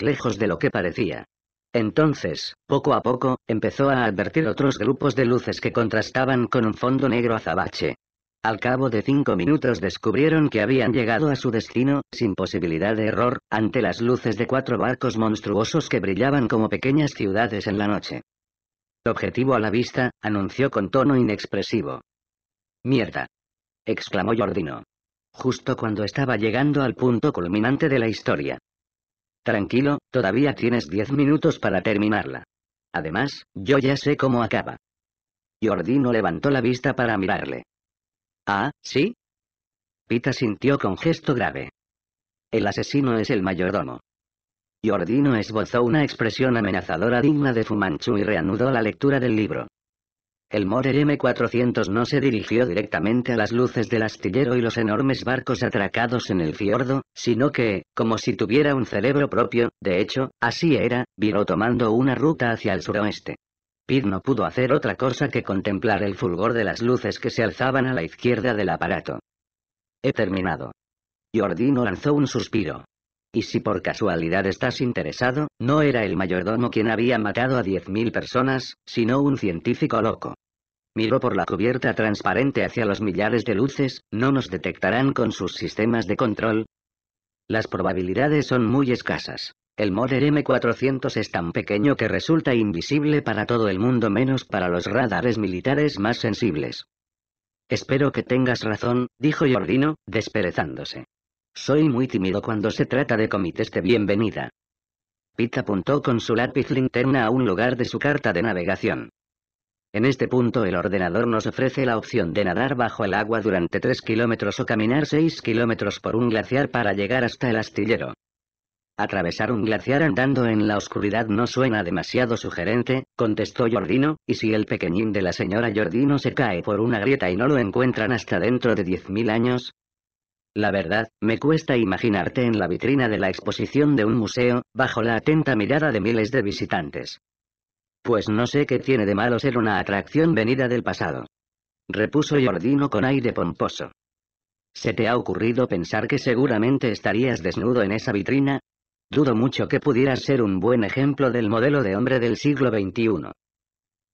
lejos de lo que parecía. Entonces, poco a poco, empezó a advertir otros grupos de luces que contrastaban con un fondo negro azabache. Al cabo de cinco minutos descubrieron que habían llegado a su destino, sin posibilidad de error, ante las luces de cuatro barcos monstruosos que brillaban como pequeñas ciudades en la noche. Objetivo a la vista, anunció con tono inexpresivo. Mierda. exclamó Jordino. Justo cuando estaba llegando al punto culminante de la historia. Tranquilo, todavía tienes diez minutos para terminarla. Además, yo ya sé cómo acaba. Jordi levantó la vista para mirarle. Ah, ¿sí? Pita sintió con gesto grave. El asesino es el mayordomo. Jordino esbozó una expresión amenazadora digna de Fumanchu y reanudó la lectura del libro. El Morer M400 no se dirigió directamente a las luces del astillero y los enormes barcos atracados en el fiordo, sino que, como si tuviera un cerebro propio, de hecho, así era, viró tomando una ruta hacia el suroeste. Pitt no pudo hacer otra cosa que contemplar el fulgor de las luces que se alzaban a la izquierda del aparato. He terminado. Jordino lanzó un suspiro. Y si por casualidad estás interesado, no era el mayordomo quien había matado a 10.000 personas, sino un científico loco. Miró por la cubierta transparente hacia los millares de luces, ¿no nos detectarán con sus sistemas de control? Las probabilidades son muy escasas. El Moder M400 es tan pequeño que resulta invisible para todo el mundo menos para los radares militares más sensibles. Espero que tengas razón, dijo Jordino, desperezándose. Soy muy tímido cuando se trata de comités de bienvenida. Pete apuntó con su lápiz linterna a un lugar de su carta de navegación. En este punto el ordenador nos ofrece la opción de nadar bajo el agua durante 3 kilómetros o caminar 6 kilómetros por un glaciar para llegar hasta el astillero. Atravesar un glaciar andando en la oscuridad no suena demasiado sugerente, contestó Jordino, y si el pequeñín de la señora Jordino se cae por una grieta y no lo encuentran hasta dentro de 10.000 años. La verdad, me cuesta imaginarte en la vitrina de la exposición de un museo, bajo la atenta mirada de miles de visitantes. Pues no sé qué tiene de malo ser una atracción venida del pasado. Repuso Jordino con aire pomposo. ¿Se te ha ocurrido pensar que seguramente estarías desnudo en esa vitrina? Dudo mucho que pudieras ser un buen ejemplo del modelo de hombre del siglo XXI.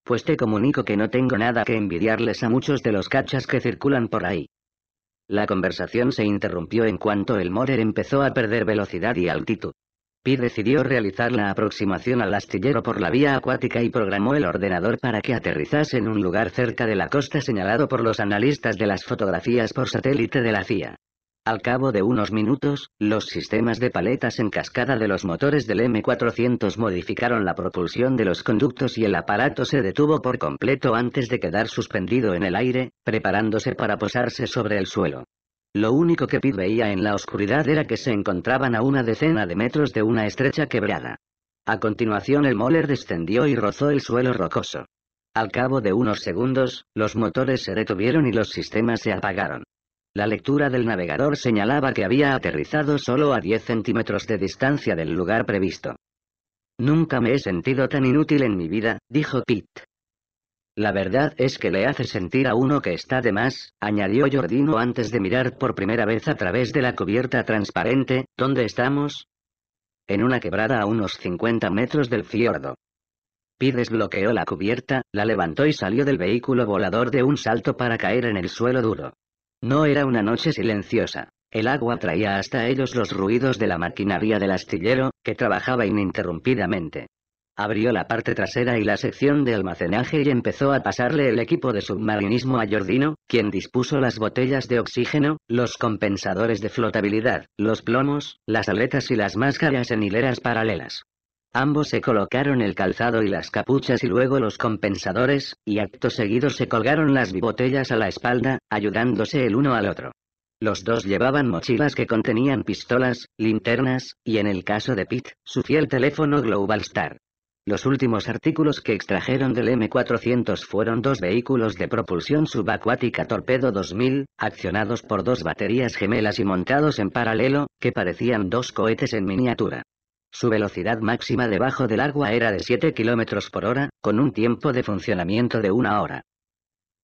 Pues te comunico que no tengo nada que envidiarles a muchos de los cachas que circulan por ahí. La conversación se interrumpió en cuanto el Morer empezó a perder velocidad y altitud. Pi decidió realizar la aproximación al astillero por la vía acuática y programó el ordenador para que aterrizase en un lugar cerca de la costa señalado por los analistas de las fotografías por satélite de la CIA. Al cabo de unos minutos, los sistemas de paletas en cascada de los motores del M400 modificaron la propulsión de los conductos y el aparato se detuvo por completo antes de quedar suspendido en el aire, preparándose para posarse sobre el suelo. Lo único que Pete veía en la oscuridad era que se encontraban a una decena de metros de una estrecha quebrada. A continuación el moler descendió y rozó el suelo rocoso. Al cabo de unos segundos, los motores se detuvieron y los sistemas se apagaron. La lectura del navegador señalaba que había aterrizado solo a 10 centímetros de distancia del lugar previsto. Nunca me he sentido tan inútil en mi vida, dijo Pete. La verdad es que le hace sentir a uno que está de más, añadió Jordino antes de mirar por primera vez a través de la cubierta transparente, ¿dónde estamos? En una quebrada a unos 50 metros del fiordo. Pi desbloqueó la cubierta, la levantó y salió del vehículo volador de un salto para caer en el suelo duro. No era una noche silenciosa. El agua traía hasta ellos los ruidos de la maquinaria del astillero, que trabajaba ininterrumpidamente. Abrió la parte trasera y la sección de almacenaje y empezó a pasarle el equipo de submarinismo a Jordino, quien dispuso las botellas de oxígeno, los compensadores de flotabilidad, los plomos, las aletas y las máscaras en hileras paralelas. Ambos se colocaron el calzado y las capuchas y luego los compensadores, y acto seguido se colgaron las bibotellas a la espalda, ayudándose el uno al otro. Los dos llevaban mochilas que contenían pistolas, linternas, y en el caso de Pitt, su fiel teléfono Global Star. Los últimos artículos que extrajeron del M400 fueron dos vehículos de propulsión subacuática Torpedo 2000, accionados por dos baterías gemelas y montados en paralelo, que parecían dos cohetes en miniatura. Su velocidad máxima debajo del agua era de 7 km por hora, con un tiempo de funcionamiento de una hora.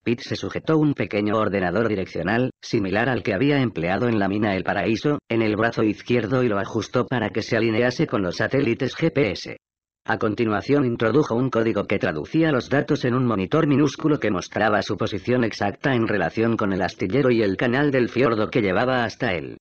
Pitt se sujetó un pequeño ordenador direccional, similar al que había empleado en la mina El Paraíso, en el brazo izquierdo y lo ajustó para que se alinease con los satélites GPS. A continuación introdujo un código que traducía los datos en un monitor minúsculo que mostraba su posición exacta en relación con el astillero y el canal del fiordo que llevaba hasta él.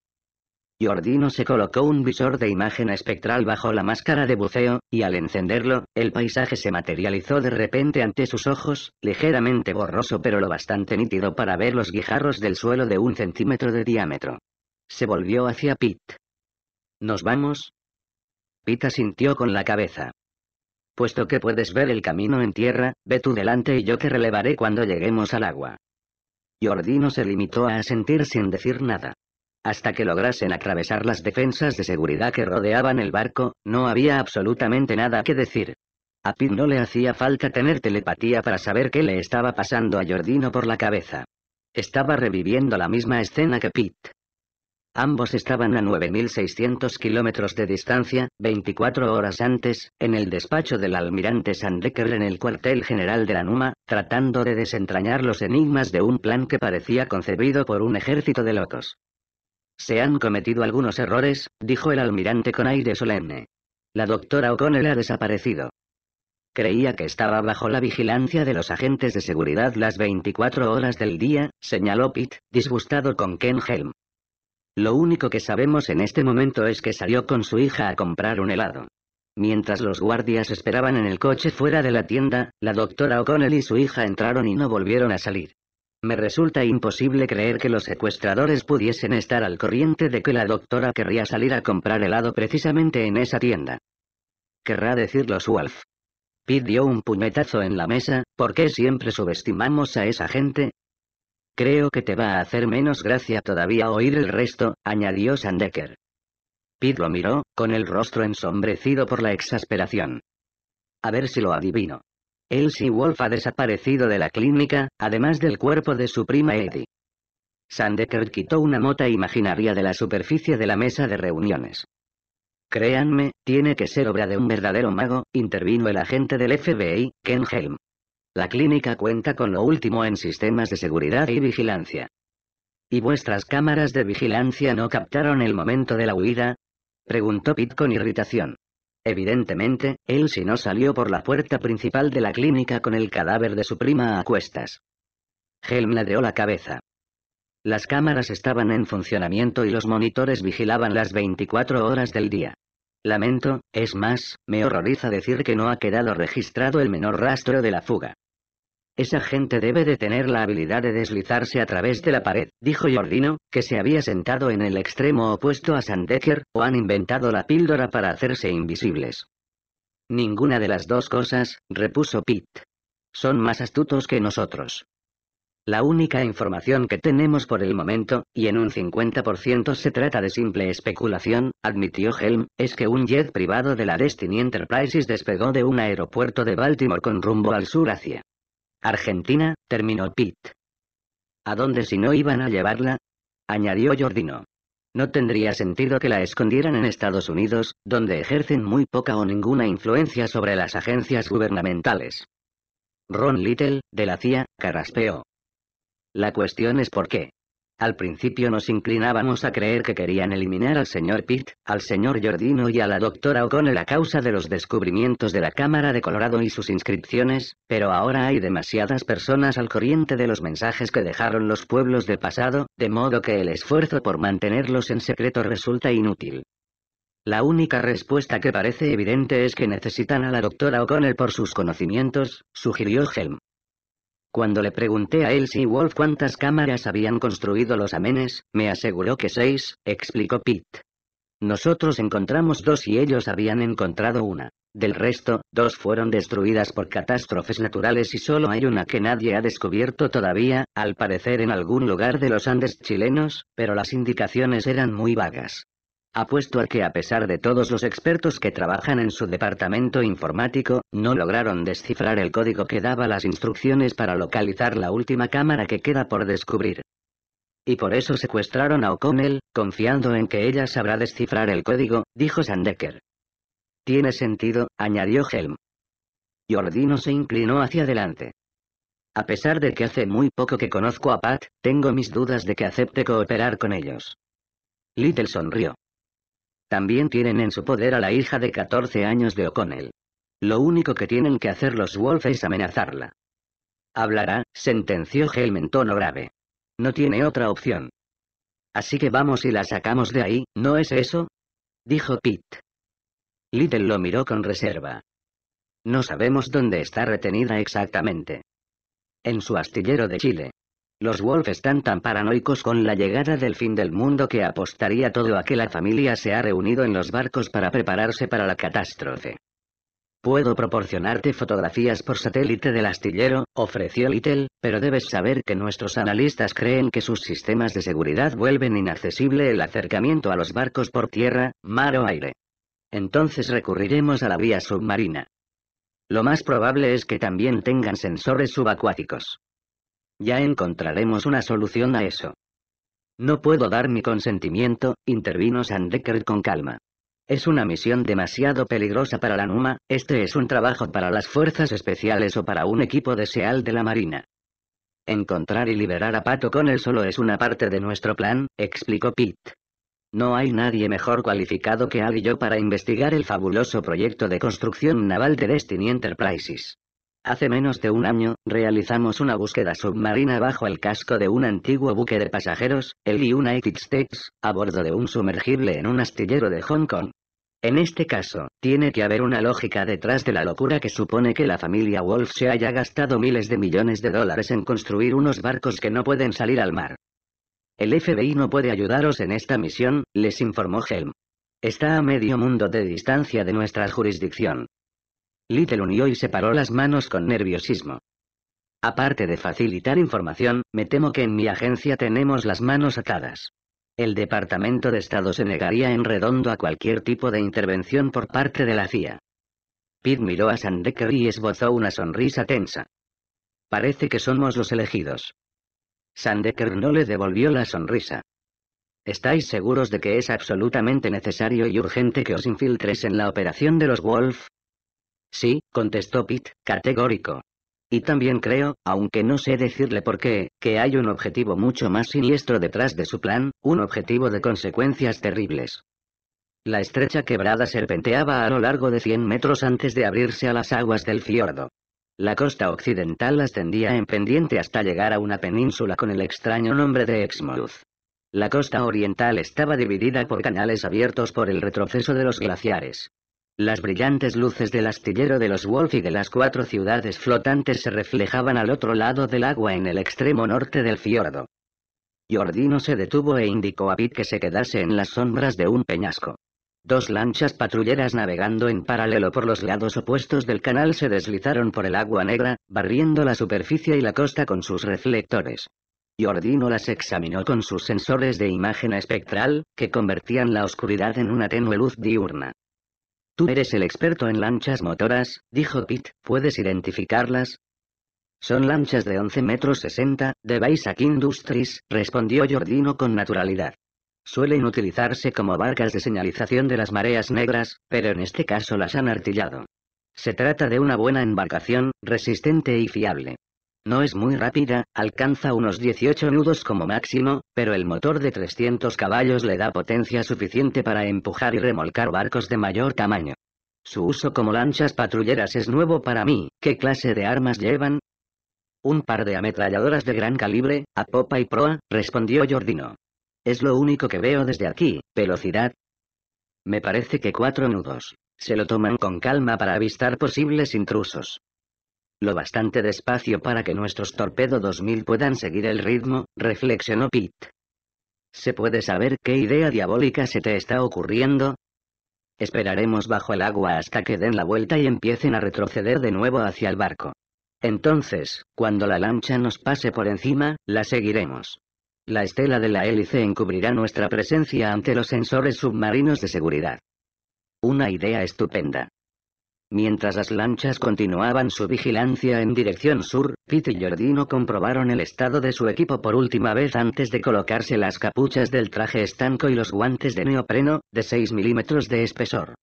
Jordino se colocó un visor de imagen espectral bajo la máscara de buceo, y al encenderlo, el paisaje se materializó de repente ante sus ojos, ligeramente borroso pero lo bastante nítido para ver los guijarros del suelo de un centímetro de diámetro. Se volvió hacia Pete. ¿Nos vamos? Pete asintió con la cabeza. Puesto que puedes ver el camino en tierra, ve tú delante y yo te relevaré cuando lleguemos al agua. Jordino se limitó a asentir sin decir nada. Hasta que lograsen atravesar las defensas de seguridad que rodeaban el barco, no había absolutamente nada que decir. A Pete no le hacía falta tener telepatía para saber qué le estaba pasando a Jordino por la cabeza. Estaba reviviendo la misma escena que Pete. Ambos estaban a 9.600 kilómetros de distancia, 24 horas antes, en el despacho del almirante Sandecker en el cuartel general de la NUMA, tratando de desentrañar los enigmas de un plan que parecía concebido por un ejército de locos. Se han cometido algunos errores, dijo el almirante con aire solemne. La doctora O'Connell ha desaparecido. Creía que estaba bajo la vigilancia de los agentes de seguridad las 24 horas del día, señaló Pitt, disgustado con Ken Helm. Lo único que sabemos en este momento es que salió con su hija a comprar un helado. Mientras los guardias esperaban en el coche fuera de la tienda, la doctora O'Connell y su hija entraron y no volvieron a salir. Me resulta imposible creer que los secuestradores pudiesen estar al corriente de que la doctora querría salir a comprar helado precisamente en esa tienda. Querrá decirlo su pidió dio un puñetazo en la mesa, ¿por qué siempre subestimamos a esa gente? Creo que te va a hacer menos gracia todavía oír el resto, añadió Sandecker. Pete lo miró, con el rostro ensombrecido por la exasperación. A ver si lo adivino. Elsie Wolf ha desaparecido de la clínica, además del cuerpo de su prima Eddie. Sandecker quitó una mota imaginaria de la superficie de la mesa de reuniones. Créanme, tiene que ser obra de un verdadero mago, intervino el agente del FBI, Ken Helm. La clínica cuenta con lo último en sistemas de seguridad y vigilancia. ¿Y vuestras cámaras de vigilancia no captaron el momento de la huida? Preguntó Pitt con irritación. Evidentemente, él si no salió por la puerta principal de la clínica con el cadáver de su prima a cuestas. Helm ladeó la cabeza. Las cámaras estaban en funcionamiento y los monitores vigilaban las 24 horas del día. Lamento, es más, me horroriza decir que no ha quedado registrado el menor rastro de la fuga. Esa gente debe de tener la habilidad de deslizarse a través de la pared, dijo Jordino, que se había sentado en el extremo opuesto a Sandecker, o han inventado la píldora para hacerse invisibles. Ninguna de las dos cosas, repuso Pitt. Son más astutos que nosotros. La única información que tenemos por el momento, y en un 50% se trata de simple especulación, admitió Helm, es que un jet privado de la Destiny Enterprises despegó de un aeropuerto de Baltimore con rumbo al sur hacia Argentina, terminó Pitt. ¿A dónde si no iban a llevarla? añadió Jordino. No tendría sentido que la escondieran en Estados Unidos, donde ejercen muy poca o ninguna influencia sobre las agencias gubernamentales. Ron Little, de la CIA, carraspeó. La cuestión es por qué. Al principio nos inclinábamos a creer que querían eliminar al señor Pitt, al señor Jordino y a la doctora O'Connell a causa de los descubrimientos de la Cámara de Colorado y sus inscripciones, pero ahora hay demasiadas personas al corriente de los mensajes que dejaron los pueblos del pasado, de modo que el esfuerzo por mantenerlos en secreto resulta inútil. La única respuesta que parece evidente es que necesitan a la doctora O'Connell por sus conocimientos, sugirió Helm. Cuando le pregunté a Elsie Wolf cuántas cámaras habían construido los amenes, me aseguró que seis, explicó Pete. Nosotros encontramos dos y ellos habían encontrado una. Del resto, dos fueron destruidas por catástrofes naturales y solo hay una que nadie ha descubierto todavía, al parecer en algún lugar de los Andes chilenos, pero las indicaciones eran muy vagas. Apuesto a que a pesar de todos los expertos que trabajan en su departamento informático, no lograron descifrar el código que daba las instrucciones para localizar la última cámara que queda por descubrir. Y por eso secuestraron a O'Connell, confiando en que ella sabrá descifrar el código, dijo Sandecker. Tiene sentido, añadió Helm. Jordino se inclinó hacia adelante. A pesar de que hace muy poco que conozco a Pat, tengo mis dudas de que acepte cooperar con ellos. Little sonrió. También tienen en su poder a la hija de 14 años de O'Connell. Lo único que tienen que hacer los Wolf es amenazarla. Hablará, sentenció Helm en tono grave. No tiene otra opción. Así que vamos y la sacamos de ahí, ¿no es eso? Dijo Pete. Little lo miró con reserva. No sabemos dónde está retenida exactamente. En su astillero de Chile. Los Wolf están tan paranoicos con la llegada del fin del mundo que apostaría todo a que la familia se ha reunido en los barcos para prepararse para la catástrofe. Puedo proporcionarte fotografías por satélite del astillero, ofreció Little, pero debes saber que nuestros analistas creen que sus sistemas de seguridad vuelven inaccesible el acercamiento a los barcos por tierra, mar o aire. Entonces recurriremos a la vía submarina. Lo más probable es que también tengan sensores subacuáticos. Ya encontraremos una solución a eso. No puedo dar mi consentimiento, intervino Sandekert con calma. Es una misión demasiado peligrosa para la NUMA, este es un trabajo para las fuerzas especiales o para un equipo de SEAL de la Marina. Encontrar y liberar a Pato con él solo es una parte de nuestro plan, explicó Pete. No hay nadie mejor cualificado que Al y yo para investigar el fabuloso proyecto de construcción naval de Destiny Enterprises. Hace menos de un año, realizamos una búsqueda submarina bajo el casco de un antiguo buque de pasajeros, el United States, a bordo de un sumergible en un astillero de Hong Kong. En este caso, tiene que haber una lógica detrás de la locura que supone que la familia Wolf se haya gastado miles de millones de dólares en construir unos barcos que no pueden salir al mar. El FBI no puede ayudaros en esta misión, les informó Helm. Está a medio mundo de distancia de nuestra jurisdicción. Little unió y separó las manos con nerviosismo. Aparte de facilitar información, me temo que en mi agencia tenemos las manos atadas. El Departamento de Estado se negaría en redondo a cualquier tipo de intervención por parte de la CIA. Pitt miró a Sandecker y esbozó una sonrisa tensa. Parece que somos los elegidos. Sandecker no le devolvió la sonrisa. ¿Estáis seguros de que es absolutamente necesario y urgente que os infiltres en la operación de los Wolf? Sí, contestó Pitt, categórico. Y también creo, aunque no sé decirle por qué, que hay un objetivo mucho más siniestro detrás de su plan, un objetivo de consecuencias terribles. La estrecha quebrada serpenteaba a lo largo de 100 metros antes de abrirse a las aguas del fiordo. La costa occidental ascendía en pendiente hasta llegar a una península con el extraño nombre de Exmouth. La costa oriental estaba dividida por canales abiertos por el retroceso de los glaciares. Las brillantes luces del astillero de los Wolf y de las cuatro ciudades flotantes se reflejaban al otro lado del agua en el extremo norte del fiordo. Jordino se detuvo e indicó a Pitt que se quedase en las sombras de un peñasco. Dos lanchas patrulleras navegando en paralelo por los lados opuestos del canal se deslizaron por el agua negra, barriendo la superficie y la costa con sus reflectores. Jordino las examinó con sus sensores de imagen espectral, que convertían la oscuridad en una tenue luz diurna. Tú eres el experto en lanchas motoras, dijo Pitt, ¿puedes identificarlas? Son lanchas de 11 metros 60, de Baisak Industries, respondió Jordino con naturalidad. Suelen utilizarse como barcas de señalización de las mareas negras, pero en este caso las han artillado. Se trata de una buena embarcación, resistente y fiable. No es muy rápida, alcanza unos 18 nudos como máximo, pero el motor de 300 caballos le da potencia suficiente para empujar y remolcar barcos de mayor tamaño. Su uso como lanchas patrulleras es nuevo para mí. ¿Qué clase de armas llevan? Un par de ametralladoras de gran calibre, a popa y proa, respondió Jordino. Es lo único que veo desde aquí, velocidad. Me parece que cuatro nudos. Se lo toman con calma para avistar posibles intrusos lo bastante despacio para que nuestros Torpedo 2000 puedan seguir el ritmo, reflexionó Pete. ¿Se puede saber qué idea diabólica se te está ocurriendo? Esperaremos bajo el agua hasta que den la vuelta y empiecen a retroceder de nuevo hacia el barco. Entonces, cuando la lancha nos pase por encima, la seguiremos. La estela de la hélice encubrirá nuestra presencia ante los sensores submarinos de seguridad. Una idea estupenda. Mientras las lanchas continuaban su vigilancia en dirección sur, Pete y Jordino comprobaron el estado de su equipo por última vez antes de colocarse las capuchas del traje estanco y los guantes de neopreno, de 6 milímetros de espesor.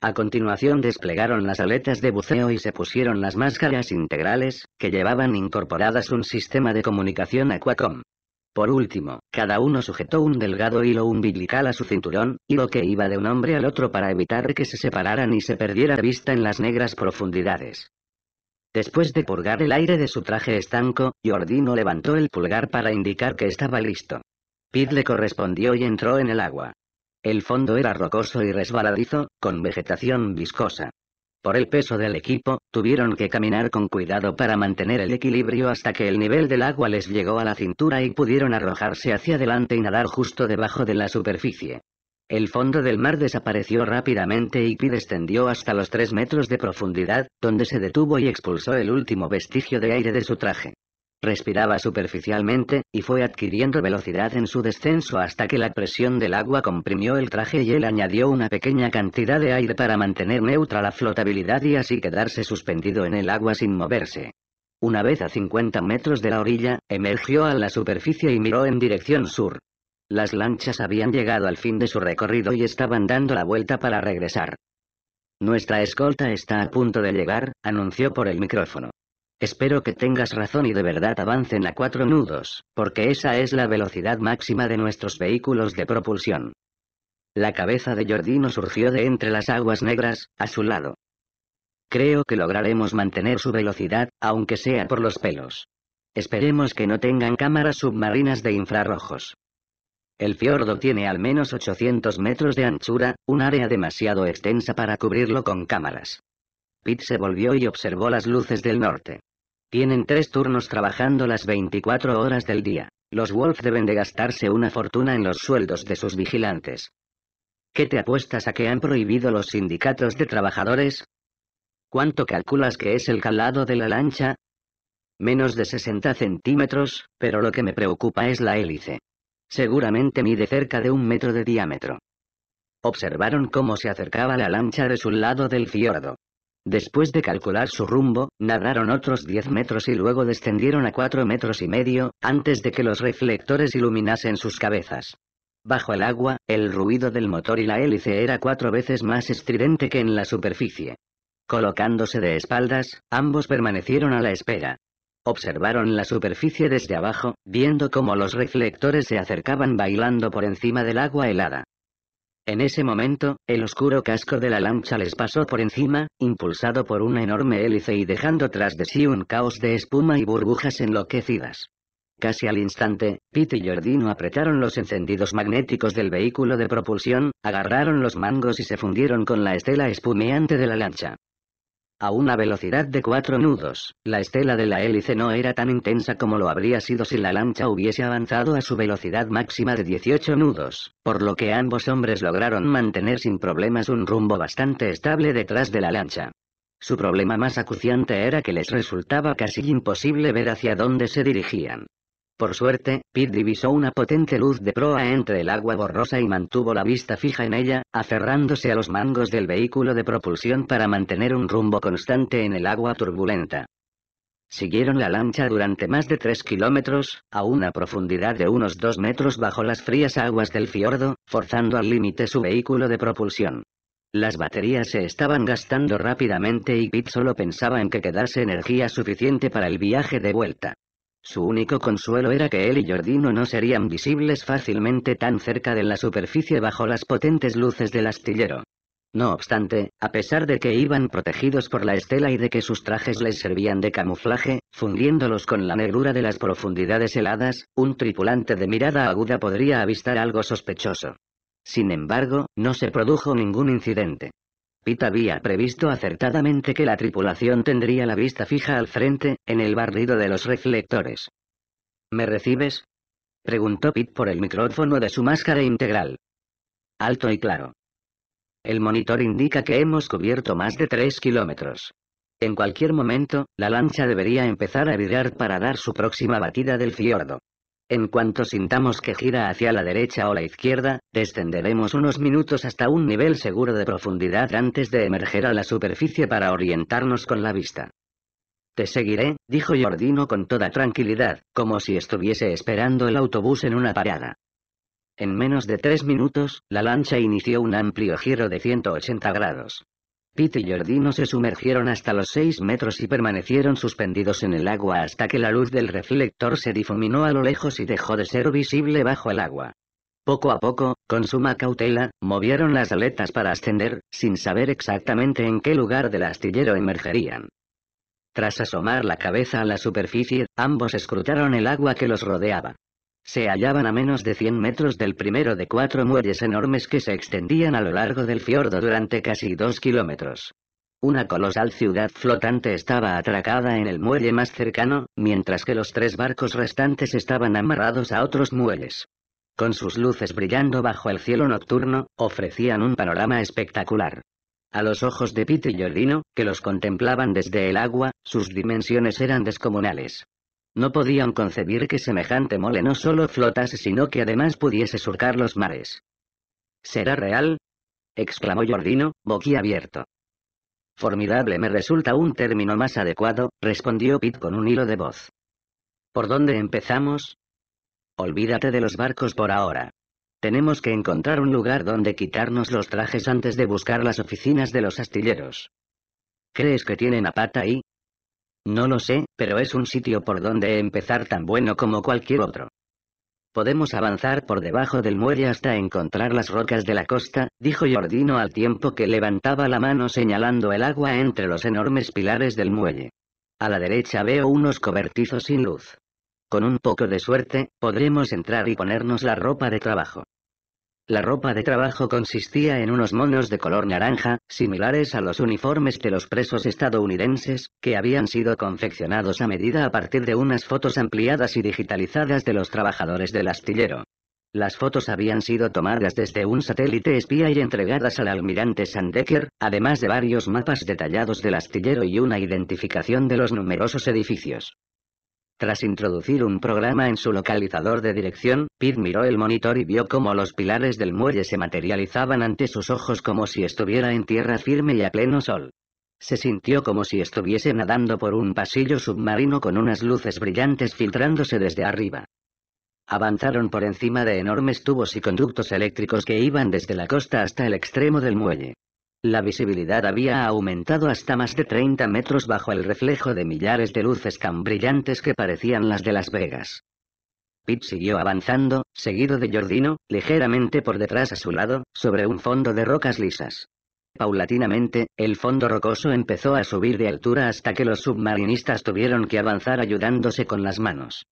A continuación desplegaron las aletas de buceo y se pusieron las máscaras integrales, que llevaban incorporadas un sistema de comunicación Aquacom. Por último, cada uno sujetó un delgado hilo umbilical a su cinturón, hilo que iba de un hombre al otro para evitar que se separaran y se perdiera de vista en las negras profundidades. Después de purgar el aire de su traje estanco, Jordino levantó el pulgar para indicar que estaba listo. Pete le correspondió y entró en el agua. El fondo era rocoso y resbaladizo, con vegetación viscosa. Por el peso del equipo, tuvieron que caminar con cuidado para mantener el equilibrio hasta que el nivel del agua les llegó a la cintura y pudieron arrojarse hacia adelante y nadar justo debajo de la superficie. El fondo del mar desapareció rápidamente y Pi descendió hasta los 3 metros de profundidad, donde se detuvo y expulsó el último vestigio de aire de su traje. Respiraba superficialmente, y fue adquiriendo velocidad en su descenso hasta que la presión del agua comprimió el traje y él añadió una pequeña cantidad de aire para mantener neutra la flotabilidad y así quedarse suspendido en el agua sin moverse. Una vez a 50 metros de la orilla, emergió a la superficie y miró en dirección sur. Las lanchas habían llegado al fin de su recorrido y estaban dando la vuelta para regresar. Nuestra escolta está a punto de llegar, anunció por el micrófono. Espero que tengas razón y de verdad avancen a cuatro nudos, porque esa es la velocidad máxima de nuestros vehículos de propulsión. La cabeza de Jordino surgió de entre las aguas negras, a su lado. Creo que lograremos mantener su velocidad, aunque sea por los pelos. Esperemos que no tengan cámaras submarinas de infrarrojos. El fiordo tiene al menos 800 metros de anchura, un área demasiado extensa para cubrirlo con cámaras. Pete se volvió y observó las luces del norte. Tienen tres turnos trabajando las 24 horas del día. Los Wolf deben de gastarse una fortuna en los sueldos de sus vigilantes. ¿Qué te apuestas a que han prohibido los sindicatos de trabajadores? ¿Cuánto calculas que es el calado de la lancha? Menos de 60 centímetros, pero lo que me preocupa es la hélice. Seguramente mide cerca de un metro de diámetro. Observaron cómo se acercaba la lancha de su lado del fiordo. Después de calcular su rumbo, nadaron otros 10 metros y luego descendieron a 4 metros y medio, antes de que los reflectores iluminasen sus cabezas. Bajo el agua, el ruido del motor y la hélice era cuatro veces más estridente que en la superficie. Colocándose de espaldas, ambos permanecieron a la espera. Observaron la superficie desde abajo, viendo cómo los reflectores se acercaban bailando por encima del agua helada. En ese momento, el oscuro casco de la lancha les pasó por encima, impulsado por una enorme hélice y dejando tras de sí un caos de espuma y burbujas enloquecidas. Casi al instante, Pete y Jordino apretaron los encendidos magnéticos del vehículo de propulsión, agarraron los mangos y se fundieron con la estela espumeante de la lancha. A una velocidad de 4 nudos, la estela de la hélice no era tan intensa como lo habría sido si la lancha hubiese avanzado a su velocidad máxima de 18 nudos, por lo que ambos hombres lograron mantener sin problemas un rumbo bastante estable detrás de la lancha. Su problema más acuciante era que les resultaba casi imposible ver hacia dónde se dirigían. Por suerte, Pete divisó una potente luz de proa entre el agua borrosa y mantuvo la vista fija en ella, aferrándose a los mangos del vehículo de propulsión para mantener un rumbo constante en el agua turbulenta. Siguieron la lancha durante más de tres kilómetros, a una profundidad de unos dos metros bajo las frías aguas del fiordo, forzando al límite su vehículo de propulsión. Las baterías se estaban gastando rápidamente y Pete solo pensaba en que quedase energía suficiente para el viaje de vuelta. Su único consuelo era que él y Jordino no serían visibles fácilmente tan cerca de la superficie bajo las potentes luces del astillero. No obstante, a pesar de que iban protegidos por la estela y de que sus trajes les servían de camuflaje, fundiéndolos con la negrura de las profundidades heladas, un tripulante de mirada aguda podría avistar algo sospechoso. Sin embargo, no se produjo ningún incidente. Pitt había previsto acertadamente que la tripulación tendría la vista fija al frente, en el barrido de los reflectores. ¿Me recibes? preguntó Pitt por el micrófono de su máscara integral. Alto y claro. El monitor indica que hemos cubierto más de 3 kilómetros. En cualquier momento, la lancha debería empezar a virar para dar su próxima batida del fiordo. En cuanto sintamos que gira hacia la derecha o la izquierda, descenderemos unos minutos hasta un nivel seguro de profundidad antes de emerger a la superficie para orientarnos con la vista. Te seguiré, dijo Jordino con toda tranquilidad, como si estuviese esperando el autobús en una parada. En menos de tres minutos, la lancha inició un amplio giro de 180 grados. Pete y Jordino se sumergieron hasta los seis metros y permanecieron suspendidos en el agua hasta que la luz del reflector se difuminó a lo lejos y dejó de ser visible bajo el agua. Poco a poco, con suma cautela, movieron las aletas para ascender, sin saber exactamente en qué lugar del astillero emergerían. Tras asomar la cabeza a la superficie, ambos escrutaron el agua que los rodeaba. Se hallaban a menos de 100 metros del primero de cuatro muelles enormes que se extendían a lo largo del fiordo durante casi dos kilómetros. Una colosal ciudad flotante estaba atracada en el muelle más cercano, mientras que los tres barcos restantes estaban amarrados a otros muelles. Con sus luces brillando bajo el cielo nocturno, ofrecían un panorama espectacular. A los ojos de Pete y Jordino, que los contemplaban desde el agua, sus dimensiones eran descomunales. No podían concebir que semejante mole no solo flotase sino que además pudiese surcar los mares. ¿Será real? exclamó Jordino, abierto. Formidable me resulta un término más adecuado, respondió Pitt con un hilo de voz. ¿Por dónde empezamos? Olvídate de los barcos por ahora. Tenemos que encontrar un lugar donde quitarnos los trajes antes de buscar las oficinas de los astilleros. ¿Crees que tienen a pata ahí? No lo sé, pero es un sitio por donde empezar tan bueno como cualquier otro. Podemos avanzar por debajo del muelle hasta encontrar las rocas de la costa, dijo Jordino al tiempo que levantaba la mano señalando el agua entre los enormes pilares del muelle. A la derecha veo unos cobertizos sin luz. Con un poco de suerte, podremos entrar y ponernos la ropa de trabajo. La ropa de trabajo consistía en unos monos de color naranja, similares a los uniformes de los presos estadounidenses, que habían sido confeccionados a medida a partir de unas fotos ampliadas y digitalizadas de los trabajadores del astillero. Las fotos habían sido tomadas desde un satélite espía y entregadas al almirante Sandecker, además de varios mapas detallados del astillero y una identificación de los numerosos edificios. Tras introducir un programa en su localizador de dirección, Pete miró el monitor y vio cómo los pilares del muelle se materializaban ante sus ojos como si estuviera en tierra firme y a pleno sol. Se sintió como si estuviese nadando por un pasillo submarino con unas luces brillantes filtrándose desde arriba. Avanzaron por encima de enormes tubos y conductos eléctricos que iban desde la costa hasta el extremo del muelle. La visibilidad había aumentado hasta más de 30 metros bajo el reflejo de millares de luces tan brillantes que parecían las de Las Vegas. Pitt siguió avanzando, seguido de Jordino, ligeramente por detrás a su lado, sobre un fondo de rocas lisas. Paulatinamente, el fondo rocoso empezó a subir de altura hasta que los submarinistas tuvieron que avanzar ayudándose con las manos.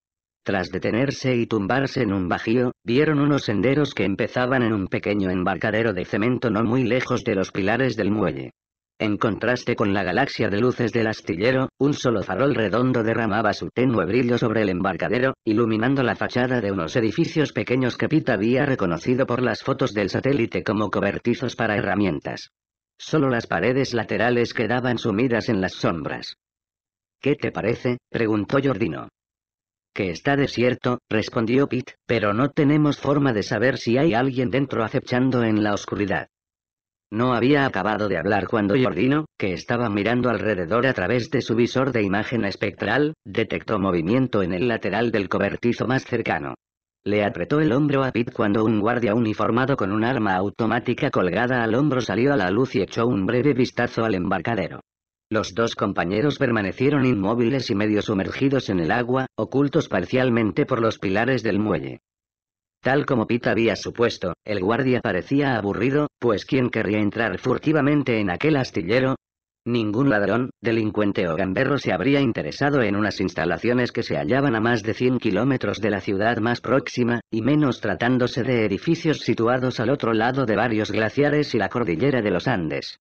Tras detenerse y tumbarse en un bajío, vieron unos senderos que empezaban en un pequeño embarcadero de cemento no muy lejos de los pilares del muelle. En contraste con la galaxia de luces del astillero, un solo farol redondo derramaba su tenue brillo sobre el embarcadero, iluminando la fachada de unos edificios pequeños que Pete había reconocido por las fotos del satélite como cobertizos para herramientas. Solo las paredes laterales quedaban sumidas en las sombras. ¿Qué te parece? preguntó Jordino. Que está desierto, respondió Pitt, pero no tenemos forma de saber si hay alguien dentro acechando en la oscuridad. No había acabado de hablar cuando Jordino, que estaba mirando alrededor a través de su visor de imagen espectral, detectó movimiento en el lateral del cobertizo más cercano. Le apretó el hombro a Pete cuando un guardia uniformado con un arma automática colgada al hombro salió a la luz y echó un breve vistazo al embarcadero. Los dos compañeros permanecieron inmóviles y medio sumergidos en el agua, ocultos parcialmente por los pilares del muelle. Tal como Pete había supuesto, el guardia parecía aburrido, pues ¿quién querría entrar furtivamente en aquel astillero? Ningún ladrón, delincuente o gamberro se habría interesado en unas instalaciones que se hallaban a más de 100 kilómetros de la ciudad más próxima, y menos tratándose de edificios situados al otro lado de varios glaciares y la cordillera de los Andes.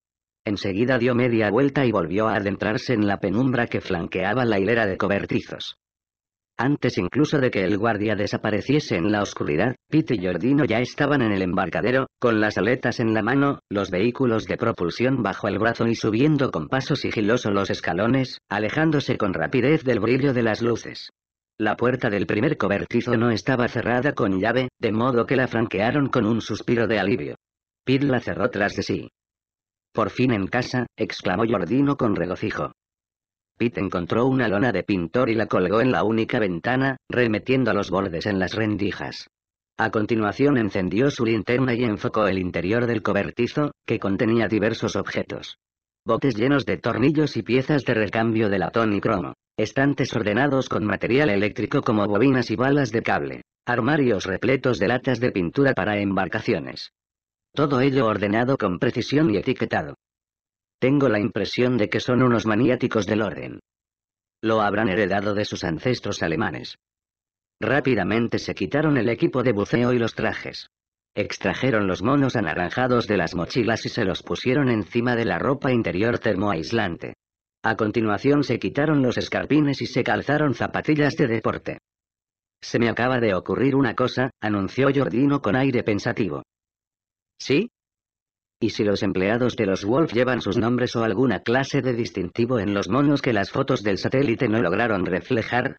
Enseguida dio media vuelta y volvió a adentrarse en la penumbra que flanqueaba la hilera de cobertizos. Antes incluso de que el guardia desapareciese en la oscuridad, Pete y Jordino ya estaban en el embarcadero, con las aletas en la mano, los vehículos de propulsión bajo el brazo y subiendo con paso sigiloso los escalones, alejándose con rapidez del brillo de las luces. La puerta del primer cobertizo no estaba cerrada con llave, de modo que la franquearon con un suspiro de alivio. Pete la cerró tras de sí. Por fin en casa, exclamó Jordino con regocijo. Pete encontró una lona de pintor y la colgó en la única ventana, remetiendo los bordes en las rendijas. A continuación encendió su linterna y enfocó el interior del cobertizo, que contenía diversos objetos. Botes llenos de tornillos y piezas de recambio de latón y cromo. Estantes ordenados con material eléctrico como bobinas y balas de cable. Armarios repletos de latas de pintura para embarcaciones. Todo ello ordenado con precisión y etiquetado. Tengo la impresión de que son unos maniáticos del orden. Lo habrán heredado de sus ancestros alemanes. Rápidamente se quitaron el equipo de buceo y los trajes. Extrajeron los monos anaranjados de las mochilas y se los pusieron encima de la ropa interior termoaislante. A continuación se quitaron los escarpines y se calzaron zapatillas de deporte. Se me acaba de ocurrir una cosa, anunció Jordino con aire pensativo. ¿Sí? ¿Y si los empleados de los Wolf llevan sus nombres o alguna clase de distintivo en los monos que las fotos del satélite no lograron reflejar?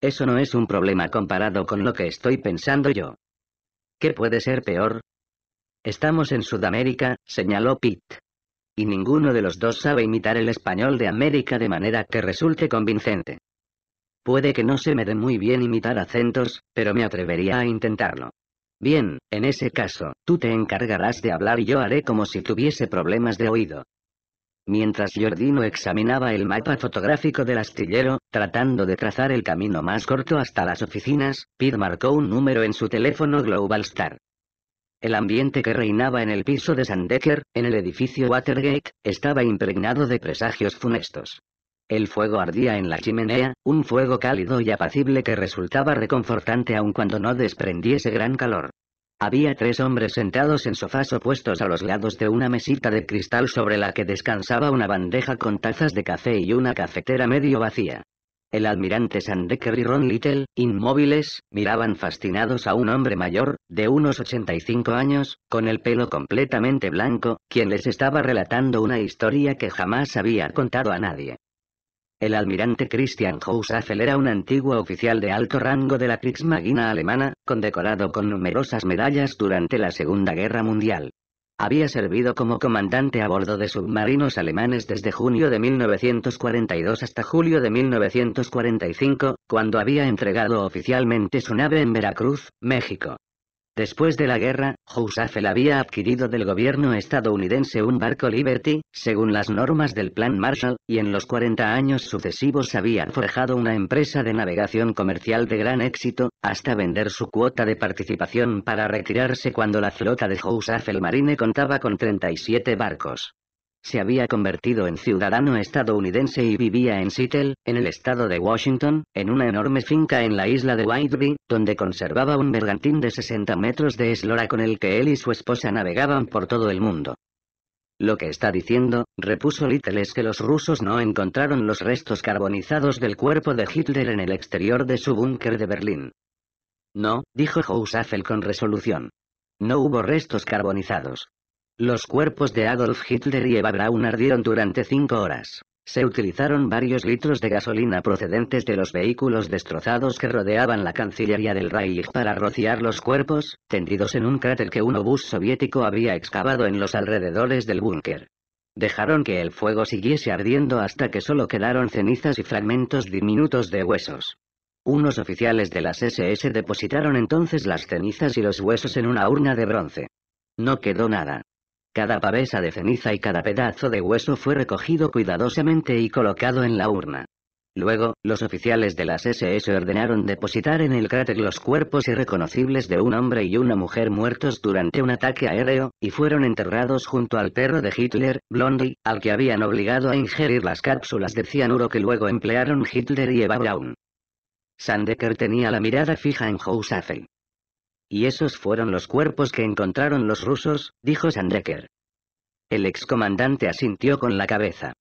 Eso no es un problema comparado con lo que estoy pensando yo. ¿Qué puede ser peor? Estamos en Sudamérica, señaló Pitt. Y ninguno de los dos sabe imitar el español de América de manera que resulte convincente. Puede que no se me dé muy bien imitar acentos, pero me atrevería a intentarlo. Bien, en ese caso, tú te encargarás de hablar y yo haré como si tuviese problemas de oído. Mientras Jordino examinaba el mapa fotográfico del astillero, tratando de trazar el camino más corto hasta las oficinas, Pete marcó un número en su teléfono Global Star. El ambiente que reinaba en el piso de Sandecker, en el edificio Watergate, estaba impregnado de presagios funestos. El fuego ardía en la chimenea, un fuego cálido y apacible que resultaba reconfortante aun cuando no desprendiese gran calor. Había tres hombres sentados en sofás opuestos a los lados de una mesita de cristal sobre la que descansaba una bandeja con tazas de café y una cafetera medio vacía. El almirante Sandecker y Ron Little, inmóviles, miraban fascinados a un hombre mayor, de unos 85 años, con el pelo completamente blanco, quien les estaba relatando una historia que jamás había contado a nadie. El almirante Christian Housafel era un antiguo oficial de alto rango de la Kriegsmarine alemana, condecorado con numerosas medallas durante la Segunda Guerra Mundial. Había servido como comandante a bordo de submarinos alemanes desde junio de 1942 hasta julio de 1945, cuando había entregado oficialmente su nave en Veracruz, México. Después de la guerra, Housafel había adquirido del gobierno estadounidense un barco Liberty, según las normas del Plan Marshall, y en los 40 años sucesivos había forjado una empresa de navegación comercial de gran éxito, hasta vender su cuota de participación para retirarse cuando la flota de Housafel Marine contaba con 37 barcos. Se había convertido en ciudadano estadounidense y vivía en Seattle, en el estado de Washington, en una enorme finca en la isla de Whitby, donde conservaba un bergantín de 60 metros de eslora con el que él y su esposa navegaban por todo el mundo. Lo que está diciendo, repuso Little, es que los rusos no encontraron los restos carbonizados del cuerpo de Hitler en el exterior de su búnker de Berlín. No, dijo Housafel con resolución. No hubo restos carbonizados. Los cuerpos de Adolf Hitler y Eva Braun ardieron durante cinco horas. Se utilizaron varios litros de gasolina procedentes de los vehículos destrozados que rodeaban la Cancillería del Reich para rociar los cuerpos, tendidos en un cráter que un obús soviético había excavado en los alrededores del búnker. Dejaron que el fuego siguiese ardiendo hasta que solo quedaron cenizas y fragmentos diminutos de huesos. Unos oficiales de las SS depositaron entonces las cenizas y los huesos en una urna de bronce. No quedó nada. Cada pavesa de ceniza y cada pedazo de hueso fue recogido cuidadosamente y colocado en la urna. Luego, los oficiales de las SS ordenaron depositar en el cráter los cuerpos irreconocibles de un hombre y una mujer muertos durante un ataque aéreo, y fueron enterrados junto al perro de Hitler, Blondie, al que habían obligado a ingerir las cápsulas de cianuro que luego emplearon Hitler y Eva Braun. Sandecker tenía la mirada fija en Housafel. Y esos fueron los cuerpos que encontraron los rusos, dijo Sandrecker. El excomandante asintió con la cabeza.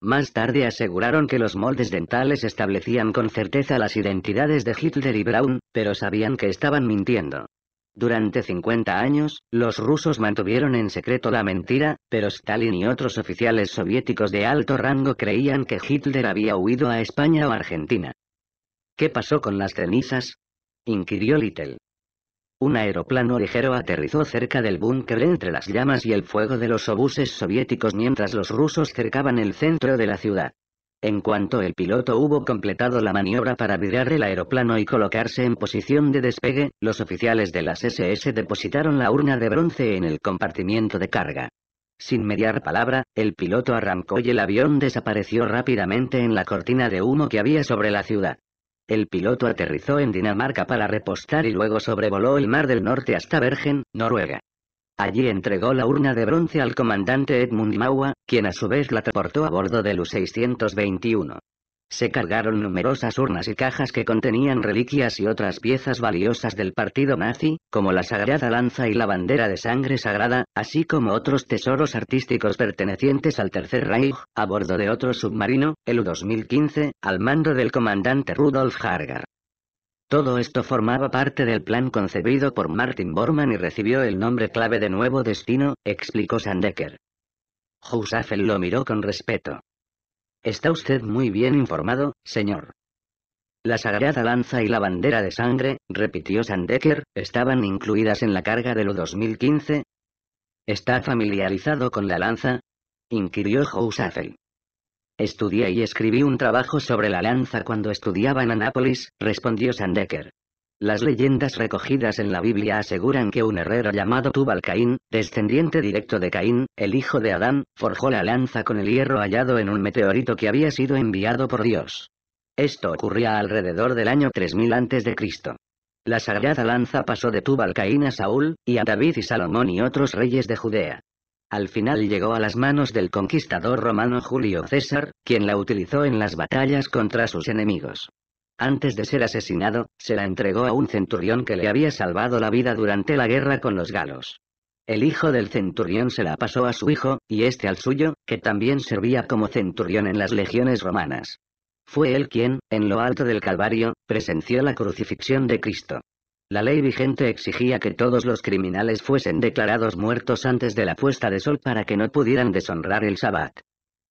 Más tarde aseguraron que los moldes dentales establecían con certeza las identidades de Hitler y Braun, pero sabían que estaban mintiendo. Durante 50 años, los rusos mantuvieron en secreto la mentira, pero Stalin y otros oficiales soviéticos de alto rango creían que Hitler había huido a España o Argentina. ¿Qué pasó con las cenizas? inquirió Little. Un aeroplano ligero aterrizó cerca del búnker entre las llamas y el fuego de los obuses soviéticos mientras los rusos cercaban el centro de la ciudad. En cuanto el piloto hubo completado la maniobra para virar el aeroplano y colocarse en posición de despegue, los oficiales de las SS depositaron la urna de bronce en el compartimiento de carga. Sin mediar palabra, el piloto arrancó y el avión desapareció rápidamente en la cortina de humo que había sobre la ciudad. El piloto aterrizó en Dinamarca para repostar y luego sobrevoló el Mar del Norte hasta Bergen, Noruega. Allí entregó la urna de bronce al comandante Edmund Maua, quien a su vez la transportó a bordo del U-621. Se cargaron numerosas urnas y cajas que contenían reliquias y otras piezas valiosas del partido nazi, como la sagrada lanza y la bandera de sangre sagrada, así como otros tesoros artísticos pertenecientes al Tercer Reich, a bordo de otro submarino, el U-2015, al mando del comandante Rudolf Hargar. Todo esto formaba parte del plan concebido por Martin Bormann y recibió el nombre clave de Nuevo Destino, explicó Sandecker. Husafel lo miró con respeto. Está usted muy bien informado, señor. La sagrada lanza y la bandera de sangre, repitió Sandecker, estaban incluidas en la carga de lo 2015. ¿Está familiarizado con la lanza? inquirió Housafel. Estudié y escribí un trabajo sobre la lanza cuando estudiaba en Anápolis, respondió Sandecker. Las leyendas recogidas en la Biblia aseguran que un herrero llamado Tubal Caín, descendiente directo de Caín, el hijo de Adán, forjó la lanza con el hierro hallado en un meteorito que había sido enviado por Dios. Esto ocurría alrededor del año 3000 a.C. La sagrada lanza pasó de Tubal Caín a Saúl, y a David y Salomón y otros reyes de Judea. Al final llegó a las manos del conquistador romano Julio César, quien la utilizó en las batallas contra sus enemigos. Antes de ser asesinado, se la entregó a un centurión que le había salvado la vida durante la guerra con los galos. El hijo del centurión se la pasó a su hijo, y este al suyo, que también servía como centurión en las legiones romanas. Fue él quien, en lo alto del Calvario, presenció la crucifixión de Cristo. La ley vigente exigía que todos los criminales fuesen declarados muertos antes de la puesta de sol para que no pudieran deshonrar el Sabbat.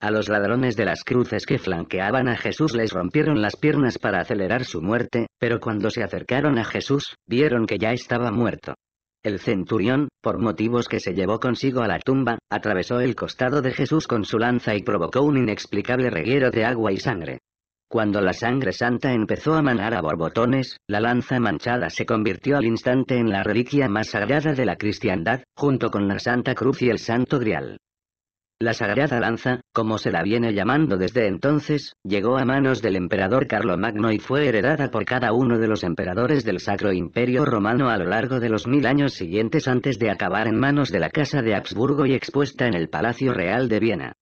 A los ladrones de las cruces que flanqueaban a Jesús les rompieron las piernas para acelerar su muerte, pero cuando se acercaron a Jesús, vieron que ya estaba muerto. El centurión, por motivos que se llevó consigo a la tumba, atravesó el costado de Jesús con su lanza y provocó un inexplicable reguero de agua y sangre. Cuando la sangre santa empezó a manar a borbotones, la lanza manchada se convirtió al instante en la reliquia más sagrada de la cristiandad, junto con la Santa Cruz y el Santo Grial. La sagrada lanza, como se la viene llamando desde entonces, llegó a manos del emperador Carlomagno y fue heredada por cada uno de los emperadores del Sacro Imperio Romano a lo largo de los mil años siguientes antes de acabar en manos de la Casa de Habsburgo y expuesta en el Palacio Real de Viena.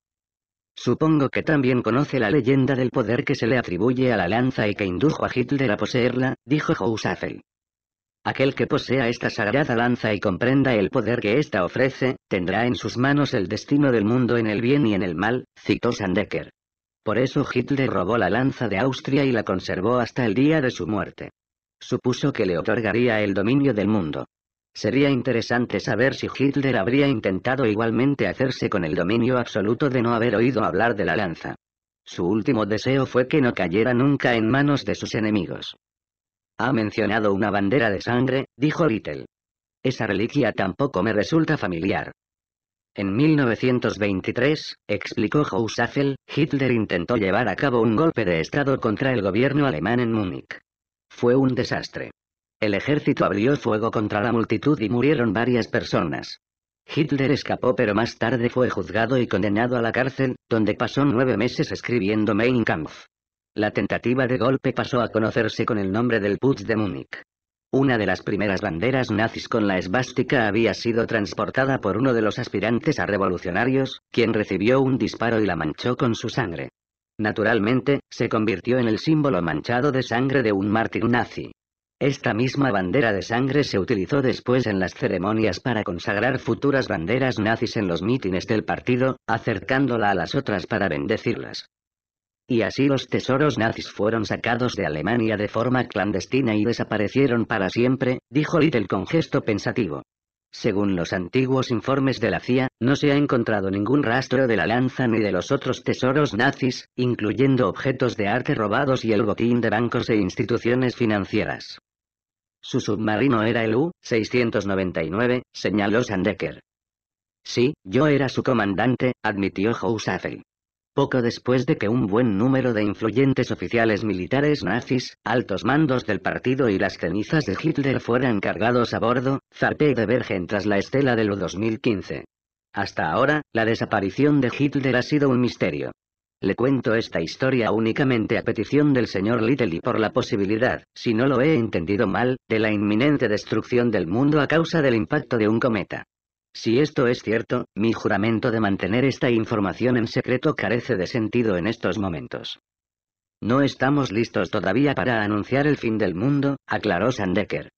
Supongo que también conoce la leyenda del poder que se le atribuye a la lanza y que indujo a Hitler a poseerla, dijo Housafel. Aquel que posea esta sagrada lanza y comprenda el poder que ésta ofrece, tendrá en sus manos el destino del mundo en el bien y en el mal, citó Sandecker. Por eso Hitler robó la lanza de Austria y la conservó hasta el día de su muerte. Supuso que le otorgaría el dominio del mundo. Sería interesante saber si Hitler habría intentado igualmente hacerse con el dominio absoluto de no haber oído hablar de la lanza. Su último deseo fue que no cayera nunca en manos de sus enemigos. Ha mencionado una bandera de sangre, dijo Little. Esa reliquia tampoco me resulta familiar. En 1923, explicó Housafel, Hitler intentó llevar a cabo un golpe de estado contra el gobierno alemán en Múnich. Fue un desastre. El ejército abrió fuego contra la multitud y murieron varias personas. Hitler escapó pero más tarde fue juzgado y condenado a la cárcel, donde pasó nueve meses escribiendo Mein Kampf. La tentativa de golpe pasó a conocerse con el nombre del Putsch de Múnich. Una de las primeras banderas nazis con la esvástica había sido transportada por uno de los aspirantes a revolucionarios, quien recibió un disparo y la manchó con su sangre. Naturalmente, se convirtió en el símbolo manchado de sangre de un mártir nazi. Esta misma bandera de sangre se utilizó después en las ceremonias para consagrar futuras banderas nazis en los mítines del partido, acercándola a las otras para bendecirlas y así los tesoros nazis fueron sacados de Alemania de forma clandestina y desaparecieron para siempre, dijo Little con gesto pensativo. Según los antiguos informes de la CIA, no se ha encontrado ningún rastro de la lanza ni de los otros tesoros nazis, incluyendo objetos de arte robados y el botín de bancos e instituciones financieras. Su submarino era el U-699, señaló Sandecker. Sí, yo era su comandante, admitió Housafel poco después de que un buen número de influyentes oficiales militares nazis, altos mandos del partido y las cenizas de Hitler fueran cargados a bordo, zarpe de Bergen tras la estela de lo 2015. Hasta ahora, la desaparición de Hitler ha sido un misterio. Le cuento esta historia únicamente a petición del señor Little y por la posibilidad, si no lo he entendido mal, de la inminente destrucción del mundo a causa del impacto de un cometa. Si esto es cierto, mi juramento de mantener esta información en secreto carece de sentido en estos momentos. No estamos listos todavía para anunciar el fin del mundo, aclaró Sandecker.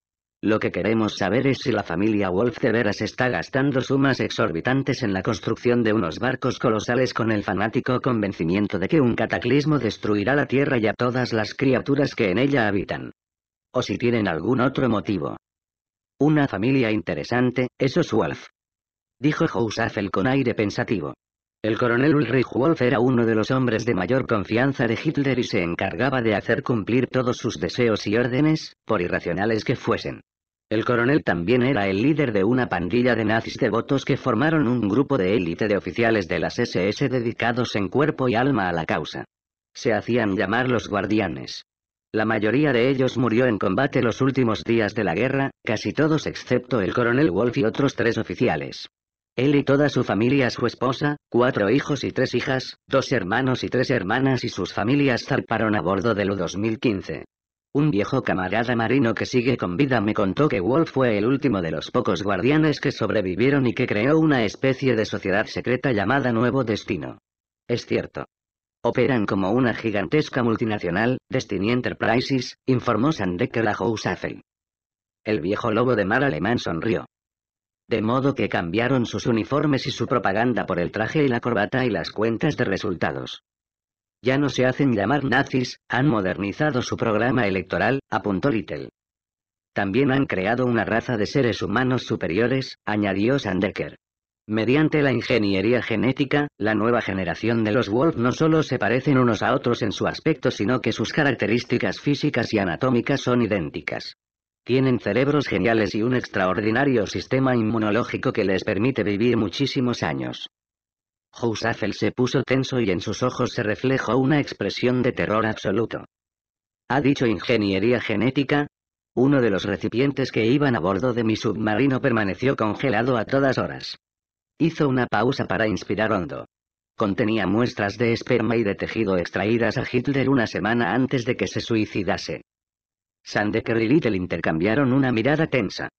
Lo que queremos saber es si la familia Wolf de veras está gastando sumas exorbitantes en la construcción de unos barcos colosales con el fanático convencimiento de que un cataclismo destruirá la Tierra y a todas las criaturas que en ella habitan. O si tienen algún otro motivo. Una familia interesante, esos Wolf dijo Housafel con aire pensativo. El coronel Ulrich Wolf era uno de los hombres de mayor confianza de Hitler y se encargaba de hacer cumplir todos sus deseos y órdenes, por irracionales que fuesen. El coronel también era el líder de una pandilla de nazis devotos que formaron un grupo de élite de oficiales de las SS dedicados en cuerpo y alma a la causa. Se hacían llamar los guardianes. La mayoría de ellos murió en combate los últimos días de la guerra, casi todos excepto el coronel Wolf y otros tres oficiales. Él y toda su familia, su esposa, cuatro hijos y tres hijas, dos hermanos y tres hermanas y sus familias zarparon a bordo del U-2015. Un viejo camarada marino que sigue con vida me contó que Wolf fue el último de los pocos guardianes que sobrevivieron y que creó una especie de sociedad secreta llamada Nuevo Destino. Es cierto. Operan como una gigantesca multinacional, Destiny Enterprises, informó Sandeckel a El viejo lobo de mar alemán sonrió de modo que cambiaron sus uniformes y su propaganda por el traje y la corbata y las cuentas de resultados. Ya no se hacen llamar nazis, han modernizado su programa electoral, apuntó Little. También han creado una raza de seres humanos superiores, añadió Sandecker. Mediante la ingeniería genética, la nueva generación de los Wolf no solo se parecen unos a otros en su aspecto, sino que sus características físicas y anatómicas son idénticas. Tienen cerebros geniales y un extraordinario sistema inmunológico que les permite vivir muchísimos años. Housafel se puso tenso y en sus ojos se reflejó una expresión de terror absoluto. ¿Ha dicho ingeniería genética? Uno de los recipientes que iban a bordo de mi submarino permaneció congelado a todas horas. Hizo una pausa para inspirar hondo. Contenía muestras de esperma y de tejido extraídas a Hitler una semana antes de que se suicidase. Sandeker y Little intercambiaron una mirada tensa.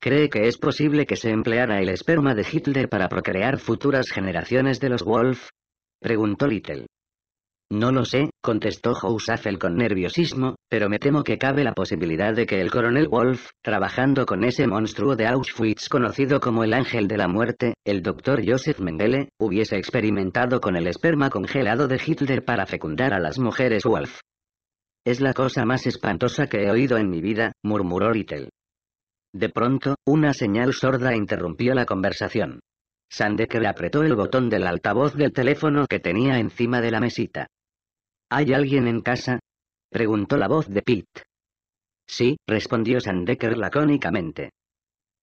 Cree que es posible que se empleara el esperma de Hitler para procrear futuras generaciones de los Wolf? preguntó Little. No lo sé, contestó Housafel con nerviosismo, pero me temo que cabe la posibilidad de que el coronel Wolf, trabajando con ese monstruo de Auschwitz conocido como el Ángel de la Muerte, el doctor Joseph Mengele, hubiese experimentado con el esperma congelado de Hitler para fecundar a las mujeres Wolf. Es la cosa más espantosa que he oído en mi vida, murmuró Little. De pronto, una señal sorda interrumpió la conversación. Sandeker apretó el botón del altavoz del teléfono que tenía encima de la mesita. ¿Hay alguien en casa? preguntó la voz de Pete. Sí, respondió Sandeker lacónicamente.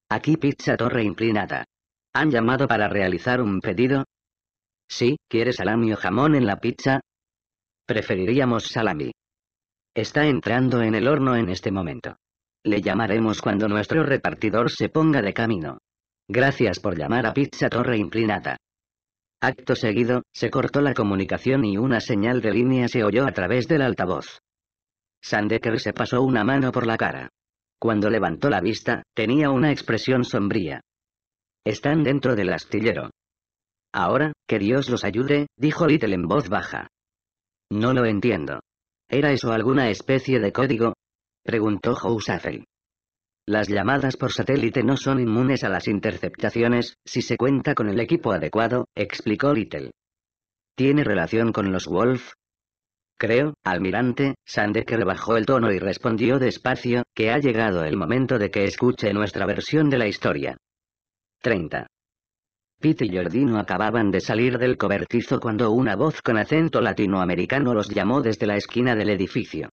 Aquí pizza torre inclinada. ¿Han llamado para realizar un pedido? Sí, ¿quieres salami o jamón en la pizza? Preferiríamos salami. Está entrando en el horno en este momento. Le llamaremos cuando nuestro repartidor se ponga de camino. Gracias por llamar a Pizza Torre Inclinada. Acto seguido, se cortó la comunicación y una señal de línea se oyó a través del altavoz. Sandecker se pasó una mano por la cara. Cuando levantó la vista, tenía una expresión sombría. Están dentro del astillero. Ahora, que Dios los ayude, dijo Little en voz baja. No lo entiendo. ¿Era eso alguna especie de código? Preguntó Housafel. Las llamadas por satélite no son inmunes a las interceptaciones, si se cuenta con el equipo adecuado, explicó Little. ¿Tiene relación con los Wolf? Creo, almirante, Sandecker bajó el tono y respondió despacio, que ha llegado el momento de que escuche nuestra versión de la historia. 30. Pete y Jordino acababan de salir del cobertizo cuando una voz con acento latinoamericano los llamó desde la esquina del edificio.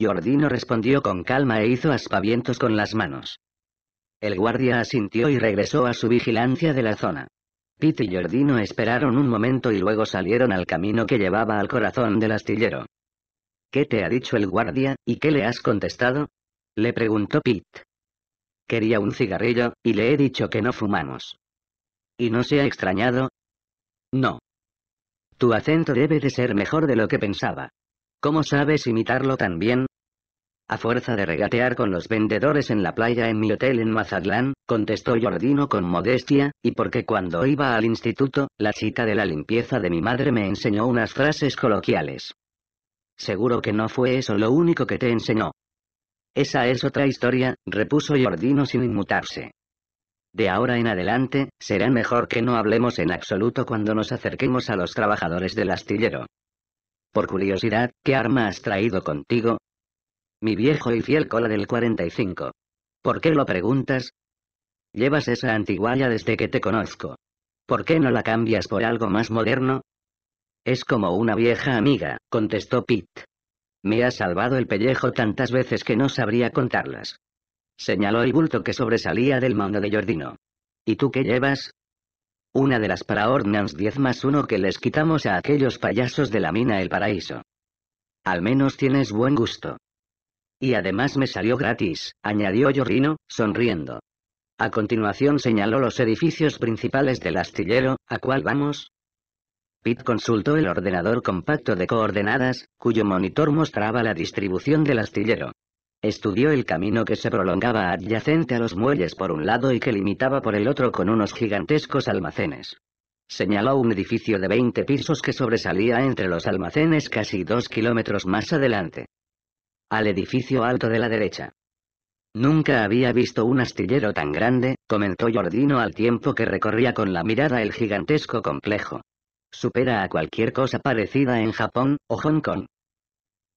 Jordino respondió con calma e hizo aspavientos con las manos. El guardia asintió y regresó a su vigilancia de la zona. Pete y Jordino esperaron un momento y luego salieron al camino que llevaba al corazón del astillero. ¿Qué te ha dicho el guardia, y qué le has contestado? Le preguntó Pete. Quería un cigarrillo, y le he dicho que no fumamos. ¿Y no se ha extrañado? No. Tu acento debe de ser mejor de lo que pensaba. ¿Cómo sabes imitarlo tan bien? A fuerza de regatear con los vendedores en la playa en mi hotel en Mazatlán, contestó Jordino con modestia, y porque cuando iba al instituto, la chica de la limpieza de mi madre me enseñó unas frases coloquiales. Seguro que no fue eso lo único que te enseñó. Esa es otra historia, repuso Jordino sin inmutarse. De ahora en adelante, será mejor que no hablemos en absoluto cuando nos acerquemos a los trabajadores del astillero. Por curiosidad, ¿qué arma has traído contigo? Mi viejo y fiel cola del 45. ¿Por qué lo preguntas? Llevas esa antigualla desde que te conozco. ¿Por qué no la cambias por algo más moderno? Es como una vieja amiga, contestó Pete. Me ha salvado el pellejo tantas veces que no sabría contarlas señaló el bulto que sobresalía del mando de Jordino. ¿Y tú qué llevas? Una de las para-ordnance 10 más 1 que les quitamos a aquellos payasos de la mina El Paraíso. Al menos tienes buen gusto. Y además me salió gratis, añadió Jordino, sonriendo. A continuación señaló los edificios principales del astillero, ¿a cuál vamos? Pitt consultó el ordenador compacto de coordenadas, cuyo monitor mostraba la distribución del astillero. Estudió el camino que se prolongaba adyacente a los muelles por un lado y que limitaba por el otro con unos gigantescos almacenes. Señaló un edificio de 20 pisos que sobresalía entre los almacenes casi dos kilómetros más adelante. Al edificio alto de la derecha. Nunca había visto un astillero tan grande, comentó Jordino al tiempo que recorría con la mirada el gigantesco complejo. Supera a cualquier cosa parecida en Japón o Hong Kong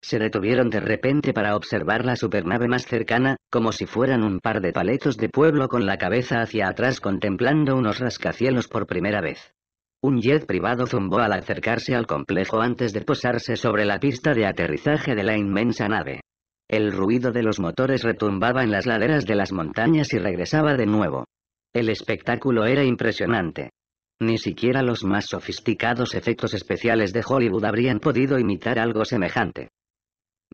se detuvieron de repente para observar la supernave más cercana, como si fueran un par de paletos de pueblo con la cabeza hacia atrás contemplando unos rascacielos por primera vez. Un jet privado zumbó al acercarse al complejo antes de posarse sobre la pista de aterrizaje de la inmensa nave. El ruido de los motores retumbaba en las laderas de las montañas y regresaba de nuevo. El espectáculo era impresionante. Ni siquiera los más sofisticados efectos especiales de Hollywood habrían podido imitar algo semejante.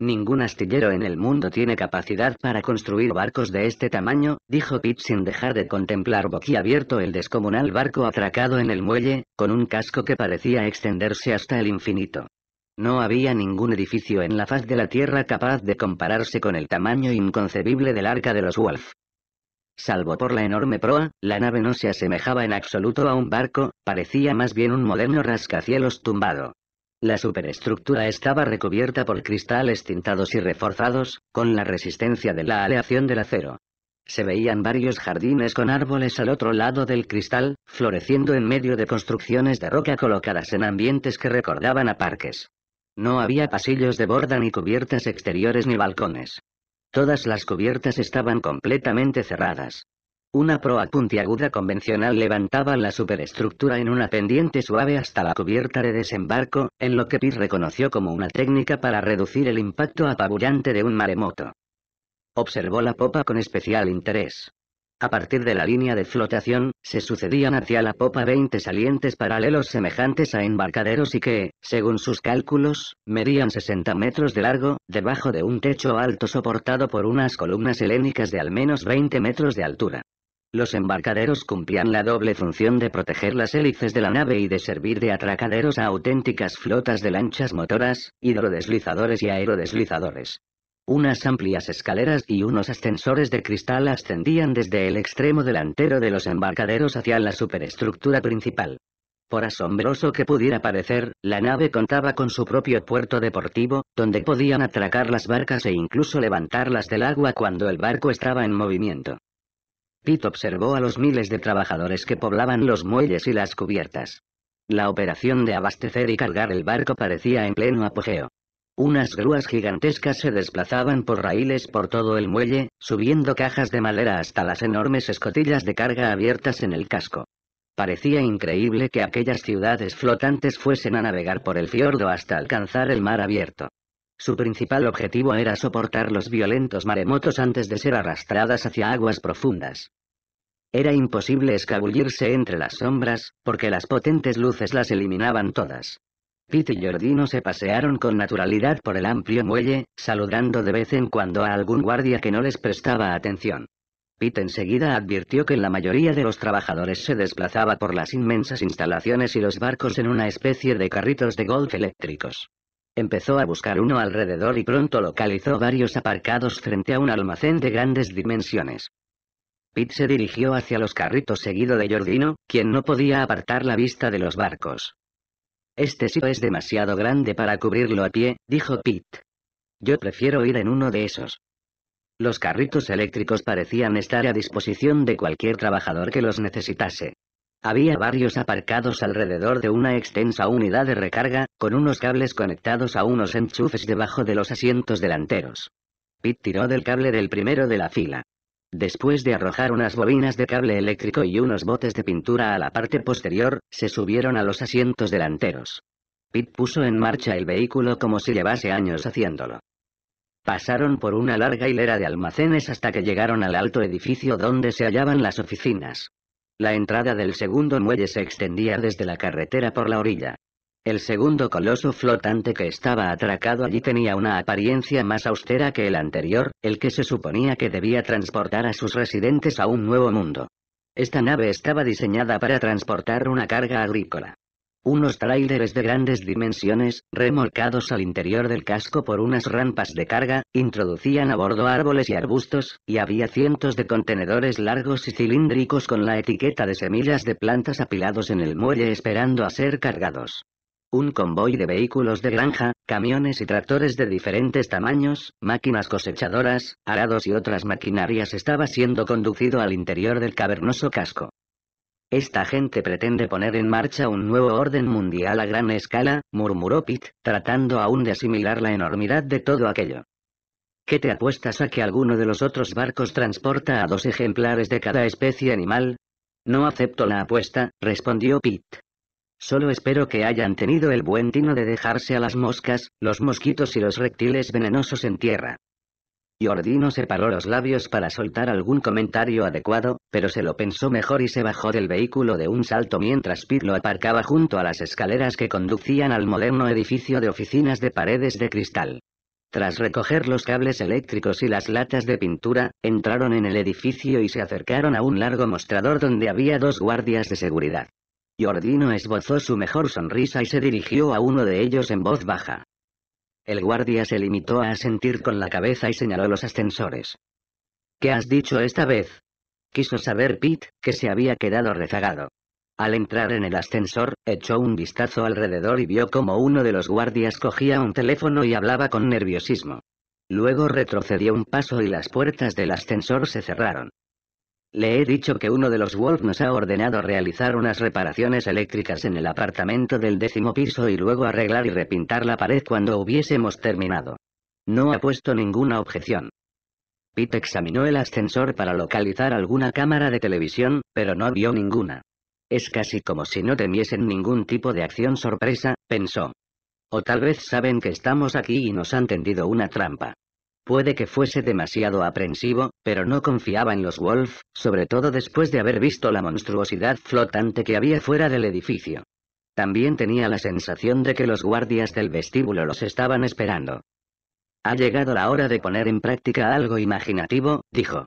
Ningún astillero en el mundo tiene capacidad para construir barcos de este tamaño, dijo Pitt sin dejar de contemplar boquiabierto el descomunal barco atracado en el muelle, con un casco que parecía extenderse hasta el infinito. No había ningún edificio en la faz de la Tierra capaz de compararse con el tamaño inconcebible del arca de los Wolf. Salvo por la enorme proa, la nave no se asemejaba en absoluto a un barco, parecía más bien un moderno rascacielos tumbado. La superestructura estaba recubierta por cristales tintados y reforzados, con la resistencia de la aleación del acero. Se veían varios jardines con árboles al otro lado del cristal, floreciendo en medio de construcciones de roca colocadas en ambientes que recordaban a parques. No había pasillos de borda ni cubiertas exteriores ni balcones. Todas las cubiertas estaban completamente cerradas. Una proa puntiaguda convencional levantaba la superestructura en una pendiente suave hasta la cubierta de desembarco, en lo que Pitt reconoció como una técnica para reducir el impacto apabullante de un maremoto. Observó la popa con especial interés. A partir de la línea de flotación, se sucedían hacia la popa 20 salientes paralelos semejantes a embarcaderos y que, según sus cálculos, medían 60 metros de largo, debajo de un techo alto soportado por unas columnas helénicas de al menos 20 metros de altura. Los embarcaderos cumplían la doble función de proteger las hélices de la nave y de servir de atracaderos a auténticas flotas de lanchas motoras, hidrodeslizadores y aerodeslizadores. Unas amplias escaleras y unos ascensores de cristal ascendían desde el extremo delantero de los embarcaderos hacia la superestructura principal. Por asombroso que pudiera parecer, la nave contaba con su propio puerto deportivo, donde podían atracar las barcas e incluso levantarlas del agua cuando el barco estaba en movimiento. Pitt observó a los miles de trabajadores que poblaban los muelles y las cubiertas. La operación de abastecer y cargar el barco parecía en pleno apogeo. Unas grúas gigantescas se desplazaban por raíles por todo el muelle, subiendo cajas de madera hasta las enormes escotillas de carga abiertas en el casco. Parecía increíble que aquellas ciudades flotantes fuesen a navegar por el fiordo hasta alcanzar el mar abierto. Su principal objetivo era soportar los violentos maremotos antes de ser arrastradas hacia aguas profundas. Era imposible escabullirse entre las sombras, porque las potentes luces las eliminaban todas. Pete y Jordino se pasearon con naturalidad por el amplio muelle, saludando de vez en cuando a algún guardia que no les prestaba atención. Pete enseguida advirtió que la mayoría de los trabajadores se desplazaba por las inmensas instalaciones y los barcos en una especie de carritos de golf eléctricos. Empezó a buscar uno alrededor y pronto localizó varios aparcados frente a un almacén de grandes dimensiones. Pete se dirigió hacia los carritos seguido de Jordino, quien no podía apartar la vista de los barcos. Este sitio es demasiado grande para cubrirlo a pie, dijo Pete. Yo prefiero ir en uno de esos. Los carritos eléctricos parecían estar a disposición de cualquier trabajador que los necesitase. Había varios aparcados alrededor de una extensa unidad de recarga, con unos cables conectados a unos enchufes debajo de los asientos delanteros. Pitt tiró del cable del primero de la fila. Después de arrojar unas bobinas de cable eléctrico y unos botes de pintura a la parte posterior, se subieron a los asientos delanteros. Pitt puso en marcha el vehículo como si llevase años haciéndolo. Pasaron por una larga hilera de almacenes hasta que llegaron al alto edificio donde se hallaban las oficinas. La entrada del segundo muelle se extendía desde la carretera por la orilla. El segundo coloso flotante que estaba atracado allí tenía una apariencia más austera que el anterior, el que se suponía que debía transportar a sus residentes a un nuevo mundo. Esta nave estaba diseñada para transportar una carga agrícola. Unos tráileres de grandes dimensiones, remolcados al interior del casco por unas rampas de carga, introducían a bordo árboles y arbustos, y había cientos de contenedores largos y cilíndricos con la etiqueta de semillas de plantas apilados en el muelle esperando a ser cargados. Un convoy de vehículos de granja, camiones y tractores de diferentes tamaños, máquinas cosechadoras, arados y otras maquinarias estaba siendo conducido al interior del cavernoso casco. Esta gente pretende poner en marcha un nuevo orden mundial a gran escala, murmuró Pitt, tratando aún de asimilar la enormidad de todo aquello. ¿Qué te apuestas a que alguno de los otros barcos transporta a dos ejemplares de cada especie animal? No acepto la apuesta, respondió Pitt. Solo espero que hayan tenido el buen tino de dejarse a las moscas, los mosquitos y los reptiles venenosos en tierra. Giordino separó los labios para soltar algún comentario adecuado, pero se lo pensó mejor y se bajó del vehículo de un salto mientras Pete lo aparcaba junto a las escaleras que conducían al moderno edificio de oficinas de paredes de cristal. Tras recoger los cables eléctricos y las latas de pintura, entraron en el edificio y se acercaron a un largo mostrador donde había dos guardias de seguridad. Jordino esbozó su mejor sonrisa y se dirigió a uno de ellos en voz baja. El guardia se limitó a asentir con la cabeza y señaló los ascensores. ¿Qué has dicho esta vez? Quiso saber Pete, que se había quedado rezagado. Al entrar en el ascensor, echó un vistazo alrededor y vio como uno de los guardias cogía un teléfono y hablaba con nerviosismo. Luego retrocedió un paso y las puertas del ascensor se cerraron. Le he dicho que uno de los Wolf nos ha ordenado realizar unas reparaciones eléctricas en el apartamento del décimo piso y luego arreglar y repintar la pared cuando hubiésemos terminado. No ha puesto ninguna objeción. Pete examinó el ascensor para localizar alguna cámara de televisión, pero no vio ninguna. Es casi como si no temiesen ningún tipo de acción sorpresa, pensó. O tal vez saben que estamos aquí y nos han tendido una trampa. Puede que fuese demasiado aprensivo, pero no confiaba en los Wolf, sobre todo después de haber visto la monstruosidad flotante que había fuera del edificio. También tenía la sensación de que los guardias del vestíbulo los estaban esperando. Ha llegado la hora de poner en práctica algo imaginativo, dijo.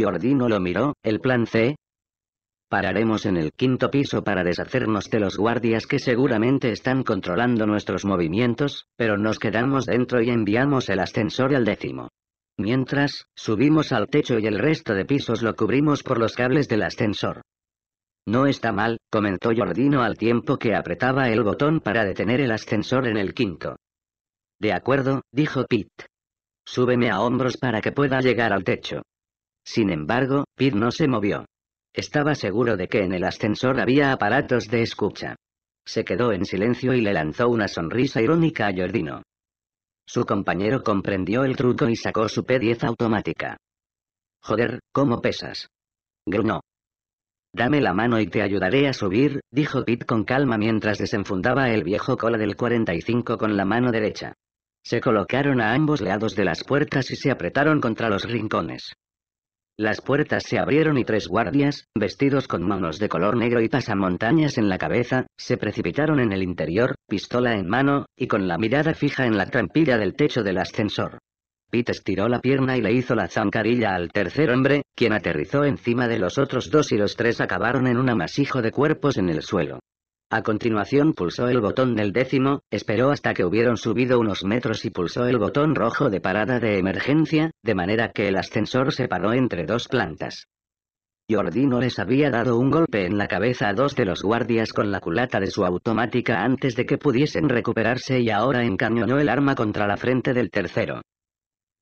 Jordi no lo miró, el plan C, Pararemos en el quinto piso para deshacernos de los guardias que seguramente están controlando nuestros movimientos, pero nos quedamos dentro y enviamos el ascensor al décimo. Mientras, subimos al techo y el resto de pisos lo cubrimos por los cables del ascensor. No está mal, comentó Jordino al tiempo que apretaba el botón para detener el ascensor en el quinto. De acuerdo, dijo Pete. Súbeme a hombros para que pueda llegar al techo. Sin embargo, Pete no se movió. Estaba seguro de que en el ascensor había aparatos de escucha. Se quedó en silencio y le lanzó una sonrisa irónica a Jordino. Su compañero comprendió el truco y sacó su P10 automática. Joder, ¿cómo pesas? Grunó. Dame la mano y te ayudaré a subir, dijo Pete con calma mientras desenfundaba el viejo cola del 45 con la mano derecha. Se colocaron a ambos lados de las puertas y se apretaron contra los rincones. Las puertas se abrieron y tres guardias, vestidos con manos de color negro y pasamontañas en la cabeza, se precipitaron en el interior, pistola en mano, y con la mirada fija en la trampilla del techo del ascensor. Pete estiró la pierna y le hizo la zancarilla al tercer hombre, quien aterrizó encima de los otros dos y los tres acabaron en un amasijo de cuerpos en el suelo. A continuación pulsó el botón del décimo, esperó hasta que hubieron subido unos metros y pulsó el botón rojo de parada de emergencia, de manera que el ascensor se paró entre dos plantas. Jordi no les había dado un golpe en la cabeza a dos de los guardias con la culata de su automática antes de que pudiesen recuperarse y ahora encañonó el arma contra la frente del tercero.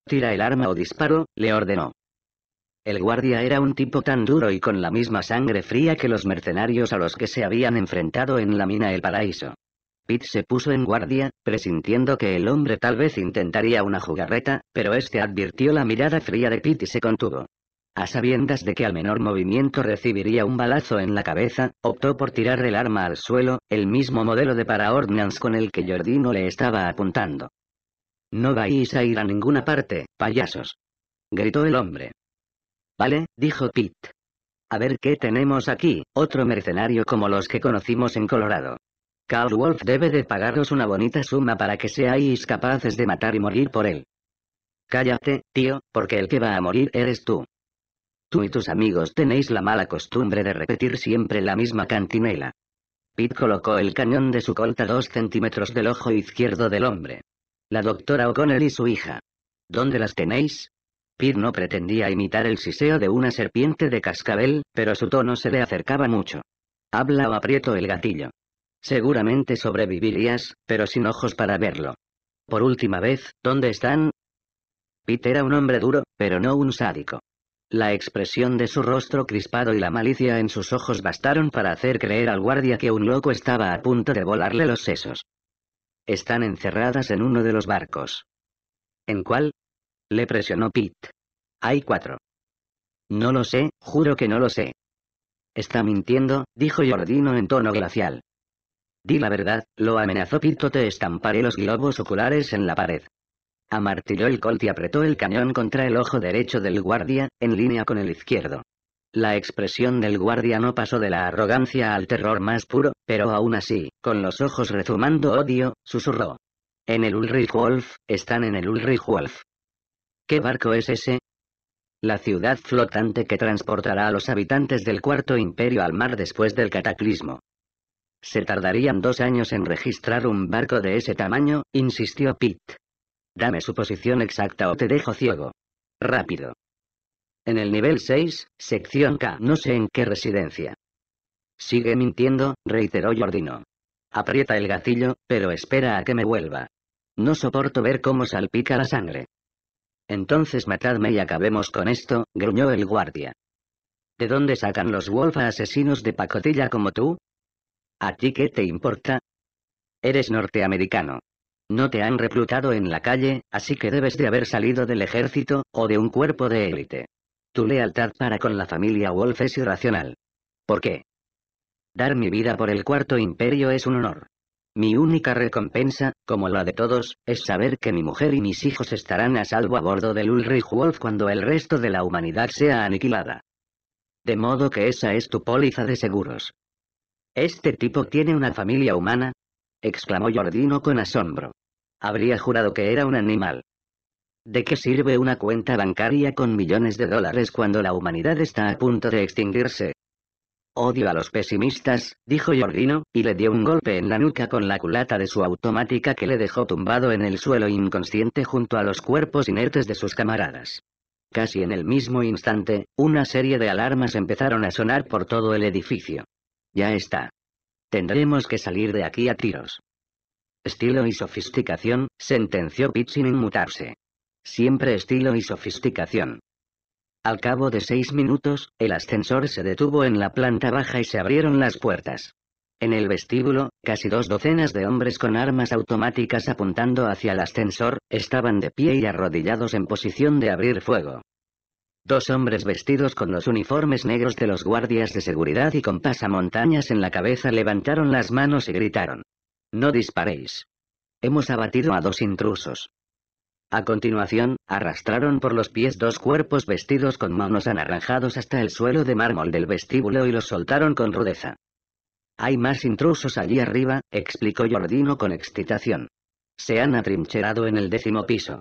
Tira el arma o disparo, le ordenó. El guardia era un tipo tan duro y con la misma sangre fría que los mercenarios a los que se habían enfrentado en la mina El Paraíso. Pitt se puso en guardia, presintiendo que el hombre tal vez intentaría una jugarreta, pero este advirtió la mirada fría de Pitt y se contuvo. A sabiendas de que al menor movimiento recibiría un balazo en la cabeza, optó por tirar el arma al suelo, el mismo modelo de paraordnance con el que Jordino le estaba apuntando. No vais a ir a ninguna parte, payasos. Gritó el hombre. Vale, dijo Pete. A ver qué tenemos aquí, otro mercenario como los que conocimos en Colorado. Carl Wolf debe de pagaros una bonita suma para que seáis capaces de matar y morir por él. Cállate, tío, porque el que va a morir eres tú. Tú y tus amigos tenéis la mala costumbre de repetir siempre la misma cantinela. Pete colocó el cañón de su colta dos centímetros del ojo izquierdo del hombre. La doctora O'Connell y su hija. ¿Dónde las tenéis? Pete no pretendía imitar el siseo de una serpiente de cascabel, pero su tono se le acercaba mucho. Habla o aprieto el gatillo. Seguramente sobrevivirías, pero sin ojos para verlo. Por última vez, ¿dónde están? Pete era un hombre duro, pero no un sádico. La expresión de su rostro crispado y la malicia en sus ojos bastaron para hacer creer al guardia que un loco estaba a punto de volarle los sesos. Están encerradas en uno de los barcos. ¿En cuál? Le presionó Pete. Hay cuatro. No lo sé, juro que no lo sé. Está mintiendo, dijo Jordino en tono glacial. Di la verdad, lo amenazó Pito te estamparé los globos oculares en la pared. Amartilló el colt y apretó el cañón contra el ojo derecho del guardia, en línea con el izquierdo. La expresión del guardia no pasó de la arrogancia al terror más puro, pero aún así, con los ojos rezumando odio, susurró. En el Ulrich Wolf, están en el Ulrich Wolf. ¿Qué barco es ese? La ciudad flotante que transportará a los habitantes del Cuarto Imperio al mar después del cataclismo. Se tardarían dos años en registrar un barco de ese tamaño, insistió Pitt. Dame su posición exacta o te dejo ciego. Rápido. En el nivel 6, sección K, no sé en qué residencia. Sigue mintiendo, reiteró Jordino. Aprieta el gatillo, pero espera a que me vuelva. No soporto ver cómo salpica la sangre. Entonces matadme y acabemos con esto, gruñó el guardia. ¿De dónde sacan los Wolf a asesinos de pacotilla como tú? ¿A ti qué te importa? Eres norteamericano. No te han reclutado en la calle, así que debes de haber salido del ejército, o de un cuerpo de élite. Tu lealtad para con la familia Wolf es irracional. ¿Por qué? Dar mi vida por el cuarto imperio es un honor. Mi única recompensa, como la de todos, es saber que mi mujer y mis hijos estarán a salvo a bordo del Ulrich Wolf cuando el resto de la humanidad sea aniquilada. De modo que esa es tu póliza de seguros. ¿Este tipo tiene una familia humana? exclamó Jordino con asombro. Habría jurado que era un animal. ¿De qué sirve una cuenta bancaria con millones de dólares cuando la humanidad está a punto de extinguirse? Odio a los pesimistas, dijo Jordino, y le dio un golpe en la nuca con la culata de su automática que le dejó tumbado en el suelo inconsciente junto a los cuerpos inertes de sus camaradas. Casi en el mismo instante, una serie de alarmas empezaron a sonar por todo el edificio. Ya está. Tendremos que salir de aquí a tiros. Estilo y sofisticación, sentenció Pitt sin inmutarse. Siempre estilo y sofisticación. Al cabo de seis minutos, el ascensor se detuvo en la planta baja y se abrieron las puertas. En el vestíbulo, casi dos docenas de hombres con armas automáticas apuntando hacia el ascensor, estaban de pie y arrodillados en posición de abrir fuego. Dos hombres vestidos con los uniformes negros de los guardias de seguridad y con pasamontañas en la cabeza levantaron las manos y gritaron. No disparéis. Hemos abatido a dos intrusos. A continuación, arrastraron por los pies dos cuerpos vestidos con manos anaranjados hasta el suelo de mármol del vestíbulo y los soltaron con rudeza. Hay más intrusos allí arriba, explicó Jordino con excitación. Se han atrincherado en el décimo piso.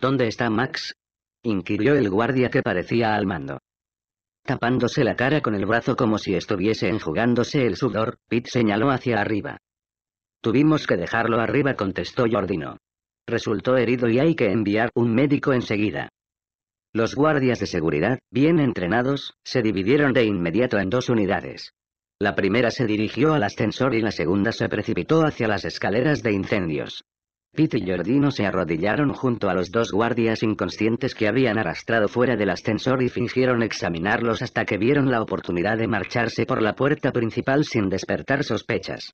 ¿Dónde está Max? inquirió el guardia que parecía al mando. Tapándose la cara con el brazo como si estuviese enjugándose el sudor, Pete señaló hacia arriba. Tuvimos que dejarlo arriba, contestó Jordino resultó herido y hay que enviar un médico enseguida. Los guardias de seguridad, bien entrenados, se dividieron de inmediato en dos unidades. La primera se dirigió al ascensor y la segunda se precipitó hacia las escaleras de incendios. Pete y Jordino se arrodillaron junto a los dos guardias inconscientes que habían arrastrado fuera del ascensor y fingieron examinarlos hasta que vieron la oportunidad de marcharse por la puerta principal sin despertar sospechas.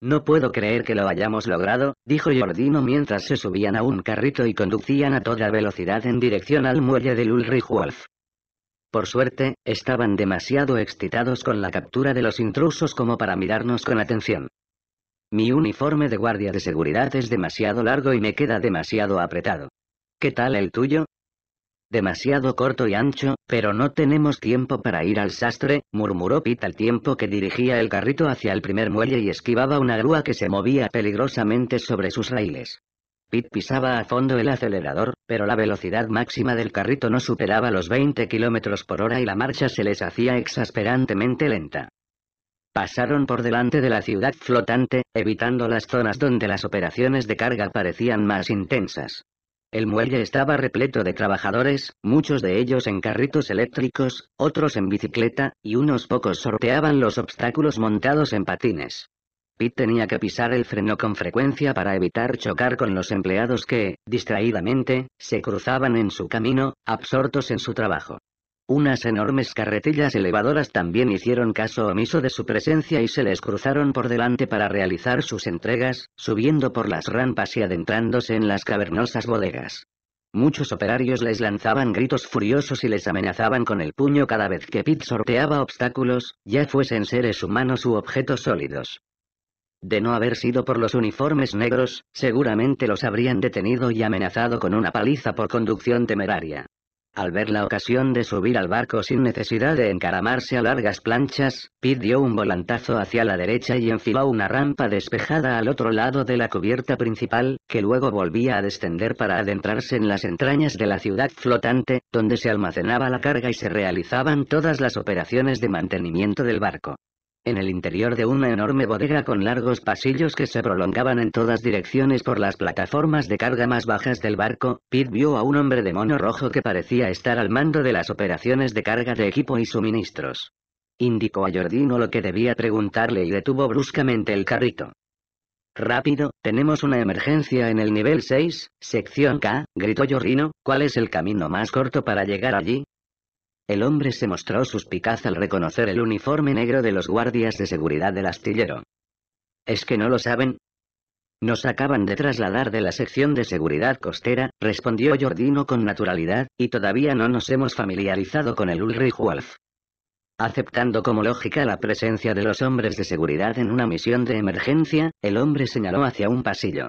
No puedo creer que lo hayamos logrado, dijo Jordino mientras se subían a un carrito y conducían a toda velocidad en dirección al muelle de Ulrich Wolf. Por suerte, estaban demasiado excitados con la captura de los intrusos como para mirarnos con atención. Mi uniforme de guardia de seguridad es demasiado largo y me queda demasiado apretado. ¿Qué tal el tuyo? Demasiado corto y ancho, pero no tenemos tiempo para ir al sastre, murmuró Pete al tiempo que dirigía el carrito hacia el primer muelle y esquivaba una grúa que se movía peligrosamente sobre sus raíles. Pete pisaba a fondo el acelerador, pero la velocidad máxima del carrito no superaba los 20 kilómetros por hora y la marcha se les hacía exasperantemente lenta. Pasaron por delante de la ciudad flotante, evitando las zonas donde las operaciones de carga parecían más intensas. El muelle estaba repleto de trabajadores, muchos de ellos en carritos eléctricos, otros en bicicleta, y unos pocos sorteaban los obstáculos montados en patines. Pete tenía que pisar el freno con frecuencia para evitar chocar con los empleados que, distraídamente, se cruzaban en su camino, absortos en su trabajo. Unas enormes carretillas elevadoras también hicieron caso omiso de su presencia y se les cruzaron por delante para realizar sus entregas, subiendo por las rampas y adentrándose en las cavernosas bodegas. Muchos operarios les lanzaban gritos furiosos y les amenazaban con el puño cada vez que Pete sorteaba obstáculos, ya fuesen seres humanos u objetos sólidos. De no haber sido por los uniformes negros, seguramente los habrían detenido y amenazado con una paliza por conducción temeraria. Al ver la ocasión de subir al barco sin necesidad de encaramarse a largas planchas, Pete dio un volantazo hacia la derecha y enfiló una rampa despejada al otro lado de la cubierta principal, que luego volvía a descender para adentrarse en las entrañas de la ciudad flotante, donde se almacenaba la carga y se realizaban todas las operaciones de mantenimiento del barco en el interior de una enorme bodega con largos pasillos que se prolongaban en todas direcciones por las plataformas de carga más bajas del barco, Pete vio a un hombre de mono rojo que parecía estar al mando de las operaciones de carga de equipo y suministros. Indicó a Jordino lo que debía preguntarle y detuvo bruscamente el carrito. Rápido, tenemos una emergencia en el nivel 6, sección K, gritó Jordino, ¿cuál es el camino más corto para llegar allí? El hombre se mostró suspicaz al reconocer el uniforme negro de los guardias de seguridad del astillero. ¿Es que no lo saben? Nos acaban de trasladar de la sección de seguridad costera, respondió Jordino con naturalidad, y todavía no nos hemos familiarizado con el Ulrich Wolf. Aceptando como lógica la presencia de los hombres de seguridad en una misión de emergencia, el hombre señaló hacia un pasillo.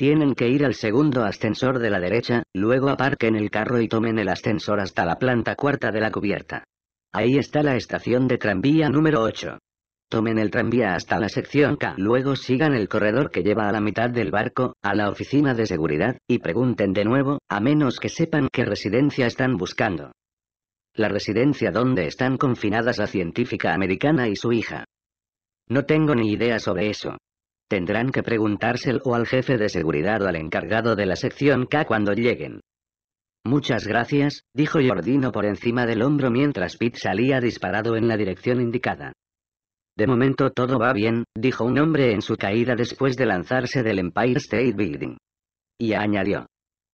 Tienen que ir al segundo ascensor de la derecha, luego aparquen el carro y tomen el ascensor hasta la planta cuarta de la cubierta. Ahí está la estación de tranvía número 8. Tomen el tranvía hasta la sección K, luego sigan el corredor que lleva a la mitad del barco, a la oficina de seguridad, y pregunten de nuevo, a menos que sepan qué residencia están buscando. La residencia donde están confinadas la científica americana y su hija. No tengo ni idea sobre eso, Tendrán que preguntárselo al jefe de seguridad o al encargado de la sección K cuando lleguen. Muchas gracias, dijo Jordino por encima del hombro mientras Pete salía disparado en la dirección indicada. De momento todo va bien, dijo un hombre en su caída después de lanzarse del Empire State Building. Y añadió.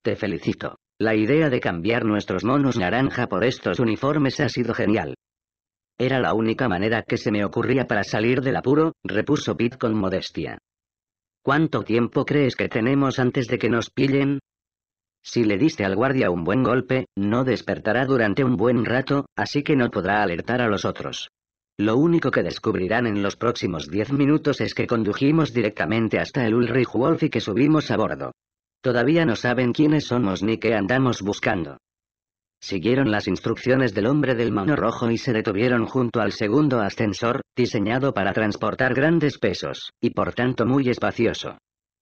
Te felicito. La idea de cambiar nuestros monos naranja por estos uniformes ha sido genial. Era la única manera que se me ocurría para salir del apuro, repuso Pete con modestia. ¿Cuánto tiempo crees que tenemos antes de que nos pillen? Si le diste al guardia un buen golpe, no despertará durante un buen rato, así que no podrá alertar a los otros. Lo único que descubrirán en los próximos diez minutos es que condujimos directamente hasta el Ulrich Wolf y que subimos a bordo. Todavía no saben quiénes somos ni qué andamos buscando. Siguieron las instrucciones del hombre del mono rojo y se detuvieron junto al segundo ascensor, diseñado para transportar grandes pesos, y por tanto muy espacioso.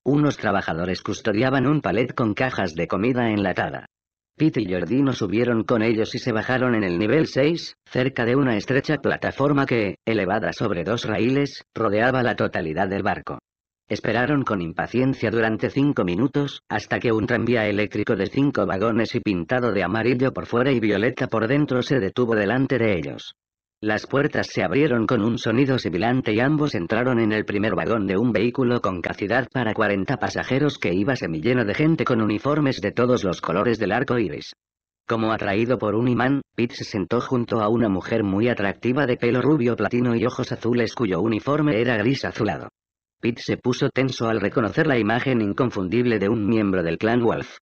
Unos trabajadores custodiaban un palet con cajas de comida enlatada. Pete y Jordino subieron con ellos y se bajaron en el nivel 6, cerca de una estrecha plataforma que, elevada sobre dos raíles, rodeaba la totalidad del barco. Esperaron con impaciencia durante cinco minutos, hasta que un tranvía eléctrico de cinco vagones y pintado de amarillo por fuera y violeta por dentro se detuvo delante de ellos. Las puertas se abrieron con un sonido sibilante y ambos entraron en el primer vagón de un vehículo con capacidad para 40 pasajeros que iba semilleno de gente con uniformes de todos los colores del arco iris. Como atraído por un imán, Pete se sentó junto a una mujer muy atractiva de pelo rubio platino y ojos azules cuyo uniforme era gris azulado. Pete se puso tenso al reconocer la imagen inconfundible de un miembro del clan Wolf.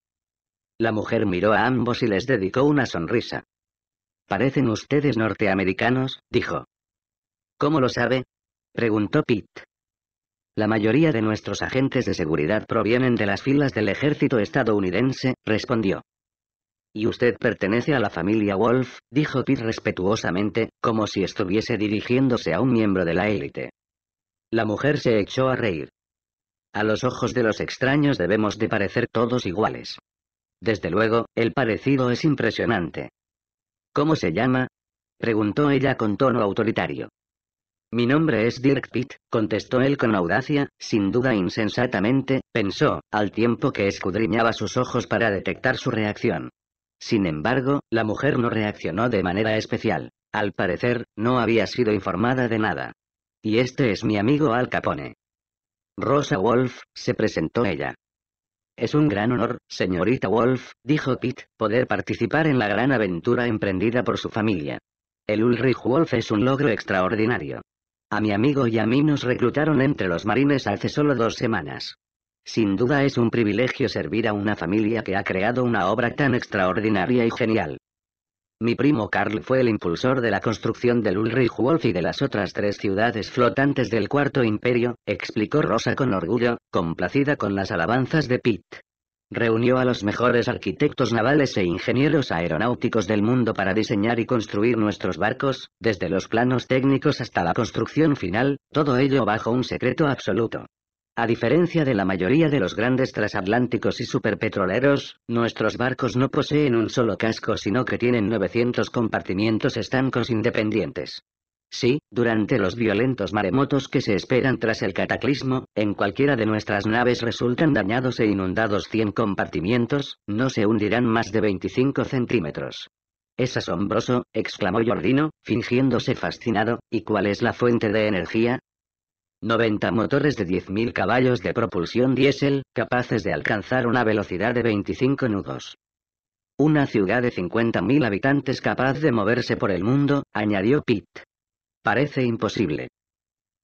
La mujer miró a ambos y les dedicó una sonrisa. Parecen ustedes norteamericanos, dijo. ¿Cómo lo sabe? preguntó Pete. La mayoría de nuestros agentes de seguridad provienen de las filas del ejército estadounidense, respondió. Y usted pertenece a la familia Wolf, dijo Pete respetuosamente, como si estuviese dirigiéndose a un miembro de la élite. La mujer se echó a reír. A los ojos de los extraños debemos de parecer todos iguales. Desde luego, el parecido es impresionante. ¿Cómo se llama? preguntó ella con tono autoritario. Mi nombre es Dirk Pitt, contestó él con audacia, sin duda insensatamente, pensó, al tiempo que escudriñaba sus ojos para detectar su reacción. Sin embargo, la mujer no reaccionó de manera especial. Al parecer, no había sido informada de nada. Y este es mi amigo Al Capone. Rosa Wolf, se presentó ella. Es un gran honor, señorita Wolf, dijo Pete, poder participar en la gran aventura emprendida por su familia. El Ulrich Wolf es un logro extraordinario. A mi amigo y a mí nos reclutaron entre los marines hace solo dos semanas. Sin duda es un privilegio servir a una familia que ha creado una obra tan extraordinaria y genial. Mi primo Carl fue el impulsor de la construcción del Ulrich Wolf y de las otras tres ciudades flotantes del Cuarto Imperio, explicó Rosa con orgullo, complacida con las alabanzas de Pitt. Reunió a los mejores arquitectos navales e ingenieros aeronáuticos del mundo para diseñar y construir nuestros barcos, desde los planos técnicos hasta la construcción final, todo ello bajo un secreto absoluto. A diferencia de la mayoría de los grandes transatlánticos y superpetroleros, nuestros barcos no poseen un solo casco sino que tienen 900 compartimientos estancos independientes. Si, durante los violentos maremotos que se esperan tras el cataclismo, en cualquiera de nuestras naves resultan dañados e inundados 100 compartimientos, no se hundirán más de 25 centímetros. Es asombroso, exclamó Jordino, fingiéndose fascinado, ¿y cuál es la fuente de energía? 90 motores de 10.000 caballos de propulsión diésel, capaces de alcanzar una velocidad de 25 nudos. Una ciudad de 50.000 habitantes capaz de moverse por el mundo, añadió Pitt. Parece imposible.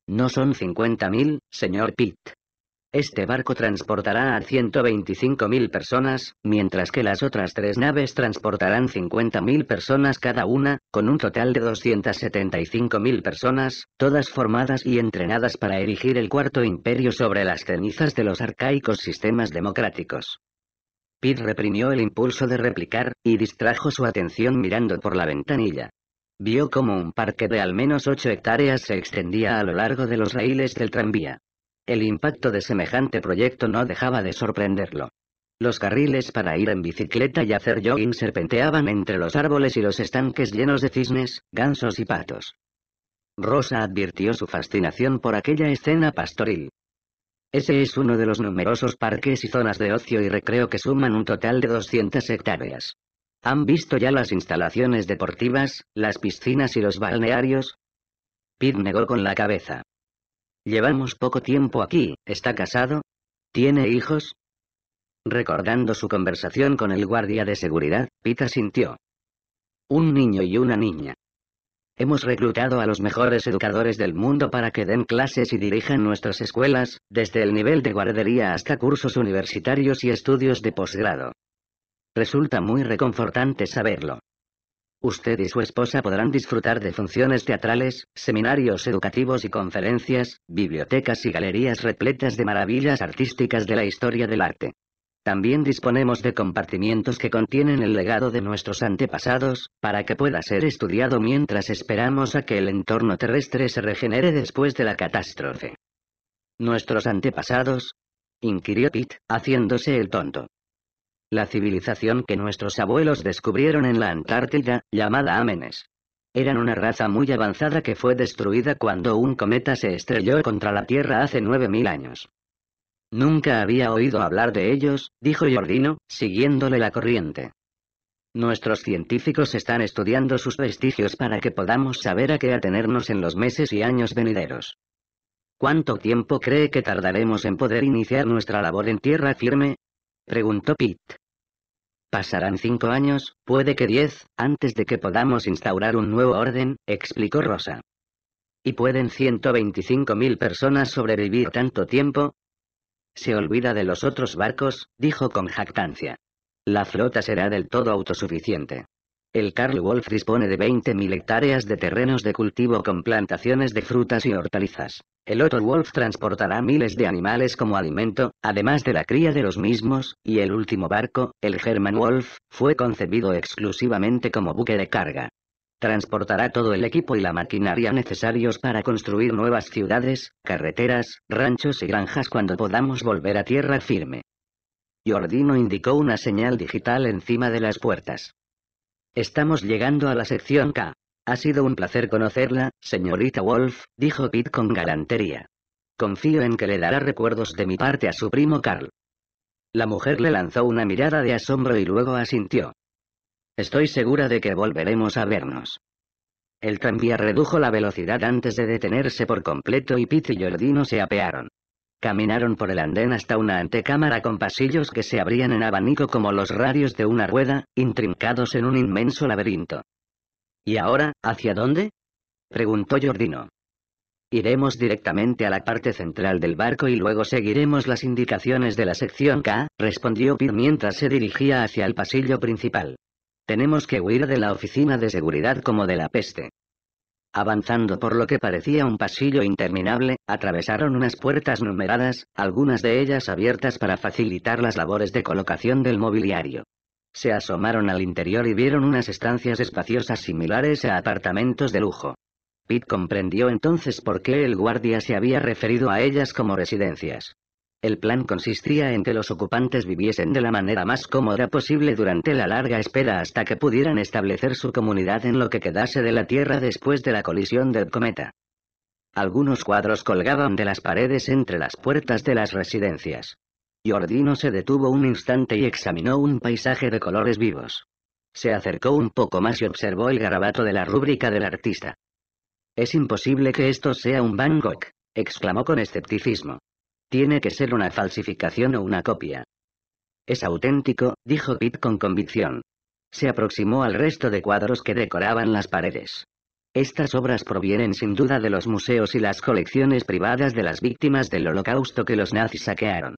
No son 50.000, señor Pitt. Este barco transportará a 125.000 personas, mientras que las otras tres naves transportarán 50.000 personas cada una, con un total de 275.000 personas, todas formadas y entrenadas para erigir el Cuarto Imperio sobre las cenizas de los arcaicos sistemas democráticos. Pitt reprimió el impulso de replicar, y distrajo su atención mirando por la ventanilla. Vio como un parque de al menos 8 hectáreas se extendía a lo largo de los raíles del tranvía. El impacto de semejante proyecto no dejaba de sorprenderlo. Los carriles para ir en bicicleta y hacer jogging serpenteaban entre los árboles y los estanques llenos de cisnes, gansos y patos. Rosa advirtió su fascinación por aquella escena pastoril. Ese es uno de los numerosos parques y zonas de ocio y recreo que suman un total de 200 hectáreas. ¿Han visto ya las instalaciones deportivas, las piscinas y los balnearios? Pete negó con la cabeza. Llevamos poco tiempo aquí, ¿está casado? ¿Tiene hijos? Recordando su conversación con el guardia de seguridad, Pita sintió. Un niño y una niña. Hemos reclutado a los mejores educadores del mundo para que den clases y dirijan nuestras escuelas, desde el nivel de guardería hasta cursos universitarios y estudios de posgrado. Resulta muy reconfortante saberlo. Usted y su esposa podrán disfrutar de funciones teatrales, seminarios educativos y conferencias, bibliotecas y galerías repletas de maravillas artísticas de la historia del arte. También disponemos de compartimientos que contienen el legado de nuestros antepasados, para que pueda ser estudiado mientras esperamos a que el entorno terrestre se regenere después de la catástrofe. Nuestros antepasados, inquirió Pitt, haciéndose el tonto la civilización que nuestros abuelos descubrieron en la Antártida, llamada Amenes. Eran una raza muy avanzada que fue destruida cuando un cometa se estrelló contra la Tierra hace 9.000 años. Nunca había oído hablar de ellos, dijo Jordino, siguiéndole la corriente. Nuestros científicos están estudiando sus vestigios para que podamos saber a qué atenernos en los meses y años venideros. ¿Cuánto tiempo cree que tardaremos en poder iniciar nuestra labor en tierra firme? preguntó Pete. Pasarán cinco años, puede que diez, antes de que podamos instaurar un nuevo orden, explicó Rosa. ¿Y pueden 125.000 personas sobrevivir tanto tiempo? Se olvida de los otros barcos, dijo con jactancia. La flota será del todo autosuficiente. El Carl Wolf dispone de 20.000 hectáreas de terrenos de cultivo con plantaciones de frutas y hortalizas. El Otto Wolf transportará miles de animales como alimento, además de la cría de los mismos, y el último barco, el German Wolf, fue concebido exclusivamente como buque de carga. Transportará todo el equipo y la maquinaria necesarios para construir nuevas ciudades, carreteras, ranchos y granjas cuando podamos volver a tierra firme. Jordino indicó una señal digital encima de las puertas. Estamos llegando a la sección K. Ha sido un placer conocerla, señorita Wolf, dijo Pitt con galantería. Confío en que le dará recuerdos de mi parte a su primo Carl. La mujer le lanzó una mirada de asombro y luego asintió. Estoy segura de que volveremos a vernos. El tranvía redujo la velocidad antes de detenerse por completo y Pete y Jordino se apearon. Caminaron por el andén hasta una antecámara con pasillos que se abrían en abanico como los radios de una rueda, intrincados en un inmenso laberinto. ¿Y ahora, hacia dónde? preguntó Jordino. Iremos directamente a la parte central del barco y luego seguiremos las indicaciones de la sección K, respondió Pete mientras se dirigía hacia el pasillo principal. Tenemos que huir de la oficina de seguridad como de la peste. Avanzando por lo que parecía un pasillo interminable, atravesaron unas puertas numeradas, algunas de ellas abiertas para facilitar las labores de colocación del mobiliario. Se asomaron al interior y vieron unas estancias espaciosas similares a apartamentos de lujo. Pitt comprendió entonces por qué el guardia se había referido a ellas como residencias. El plan consistía en que los ocupantes viviesen de la manera más cómoda posible durante la larga espera hasta que pudieran establecer su comunidad en lo que quedase de la Tierra después de la colisión del cometa. Algunos cuadros colgaban de las paredes entre las puertas de las residencias. Jordino se detuvo un instante y examinó un paisaje de colores vivos. Se acercó un poco más y observó el garabato de la rúbrica del artista. Es imposible que esto sea un Van Gogh, exclamó con escepticismo. Tiene que ser una falsificación o una copia. Es auténtico, dijo Pitt con convicción. Se aproximó al resto de cuadros que decoraban las paredes. Estas obras provienen sin duda de los museos y las colecciones privadas de las víctimas del holocausto que los nazis saquearon.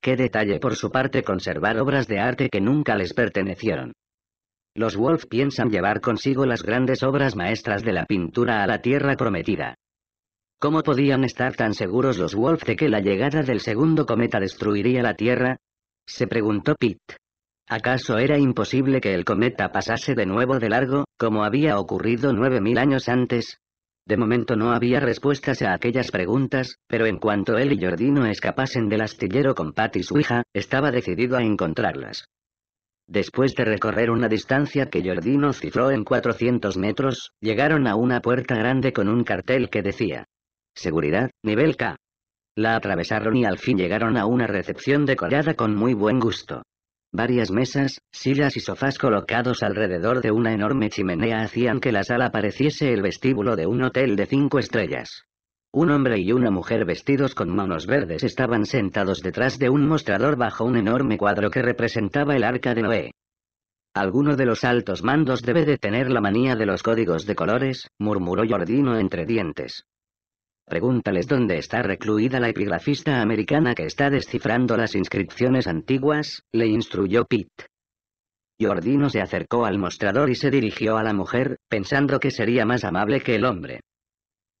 Qué detalle por su parte conservar obras de arte que nunca les pertenecieron. Los Wolf piensan llevar consigo las grandes obras maestras de la pintura a la tierra prometida. ¿Cómo podían estar tan seguros los Wolf de que la llegada del segundo cometa destruiría la Tierra? Se preguntó Pete. ¿Acaso era imposible que el cometa pasase de nuevo de largo, como había ocurrido nueve mil años antes? De momento no había respuestas a aquellas preguntas, pero en cuanto él y Jordino escapasen del astillero con Pat y su hija, estaba decidido a encontrarlas. Después de recorrer una distancia que Jordino cifró en 400 metros, llegaron a una puerta grande con un cartel que decía, Seguridad, nivel K. La atravesaron y al fin llegaron a una recepción decorada con muy buen gusto. Varias mesas, sillas y sofás colocados alrededor de una enorme chimenea hacían que la sala pareciese el vestíbulo de un hotel de cinco estrellas. Un hombre y una mujer vestidos con manos verdes estaban sentados detrás de un mostrador bajo un enorme cuadro que representaba el arca de Noé. Alguno de los altos mandos debe de tener la manía de los códigos de colores, murmuró Jordino entre dientes. Pregúntales dónde está recluida la epigrafista americana que está descifrando las inscripciones antiguas, le instruyó Pitt. Jordino se acercó al mostrador y se dirigió a la mujer, pensando que sería más amable que el hombre.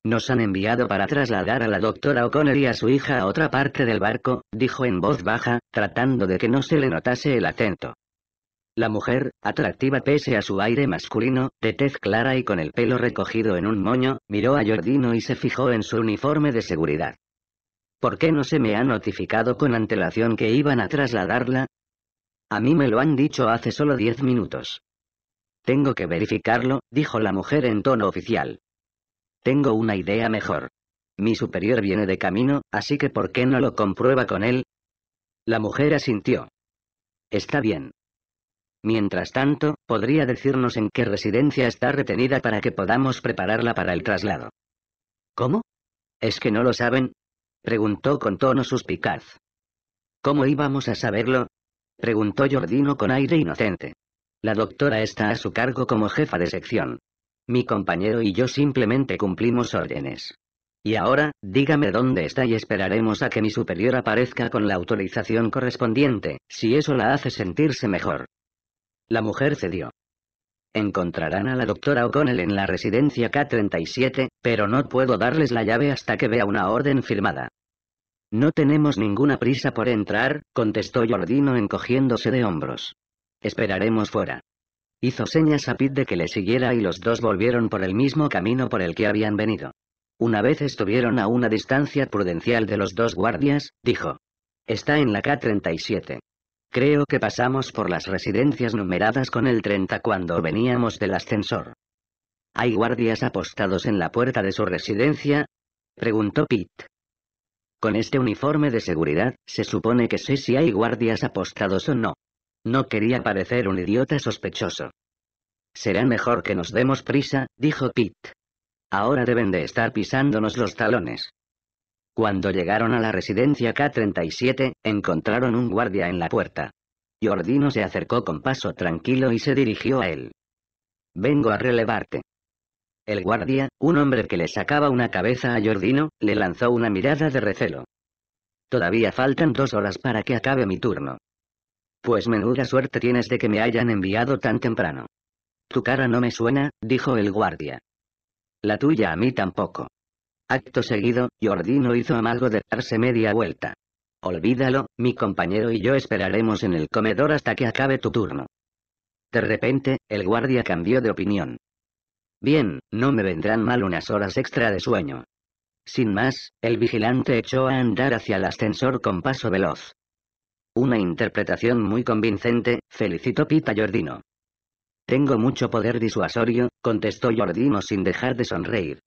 Nos han enviado para trasladar a la doctora O'Connor y a su hija a otra parte del barco, dijo en voz baja, tratando de que no se le notase el acento. La mujer, atractiva pese a su aire masculino, de tez clara y con el pelo recogido en un moño, miró a Jordino y se fijó en su uniforme de seguridad. ¿Por qué no se me ha notificado con antelación que iban a trasladarla? A mí me lo han dicho hace solo diez minutos. Tengo que verificarlo, dijo la mujer en tono oficial. Tengo una idea mejor. Mi superior viene de camino, así que ¿por qué no lo comprueba con él? La mujer asintió. Está bien, Mientras tanto, podría decirnos en qué residencia está retenida para que podamos prepararla para el traslado. ¿Cómo? ¿Es que no lo saben? Preguntó con tono suspicaz. ¿Cómo íbamos a saberlo? Preguntó Jordino con aire inocente. La doctora está a su cargo como jefa de sección. Mi compañero y yo simplemente cumplimos órdenes. Y ahora, dígame dónde está y esperaremos a que mi superior aparezca con la autorización correspondiente, si eso la hace sentirse mejor. La mujer cedió. Encontrarán a la doctora O'Connell en la residencia K-37, pero no puedo darles la llave hasta que vea una orden firmada. No tenemos ninguna prisa por entrar, contestó Jordino encogiéndose de hombros. Esperaremos fuera. Hizo señas a Pitt de que le siguiera y los dos volvieron por el mismo camino por el que habían venido. Una vez estuvieron a una distancia prudencial de los dos guardias, dijo. Está en la K-37. Creo que pasamos por las residencias numeradas con el 30 cuando veníamos del ascensor. ¿Hay guardias apostados en la puerta de su residencia? Preguntó Pete. Con este uniforme de seguridad, se supone que sé si hay guardias apostados o no. No quería parecer un idiota sospechoso. Será mejor que nos demos prisa, dijo Pete. Ahora deben de estar pisándonos los talones. Cuando llegaron a la residencia K-37, encontraron un guardia en la puerta. Jordino se acercó con paso tranquilo y se dirigió a él. Vengo a relevarte. El guardia, un hombre que le sacaba una cabeza a Jordino, le lanzó una mirada de recelo. Todavía faltan dos horas para que acabe mi turno. Pues menuda suerte tienes de que me hayan enviado tan temprano. Tu cara no me suena, dijo el guardia. La tuya a mí tampoco. Acto seguido, Jordino hizo amago de darse media vuelta. Olvídalo, mi compañero y yo esperaremos en el comedor hasta que acabe tu turno. De repente, el guardia cambió de opinión. Bien, no me vendrán mal unas horas extra de sueño. Sin más, el vigilante echó a andar hacia el ascensor con paso veloz. Una interpretación muy convincente, felicitó Pita Jordino. Tengo mucho poder disuasorio, contestó Jordino sin dejar de sonreír.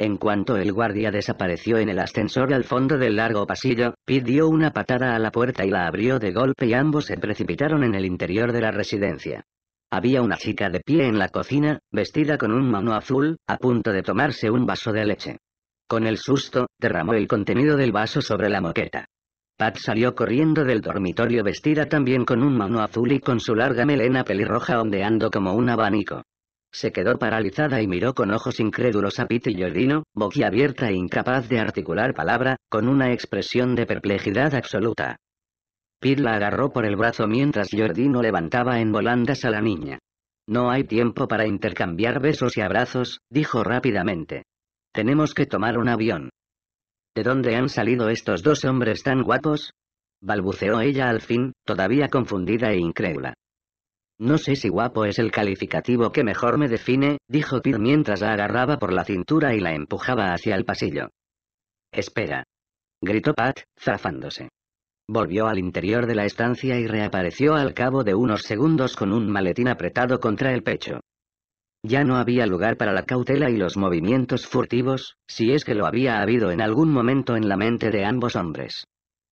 En cuanto el guardia desapareció en el ascensor al fondo del largo pasillo, Pete dio una patada a la puerta y la abrió de golpe y ambos se precipitaron en el interior de la residencia. Había una chica de pie en la cocina, vestida con un mano azul, a punto de tomarse un vaso de leche. Con el susto, derramó el contenido del vaso sobre la moqueta. Pat salió corriendo del dormitorio vestida también con un mano azul y con su larga melena pelirroja ondeando como un abanico. Se quedó paralizada y miró con ojos incrédulos a Pete Jordino, boquiabierta e incapaz de articular palabra, con una expresión de perplejidad absoluta. Pete la agarró por el brazo mientras Jordino levantaba en volandas a la niña. No hay tiempo para intercambiar besos y abrazos, dijo rápidamente. Tenemos que tomar un avión. ¿De dónde han salido estos dos hombres tan guapos? balbuceó ella al fin, todavía confundida e incrédula. No sé si guapo es el calificativo que mejor me define, dijo Pete mientras la agarraba por la cintura y la empujaba hacia el pasillo. Espera. Gritó Pat, zafándose. Volvió al interior de la estancia y reapareció al cabo de unos segundos con un maletín apretado contra el pecho. Ya no había lugar para la cautela y los movimientos furtivos, si es que lo había habido en algún momento en la mente de ambos hombres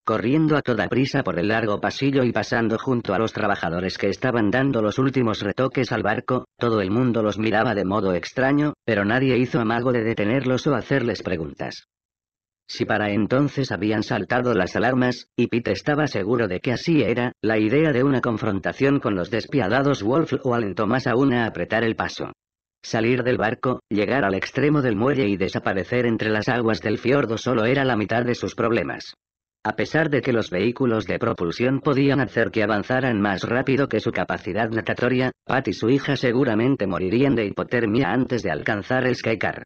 corriendo a toda prisa por el largo pasillo y pasando junto a los trabajadores que estaban dando los últimos retoques al barco, todo el mundo los miraba de modo extraño, pero nadie hizo amago de detenerlos o hacerles preguntas. Si para entonces habían saltado las alarmas, y Pete estaba seguro de que así era, la idea de una confrontación con los despiadados Wolf o alentó más aún a apretar el paso. Salir del barco, llegar al extremo del muelle y desaparecer entre las aguas del fiordo solo era la mitad de sus problemas. A pesar de que los vehículos de propulsión podían hacer que avanzaran más rápido que su capacidad natatoria, Pat y su hija seguramente morirían de hipotermia antes de alcanzar el Skycar.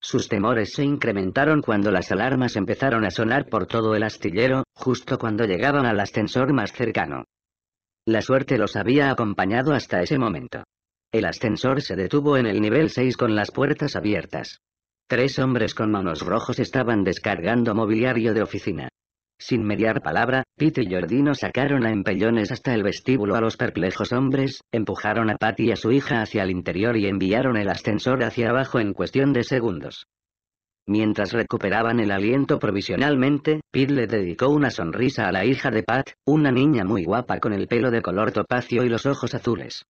Sus temores se incrementaron cuando las alarmas empezaron a sonar por todo el astillero, justo cuando llegaban al ascensor más cercano. La suerte los había acompañado hasta ese momento. El ascensor se detuvo en el nivel 6 con las puertas abiertas. Tres hombres con manos rojos estaban descargando mobiliario de oficina. Sin mediar palabra, Pete y Jordino sacaron a empellones hasta el vestíbulo a los perplejos hombres, empujaron a Pat y a su hija hacia el interior y enviaron el ascensor hacia abajo en cuestión de segundos. Mientras recuperaban el aliento provisionalmente, Pete le dedicó una sonrisa a la hija de Pat, una niña muy guapa con el pelo de color topacio y los ojos azules.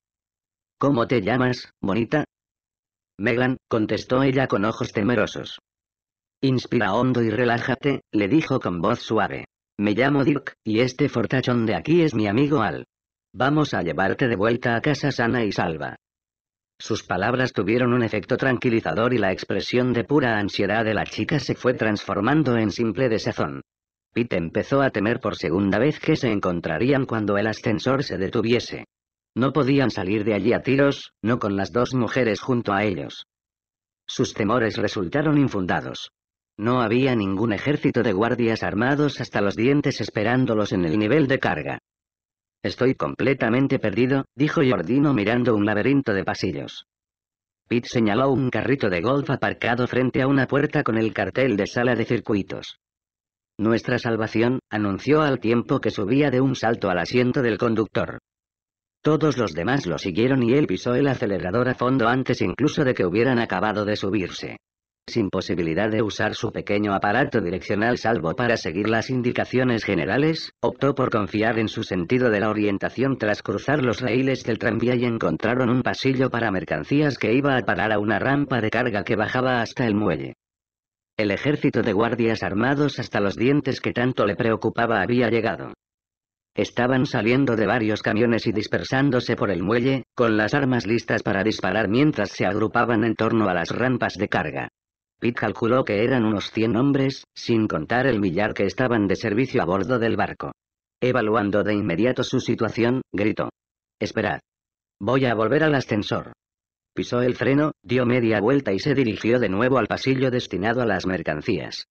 ¿Cómo te llamas, bonita? Megan, contestó ella con ojos temerosos. Inspira hondo y relájate, le dijo con voz suave. Me llamo Dirk, y este fortachón de aquí es mi amigo Al. Vamos a llevarte de vuelta a casa sana y salva. Sus palabras tuvieron un efecto tranquilizador y la expresión de pura ansiedad de la chica se fue transformando en simple desazón. Pete empezó a temer por segunda vez que se encontrarían cuando el ascensor se detuviese. No podían salir de allí a tiros, no con las dos mujeres junto a ellos. Sus temores resultaron infundados. No había ningún ejército de guardias armados hasta los dientes esperándolos en el nivel de carga. Estoy completamente perdido, dijo Jordino mirando un laberinto de pasillos. Pete señaló un carrito de golf aparcado frente a una puerta con el cartel de sala de circuitos. Nuestra salvación, anunció al tiempo que subía de un salto al asiento del conductor. Todos los demás lo siguieron y él pisó el acelerador a fondo antes incluso de que hubieran acabado de subirse sin posibilidad de usar su pequeño aparato direccional salvo para seguir las indicaciones generales, optó por confiar en su sentido de la orientación tras cruzar los raíles del tranvía y encontraron un pasillo para mercancías que iba a parar a una rampa de carga que bajaba hasta el muelle. El ejército de guardias armados hasta los dientes que tanto le preocupaba había llegado. Estaban saliendo de varios camiones y dispersándose por el muelle, con las armas listas para disparar mientras se agrupaban en torno a las rampas de carga. Pitt calculó que eran unos 100 hombres, sin contar el millar que estaban de servicio a bordo del barco. Evaluando de inmediato su situación, gritó. Esperad. Voy a volver al ascensor. Pisó el freno, dio media vuelta y se dirigió de nuevo al pasillo destinado a las mercancías.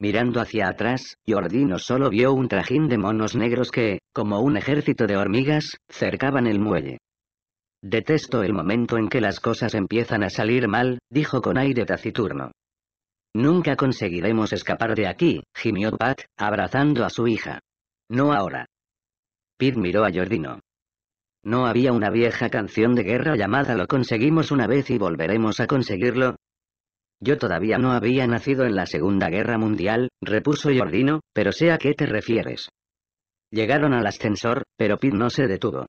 Mirando hacia atrás, Jordi no solo vio un trajín de monos negros que, como un ejército de hormigas, cercaban el muelle. Detesto el momento en que las cosas empiezan a salir mal, dijo con aire taciturno. Nunca conseguiremos escapar de aquí, gimió Pat, abrazando a su hija. No ahora. Pitt miró a Jordino. ¿No había una vieja canción de guerra llamada Lo conseguimos una vez y volveremos a conseguirlo? Yo todavía no había nacido en la Segunda Guerra Mundial, repuso Jordino, pero sé a qué te refieres. Llegaron al ascensor, pero Pitt no se detuvo.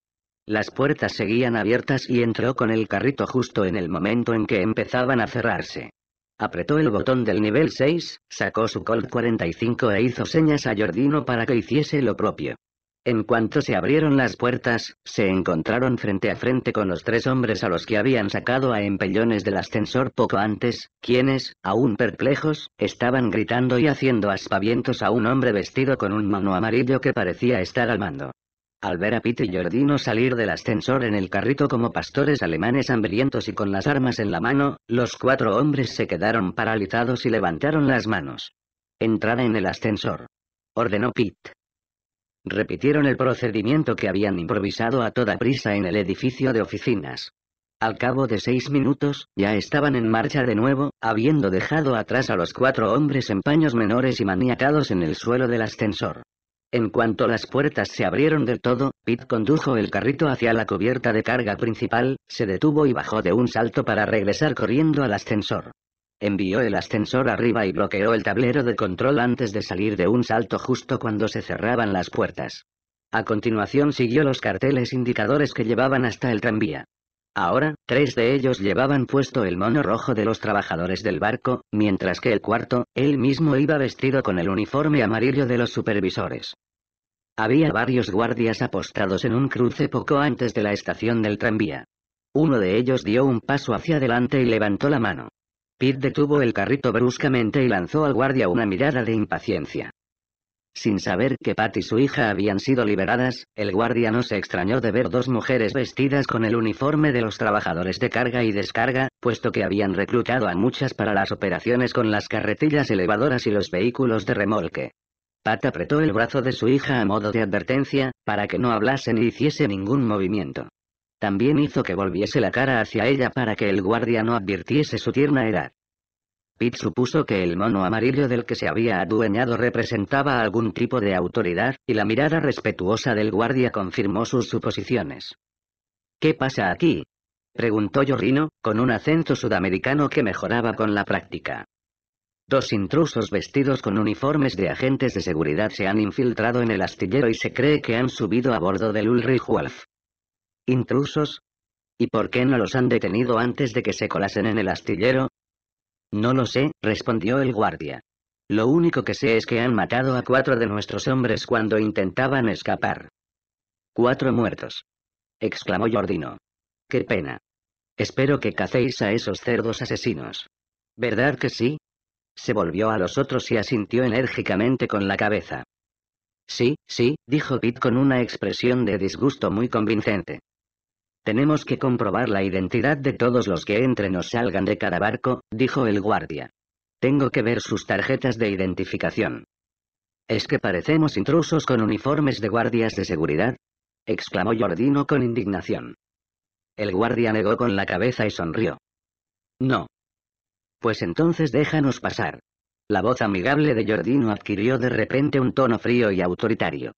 Las puertas seguían abiertas y entró con el carrito justo en el momento en que empezaban a cerrarse. Apretó el botón del nivel 6, sacó su Colt 45 e hizo señas a Jordino para que hiciese lo propio. En cuanto se abrieron las puertas, se encontraron frente a frente con los tres hombres a los que habían sacado a empellones del ascensor poco antes, quienes, aún perplejos, estaban gritando y haciendo aspavientos a un hombre vestido con un mano amarillo que parecía estar al mando. Al ver a Pete y Jordino salir del ascensor en el carrito como pastores alemanes hambrientos y con las armas en la mano, los cuatro hombres se quedaron paralizados y levantaron las manos. Entrada en el ascensor. Ordenó Pete. Repitieron el procedimiento que habían improvisado a toda prisa en el edificio de oficinas. Al cabo de seis minutos, ya estaban en marcha de nuevo, habiendo dejado atrás a los cuatro hombres en paños menores y maniatados en el suelo del ascensor. En cuanto las puertas se abrieron del todo, Pete condujo el carrito hacia la cubierta de carga principal, se detuvo y bajó de un salto para regresar corriendo al ascensor. Envió el ascensor arriba y bloqueó el tablero de control antes de salir de un salto justo cuando se cerraban las puertas. A continuación siguió los carteles indicadores que llevaban hasta el tranvía. Ahora, tres de ellos llevaban puesto el mono rojo de los trabajadores del barco, mientras que el cuarto, él mismo iba vestido con el uniforme amarillo de los supervisores. Había varios guardias apostados en un cruce poco antes de la estación del tranvía. Uno de ellos dio un paso hacia adelante y levantó la mano. Pete detuvo el carrito bruscamente y lanzó al guardia una mirada de impaciencia. Sin saber que Pat y su hija habían sido liberadas, el guardia no se extrañó de ver dos mujeres vestidas con el uniforme de los trabajadores de carga y descarga, puesto que habían reclutado a muchas para las operaciones con las carretillas elevadoras y los vehículos de remolque. Pat apretó el brazo de su hija a modo de advertencia, para que no hablase ni hiciese ningún movimiento. También hizo que volviese la cara hacia ella para que el guardia no advirtiese su tierna edad. Pitt supuso que el mono amarillo del que se había adueñado representaba algún tipo de autoridad, y la mirada respetuosa del guardia confirmó sus suposiciones. ¿Qué pasa aquí? preguntó Yorrino, con un acento sudamericano que mejoraba con la práctica. Dos intrusos vestidos con uniformes de agentes de seguridad se han infiltrado en el astillero y se cree que han subido a bordo del Ulrich Wolf. ¿Intrusos? ¿Y por qué no los han detenido antes de que se colasen en el astillero? No lo sé, respondió el guardia. Lo único que sé es que han matado a cuatro de nuestros hombres cuando intentaban escapar. Cuatro muertos. exclamó Jordino. Qué pena. Espero que cacéis a esos cerdos asesinos. ¿Verdad que sí? Se volvió a los otros y asintió enérgicamente con la cabeza. Sí, sí, dijo Pete con una expresión de disgusto muy convincente. Tenemos que comprobar la identidad de todos los que entren o salgan de cada barco, dijo el guardia. Tengo que ver sus tarjetas de identificación. ¿Es que parecemos intrusos con uniformes de guardias de seguridad? exclamó Jordino con indignación. El guardia negó con la cabeza y sonrió. No. Pues entonces déjanos pasar. La voz amigable de Jordino adquirió de repente un tono frío y autoritario.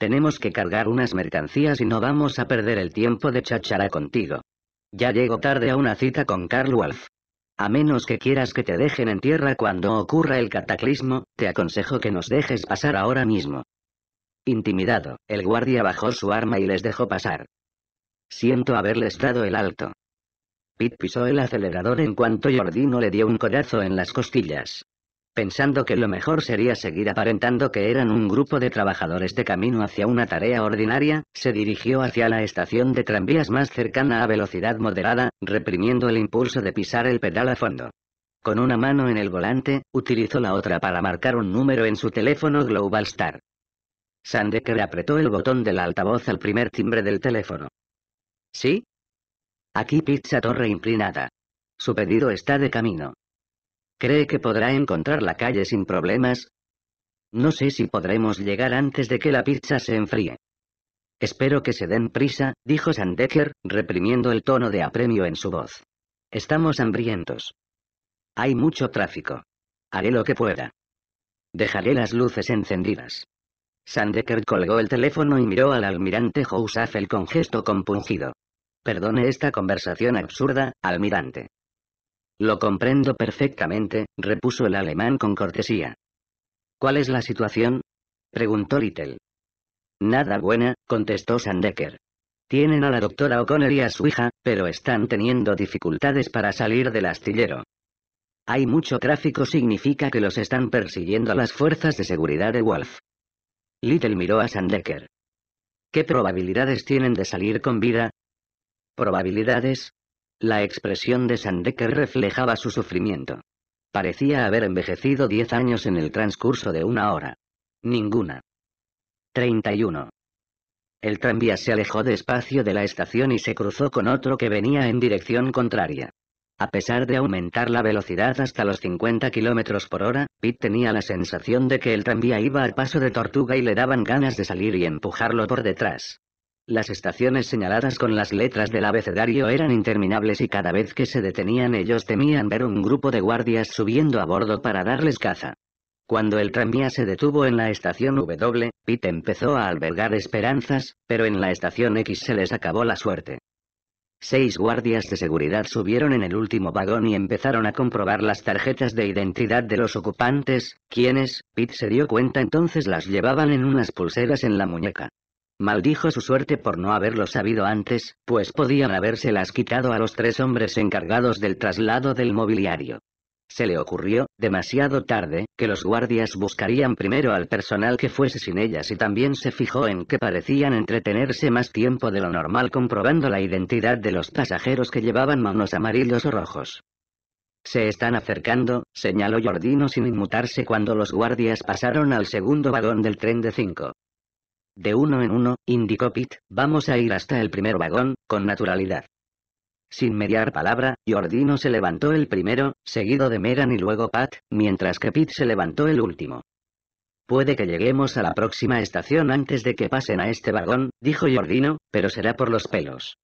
Tenemos que cargar unas mercancías y no vamos a perder el tiempo de chachara contigo. Ya llego tarde a una cita con Carl Wolf. A menos que quieras que te dejen en tierra cuando ocurra el cataclismo, te aconsejo que nos dejes pasar ahora mismo. Intimidado, el guardia bajó su arma y les dejó pasar. Siento haberles dado el alto. Pete pisó el acelerador en cuanto Jordino le dio un codazo en las costillas pensando que lo mejor sería seguir aparentando que eran un grupo de trabajadores de camino hacia una tarea ordinaria, se dirigió hacia la estación de tranvías más cercana a velocidad moderada, reprimiendo el impulso de pisar el pedal a fondo. Con una mano en el volante, utilizó la otra para marcar un número en su teléfono Global Star. Sandecker apretó el botón de la altavoz al primer timbre del teléfono. ¿Sí? Aquí pizza torre inclinada. Su pedido está de camino. ¿Cree que podrá encontrar la calle sin problemas? No sé si podremos llegar antes de que la pizza se enfríe. Espero que se den prisa, dijo Sandecker, reprimiendo el tono de apremio en su voz. Estamos hambrientos. Hay mucho tráfico. Haré lo que pueda. Dejaré las luces encendidas. Sandecker colgó el teléfono y miró al almirante Housafel con gesto compungido. Perdone esta conversación absurda, almirante. Lo comprendo perfectamente, repuso el alemán con cortesía. ¿Cuál es la situación? preguntó Little. Nada buena, contestó Sandecker. Tienen a la doctora O'Connor y a su hija, pero están teniendo dificultades para salir del astillero. Hay mucho tráfico significa que los están persiguiendo las fuerzas de seguridad de Wolf. Little miró a Sandecker. ¿Qué probabilidades tienen de salir con vida? Probabilidades, la expresión de Sandecker reflejaba su sufrimiento. Parecía haber envejecido diez años en el transcurso de una hora. Ninguna. 31. El tranvía se alejó despacio de la estación y se cruzó con otro que venía en dirección contraria. A pesar de aumentar la velocidad hasta los 50 km por hora, Pete tenía la sensación de que el tranvía iba al paso de tortuga y le daban ganas de salir y empujarlo por detrás. Las estaciones señaladas con las letras del abecedario eran interminables y cada vez que se detenían ellos temían ver un grupo de guardias subiendo a bordo para darles caza. Cuando el tranvía se detuvo en la estación W, Pete empezó a albergar esperanzas, pero en la estación X se les acabó la suerte. Seis guardias de seguridad subieron en el último vagón y empezaron a comprobar las tarjetas de identidad de los ocupantes, quienes, Pete se dio cuenta entonces las llevaban en unas pulseras en la muñeca. Maldijo su suerte por no haberlo sabido antes, pues podían habérselas quitado a los tres hombres encargados del traslado del mobiliario. Se le ocurrió, demasiado tarde, que los guardias buscarían primero al personal que fuese sin ellas y también se fijó en que parecían entretenerse más tiempo de lo normal comprobando la identidad de los pasajeros que llevaban manos amarillos o rojos. Se están acercando, señaló Jordino sin inmutarse cuando los guardias pasaron al segundo vagón del tren de cinco. De uno en uno, indicó Pete, vamos a ir hasta el primer vagón, con naturalidad. Sin mediar palabra, Jordino se levantó el primero, seguido de Megan y luego Pat, mientras que Pitt se levantó el último. Puede que lleguemos a la próxima estación antes de que pasen a este vagón, dijo Jordino, pero será por los pelos.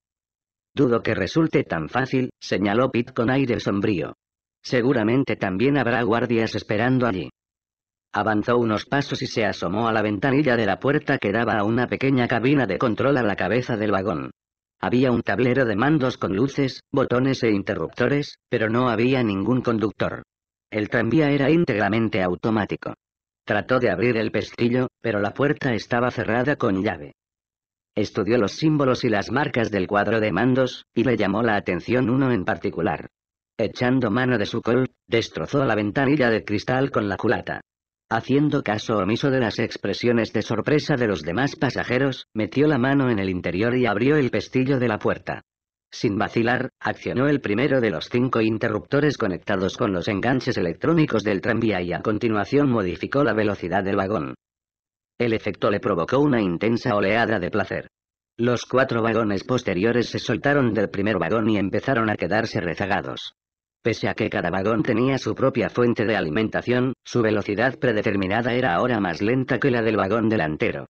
Dudo que resulte tan fácil, señaló Pete con aire sombrío. Seguramente también habrá guardias esperando allí. Avanzó unos pasos y se asomó a la ventanilla de la puerta que daba a una pequeña cabina de control a la cabeza del vagón. Había un tablero de mandos con luces, botones e interruptores, pero no había ningún conductor. El tranvía era íntegramente automático. Trató de abrir el pestillo, pero la puerta estaba cerrada con llave. Estudió los símbolos y las marcas del cuadro de mandos, y le llamó la atención uno en particular. Echando mano de su col, destrozó la ventanilla de cristal con la culata. Haciendo caso omiso de las expresiones de sorpresa de los demás pasajeros, metió la mano en el interior y abrió el pestillo de la puerta. Sin vacilar, accionó el primero de los cinco interruptores conectados con los enganches electrónicos del tranvía y a continuación modificó la velocidad del vagón. El efecto le provocó una intensa oleada de placer. Los cuatro vagones posteriores se soltaron del primer vagón y empezaron a quedarse rezagados. Pese a que cada vagón tenía su propia fuente de alimentación, su velocidad predeterminada era ahora más lenta que la del vagón delantero.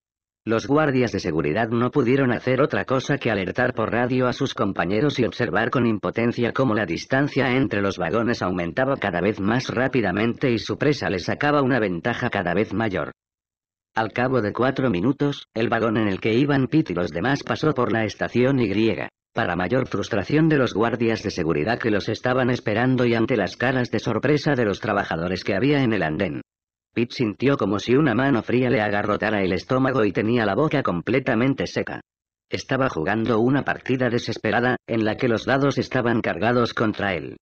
Los guardias de seguridad no pudieron hacer otra cosa que alertar por radio a sus compañeros y observar con impotencia cómo la distancia entre los vagones aumentaba cada vez más rápidamente y su presa le sacaba una ventaja cada vez mayor. Al cabo de cuatro minutos, el vagón en el que iban Pete y los demás pasó por la estación Y para mayor frustración de los guardias de seguridad que los estaban esperando y ante las caras de sorpresa de los trabajadores que había en el andén. Pete sintió como si una mano fría le agarrotara el estómago y tenía la boca completamente seca. Estaba jugando una partida desesperada, en la que los dados estaban cargados contra él.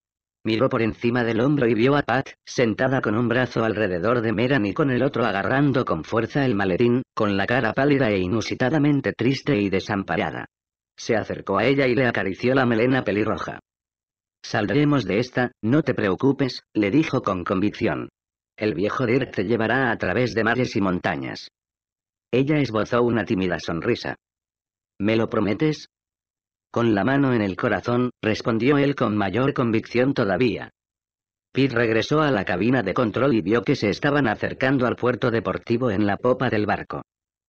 Miró por encima del hombro y vio a Pat, sentada con un brazo alrededor de Meran y con el otro agarrando con fuerza el maletín, con la cara pálida e inusitadamente triste y desamparada. Se acercó a ella y le acarició la melena pelirroja. Saldremos de esta, no te preocupes, le dijo con convicción. El viejo Dirk te llevará a través de mares y montañas. Ella esbozó una tímida sonrisa. ¿Me lo prometes? Con la mano en el corazón, respondió él con mayor convicción todavía. Pete regresó a la cabina de control y vio que se estaban acercando al puerto deportivo en la popa del barco.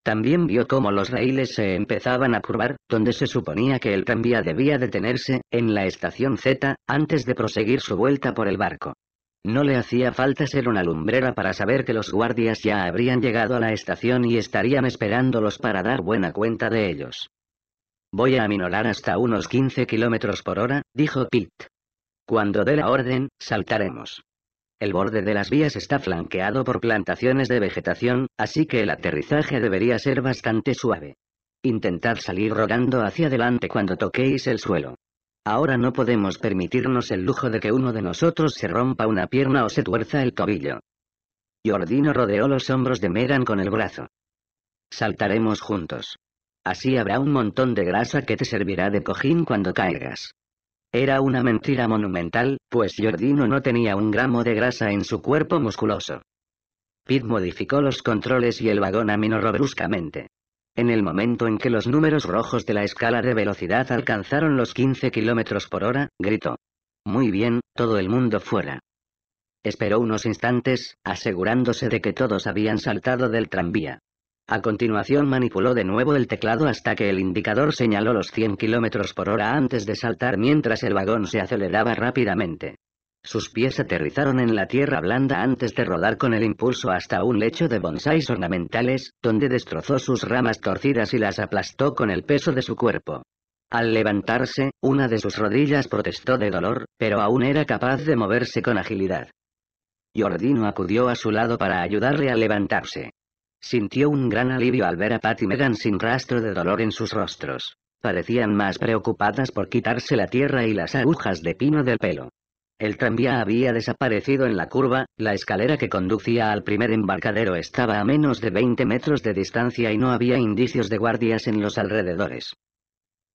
También vio cómo los raíles se empezaban a curvar, donde se suponía que el tranvía debía detenerse, en la estación Z, antes de proseguir su vuelta por el barco. No le hacía falta ser una lumbrera para saber que los guardias ya habrían llegado a la estación y estarían esperándolos para dar buena cuenta de ellos. Voy a aminorar hasta unos 15 kilómetros por hora, dijo Pete. Cuando dé la orden, saltaremos. El borde de las vías está flanqueado por plantaciones de vegetación, así que el aterrizaje debería ser bastante suave. Intentad salir rodando hacia adelante cuando toquéis el suelo. Ahora no podemos permitirnos el lujo de que uno de nosotros se rompa una pierna o se tuerza el tobillo. Jordino rodeó los hombros de Megan con el brazo. Saltaremos juntos. Así habrá un montón de grasa que te servirá de cojín cuando caigas. Era una mentira monumental, pues Giordino no tenía un gramo de grasa en su cuerpo musculoso. Pitt modificó los controles y el vagón aminoró bruscamente. En el momento en que los números rojos de la escala de velocidad alcanzaron los 15 kilómetros por hora, gritó. Muy bien, todo el mundo fuera. Esperó unos instantes, asegurándose de que todos habían saltado del tranvía. A continuación manipuló de nuevo el teclado hasta que el indicador señaló los 100 km por hora antes de saltar mientras el vagón se aceleraba rápidamente. Sus pies aterrizaron en la tierra blanda antes de rodar con el impulso hasta un lecho de bonsáis ornamentales, donde destrozó sus ramas torcidas y las aplastó con el peso de su cuerpo. Al levantarse, una de sus rodillas protestó de dolor, pero aún era capaz de moverse con agilidad. Jordino acudió a su lado para ayudarle a levantarse. Sintió un gran alivio al ver a Pat y Megan sin rastro de dolor en sus rostros. Parecían más preocupadas por quitarse la tierra y las agujas de pino del pelo. El tranvía había desaparecido en la curva, la escalera que conducía al primer embarcadero estaba a menos de 20 metros de distancia y no había indicios de guardias en los alrededores.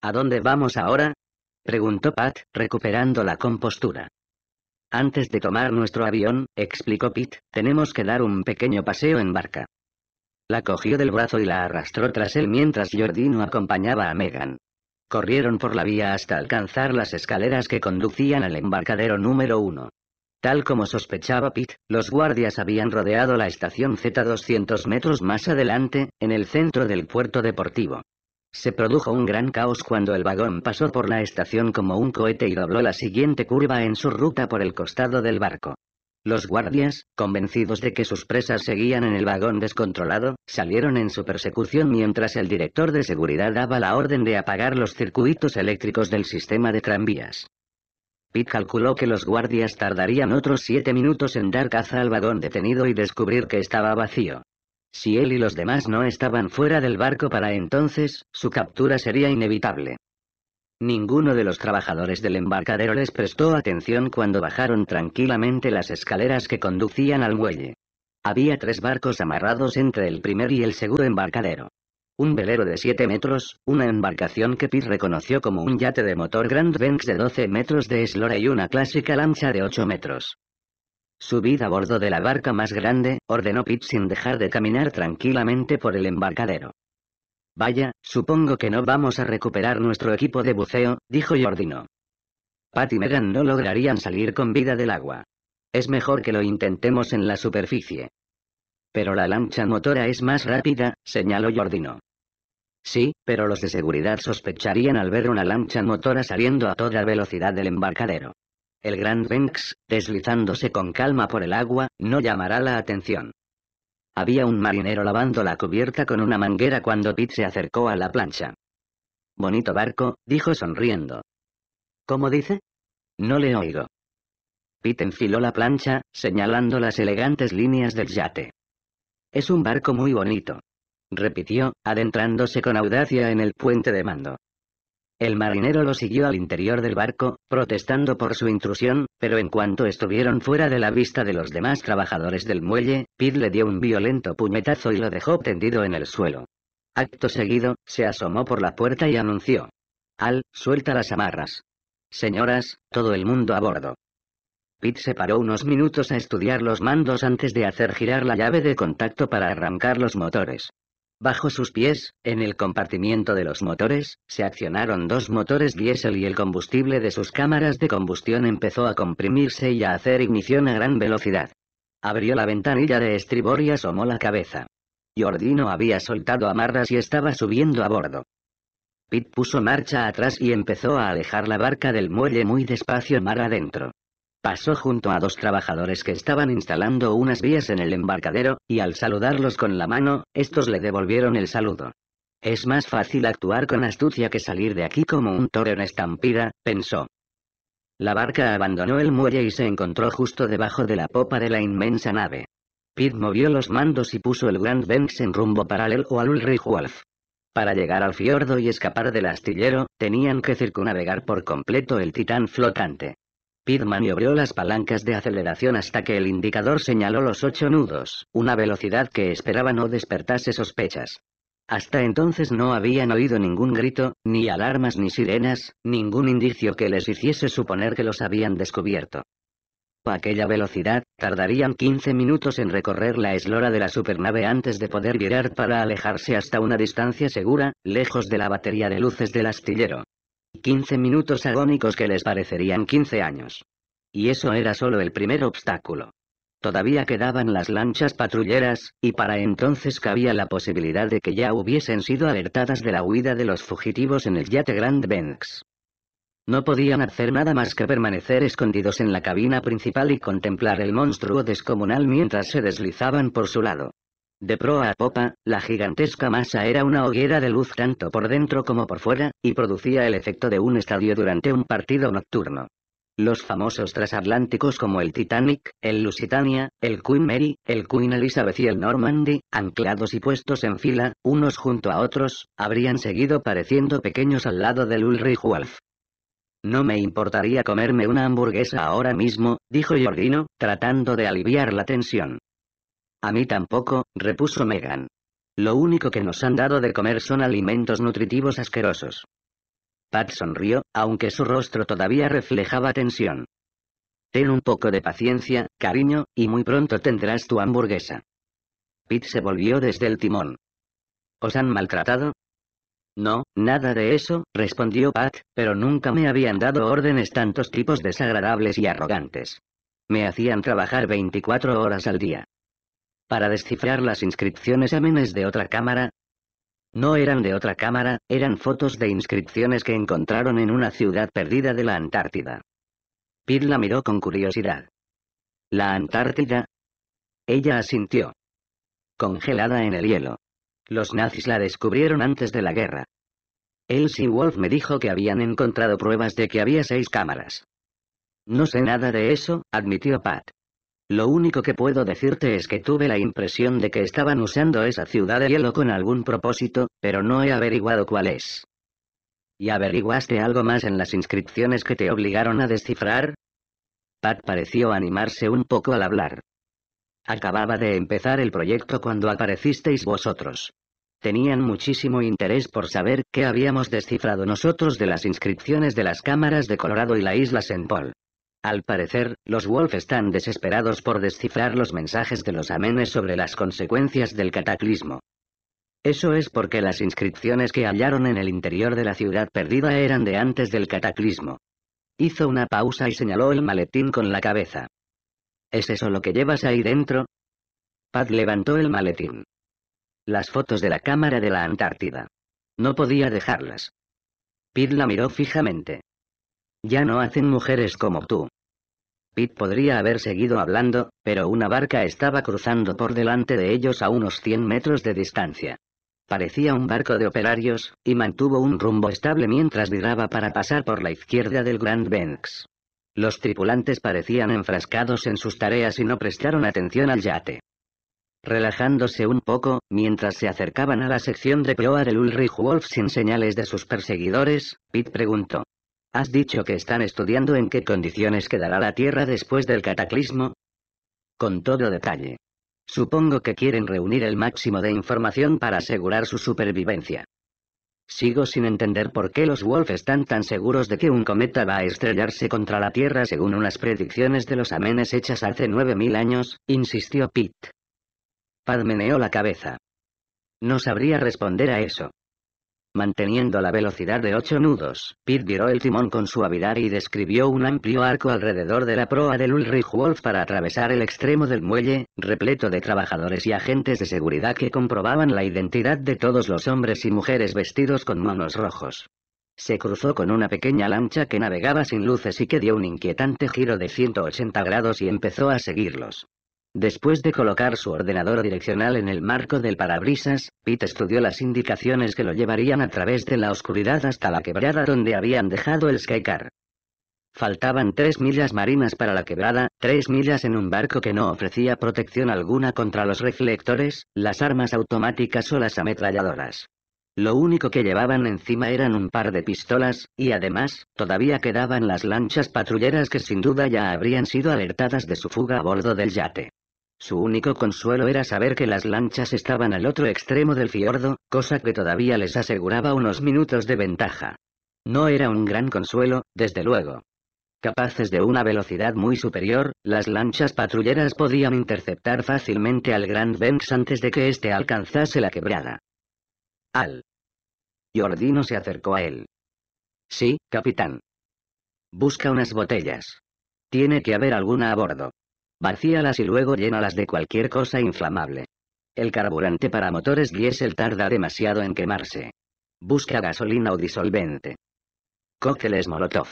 ¿A dónde vamos ahora? preguntó Pat, recuperando la compostura. Antes de tomar nuestro avión, explicó Pete, tenemos que dar un pequeño paseo en barca. La cogió del brazo y la arrastró tras él mientras Jordino acompañaba a Megan. Corrieron por la vía hasta alcanzar las escaleras que conducían al embarcadero número uno. Tal como sospechaba Pitt, los guardias habían rodeado la estación Z 200 metros más adelante, en el centro del puerto deportivo. Se produjo un gran caos cuando el vagón pasó por la estación como un cohete y dobló la siguiente curva en su ruta por el costado del barco. Los guardias, convencidos de que sus presas seguían en el vagón descontrolado, salieron en su persecución mientras el director de seguridad daba la orden de apagar los circuitos eléctricos del sistema de tranvías. Pitt calculó que los guardias tardarían otros siete minutos en dar caza al vagón detenido y descubrir que estaba vacío. Si él y los demás no estaban fuera del barco para entonces, su captura sería inevitable. Ninguno de los trabajadores del embarcadero les prestó atención cuando bajaron tranquilamente las escaleras que conducían al muelle. Había tres barcos amarrados entre el primer y el segundo embarcadero. Un velero de 7 metros, una embarcación que Pitt reconoció como un yate de motor Grand Banks de 12 metros de eslora y una clásica lancha de 8 metros. Subid a bordo de la barca más grande, ordenó Pitt sin dejar de caminar tranquilamente por el embarcadero. Vaya, supongo que no vamos a recuperar nuestro equipo de buceo, dijo Jordino. Patty y Megan no lograrían salir con vida del agua. Es mejor que lo intentemos en la superficie. Pero la lancha motora es más rápida, señaló Jordino. Sí, pero los de seguridad sospecharían al ver una lancha motora saliendo a toda velocidad del embarcadero. El Grand Banks, deslizándose con calma por el agua, no llamará la atención. Había un marinero lavando la cubierta con una manguera cuando Pete se acercó a la plancha. Bonito barco, dijo sonriendo. ¿Cómo dice? No le oigo. Pete enfiló la plancha, señalando las elegantes líneas del yate. Es un barco muy bonito. Repitió, adentrándose con audacia en el puente de mando. El marinero lo siguió al interior del barco, protestando por su intrusión, pero en cuanto estuvieron fuera de la vista de los demás trabajadores del muelle, Pete le dio un violento puñetazo y lo dejó tendido en el suelo. Acto seguido, se asomó por la puerta y anunció. Al, suelta las amarras. Señoras, todo el mundo a bordo. Pete se paró unos minutos a estudiar los mandos antes de hacer girar la llave de contacto para arrancar los motores. Bajo sus pies, en el compartimiento de los motores, se accionaron dos motores diésel y el combustible de sus cámaras de combustión empezó a comprimirse y a hacer ignición a gran velocidad. Abrió la ventanilla de estribor y asomó la cabeza. Jordino había soltado amarras y estaba subiendo a bordo. Pitt puso marcha atrás y empezó a alejar la barca del muelle muy despacio mar adentro. Pasó junto a dos trabajadores que estaban instalando unas vías en el embarcadero, y al saludarlos con la mano, estos le devolvieron el saludo. Es más fácil actuar con astucia que salir de aquí como un toro en estampida, pensó. La barca abandonó el muelle y se encontró justo debajo de la popa de la inmensa nave. Pitt movió los mandos y puso el Grand Banks en rumbo paralelo al Ulrich Wolf. Para llegar al fiordo y escapar del astillero, tenían que circunavegar por completo el titán flotante. Speed maniobró las palancas de aceleración hasta que el indicador señaló los ocho nudos, una velocidad que esperaba no despertase sospechas. Hasta entonces no habían oído ningún grito, ni alarmas ni sirenas, ningún indicio que les hiciese suponer que los habían descubierto. A aquella velocidad, tardarían 15 minutos en recorrer la eslora de la supernave antes de poder girar para alejarse hasta una distancia segura, lejos de la batería de luces del astillero. 15 minutos agónicos que les parecerían 15 años. Y eso era solo el primer obstáculo. Todavía quedaban las lanchas patrulleras, y para entonces cabía la posibilidad de que ya hubiesen sido alertadas de la huida de los fugitivos en el yate Grand Banks. No podían hacer nada más que permanecer escondidos en la cabina principal y contemplar el monstruo descomunal mientras se deslizaban por su lado. De proa a popa, la gigantesca masa era una hoguera de luz tanto por dentro como por fuera, y producía el efecto de un estadio durante un partido nocturno. Los famosos transatlánticos como el Titanic, el Lusitania, el Queen Mary, el Queen Elizabeth y el Normandy, anclados y puestos en fila, unos junto a otros, habrían seguido pareciendo pequeños al lado del Ulrich Wolf. No me importaría comerme una hamburguesa ahora mismo, dijo Jordino, tratando de aliviar la tensión. A mí tampoco, repuso Megan. Lo único que nos han dado de comer son alimentos nutritivos asquerosos. Pat sonrió, aunque su rostro todavía reflejaba tensión. Ten un poco de paciencia, cariño, y muy pronto tendrás tu hamburguesa. Pete se volvió desde el timón. ¿Os han maltratado? No, nada de eso, respondió Pat, pero nunca me habían dado órdenes tantos tipos desagradables y arrogantes. Me hacían trabajar 24 horas al día para descifrar las inscripciones amenes de otra cámara. No eran de otra cámara, eran fotos de inscripciones que encontraron en una ciudad perdida de la Antártida. Pete la miró con curiosidad. ¿La Antártida? Ella asintió. Congelada en el hielo. Los nazis la descubrieron antes de la guerra. Elsie Wolf me dijo que habían encontrado pruebas de que había seis cámaras. No sé nada de eso, admitió Pat. Lo único que puedo decirte es que tuve la impresión de que estaban usando esa ciudad de hielo con algún propósito, pero no he averiguado cuál es. ¿Y averiguaste algo más en las inscripciones que te obligaron a descifrar? Pat pareció animarse un poco al hablar. Acababa de empezar el proyecto cuando aparecisteis vosotros. Tenían muchísimo interés por saber qué habíamos descifrado nosotros de las inscripciones de las cámaras de Colorado y la isla St. Paul. Al parecer, los Wolf están desesperados por descifrar los mensajes de los amenes sobre las consecuencias del cataclismo. Eso es porque las inscripciones que hallaron en el interior de la ciudad perdida eran de antes del cataclismo. Hizo una pausa y señaló el maletín con la cabeza. ¿Es eso lo que llevas ahí dentro? Pat levantó el maletín. Las fotos de la cámara de la Antártida. No podía dejarlas. Pete la miró fijamente. Ya no hacen mujeres como tú. Pete podría haber seguido hablando, pero una barca estaba cruzando por delante de ellos a unos 100 metros de distancia. Parecía un barco de operarios, y mantuvo un rumbo estable mientras viraba para pasar por la izquierda del Grand Banks. Los tripulantes parecían enfrascados en sus tareas y no prestaron atención al yate. Relajándose un poco, mientras se acercaban a la sección de proa del Ulrich Wolf sin señales de sus perseguidores, Pete preguntó. Has dicho que están estudiando en qué condiciones quedará la Tierra después del cataclismo. Con todo detalle. Supongo que quieren reunir el máximo de información para asegurar su supervivencia. Sigo sin entender por qué los Wolf están tan seguros de que un cometa va a estrellarse contra la Tierra según unas predicciones de los amenes hechas hace 9.000 años, insistió Pete. Pad la cabeza. No sabría responder a eso. Manteniendo la velocidad de ocho nudos, Pitt viró el timón con suavidad y describió un amplio arco alrededor de la proa del Ulrich Wolf para atravesar el extremo del muelle, repleto de trabajadores y agentes de seguridad que comprobaban la identidad de todos los hombres y mujeres vestidos con monos rojos. Se cruzó con una pequeña lancha que navegaba sin luces y que dio un inquietante giro de 180 grados y empezó a seguirlos. Después de colocar su ordenador direccional en el marco del parabrisas, Pete estudió las indicaciones que lo llevarían a través de la oscuridad hasta la quebrada donde habían dejado el Skycar. Faltaban tres millas marinas para la quebrada, tres millas en un barco que no ofrecía protección alguna contra los reflectores, las armas automáticas o las ametralladoras. Lo único que llevaban encima eran un par de pistolas, y además, todavía quedaban las lanchas patrulleras que sin duda ya habrían sido alertadas de su fuga a bordo del yate. Su único consuelo era saber que las lanchas estaban al otro extremo del fiordo, cosa que todavía les aseguraba unos minutos de ventaja. No era un gran consuelo, desde luego. Capaces de una velocidad muy superior, las lanchas patrulleras podían interceptar fácilmente al Grand Banks antes de que éste alcanzase la quebrada. Al. Jordino se acercó a él. Sí, capitán. Busca unas botellas. Tiene que haber alguna a bordo. Vacíalas y luego llénalas de cualquier cosa inflamable. El carburante para motores diésel tarda demasiado en quemarse. Busca gasolina o disolvente. Cócteles Molotov.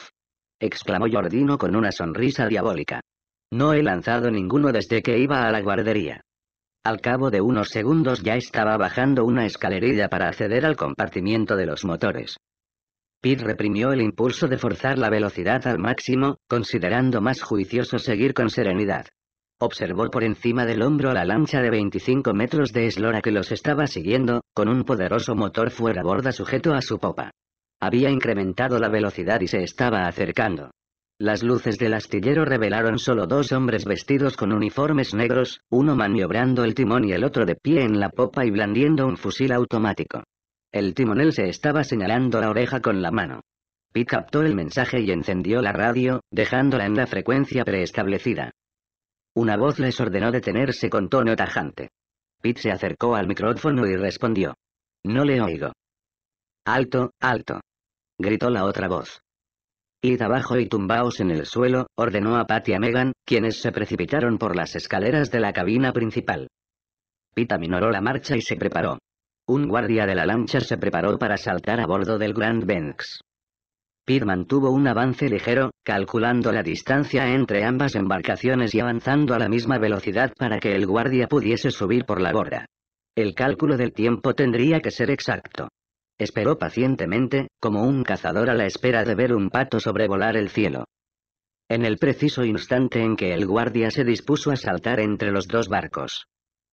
Exclamó Jordino con una sonrisa diabólica. No he lanzado ninguno desde que iba a la guardería. Al cabo de unos segundos ya estaba bajando una escalerilla para acceder al compartimiento de los motores. Pete reprimió el impulso de forzar la velocidad al máximo, considerando más juicioso seguir con serenidad. Observó por encima del hombro a la lancha de 25 metros de eslora que los estaba siguiendo, con un poderoso motor fuera borda sujeto a su popa. Había incrementado la velocidad y se estaba acercando. Las luces del astillero revelaron solo dos hombres vestidos con uniformes negros, uno maniobrando el timón y el otro de pie en la popa y blandiendo un fusil automático. El timonel se estaba señalando la oreja con la mano. Pete captó el mensaje y encendió la radio, dejándola en la frecuencia preestablecida. Una voz les ordenó detenerse con tono tajante. Pete se acercó al micrófono y respondió. No le oigo. Alto, alto. Gritó la otra voz. Id abajo y tumbaos en el suelo, ordenó a Pat y a Megan, quienes se precipitaron por las escaleras de la cabina principal. Pete aminoró la marcha y se preparó. Un guardia de la lancha se preparó para saltar a bordo del Grand Banks. Pitt mantuvo un avance ligero, calculando la distancia entre ambas embarcaciones y avanzando a la misma velocidad para que el guardia pudiese subir por la borda. El cálculo del tiempo tendría que ser exacto. Esperó pacientemente, como un cazador a la espera de ver un pato sobrevolar el cielo. En el preciso instante en que el guardia se dispuso a saltar entre los dos barcos,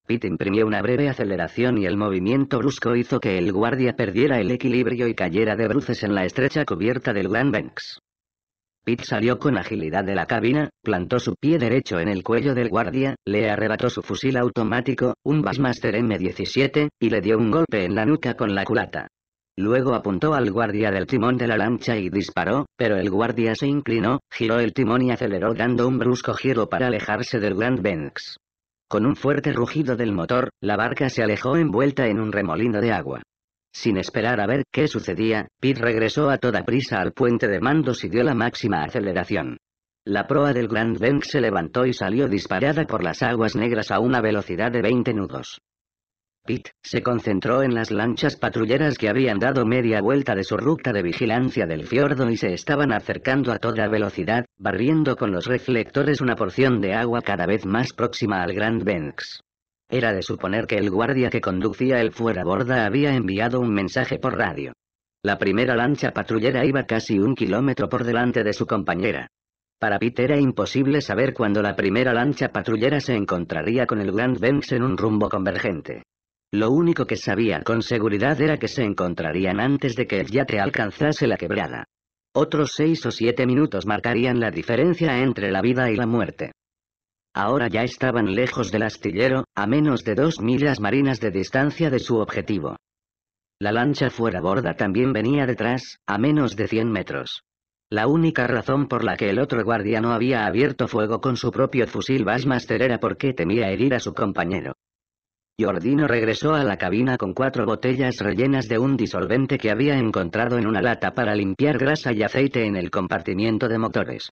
Pete imprimió una breve aceleración y el movimiento brusco hizo que el guardia perdiera el equilibrio y cayera de bruces en la estrecha cubierta del Grand Banks. Pete salió con agilidad de la cabina, plantó su pie derecho en el cuello del guardia, le arrebató su fusil automático, un Bassmaster M17, y le dio un golpe en la nuca con la culata. Luego apuntó al guardia del timón de la lancha y disparó, pero el guardia se inclinó, giró el timón y aceleró dando un brusco giro para alejarse del Grand Banks. Con un fuerte rugido del motor, la barca se alejó envuelta en un remolino de agua. Sin esperar a ver qué sucedía, Pete regresó a toda prisa al puente de mandos y dio la máxima aceleración. La proa del Grand Bank se levantó y salió disparada por las aguas negras a una velocidad de 20 nudos. Pitt, se concentró en las lanchas patrulleras que habían dado media vuelta de su ruta de vigilancia del fiordo y se estaban acercando a toda velocidad, barriendo con los reflectores una porción de agua cada vez más próxima al Grand Banks. Era de suponer que el guardia que conducía el fuera borda había enviado un mensaje por radio. La primera lancha patrullera iba casi un kilómetro por delante de su compañera. Para Pitt era imposible saber cuándo la primera lancha patrullera se encontraría con el Grand Banks en un rumbo convergente. Lo único que sabía con seguridad era que se encontrarían antes de que el yate alcanzase la quebrada. Otros seis o siete minutos marcarían la diferencia entre la vida y la muerte. Ahora ya estaban lejos del astillero, a menos de dos millas marinas de distancia de su objetivo. La lancha fuera borda también venía detrás, a menos de 100 metros. La única razón por la que el otro guardia no había abierto fuego con su propio fusil Bassmaster era porque temía herir a su compañero. Giordino regresó a la cabina con cuatro botellas rellenas de un disolvente que había encontrado en una lata para limpiar grasa y aceite en el compartimiento de motores.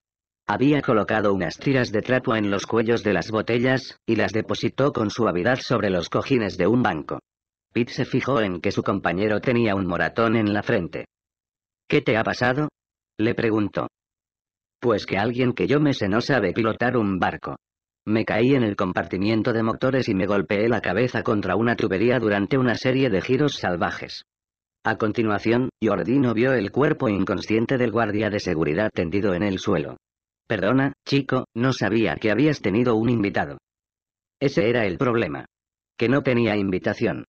Había colocado unas tiras de trapo en los cuellos de las botellas, y las depositó con suavidad sobre los cojines de un banco. Pete se fijó en que su compañero tenía un moratón en la frente. ¿Qué te ha pasado? le preguntó. Pues que alguien que yo me sé no sabe pilotar un barco. Me caí en el compartimiento de motores y me golpeé la cabeza contra una tubería durante una serie de giros salvajes. A continuación, Jordino vio el cuerpo inconsciente del guardia de seguridad tendido en el suelo. Perdona, chico, no sabía que habías tenido un invitado. Ese era el problema. Que no tenía invitación.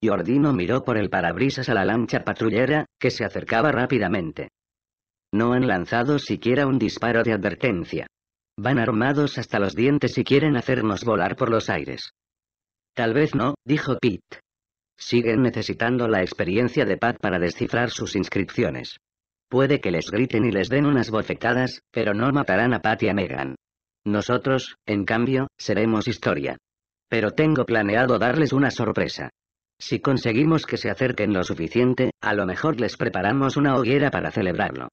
Jordino miró por el parabrisas a la lancha patrullera, que se acercaba rápidamente. No han lanzado siquiera un disparo de advertencia. Van armados hasta los dientes y quieren hacernos volar por los aires. Tal vez no, dijo Pete. Siguen necesitando la experiencia de Pat para descifrar sus inscripciones. Puede que les griten y les den unas bofetadas, pero no matarán a Pat y a Megan. Nosotros, en cambio, seremos historia. Pero tengo planeado darles una sorpresa. Si conseguimos que se acerquen lo suficiente, a lo mejor les preparamos una hoguera para celebrarlo.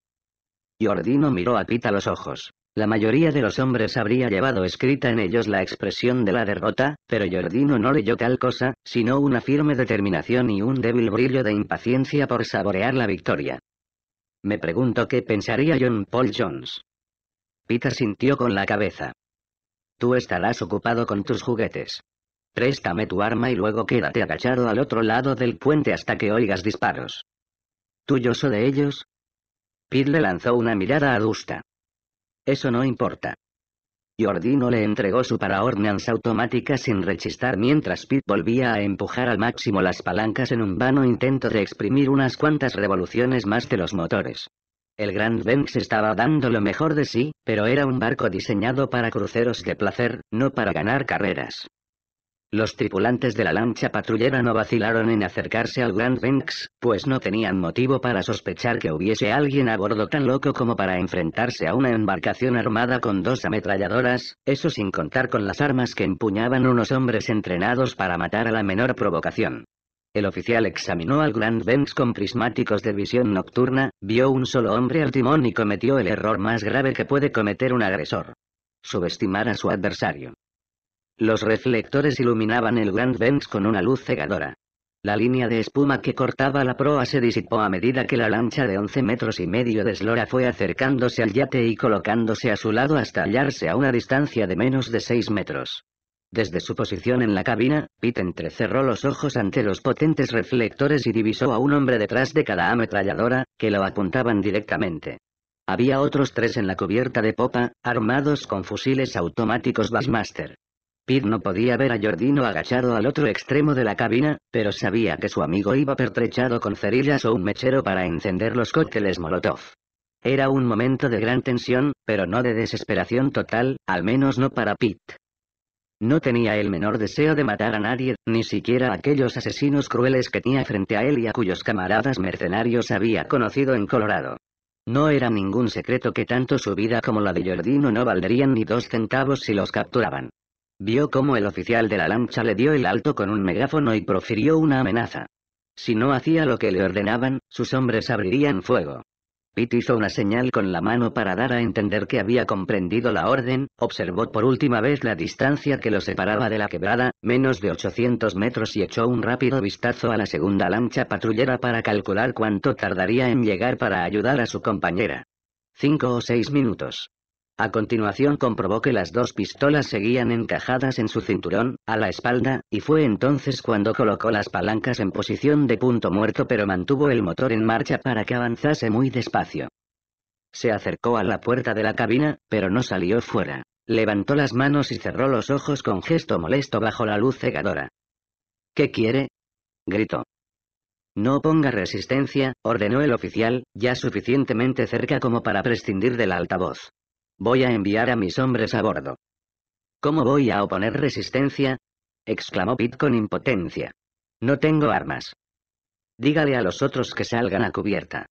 Jordino miró a Pete a los ojos. La mayoría de los hombres habría llevado escrita en ellos la expresión de la derrota, pero Jordino no leyó tal cosa, sino una firme determinación y un débil brillo de impaciencia por saborear la victoria. Me pregunto qué pensaría John Paul Jones. Peter sintió con la cabeza. Tú estarás ocupado con tus juguetes. Préstame tu arma y luego quédate agachado al otro lado del puente hasta que oigas disparos. soy de ellos? Pete le lanzó una mirada adusta. Eso no importa. Jordino le entregó su paraordnance automática sin rechistar mientras Pete volvía a empujar al máximo las palancas en un vano intento de exprimir unas cuantas revoluciones más de los motores. El Grand Banks estaba dando lo mejor de sí, pero era un barco diseñado para cruceros de placer, no para ganar carreras. Los tripulantes de la lancha patrullera no vacilaron en acercarse al Grand Banks, pues no tenían motivo para sospechar que hubiese alguien a bordo tan loco como para enfrentarse a una embarcación armada con dos ametralladoras, eso sin contar con las armas que empuñaban unos hombres entrenados para matar a la menor provocación. El oficial examinó al Grand Banks con prismáticos de visión nocturna, vio un solo hombre al timón y cometió el error más grave que puede cometer un agresor. Subestimar a su adversario. Los reflectores iluminaban el Grand Benz con una luz cegadora. La línea de espuma que cortaba la proa se disipó a medida que la lancha de 11 metros y medio de eslora fue acercándose al yate y colocándose a su lado hasta hallarse a una distancia de menos de 6 metros. Desde su posición en la cabina, Pete entrecerró los ojos ante los potentes reflectores y divisó a un hombre detrás de cada ametralladora, que lo apuntaban directamente. Había otros tres en la cubierta de popa, armados con fusiles automáticos Bassmaster. Pete no podía ver a Jordino agachado al otro extremo de la cabina, pero sabía que su amigo iba pertrechado con cerillas o un mechero para encender los cócteles Molotov. Era un momento de gran tensión, pero no de desesperación total, al menos no para Pete. No tenía el menor deseo de matar a nadie, ni siquiera a aquellos asesinos crueles que tenía frente a él y a cuyos camaradas mercenarios había conocido en Colorado. No era ningún secreto que tanto su vida como la de Jordino no valdrían ni dos centavos si los capturaban. Vio cómo el oficial de la lancha le dio el alto con un megáfono y profirió una amenaza. Si no hacía lo que le ordenaban, sus hombres abrirían fuego. Pete hizo una señal con la mano para dar a entender que había comprendido la orden, observó por última vez la distancia que lo separaba de la quebrada, menos de 800 metros y echó un rápido vistazo a la segunda lancha patrullera para calcular cuánto tardaría en llegar para ayudar a su compañera. Cinco o seis minutos. A continuación comprobó que las dos pistolas seguían encajadas en su cinturón, a la espalda, y fue entonces cuando colocó las palancas en posición de punto muerto pero mantuvo el motor en marcha para que avanzase muy despacio. Se acercó a la puerta de la cabina, pero no salió fuera. Levantó las manos y cerró los ojos con gesto molesto bajo la luz cegadora. ¿Qué quiere? gritó. No ponga resistencia, ordenó el oficial, ya suficientemente cerca como para prescindir del altavoz. Voy a enviar a mis hombres a bordo. ¿Cómo voy a oponer resistencia? exclamó Pitt con impotencia. No tengo armas. Dígale a los otros que salgan a cubierta.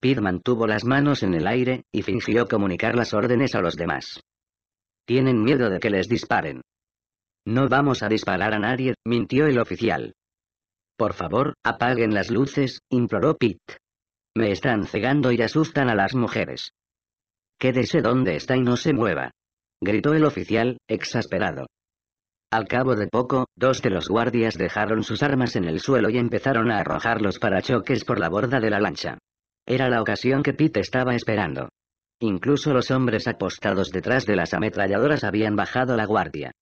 Pitt mantuvo las manos en el aire, y fingió comunicar las órdenes a los demás. Tienen miedo de que les disparen. No vamos a disparar a nadie, mintió el oficial. Por favor, apaguen las luces, imploró Pitt. Me están cegando y asustan a las mujeres. Quédese donde está y no se mueva. Gritó el oficial, exasperado. Al cabo de poco, dos de los guardias dejaron sus armas en el suelo y empezaron a arrojar los parachoques por la borda de la lancha. Era la ocasión que Pete estaba esperando. Incluso los hombres apostados detrás de las ametralladoras habían bajado la guardia.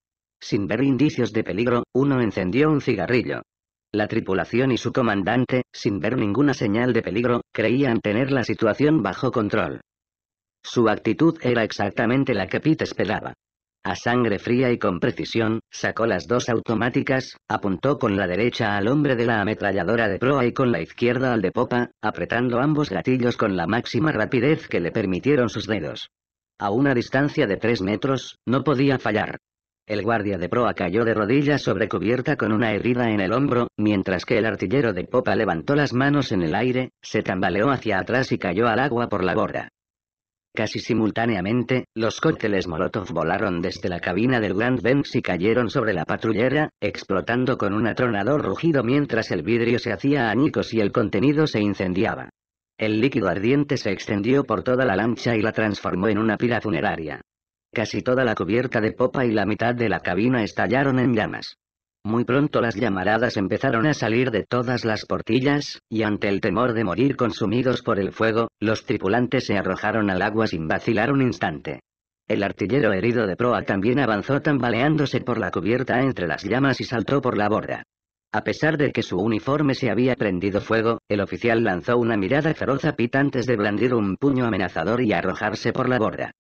Sin ver indicios de peligro, uno encendió un cigarrillo. La tripulación y su comandante, sin ver ninguna señal de peligro, creían tener la situación bajo control. Su actitud era exactamente la que Pete esperaba. A sangre fría y con precisión, sacó las dos automáticas, apuntó con la derecha al hombre de la ametralladora de proa y con la izquierda al de popa, apretando ambos gatillos con la máxima rapidez que le permitieron sus dedos. A una distancia de tres metros, no podía fallar. El guardia de proa cayó de rodillas sobre cubierta con una herida en el hombro, mientras que el artillero de popa levantó las manos en el aire, se tambaleó hacia atrás y cayó al agua por la borda. Casi simultáneamente, los cócteles Molotov volaron desde la cabina del Grand Benz y cayeron sobre la patrullera, explotando con un atronador rugido mientras el vidrio se hacía añicos y el contenido se incendiaba. El líquido ardiente se extendió por toda la lancha y la transformó en una pira funeraria. Casi toda la cubierta de popa y la mitad de la cabina estallaron en llamas. Muy pronto las llamaradas empezaron a salir de todas las portillas, y ante el temor de morir consumidos por el fuego, los tripulantes se arrojaron al agua sin vacilar un instante. El artillero herido de proa también avanzó tambaleándose por la cubierta entre las llamas y saltó por la borda. A pesar de que su uniforme se había prendido fuego, el oficial lanzó una mirada feroz a Pitt antes de blandir un puño amenazador y arrojarse por la borda.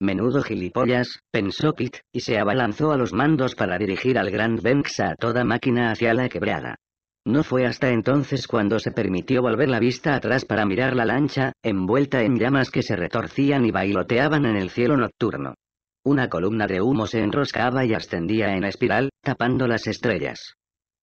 Menudo gilipollas, pensó Kit, y se abalanzó a los mandos para dirigir al Grand Banks a toda máquina hacia la quebrada. No fue hasta entonces cuando se permitió volver la vista atrás para mirar la lancha, envuelta en llamas que se retorcían y bailoteaban en el cielo nocturno. Una columna de humo se enroscaba y ascendía en espiral, tapando las estrellas.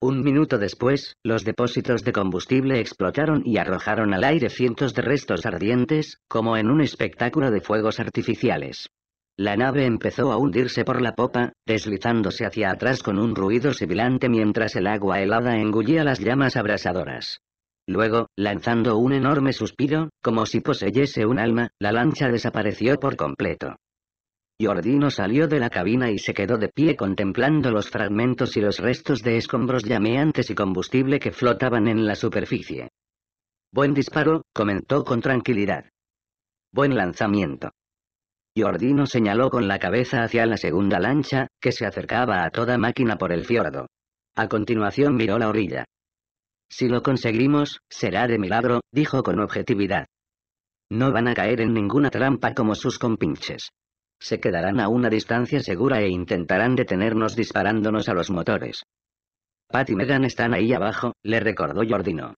Un minuto después, los depósitos de combustible explotaron y arrojaron al aire cientos de restos ardientes, como en un espectáculo de fuegos artificiales. La nave empezó a hundirse por la popa, deslizándose hacia atrás con un ruido sibilante mientras el agua helada engullía las llamas abrasadoras. Luego, lanzando un enorme suspiro, como si poseyese un alma, la lancha desapareció por completo. Jordino salió de la cabina y se quedó de pie contemplando los fragmentos y los restos de escombros llameantes y combustible que flotaban en la superficie. Buen disparo, comentó con tranquilidad. Buen lanzamiento. Jordino señaló con la cabeza hacia la segunda lancha, que se acercaba a toda máquina por el fiordo. A continuación miró la orilla. Si lo conseguimos, será de milagro, dijo con objetividad. No van a caer en ninguna trampa como sus compinches. Se quedarán a una distancia segura e intentarán detenernos disparándonos a los motores. Pat y Megan están ahí abajo, le recordó Jordino.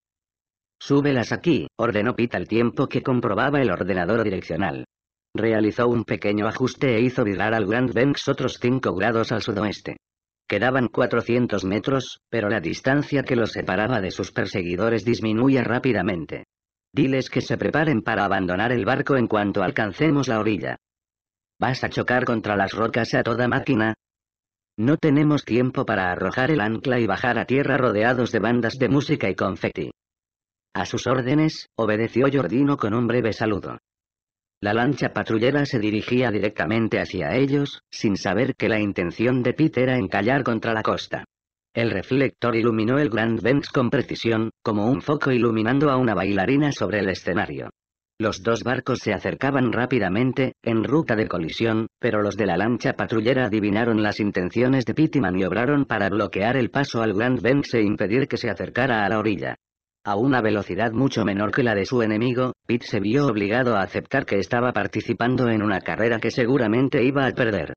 Súbelas aquí, ordenó Pete al tiempo que comprobaba el ordenador direccional. Realizó un pequeño ajuste e hizo virar al Grand Banks otros 5 grados al sudoeste. Quedaban 400 metros, pero la distancia que los separaba de sus perseguidores disminuía rápidamente. Diles que se preparen para abandonar el barco en cuanto alcancemos la orilla. ¿Vas a chocar contra las rocas a toda máquina? No tenemos tiempo para arrojar el ancla y bajar a tierra rodeados de bandas de música y confeti. A sus órdenes, obedeció Jordino con un breve saludo. La lancha patrullera se dirigía directamente hacia ellos, sin saber que la intención de Pete era encallar contra la costa. El reflector iluminó el Grand Vents con precisión, como un foco iluminando a una bailarina sobre el escenario. Los dos barcos se acercaban rápidamente, en ruta de colisión, pero los de la lancha patrullera adivinaron las intenciones de Pitt y maniobraron para bloquear el paso al Grand Banks e impedir que se acercara a la orilla. A una velocidad mucho menor que la de su enemigo, Pitt se vio obligado a aceptar que estaba participando en una carrera que seguramente iba a perder.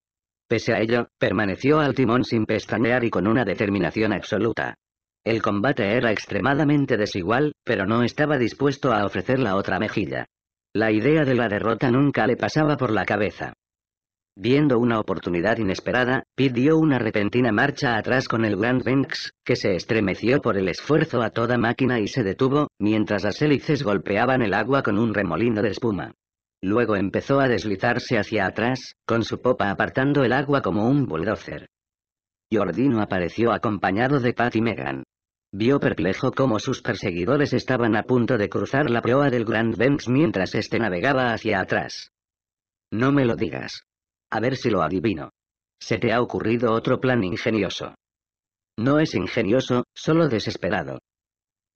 Pese a ello, permaneció al timón sin pestañear y con una determinación absoluta. El combate era extremadamente desigual, pero no estaba dispuesto a ofrecer la otra mejilla. La idea de la derrota nunca le pasaba por la cabeza. Viendo una oportunidad inesperada, dio una repentina marcha atrás con el Grand Banks, que se estremeció por el esfuerzo a toda máquina y se detuvo, mientras las hélices golpeaban el agua con un remolino de espuma. Luego empezó a deslizarse hacia atrás, con su popa apartando el agua como un bulldozer. Jordino apareció acompañado de Pat y Megan. Vio perplejo cómo sus perseguidores estaban a punto de cruzar la proa del Grand Banks mientras este navegaba hacia atrás. No me lo digas. A ver si lo adivino. Se te ha ocurrido otro plan ingenioso. No es ingenioso, solo desesperado.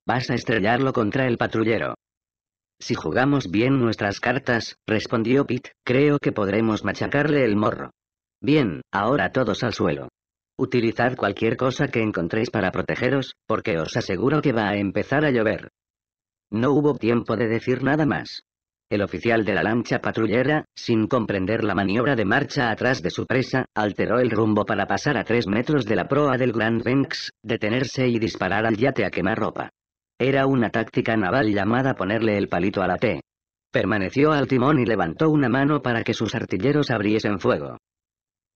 Vas a estrellarlo contra el patrullero. Si jugamos bien nuestras cartas, respondió Pete, creo que podremos machacarle el morro. Bien, ahora todos al suelo. Utilizad cualquier cosa que encontréis para protegeros, porque os aseguro que va a empezar a llover. No hubo tiempo de decir nada más. El oficial de la lancha patrullera, sin comprender la maniobra de marcha atrás de su presa, alteró el rumbo para pasar a tres metros de la proa del Grand Banks, detenerse y disparar al yate a ropa. Era una táctica naval llamada ponerle el palito a la T. Permaneció al timón y levantó una mano para que sus artilleros abriesen fuego.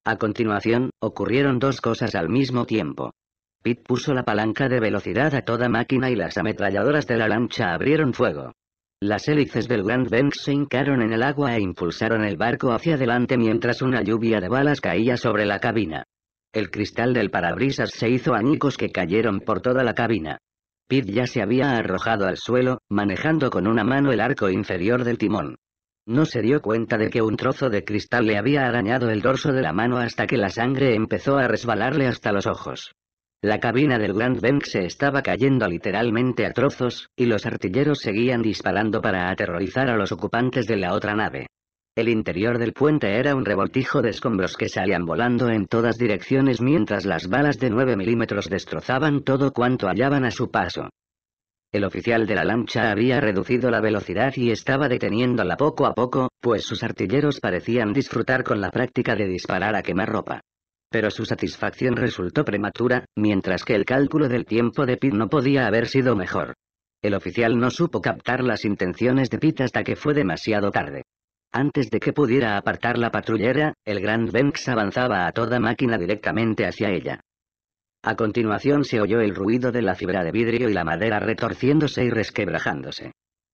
A continuación, ocurrieron dos cosas al mismo tiempo. Pitt puso la palanca de velocidad a toda máquina y las ametralladoras de la lancha abrieron fuego. Las hélices del Grand Banks se hincaron en el agua e impulsaron el barco hacia adelante mientras una lluvia de balas caía sobre la cabina. El cristal del parabrisas se hizo añicos que cayeron por toda la cabina. Pitt ya se había arrojado al suelo, manejando con una mano el arco inferior del timón. No se dio cuenta de que un trozo de cristal le había arañado el dorso de la mano hasta que la sangre empezó a resbalarle hasta los ojos. La cabina del Grand Bank se estaba cayendo literalmente a trozos, y los artilleros seguían disparando para aterrorizar a los ocupantes de la otra nave. El interior del puente era un revoltijo de escombros que salían volando en todas direcciones mientras las balas de 9 milímetros destrozaban todo cuanto hallaban a su paso. El oficial de la lancha había reducido la velocidad y estaba deteniéndola poco a poco, pues sus artilleros parecían disfrutar con la práctica de disparar a quemarropa. Pero su satisfacción resultó prematura, mientras que el cálculo del tiempo de Pitt no podía haber sido mejor. El oficial no supo captar las intenciones de Pitt hasta que fue demasiado tarde. Antes de que pudiera apartar la patrullera, el Grand Banks avanzaba a toda máquina directamente hacia ella. A continuación se oyó el ruido de la fibra de vidrio y la madera retorciéndose y resquebrajándose.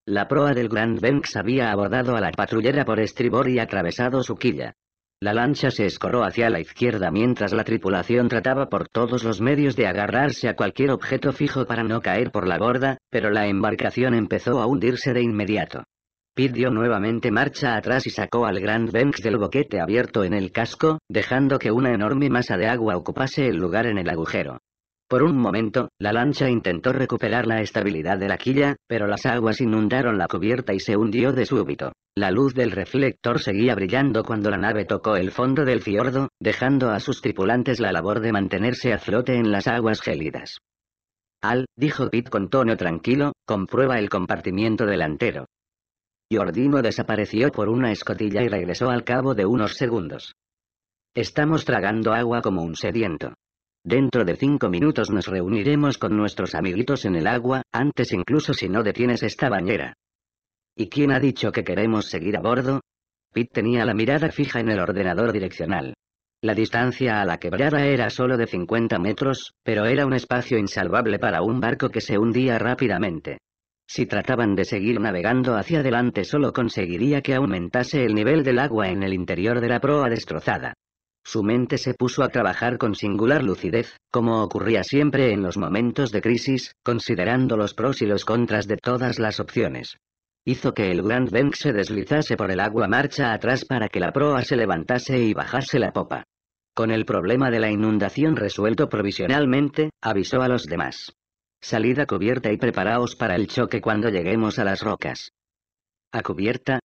La proa del Grand Banks había abordado a la patrullera por estribor y atravesado su quilla. La lancha se escorró hacia la izquierda mientras la tripulación trataba por todos los medios de agarrarse a cualquier objeto fijo para no caer por la borda, pero la embarcación empezó a hundirse de inmediato dio nuevamente marcha atrás y sacó al Grand Banks del boquete abierto en el casco, dejando que una enorme masa de agua ocupase el lugar en el agujero. Por un momento, la lancha intentó recuperar la estabilidad de la quilla, pero las aguas inundaron la cubierta y se hundió de súbito. La luz del reflector seguía brillando cuando la nave tocó el fondo del fiordo, dejando a sus tripulantes la labor de mantenerse a flote en las aguas gélidas. Al, dijo Pete con tono tranquilo, comprueba el compartimiento delantero. Jordino desapareció por una escotilla y regresó al cabo de unos segundos. Estamos tragando agua como un sediento. Dentro de cinco minutos nos reuniremos con nuestros amiguitos en el agua, antes incluso si no detienes esta bañera. ¿Y quién ha dicho que queremos seguir a bordo? Pete tenía la mirada fija en el ordenador direccional. La distancia a la quebrada era solo de 50 metros, pero era un espacio insalvable para un barco que se hundía rápidamente. Si trataban de seguir navegando hacia adelante solo conseguiría que aumentase el nivel del agua en el interior de la proa destrozada. Su mente se puso a trabajar con singular lucidez, como ocurría siempre en los momentos de crisis, considerando los pros y los contras de todas las opciones. Hizo que el Grand Bank se deslizase por el agua marcha atrás para que la proa se levantase y bajase la popa. Con el problema de la inundación resuelto provisionalmente, avisó a los demás. Salid a cubierta y preparaos para el choque cuando lleguemos a las rocas. ¿A cubierta?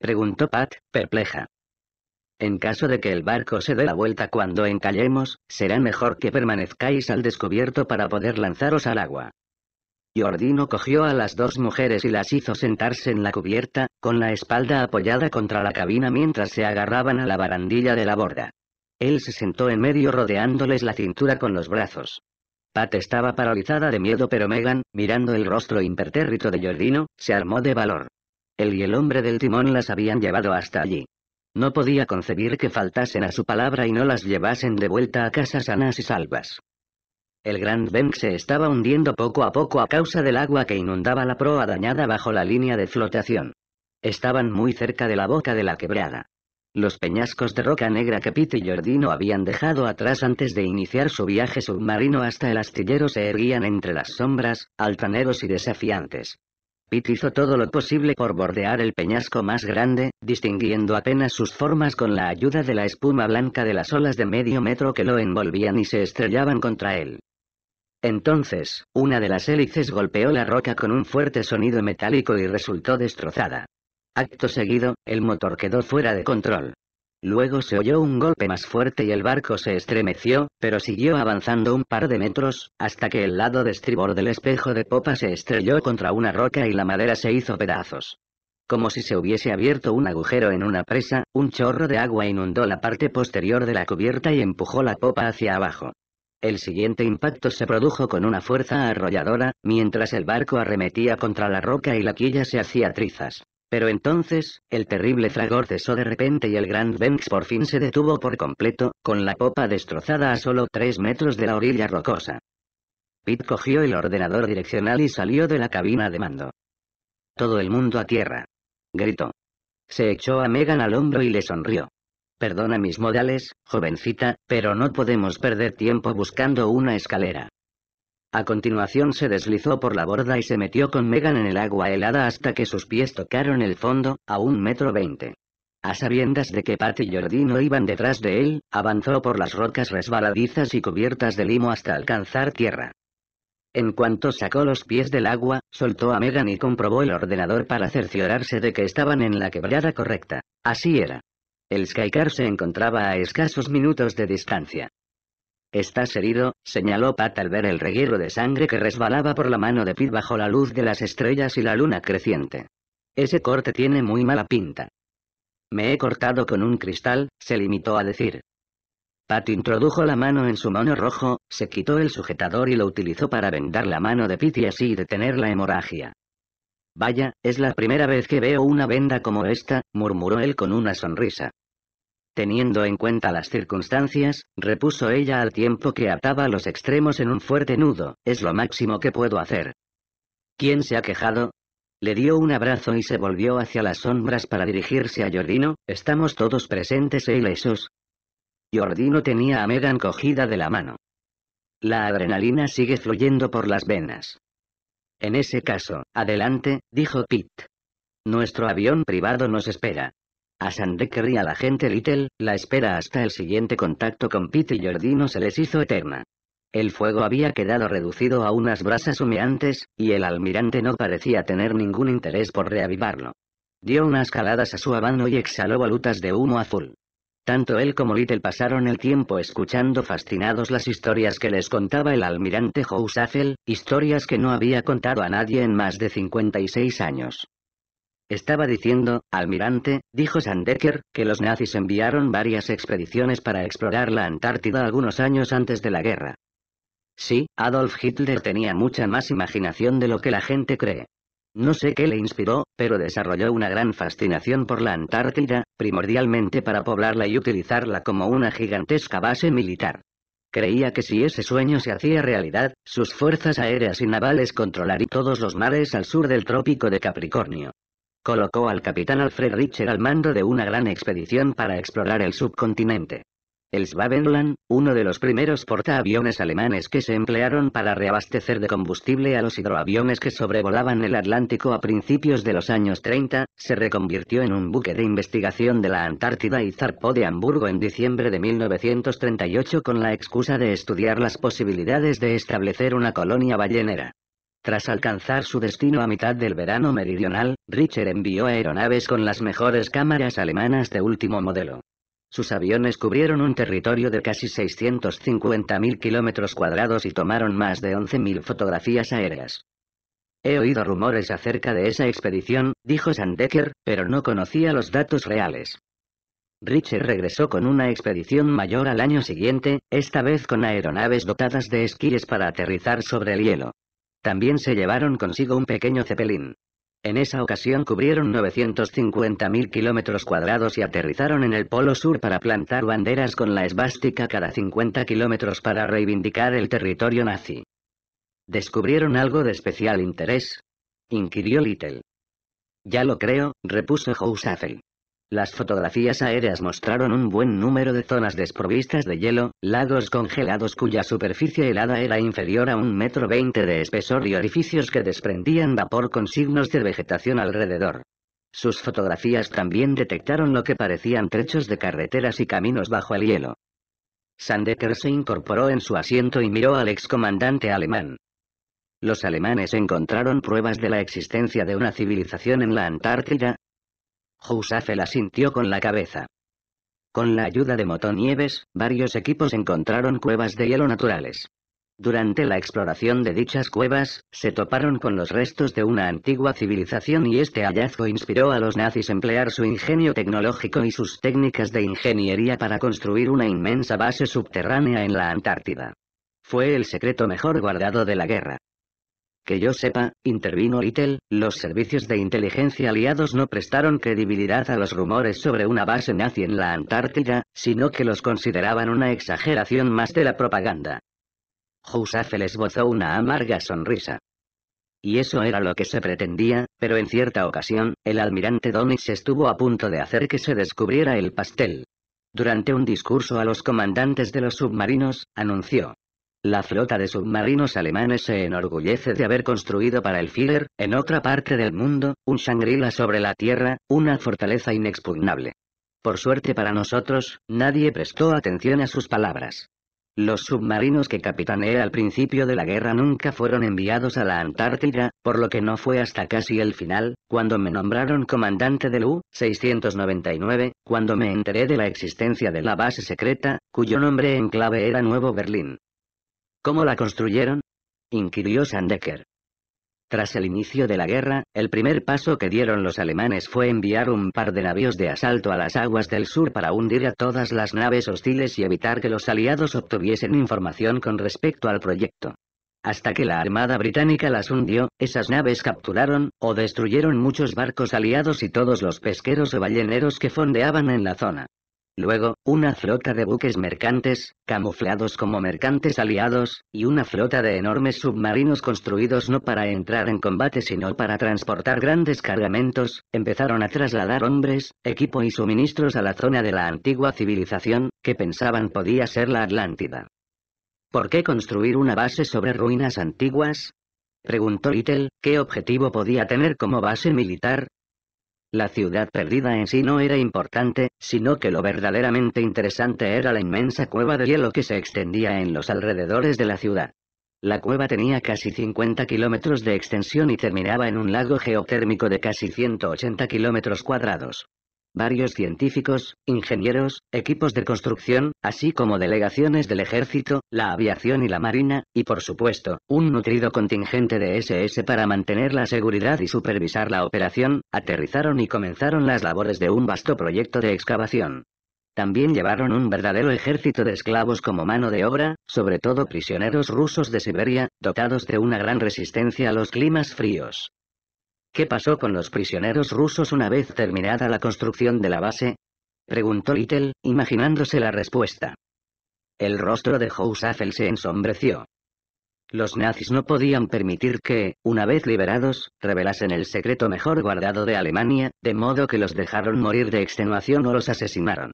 Preguntó Pat, perpleja. En caso de que el barco se dé la vuelta cuando encallemos, será mejor que permanezcáis al descubierto para poder lanzaros al agua. Jordino cogió a las dos mujeres y las hizo sentarse en la cubierta, con la espalda apoyada contra la cabina mientras se agarraban a la barandilla de la borda. Él se sentó en medio rodeándoles la cintura con los brazos. Pat estaba paralizada de miedo pero Megan, mirando el rostro impertérrito de Jordino, se armó de valor. Él y el hombre del timón las habían llevado hasta allí. No podía concebir que faltasen a su palabra y no las llevasen de vuelta a casa sanas y salvas. El Grand Bank se estaba hundiendo poco a poco a causa del agua que inundaba la proa dañada bajo la línea de flotación. Estaban muy cerca de la boca de la quebrada. Los peñascos de roca negra que Pete y Jordino habían dejado atrás antes de iniciar su viaje submarino hasta el astillero se erguían entre las sombras, altaneros y desafiantes. Pete hizo todo lo posible por bordear el peñasco más grande, distinguiendo apenas sus formas con la ayuda de la espuma blanca de las olas de medio metro que lo envolvían y se estrellaban contra él. Entonces, una de las hélices golpeó la roca con un fuerte sonido metálico y resultó destrozada. Acto seguido, el motor quedó fuera de control. Luego se oyó un golpe más fuerte y el barco se estremeció, pero siguió avanzando un par de metros, hasta que el lado de estribor del espejo de popa se estrelló contra una roca y la madera se hizo pedazos. Como si se hubiese abierto un agujero en una presa, un chorro de agua inundó la parte posterior de la cubierta y empujó la popa hacia abajo. El siguiente impacto se produjo con una fuerza arrolladora, mientras el barco arremetía contra la roca y la quilla se hacía trizas. Pero entonces, el terrible fragor cesó de repente y el Grand Banks por fin se detuvo por completo, con la popa destrozada a solo tres metros de la orilla rocosa. Pete cogió el ordenador direccional y salió de la cabina de mando. Todo el mundo a tierra. Gritó. Se echó a Megan al hombro y le sonrió. Perdona mis modales, jovencita, pero no podemos perder tiempo buscando una escalera. A continuación se deslizó por la borda y se metió con Megan en el agua helada hasta que sus pies tocaron el fondo, a un metro veinte. A sabiendas de que Pat y Jordi no iban detrás de él, avanzó por las rocas resbaladizas y cubiertas de limo hasta alcanzar tierra. En cuanto sacó los pies del agua, soltó a Megan y comprobó el ordenador para cerciorarse de que estaban en la quebrada correcta. Así era. El Skycar se encontraba a escasos minutos de distancia. Estás herido, señaló Pat al ver el reguero de sangre que resbalaba por la mano de Pete bajo la luz de las estrellas y la luna creciente. Ese corte tiene muy mala pinta. Me he cortado con un cristal, se limitó a decir. Pat introdujo la mano en su mono rojo, se quitó el sujetador y lo utilizó para vendar la mano de Pete y así detener la hemorragia. Vaya, es la primera vez que veo una venda como esta, murmuró él con una sonrisa. Teniendo en cuenta las circunstancias, repuso ella al tiempo que ataba los extremos en un fuerte nudo, es lo máximo que puedo hacer. ¿Quién se ha quejado? Le dio un abrazo y se volvió hacia las sombras para dirigirse a Jordino, estamos todos presentes e ilesos. Jordino tenía a Megan cogida de la mano. La adrenalina sigue fluyendo por las venas. En ese caso, adelante, dijo Pete. Nuestro avión privado nos espera. A Sandecker y la gente Little, la espera hasta el siguiente contacto con Pete y Jordino se les hizo eterna. El fuego había quedado reducido a unas brasas humeantes, y el almirante no parecía tener ningún interés por reavivarlo. Dio unas caladas a su habano y exhaló volutas de humo azul. Tanto él como Little pasaron el tiempo escuchando fascinados las historias que les contaba el almirante Housafel, historias que no había contado a nadie en más de 56 años. Estaba diciendo, almirante, dijo Sandecker, que los nazis enviaron varias expediciones para explorar la Antártida algunos años antes de la guerra. Sí, Adolf Hitler tenía mucha más imaginación de lo que la gente cree. No sé qué le inspiró, pero desarrolló una gran fascinación por la Antártida, primordialmente para poblarla y utilizarla como una gigantesca base militar. Creía que si ese sueño se hacía realidad, sus fuerzas aéreas y navales controlarían todos los mares al sur del trópico de Capricornio colocó al capitán Alfred Richer al mando de una gran expedición para explorar el subcontinente. El Swabenland, uno de los primeros portaaviones alemanes que se emplearon para reabastecer de combustible a los hidroaviones que sobrevolaban el Atlántico a principios de los años 30, se reconvirtió en un buque de investigación de la Antártida y zarpó de Hamburgo en diciembre de 1938 con la excusa de estudiar las posibilidades de establecer una colonia ballenera. Tras alcanzar su destino a mitad del verano meridional, Richard envió aeronaves con las mejores cámaras alemanas de último modelo. Sus aviones cubrieron un territorio de casi 650.000 kilómetros cuadrados y tomaron más de 11.000 fotografías aéreas. He oído rumores acerca de esa expedición, dijo Sandecker, pero no conocía los datos reales. Richard regresó con una expedición mayor al año siguiente, esta vez con aeronaves dotadas de esquíes para aterrizar sobre el hielo. También se llevaron consigo un pequeño cepelín. En esa ocasión cubrieron 950.000 kilómetros cuadrados y aterrizaron en el Polo Sur para plantar banderas con la esvástica cada 50 kilómetros para reivindicar el territorio nazi. ¿Descubrieron algo de especial interés? inquirió Little. Ya lo creo, repuso Housaffel. Las fotografías aéreas mostraron un buen número de zonas desprovistas de hielo, lagos congelados cuya superficie helada era inferior a un metro veinte de espesor y orificios que desprendían vapor con signos de vegetación alrededor. Sus fotografías también detectaron lo que parecían trechos de carreteras y caminos bajo el hielo. Sandecker se incorporó en su asiento y miró al excomandante alemán. Los alemanes encontraron pruebas de la existencia de una civilización en la Antártida, la sintió con la cabeza. Con la ayuda de Motonieves, varios equipos encontraron cuevas de hielo naturales. Durante la exploración de dichas cuevas, se toparon con los restos de una antigua civilización y este hallazgo inspiró a los nazis emplear su ingenio tecnológico y sus técnicas de ingeniería para construir una inmensa base subterránea en la Antártida. Fue el secreto mejor guardado de la guerra. Que yo sepa, intervino Little, los servicios de inteligencia aliados no prestaron credibilidad a los rumores sobre una base nazi en la Antártida, sino que los consideraban una exageración más de la propaganda. les esbozó una amarga sonrisa. Y eso era lo que se pretendía, pero en cierta ocasión, el almirante Donitz estuvo a punto de hacer que se descubriera el pastel. Durante un discurso a los comandantes de los submarinos, anunció. La flota de submarinos alemanes se enorgullece de haber construido para el Führer, en otra parte del mundo, un Shangri-La sobre la tierra, una fortaleza inexpugnable. Por suerte para nosotros, nadie prestó atención a sus palabras. Los submarinos que capitaneé al principio de la guerra nunca fueron enviados a la Antártida, por lo que no fue hasta casi el final, cuando me nombraron comandante del U-699, cuando me enteré de la existencia de la base secreta, cuyo nombre en clave era Nuevo Berlín. ¿Cómo la construyeron? inquirió Sandecker. Tras el inicio de la guerra, el primer paso que dieron los alemanes fue enviar un par de navíos de asalto a las aguas del sur para hundir a todas las naves hostiles y evitar que los aliados obtuviesen información con respecto al proyecto. Hasta que la Armada Británica las hundió, esas naves capturaron o destruyeron muchos barcos aliados y todos los pesqueros o balleneros que fondeaban en la zona. Luego, una flota de buques mercantes, camuflados como mercantes aliados, y una flota de enormes submarinos construidos no para entrar en combate sino para transportar grandes cargamentos, empezaron a trasladar hombres, equipo y suministros a la zona de la antigua civilización, que pensaban podía ser la Atlántida. ¿Por qué construir una base sobre ruinas antiguas? Preguntó Little, ¿qué objetivo podía tener como base militar? La ciudad perdida en sí no era importante, sino que lo verdaderamente interesante era la inmensa cueva de hielo que se extendía en los alrededores de la ciudad. La cueva tenía casi 50 kilómetros de extensión y terminaba en un lago geotérmico de casi 180 kilómetros cuadrados. Varios científicos, ingenieros, equipos de construcción, así como delegaciones del ejército, la aviación y la marina, y por supuesto, un nutrido contingente de SS para mantener la seguridad y supervisar la operación, aterrizaron y comenzaron las labores de un vasto proyecto de excavación. También llevaron un verdadero ejército de esclavos como mano de obra, sobre todo prisioneros rusos de Siberia, dotados de una gran resistencia a los climas fríos. ¿Qué pasó con los prisioneros rusos una vez terminada la construcción de la base? Preguntó Little, imaginándose la respuesta. El rostro de Housafel se ensombreció. Los nazis no podían permitir que, una vez liberados, revelasen el secreto mejor guardado de Alemania, de modo que los dejaron morir de extenuación o los asesinaron.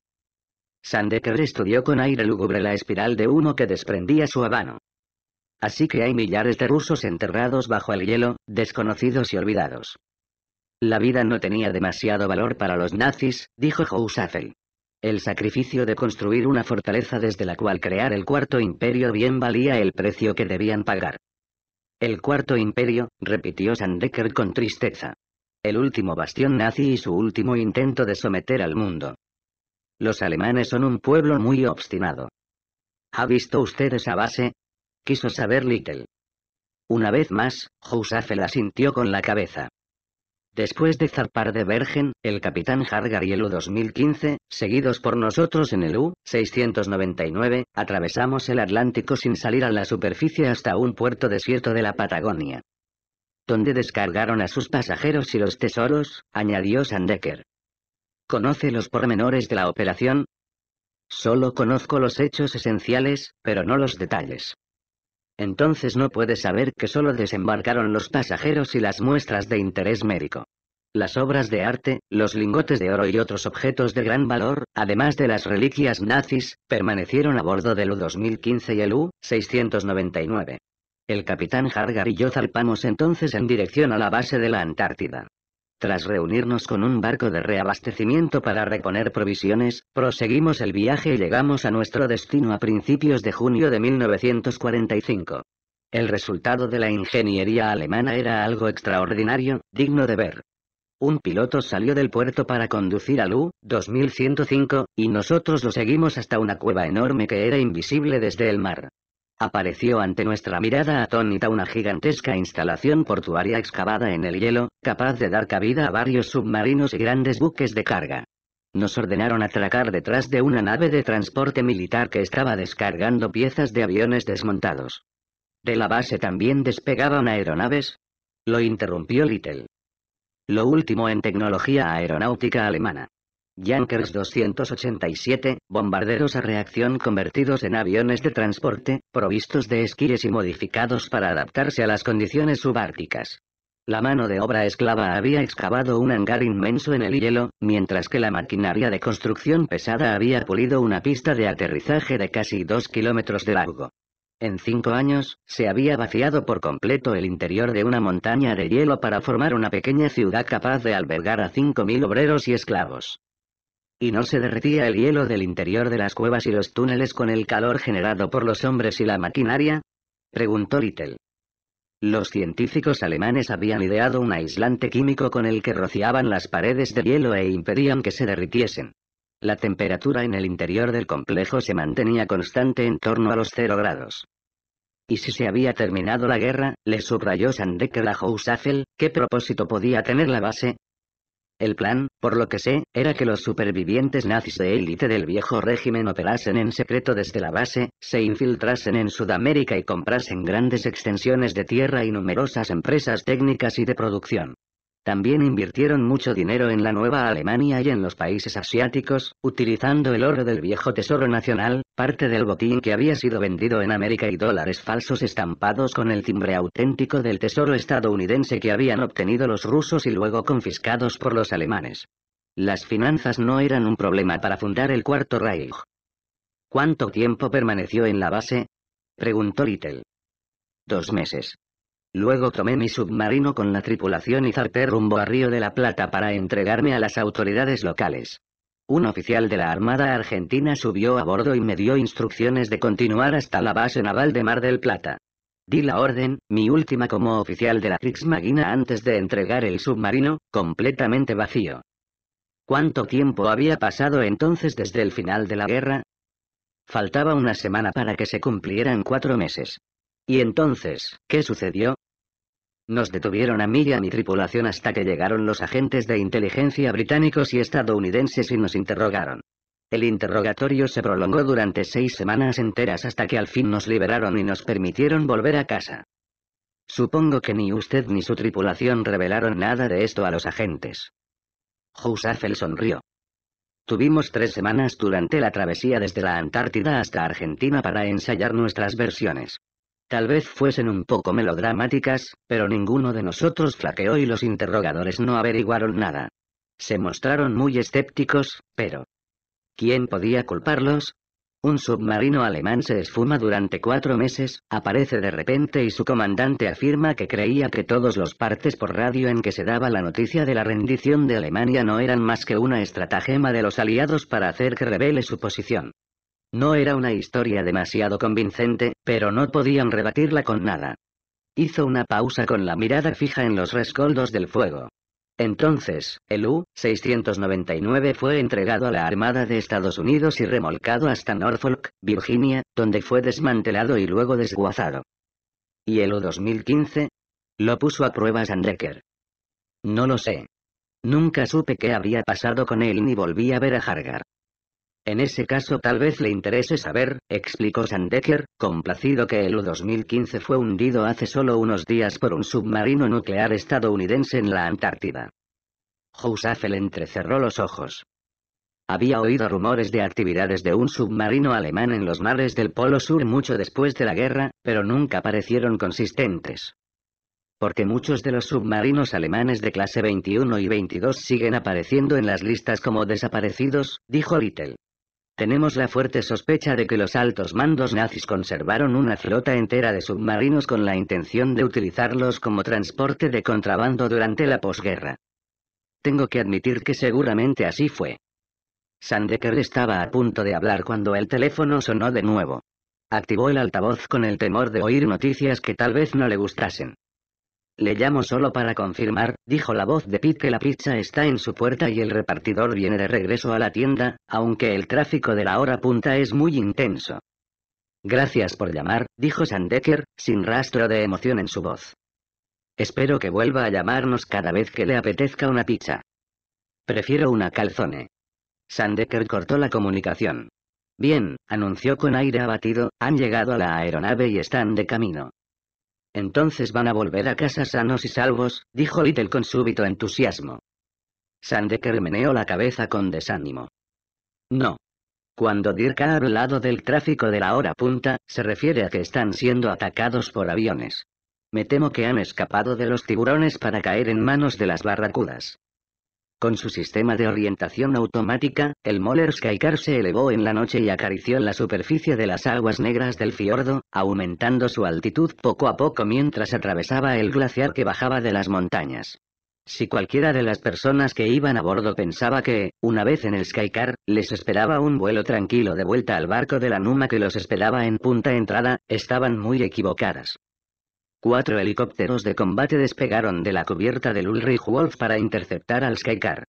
Sandeker estudió con aire lúgubre la espiral de humo que desprendía su habano. Así que hay millares de rusos enterrados bajo el hielo, desconocidos y olvidados. La vida no tenía demasiado valor para los nazis, dijo Housafel. El sacrificio de construir una fortaleza desde la cual crear el Cuarto Imperio bien valía el precio que debían pagar. El Cuarto Imperio, repitió Sandecker con tristeza. El último bastión nazi y su último intento de someter al mundo. Los alemanes son un pueblo muy obstinado. ¿Ha visto usted esa base? Quiso saber Little. Una vez más, Housafe la sintió con la cabeza. Después de zarpar de Bergen, el capitán Hargar y el U-2015, seguidos por nosotros en el U-699, atravesamos el Atlántico sin salir a la superficie hasta un puerto desierto de la Patagonia. Donde descargaron a sus pasajeros y los tesoros, añadió Sandecker. ¿Conoce los pormenores de la operación? Solo conozco los hechos esenciales, pero no los detalles entonces no puede saber que solo desembarcaron los pasajeros y las muestras de interés médico. Las obras de arte, los lingotes de oro y otros objetos de gran valor, además de las reliquias nazis, permanecieron a bordo del U-2015 y el U-699. El capitán Hargar y yo zarpamos entonces en dirección a la base de la Antártida. Tras reunirnos con un barco de reabastecimiento para reponer provisiones, proseguimos el viaje y llegamos a nuestro destino a principios de junio de 1945. El resultado de la ingeniería alemana era algo extraordinario, digno de ver. Un piloto salió del puerto para conducir al U-2105, y nosotros lo seguimos hasta una cueva enorme que era invisible desde el mar. Apareció ante nuestra mirada atónita una gigantesca instalación portuaria excavada en el hielo, capaz de dar cabida a varios submarinos y grandes buques de carga. Nos ordenaron atracar detrás de una nave de transporte militar que estaba descargando piezas de aviones desmontados. De la base también despegaban aeronaves. Lo interrumpió Little. Lo último en tecnología aeronáutica alemana. Yankers 287, bombarderos a reacción convertidos en aviones de transporte, provistos de esquíes y modificados para adaptarse a las condiciones subárticas. La mano de obra esclava había excavado un hangar inmenso en el hielo, mientras que la maquinaria de construcción pesada había pulido una pista de aterrizaje de casi dos kilómetros de largo. En cinco años, se había vaciado por completo el interior de una montaña de hielo para formar una pequeña ciudad capaz de albergar a 5.000 obreros y esclavos y no se derretía el hielo del interior de las cuevas y los túneles con el calor generado por los hombres y la maquinaria? preguntó Little. Los científicos alemanes habían ideado un aislante químico con el que rociaban las paredes de hielo e impedían que se derritiesen. La temperatura en el interior del complejo se mantenía constante en torno a los cero grados. Y si se había terminado la guerra, le subrayó Sandecker a Housafel, ¿qué propósito podía tener la base? El plan, por lo que sé, era que los supervivientes nazis de élite del viejo régimen operasen en secreto desde la base, se infiltrasen en Sudamérica y comprasen grandes extensiones de tierra y numerosas empresas técnicas y de producción. También invirtieron mucho dinero en la Nueva Alemania y en los países asiáticos, utilizando el oro del viejo Tesoro Nacional, parte del botín que había sido vendido en América y dólares falsos estampados con el timbre auténtico del Tesoro estadounidense que habían obtenido los rusos y luego confiscados por los alemanes. Las finanzas no eran un problema para fundar el Cuarto Reich. ¿Cuánto tiempo permaneció en la base? preguntó Little. Dos meses. Luego tomé mi submarino con la tripulación y zarpé rumbo a Río de la Plata para entregarme a las autoridades locales. Un oficial de la Armada Argentina subió a bordo y me dio instrucciones de continuar hasta la base naval de Mar del Plata. Di la orden, mi última como oficial de la Kriegsmarine antes de entregar el submarino, completamente vacío. ¿Cuánto tiempo había pasado entonces desde el final de la guerra? Faltaba una semana para que se cumplieran cuatro meses. ¿Y entonces, qué sucedió? Nos detuvieron a mí y a mi tripulación hasta que llegaron los agentes de inteligencia británicos y estadounidenses y nos interrogaron. El interrogatorio se prolongó durante seis semanas enteras hasta que al fin nos liberaron y nos permitieron volver a casa. Supongo que ni usted ni su tripulación revelaron nada de esto a los agentes. Husafel sonrió. Tuvimos tres semanas durante la travesía desde la Antártida hasta Argentina para ensayar nuestras versiones. Tal vez fuesen un poco melodramáticas, pero ninguno de nosotros flaqueó y los interrogadores no averiguaron nada. Se mostraron muy escépticos, pero... ¿Quién podía culparlos? Un submarino alemán se esfuma durante cuatro meses, aparece de repente y su comandante afirma que creía que todos los partes por radio en que se daba la noticia de la rendición de Alemania no eran más que una estratagema de los aliados para hacer que revele su posición. No era una historia demasiado convincente, pero no podían rebatirla con nada. Hizo una pausa con la mirada fija en los rescoldos del fuego. Entonces, el U-699 fue entregado a la Armada de Estados Unidos y remolcado hasta Norfolk, Virginia, donde fue desmantelado y luego desguazado. ¿Y el U-2015? Lo puso a prueba Sandecker. No lo sé. Nunca supe qué había pasado con él ni volví a ver a Hargar. En ese caso tal vez le interese saber, explicó Sandecker, complacido que el U-2015 fue hundido hace solo unos días por un submarino nuclear estadounidense en la Antártida. Housafel entrecerró los ojos. Había oído rumores de actividades de un submarino alemán en los mares del Polo Sur mucho después de la guerra, pero nunca parecieron consistentes porque muchos de los submarinos alemanes de clase 21 y 22 siguen apareciendo en las listas como desaparecidos, dijo Little. Tenemos la fuerte sospecha de que los altos mandos nazis conservaron una flota entera de submarinos con la intención de utilizarlos como transporte de contrabando durante la posguerra. Tengo que admitir que seguramente así fue. Sandecker estaba a punto de hablar cuando el teléfono sonó de nuevo. Activó el altavoz con el temor de oír noticias que tal vez no le gustasen. Le llamo solo para confirmar, dijo la voz de Pete que la pizza está en su puerta y el repartidor viene de regreso a la tienda, aunque el tráfico de la hora punta es muy intenso. Gracias por llamar, dijo Sandecker, sin rastro de emoción en su voz. Espero que vuelva a llamarnos cada vez que le apetezca una pizza. Prefiero una calzone. Sandecker cortó la comunicación. Bien, anunció con aire abatido, han llegado a la aeronave y están de camino. Entonces van a volver a casa sanos y salvos, dijo Little con súbito entusiasmo. Sandeker meneó la cabeza con desánimo. No. Cuando Dirk ha hablado del tráfico de la hora punta, se refiere a que están siendo atacados por aviones. Me temo que han escapado de los tiburones para caer en manos de las barracudas. Con su sistema de orientación automática, el Moller Skycar se elevó en la noche y acarició la superficie de las aguas negras del fiordo, aumentando su altitud poco a poco mientras atravesaba el glaciar que bajaba de las montañas. Si cualquiera de las personas que iban a bordo pensaba que, una vez en el Skycar, les esperaba un vuelo tranquilo de vuelta al barco de la Numa que los esperaba en punta entrada, estaban muy equivocadas. Cuatro helicópteros de combate despegaron de la cubierta del Ulrich Wolf para interceptar al Skycar.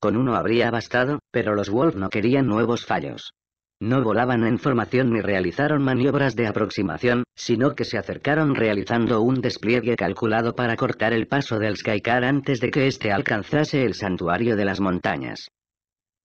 Con uno habría bastado, pero los Wolf no querían nuevos fallos. No volaban en formación ni realizaron maniobras de aproximación, sino que se acercaron realizando un despliegue calculado para cortar el paso del Skycar antes de que éste alcanzase el santuario de las montañas.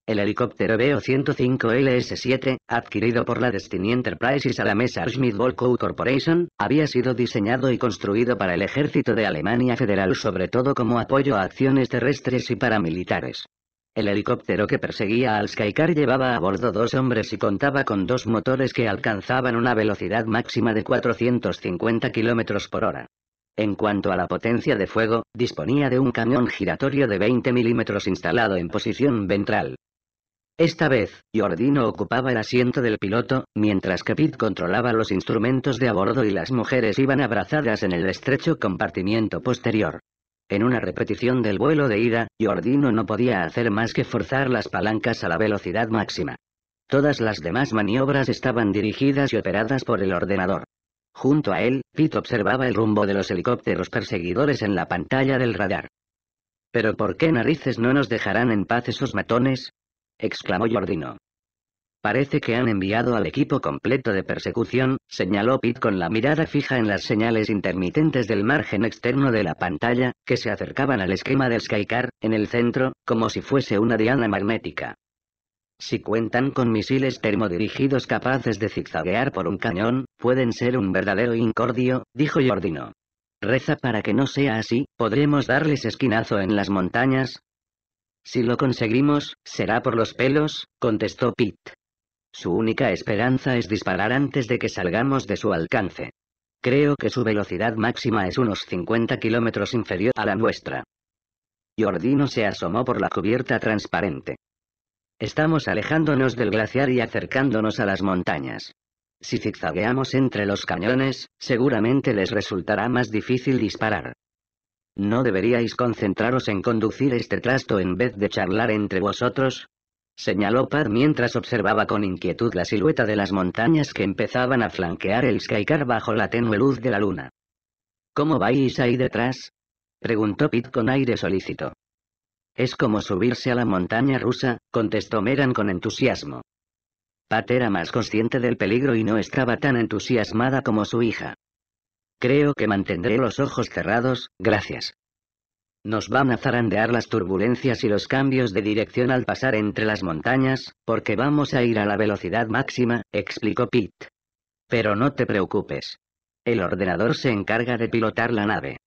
El helicóptero BO-105LS-7, adquirido por la Destiny Enterprises a la schmidt Volkow Corporation, había sido diseñado y construido para el ejército de Alemania Federal sobre todo como apoyo a acciones terrestres y paramilitares. El helicóptero que perseguía al Skycar llevaba a bordo dos hombres y contaba con dos motores que alcanzaban una velocidad máxima de 450 km por hora. En cuanto a la potencia de fuego, disponía de un camión giratorio de 20 milímetros instalado en posición ventral. Esta vez, Jordino ocupaba el asiento del piloto, mientras que Pete controlaba los instrumentos de a bordo y las mujeres iban abrazadas en el estrecho compartimiento posterior. En una repetición del vuelo de ida, Giordino no podía hacer más que forzar las palancas a la velocidad máxima. Todas las demás maniobras estaban dirigidas y operadas por el ordenador. Junto a él, Pete observaba el rumbo de los helicópteros perseguidores en la pantalla del radar. ¿Pero por qué narices no nos dejarán en paz esos matones? exclamó Jordino. Parece que han enviado al equipo completo de persecución, señaló Pitt con la mirada fija en las señales intermitentes del margen externo de la pantalla, que se acercaban al esquema del Skycar, en el centro, como si fuese una diana magnética. Si cuentan con misiles termodirigidos capaces de zigzaguear por un cañón, pueden ser un verdadero incordio, dijo Jordino. Reza para que no sea así, podremos darles esquinazo en las montañas, si lo conseguimos, será por los pelos, contestó Pete. Su única esperanza es disparar antes de que salgamos de su alcance. Creo que su velocidad máxima es unos 50 kilómetros inferior a la nuestra. Jordino se asomó por la cubierta transparente. Estamos alejándonos del glaciar y acercándonos a las montañas. Si zigzagueamos entre los cañones, seguramente les resultará más difícil disparar. ¿No deberíais concentraros en conducir este trasto en vez de charlar entre vosotros? señaló Pat mientras observaba con inquietud la silueta de las montañas que empezaban a flanquear el Skycar bajo la tenue luz de la luna. ¿Cómo vais ahí detrás? preguntó Pitt con aire solícito. Es como subirse a la montaña rusa, contestó Megan con entusiasmo. Pat era más consciente del peligro y no estaba tan entusiasmada como su hija. Creo que mantendré los ojos cerrados, gracias. Nos van a zarandear las turbulencias y los cambios de dirección al pasar entre las montañas, porque vamos a ir a la velocidad máxima, explicó Pete. Pero no te preocupes. El ordenador se encarga de pilotar la nave.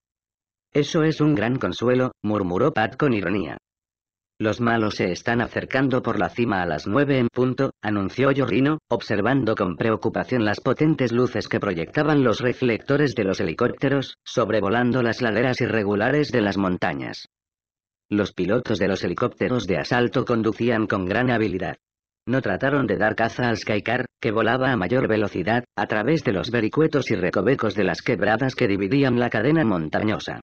Eso es un gran consuelo, murmuró Pat con ironía. Los malos se están acercando por la cima a las nueve en punto, anunció Yorrino, observando con preocupación las potentes luces que proyectaban los reflectores de los helicópteros, sobrevolando las laderas irregulares de las montañas. Los pilotos de los helicópteros de asalto conducían con gran habilidad. No trataron de dar caza al Skycar, que volaba a mayor velocidad, a través de los vericuetos y recovecos de las quebradas que dividían la cadena montañosa.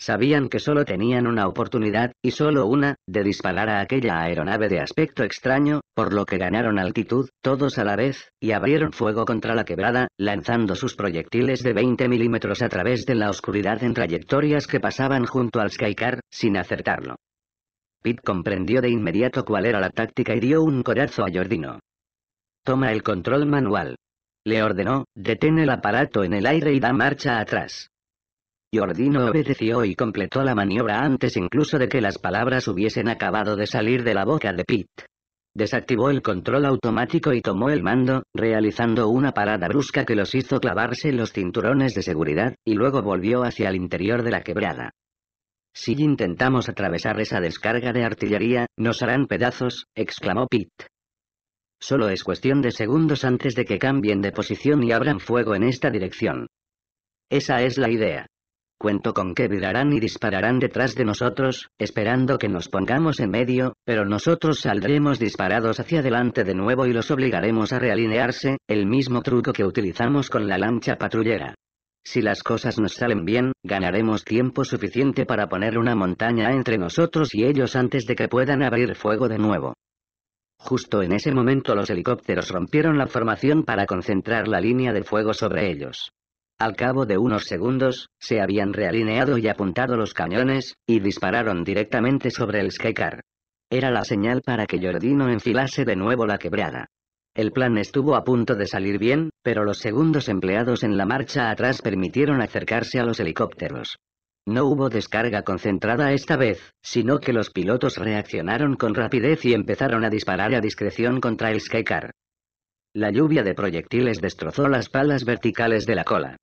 Sabían que solo tenían una oportunidad, y solo una, de disparar a aquella aeronave de aspecto extraño, por lo que ganaron altitud, todos a la vez, y abrieron fuego contra la quebrada, lanzando sus proyectiles de 20 milímetros a través de la oscuridad en trayectorias que pasaban junto al Skycar, sin acertarlo. Pete comprendió de inmediato cuál era la táctica y dio un corazo a Jordino. Toma el control manual. Le ordenó, detén el aparato en el aire y da marcha atrás. Jordino obedeció y completó la maniobra antes incluso de que las palabras hubiesen acabado de salir de la boca de Pete. Desactivó el control automático y tomó el mando, realizando una parada brusca que los hizo clavarse los cinturones de seguridad, y luego volvió hacia el interior de la quebrada. Si intentamos atravesar esa descarga de artillería, nos harán pedazos, exclamó Pete. Solo es cuestión de segundos antes de que cambien de posición y abran fuego en esta dirección. Esa es la idea. Cuento con que virarán y dispararán detrás de nosotros, esperando que nos pongamos en medio, pero nosotros saldremos disparados hacia adelante de nuevo y los obligaremos a realinearse, el mismo truco que utilizamos con la lancha patrullera. Si las cosas nos salen bien, ganaremos tiempo suficiente para poner una montaña entre nosotros y ellos antes de que puedan abrir fuego de nuevo. Justo en ese momento los helicópteros rompieron la formación para concentrar la línea de fuego sobre ellos. Al cabo de unos segundos, se habían realineado y apuntado los cañones, y dispararon directamente sobre el Skycar. Era la señal para que Jordino enfilase de nuevo la quebrada. El plan estuvo a punto de salir bien, pero los segundos empleados en la marcha atrás permitieron acercarse a los helicópteros. No hubo descarga concentrada esta vez, sino que los pilotos reaccionaron con rapidez y empezaron a disparar a discreción contra el Skycar. La lluvia de proyectiles destrozó las palas verticales de la cola.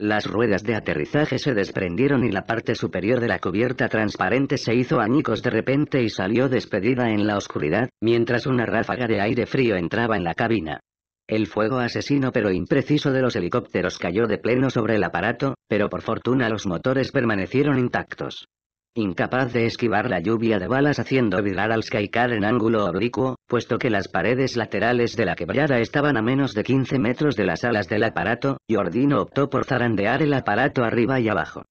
Las ruedas de aterrizaje se desprendieron y la parte superior de la cubierta transparente se hizo añicos de repente y salió despedida en la oscuridad, mientras una ráfaga de aire frío entraba en la cabina. El fuego asesino pero impreciso de los helicópteros cayó de pleno sobre el aparato, pero por fortuna los motores permanecieron intactos incapaz de esquivar la lluvia de balas haciendo virar al Skycar en ángulo oblicuo, puesto que las paredes laterales de la quebrada estaban a menos de 15 metros de las alas del aparato, Jordino optó por zarandear el aparato arriba y abajo.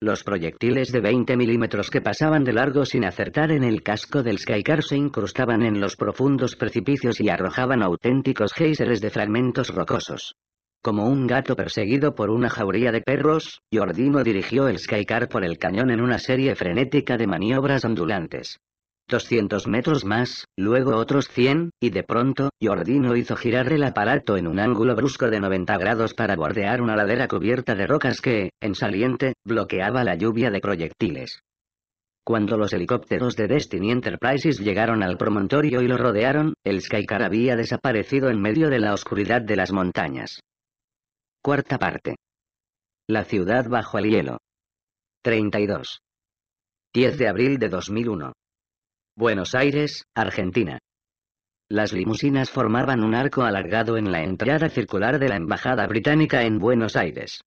Los proyectiles de 20 milímetros que pasaban de largo sin acertar en el casco del Skycar se incrustaban en los profundos precipicios y arrojaban auténticos géiseres de fragmentos rocosos. Como un gato perseguido por una jauría de perros, Jordino dirigió el Skycar por el cañón en una serie frenética de maniobras ondulantes. 200 metros más, luego otros 100, y de pronto, Jordino hizo girar el aparato en un ángulo brusco de 90 grados para bordear una ladera cubierta de rocas que, en saliente, bloqueaba la lluvia de proyectiles. Cuando los helicópteros de Destiny Enterprises llegaron al promontorio y lo rodearon, el Skycar había desaparecido en medio de la oscuridad de las montañas. Cuarta parte. La ciudad bajo el hielo. 32. 10 de abril de 2001. Buenos Aires, Argentina. Las limusinas formaban un arco alargado en la entrada circular de la Embajada Británica en Buenos Aires.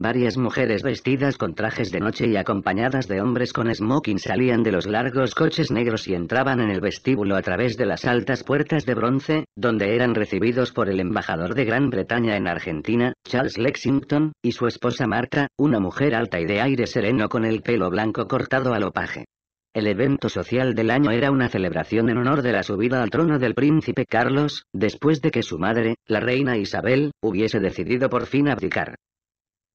Varias mujeres vestidas con trajes de noche y acompañadas de hombres con smoking salían de los largos coches negros y entraban en el vestíbulo a través de las altas puertas de bronce, donde eran recibidos por el embajador de Gran Bretaña en Argentina, Charles Lexington, y su esposa Marta, una mujer alta y de aire sereno con el pelo blanco cortado al opaje. El evento social del año era una celebración en honor de la subida al trono del príncipe Carlos, después de que su madre, la reina Isabel, hubiese decidido por fin abdicar.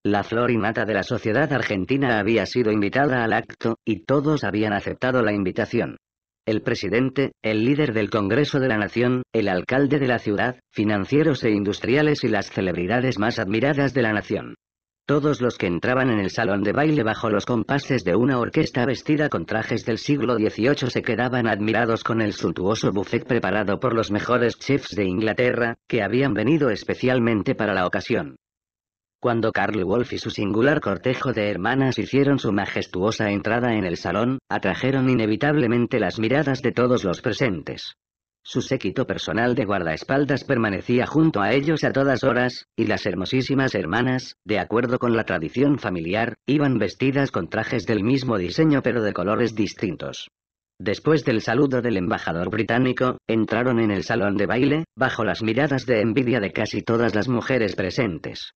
La flor y mata de la sociedad argentina había sido invitada al acto, y todos habían aceptado la invitación. El presidente, el líder del Congreso de la Nación, el alcalde de la ciudad, financieros e industriales y las celebridades más admiradas de la nación. Todos los que entraban en el salón de baile bajo los compases de una orquesta vestida con trajes del siglo XVIII se quedaban admirados con el suntuoso buffet preparado por los mejores chefs de Inglaterra, que habían venido especialmente para la ocasión. Cuando Carl Wolf y su singular cortejo de hermanas hicieron su majestuosa entrada en el salón, atrajeron inevitablemente las miradas de todos los presentes. Su séquito personal de guardaespaldas permanecía junto a ellos a todas horas, y las hermosísimas hermanas, de acuerdo con la tradición familiar, iban vestidas con trajes del mismo diseño pero de colores distintos. Después del saludo del embajador británico, entraron en el salón de baile, bajo las miradas de envidia de casi todas las mujeres presentes.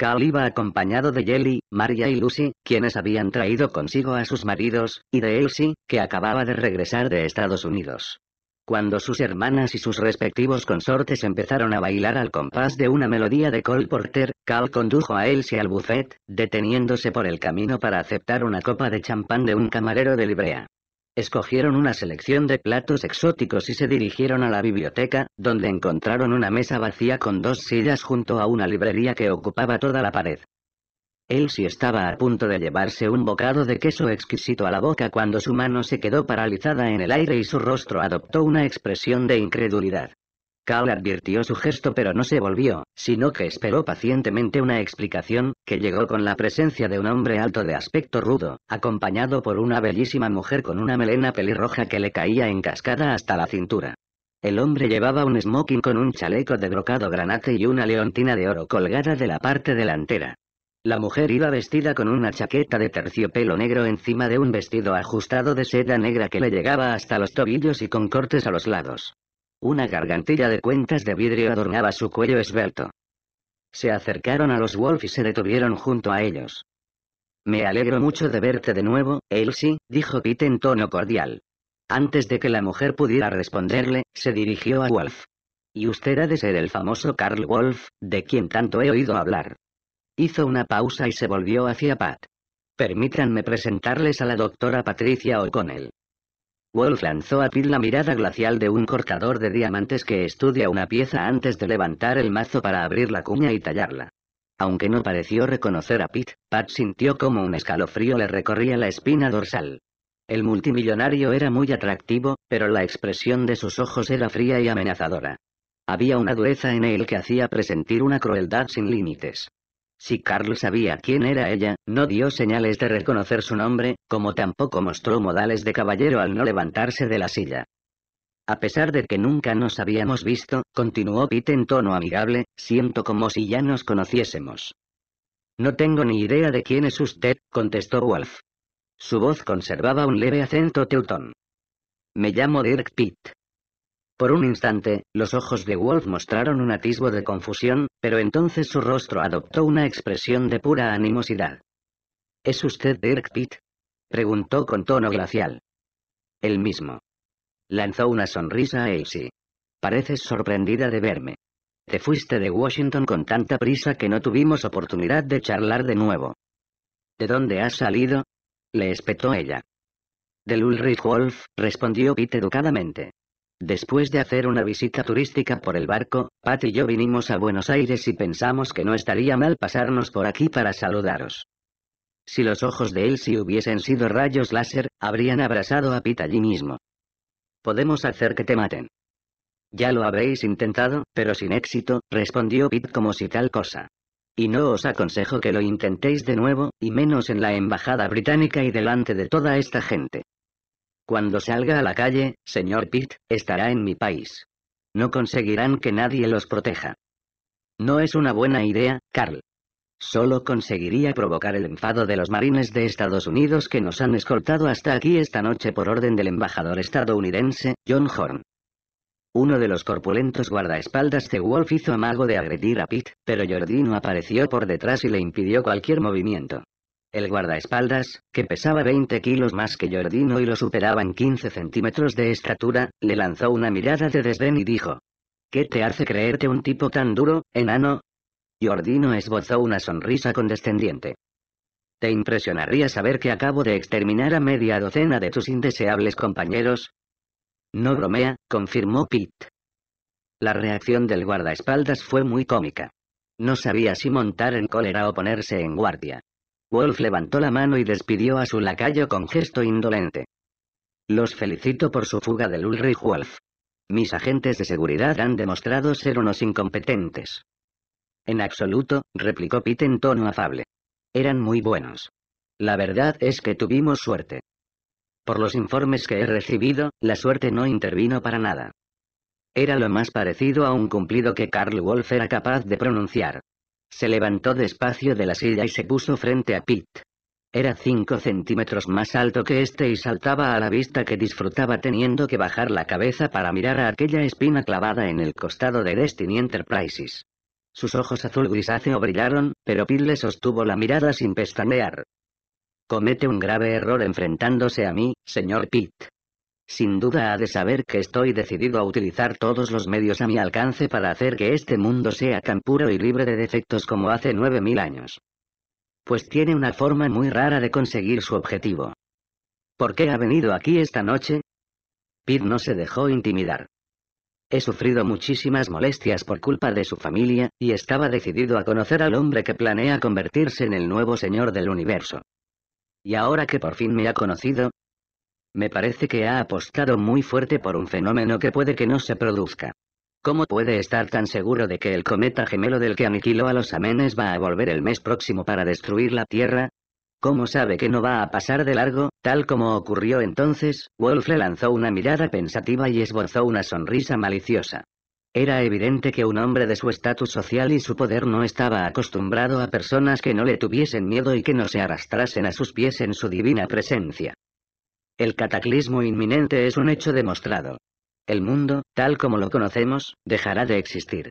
Cal iba acompañado de Jelly, Maria y Lucy, quienes habían traído consigo a sus maridos, y de Elsie, que acababa de regresar de Estados Unidos. Cuando sus hermanas y sus respectivos consortes empezaron a bailar al compás de una melodía de Cole Porter, Cal condujo a Elsie al buffet, deteniéndose por el camino para aceptar una copa de champán de un camarero de librea. Escogieron una selección de platos exóticos y se dirigieron a la biblioteca, donde encontraron una mesa vacía con dos sillas junto a una librería que ocupaba toda la pared. Elsie estaba a punto de llevarse un bocado de queso exquisito a la boca cuando su mano se quedó paralizada en el aire y su rostro adoptó una expresión de incredulidad. Cal advirtió su gesto pero no se volvió, sino que esperó pacientemente una explicación, que llegó con la presencia de un hombre alto de aspecto rudo, acompañado por una bellísima mujer con una melena pelirroja que le caía en cascada hasta la cintura. El hombre llevaba un smoking con un chaleco de brocado granate y una leontina de oro colgada de la parte delantera. La mujer iba vestida con una chaqueta de terciopelo negro encima de un vestido ajustado de seda negra que le llegaba hasta los tobillos y con cortes a los lados. Una gargantilla de cuentas de vidrio adornaba su cuello esbelto. Se acercaron a los Wolf y se detuvieron junto a ellos. Me alegro mucho de verte de nuevo, Elsie, dijo Pete en tono cordial. Antes de que la mujer pudiera responderle, se dirigió a Wolf. Y usted ha de ser el famoso Carl Wolf, de quien tanto he oído hablar. Hizo una pausa y se volvió hacia Pat. Permítanme presentarles a la doctora Patricia O'Connell. Wolf lanzó a Pete la mirada glacial de un cortador de diamantes que estudia una pieza antes de levantar el mazo para abrir la cuña y tallarla. Aunque no pareció reconocer a Pete, Pat sintió como un escalofrío le recorría la espina dorsal. El multimillonario era muy atractivo, pero la expresión de sus ojos era fría y amenazadora. Había una dureza en él que hacía presentir una crueldad sin límites. Si Carl sabía quién era ella, no dio señales de reconocer su nombre, como tampoco mostró modales de caballero al no levantarse de la silla. A pesar de que nunca nos habíamos visto, continuó Pete en tono amigable, siento como si ya nos conociésemos. No tengo ni idea de quién es usted, contestó Wolf. Su voz conservaba un leve acento teutón. Me llamo Dirk Pitt. Por un instante, los ojos de Wolf mostraron un atisbo de confusión, pero entonces su rostro adoptó una expresión de pura animosidad. ¿Es usted Dirk Pitt? preguntó con tono glacial. El mismo. Lanzó una sonrisa a Elsie. Pareces sorprendida de verme. Te fuiste de Washington con tanta prisa que no tuvimos oportunidad de charlar de nuevo. ¿De dónde has salido? le espetó ella. De Ulrich Wolf, respondió Pitt educadamente. Después de hacer una visita turística por el barco, Pat y yo vinimos a Buenos Aires y pensamos que no estaría mal pasarnos por aquí para saludaros. Si los ojos de él si hubiesen sido rayos láser, habrían abrazado a Pete allí mismo. Podemos hacer que te maten. Ya lo habéis intentado, pero sin éxito, respondió Pete como si tal cosa. Y no os aconsejo que lo intentéis de nuevo, y menos en la embajada británica y delante de toda esta gente. Cuando salga a la calle, señor Pitt, estará en mi país. No conseguirán que nadie los proteja. No es una buena idea, Carl. Solo conseguiría provocar el enfado de los marines de Estados Unidos que nos han escoltado hasta aquí esta noche por orden del embajador estadounidense, John Horn. Uno de los corpulentos guardaespaldas de Wolf hizo amago de agredir a Pitt, pero no apareció por detrás y le impidió cualquier movimiento. El guardaespaldas, que pesaba 20 kilos más que Jordino y lo superaba en 15 centímetros de estatura, le lanzó una mirada de desdén y dijo. ¿Qué te hace creerte un tipo tan duro, enano? Jordino esbozó una sonrisa condescendiente. ¿Te impresionaría saber que acabo de exterminar a media docena de tus indeseables compañeros? No bromea, confirmó Pete. La reacción del guardaespaldas fue muy cómica. No sabía si montar en cólera o ponerse en guardia. Wolf levantó la mano y despidió a su lacayo con gesto indolente. Los felicito por su fuga del Ulrich Wolf. Mis agentes de seguridad han demostrado ser unos incompetentes. En absoluto, replicó Pete en tono afable. Eran muy buenos. La verdad es que tuvimos suerte. Por los informes que he recibido, la suerte no intervino para nada. Era lo más parecido a un cumplido que Carl Wolf era capaz de pronunciar. Se levantó despacio de la silla y se puso frente a Pete. Era 5 centímetros más alto que este y saltaba a la vista que disfrutaba teniendo que bajar la cabeza para mirar a aquella espina clavada en el costado de Destiny Enterprises. Sus ojos azul grisáceo brillaron, pero Pete le sostuvo la mirada sin pestanear. Comete un grave error enfrentándose a mí, señor Pitt. Sin duda ha de saber que estoy decidido a utilizar todos los medios a mi alcance para hacer que este mundo sea tan puro y libre de defectos como hace 9000 años. Pues tiene una forma muy rara de conseguir su objetivo. ¿Por qué ha venido aquí esta noche? Pete no se dejó intimidar. He sufrido muchísimas molestias por culpa de su familia, y estaba decidido a conocer al hombre que planea convertirse en el nuevo señor del universo. Y ahora que por fin me ha conocido, me parece que ha apostado muy fuerte por un fenómeno que puede que no se produzca. ¿Cómo puede estar tan seguro de que el cometa gemelo del que aniquiló a los amenes va a volver el mes próximo para destruir la Tierra? ¿Cómo sabe que no va a pasar de largo, tal como ocurrió entonces? Wolf le lanzó una mirada pensativa y esbozó una sonrisa maliciosa. Era evidente que un hombre de su estatus social y su poder no estaba acostumbrado a personas que no le tuviesen miedo y que no se arrastrasen a sus pies en su divina presencia. El cataclismo inminente es un hecho demostrado. El mundo, tal como lo conocemos, dejará de existir.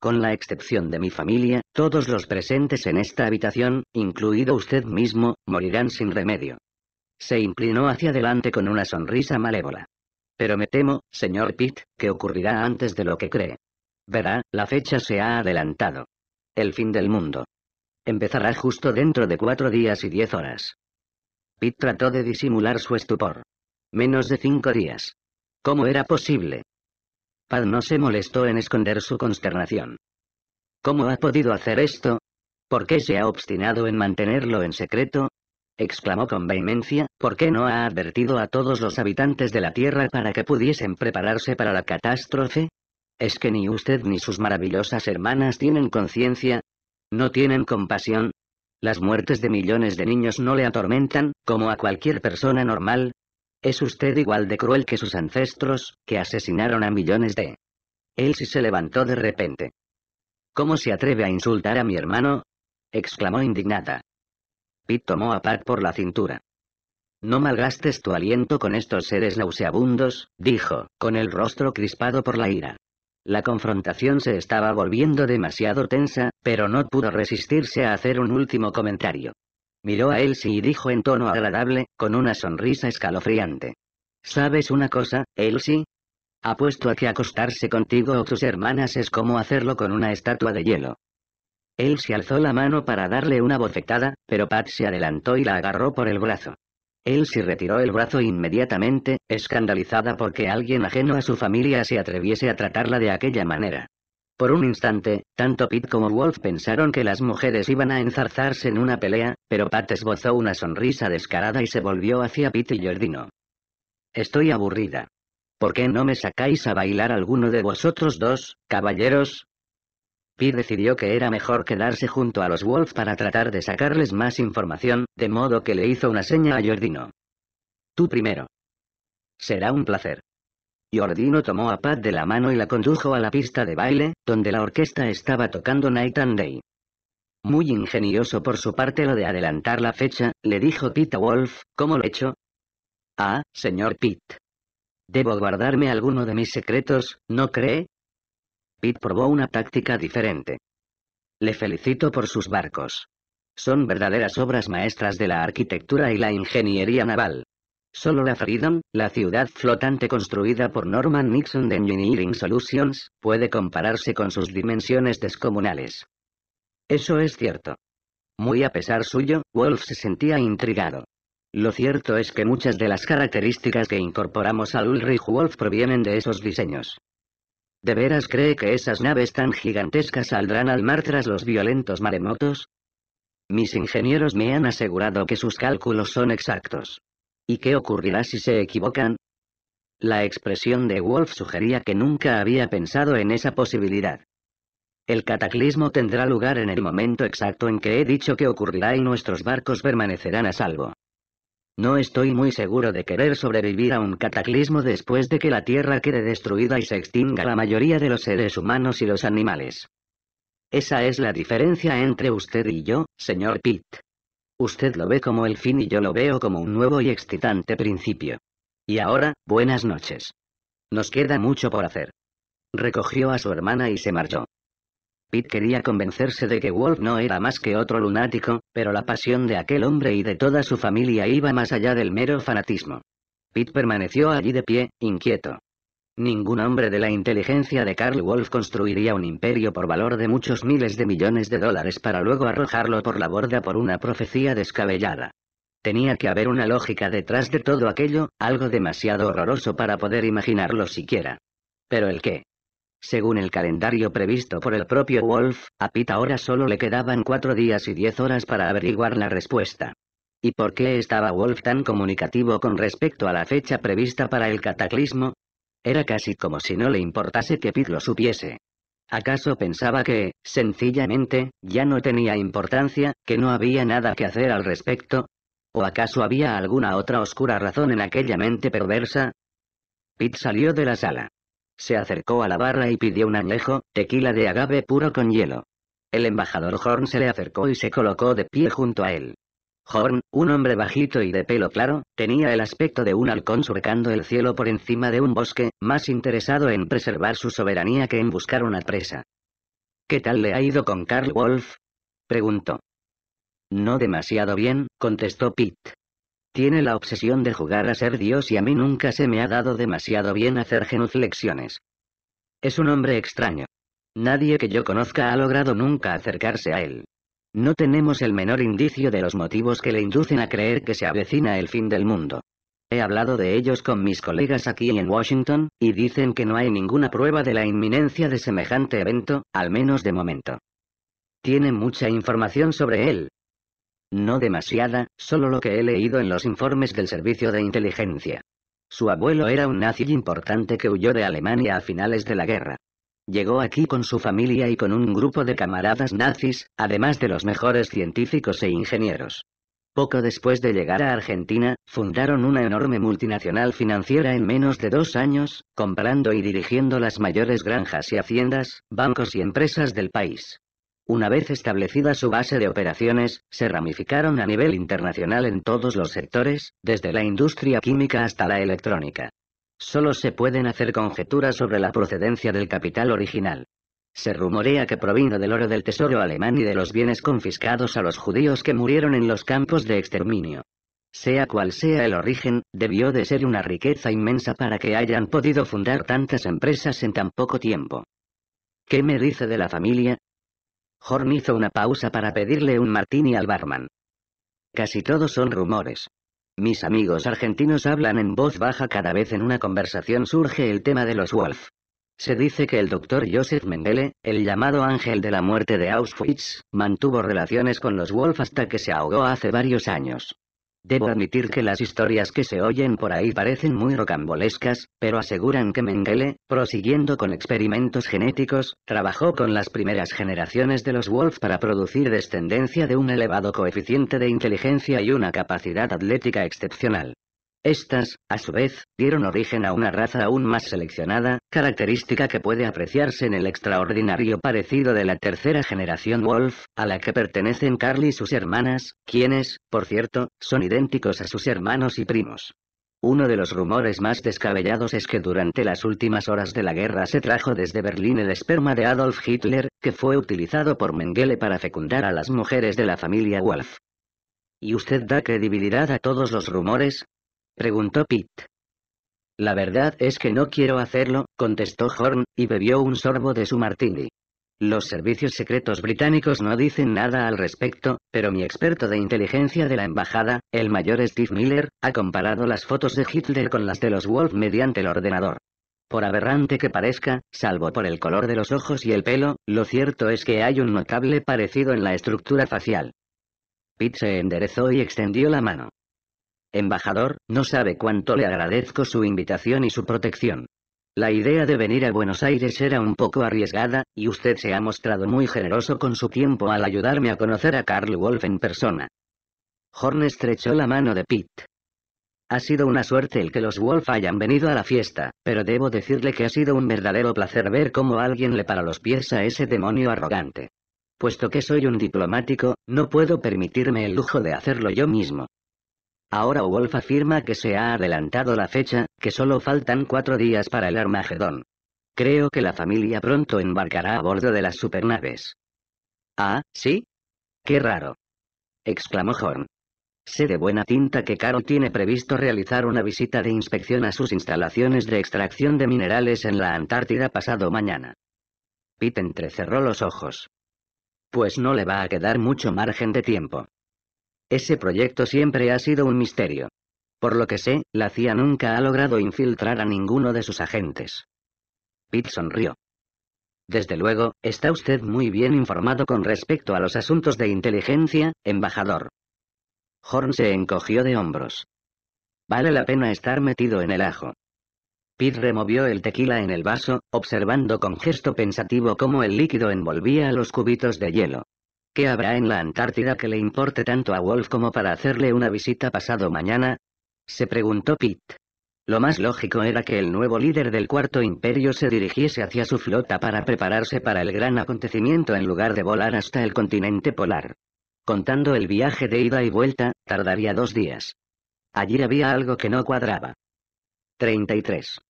Con la excepción de mi familia, todos los presentes en esta habitación, incluido usted mismo, morirán sin remedio. Se inclinó hacia adelante con una sonrisa malévola. Pero me temo, señor Pitt, que ocurrirá antes de lo que cree. Verá, la fecha se ha adelantado. El fin del mundo. Empezará justo dentro de cuatro días y diez horas. Pitt trató de disimular su estupor. Menos de cinco días. ¿Cómo era posible? Pad no se molestó en esconder su consternación. ¿Cómo ha podido hacer esto? ¿Por qué se ha obstinado en mantenerlo en secreto? exclamó con vehemencia, ¿por qué no ha advertido a todos los habitantes de la Tierra para que pudiesen prepararse para la catástrofe? ¿Es que ni usted ni sus maravillosas hermanas tienen conciencia? ¿No tienen compasión? Las muertes de millones de niños no le atormentan, como a cualquier persona normal. Es usted igual de cruel que sus ancestros, que asesinaron a millones de... Elsie se levantó de repente. ¿Cómo se atreve a insultar a mi hermano? exclamó indignada. Pete tomó a Pat por la cintura. No malgastes tu aliento con estos seres nauseabundos, dijo, con el rostro crispado por la ira. La confrontación se estaba volviendo demasiado tensa, pero no pudo resistirse a hacer un último comentario. Miró a Elsie y dijo en tono agradable, con una sonrisa escalofriante. ¿Sabes una cosa, Elsie? Apuesto a que acostarse contigo o tus hermanas es como hacerlo con una estatua de hielo. Elsie alzó la mano para darle una bofetada, pero Pat se adelantó y la agarró por el brazo. Elsie retiró el brazo inmediatamente, escandalizada porque alguien ajeno a su familia se atreviese a tratarla de aquella manera. Por un instante, tanto Pete como Wolf pensaron que las mujeres iban a enzarzarse en una pelea, pero Pat esbozó una sonrisa descarada y se volvió hacia Pete y Jordino. Estoy aburrida. ¿Por qué no me sacáis a bailar alguno de vosotros dos, caballeros? Pete decidió que era mejor quedarse junto a los Wolf para tratar de sacarles más información, de modo que le hizo una seña a Jordino. Tú primero. Será un placer. Jordino tomó a Pat de la mano y la condujo a la pista de baile, donde la orquesta estaba tocando Night and Day. Muy ingenioso por su parte lo de adelantar la fecha, le dijo Pete a Wolf, ¿cómo lo he hecho? Ah, señor Pete. Debo guardarme alguno de mis secretos, ¿no cree? Pitt probó una táctica diferente. Le felicito por sus barcos. Son verdaderas obras maestras de la arquitectura y la ingeniería naval. Solo la Freedom, la ciudad flotante construida por Norman Nixon de Engineering Solutions, puede compararse con sus dimensiones descomunales. Eso es cierto. Muy a pesar suyo, Wolf se sentía intrigado. Lo cierto es que muchas de las características que incorporamos al Ulrich Wolf provienen de esos diseños. ¿De veras cree que esas naves tan gigantescas saldrán al mar tras los violentos maremotos? Mis ingenieros me han asegurado que sus cálculos son exactos. ¿Y qué ocurrirá si se equivocan? La expresión de Wolf sugería que nunca había pensado en esa posibilidad. El cataclismo tendrá lugar en el momento exacto en que he dicho que ocurrirá y nuestros barcos permanecerán a salvo. No estoy muy seguro de querer sobrevivir a un cataclismo después de que la Tierra quede destruida y se extinga la mayoría de los seres humanos y los animales. Esa es la diferencia entre usted y yo, señor Pitt. Usted lo ve como el fin y yo lo veo como un nuevo y excitante principio. Y ahora, buenas noches. Nos queda mucho por hacer. Recogió a su hermana y se marchó. Pitt quería convencerse de que Wolf no era más que otro lunático, pero la pasión de aquel hombre y de toda su familia iba más allá del mero fanatismo. Pitt permaneció allí de pie, inquieto. Ningún hombre de la inteligencia de Carl Wolf construiría un imperio por valor de muchos miles de millones de dólares para luego arrojarlo por la borda por una profecía descabellada. Tenía que haber una lógica detrás de todo aquello, algo demasiado horroroso para poder imaginarlo siquiera. Pero el qué. Según el calendario previsto por el propio Wolf, a Pete ahora solo le quedaban cuatro días y diez horas para averiguar la respuesta. ¿Y por qué estaba Wolf tan comunicativo con respecto a la fecha prevista para el cataclismo? Era casi como si no le importase que Pete lo supiese. ¿Acaso pensaba que, sencillamente, ya no tenía importancia, que no había nada que hacer al respecto? ¿O acaso había alguna otra oscura razón en aquella mente perversa? Pete salió de la sala. Se acercó a la barra y pidió un añejo, tequila de agave puro con hielo. El embajador Horn se le acercó y se colocó de pie junto a él. Horn, un hombre bajito y de pelo claro, tenía el aspecto de un halcón surcando el cielo por encima de un bosque, más interesado en preservar su soberanía que en buscar una presa. ¿Qué tal le ha ido con Carl Wolf? preguntó. No demasiado bien, contestó Pitt. Tiene la obsesión de jugar a ser Dios y a mí nunca se me ha dado demasiado bien hacer genuflexiones. Es un hombre extraño. Nadie que yo conozca ha logrado nunca acercarse a él. No tenemos el menor indicio de los motivos que le inducen a creer que se avecina el fin del mundo. He hablado de ellos con mis colegas aquí en Washington, y dicen que no hay ninguna prueba de la inminencia de semejante evento, al menos de momento. Tiene mucha información sobre él, no demasiada, solo lo que he leído en los informes del servicio de inteligencia. Su abuelo era un nazi importante que huyó de Alemania a finales de la guerra. Llegó aquí con su familia y con un grupo de camaradas nazis, además de los mejores científicos e ingenieros. Poco después de llegar a Argentina, fundaron una enorme multinacional financiera en menos de dos años, comprando y dirigiendo las mayores granjas y haciendas, bancos y empresas del país. Una vez establecida su base de operaciones, se ramificaron a nivel internacional en todos los sectores, desde la industria química hasta la electrónica. Solo se pueden hacer conjeturas sobre la procedencia del capital original. Se rumorea que provino del oro del tesoro alemán y de los bienes confiscados a los judíos que murieron en los campos de exterminio. Sea cual sea el origen, debió de ser una riqueza inmensa para que hayan podido fundar tantas empresas en tan poco tiempo. ¿Qué me dice de la familia? Horn hizo una pausa para pedirle un martini al barman. Casi todos son rumores. Mis amigos argentinos hablan en voz baja cada vez en una conversación surge el tema de los Wolf. Se dice que el doctor Joseph Mengele, el llamado ángel de la muerte de Auschwitz, mantuvo relaciones con los Wolf hasta que se ahogó hace varios años. Debo admitir que las historias que se oyen por ahí parecen muy rocambolescas, pero aseguran que Mengele, prosiguiendo con experimentos genéticos, trabajó con las primeras generaciones de los Wolf para producir descendencia de un elevado coeficiente de inteligencia y una capacidad atlética excepcional. Estas, a su vez, dieron origen a una raza aún más seleccionada, característica que puede apreciarse en el extraordinario parecido de la tercera generación Wolf, a la que pertenecen Carly y sus hermanas, quienes, por cierto, son idénticos a sus hermanos y primos. Uno de los rumores más descabellados es que durante las últimas horas de la guerra se trajo desde Berlín el esperma de Adolf Hitler, que fue utilizado por Mengele para fecundar a las mujeres de la familia Wolf. ¿Y usted da credibilidad a todos los rumores? preguntó pitt La verdad es que no quiero hacerlo, contestó Horn, y bebió un sorbo de su martini. Los servicios secretos británicos no dicen nada al respecto, pero mi experto de inteligencia de la embajada, el mayor Steve Miller, ha comparado las fotos de Hitler con las de los Wolf mediante el ordenador. Por aberrante que parezca, salvo por el color de los ojos y el pelo, lo cierto es que hay un notable parecido en la estructura facial. pitt se enderezó y extendió la mano. Embajador, no sabe cuánto le agradezco su invitación y su protección. La idea de venir a Buenos Aires era un poco arriesgada, y usted se ha mostrado muy generoso con su tiempo al ayudarme a conocer a Carl Wolf en persona. Horn estrechó la mano de Pete. Ha sido una suerte el que los Wolf hayan venido a la fiesta, pero debo decirle que ha sido un verdadero placer ver cómo alguien le para los pies a ese demonio arrogante. Puesto que soy un diplomático, no puedo permitirme el lujo de hacerlo yo mismo. Ahora Wolf afirma que se ha adelantado la fecha, que solo faltan cuatro días para el Armagedón. Creo que la familia pronto embarcará a bordo de las supernaves. Ah, ¿sí? Qué raro. exclamó Horn. Sé de buena tinta que Carol tiene previsto realizar una visita de inspección a sus instalaciones de extracción de minerales en la Antártida pasado mañana. Pete entrecerró los ojos. Pues no le va a quedar mucho margen de tiempo. Ese proyecto siempre ha sido un misterio. Por lo que sé, la CIA nunca ha logrado infiltrar a ninguno de sus agentes. Pitt sonrió. Desde luego, está usted muy bien informado con respecto a los asuntos de inteligencia, embajador. Horn se encogió de hombros. Vale la pena estar metido en el ajo. Pitt removió el tequila en el vaso, observando con gesto pensativo cómo el líquido envolvía a los cubitos de hielo. ¿Qué habrá en la Antártida que le importe tanto a Wolf como para hacerle una visita pasado mañana? Se preguntó Pete. Lo más lógico era que el nuevo líder del Cuarto Imperio se dirigiese hacia su flota para prepararse para el gran acontecimiento en lugar de volar hasta el continente polar. Contando el viaje de ida y vuelta, tardaría dos días. Allí había algo que no cuadraba. 33.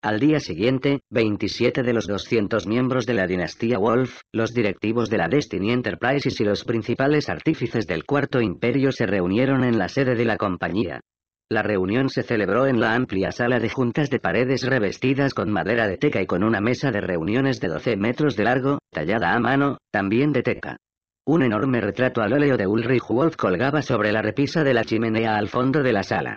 Al día siguiente, 27 de los 200 miembros de la dinastía Wolf, los directivos de la Destiny Enterprises y los principales artífices del Cuarto Imperio se reunieron en la sede de la compañía. La reunión se celebró en la amplia sala de juntas de paredes revestidas con madera de teca y con una mesa de reuniones de 12 metros de largo, tallada a mano, también de teca. Un enorme retrato al óleo de Ulrich Wolf colgaba sobre la repisa de la chimenea al fondo de la sala.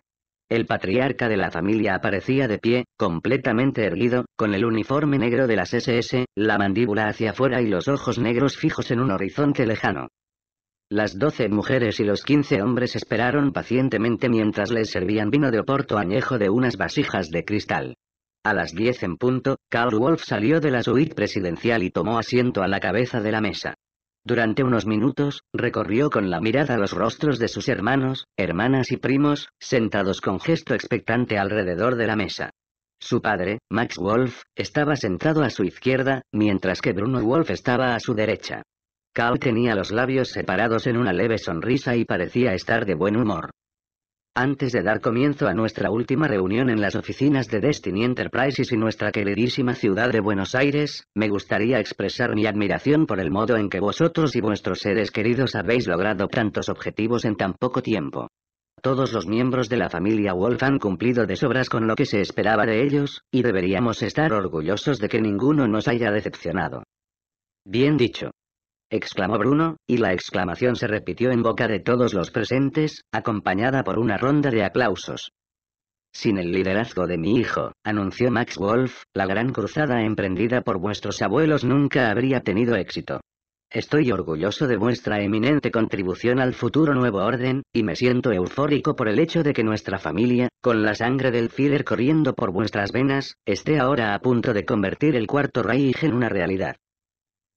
El patriarca de la familia aparecía de pie, completamente erguido, con el uniforme negro de las SS, la mandíbula hacia afuera y los ojos negros fijos en un horizonte lejano. Las doce mujeres y los quince hombres esperaron pacientemente mientras les servían vino de oporto añejo de unas vasijas de cristal. A las diez en punto, Carl Wolf salió de la suite presidencial y tomó asiento a la cabeza de la mesa. Durante unos minutos, recorrió con la mirada los rostros de sus hermanos, hermanas y primos, sentados con gesto expectante alrededor de la mesa. Su padre, Max Wolf, estaba sentado a su izquierda, mientras que Bruno Wolf estaba a su derecha. Carl tenía los labios separados en una leve sonrisa y parecía estar de buen humor. Antes de dar comienzo a nuestra última reunión en las oficinas de Destiny Enterprises y nuestra queridísima ciudad de Buenos Aires, me gustaría expresar mi admiración por el modo en que vosotros y vuestros seres queridos habéis logrado tantos objetivos en tan poco tiempo. Todos los miembros de la familia Wolf han cumplido de sobras con lo que se esperaba de ellos, y deberíamos estar orgullosos de que ninguno nos haya decepcionado. Bien dicho exclamó Bruno, y la exclamación se repitió en boca de todos los presentes, acompañada por una ronda de aplausos. Sin el liderazgo de mi hijo, anunció Max Wolf, la gran cruzada emprendida por vuestros abuelos nunca habría tenido éxito. Estoy orgulloso de vuestra eminente contribución al futuro nuevo orden, y me siento eufórico por el hecho de que nuestra familia, con la sangre del Führer corriendo por vuestras venas, esté ahora a punto de convertir el Cuarto Reich en una realidad.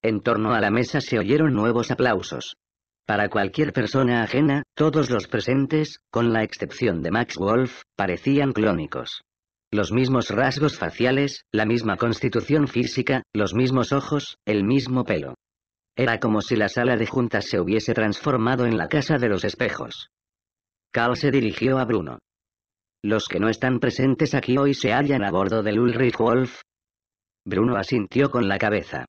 En torno a la mesa se oyeron nuevos aplausos. Para cualquier persona ajena, todos los presentes, con la excepción de Max Wolf, parecían clónicos. Los mismos rasgos faciales, la misma constitución física, los mismos ojos, el mismo pelo. Era como si la sala de juntas se hubiese transformado en la casa de los espejos. Carl se dirigió a Bruno. Los que no están presentes aquí hoy se hallan a bordo del Ulrich Wolf. Bruno asintió con la cabeza.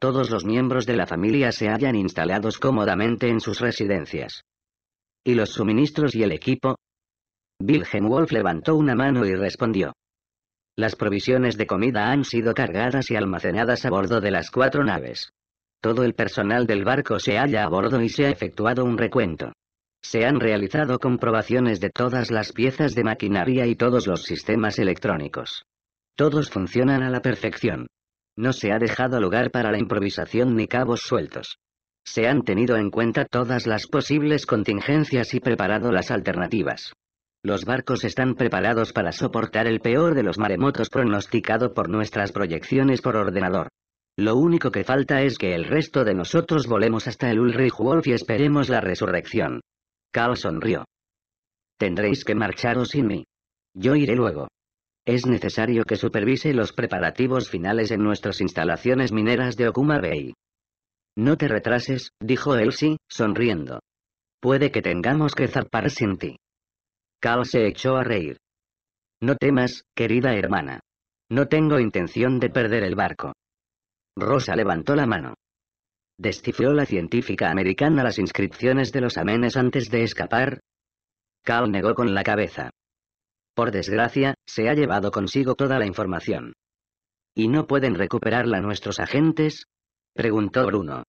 Todos los miembros de la familia se hayan instalados cómodamente en sus residencias. ¿Y los suministros y el equipo? Wilhelm Wolf levantó una mano y respondió. Las provisiones de comida han sido cargadas y almacenadas a bordo de las cuatro naves. Todo el personal del barco se halla a bordo y se ha efectuado un recuento. Se han realizado comprobaciones de todas las piezas de maquinaria y todos los sistemas electrónicos. Todos funcionan a la perfección. No se ha dejado lugar para la improvisación ni cabos sueltos. Se han tenido en cuenta todas las posibles contingencias y preparado las alternativas. Los barcos están preparados para soportar el peor de los maremotos pronosticado por nuestras proyecciones por ordenador. Lo único que falta es que el resto de nosotros volemos hasta el Ulrich Wolf y esperemos la resurrección. Carl sonrió. Tendréis que marcharos sin mí. Yo iré luego es necesario que supervise los preparativos finales en nuestras instalaciones mineras de Okuma Bay. No te retrases, dijo Elsie, sonriendo. Puede que tengamos que zarpar sin ti. Cal se echó a reír. No temas, querida hermana. No tengo intención de perder el barco. Rosa levantó la mano. Descifró la científica americana las inscripciones de los amenes antes de escapar. Cal negó con la cabeza por desgracia, se ha llevado consigo toda la información. ¿Y no pueden recuperarla nuestros agentes? preguntó Bruno.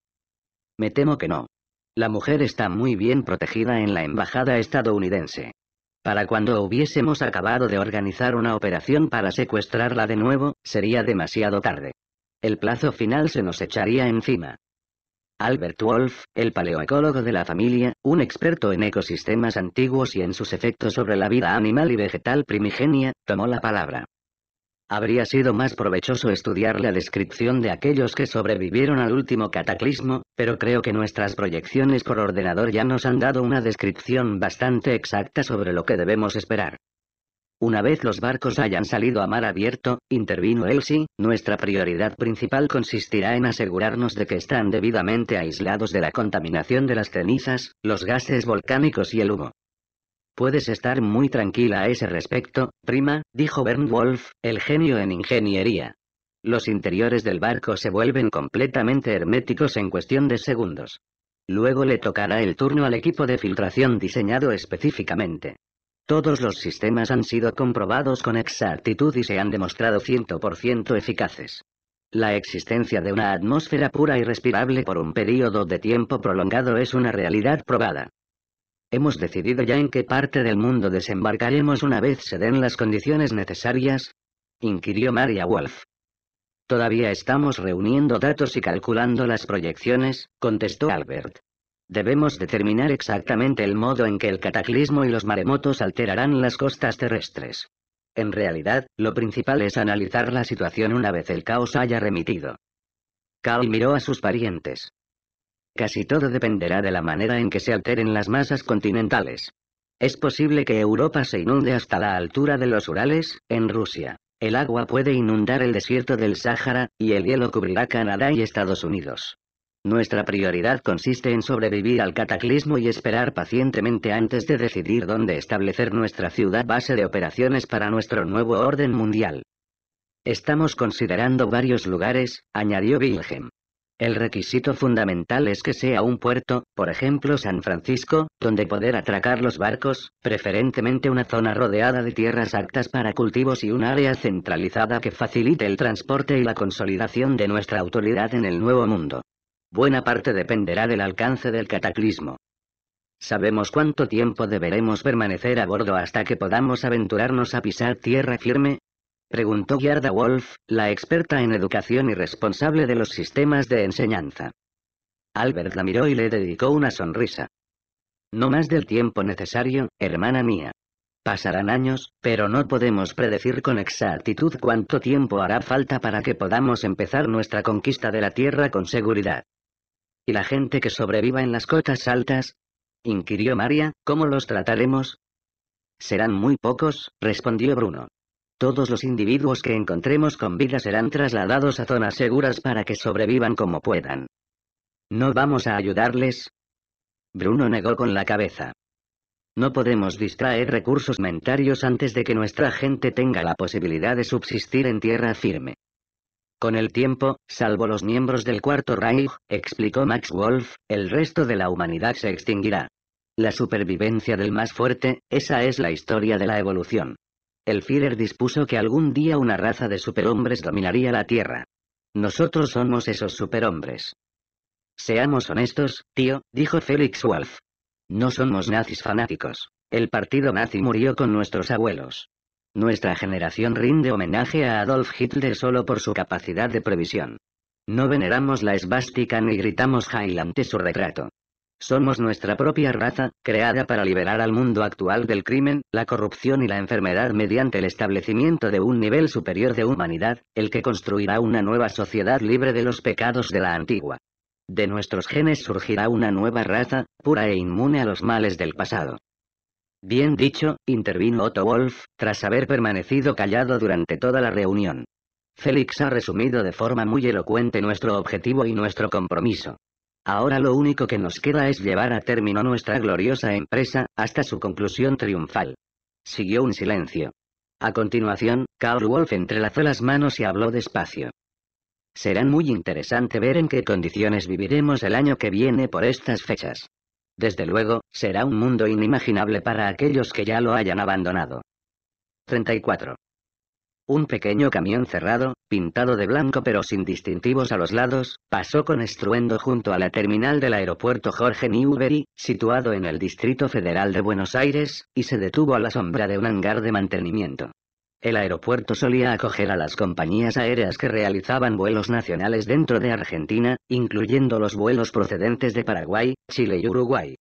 Me temo que no. La mujer está muy bien protegida en la embajada estadounidense. Para cuando hubiésemos acabado de organizar una operación para secuestrarla de nuevo, sería demasiado tarde. El plazo final se nos echaría encima. Albert Wolf, el paleoecólogo de la familia, un experto en ecosistemas antiguos y en sus efectos sobre la vida animal y vegetal primigenia, tomó la palabra. Habría sido más provechoso estudiar la descripción de aquellos que sobrevivieron al último cataclismo, pero creo que nuestras proyecciones por ordenador ya nos han dado una descripción bastante exacta sobre lo que debemos esperar. Una vez los barcos hayan salido a mar abierto, intervino Elsie, nuestra prioridad principal consistirá en asegurarnos de que están debidamente aislados de la contaminación de las cenizas, los gases volcánicos y el humo. Puedes estar muy tranquila a ese respecto, prima, dijo Bernd Wolf, el genio en ingeniería. Los interiores del barco se vuelven completamente herméticos en cuestión de segundos. Luego le tocará el turno al equipo de filtración diseñado específicamente. Todos los sistemas han sido comprobados con exactitud y se han demostrado 100% eficaces. La existencia de una atmósfera pura y respirable por un periodo de tiempo prolongado es una realidad probada. Hemos decidido ya en qué parte del mundo desembarcaremos una vez se den las condiciones necesarias, inquirió Maria Wolf. Todavía estamos reuniendo datos y calculando las proyecciones, contestó Albert. Debemos determinar exactamente el modo en que el cataclismo y los maremotos alterarán las costas terrestres. En realidad, lo principal es analizar la situación una vez el caos haya remitido. Cal miró a sus parientes. Casi todo dependerá de la manera en que se alteren las masas continentales. Es posible que Europa se inunde hasta la altura de los Urales, en Rusia. El agua puede inundar el desierto del Sáhara, y el hielo cubrirá Canadá y Estados Unidos. Nuestra prioridad consiste en sobrevivir al cataclismo y esperar pacientemente antes de decidir dónde establecer nuestra ciudad base de operaciones para nuestro nuevo orden mundial. Estamos considerando varios lugares, añadió Wilhelm. El requisito fundamental es que sea un puerto, por ejemplo San Francisco, donde poder atracar los barcos, preferentemente una zona rodeada de tierras aptas para cultivos y un área centralizada que facilite el transporte y la consolidación de nuestra autoridad en el Nuevo Mundo. Buena parte dependerá del alcance del cataclismo. Sabemos cuánto tiempo deberemos permanecer a bordo hasta que podamos aventurarnos a pisar tierra firme, preguntó Yarda Wolf, la experta en educación y responsable de los sistemas de enseñanza. Albert la miró y le dedicó una sonrisa. No más del tiempo necesario, hermana mía. Pasarán años, pero no podemos predecir con exactitud cuánto tiempo hará falta para que podamos empezar nuestra conquista de la Tierra con seguridad. ¿Y la gente que sobreviva en las cotas altas? inquirió María, ¿cómo los trataremos? Serán muy pocos, respondió Bruno. Todos los individuos que encontremos con vida serán trasladados a zonas seguras para que sobrevivan como puedan. ¿No vamos a ayudarles? Bruno negó con la cabeza. No podemos distraer recursos mentarios antes de que nuestra gente tenga la posibilidad de subsistir en tierra firme. Con el tiempo, salvo los miembros del Cuarto Reich, explicó Max Wolf, el resto de la humanidad se extinguirá. La supervivencia del más fuerte, esa es la historia de la evolución. El Führer dispuso que algún día una raza de superhombres dominaría la Tierra. Nosotros somos esos superhombres. Seamos honestos, tío, dijo Felix Wolf. No somos nazis fanáticos. El partido nazi murió con nuestros abuelos. Nuestra generación rinde homenaje a Adolf Hitler solo por su capacidad de previsión. No veneramos la esvástica ni gritamos Heil ante su retrato. Somos nuestra propia raza, creada para liberar al mundo actual del crimen, la corrupción y la enfermedad mediante el establecimiento de un nivel superior de humanidad, el que construirá una nueva sociedad libre de los pecados de la antigua. De nuestros genes surgirá una nueva raza, pura e inmune a los males del pasado. Bien dicho, intervino Otto Wolf, tras haber permanecido callado durante toda la reunión. Félix ha resumido de forma muy elocuente nuestro objetivo y nuestro compromiso. Ahora lo único que nos queda es llevar a término nuestra gloriosa empresa, hasta su conclusión triunfal. Siguió un silencio. A continuación, Carl Wolf entrelazó las manos y habló despacio. Será muy interesante ver en qué condiciones viviremos el año que viene por estas fechas. Desde luego, será un mundo inimaginable para aquellos que ya lo hayan abandonado. 34. Un pequeño camión cerrado, pintado de blanco pero sin distintivos a los lados, pasó con estruendo junto a la terminal del aeropuerto Jorge Newbery, situado en el Distrito Federal de Buenos Aires, y se detuvo a la sombra de un hangar de mantenimiento. El aeropuerto solía acoger a las compañías aéreas que realizaban vuelos nacionales dentro de Argentina, incluyendo los vuelos procedentes de Paraguay, Chile y Uruguay.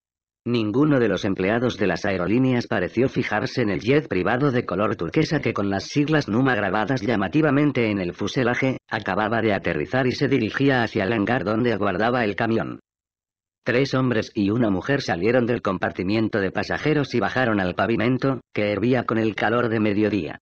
Ninguno de los empleados de las aerolíneas pareció fijarse en el jet privado de color turquesa que con las siglas NUMA grabadas llamativamente en el fuselaje, acababa de aterrizar y se dirigía hacia el hangar donde aguardaba el camión. Tres hombres y una mujer salieron del compartimiento de pasajeros y bajaron al pavimento, que hervía con el calor de mediodía.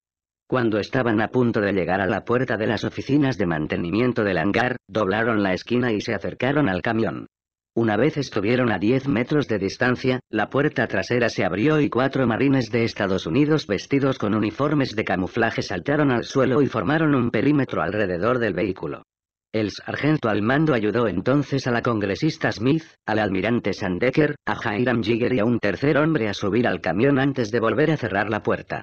Cuando estaban a punto de llegar a la puerta de las oficinas de mantenimiento del hangar, doblaron la esquina y se acercaron al camión. Una vez estuvieron a 10 metros de distancia, la puerta trasera se abrió y cuatro marines de Estados Unidos vestidos con uniformes de camuflaje saltaron al suelo y formaron un perímetro alrededor del vehículo. El sargento al mando ayudó entonces a la congresista Smith, al almirante Sandecker, a Hiram Jigger y a un tercer hombre a subir al camión antes de volver a cerrar la puerta.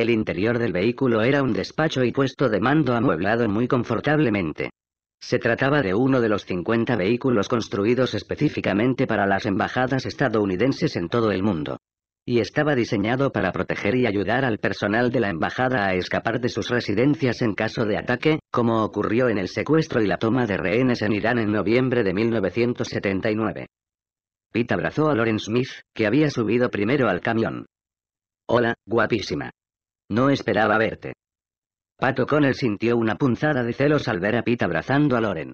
El interior del vehículo era un despacho y puesto de mando amueblado muy confortablemente. Se trataba de uno de los 50 vehículos construidos específicamente para las embajadas estadounidenses en todo el mundo. Y estaba diseñado para proteger y ayudar al personal de la embajada a escapar de sus residencias en caso de ataque, como ocurrió en el secuestro y la toma de rehenes en Irán en noviembre de 1979. Pete abrazó a Lawrence Smith, que había subido primero al camión. Hola, guapísima. No esperaba verte. Pato Connell sintió una punzada de celos al ver a Pete abrazando a Loren.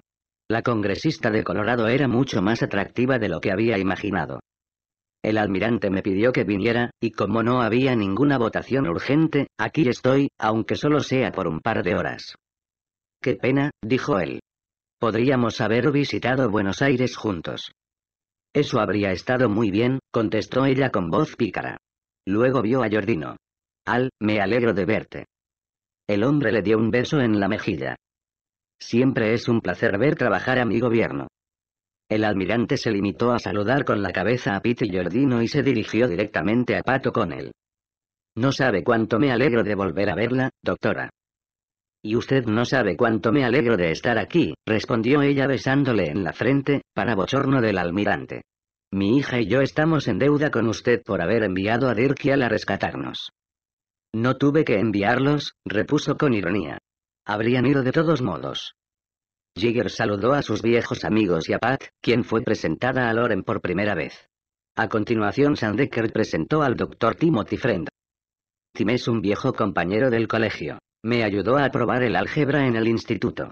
La congresista de Colorado era mucho más atractiva de lo que había imaginado. El almirante me pidió que viniera, y como no había ninguna votación urgente, aquí estoy, aunque solo sea por un par de horas. Qué pena, dijo él. Podríamos haber visitado Buenos Aires juntos. Eso habría estado muy bien, contestó ella con voz pícara. Luego vio a Jordino. Al, me alegro de verte. El hombre le dio un beso en la mejilla. Siempre es un placer ver trabajar a mi gobierno. El almirante se limitó a saludar con la cabeza a Pete Giordino y se dirigió directamente a Pato con él. No sabe cuánto me alegro de volver a verla, doctora. Y usted no sabe cuánto me alegro de estar aquí, respondió ella besándole en la frente, para bochorno del almirante. Mi hija y yo estamos en deuda con usted por haber enviado a Dirkia a rescatarnos. No tuve que enviarlos, repuso con ironía. Habrían ido de todos modos. Jigger saludó a sus viejos amigos y a Pat, quien fue presentada a Loren por primera vez. A continuación Sandecker presentó al doctor Timothy Friend. Tim es un viejo compañero del colegio. Me ayudó a aprobar el álgebra en el instituto.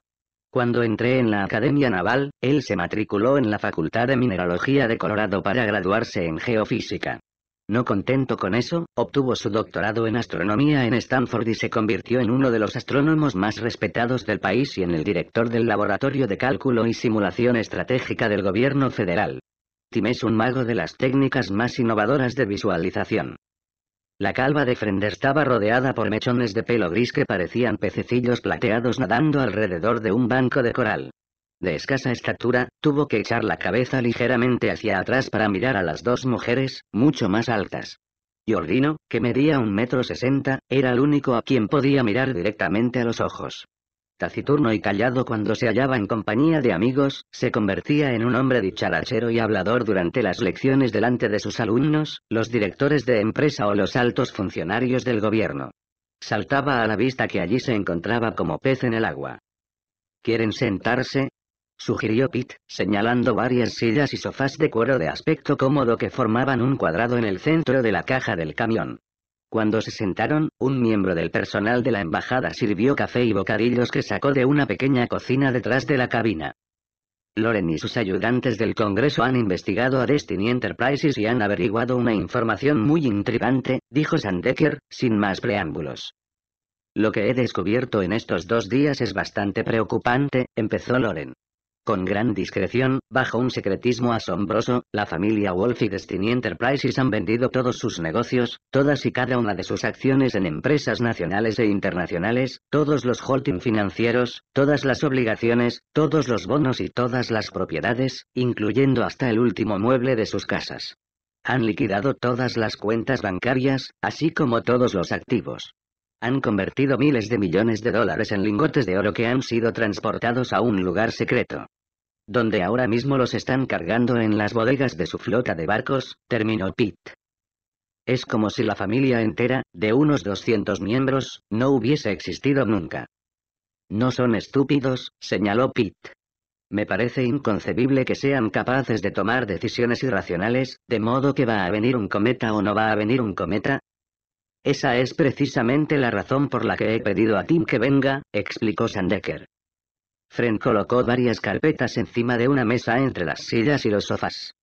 Cuando entré en la Academia Naval, él se matriculó en la Facultad de Mineralogía de Colorado para graduarse en Geofísica. No contento con eso, obtuvo su doctorado en astronomía en Stanford y se convirtió en uno de los astrónomos más respetados del país y en el director del Laboratorio de Cálculo y Simulación Estratégica del Gobierno Federal. Tim es un mago de las técnicas más innovadoras de visualización. La calva de Frender estaba rodeada por mechones de pelo gris que parecían pececillos plateados nadando alrededor de un banco de coral de escasa estatura, tuvo que echar la cabeza ligeramente hacia atrás para mirar a las dos mujeres, mucho más altas. Jordino, que medía un metro sesenta, era el único a quien podía mirar directamente a los ojos. Taciturno y callado cuando se hallaba en compañía de amigos, se convertía en un hombre dicharachero y hablador durante las lecciones delante de sus alumnos, los directores de empresa o los altos funcionarios del gobierno. Saltaba a la vista que allí se encontraba como pez en el agua. ¿Quieren sentarse? sugirió Pitt, señalando varias sillas y sofás de cuero de aspecto cómodo que formaban un cuadrado en el centro de la caja del camión. Cuando se sentaron, un miembro del personal de la embajada sirvió café y bocadillos que sacó de una pequeña cocina detrás de la cabina. Loren y sus ayudantes del Congreso han investigado a Destiny Enterprises y han averiguado una información muy intrigante, dijo Sandecker, sin más preámbulos. Lo que he descubierto en estos dos días es bastante preocupante, empezó Loren. Con gran discreción, bajo un secretismo asombroso, la familia Wolf y Destiny Enterprises han vendido todos sus negocios, todas y cada una de sus acciones en empresas nacionales e internacionales, todos los holding financieros, todas las obligaciones, todos los bonos y todas las propiedades, incluyendo hasta el último mueble de sus casas. Han liquidado todas las cuentas bancarias, así como todos los activos. Han convertido miles de millones de dólares en lingotes de oro que han sido transportados a un lugar secreto donde ahora mismo los están cargando en las bodegas de su flota de barcos, terminó Pitt. Es como si la familia entera, de unos 200 miembros, no hubiese existido nunca. No son estúpidos, señaló Pitt. Me parece inconcebible que sean capaces de tomar decisiones irracionales, de modo que va a venir un cometa o no va a venir un cometa. Esa es precisamente la razón por la que he pedido a Tim que venga, explicó Sandecker. Fren colocó varias carpetas encima de una mesa entre las sillas y los sofás.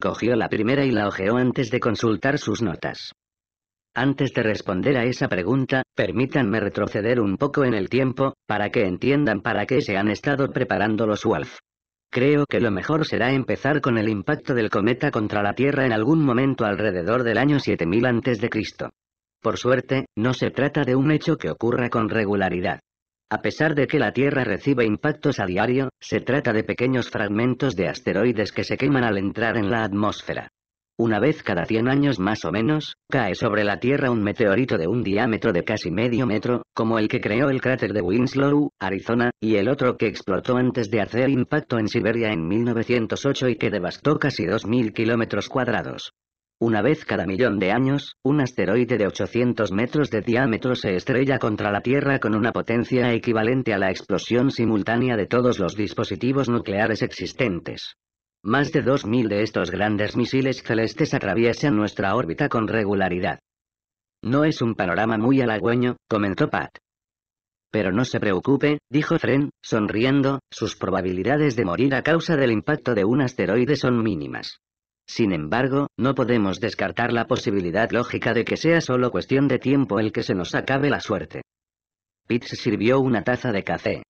Cogió la primera y la hojeó antes de consultar sus notas. Antes de responder a esa pregunta, permítanme retroceder un poco en el tiempo, para que entiendan para qué se han estado preparando los wolf Creo que lo mejor será empezar con el impacto del cometa contra la Tierra en algún momento alrededor del año 7000 a.C. Por suerte, no se trata de un hecho que ocurra con regularidad. A pesar de que la Tierra recibe impactos a diario, se trata de pequeños fragmentos de asteroides que se queman al entrar en la atmósfera. Una vez cada 100 años más o menos, cae sobre la Tierra un meteorito de un diámetro de casi medio metro, como el que creó el cráter de Winslow, Arizona, y el otro que explotó antes de hacer impacto en Siberia en 1908 y que devastó casi 2.000 kilómetros cuadrados. Una vez cada millón de años, un asteroide de 800 metros de diámetro se estrella contra la Tierra con una potencia equivalente a la explosión simultánea de todos los dispositivos nucleares existentes. Más de 2.000 de estos grandes misiles celestes atraviesan nuestra órbita con regularidad. No es un panorama muy halagüeño, comentó Pat. Pero no se preocupe, dijo Fren, sonriendo, sus probabilidades de morir a causa del impacto de un asteroide son mínimas. Sin embargo, no podemos descartar la posibilidad lógica de que sea solo cuestión de tiempo el que se nos acabe la suerte. Pete sirvió una taza de café.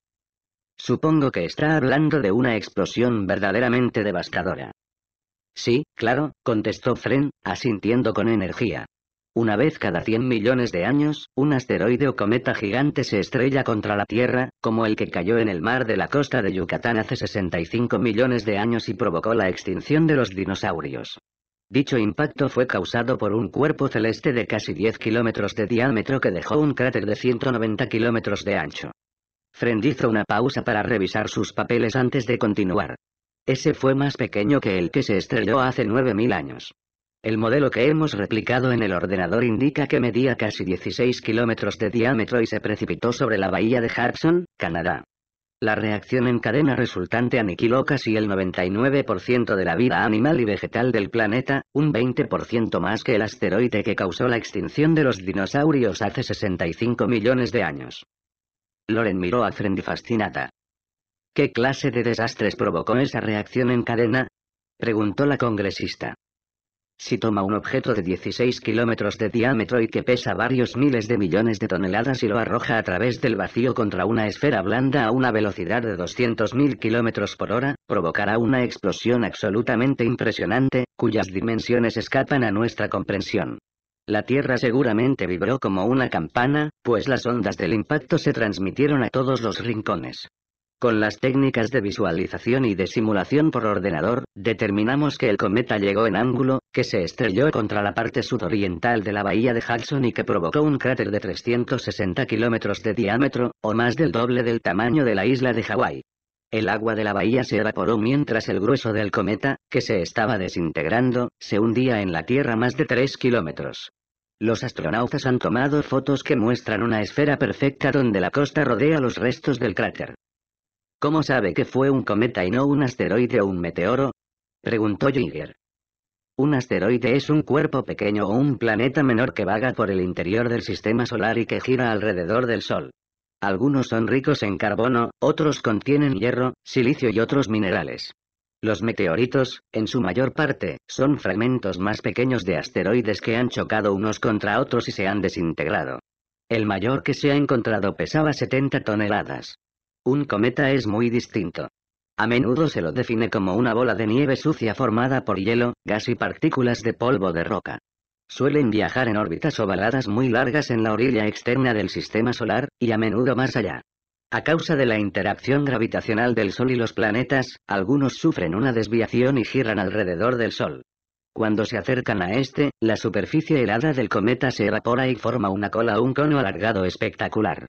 Supongo que está hablando de una explosión verdaderamente devastadora. Sí, claro, contestó Fren, asintiendo con energía. Una vez cada 100 millones de años, un asteroide o cometa gigante se estrella contra la Tierra, como el que cayó en el mar de la costa de Yucatán hace 65 millones de años y provocó la extinción de los dinosaurios. Dicho impacto fue causado por un cuerpo celeste de casi 10 kilómetros de diámetro que dejó un cráter de 190 kilómetros de ancho. Friend hizo una pausa para revisar sus papeles antes de continuar. Ese fue más pequeño que el que se estrelló hace 9.000 años. El modelo que hemos replicado en el ordenador indica que medía casi 16 kilómetros de diámetro y se precipitó sobre la bahía de Hudson, Canadá. La reacción en cadena resultante aniquiló casi el 99% de la vida animal y vegetal del planeta, un 20% más que el asteroide que causó la extinción de los dinosaurios hace 65 millones de años. Loren miró a frendi fascinada. ¿Qué clase de desastres provocó esa reacción en cadena? preguntó la congresista. Si toma un objeto de 16 kilómetros de diámetro y que pesa varios miles de millones de toneladas y lo arroja a través del vacío contra una esfera blanda a una velocidad de 200.000 kilómetros por hora, provocará una explosión absolutamente impresionante, cuyas dimensiones escapan a nuestra comprensión. La Tierra seguramente vibró como una campana, pues las ondas del impacto se transmitieron a todos los rincones. Con las técnicas de visualización y de simulación por ordenador, determinamos que el cometa llegó en ángulo, que se estrelló contra la parte sudoriental de la bahía de Hudson y que provocó un cráter de 360 kilómetros de diámetro, o más del doble del tamaño de la isla de Hawái. El agua de la bahía se evaporó mientras el grueso del cometa, que se estaba desintegrando, se hundía en la Tierra más de 3 kilómetros. Los astronautas han tomado fotos que muestran una esfera perfecta donde la costa rodea los restos del cráter. ¿Cómo sabe que fue un cometa y no un asteroide o un meteoro? Preguntó Jigger. Un asteroide es un cuerpo pequeño o un planeta menor que vaga por el interior del sistema solar y que gira alrededor del Sol. Algunos son ricos en carbono, otros contienen hierro, silicio y otros minerales. Los meteoritos, en su mayor parte, son fragmentos más pequeños de asteroides que han chocado unos contra otros y se han desintegrado. El mayor que se ha encontrado pesaba 70 toneladas. Un cometa es muy distinto. A menudo se lo define como una bola de nieve sucia formada por hielo, gas y partículas de polvo de roca. Suelen viajar en órbitas ovaladas muy largas en la orilla externa del sistema solar, y a menudo más allá. A causa de la interacción gravitacional del Sol y los planetas, algunos sufren una desviación y giran alrededor del Sol. Cuando se acercan a este, la superficie helada del cometa se evapora y forma una cola o un cono alargado espectacular.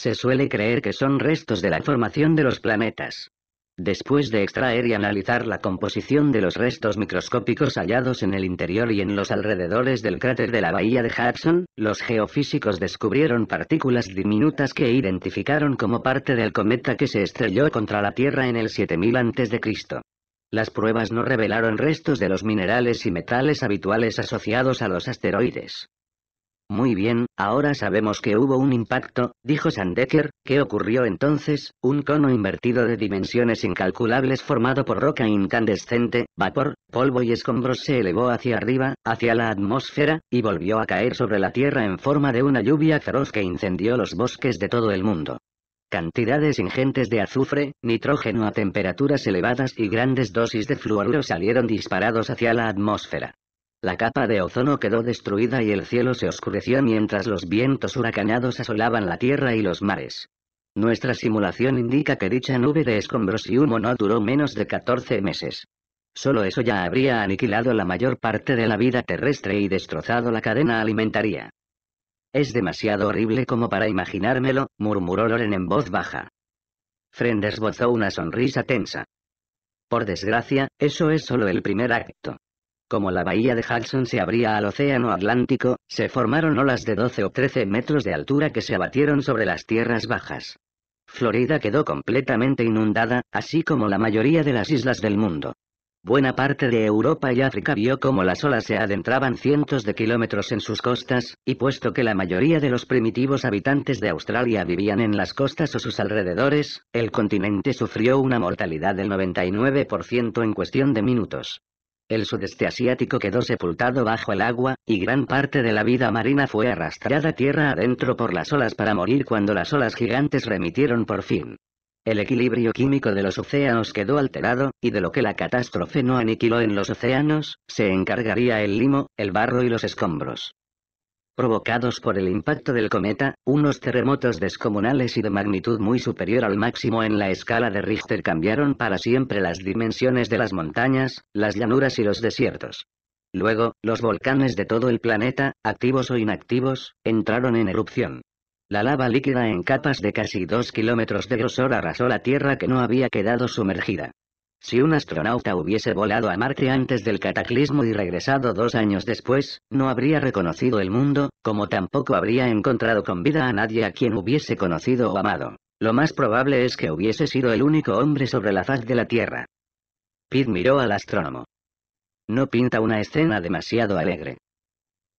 Se suele creer que son restos de la formación de los planetas. Después de extraer y analizar la composición de los restos microscópicos hallados en el interior y en los alrededores del cráter de la bahía de Hudson, los geofísicos descubrieron partículas diminutas que identificaron como parte del cometa que se estrelló contra la Tierra en el 7000 a.C. Las pruebas no revelaron restos de los minerales y metales habituales asociados a los asteroides. Muy bien, ahora sabemos que hubo un impacto, dijo Sandecker, ¿qué ocurrió entonces? Un cono invertido de dimensiones incalculables formado por roca incandescente, vapor, polvo y escombros se elevó hacia arriba, hacia la atmósfera, y volvió a caer sobre la Tierra en forma de una lluvia feroz que incendió los bosques de todo el mundo. Cantidades ingentes de azufre, nitrógeno a temperaturas elevadas y grandes dosis de fluoruro salieron disparados hacia la atmósfera. La capa de ozono quedó destruida y el cielo se oscureció mientras los vientos huracanados asolaban la tierra y los mares. Nuestra simulación indica que dicha nube de escombros y humo no duró menos de 14 meses. Solo eso ya habría aniquilado la mayor parte de la vida terrestre y destrozado la cadena alimentaria. Es demasiado horrible como para imaginármelo, murmuró Loren en voz baja. Friend esbozó una sonrisa tensa. Por desgracia, eso es solo el primer acto. Como la bahía de Hudson se abría al océano Atlántico, se formaron olas de 12 o 13 metros de altura que se abatieron sobre las tierras bajas. Florida quedó completamente inundada, así como la mayoría de las islas del mundo. Buena parte de Europa y África vio cómo las olas se adentraban cientos de kilómetros en sus costas, y puesto que la mayoría de los primitivos habitantes de Australia vivían en las costas o sus alrededores, el continente sufrió una mortalidad del 99% en cuestión de minutos. El sudeste asiático quedó sepultado bajo el agua, y gran parte de la vida marina fue arrastrada tierra adentro por las olas para morir cuando las olas gigantes remitieron por fin. El equilibrio químico de los océanos quedó alterado, y de lo que la catástrofe no aniquiló en los océanos, se encargaría el limo, el barro y los escombros provocados por el impacto del cometa, unos terremotos descomunales y de magnitud muy superior al máximo en la escala de Richter cambiaron para siempre las dimensiones de las montañas, las llanuras y los desiertos. Luego, los volcanes de todo el planeta, activos o inactivos, entraron en erupción. La lava líquida en capas de casi dos kilómetros de grosor arrasó la Tierra que no había quedado sumergida. Si un astronauta hubiese volado a Marte antes del cataclismo y regresado dos años después, no habría reconocido el mundo, como tampoco habría encontrado con vida a nadie a quien hubiese conocido o amado. Lo más probable es que hubiese sido el único hombre sobre la faz de la Tierra. Pitt miró al astrónomo. No pinta una escena demasiado alegre.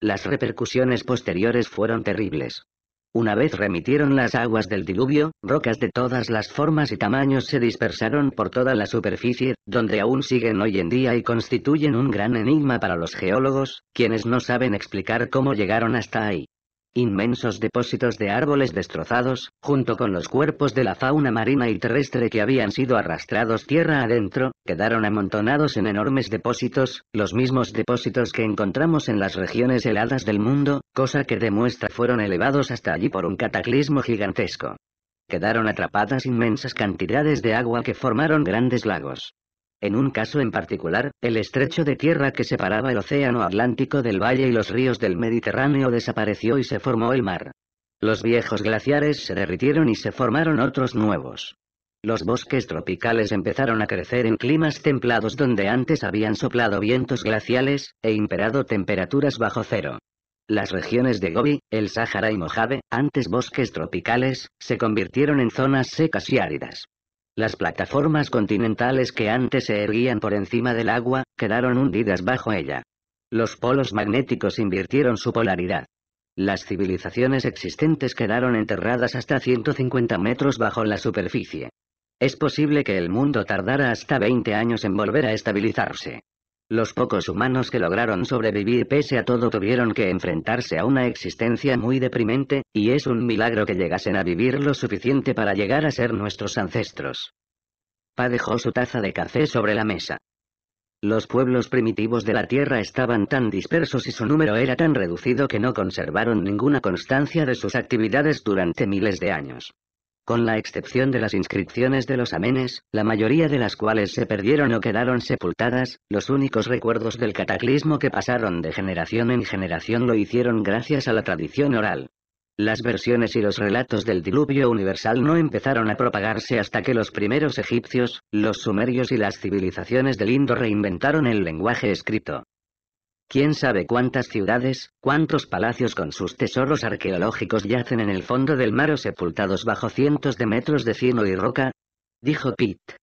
Las repercusiones posteriores fueron terribles. Una vez remitieron las aguas del diluvio, rocas de todas las formas y tamaños se dispersaron por toda la superficie, donde aún siguen hoy en día y constituyen un gran enigma para los geólogos, quienes no saben explicar cómo llegaron hasta ahí. Inmensos depósitos de árboles destrozados, junto con los cuerpos de la fauna marina y terrestre que habían sido arrastrados tierra adentro, quedaron amontonados en enormes depósitos, los mismos depósitos que encontramos en las regiones heladas del mundo, cosa que demuestra fueron elevados hasta allí por un cataclismo gigantesco. Quedaron atrapadas inmensas cantidades de agua que formaron grandes lagos. En un caso en particular, el estrecho de tierra que separaba el océano Atlántico del valle y los ríos del Mediterráneo desapareció y se formó el mar. Los viejos glaciares se derritieron y se formaron otros nuevos. Los bosques tropicales empezaron a crecer en climas templados donde antes habían soplado vientos glaciales, e imperado temperaturas bajo cero. Las regiones de Gobi, el Sahara y Mojave, antes bosques tropicales, se convirtieron en zonas secas y áridas. Las plataformas continentales que antes se erguían por encima del agua, quedaron hundidas bajo ella. Los polos magnéticos invirtieron su polaridad. Las civilizaciones existentes quedaron enterradas hasta 150 metros bajo la superficie. Es posible que el mundo tardara hasta 20 años en volver a estabilizarse. Los pocos humanos que lograron sobrevivir pese a todo tuvieron que enfrentarse a una existencia muy deprimente, y es un milagro que llegasen a vivir lo suficiente para llegar a ser nuestros ancestros. Pa dejó su taza de café sobre la mesa. Los pueblos primitivos de la Tierra estaban tan dispersos y su número era tan reducido que no conservaron ninguna constancia de sus actividades durante miles de años con la excepción de las inscripciones de los amenes, la mayoría de las cuales se perdieron o quedaron sepultadas, los únicos recuerdos del cataclismo que pasaron de generación en generación lo hicieron gracias a la tradición oral. Las versiones y los relatos del diluvio universal no empezaron a propagarse hasta que los primeros egipcios, los sumerios y las civilizaciones del Indo reinventaron el lenguaje escrito. Quién sabe cuántas ciudades, cuántos palacios con sus tesoros arqueológicos yacen en el fondo del mar o sepultados bajo cientos de metros de cieno y roca, dijo Pete.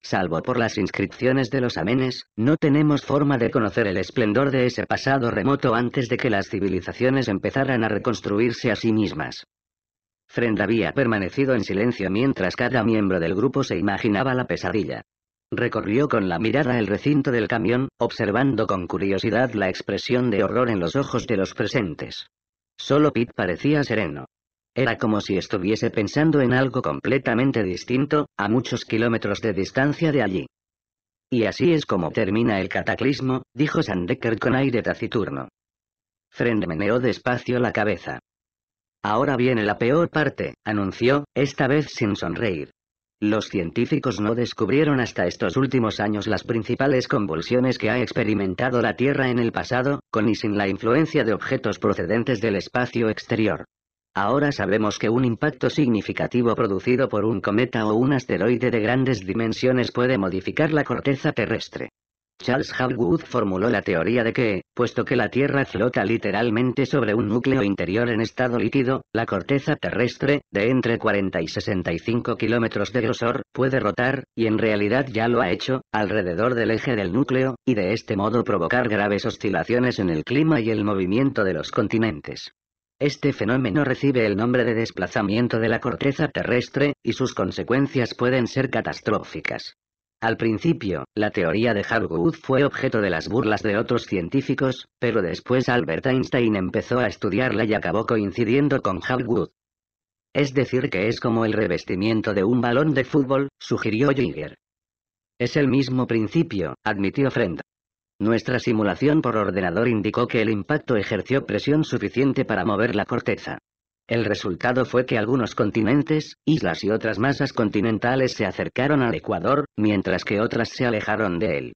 Salvo por las inscripciones de los amenes, no tenemos forma de conocer el esplendor de ese pasado remoto antes de que las civilizaciones empezaran a reconstruirse a sí mismas. Frenda había permanecido en silencio mientras cada miembro del grupo se imaginaba la pesadilla. Recorrió con la mirada el recinto del camión, observando con curiosidad la expresión de horror en los ojos de los presentes. Solo Pete parecía sereno. Era como si estuviese pensando en algo completamente distinto, a muchos kilómetros de distancia de allí. Y así es como termina el cataclismo, dijo Sandecker con aire taciturno. Friend meneó despacio la cabeza. Ahora viene la peor parte, anunció, esta vez sin sonreír. Los científicos no descubrieron hasta estos últimos años las principales convulsiones que ha experimentado la Tierra en el pasado, con y sin la influencia de objetos procedentes del espacio exterior. Ahora sabemos que un impacto significativo producido por un cometa o un asteroide de grandes dimensiones puede modificar la corteza terrestre. Charles Howard formuló la teoría de que, puesto que la Tierra flota literalmente sobre un núcleo interior en estado líquido, la corteza terrestre, de entre 40 y 65 kilómetros de grosor, puede rotar, y en realidad ya lo ha hecho, alrededor del eje del núcleo, y de este modo provocar graves oscilaciones en el clima y el movimiento de los continentes. Este fenómeno recibe el nombre de desplazamiento de la corteza terrestre, y sus consecuencias pueden ser catastróficas. Al principio, la teoría de Harwood fue objeto de las burlas de otros científicos, pero después Albert Einstein empezó a estudiarla y acabó coincidiendo con Harwood. Es decir que es como el revestimiento de un balón de fútbol, sugirió jünger Es el mismo principio, admitió Friend. Nuestra simulación por ordenador indicó que el impacto ejerció presión suficiente para mover la corteza. El resultado fue que algunos continentes, islas y otras masas continentales se acercaron al Ecuador, mientras que otras se alejaron de él.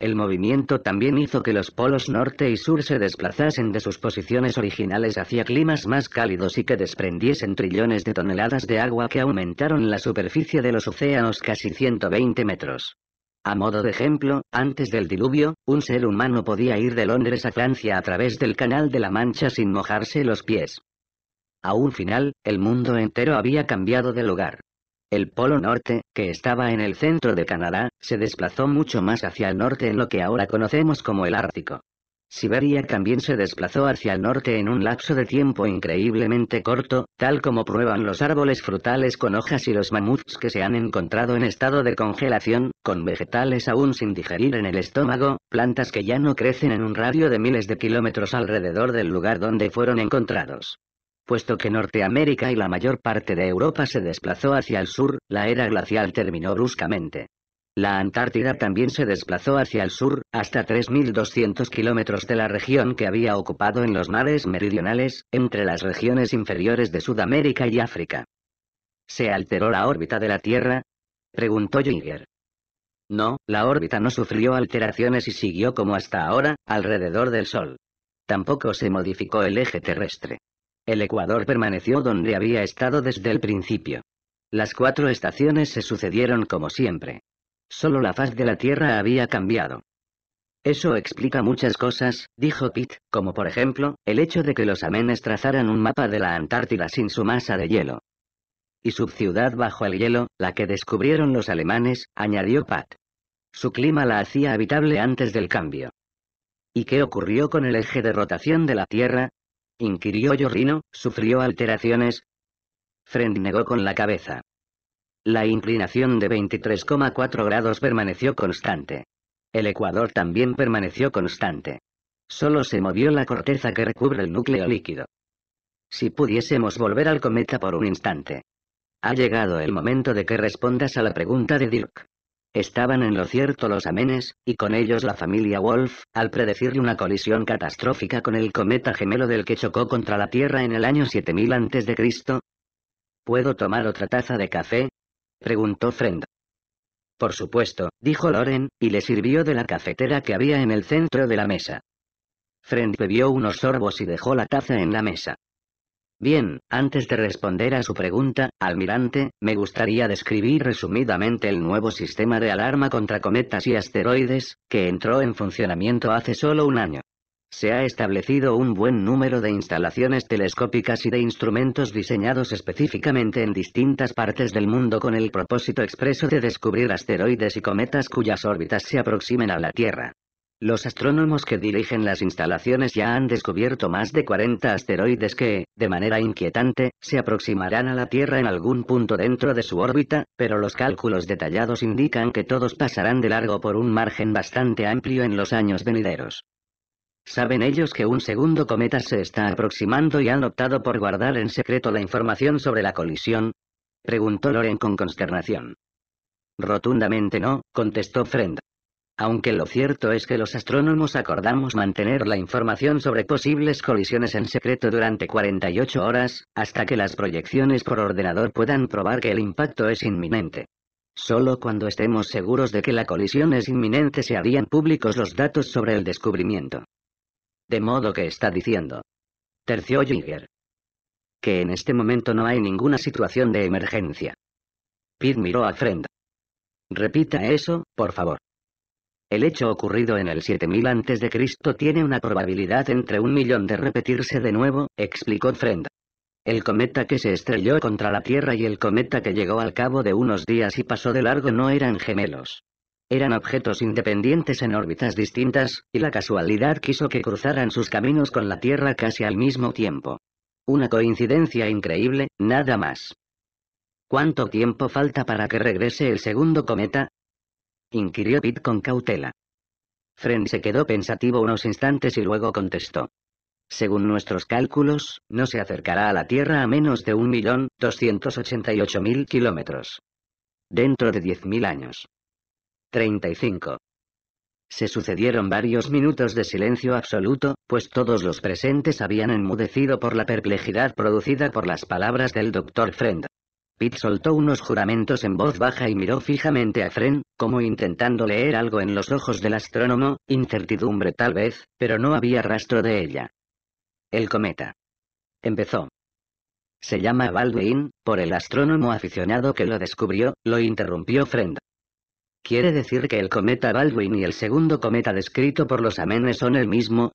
El movimiento también hizo que los polos norte y sur se desplazasen de sus posiciones originales hacia climas más cálidos y que desprendiesen trillones de toneladas de agua que aumentaron la superficie de los océanos casi 120 metros. A modo de ejemplo, antes del diluvio, un ser humano podía ir de Londres a Francia a través del Canal de la Mancha sin mojarse los pies. A un final, el mundo entero había cambiado de lugar. El Polo Norte, que estaba en el centro de Canadá, se desplazó mucho más hacia el norte en lo que ahora conocemos como el Ártico. Siberia también se desplazó hacia el norte en un lapso de tiempo increíblemente corto, tal como prueban los árboles frutales con hojas y los mamuts que se han encontrado en estado de congelación, con vegetales aún sin digerir en el estómago, plantas que ya no crecen en un radio de miles de kilómetros alrededor del lugar donde fueron encontrados. Puesto que Norteamérica y la mayor parte de Europa se desplazó hacia el sur, la era glacial terminó bruscamente. La Antártida también se desplazó hacia el sur, hasta 3.200 kilómetros de la región que había ocupado en los mares meridionales, entre las regiones inferiores de Sudamérica y África. ¿Se alteró la órbita de la Tierra? preguntó Jünger. No, la órbita no sufrió alteraciones y siguió como hasta ahora, alrededor del Sol. Tampoco se modificó el eje terrestre. El Ecuador permaneció donde había estado desde el principio. Las cuatro estaciones se sucedieron como siempre. Solo la faz de la Tierra había cambiado. Eso explica muchas cosas, dijo Pitt, como por ejemplo, el hecho de que los amenes trazaran un mapa de la Antártida sin su masa de hielo. Y su ciudad bajo el hielo, la que descubrieron los alemanes, añadió Pat. Su clima la hacía habitable antes del cambio. ¿Y qué ocurrió con el eje de rotación de la Tierra? inquirió Yorrino, ¿sufrió alteraciones? Friend negó con la cabeza. La inclinación de 23,4 grados permaneció constante. El ecuador también permaneció constante. Solo se movió la corteza que recubre el núcleo líquido. Si pudiésemos volver al cometa por un instante. Ha llegado el momento de que respondas a la pregunta de Dirk. Estaban en lo cierto los amenes, y con ellos la familia Wolf, al predecirle una colisión catastrófica con el cometa gemelo del que chocó contra la Tierra en el año 7000 a.C. ¿Puedo tomar otra taza de café? preguntó Friend. Por supuesto, dijo Loren, y le sirvió de la cafetera que había en el centro de la mesa. Friend bebió unos sorbos y dejó la taza en la mesa. Bien, antes de responder a su pregunta, almirante, me gustaría describir resumidamente el nuevo sistema de alarma contra cometas y asteroides, que entró en funcionamiento hace solo un año. Se ha establecido un buen número de instalaciones telescópicas y de instrumentos diseñados específicamente en distintas partes del mundo con el propósito expreso de descubrir asteroides y cometas cuyas órbitas se aproximen a la Tierra. Los astrónomos que dirigen las instalaciones ya han descubierto más de 40 asteroides que, de manera inquietante, se aproximarán a la Tierra en algún punto dentro de su órbita, pero los cálculos detallados indican que todos pasarán de largo por un margen bastante amplio en los años venideros. Saben ellos que un segundo cometa se está aproximando y han optado por guardar en secreto la información sobre la colisión, preguntó Loren con consternación. Rotundamente no, contestó Friend. Aunque lo cierto es que los astrónomos acordamos mantener la información sobre posibles colisiones en secreto durante 48 horas, hasta que las proyecciones por ordenador puedan probar que el impacto es inminente. Solo cuando estemos seguros de que la colisión es inminente se harían públicos los datos sobre el descubrimiento. De modo que está diciendo. Tercio Jäger. Que en este momento no hay ninguna situación de emergencia. Pete miró a Friend. Repita eso, por favor. El hecho ocurrido en el 7000 a.C. tiene una probabilidad entre un millón de repetirse de nuevo, explicó Friend. El cometa que se estrelló contra la Tierra y el cometa que llegó al cabo de unos días y pasó de largo no eran gemelos. Eran objetos independientes en órbitas distintas, y la casualidad quiso que cruzaran sus caminos con la Tierra casi al mismo tiempo. Una coincidencia increíble, nada más. ¿Cuánto tiempo falta para que regrese el segundo cometa? inquirió Pitt con cautela. Friend se quedó pensativo unos instantes y luego contestó. Según nuestros cálculos, no se acercará a la Tierra a menos de 1.288.000 kilómetros. Dentro de 10.000 años. 35. Se sucedieron varios minutos de silencio absoluto, pues todos los presentes habían enmudecido por la perplejidad producida por las palabras del doctor Friend. Pitt soltó unos juramentos en voz baja y miró fijamente a Fren, como intentando leer algo en los ojos del astrónomo, incertidumbre tal vez, pero no había rastro de ella. El cometa. Empezó. Se llama Baldwin, por el astrónomo aficionado que lo descubrió, lo interrumpió Friend. ¿Quiere decir que el cometa Baldwin y el segundo cometa descrito por los amenes son el mismo?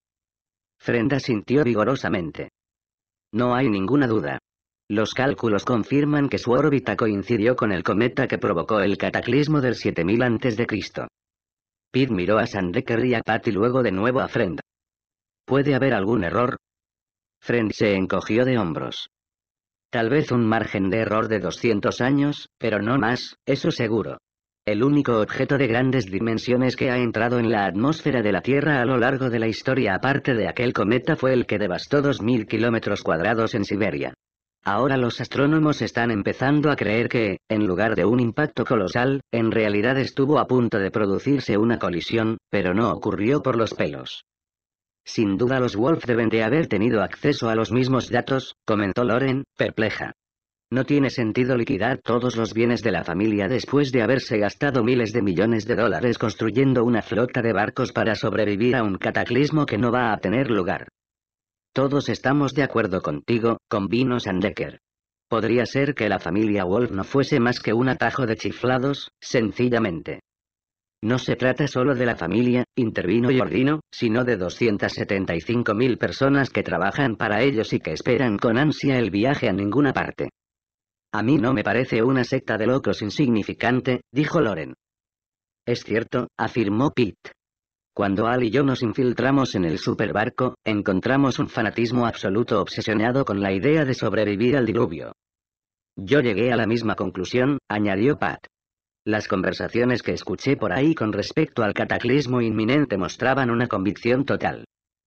frenda asintió vigorosamente. No hay ninguna duda. Los cálculos confirman que su órbita coincidió con el cometa que provocó el cataclismo del 7000 a.C. Pitt miró a Sandecker y a Pat luego de nuevo a Friend. ¿Puede haber algún error? Friend se encogió de hombros. Tal vez un margen de error de 200 años, pero no más, eso seguro. El único objeto de grandes dimensiones que ha entrado en la atmósfera de la Tierra a lo largo de la historia aparte de aquel cometa fue el que devastó 2.000 kilómetros cuadrados en Siberia. Ahora los astrónomos están empezando a creer que, en lugar de un impacto colosal, en realidad estuvo a punto de producirse una colisión, pero no ocurrió por los pelos. Sin duda los Wolf deben de haber tenido acceso a los mismos datos, comentó Loren, perpleja. No tiene sentido liquidar todos los bienes de la familia después de haberse gastado miles de millones de dólares construyendo una flota de barcos para sobrevivir a un cataclismo que no va a tener lugar. Todos estamos de acuerdo contigo, convino Sandecker. Podría ser que la familia Wolf no fuese más que un atajo de chiflados, sencillamente. No se trata solo de la familia, intervino Jordino, sino de 275.000 personas que trabajan para ellos y que esperan con ansia el viaje a ninguna parte. A mí no me parece una secta de locos insignificante, dijo Loren. Es cierto, afirmó Pitt. Cuando Al y yo nos infiltramos en el superbarco, encontramos un fanatismo absoluto obsesionado con la idea de sobrevivir al diluvio. Yo llegué a la misma conclusión, añadió Pat. Las conversaciones que escuché por ahí con respecto al cataclismo inminente mostraban una convicción total.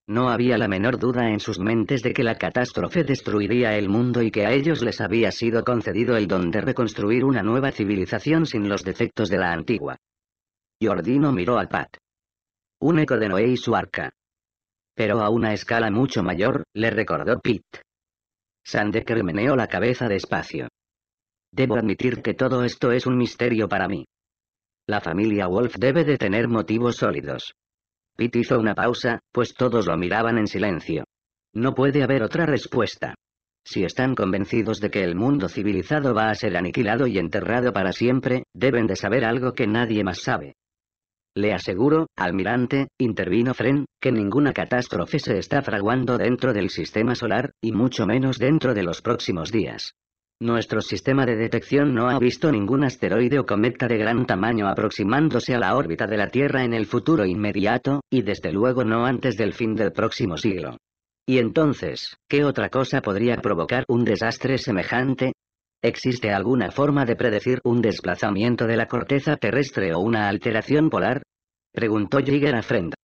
No había la menor duda en sus mentes de que la catástrofe destruiría el mundo y que a ellos les había sido concedido el don de reconstruir una nueva civilización sin los defectos de la antigua. Jordino miró al Pat. Un eco de Noé y su arca. Pero a una escala mucho mayor, le recordó Pete. Sandecker meneó la cabeza despacio. Debo admitir que todo esto es un misterio para mí. La familia Wolf debe de tener motivos sólidos. Pete hizo una pausa, pues todos lo miraban en silencio. No puede haber otra respuesta. Si están convencidos de que el mundo civilizado va a ser aniquilado y enterrado para siempre, deben de saber algo que nadie más sabe. Le aseguro, almirante, intervino Fren, que ninguna catástrofe se está fraguando dentro del sistema solar, y mucho menos dentro de los próximos días. Nuestro sistema de detección no ha visto ningún asteroide o cometa de gran tamaño aproximándose a la órbita de la Tierra en el futuro inmediato, y desde luego no antes del fin del próximo siglo. Y entonces, ¿qué otra cosa podría provocar un desastre semejante? ¿Existe alguna forma de predecir un desplazamiento de la corteza terrestre o una alteración polar? Preguntó Jürgen a Frenda.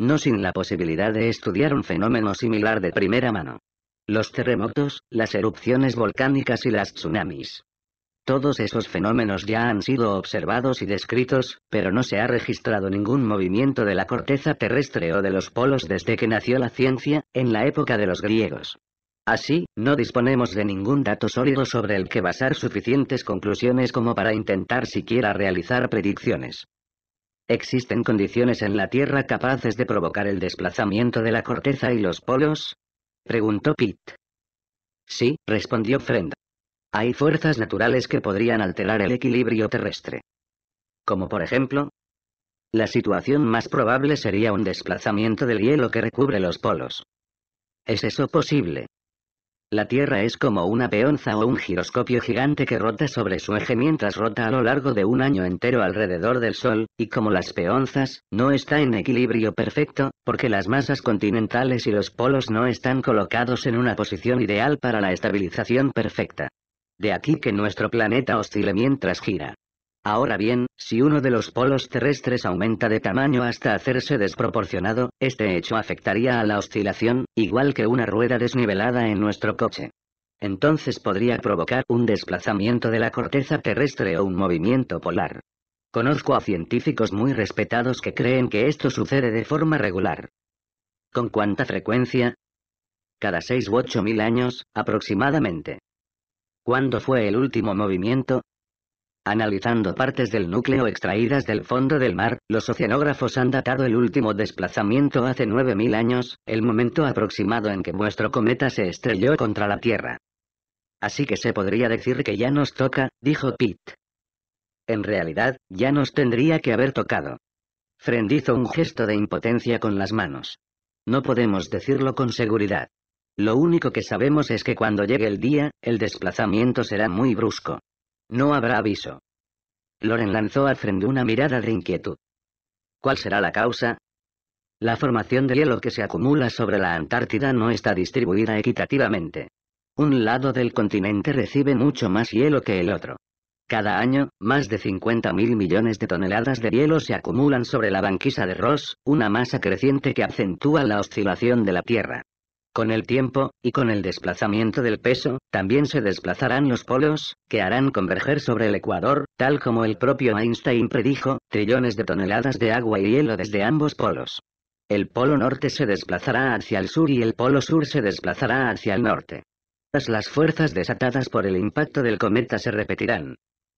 No sin la posibilidad de estudiar un fenómeno similar de primera mano. Los terremotos, las erupciones volcánicas y las tsunamis. Todos esos fenómenos ya han sido observados y descritos, pero no se ha registrado ningún movimiento de la corteza terrestre o de los polos desde que nació la ciencia, en la época de los griegos. Así, no disponemos de ningún dato sólido sobre el que basar suficientes conclusiones como para intentar siquiera realizar predicciones. ¿Existen condiciones en la Tierra capaces de provocar el desplazamiento de la corteza y los polos? preguntó Pitt. Sí, respondió Frenda. Hay fuerzas naturales que podrían alterar el equilibrio terrestre. Como por ejemplo, la situación más probable sería un desplazamiento del hielo que recubre los polos. ¿Es eso posible? La Tierra es como una peonza o un giroscopio gigante que rota sobre su eje mientras rota a lo largo de un año entero alrededor del Sol, y como las peonzas, no está en equilibrio perfecto, porque las masas continentales y los polos no están colocados en una posición ideal para la estabilización perfecta. De aquí que nuestro planeta oscile mientras gira. Ahora bien, si uno de los polos terrestres aumenta de tamaño hasta hacerse desproporcionado, este hecho afectaría a la oscilación, igual que una rueda desnivelada en nuestro coche. Entonces podría provocar un desplazamiento de la corteza terrestre o un movimiento polar. Conozco a científicos muy respetados que creen que esto sucede de forma regular. ¿Con cuánta frecuencia? Cada 6 u 8 mil años, aproximadamente. ¿Cuándo fue el último movimiento? Analizando partes del núcleo extraídas del fondo del mar, los oceanógrafos han datado el último desplazamiento hace 9.000 años, el momento aproximado en que vuestro cometa se estrelló contra la Tierra. Así que se podría decir que ya nos toca, dijo Pete. En realidad, ya nos tendría que haber tocado. Friend hizo un gesto de impotencia con las manos. No podemos decirlo con seguridad. Lo único que sabemos es que cuando llegue el día, el desplazamiento será muy brusco. No habrá aviso. Loren lanzó al frente una mirada de inquietud. ¿Cuál será la causa? La formación de hielo que se acumula sobre la Antártida no está distribuida equitativamente. Un lado del continente recibe mucho más hielo que el otro. Cada año, más de 50.000 millones de toneladas de hielo se acumulan sobre la banquisa de Ross, una masa creciente que acentúa la oscilación de la Tierra. Con el tiempo, y con el desplazamiento del peso, también se desplazarán los polos, que harán converger sobre el ecuador, tal como el propio Einstein predijo, trillones de toneladas de agua y hielo desde ambos polos. El polo norte se desplazará hacia el sur y el polo sur se desplazará hacia el norte. las fuerzas desatadas por el impacto del cometa se repetirán.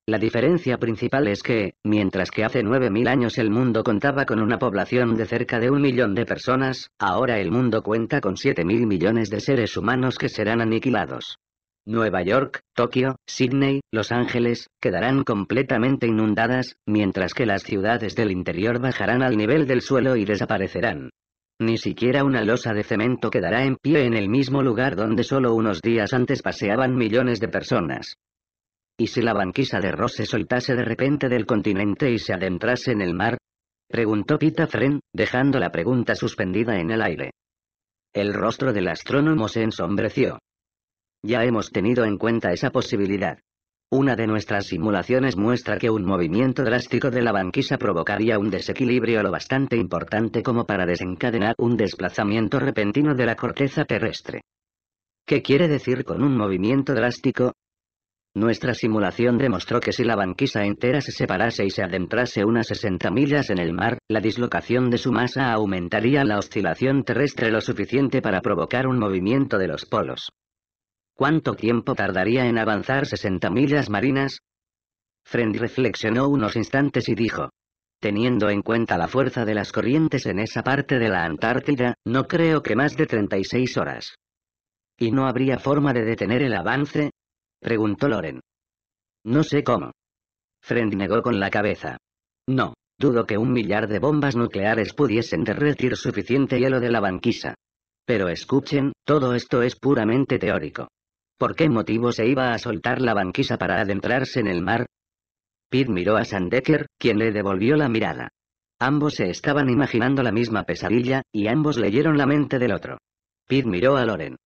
La diferencia principal es que, mientras que hace 9.000 años el mundo contaba con una población de cerca de un millón de personas, ahora el mundo cuenta con 7.000 millones de seres humanos que serán aniquilados. Nueva York, Tokio, Sydney, Los Ángeles, quedarán completamente inundadas, mientras que las ciudades del interior bajarán al nivel del suelo y desaparecerán. Ni siquiera una losa de cemento quedará en pie en el mismo lugar donde solo unos días antes paseaban millones de personas. ¿Y si la banquisa de Ross se soltase de repente del continente y se adentrase en el mar? Preguntó Pita Fren, dejando la pregunta suspendida en el aire. El rostro del astrónomo se ensombreció. Ya hemos tenido en cuenta esa posibilidad. Una de nuestras simulaciones muestra que un movimiento drástico de la banquisa provocaría un desequilibrio lo bastante importante como para desencadenar un desplazamiento repentino de la corteza terrestre. ¿Qué quiere decir con un movimiento drástico? Nuestra simulación demostró que si la banquisa entera se separase y se adentrase unas 60 millas en el mar, la dislocación de su masa aumentaría la oscilación terrestre lo suficiente para provocar un movimiento de los polos. ¿Cuánto tiempo tardaría en avanzar 60 millas marinas? Friend reflexionó unos instantes y dijo. Teniendo en cuenta la fuerza de las corrientes en esa parte de la Antártida, no creo que más de 36 horas. ¿Y no habría forma de detener el avance? preguntó Loren. No sé cómo. Friend negó con la cabeza. No, dudo que un millar de bombas nucleares pudiesen derretir suficiente hielo de la banquisa. Pero escuchen, todo esto es puramente teórico. ¿Por qué motivo se iba a soltar la banquisa para adentrarse en el mar? Pete miró a Sandecker, quien le devolvió la mirada. Ambos se estaban imaginando la misma pesadilla, y ambos leyeron la mente del otro. Pete miró a Loren.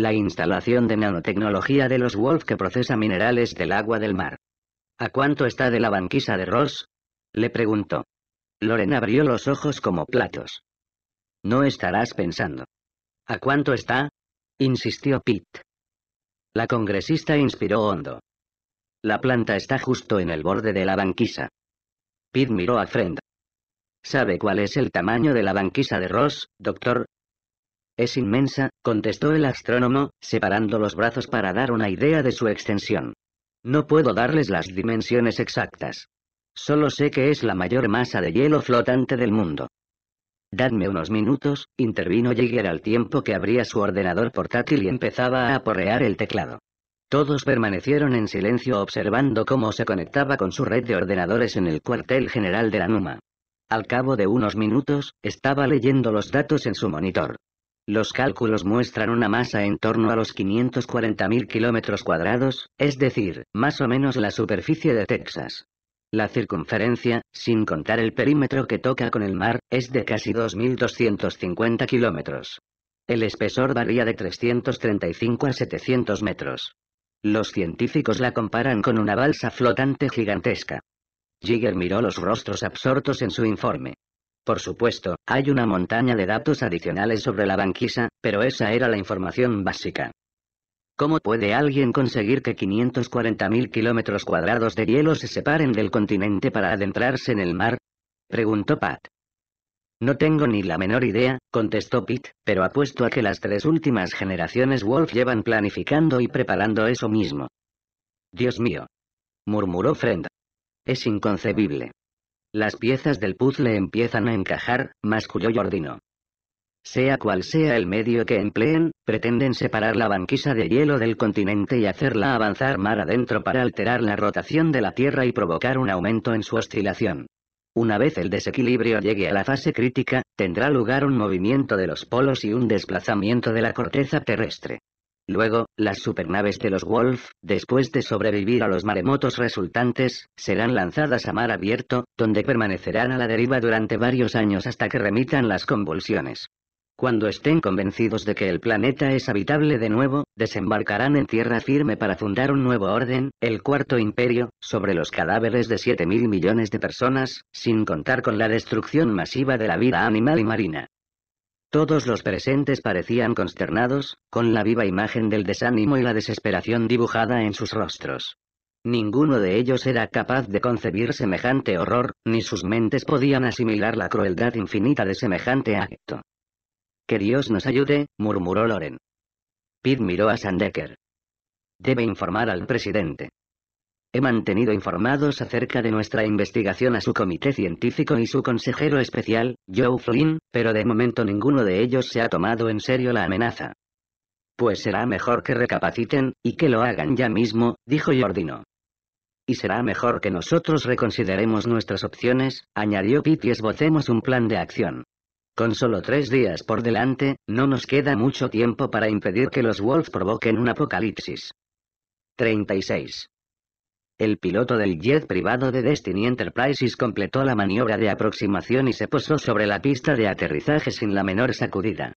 La instalación de nanotecnología de los Wolf que procesa minerales del agua del mar. ¿A cuánto está de la banquisa de Ross? Le preguntó. Loren abrió los ojos como platos. No estarás pensando. ¿A cuánto está? insistió Pete. La congresista inspiró hondo. La planta está justo en el borde de la banquisa. Pete miró a Friend. ¿Sabe cuál es el tamaño de la banquisa de Ross, doctor? Es inmensa, contestó el astrónomo, separando los brazos para dar una idea de su extensión. No puedo darles las dimensiones exactas. Solo sé que es la mayor masa de hielo flotante del mundo. Dadme unos minutos, intervino Jäger al tiempo que abría su ordenador portátil y empezaba a aporrear el teclado. Todos permanecieron en silencio observando cómo se conectaba con su red de ordenadores en el cuartel general de la NUMA. Al cabo de unos minutos, estaba leyendo los datos en su monitor. Los cálculos muestran una masa en torno a los 540.000 kilómetros cuadrados, es decir, más o menos la superficie de Texas. La circunferencia, sin contar el perímetro que toca con el mar, es de casi 2.250 kilómetros. El espesor varía de 335 a 700 metros. Los científicos la comparan con una balsa flotante gigantesca. Jigger miró los rostros absortos en su informe. Por supuesto, hay una montaña de datos adicionales sobre la banquisa, pero esa era la información básica. ¿Cómo puede alguien conseguir que 540.000 kilómetros cuadrados de hielo se separen del continente para adentrarse en el mar? Preguntó Pat. No tengo ni la menor idea, contestó Pete, pero apuesto a que las tres últimas generaciones Wolf llevan planificando y preparando eso mismo. Dios mío. murmuró Friend. Es inconcebible. Las piezas del puzzle empiezan a encajar, y Jordino. Sea cual sea el medio que empleen, pretenden separar la banquisa de hielo del continente y hacerla avanzar mar adentro para alterar la rotación de la Tierra y provocar un aumento en su oscilación. Una vez el desequilibrio llegue a la fase crítica, tendrá lugar un movimiento de los polos y un desplazamiento de la corteza terrestre. Luego, las supernaves de los Wolf, después de sobrevivir a los maremotos resultantes, serán lanzadas a mar abierto, donde permanecerán a la deriva durante varios años hasta que remitan las convulsiones. Cuando estén convencidos de que el planeta es habitable de nuevo, desembarcarán en tierra firme para fundar un nuevo orden, el Cuarto Imperio, sobre los cadáveres de 7.000 millones de personas, sin contar con la destrucción masiva de la vida animal y marina. Todos los presentes parecían consternados, con la viva imagen del desánimo y la desesperación dibujada en sus rostros. Ninguno de ellos era capaz de concebir semejante horror, ni sus mentes podían asimilar la crueldad infinita de semejante acto. Que Dios nos ayude, murmuró Loren. Pitt miró a Sandecker. Debe informar al presidente. He mantenido informados acerca de nuestra investigación a su comité científico y su consejero especial, Joe Flynn, pero de momento ninguno de ellos se ha tomado en serio la amenaza. Pues será mejor que recapaciten, y que lo hagan ya mismo, dijo Jordino. Y será mejor que nosotros reconsideremos nuestras opciones, añadió Pete y esbocemos un plan de acción. Con solo tres días por delante, no nos queda mucho tiempo para impedir que los Wolves provoquen un apocalipsis. 36. El piloto del jet privado de Destiny Enterprises completó la maniobra de aproximación y se posó sobre la pista de aterrizaje sin la menor sacudida.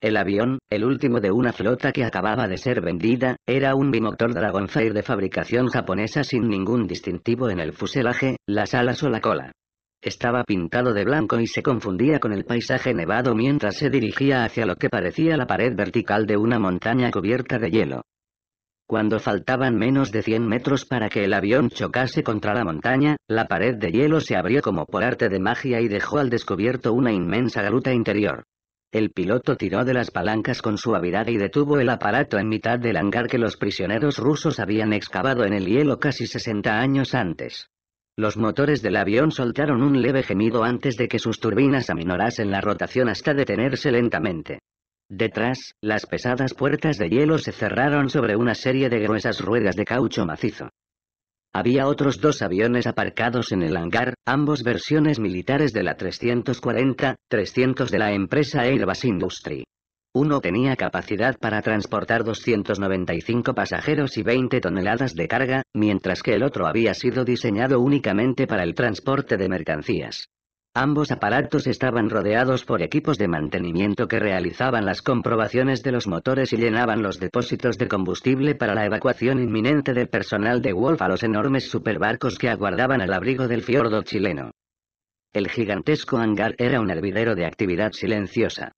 El avión, el último de una flota que acababa de ser vendida, era un bimotor Dragonfire de fabricación japonesa sin ningún distintivo en el fuselaje, las alas o la cola. Estaba pintado de blanco y se confundía con el paisaje nevado mientras se dirigía hacia lo que parecía la pared vertical de una montaña cubierta de hielo. Cuando faltaban menos de 100 metros para que el avión chocase contra la montaña, la pared de hielo se abrió como por arte de magia y dejó al descubierto una inmensa gruta interior. El piloto tiró de las palancas con suavidad y detuvo el aparato en mitad del hangar que los prisioneros rusos habían excavado en el hielo casi 60 años antes. Los motores del avión soltaron un leve gemido antes de que sus turbinas aminorasen la rotación hasta detenerse lentamente. Detrás, las pesadas puertas de hielo se cerraron sobre una serie de gruesas ruedas de caucho macizo. Había otros dos aviones aparcados en el hangar, ambos versiones militares de la 340-300 de la empresa Airbus Industry. Uno tenía capacidad para transportar 295 pasajeros y 20 toneladas de carga, mientras que el otro había sido diseñado únicamente para el transporte de mercancías. Ambos aparatos estaban rodeados por equipos de mantenimiento que realizaban las comprobaciones de los motores y llenaban los depósitos de combustible para la evacuación inminente del personal de Wolf a los enormes superbarcos que aguardaban al abrigo del fiordo chileno. El gigantesco hangar era un hervidero de actividad silenciosa.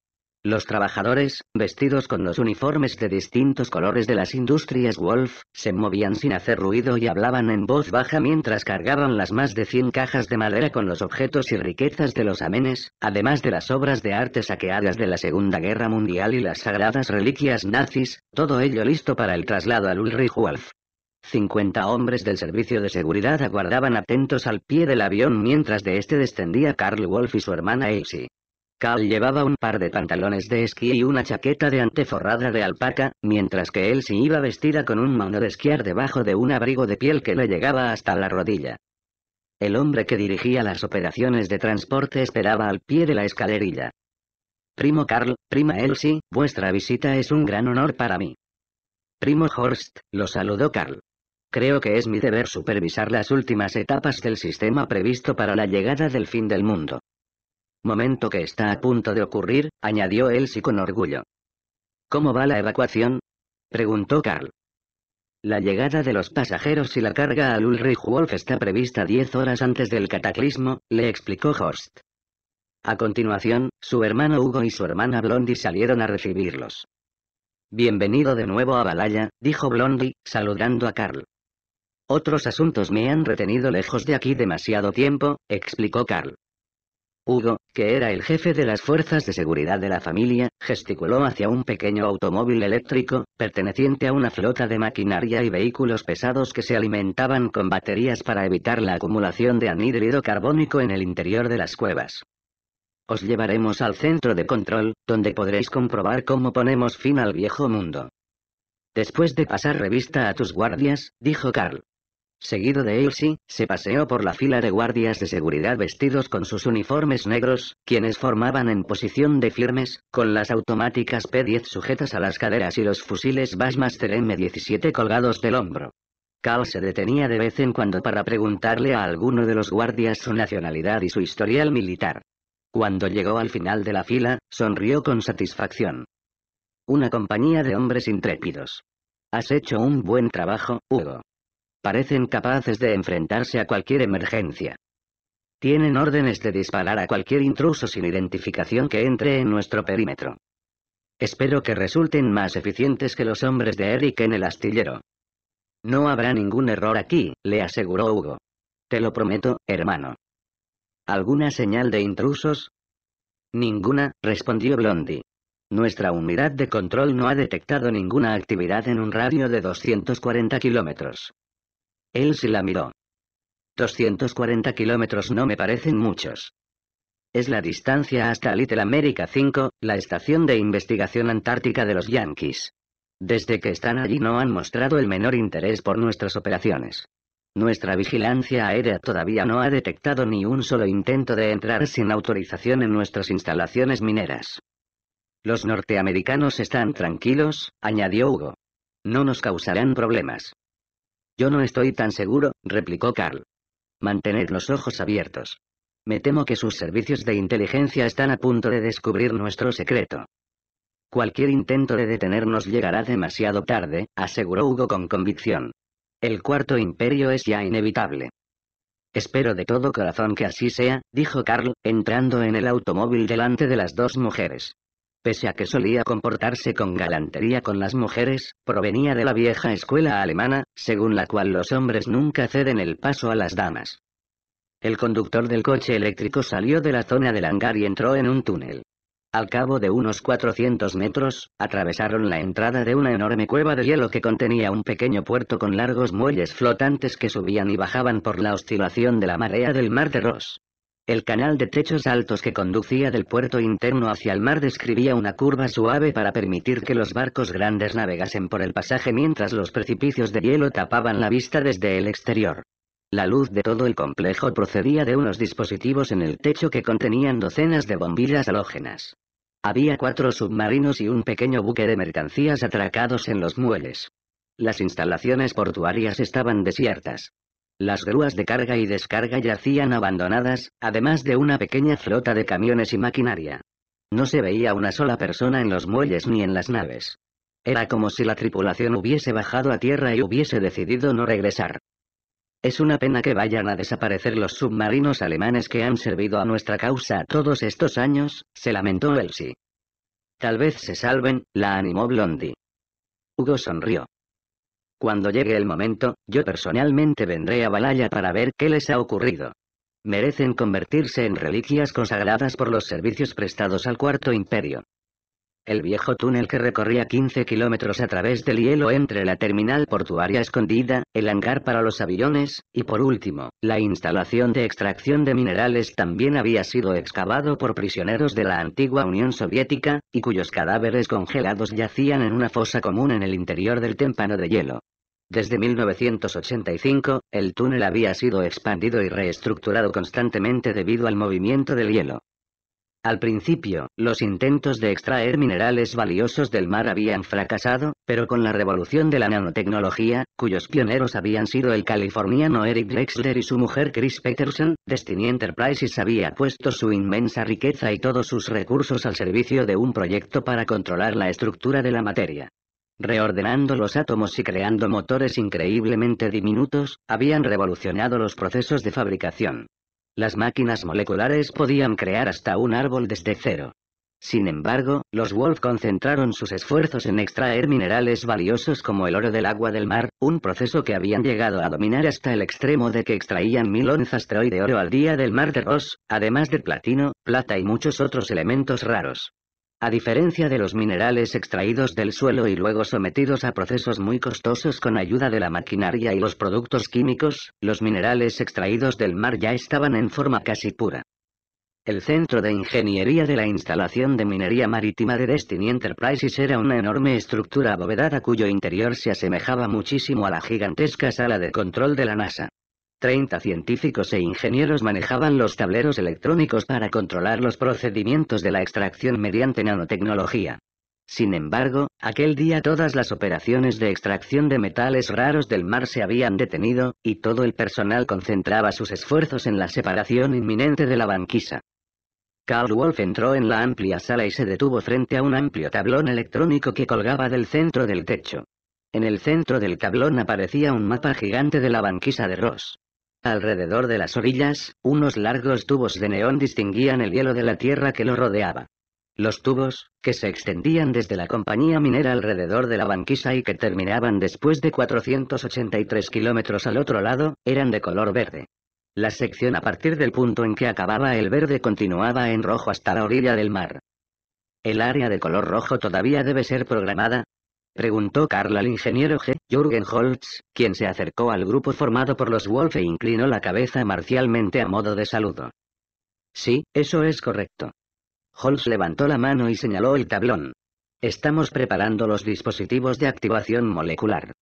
Los trabajadores, vestidos con los uniformes de distintos colores de las industrias Wolf, se movían sin hacer ruido y hablaban en voz baja mientras cargaban las más de 100 cajas de madera con los objetos y riquezas de los amenes, además de las obras de arte saqueadas de la Segunda Guerra Mundial y las sagradas reliquias nazis, todo ello listo para el traslado al Ulrich Wolf. 50 hombres del servicio de seguridad aguardaban atentos al pie del avión mientras de este descendía Karl Wolf y su hermana Elsie. Carl llevaba un par de pantalones de esquí y una chaqueta de anteforrada de alpaca, mientras que Elsie iba vestida con un mono de esquiar debajo de un abrigo de piel que le llegaba hasta la rodilla. El hombre que dirigía las operaciones de transporte esperaba al pie de la escalerilla. Primo Carl, prima Elsie, vuestra visita es un gran honor para mí. Primo Horst, lo saludó Carl. Creo que es mi deber supervisar las últimas etapas del sistema previsto para la llegada del fin del mundo. Momento que está a punto de ocurrir, añadió Elsie con orgullo. ¿Cómo va la evacuación? preguntó Carl. La llegada de los pasajeros y la carga al Ulrich Wolf está prevista diez horas antes del cataclismo, le explicó Horst. A continuación, su hermano Hugo y su hermana Blondie salieron a recibirlos. Bienvenido de nuevo a Balaya, dijo Blondie, saludando a Carl. Otros asuntos me han retenido lejos de aquí demasiado tiempo, explicó Carl. Hugo, que era el jefe de las fuerzas de seguridad de la familia, gesticuló hacia un pequeño automóvil eléctrico, perteneciente a una flota de maquinaria y vehículos pesados que se alimentaban con baterías para evitar la acumulación de anhídrido carbónico en el interior de las cuevas. Os llevaremos al centro de control, donde podréis comprobar cómo ponemos fin al viejo mundo. Después de pasar revista a tus guardias, dijo Carl, Seguido de Elsie, se paseó por la fila de guardias de seguridad vestidos con sus uniformes negros, quienes formaban en posición de firmes, con las automáticas P-10 sujetas a las caderas y los fusiles Bassmaster M-17 colgados del hombro. Cal se detenía de vez en cuando para preguntarle a alguno de los guardias su nacionalidad y su historial militar. Cuando llegó al final de la fila, sonrió con satisfacción. Una compañía de hombres intrépidos. Has hecho un buen trabajo, Hugo parecen capaces de enfrentarse a cualquier emergencia. Tienen órdenes de disparar a cualquier intruso sin identificación que entre en nuestro perímetro. Espero que resulten más eficientes que los hombres de Eric en el astillero. No habrá ningún error aquí, le aseguró Hugo. Te lo prometo, hermano. ¿Alguna señal de intrusos? Ninguna, respondió Blondie. Nuestra unidad de control no ha detectado ninguna actividad en un radio de 240 kilómetros. Él sí la miró. 240 kilómetros no me parecen muchos. Es la distancia hasta Little America 5, la estación de investigación antártica de los Yankees. Desde que están allí no han mostrado el menor interés por nuestras operaciones. Nuestra vigilancia aérea todavía no ha detectado ni un solo intento de entrar sin autorización en nuestras instalaciones mineras. Los norteamericanos están tranquilos, añadió Hugo. No nos causarán problemas. Yo no estoy tan seguro, replicó Carl. Mantened los ojos abiertos. Me temo que sus servicios de inteligencia están a punto de descubrir nuestro secreto. Cualquier intento de detenernos llegará demasiado tarde, aseguró Hugo con convicción. El cuarto imperio es ya inevitable. Espero de todo corazón que así sea, dijo Carl, entrando en el automóvil delante de las dos mujeres pese a que solía comportarse con galantería con las mujeres, provenía de la vieja escuela alemana, según la cual los hombres nunca ceden el paso a las damas. El conductor del coche eléctrico salió de la zona del hangar y entró en un túnel. Al cabo de unos 400 metros, atravesaron la entrada de una enorme cueva de hielo que contenía un pequeño puerto con largos muelles flotantes que subían y bajaban por la oscilación de la marea del mar de Ross. El canal de techos altos que conducía del puerto interno hacia el mar describía una curva suave para permitir que los barcos grandes navegasen por el pasaje mientras los precipicios de hielo tapaban la vista desde el exterior. La luz de todo el complejo procedía de unos dispositivos en el techo que contenían docenas de bombillas halógenas. Había cuatro submarinos y un pequeño buque de mercancías atracados en los muelles. Las instalaciones portuarias estaban desiertas. Las grúas de carga y descarga yacían abandonadas, además de una pequeña flota de camiones y maquinaria. No se veía una sola persona en los muelles ni en las naves. Era como si la tripulación hubiese bajado a tierra y hubiese decidido no regresar. Es una pena que vayan a desaparecer los submarinos alemanes que han servido a nuestra causa todos estos años, se lamentó Elsie. Tal vez se salven, la animó Blondie. Hugo sonrió. Cuando llegue el momento, yo personalmente vendré a Balaya para ver qué les ha ocurrido. Merecen convertirse en reliquias consagradas por los servicios prestados al Cuarto Imperio. El viejo túnel que recorría 15 kilómetros a través del hielo entre la terminal portuaria escondida, el hangar para los aviones, y por último, la instalación de extracción de minerales también había sido excavado por prisioneros de la antigua Unión Soviética, y cuyos cadáveres congelados yacían en una fosa común en el interior del témpano de hielo. Desde 1985, el túnel había sido expandido y reestructurado constantemente debido al movimiento del hielo. Al principio, los intentos de extraer minerales valiosos del mar habían fracasado, pero con la revolución de la nanotecnología, cuyos pioneros habían sido el californiano Eric Drexler y su mujer Chris Peterson, Destiny Enterprises había puesto su inmensa riqueza y todos sus recursos al servicio de un proyecto para controlar la estructura de la materia reordenando los átomos y creando motores increíblemente diminutos, habían revolucionado los procesos de fabricación. Las máquinas moleculares podían crear hasta un árbol desde cero. Sin embargo, los Wolf concentraron sus esfuerzos en extraer minerales valiosos como el oro del agua del mar, un proceso que habían llegado a dominar hasta el extremo de que extraían mil onzas de oro al día del mar de Ross, además de platino, plata y muchos otros elementos raros. A diferencia de los minerales extraídos del suelo y luego sometidos a procesos muy costosos con ayuda de la maquinaria y los productos químicos, los minerales extraídos del mar ya estaban en forma casi pura. El centro de ingeniería de la instalación de minería marítima de Destiny Enterprises era una enorme estructura abovedada cuyo interior se asemejaba muchísimo a la gigantesca sala de control de la NASA. Treinta científicos e ingenieros manejaban los tableros electrónicos para controlar los procedimientos de la extracción mediante nanotecnología. Sin embargo, aquel día todas las operaciones de extracción de metales raros del mar se habían detenido, y todo el personal concentraba sus esfuerzos en la separación inminente de la banquisa. Carl Wolf entró en la amplia sala y se detuvo frente a un amplio tablón electrónico que colgaba del centro del techo. En el centro del tablón aparecía un mapa gigante de la banquisa de Ross. Alrededor de las orillas, unos largos tubos de neón distinguían el hielo de la tierra que lo rodeaba. Los tubos, que se extendían desde la compañía minera alrededor de la banquisa y que terminaban después de 483 kilómetros al otro lado, eran de color verde. La sección a partir del punto en que acababa el verde continuaba en rojo hasta la orilla del mar. El área de color rojo todavía debe ser programada, Preguntó Carl al ingeniero G. Jürgen Holtz, quien se acercó al grupo formado por los Wolf e inclinó la cabeza marcialmente a modo de saludo. Sí, eso es correcto. Holtz levantó la mano y señaló el tablón. Estamos preparando los dispositivos de activación molecular.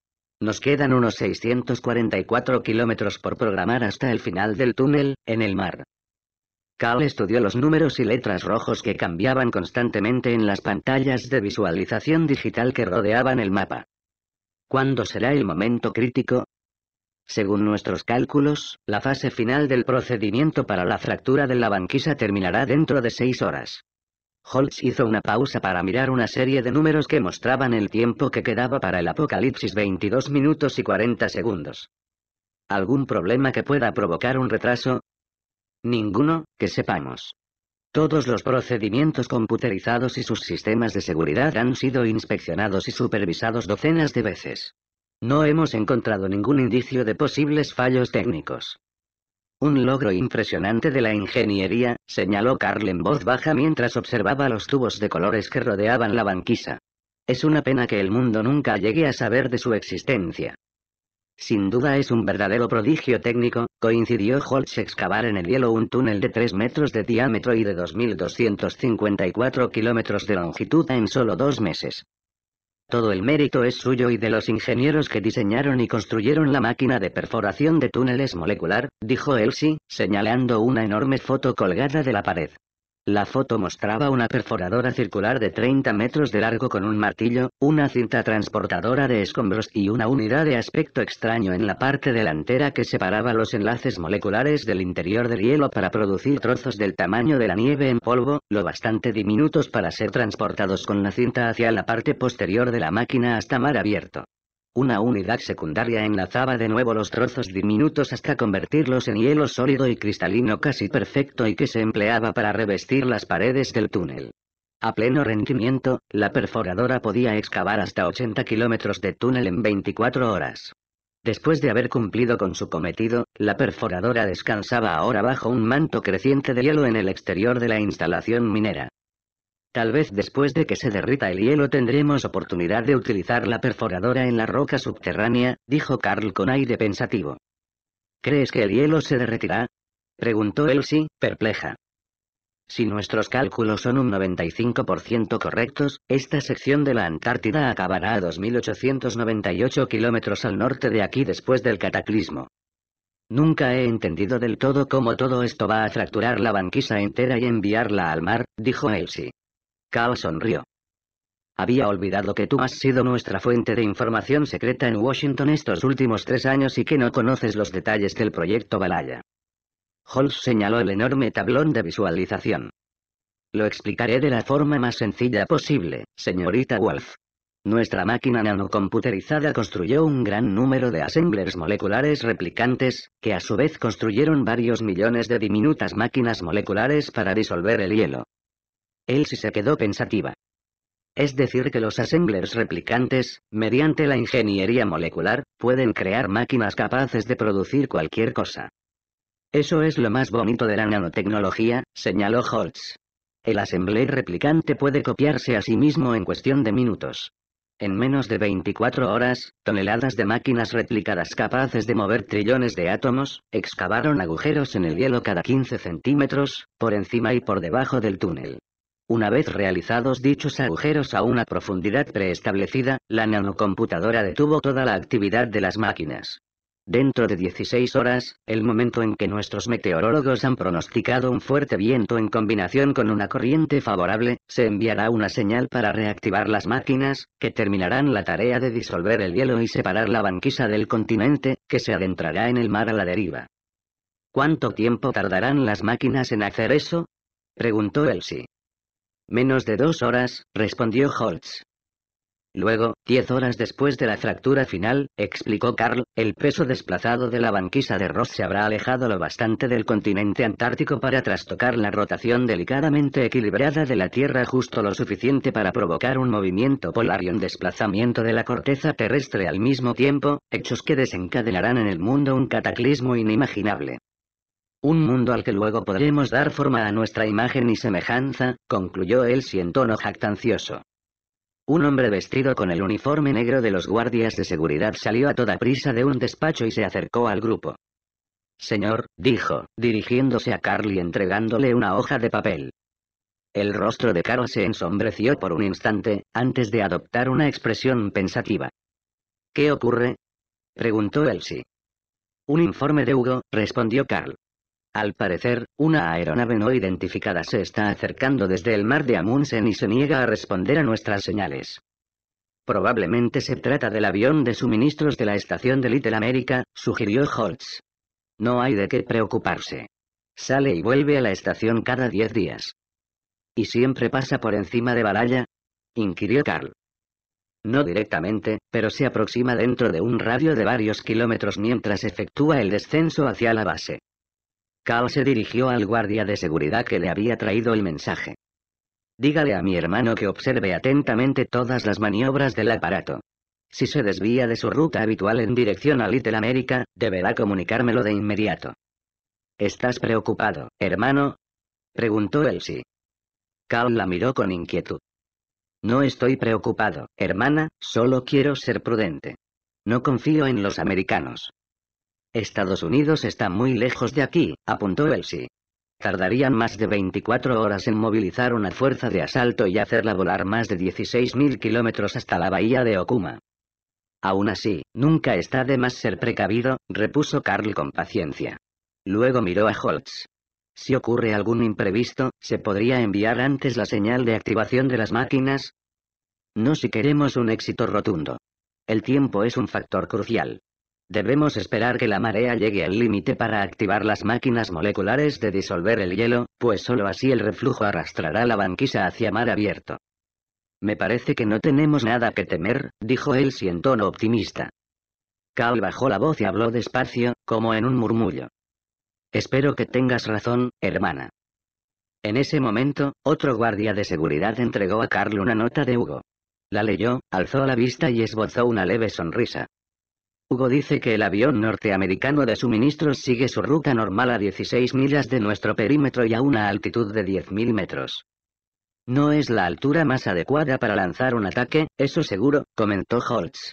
Nos quedan unos 644 kilómetros por programar hasta el final del túnel, en el mar. Cal estudió los números y letras rojos que cambiaban constantemente en las pantallas de visualización digital que rodeaban el mapa. ¿Cuándo será el momento crítico? Según nuestros cálculos, la fase final del procedimiento para la fractura de la banquisa terminará dentro de seis horas. Holtz hizo una pausa para mirar una serie de números que mostraban el tiempo que quedaba para el apocalipsis 22 minutos y 40 segundos. ¿Algún problema que pueda provocar un retraso? Ninguno, que sepamos. Todos los procedimientos computerizados y sus sistemas de seguridad han sido inspeccionados y supervisados docenas de veces. No hemos encontrado ningún indicio de posibles fallos técnicos. Un logro impresionante de la ingeniería, señaló Carl en voz baja mientras observaba los tubos de colores que rodeaban la banquisa. Es una pena que el mundo nunca llegue a saber de su existencia. Sin duda es un verdadero prodigio técnico, coincidió Holtz excavar en el hielo un túnel de 3 metros de diámetro y de 2.254 kilómetros de longitud en solo dos meses. Todo el mérito es suyo y de los ingenieros que diseñaron y construyeron la máquina de perforación de túneles molecular, dijo Elsie, señalando una enorme foto colgada de la pared. La foto mostraba una perforadora circular de 30 metros de largo con un martillo, una cinta transportadora de escombros y una unidad de aspecto extraño en la parte delantera que separaba los enlaces moleculares del interior del hielo para producir trozos del tamaño de la nieve en polvo, lo bastante diminutos para ser transportados con la cinta hacia la parte posterior de la máquina hasta mar abierto. Una unidad secundaria enlazaba de nuevo los trozos diminutos hasta convertirlos en hielo sólido y cristalino casi perfecto y que se empleaba para revestir las paredes del túnel. A pleno rendimiento, la perforadora podía excavar hasta 80 kilómetros de túnel en 24 horas. Después de haber cumplido con su cometido, la perforadora descansaba ahora bajo un manto creciente de hielo en el exterior de la instalación minera. Tal vez después de que se derrita el hielo tendremos oportunidad de utilizar la perforadora en la roca subterránea, dijo Carl con aire pensativo. ¿Crees que el hielo se derretirá? preguntó Elsie, perpleja. Si nuestros cálculos son un 95% correctos, esta sección de la Antártida acabará a 2.898 kilómetros al norte de aquí después del cataclismo. Nunca he entendido del todo cómo todo esto va a fracturar la banquisa entera y enviarla al mar, dijo Elsie. Kao sonrió. Había olvidado que tú has sido nuestra fuente de información secreta en Washington estos últimos tres años y que no conoces los detalles del proyecto Balaya. Holmes señaló el enorme tablón de visualización. Lo explicaré de la forma más sencilla posible, señorita Wolf. Nuestra máquina nanocomputerizada construyó un gran número de assemblers moleculares replicantes, que a su vez construyeron varios millones de diminutas máquinas moleculares para disolver el hielo sí se quedó pensativa. Es decir que los assemblers replicantes, mediante la ingeniería molecular, pueden crear máquinas capaces de producir cualquier cosa. Eso es lo más bonito de la nanotecnología, señaló Holtz. El assembler replicante puede copiarse a sí mismo en cuestión de minutos. En menos de 24 horas, toneladas de máquinas replicadas capaces de mover trillones de átomos, excavaron agujeros en el hielo cada 15 centímetros, por encima y por debajo del túnel. Una vez realizados dichos agujeros a una profundidad preestablecida, la nanocomputadora detuvo toda la actividad de las máquinas. Dentro de 16 horas, el momento en que nuestros meteorólogos han pronosticado un fuerte viento en combinación con una corriente favorable, se enviará una señal para reactivar las máquinas, que terminarán la tarea de disolver el hielo y separar la banquisa del continente, que se adentrará en el mar a la deriva. ¿Cuánto tiempo tardarán las máquinas en hacer eso? preguntó Elsie. Menos de dos horas, respondió Holtz. Luego, diez horas después de la fractura final, explicó Carl, el peso desplazado de la banquisa de Ross se habrá alejado lo bastante del continente antártico para trastocar la rotación delicadamente equilibrada de la Tierra justo lo suficiente para provocar un movimiento polar y un desplazamiento de la corteza terrestre al mismo tiempo, hechos que desencadenarán en el mundo un cataclismo inimaginable. Un mundo al que luego podremos dar forma a nuestra imagen y semejanza, concluyó él en tono jactancioso. Un hombre vestido con el uniforme negro de los guardias de seguridad salió a toda prisa de un despacho y se acercó al grupo. Señor, dijo, dirigiéndose a Carly, y entregándole una hoja de papel. El rostro de Carl se ensombreció por un instante, antes de adoptar una expresión pensativa. ¿Qué ocurre? preguntó Elsie. Un informe de Hugo, respondió Carl. Al parecer, una aeronave no identificada se está acercando desde el mar de Amundsen y se niega a responder a nuestras señales. Probablemente se trata del avión de suministros de la estación de Little America, sugirió Holtz. No hay de qué preocuparse. Sale y vuelve a la estación cada diez días. ¿Y siempre pasa por encima de Balaya? inquirió Carl. No directamente, pero se aproxima dentro de un radio de varios kilómetros mientras efectúa el descenso hacia la base. Cal se dirigió al guardia de seguridad que le había traído el mensaje. Dígale a mi hermano que observe atentamente todas las maniobras del aparato. Si se desvía de su ruta habitual en dirección a Little América, deberá comunicármelo de inmediato. ¿Estás preocupado, hermano? preguntó Elsie. Cal la miró con inquietud. No estoy preocupado, hermana, solo quiero ser prudente. No confío en los americanos. Estados Unidos está muy lejos de aquí, apuntó Elsie. Tardarían más de 24 horas en movilizar una fuerza de asalto y hacerla volar más de 16.000 kilómetros hasta la bahía de Okuma. Aún así, nunca está de más ser precavido, repuso Carl con paciencia. Luego miró a Holtz. Si ocurre algún imprevisto, ¿se podría enviar antes la señal de activación de las máquinas? No si queremos un éxito rotundo. El tiempo es un factor crucial. Debemos esperar que la marea llegue al límite para activar las máquinas moleculares de disolver el hielo, pues solo así el reflujo arrastrará la banquisa hacia mar abierto. Me parece que no tenemos nada que temer, dijo él en tono optimista. Carl bajó la voz y habló despacio, como en un murmullo. Espero que tengas razón, hermana. En ese momento, otro guardia de seguridad entregó a Carl una nota de Hugo. La leyó, alzó la vista y esbozó una leve sonrisa. Hugo dice que el avión norteamericano de suministros sigue su ruta normal a 16 millas de nuestro perímetro y a una altitud de 10.000 metros. No es la altura más adecuada para lanzar un ataque, eso seguro, comentó Holtz.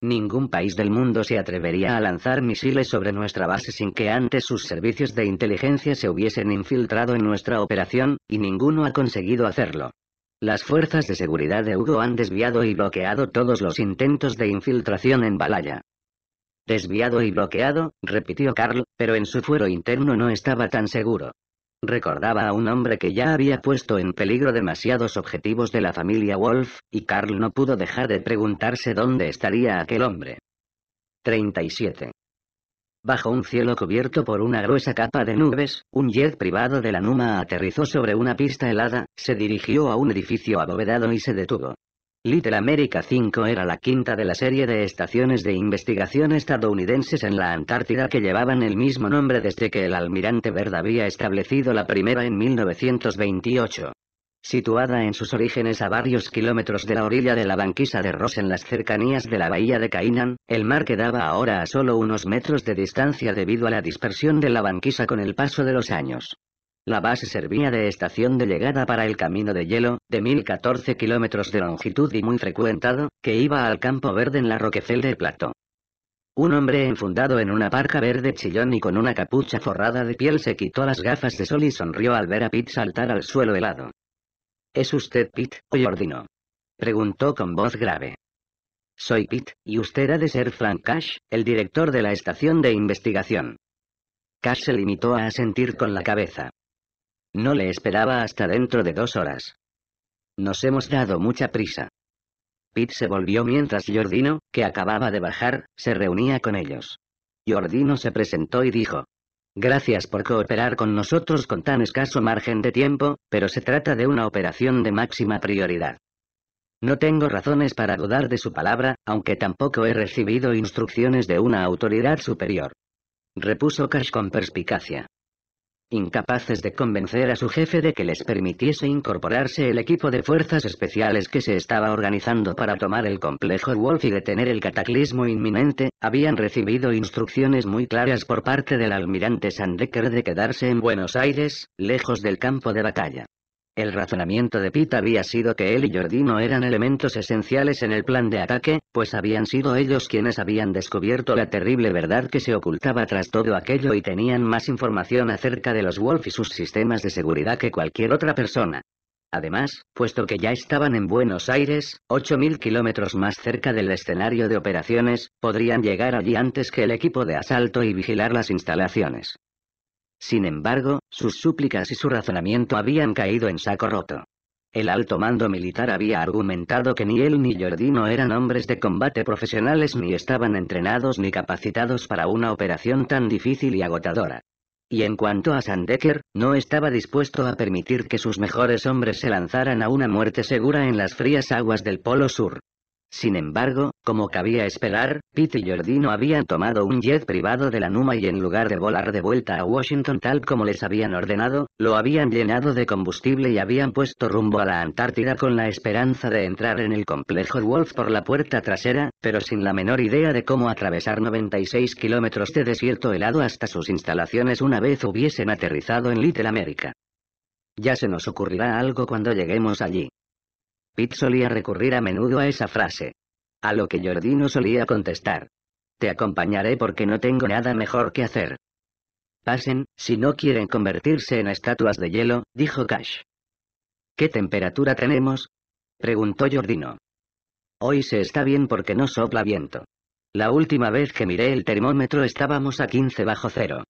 Ningún país del mundo se atrevería a lanzar misiles sobre nuestra base sin que antes sus servicios de inteligencia se hubiesen infiltrado en nuestra operación, y ninguno ha conseguido hacerlo. Las fuerzas de seguridad de Hugo han desviado y bloqueado todos los intentos de infiltración en Balaya. Desviado y bloqueado, repitió Carl, pero en su fuero interno no estaba tan seguro. Recordaba a un hombre que ya había puesto en peligro demasiados objetivos de la familia Wolf, y Carl no pudo dejar de preguntarse dónde estaría aquel hombre. 37. Bajo un cielo cubierto por una gruesa capa de nubes, un jet privado de la Numa aterrizó sobre una pista helada, se dirigió a un edificio abovedado y se detuvo. Little America 5 era la quinta de la serie de estaciones de investigación estadounidenses en la Antártida que llevaban el mismo nombre desde que el almirante Verde había establecido la primera en 1928 situada en sus orígenes a varios kilómetros de la orilla de la banquisa de Ross en las cercanías de la bahía de Cainan, el mar quedaba ahora a solo unos metros de distancia debido a la dispersión de la banquisa con el paso de los años. La base servía de estación de llegada para el camino de hielo, de 1014 kilómetros de longitud y muy frecuentado, que iba al campo verde en la de Plato. Un hombre enfundado en una parca verde chillón y con una capucha forrada de piel se quitó las gafas de sol y sonrió al ver a Pete saltar al suelo helado. ¿Es usted Pete, Jordino?» Preguntó con voz grave. Soy Pete, y usted ha de ser Frank Cash, el director de la estación de investigación. Cash se limitó a asentir con la cabeza. No le esperaba hasta dentro de dos horas. Nos hemos dado mucha prisa. Pete se volvió mientras Jordino, que acababa de bajar, se reunía con ellos. Jordino se presentó y dijo, Gracias por cooperar con nosotros con tan escaso margen de tiempo, pero se trata de una operación de máxima prioridad. No tengo razones para dudar de su palabra, aunque tampoco he recibido instrucciones de una autoridad superior. Repuso Cash con perspicacia incapaces de convencer a su jefe de que les permitiese incorporarse el equipo de fuerzas especiales que se estaba organizando para tomar el complejo Wolf y detener el cataclismo inminente, habían recibido instrucciones muy claras por parte del almirante Sandecker de quedarse en Buenos Aires, lejos del campo de batalla. El razonamiento de Pete había sido que él y Jordi no eran elementos esenciales en el plan de ataque, pues habían sido ellos quienes habían descubierto la terrible verdad que se ocultaba tras todo aquello y tenían más información acerca de los Wolf y sus sistemas de seguridad que cualquier otra persona. Además, puesto que ya estaban en Buenos Aires, 8.000 kilómetros más cerca del escenario de operaciones, podrían llegar allí antes que el equipo de asalto y vigilar las instalaciones. Sin embargo, sus súplicas y su razonamiento habían caído en saco roto. El alto mando militar había argumentado que ni él ni Jordi eran hombres de combate profesionales ni estaban entrenados ni capacitados para una operación tan difícil y agotadora. Y en cuanto a Sandecker, no estaba dispuesto a permitir que sus mejores hombres se lanzaran a una muerte segura en las frías aguas del Polo Sur. Sin embargo, como cabía esperar, Pete y Jordino habían tomado un jet privado de la Numa y en lugar de volar de vuelta a Washington tal como les habían ordenado, lo habían llenado de combustible y habían puesto rumbo a la Antártida con la esperanza de entrar en el complejo Wolf por la puerta trasera, pero sin la menor idea de cómo atravesar 96 kilómetros de desierto helado hasta sus instalaciones una vez hubiesen aterrizado en Little America. Ya se nos ocurrirá algo cuando lleguemos allí. Pete solía recurrir a menudo a esa frase. A lo que Jordino solía contestar. Te acompañaré porque no tengo nada mejor que hacer. Pasen, si no quieren convertirse en estatuas de hielo, dijo Cash. ¿Qué temperatura tenemos? preguntó Jordino. Hoy se está bien porque no sopla viento. La última vez que miré el termómetro estábamos a 15 bajo cero.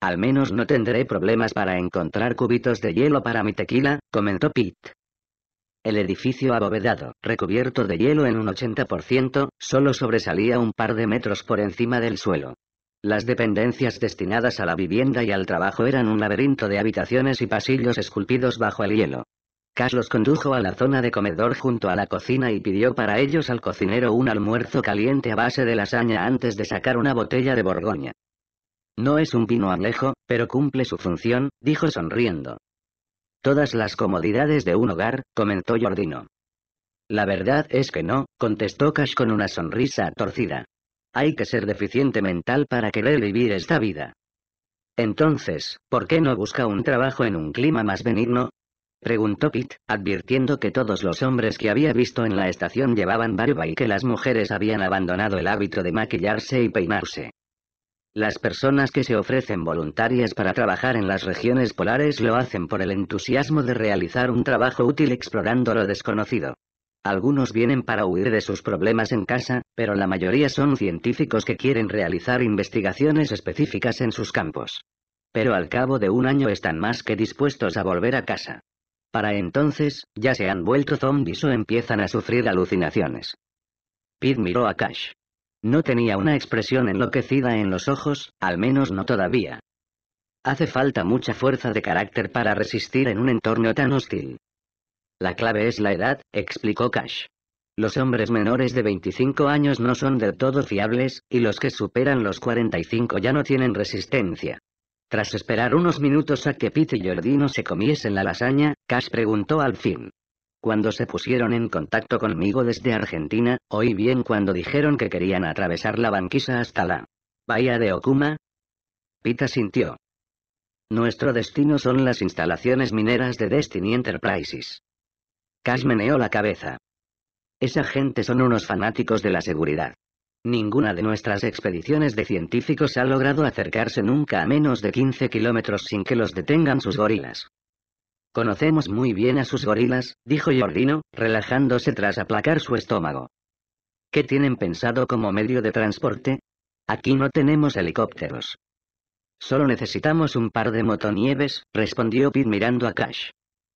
Al menos no tendré problemas para encontrar cubitos de hielo para mi tequila, comentó Pete. El edificio abovedado, recubierto de hielo en un 80%, solo sobresalía un par de metros por encima del suelo. Las dependencias destinadas a la vivienda y al trabajo eran un laberinto de habitaciones y pasillos esculpidos bajo el hielo. Cash los condujo a la zona de comedor junto a la cocina y pidió para ellos al cocinero un almuerzo caliente a base de lasaña antes de sacar una botella de Borgoña. No es un vino alejo, pero cumple su función, dijo sonriendo. Todas las comodidades de un hogar, comentó Jordino. La verdad es que no, contestó Cash con una sonrisa torcida. Hay que ser deficiente mental para querer vivir esta vida. Entonces, ¿por qué no busca un trabajo en un clima más benigno? Preguntó Pete, advirtiendo que todos los hombres que había visto en la estación llevaban barba y que las mujeres habían abandonado el hábito de maquillarse y peinarse. Las personas que se ofrecen voluntarias para trabajar en las regiones polares lo hacen por el entusiasmo de realizar un trabajo útil explorando lo desconocido. Algunos vienen para huir de sus problemas en casa, pero la mayoría son científicos que quieren realizar investigaciones específicas en sus campos. Pero al cabo de un año están más que dispuestos a volver a casa. Para entonces, ya se han vuelto zombies o empiezan a sufrir alucinaciones. Pete miró a Cash. No tenía una expresión enloquecida en los ojos, al menos no todavía. Hace falta mucha fuerza de carácter para resistir en un entorno tan hostil. La clave es la edad, explicó Cash. Los hombres menores de 25 años no son del todo fiables, y los que superan los 45 ya no tienen resistencia. Tras esperar unos minutos a que Pete y Jordino se comiesen la lasaña, Cash preguntó al fin, cuando se pusieron en contacto conmigo desde Argentina, oí bien cuando dijeron que querían atravesar la banquisa hasta la bahía de Okuma. Pita sintió. Nuestro destino son las instalaciones mineras de Destiny Enterprises. Cash meneó la cabeza. Esa gente son unos fanáticos de la seguridad. Ninguna de nuestras expediciones de científicos ha logrado acercarse nunca a menos de 15 kilómetros sin que los detengan sus gorilas. Conocemos muy bien a sus gorilas, dijo Jordino, relajándose tras aplacar su estómago. ¿Qué tienen pensado como medio de transporte? Aquí no tenemos helicópteros. Solo necesitamos un par de motonieves, respondió Pete mirando a Cash.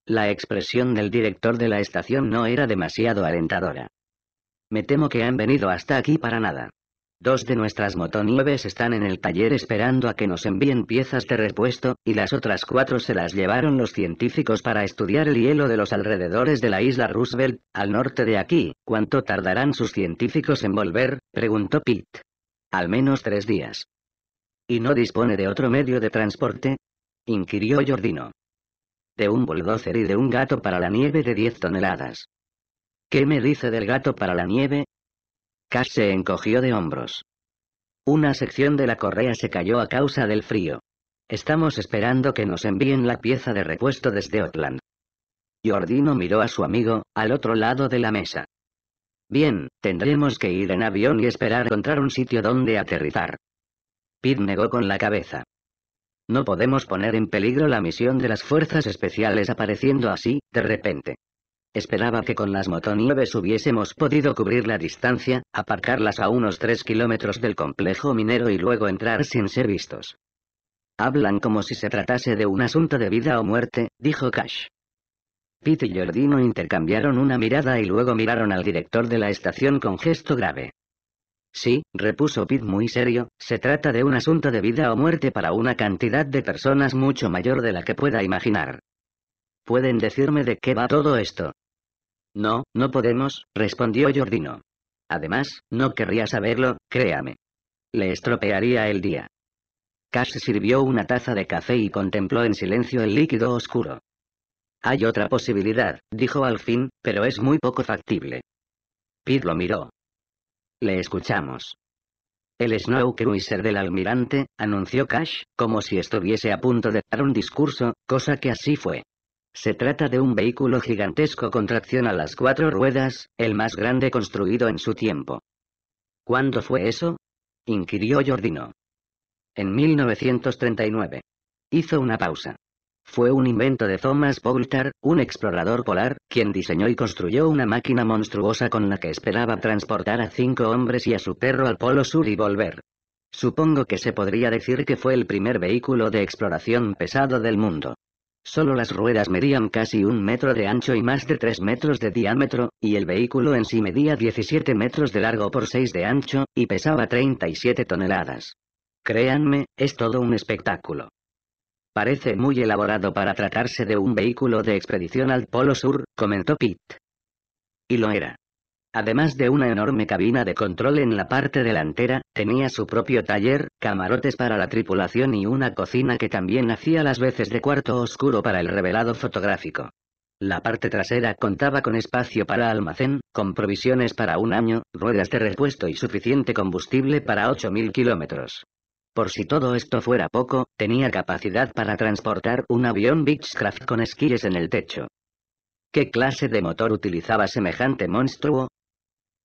La expresión del director de la estación no era demasiado alentadora. Me temo que han venido hasta aquí para nada. Dos de nuestras motonieves están en el taller esperando a que nos envíen piezas de repuesto, y las otras cuatro se las llevaron los científicos para estudiar el hielo de los alrededores de la isla Roosevelt, al norte de aquí. ¿Cuánto tardarán sus científicos en volver? preguntó Pete. Al menos tres días. ¿Y no dispone de otro medio de transporte? inquirió Jordino. De un bulldozer y de un gato para la nieve de 10 toneladas. ¿Qué me dice del gato para la nieve? Cash se encogió de hombros. Una sección de la correa se cayó a causa del frío. Estamos esperando que nos envíen la pieza de repuesto desde Oakland. Jordino miró a su amigo, al otro lado de la mesa. Bien, tendremos que ir en avión y esperar encontrar un sitio donde aterrizar. Pete negó con la cabeza. No podemos poner en peligro la misión de las fuerzas especiales apareciendo así, de repente. Esperaba que con las motonieves hubiésemos podido cubrir la distancia, aparcarlas a unos tres kilómetros del complejo minero y luego entrar sin ser vistos. Hablan como si se tratase de un asunto de vida o muerte, dijo Cash. Pete y Jordino intercambiaron una mirada y luego miraron al director de la estación con gesto grave. Sí, repuso Pete muy serio, se trata de un asunto de vida o muerte para una cantidad de personas mucho mayor de la que pueda imaginar. ¿Pueden decirme de qué va todo esto? No, no podemos, respondió Jordino. Además, no querría saberlo, créame. Le estropearía el día. Cash sirvió una taza de café y contempló en silencio el líquido oscuro. Hay otra posibilidad, dijo al fin, pero es muy poco factible. Pete lo miró. Le escuchamos. El Snow Cruiser del almirante, anunció Cash, como si estuviese a punto de dar un discurso, cosa que así fue. Se trata de un vehículo gigantesco con tracción a las cuatro ruedas, el más grande construido en su tiempo. ¿Cuándo fue eso? inquirió Jordino. En 1939. Hizo una pausa. Fue un invento de Thomas Poulter, un explorador polar, quien diseñó y construyó una máquina monstruosa con la que esperaba transportar a cinco hombres y a su perro al Polo Sur y volver. Supongo que se podría decir que fue el primer vehículo de exploración pesado del mundo. Solo las ruedas medían casi un metro de ancho y más de 3 metros de diámetro, y el vehículo en sí medía 17 metros de largo por 6 de ancho, y pesaba 37 toneladas. Créanme, es todo un espectáculo. Parece muy elaborado para tratarse de un vehículo de expedición al Polo Sur, comentó Pitt. Y lo era. Además de una enorme cabina de control en la parte delantera, tenía su propio taller, camarotes para la tripulación y una cocina que también hacía las veces de cuarto oscuro para el revelado fotográfico. La parte trasera contaba con espacio para almacén, con provisiones para un año, ruedas de repuesto y suficiente combustible para 8.000 kilómetros. Por si todo esto fuera poco, tenía capacidad para transportar un avión Beechcraft con esquíes en el techo. ¿Qué clase de motor utilizaba semejante monstruo?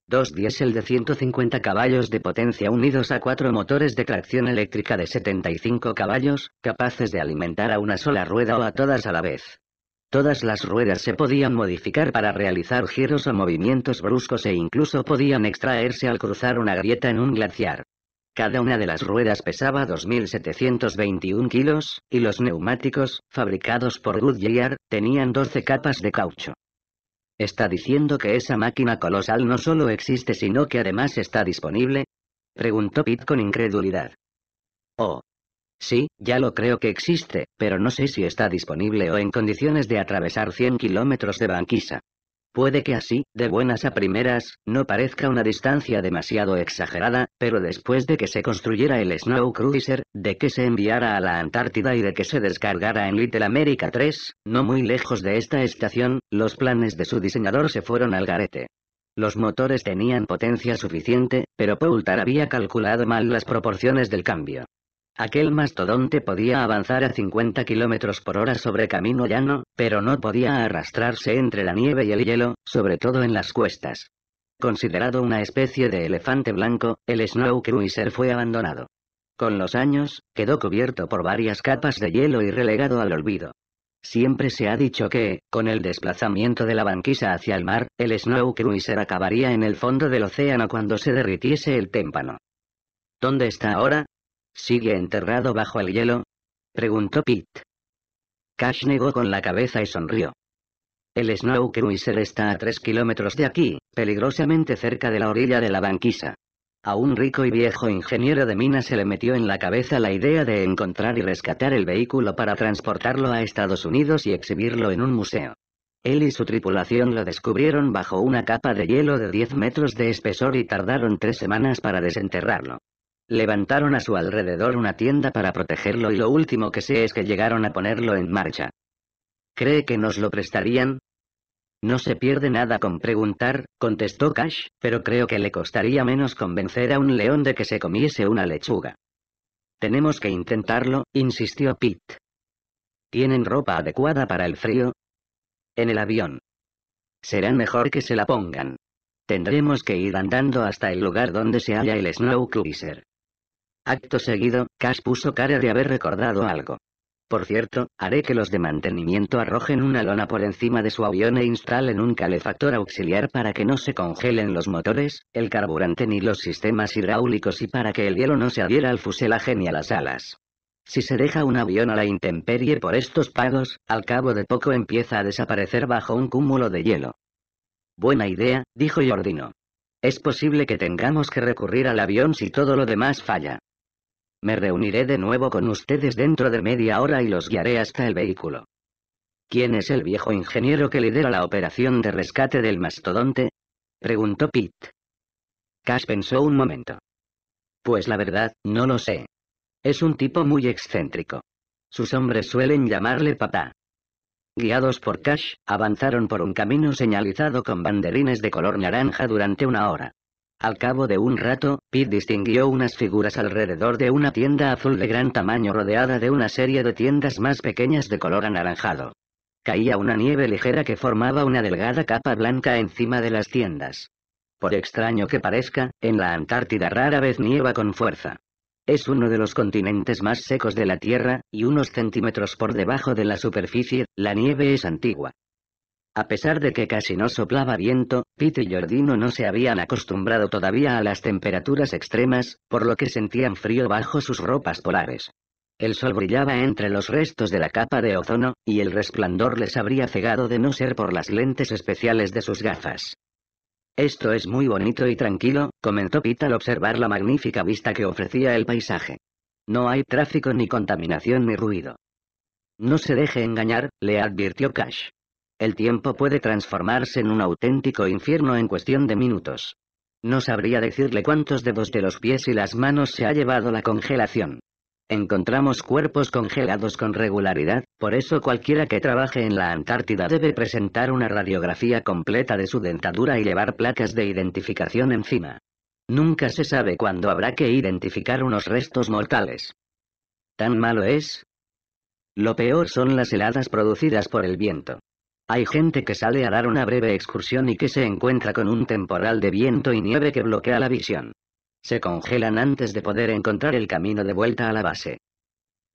dos diésel de 150 caballos de potencia unidos a cuatro motores de tracción eléctrica de 75 caballos, capaces de alimentar a una sola rueda o a todas a la vez. Todas las ruedas se podían modificar para realizar giros o movimientos bruscos e incluso podían extraerse al cruzar una grieta en un glaciar. Cada una de las ruedas pesaba 2.721 kilos, y los neumáticos, fabricados por Goodyear, tenían 12 capas de caucho. Está diciendo que esa máquina colosal no solo existe sino que además está disponible, preguntó Pete con incredulidad. Oh. Sí, ya lo creo que existe, pero no sé si está disponible o en condiciones de atravesar 100 kilómetros de banquisa. Puede que así, de buenas a primeras, no parezca una distancia demasiado exagerada, pero después de que se construyera el Snow Cruiser, de que se enviara a la Antártida y de que se descargara en Little America 3, no muy lejos de esta estación, los planes de su diseñador se fueron al garete. Los motores tenían potencia suficiente, pero Poultar había calculado mal las proporciones del cambio. Aquel mastodonte podía avanzar a 50 kilómetros por hora sobre camino llano, pero no podía arrastrarse entre la nieve y el hielo, sobre todo en las cuestas. Considerado una especie de elefante blanco, el Snow Cruiser fue abandonado. Con los años, quedó cubierto por varias capas de hielo y relegado al olvido. Siempre se ha dicho que, con el desplazamiento de la banquisa hacia el mar, el Snow Cruiser acabaría en el fondo del océano cuando se derritiese el témpano. ¿Dónde está ahora? ¿Sigue enterrado bajo el hielo? Preguntó Pete. Cash negó con la cabeza y sonrió. El Snow Cruiser está a tres kilómetros de aquí, peligrosamente cerca de la orilla de la banquisa. A un rico y viejo ingeniero de minas se le metió en la cabeza la idea de encontrar y rescatar el vehículo para transportarlo a Estados Unidos y exhibirlo en un museo. Él y su tripulación lo descubrieron bajo una capa de hielo de 10 metros de espesor y tardaron tres semanas para desenterrarlo. Levantaron a su alrededor una tienda para protegerlo y lo último que sé es que llegaron a ponerlo en marcha. ¿Cree que nos lo prestarían? No se pierde nada con preguntar, contestó Cash, pero creo que le costaría menos convencer a un león de que se comiese una lechuga. Tenemos que intentarlo, insistió Pete. ¿Tienen ropa adecuada para el frío? En el avión. Será mejor que se la pongan. Tendremos que ir andando hasta el lugar donde se halla el Snow Cruiser. Acto seguido, Cash puso cara de haber recordado algo. Por cierto, haré que los de mantenimiento arrojen una lona por encima de su avión e instalen un calefactor auxiliar para que no se congelen los motores, el carburante ni los sistemas hidráulicos y para que el hielo no se adhiera al fuselaje ni a las alas. Si se deja un avión a la intemperie por estos pagos, al cabo de poco empieza a desaparecer bajo un cúmulo de hielo. Buena idea, dijo Jordino. Es posible que tengamos que recurrir al avión si todo lo demás falla. Me reuniré de nuevo con ustedes dentro de media hora y los guiaré hasta el vehículo. ¿Quién es el viejo ingeniero que lidera la operación de rescate del mastodonte? preguntó Pete. Cash pensó un momento. Pues la verdad, no lo sé. Es un tipo muy excéntrico. Sus hombres suelen llamarle papá. Guiados por Cash, avanzaron por un camino señalizado con banderines de color naranja durante una hora. Al cabo de un rato, Pete distinguió unas figuras alrededor de una tienda azul de gran tamaño rodeada de una serie de tiendas más pequeñas de color anaranjado. Caía una nieve ligera que formaba una delgada capa blanca encima de las tiendas. Por extraño que parezca, en la Antártida rara vez nieva con fuerza. Es uno de los continentes más secos de la Tierra, y unos centímetros por debajo de la superficie, la nieve es antigua. A pesar de que casi no soplaba viento, Pete y Jordino no se habían acostumbrado todavía a las temperaturas extremas, por lo que sentían frío bajo sus ropas polares. El sol brillaba entre los restos de la capa de ozono, y el resplandor les habría cegado de no ser por las lentes especiales de sus gafas. Esto es muy bonito y tranquilo, comentó Pete al observar la magnífica vista que ofrecía el paisaje. No hay tráfico ni contaminación ni ruido. No se deje engañar, le advirtió Cash. El tiempo puede transformarse en un auténtico infierno en cuestión de minutos. No sabría decirle cuántos dedos de los pies y las manos se ha llevado la congelación. Encontramos cuerpos congelados con regularidad, por eso cualquiera que trabaje en la Antártida debe presentar una radiografía completa de su dentadura y llevar placas de identificación encima. Nunca se sabe cuándo habrá que identificar unos restos mortales. ¿Tan malo es? Lo peor son las heladas producidas por el viento. Hay gente que sale a dar una breve excursión y que se encuentra con un temporal de viento y nieve que bloquea la visión. Se congelan antes de poder encontrar el camino de vuelta a la base.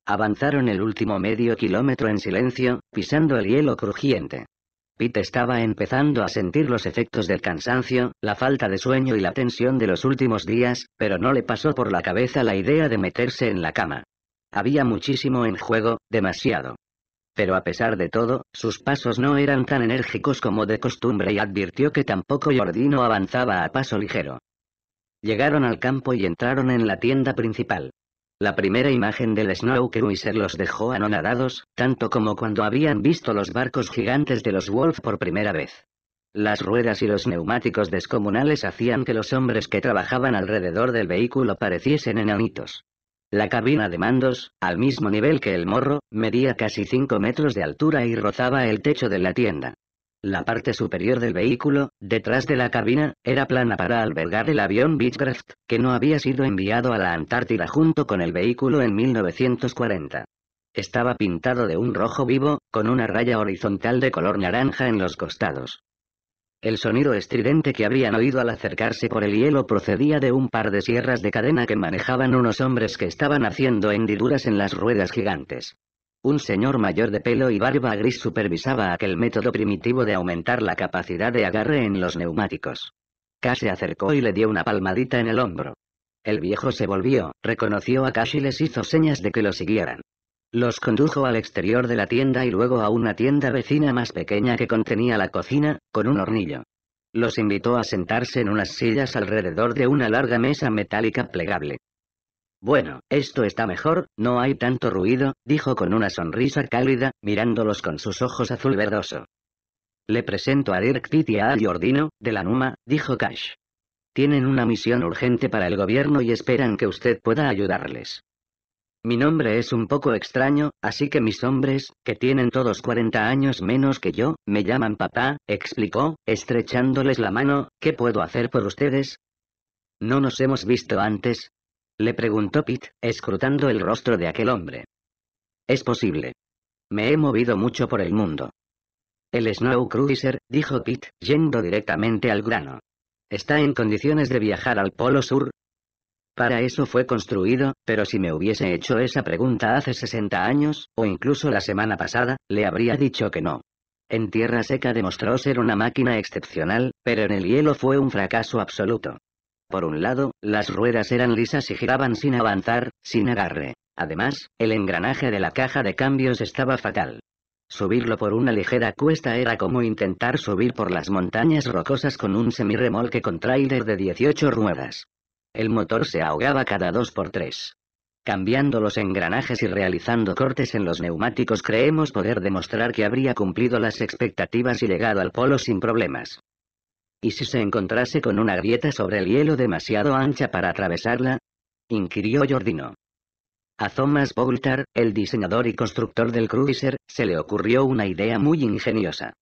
Avanzaron el último medio kilómetro en silencio, pisando el hielo crujiente. Pete estaba empezando a sentir los efectos del cansancio, la falta de sueño y la tensión de los últimos días, pero no le pasó por la cabeza la idea de meterse en la cama. Había muchísimo en juego, demasiado pero a pesar de todo, sus pasos no eran tan enérgicos como de costumbre y advirtió que tampoco Jordino avanzaba a paso ligero. Llegaron al campo y entraron en la tienda principal. La primera imagen del Snow Cruiser los dejó anonadados, tanto como cuando habían visto los barcos gigantes de los Wolf por primera vez. Las ruedas y los neumáticos descomunales hacían que los hombres que trabajaban alrededor del vehículo pareciesen enanitos. La cabina de mandos, al mismo nivel que el morro, medía casi 5 metros de altura y rozaba el techo de la tienda. La parte superior del vehículo, detrás de la cabina, era plana para albergar el avión Beechcraft, que no había sido enviado a la Antártida junto con el vehículo en 1940. Estaba pintado de un rojo vivo, con una raya horizontal de color naranja en los costados. El sonido estridente que habían oído al acercarse por el hielo procedía de un par de sierras de cadena que manejaban unos hombres que estaban haciendo hendiduras en las ruedas gigantes. Un señor mayor de pelo y barba gris supervisaba aquel método primitivo de aumentar la capacidad de agarre en los neumáticos. K se acercó y le dio una palmadita en el hombro. El viejo se volvió, reconoció a Cash y les hizo señas de que lo siguieran. Los condujo al exterior de la tienda y luego a una tienda vecina más pequeña que contenía la cocina, con un hornillo. Los invitó a sentarse en unas sillas alrededor de una larga mesa metálica plegable. Bueno, esto está mejor, no hay tanto ruido, dijo con una sonrisa cálida, mirándolos con sus ojos azul verdoso. Le presento a Dirk Titi y a Jordino, de la NUMA, dijo Cash. Tienen una misión urgente para el gobierno y esperan que usted pueda ayudarles. Mi nombre es un poco extraño, así que mis hombres, que tienen todos 40 años menos que yo, me llaman papá, explicó, estrechándoles la mano, ¿qué puedo hacer por ustedes? ¿No nos hemos visto antes? Le preguntó Pete, escrutando el rostro de aquel hombre. Es posible. Me he movido mucho por el mundo. El Snow Cruiser, dijo Pete, yendo directamente al grano. Está en condiciones de viajar al Polo Sur, para eso fue construido, pero si me hubiese hecho esa pregunta hace 60 años, o incluso la semana pasada, le habría dicho que no. En tierra seca demostró ser una máquina excepcional, pero en el hielo fue un fracaso absoluto. Por un lado, las ruedas eran lisas y giraban sin avanzar, sin agarre. Además, el engranaje de la caja de cambios estaba fatal. Subirlo por una ligera cuesta era como intentar subir por las montañas rocosas con un semirremolque con trailer de 18 ruedas. El motor se ahogaba cada dos por tres. Cambiando los engranajes y realizando cortes en los neumáticos creemos poder demostrar que habría cumplido las expectativas y llegado al polo sin problemas. ¿Y si se encontrase con una grieta sobre el hielo demasiado ancha para atravesarla? inquirió Jordino. A Thomas Poulter, el diseñador y constructor del cruiser, se le ocurrió una idea muy ingeniosa.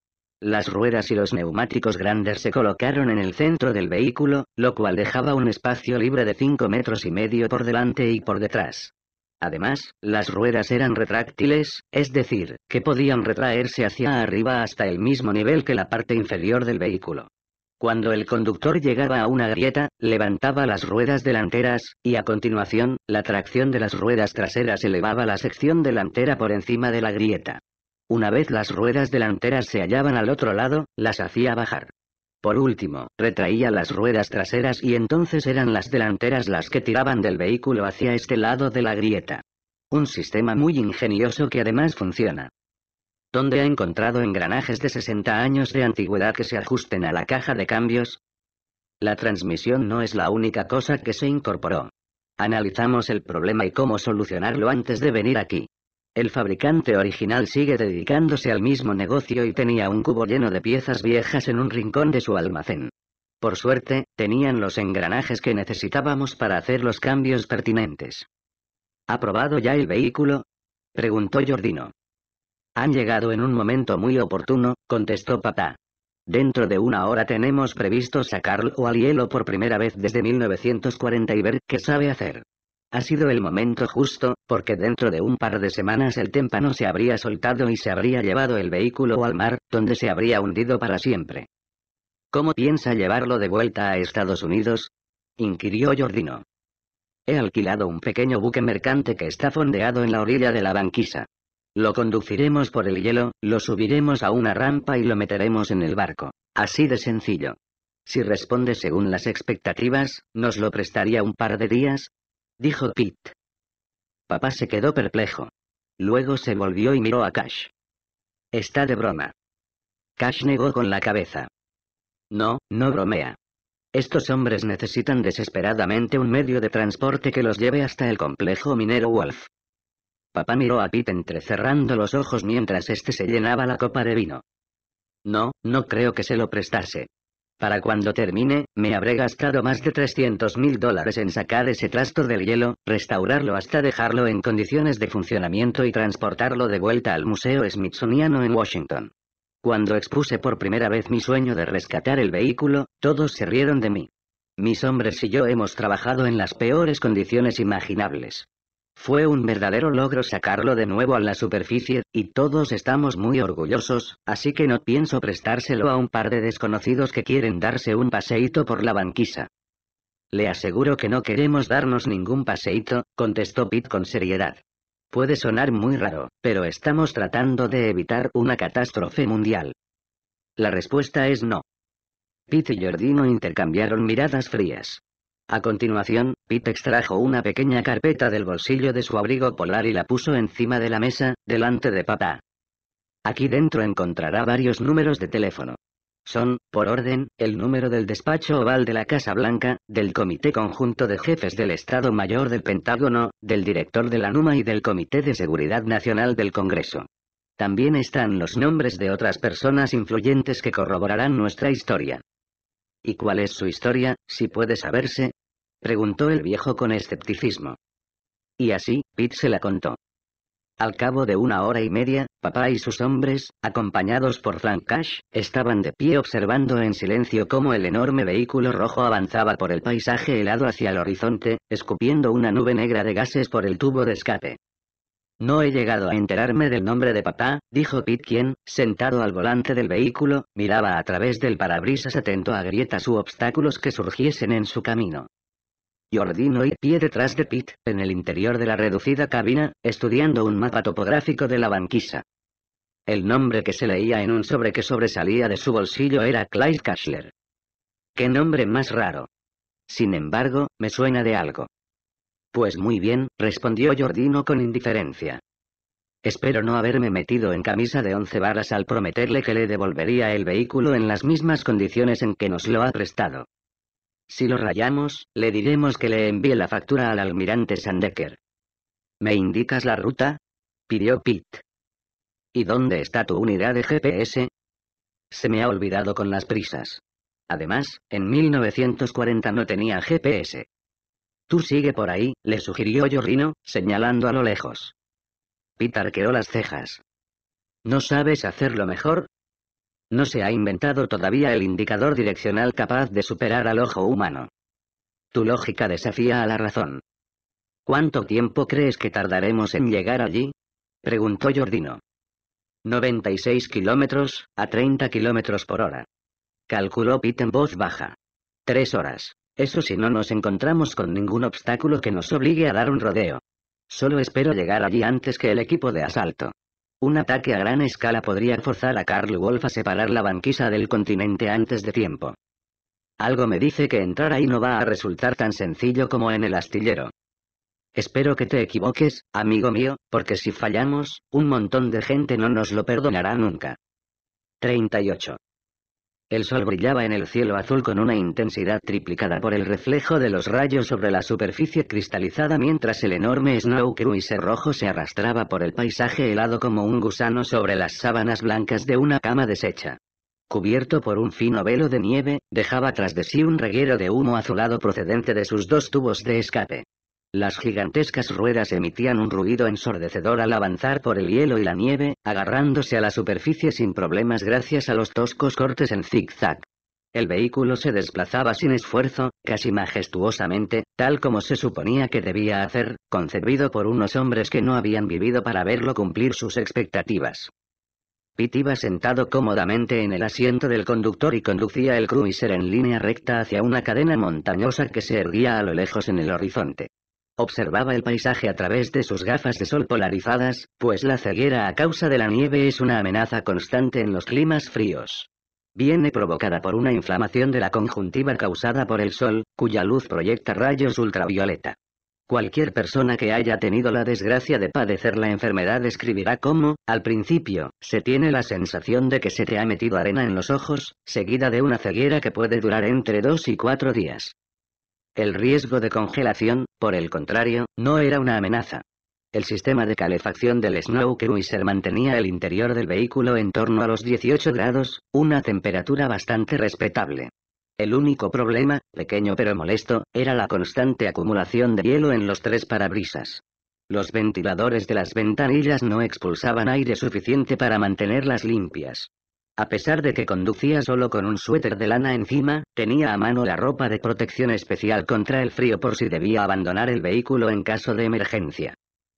Las ruedas y los neumáticos grandes se colocaron en el centro del vehículo, lo cual dejaba un espacio libre de 5 metros y medio por delante y por detrás. Además, las ruedas eran retráctiles, es decir, que podían retraerse hacia arriba hasta el mismo nivel que la parte inferior del vehículo. Cuando el conductor llegaba a una grieta, levantaba las ruedas delanteras, y a continuación, la tracción de las ruedas traseras elevaba la sección delantera por encima de la grieta. Una vez las ruedas delanteras se hallaban al otro lado, las hacía bajar. Por último, retraía las ruedas traseras y entonces eran las delanteras las que tiraban del vehículo hacia este lado de la grieta. Un sistema muy ingenioso que además funciona. ¿Dónde ha encontrado engranajes de 60 años de antigüedad que se ajusten a la caja de cambios? La transmisión no es la única cosa que se incorporó. Analizamos el problema y cómo solucionarlo antes de venir aquí. El fabricante original sigue dedicándose al mismo negocio y tenía un cubo lleno de piezas viejas en un rincón de su almacén. Por suerte, tenían los engranajes que necesitábamos para hacer los cambios pertinentes. «¿Ha probado ya el vehículo? preguntó Jordino. Han llegado en un momento muy oportuno, contestó papá. Dentro de una hora tenemos previsto sacarlo al hielo por primera vez desde 1940 y ver qué sabe hacer. Ha sido el momento justo, porque dentro de un par de semanas el témpano se habría soltado y se habría llevado el vehículo al mar, donde se habría hundido para siempre. ¿Cómo piensa llevarlo de vuelta a Estados Unidos? inquirió Jordino. He alquilado un pequeño buque mercante que está fondeado en la orilla de la banquisa. Lo conduciremos por el hielo, lo subiremos a una rampa y lo meteremos en el barco. Así de sencillo. Si responde según las expectativas, nos lo prestaría un par de días, dijo Pete. Papá se quedó perplejo. Luego se volvió y miró a Cash. Está de broma. Cash negó con la cabeza. No, no bromea. Estos hombres necesitan desesperadamente un medio de transporte que los lleve hasta el complejo minero Wolf. Papá miró a Pete entrecerrando los ojos mientras este se llenaba la copa de vino. No, no creo que se lo prestase. Para cuando termine, me habré gastado más de 300 mil dólares en sacar ese trasto del hielo, restaurarlo hasta dejarlo en condiciones de funcionamiento y transportarlo de vuelta al Museo Smithsoniano en Washington. Cuando expuse por primera vez mi sueño de rescatar el vehículo, todos se rieron de mí. Mis hombres y yo hemos trabajado en las peores condiciones imaginables. Fue un verdadero logro sacarlo de nuevo a la superficie, y todos estamos muy orgullosos, así que no pienso prestárselo a un par de desconocidos que quieren darse un paseito por la banquisa. Le aseguro que no queremos darnos ningún paseíto, contestó Pete con seriedad. Puede sonar muy raro, pero estamos tratando de evitar una catástrofe mundial. La respuesta es no. Pete y Jordino intercambiaron miradas frías. A continuación, Pete extrajo una pequeña carpeta del bolsillo de su abrigo polar y la puso encima de la mesa, delante de papá. Aquí dentro encontrará varios números de teléfono. Son, por orden, el número del despacho oval de la Casa Blanca, del Comité Conjunto de Jefes del Estado Mayor del Pentágono, del director de la NUMA y del Comité de Seguridad Nacional del Congreso. También están los nombres de otras personas influyentes que corroborarán nuestra historia. ¿Y cuál es su historia, si puede saberse? Preguntó el viejo con escepticismo. Y así, Pete se la contó. Al cabo de una hora y media, papá y sus hombres, acompañados por Frank Cash, estaban de pie observando en silencio cómo el enorme vehículo rojo avanzaba por el paisaje helado hacia el horizonte, escupiendo una nube negra de gases por el tubo de escape. No he llegado a enterarme del nombre de papá, dijo Pete quien, sentado al volante del vehículo, miraba a través del parabrisas atento a grietas u obstáculos que surgiesen en su camino. Jordino y pie detrás de Pete, en el interior de la reducida cabina, estudiando un mapa topográfico de la banquisa. El nombre que se leía en un sobre que sobresalía de su bolsillo era Clyde Cashler. ¡Qué nombre más raro! Sin embargo, me suena de algo. Pues muy bien, respondió Jordino con indiferencia. Espero no haberme metido en camisa de once varas al prometerle que le devolvería el vehículo en las mismas condiciones en que nos lo ha prestado. Si lo rayamos, le diremos que le envíe la factura al almirante Sandecker. ¿Me indicas la ruta? pidió Pete. ¿Y dónde está tu unidad de GPS? Se me ha olvidado con las prisas. Además, en 1940 no tenía GPS. Tú sigue por ahí, le sugirió Yorrino, señalando a lo lejos. Pete arqueó las cejas. ¿No sabes hacerlo mejor? No se ha inventado todavía el indicador direccional capaz de superar al ojo humano. Tu lógica desafía a la razón. ¿Cuánto tiempo crees que tardaremos en llegar allí? Preguntó Jordino. 96 kilómetros, a 30 kilómetros por hora. Calculó Pete en voz baja. Tres horas. Eso si no nos encontramos con ningún obstáculo que nos obligue a dar un rodeo. Solo espero llegar allí antes que el equipo de asalto. Un ataque a gran escala podría forzar a Karl Wolf a separar la banquisa del continente antes de tiempo. Algo me dice que entrar ahí no va a resultar tan sencillo como en el astillero. Espero que te equivoques, amigo mío, porque si fallamos, un montón de gente no nos lo perdonará nunca. 38. El sol brillaba en el cielo azul con una intensidad triplicada por el reflejo de los rayos sobre la superficie cristalizada mientras el enorme snow cruiser rojo se arrastraba por el paisaje helado como un gusano sobre las sábanas blancas de una cama deshecha. Cubierto por un fino velo de nieve, dejaba tras de sí un reguero de humo azulado procedente de sus dos tubos de escape. Las gigantescas ruedas emitían un ruido ensordecedor al avanzar por el hielo y la nieve, agarrándose a la superficie sin problemas gracias a los toscos cortes en zigzag. El vehículo se desplazaba sin esfuerzo, casi majestuosamente, tal como se suponía que debía hacer, concebido por unos hombres que no habían vivido para verlo cumplir sus expectativas. Pete iba sentado cómodamente en el asiento del conductor y conducía el cruiser en línea recta hacia una cadena montañosa que se erguía a lo lejos en el horizonte. Observaba el paisaje a través de sus gafas de sol polarizadas, pues la ceguera a causa de la nieve es una amenaza constante en los climas fríos. Viene provocada por una inflamación de la conjuntiva causada por el sol, cuya luz proyecta rayos ultravioleta. Cualquier persona que haya tenido la desgracia de padecer la enfermedad escribirá cómo, al principio, se tiene la sensación de que se te ha metido arena en los ojos, seguida de una ceguera que puede durar entre dos y cuatro días. El riesgo de congelación, por el contrario, no era una amenaza. El sistema de calefacción del Snow Cruiser mantenía el interior del vehículo en torno a los 18 grados, una temperatura bastante respetable. El único problema, pequeño pero molesto, era la constante acumulación de hielo en los tres parabrisas. Los ventiladores de las ventanillas no expulsaban aire suficiente para mantenerlas limpias. A pesar de que conducía solo con un suéter de lana encima, tenía a mano la ropa de protección especial contra el frío por si debía abandonar el vehículo en caso de emergencia.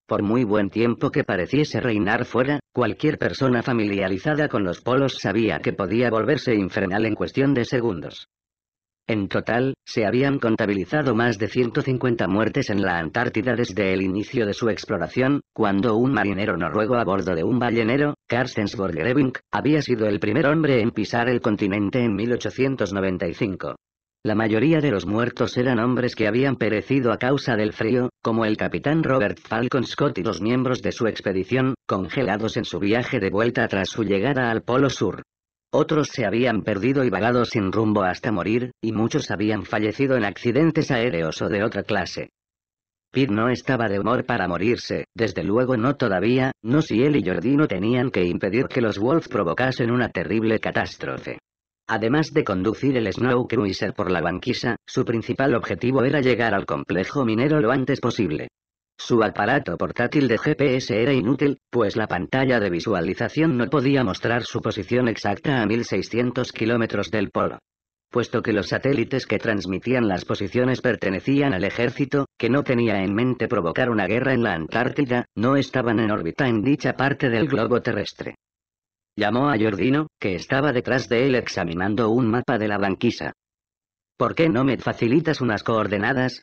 Por muy buen tiempo que pareciese reinar fuera, cualquier persona familiarizada con los polos sabía que podía volverse infernal en cuestión de segundos. En total, se habían contabilizado más de 150 muertes en la Antártida desde el inicio de su exploración, cuando un marinero noruego a bordo de un ballenero, Carstensborg Greving, había sido el primer hombre en pisar el continente en 1895. La mayoría de los muertos eran hombres que habían perecido a causa del frío, como el capitán Robert Falcon Scott y los miembros de su expedición, congelados en su viaje de vuelta tras su llegada al Polo Sur. Otros se habían perdido y vagado sin rumbo hasta morir, y muchos habían fallecido en accidentes aéreos o de otra clase. Pete no estaba de humor para morirse, desde luego no todavía, no si él y Jordi no tenían que impedir que los Wolf provocasen una terrible catástrofe. Además de conducir el Snow Cruiser por la banquisa, su principal objetivo era llegar al complejo minero lo antes posible. Su aparato portátil de GPS era inútil, pues la pantalla de visualización no podía mostrar su posición exacta a 1600 kilómetros del polo. Puesto que los satélites que transmitían las posiciones pertenecían al ejército, que no tenía en mente provocar una guerra en la Antártida, no estaban en órbita en dicha parte del globo terrestre. Llamó a Jordino, que estaba detrás de él examinando un mapa de la banquisa. ¿Por qué no me facilitas unas coordenadas?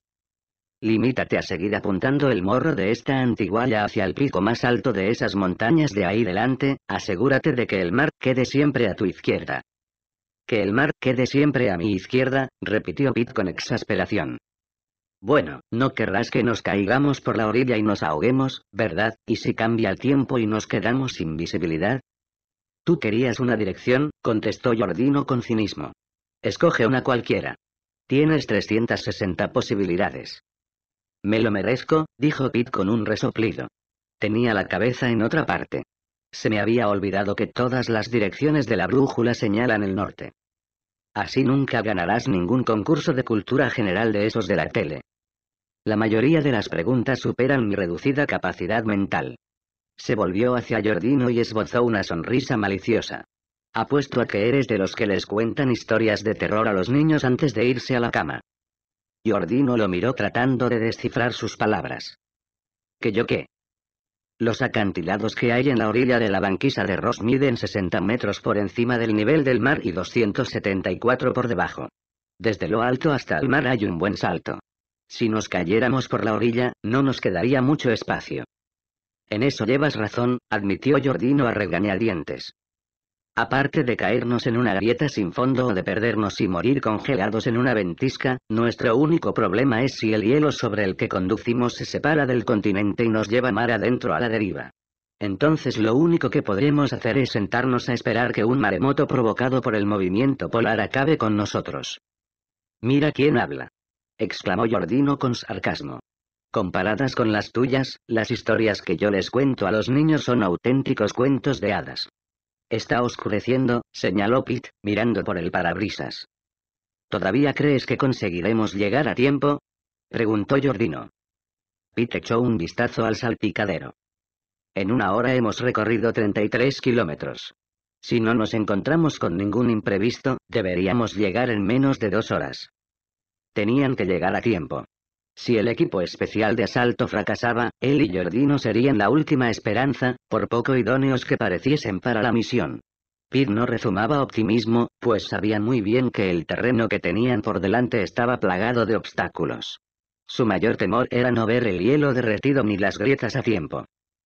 Limítate a seguir apuntando el morro de esta antigualla hacia el pico más alto de esas montañas de ahí delante, asegúrate de que el mar quede siempre a tu izquierda. Que el mar quede siempre a mi izquierda, repitió Pete con exasperación. Bueno, no querrás que nos caigamos por la orilla y nos ahoguemos, ¿verdad? ¿Y si cambia el tiempo y nos quedamos sin visibilidad? Tú querías una dirección, contestó Jordino con cinismo. Escoge una cualquiera. Tienes 360 posibilidades. Me lo merezco, dijo Pete con un resoplido. Tenía la cabeza en otra parte. Se me había olvidado que todas las direcciones de la brújula señalan el norte. Así nunca ganarás ningún concurso de cultura general de esos de la tele. La mayoría de las preguntas superan mi reducida capacidad mental. Se volvió hacia Jordino y esbozó una sonrisa maliciosa. Apuesto a que eres de los que les cuentan historias de terror a los niños antes de irse a la cama. Jordino lo miró tratando de descifrar sus palabras. ¿Que yo qué? Los acantilados que hay en la orilla de la banquisa de Ross miden 60 metros por encima del nivel del mar y 274 por debajo. Desde lo alto hasta el mar hay un buen salto. Si nos cayéramos por la orilla, no nos quedaría mucho espacio. En eso llevas razón, admitió Jordino a regañadientes. Aparte de caernos en una grieta sin fondo o de perdernos y morir congelados en una ventisca, nuestro único problema es si el hielo sobre el que conducimos se separa del continente y nos lleva mar adentro a la deriva. Entonces lo único que podremos hacer es sentarnos a esperar que un maremoto provocado por el movimiento polar acabe con nosotros. Mira quién habla. exclamó Jordino con sarcasmo. Comparadas con las tuyas, las historias que yo les cuento a los niños son auténticos cuentos de hadas. Está oscureciendo, señaló Pete, mirando por el parabrisas. ¿Todavía crees que conseguiremos llegar a tiempo? preguntó Jordino. Pete echó un vistazo al salpicadero. En una hora hemos recorrido 33 kilómetros. Si no nos encontramos con ningún imprevisto, deberíamos llegar en menos de dos horas. Tenían que llegar a tiempo. Si el equipo especial de asalto fracasaba, él y Jordino serían la última esperanza, por poco idóneos que pareciesen para la misión. Pete no rezumaba optimismo, pues sabían muy bien que el terreno que tenían por delante estaba plagado de obstáculos. Su mayor temor era no ver el hielo derretido ni las grietas a tiempo.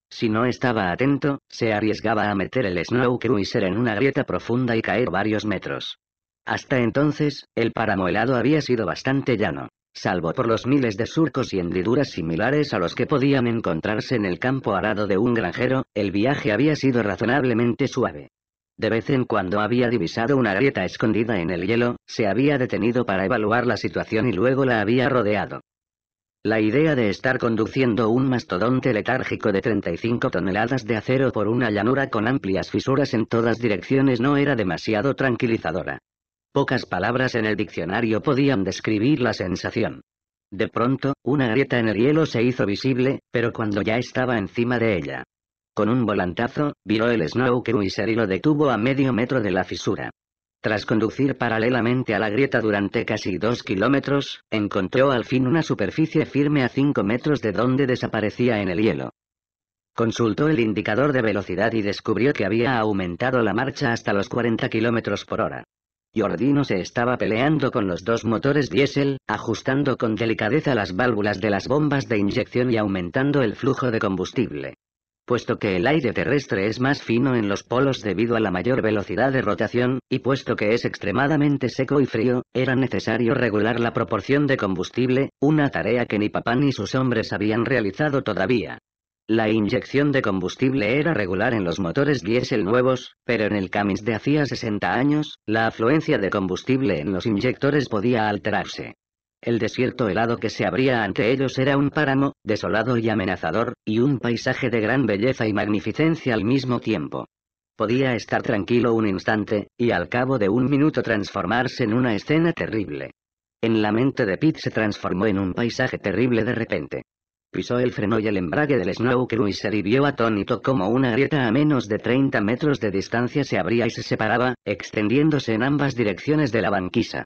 Si no estaba atento, se arriesgaba a meter el snow cruiser en una grieta profunda y caer varios metros. Hasta entonces, el páramo helado había sido bastante llano salvo por los miles de surcos y hendiduras similares a los que podían encontrarse en el campo arado de un granjero, el viaje había sido razonablemente suave. De vez en cuando había divisado una grieta escondida en el hielo, se había detenido para evaluar la situación y luego la había rodeado. La idea de estar conduciendo un mastodonte letárgico de 35 toneladas de acero por una llanura con amplias fisuras en todas direcciones no era demasiado tranquilizadora. Pocas palabras en el diccionario podían describir la sensación. De pronto, una grieta en el hielo se hizo visible, pero cuando ya estaba encima de ella. Con un volantazo, viró el Snow Cruiser y lo detuvo a medio metro de la fisura. Tras conducir paralelamente a la grieta durante casi dos kilómetros, encontró al fin una superficie firme a cinco metros de donde desaparecía en el hielo. Consultó el indicador de velocidad y descubrió que había aumentado la marcha hasta los 40 kilómetros por hora. Jordino se estaba peleando con los dos motores diésel, ajustando con delicadeza las válvulas de las bombas de inyección y aumentando el flujo de combustible. Puesto que el aire terrestre es más fino en los polos debido a la mayor velocidad de rotación, y puesto que es extremadamente seco y frío, era necesario regular la proporción de combustible, una tarea que ni papá ni sus hombres habían realizado todavía. La inyección de combustible era regular en los motores diésel nuevos, pero en el Camis de hacía 60 años, la afluencia de combustible en los inyectores podía alterarse. El desierto helado que se abría ante ellos era un páramo, desolado y amenazador, y un paisaje de gran belleza y magnificencia al mismo tiempo. Podía estar tranquilo un instante, y al cabo de un minuto transformarse en una escena terrible. En la mente de Pete se transformó en un paisaje terrible de repente. Pisó el freno y el embrague del Snow Cruiser y vio atónito como una grieta a menos de 30 metros de distancia se abría y se separaba, extendiéndose en ambas direcciones de la banquisa.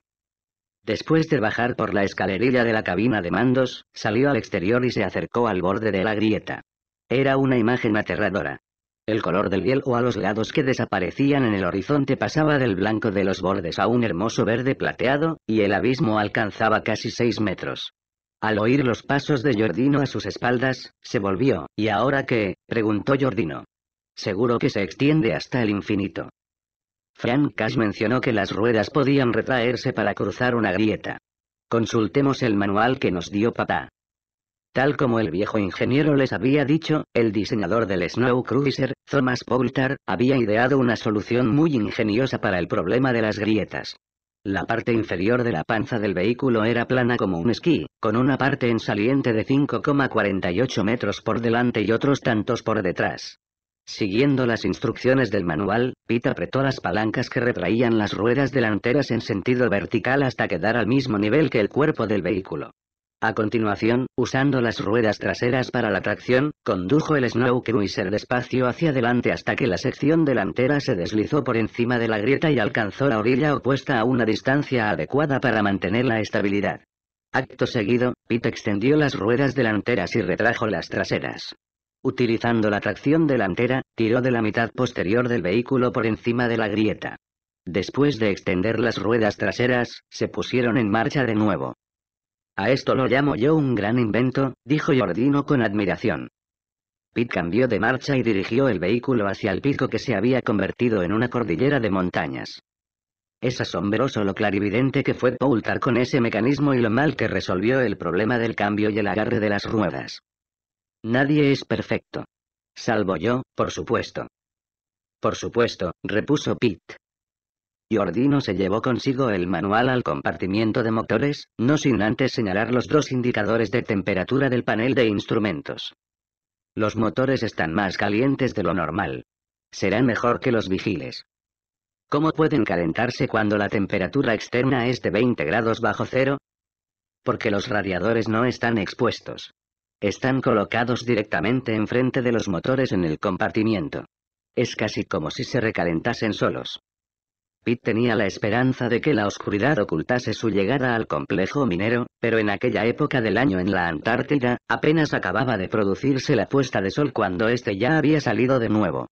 Después de bajar por la escalerilla de la cabina de mandos, salió al exterior y se acercó al borde de la grieta. Era una imagen aterradora. El color del hielo a los lados que desaparecían en el horizonte pasaba del blanco de los bordes a un hermoso verde plateado, y el abismo alcanzaba casi 6 metros. Al oír los pasos de Jordino a sus espaldas, se volvió, ¿y ahora qué? preguntó Jordino. Seguro que se extiende hasta el infinito. Frank Cash mencionó que las ruedas podían retraerse para cruzar una grieta. Consultemos el manual que nos dio papá. Tal como el viejo ingeniero les había dicho, el diseñador del Snow Cruiser, Thomas Poulter, había ideado una solución muy ingeniosa para el problema de las grietas. La parte inferior de la panza del vehículo era plana como un esquí, con una parte en saliente de 5,48 metros por delante y otros tantos por detrás. Siguiendo las instrucciones del manual, Pete apretó las palancas que retraían las ruedas delanteras en sentido vertical hasta quedar al mismo nivel que el cuerpo del vehículo. A continuación, usando las ruedas traseras para la tracción, condujo el snow cruiser despacio hacia adelante hasta que la sección delantera se deslizó por encima de la grieta y alcanzó la orilla opuesta a una distancia adecuada para mantener la estabilidad. Acto seguido, Pete extendió las ruedas delanteras y retrajo las traseras. Utilizando la tracción delantera, tiró de la mitad posterior del vehículo por encima de la grieta. Después de extender las ruedas traseras, se pusieron en marcha de nuevo. A esto lo llamo yo un gran invento, dijo Jordino con admiración. Pete cambió de marcha y dirigió el vehículo hacia el pico que se había convertido en una cordillera de montañas. Es asombroso lo clarividente que fue Poultar con ese mecanismo y lo mal que resolvió el problema del cambio y el agarre de las ruedas. Nadie es perfecto. Salvo yo, por supuesto. Por supuesto, repuso Pete. Giordino se llevó consigo el manual al compartimiento de motores, no sin antes señalar los dos indicadores de temperatura del panel de instrumentos. Los motores están más calientes de lo normal. Serán mejor que los vigiles. ¿Cómo pueden calentarse cuando la temperatura externa es de 20 grados bajo cero? Porque los radiadores no están expuestos. Están colocados directamente enfrente de los motores en el compartimiento. Es casi como si se recalentasen solos. Pitt tenía la esperanza de que la oscuridad ocultase su llegada al complejo minero, pero en aquella época del año en la Antártida, apenas acababa de producirse la puesta de sol cuando éste ya había salido de nuevo.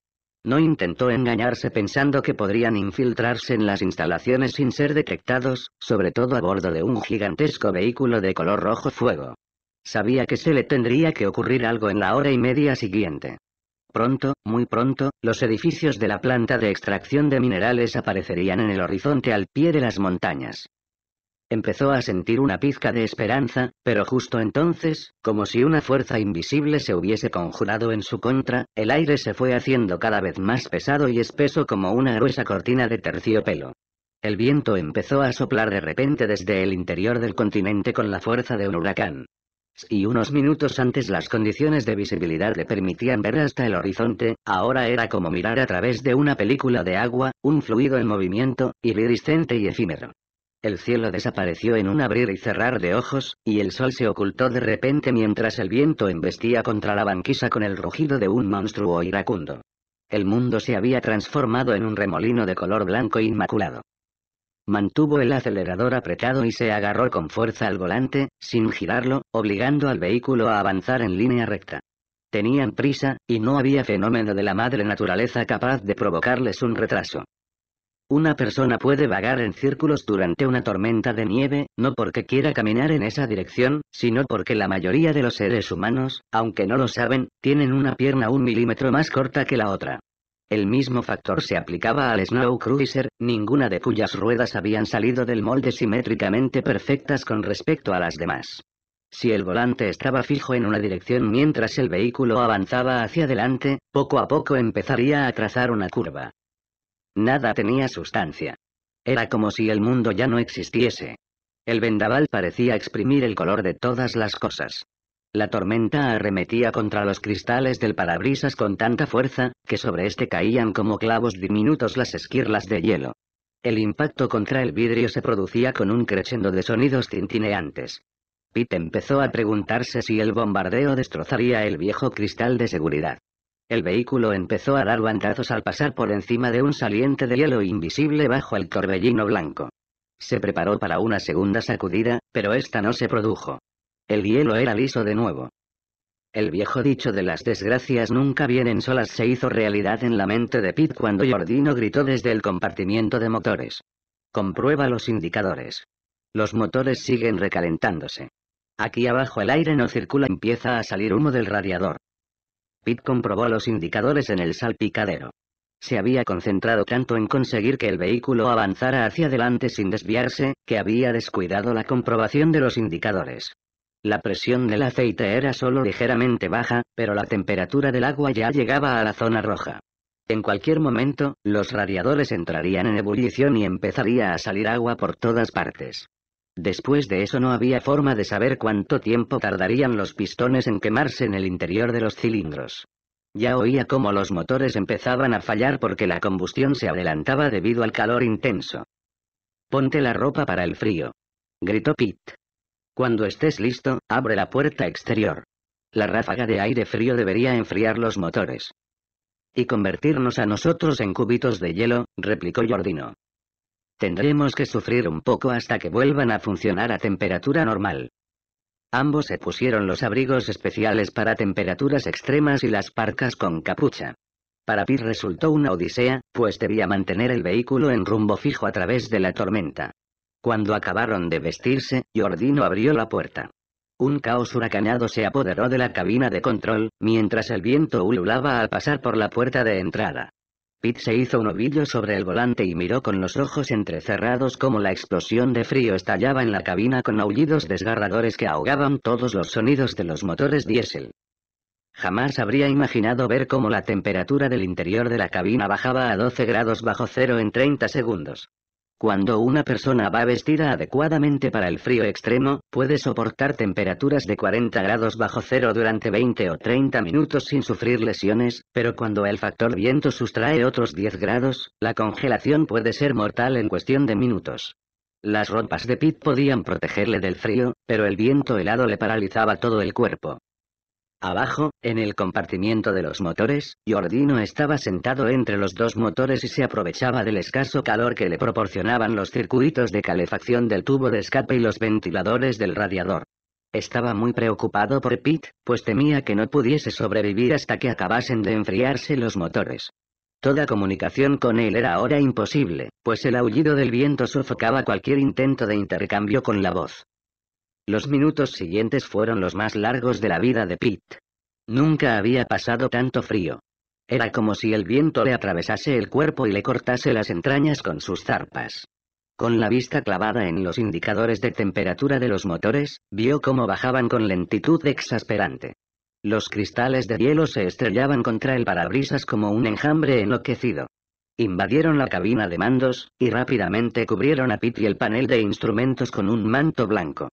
No intentó engañarse pensando que podrían infiltrarse en las instalaciones sin ser detectados, sobre todo a bordo de un gigantesco vehículo de color rojo fuego. Sabía que se le tendría que ocurrir algo en la hora y media siguiente. Pronto, muy pronto, los edificios de la planta de extracción de minerales aparecerían en el horizonte al pie de las montañas. Empezó a sentir una pizca de esperanza, pero justo entonces, como si una fuerza invisible se hubiese conjurado en su contra, el aire se fue haciendo cada vez más pesado y espeso como una gruesa cortina de terciopelo. El viento empezó a soplar de repente desde el interior del continente con la fuerza de un huracán y unos minutos antes las condiciones de visibilidad le permitían ver hasta el horizonte, ahora era como mirar a través de una película de agua, un fluido en movimiento, iridiscente y efímero. El cielo desapareció en un abrir y cerrar de ojos, y el sol se ocultó de repente mientras el viento embestía contra la banquisa con el rugido de un monstruo iracundo. El mundo se había transformado en un remolino de color blanco inmaculado. Mantuvo el acelerador apretado y se agarró con fuerza al volante, sin girarlo, obligando al vehículo a avanzar en línea recta. Tenían prisa, y no había fenómeno de la madre naturaleza capaz de provocarles un retraso. Una persona puede vagar en círculos durante una tormenta de nieve, no porque quiera caminar en esa dirección, sino porque la mayoría de los seres humanos, aunque no lo saben, tienen una pierna un milímetro más corta que la otra. El mismo factor se aplicaba al Snow Cruiser, ninguna de cuyas ruedas habían salido del molde simétricamente perfectas con respecto a las demás. Si el volante estaba fijo en una dirección mientras el vehículo avanzaba hacia adelante, poco a poco empezaría a trazar una curva. Nada tenía sustancia. Era como si el mundo ya no existiese. El vendaval parecía exprimir el color de todas las cosas. La tormenta arremetía contra los cristales del parabrisas con tanta fuerza, que sobre este caían como clavos diminutos las esquirlas de hielo. El impacto contra el vidrio se producía con un crescendo de sonidos tintineantes. Pete empezó a preguntarse si el bombardeo destrozaría el viejo cristal de seguridad. El vehículo empezó a dar guantazos al pasar por encima de un saliente de hielo invisible bajo el torbellino blanco. Se preparó para una segunda sacudida, pero esta no se produjo. El hielo era liso de nuevo. El viejo dicho de las desgracias nunca vienen solas se hizo realidad en la mente de Pete cuando Jordino gritó desde el compartimiento de motores. Comprueba los indicadores. Los motores siguen recalentándose. Aquí abajo el aire no circula, empieza a salir humo del radiador. Pete comprobó los indicadores en el salpicadero. Se había concentrado tanto en conseguir que el vehículo avanzara hacia adelante sin desviarse, que había descuidado la comprobación de los indicadores. La presión del aceite era solo ligeramente baja, pero la temperatura del agua ya llegaba a la zona roja. En cualquier momento, los radiadores entrarían en ebullición y empezaría a salir agua por todas partes. Después de eso no había forma de saber cuánto tiempo tardarían los pistones en quemarse en el interior de los cilindros. Ya oía cómo los motores empezaban a fallar porque la combustión se adelantaba debido al calor intenso. Ponte la ropa para el frío. Gritó Pete. Cuando estés listo, abre la puerta exterior. La ráfaga de aire frío debería enfriar los motores. Y convertirnos a nosotros en cubitos de hielo, replicó Jordino. Tendremos que sufrir un poco hasta que vuelvan a funcionar a temperatura normal. Ambos se pusieron los abrigos especiales para temperaturas extremas y las parcas con capucha. Para Pete resultó una odisea, pues debía mantener el vehículo en rumbo fijo a través de la tormenta. Cuando acabaron de vestirse, Jordino abrió la puerta. Un caos huracanado se apoderó de la cabina de control, mientras el viento ululaba al pasar por la puerta de entrada. Pete se hizo un ovillo sobre el volante y miró con los ojos entrecerrados cómo la explosión de frío estallaba en la cabina con aullidos desgarradores que ahogaban todos los sonidos de los motores diésel. Jamás habría imaginado ver cómo la temperatura del interior de la cabina bajaba a 12 grados bajo cero en 30 segundos. Cuando una persona va vestida adecuadamente para el frío extremo, puede soportar temperaturas de 40 grados bajo cero durante 20 o 30 minutos sin sufrir lesiones, pero cuando el factor viento sustrae otros 10 grados, la congelación puede ser mortal en cuestión de minutos. Las ropas de Pete podían protegerle del frío, pero el viento helado le paralizaba todo el cuerpo. Abajo, en el compartimiento de los motores, Jordino estaba sentado entre los dos motores y se aprovechaba del escaso calor que le proporcionaban los circuitos de calefacción del tubo de escape y los ventiladores del radiador. Estaba muy preocupado por Pete, pues temía que no pudiese sobrevivir hasta que acabasen de enfriarse los motores. Toda comunicación con él era ahora imposible, pues el aullido del viento sofocaba cualquier intento de intercambio con la voz. Los minutos siguientes fueron los más largos de la vida de Pete. Nunca había pasado tanto frío. Era como si el viento le atravesase el cuerpo y le cortase las entrañas con sus zarpas. Con la vista clavada en los indicadores de temperatura de los motores, vio cómo bajaban con lentitud exasperante. Los cristales de hielo se estrellaban contra el parabrisas como un enjambre enloquecido. Invadieron la cabina de mandos, y rápidamente cubrieron a Pete y el panel de instrumentos con un manto blanco.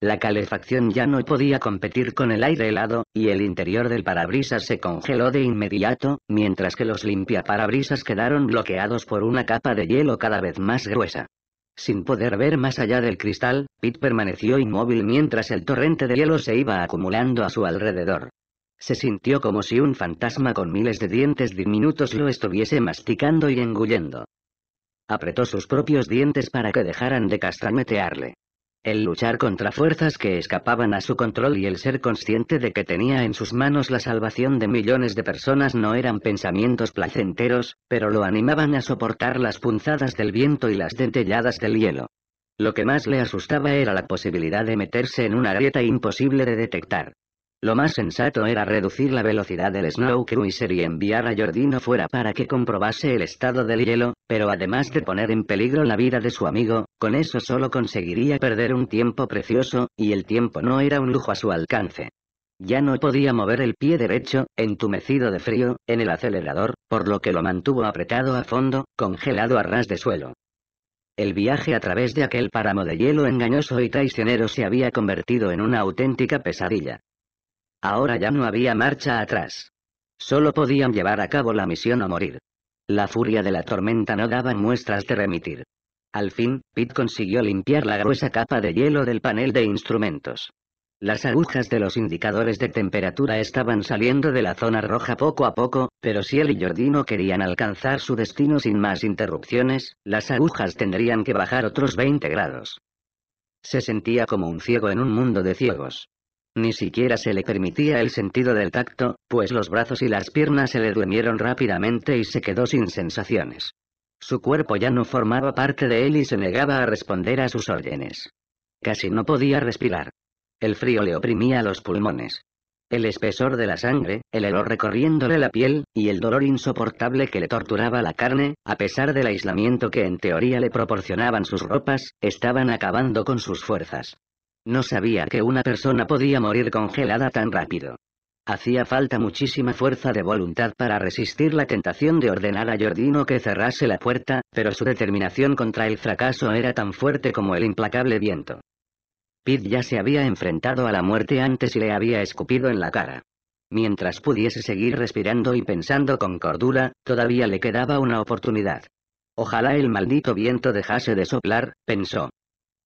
La calefacción ya no podía competir con el aire helado, y el interior del parabrisas se congeló de inmediato, mientras que los limpiaparabrisas quedaron bloqueados por una capa de hielo cada vez más gruesa. Sin poder ver más allá del cristal, Pitt permaneció inmóvil mientras el torrente de hielo se iba acumulando a su alrededor. Se sintió como si un fantasma con miles de dientes diminutos lo estuviese masticando y engullendo. Apretó sus propios dientes para que dejaran de castañetearle el luchar contra fuerzas que escapaban a su control y el ser consciente de que tenía en sus manos la salvación de millones de personas no eran pensamientos placenteros, pero lo animaban a soportar las punzadas del viento y las dentelladas del hielo. Lo que más le asustaba era la posibilidad de meterse en una grieta imposible de detectar. Lo más sensato era reducir la velocidad del Snow Cruiser y enviar a Jordino fuera para que comprobase el estado del hielo, pero además de poner en peligro la vida de su amigo, con eso solo conseguiría perder un tiempo precioso, y el tiempo no era un lujo a su alcance. Ya no podía mover el pie derecho, entumecido de frío, en el acelerador, por lo que lo mantuvo apretado a fondo, congelado a ras de suelo. El viaje a través de aquel páramo de hielo engañoso y traicionero se había convertido en una auténtica pesadilla. Ahora ya no había marcha atrás. Solo podían llevar a cabo la misión o morir. La furia de la tormenta no daba muestras de remitir. Al fin, Pete consiguió limpiar la gruesa capa de hielo del panel de instrumentos. Las agujas de los indicadores de temperatura estaban saliendo de la zona roja poco a poco, pero si él y Jordi no querían alcanzar su destino sin más interrupciones, las agujas tendrían que bajar otros 20 grados. Se sentía como un ciego en un mundo de ciegos. Ni siquiera se le permitía el sentido del tacto, pues los brazos y las piernas se le durmieron rápidamente y se quedó sin sensaciones. Su cuerpo ya no formaba parte de él y se negaba a responder a sus órdenes. Casi no podía respirar. El frío le oprimía los pulmones. El espesor de la sangre, el hedor recorriéndole la piel, y el dolor insoportable que le torturaba la carne, a pesar del aislamiento que en teoría le proporcionaban sus ropas, estaban acabando con sus fuerzas. No sabía que una persona podía morir congelada tan rápido. Hacía falta muchísima fuerza de voluntad para resistir la tentación de ordenar a Jordino que cerrase la puerta, pero su determinación contra el fracaso era tan fuerte como el implacable viento. Pete ya se había enfrentado a la muerte antes y le había escupido en la cara. Mientras pudiese seguir respirando y pensando con cordura, todavía le quedaba una oportunidad. Ojalá el maldito viento dejase de soplar, pensó.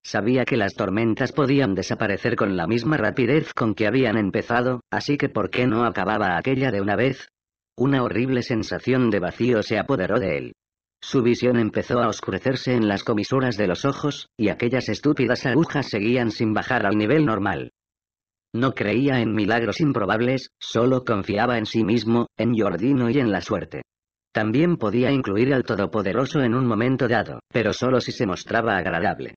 Sabía que las tormentas podían desaparecer con la misma rapidez con que habían empezado, así que ¿por qué no acababa aquella de una vez? Una horrible sensación de vacío se apoderó de él. Su visión empezó a oscurecerse en las comisuras de los ojos, y aquellas estúpidas agujas seguían sin bajar al nivel normal. No creía en milagros improbables, solo confiaba en sí mismo, en Jordino y en la suerte. También podía incluir al Todopoderoso en un momento dado, pero solo si se mostraba agradable.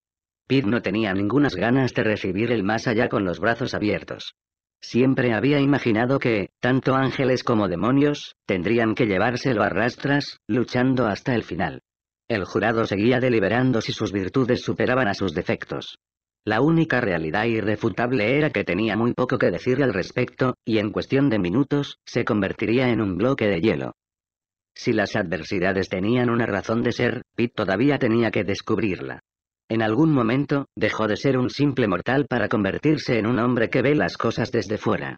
Pete no tenía ningunas ganas de recibir el más allá con los brazos abiertos. Siempre había imaginado que, tanto ángeles como demonios, tendrían que llevárselo a rastras, luchando hasta el final. El jurado seguía deliberando si sus virtudes superaban a sus defectos. La única realidad irrefutable era que tenía muy poco que decir al respecto, y en cuestión de minutos, se convertiría en un bloque de hielo. Si las adversidades tenían una razón de ser, Pitt todavía tenía que descubrirla. En algún momento, dejó de ser un simple mortal para convertirse en un hombre que ve las cosas desde fuera.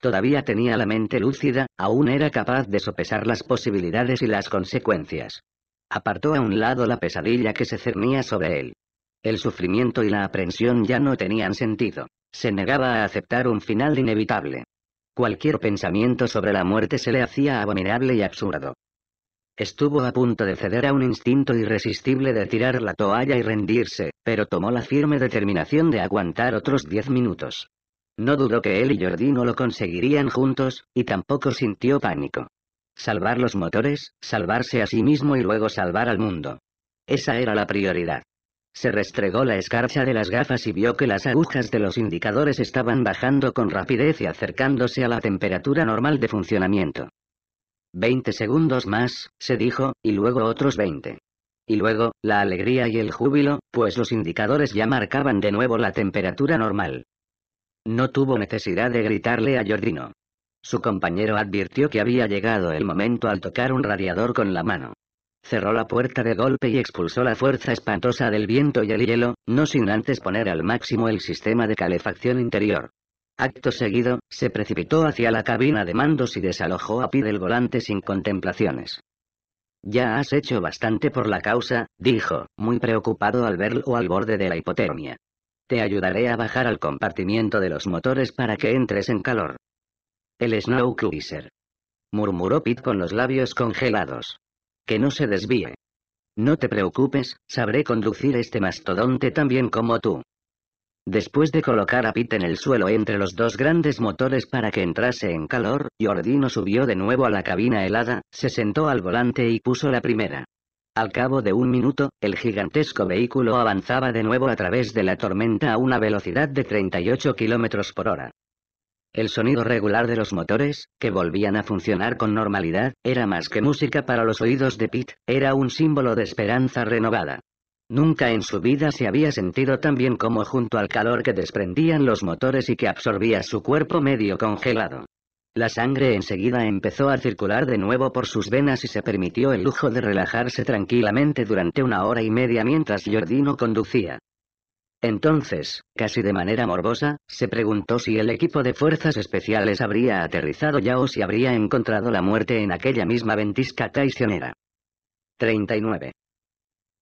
Todavía tenía la mente lúcida, aún era capaz de sopesar las posibilidades y las consecuencias. Apartó a un lado la pesadilla que se cernía sobre él. El sufrimiento y la aprensión ya no tenían sentido. Se negaba a aceptar un final inevitable. Cualquier pensamiento sobre la muerte se le hacía abominable y absurdo. Estuvo a punto de ceder a un instinto irresistible de tirar la toalla y rendirse, pero tomó la firme determinación de aguantar otros diez minutos. No dudó que él y Jordi no lo conseguirían juntos, y tampoco sintió pánico. Salvar los motores, salvarse a sí mismo y luego salvar al mundo. Esa era la prioridad. Se restregó la escarcha de las gafas y vio que las agujas de los indicadores estaban bajando con rapidez y acercándose a la temperatura normal de funcionamiento. Veinte segundos más, se dijo, y luego otros veinte. Y luego, la alegría y el júbilo, pues los indicadores ya marcaban de nuevo la temperatura normal. No tuvo necesidad de gritarle a Jordino. Su compañero advirtió que había llegado el momento al tocar un radiador con la mano. Cerró la puerta de golpe y expulsó la fuerza espantosa del viento y el hielo, no sin antes poner al máximo el sistema de calefacción interior. Acto seguido, se precipitó hacia la cabina de mandos y desalojó a pie del volante sin contemplaciones. Ya has hecho bastante por la causa, dijo, muy preocupado al verlo al borde de la hipotermia. Te ayudaré a bajar al compartimiento de los motores para que entres en calor. El Snow Cruiser. Murmuró Pete con los labios congelados. Que no se desvíe. No te preocupes, sabré conducir este mastodonte tan bien como tú. Después de colocar a Pete en el suelo entre los dos grandes motores para que entrase en calor, Jordino subió de nuevo a la cabina helada, se sentó al volante y puso la primera. Al cabo de un minuto, el gigantesco vehículo avanzaba de nuevo a través de la tormenta a una velocidad de 38 km por hora. El sonido regular de los motores, que volvían a funcionar con normalidad, era más que música para los oídos de Pete, era un símbolo de esperanza renovada. Nunca en su vida se había sentido tan bien como junto al calor que desprendían los motores y que absorbía su cuerpo medio congelado. La sangre enseguida empezó a circular de nuevo por sus venas y se permitió el lujo de relajarse tranquilamente durante una hora y media mientras Jordino conducía. Entonces, casi de manera morbosa, se preguntó si el equipo de fuerzas especiales habría aterrizado ya o si habría encontrado la muerte en aquella misma ventisca traicionera. 39.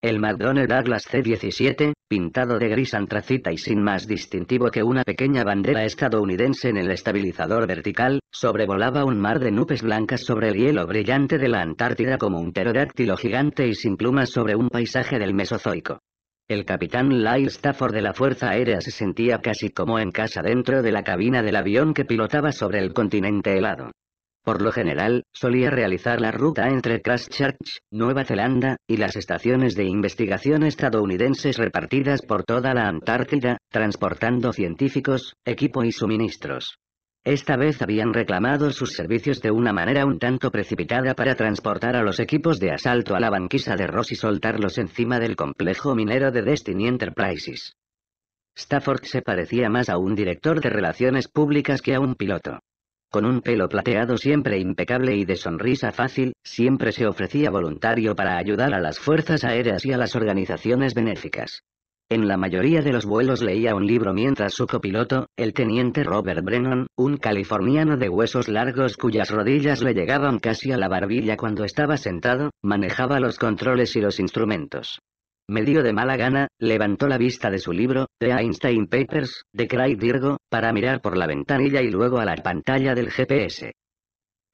El McDonnell Douglas C-17, pintado de gris antracita y sin más distintivo que una pequeña bandera estadounidense en el estabilizador vertical, sobrevolaba un mar de nubes blancas sobre el hielo brillante de la Antártida como un pterodáctilo gigante y sin plumas sobre un paisaje del Mesozoico. El capitán Lyle Stafford de la Fuerza Aérea se sentía casi como en casa dentro de la cabina del avión que pilotaba sobre el continente helado. Por lo general, solía realizar la ruta entre Christchurch, Nueva Zelanda, y las estaciones de investigación estadounidenses repartidas por toda la Antártida, transportando científicos, equipo y suministros. Esta vez habían reclamado sus servicios de una manera un tanto precipitada para transportar a los equipos de asalto a la banquisa de Ross y soltarlos encima del complejo minero de Destiny Enterprises. Stafford se parecía más a un director de relaciones públicas que a un piloto. Con un pelo plateado siempre impecable y de sonrisa fácil, siempre se ofrecía voluntario para ayudar a las fuerzas aéreas y a las organizaciones benéficas. En la mayoría de los vuelos leía un libro mientras su copiloto, el teniente Robert Brennan, un californiano de huesos largos cuyas rodillas le llegaban casi a la barbilla cuando estaba sentado, manejaba los controles y los instrumentos medio de mala gana, levantó la vista de su libro, The Einstein Papers, de Craig Dirgo para mirar por la ventanilla y luego a la pantalla del GPS.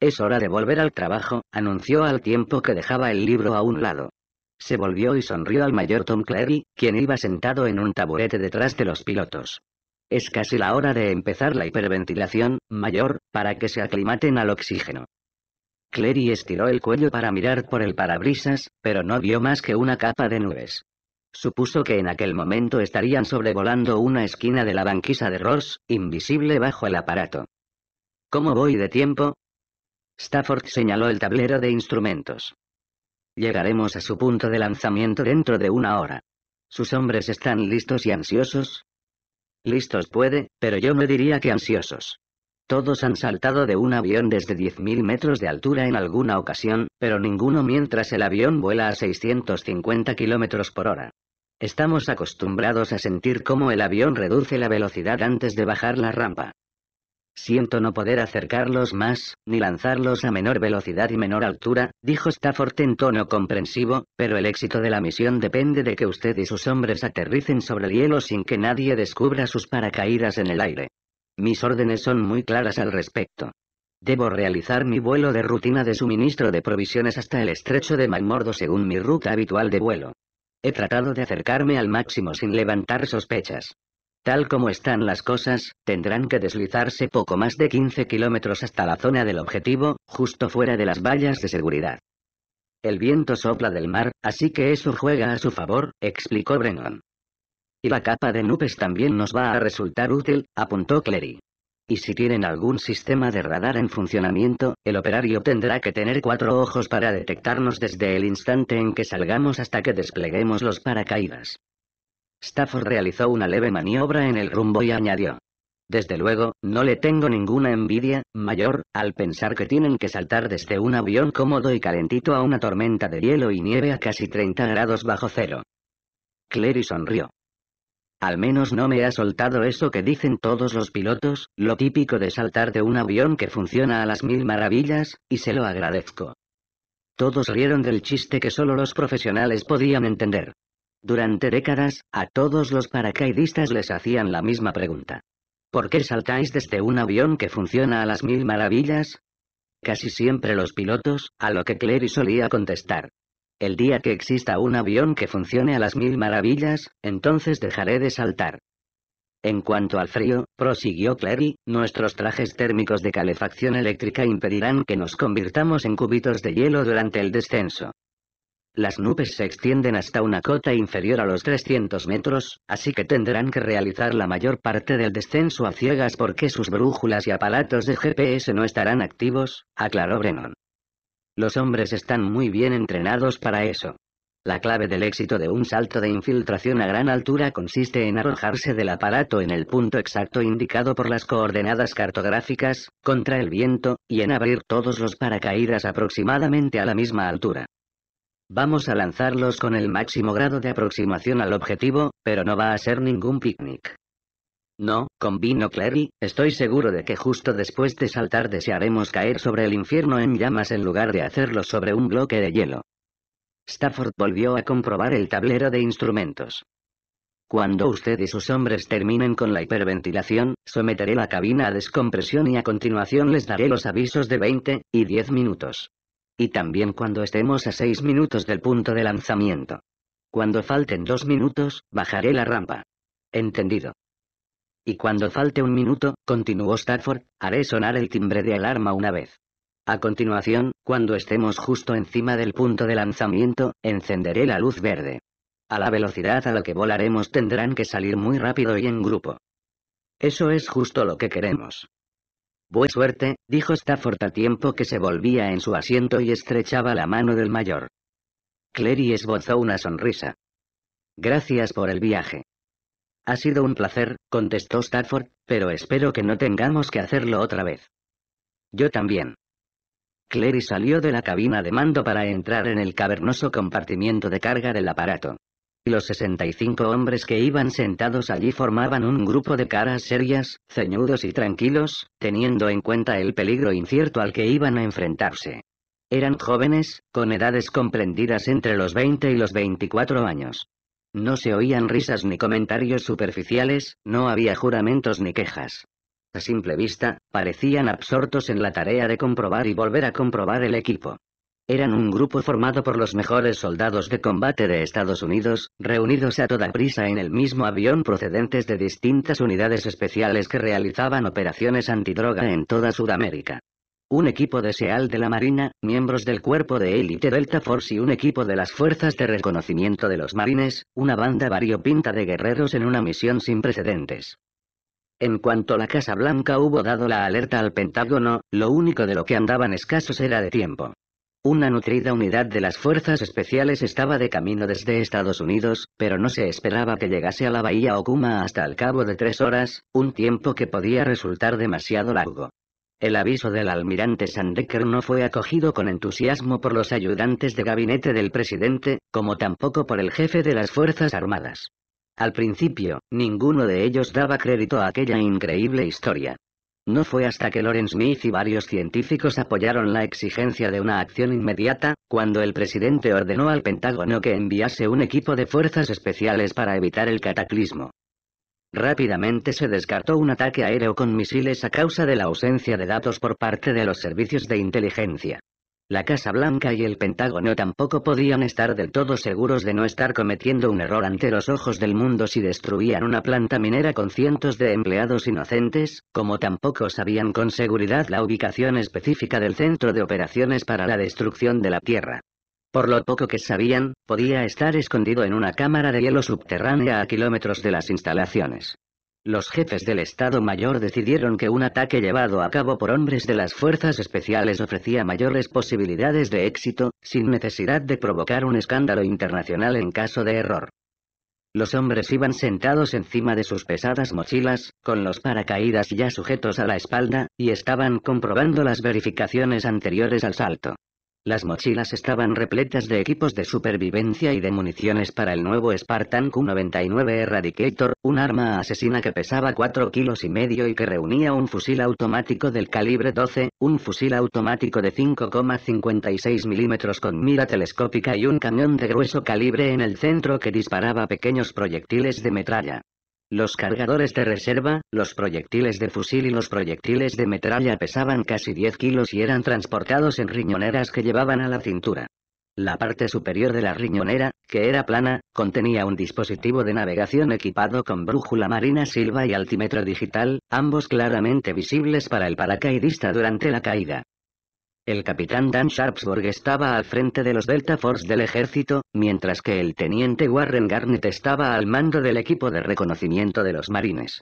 Es hora de volver al trabajo, anunció al tiempo que dejaba el libro a un lado. Se volvió y sonrió al mayor Tom Clary, quien iba sentado en un taburete detrás de los pilotos. Es casi la hora de empezar la hiperventilación, mayor, para que se aclimaten al oxígeno. Clary estiró el cuello para mirar por el parabrisas, pero no vio más que una capa de nubes. Supuso que en aquel momento estarían sobrevolando una esquina de la banquisa de Ross, invisible bajo el aparato. ¿Cómo voy de tiempo? Stafford señaló el tablero de instrumentos. Llegaremos a su punto de lanzamiento dentro de una hora. ¿Sus hombres están listos y ansiosos? Listos puede, pero yo no diría que ansiosos. Todos han saltado de un avión desde 10.000 metros de altura en alguna ocasión, pero ninguno mientras el avión vuela a 650 kilómetros por hora. Estamos acostumbrados a sentir cómo el avión reduce la velocidad antes de bajar la rampa. Siento no poder acercarlos más, ni lanzarlos a menor velocidad y menor altura, dijo Stafford en tono comprensivo, pero el éxito de la misión depende de que usted y sus hombres aterricen sobre el hielo sin que nadie descubra sus paracaídas en el aire. Mis órdenes son muy claras al respecto. Debo realizar mi vuelo de rutina de suministro de provisiones hasta el estrecho de maimordo según mi ruta habitual de vuelo. He tratado de acercarme al máximo sin levantar sospechas. Tal como están las cosas, tendrán que deslizarse poco más de 15 kilómetros hasta la zona del objetivo, justo fuera de las vallas de seguridad. El viento sopla del mar, así que eso juega a su favor, explicó Brennan. Y la capa de nubes también nos va a resultar útil, apuntó Clary. Y si tienen algún sistema de radar en funcionamiento, el operario tendrá que tener cuatro ojos para detectarnos desde el instante en que salgamos hasta que despleguemos los paracaídas. Stafford realizó una leve maniobra en el rumbo y añadió. Desde luego, no le tengo ninguna envidia, mayor, al pensar que tienen que saltar desde un avión cómodo y calentito a una tormenta de hielo y nieve a casi 30 grados bajo cero. Clary sonrió. Al menos no me ha soltado eso que dicen todos los pilotos, lo típico de saltar de un avión que funciona a las mil maravillas, y se lo agradezco. Todos rieron del chiste que solo los profesionales podían entender. Durante décadas, a todos los paracaidistas les hacían la misma pregunta. ¿Por qué saltáis desde un avión que funciona a las mil maravillas? Casi siempre los pilotos, a lo que Clary solía contestar, el día que exista un avión que funcione a las mil maravillas, entonces dejaré de saltar. En cuanto al frío, prosiguió Clary, nuestros trajes térmicos de calefacción eléctrica impedirán que nos convirtamos en cubitos de hielo durante el descenso. Las nubes se extienden hasta una cota inferior a los 300 metros, así que tendrán que realizar la mayor parte del descenso a ciegas porque sus brújulas y aparatos de GPS no estarán activos, aclaró Brennan. Los hombres están muy bien entrenados para eso. La clave del éxito de un salto de infiltración a gran altura consiste en arrojarse del aparato en el punto exacto indicado por las coordenadas cartográficas, contra el viento, y en abrir todos los paracaídas aproximadamente a la misma altura. Vamos a lanzarlos con el máximo grado de aproximación al objetivo, pero no va a ser ningún picnic. No, convino Clary, estoy seguro de que justo después de saltar desearemos caer sobre el infierno en llamas en lugar de hacerlo sobre un bloque de hielo. Stafford volvió a comprobar el tablero de instrumentos. Cuando usted y sus hombres terminen con la hiperventilación, someteré la cabina a descompresión y a continuación les daré los avisos de 20 y 10 minutos. Y también cuando estemos a 6 minutos del punto de lanzamiento. Cuando falten dos minutos, bajaré la rampa. Entendido. Y cuando falte un minuto, continuó Stafford, haré sonar el timbre de alarma una vez. A continuación, cuando estemos justo encima del punto de lanzamiento, encenderé la luz verde. A la velocidad a la que volaremos tendrán que salir muy rápido y en grupo. Eso es justo lo que queremos. Buena suerte, dijo Stafford al tiempo que se volvía en su asiento y estrechaba la mano del mayor. Clary esbozó una sonrisa. Gracias por el viaje. Ha sido un placer, contestó Stafford, pero espero que no tengamos que hacerlo otra vez. Yo también. Clary salió de la cabina de mando para entrar en el cavernoso compartimiento de carga del aparato. Los 65 hombres que iban sentados allí formaban un grupo de caras serias, ceñudos y tranquilos, teniendo en cuenta el peligro incierto al que iban a enfrentarse. Eran jóvenes, con edades comprendidas entre los 20 y los 24 años. No se oían risas ni comentarios superficiales, no había juramentos ni quejas. A simple vista, parecían absortos en la tarea de comprobar y volver a comprobar el equipo. Eran un grupo formado por los mejores soldados de combate de Estados Unidos, reunidos a toda prisa en el mismo avión procedentes de distintas unidades especiales que realizaban operaciones antidroga en toda Sudamérica un equipo de SEAL de la Marina, miembros del cuerpo de élite Delta Force y un equipo de las fuerzas de reconocimiento de los marines, una banda variopinta de guerreros en una misión sin precedentes. En cuanto la Casa Blanca hubo dado la alerta al Pentágono, lo único de lo que andaban escasos era de tiempo. Una nutrida unidad de las fuerzas especiales estaba de camino desde Estados Unidos, pero no se esperaba que llegase a la bahía Okuma hasta el cabo de tres horas, un tiempo que podía resultar demasiado largo. El aviso del almirante Sandecker no fue acogido con entusiasmo por los ayudantes de gabinete del presidente, como tampoco por el jefe de las Fuerzas Armadas. Al principio, ninguno de ellos daba crédito a aquella increíble historia. No fue hasta que Lawrence Smith y varios científicos apoyaron la exigencia de una acción inmediata, cuando el presidente ordenó al Pentágono que enviase un equipo de fuerzas especiales para evitar el cataclismo. Rápidamente se descartó un ataque aéreo con misiles a causa de la ausencia de datos por parte de los servicios de inteligencia. La Casa Blanca y el Pentágono tampoco podían estar del todo seguros de no estar cometiendo un error ante los ojos del mundo si destruían una planta minera con cientos de empleados inocentes, como tampoco sabían con seguridad la ubicación específica del centro de operaciones para la destrucción de la Tierra. Por lo poco que sabían, podía estar escondido en una cámara de hielo subterránea a kilómetros de las instalaciones. Los jefes del Estado Mayor decidieron que un ataque llevado a cabo por hombres de las fuerzas especiales ofrecía mayores posibilidades de éxito, sin necesidad de provocar un escándalo internacional en caso de error. Los hombres iban sentados encima de sus pesadas mochilas, con los paracaídas ya sujetos a la espalda, y estaban comprobando las verificaciones anteriores al salto. Las mochilas estaban repletas de equipos de supervivencia y de municiones para el nuevo Spartan Q-99 Eradicator, un arma asesina que pesaba 4 kilos y medio y que reunía un fusil automático del calibre 12, un fusil automático de 5,56 milímetros con mira telescópica y un cañón de grueso calibre en el centro que disparaba pequeños proyectiles de metralla. Los cargadores de reserva, los proyectiles de fusil y los proyectiles de metralla pesaban casi 10 kilos y eran transportados en riñoneras que llevaban a la cintura. La parte superior de la riñonera, que era plana, contenía un dispositivo de navegación equipado con brújula marina silva y altímetro digital, ambos claramente visibles para el paracaidista durante la caída. El capitán Dan Sharpsburg estaba al frente de los Delta Force del ejército, mientras que el teniente Warren Garnett estaba al mando del equipo de reconocimiento de los marines.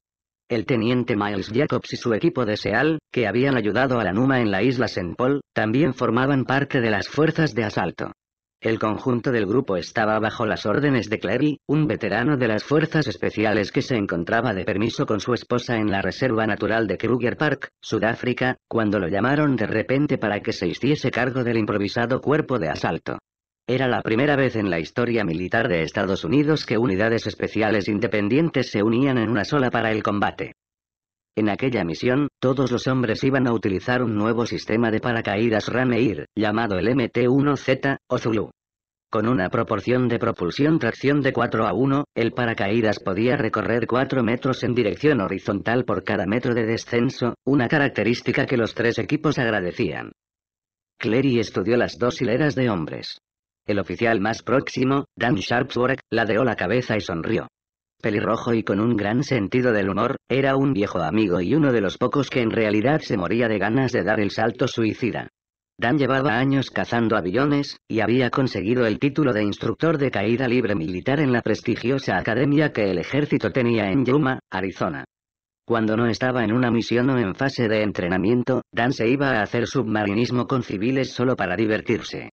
El teniente Miles Jacobs y su equipo de SEAL, que habían ayudado a la NUMA en la isla St. Paul, también formaban parte de las fuerzas de asalto. El conjunto del grupo estaba bajo las órdenes de Clary, un veterano de las fuerzas especiales que se encontraba de permiso con su esposa en la reserva natural de Kruger Park, Sudáfrica, cuando lo llamaron de repente para que se hiciese cargo del improvisado cuerpo de asalto. Era la primera vez en la historia militar de Estados Unidos que unidades especiales independientes se unían en una sola para el combate. En aquella misión, todos los hombres iban a utilizar un nuevo sistema de paracaídas Rameir, llamado el MT-1Z, o Zulu. Con una proporción de propulsión-tracción de 4 a 1, el paracaídas podía recorrer 4 metros en dirección horizontal por cada metro de descenso, una característica que los tres equipos agradecían. Clary estudió las dos hileras de hombres. El oficial más próximo, Dan Sharpsworth, ladeó la cabeza y sonrió pelirrojo y con un gran sentido del humor, era un viejo amigo y uno de los pocos que en realidad se moría de ganas de dar el salto suicida. Dan llevaba años cazando aviones, y había conseguido el título de instructor de caída libre militar en la prestigiosa academia que el ejército tenía en Yuma, Arizona. Cuando no estaba en una misión o en fase de entrenamiento, Dan se iba a hacer submarinismo con civiles solo para divertirse.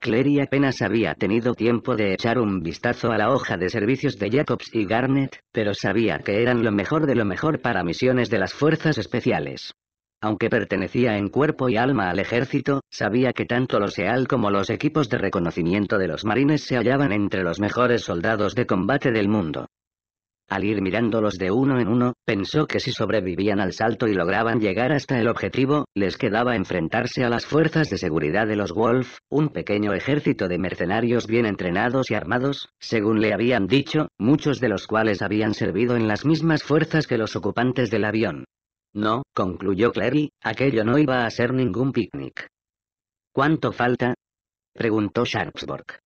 Clary apenas había tenido tiempo de echar un vistazo a la hoja de servicios de Jacobs y Garnet, pero sabía que eran lo mejor de lo mejor para misiones de las fuerzas especiales. Aunque pertenecía en cuerpo y alma al ejército, sabía que tanto los SEAL como los equipos de reconocimiento de los marines se hallaban entre los mejores soldados de combate del mundo. Al ir mirándolos de uno en uno, pensó que si sobrevivían al salto y lograban llegar hasta el objetivo, les quedaba enfrentarse a las fuerzas de seguridad de los Wolf, un pequeño ejército de mercenarios bien entrenados y armados, según le habían dicho, muchos de los cuales habían servido en las mismas fuerzas que los ocupantes del avión. No, concluyó Clary, aquello no iba a ser ningún picnic. ¿Cuánto falta? preguntó Sharpsburg.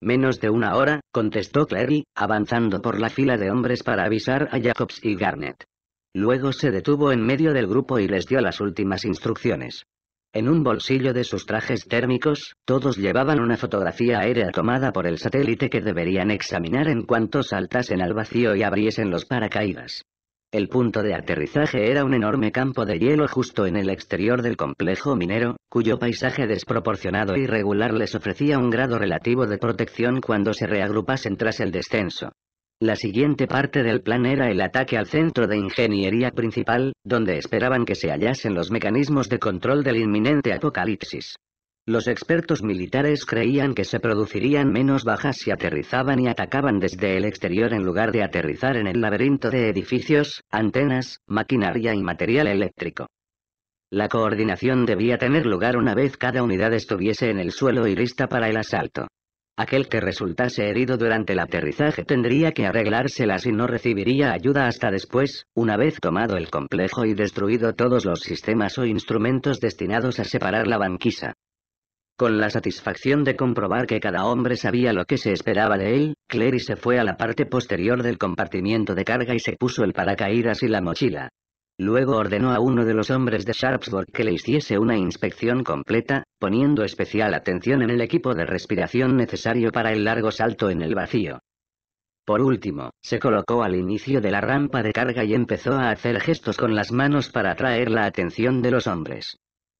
Menos de una hora, contestó Clary, avanzando por la fila de hombres para avisar a Jacobs y Garnett. Luego se detuvo en medio del grupo y les dio las últimas instrucciones. En un bolsillo de sus trajes térmicos, todos llevaban una fotografía aérea tomada por el satélite que deberían examinar en cuanto saltasen al vacío y abriesen los paracaídas. El punto de aterrizaje era un enorme campo de hielo justo en el exterior del complejo minero, cuyo paisaje desproporcionado e irregular les ofrecía un grado relativo de protección cuando se reagrupasen tras el descenso. La siguiente parte del plan era el ataque al centro de ingeniería principal, donde esperaban que se hallasen los mecanismos de control del inminente apocalipsis. Los expertos militares creían que se producirían menos bajas si aterrizaban y atacaban desde el exterior en lugar de aterrizar en el laberinto de edificios, antenas, maquinaria y material eléctrico. La coordinación debía tener lugar una vez cada unidad estuviese en el suelo y lista para el asalto. Aquel que resultase herido durante el aterrizaje tendría que arreglárselas y no recibiría ayuda hasta después, una vez tomado el complejo y destruido todos los sistemas o instrumentos destinados a separar la banquisa. Con la satisfacción de comprobar que cada hombre sabía lo que se esperaba de él, Clary se fue a la parte posterior del compartimiento de carga y se puso el paracaídas y la mochila. Luego ordenó a uno de los hombres de Sharpsburg que le hiciese una inspección completa, poniendo especial atención en el equipo de respiración necesario para el largo salto en el vacío. Por último, se colocó al inicio de la rampa de carga y empezó a hacer gestos con las manos para atraer la atención de los hombres.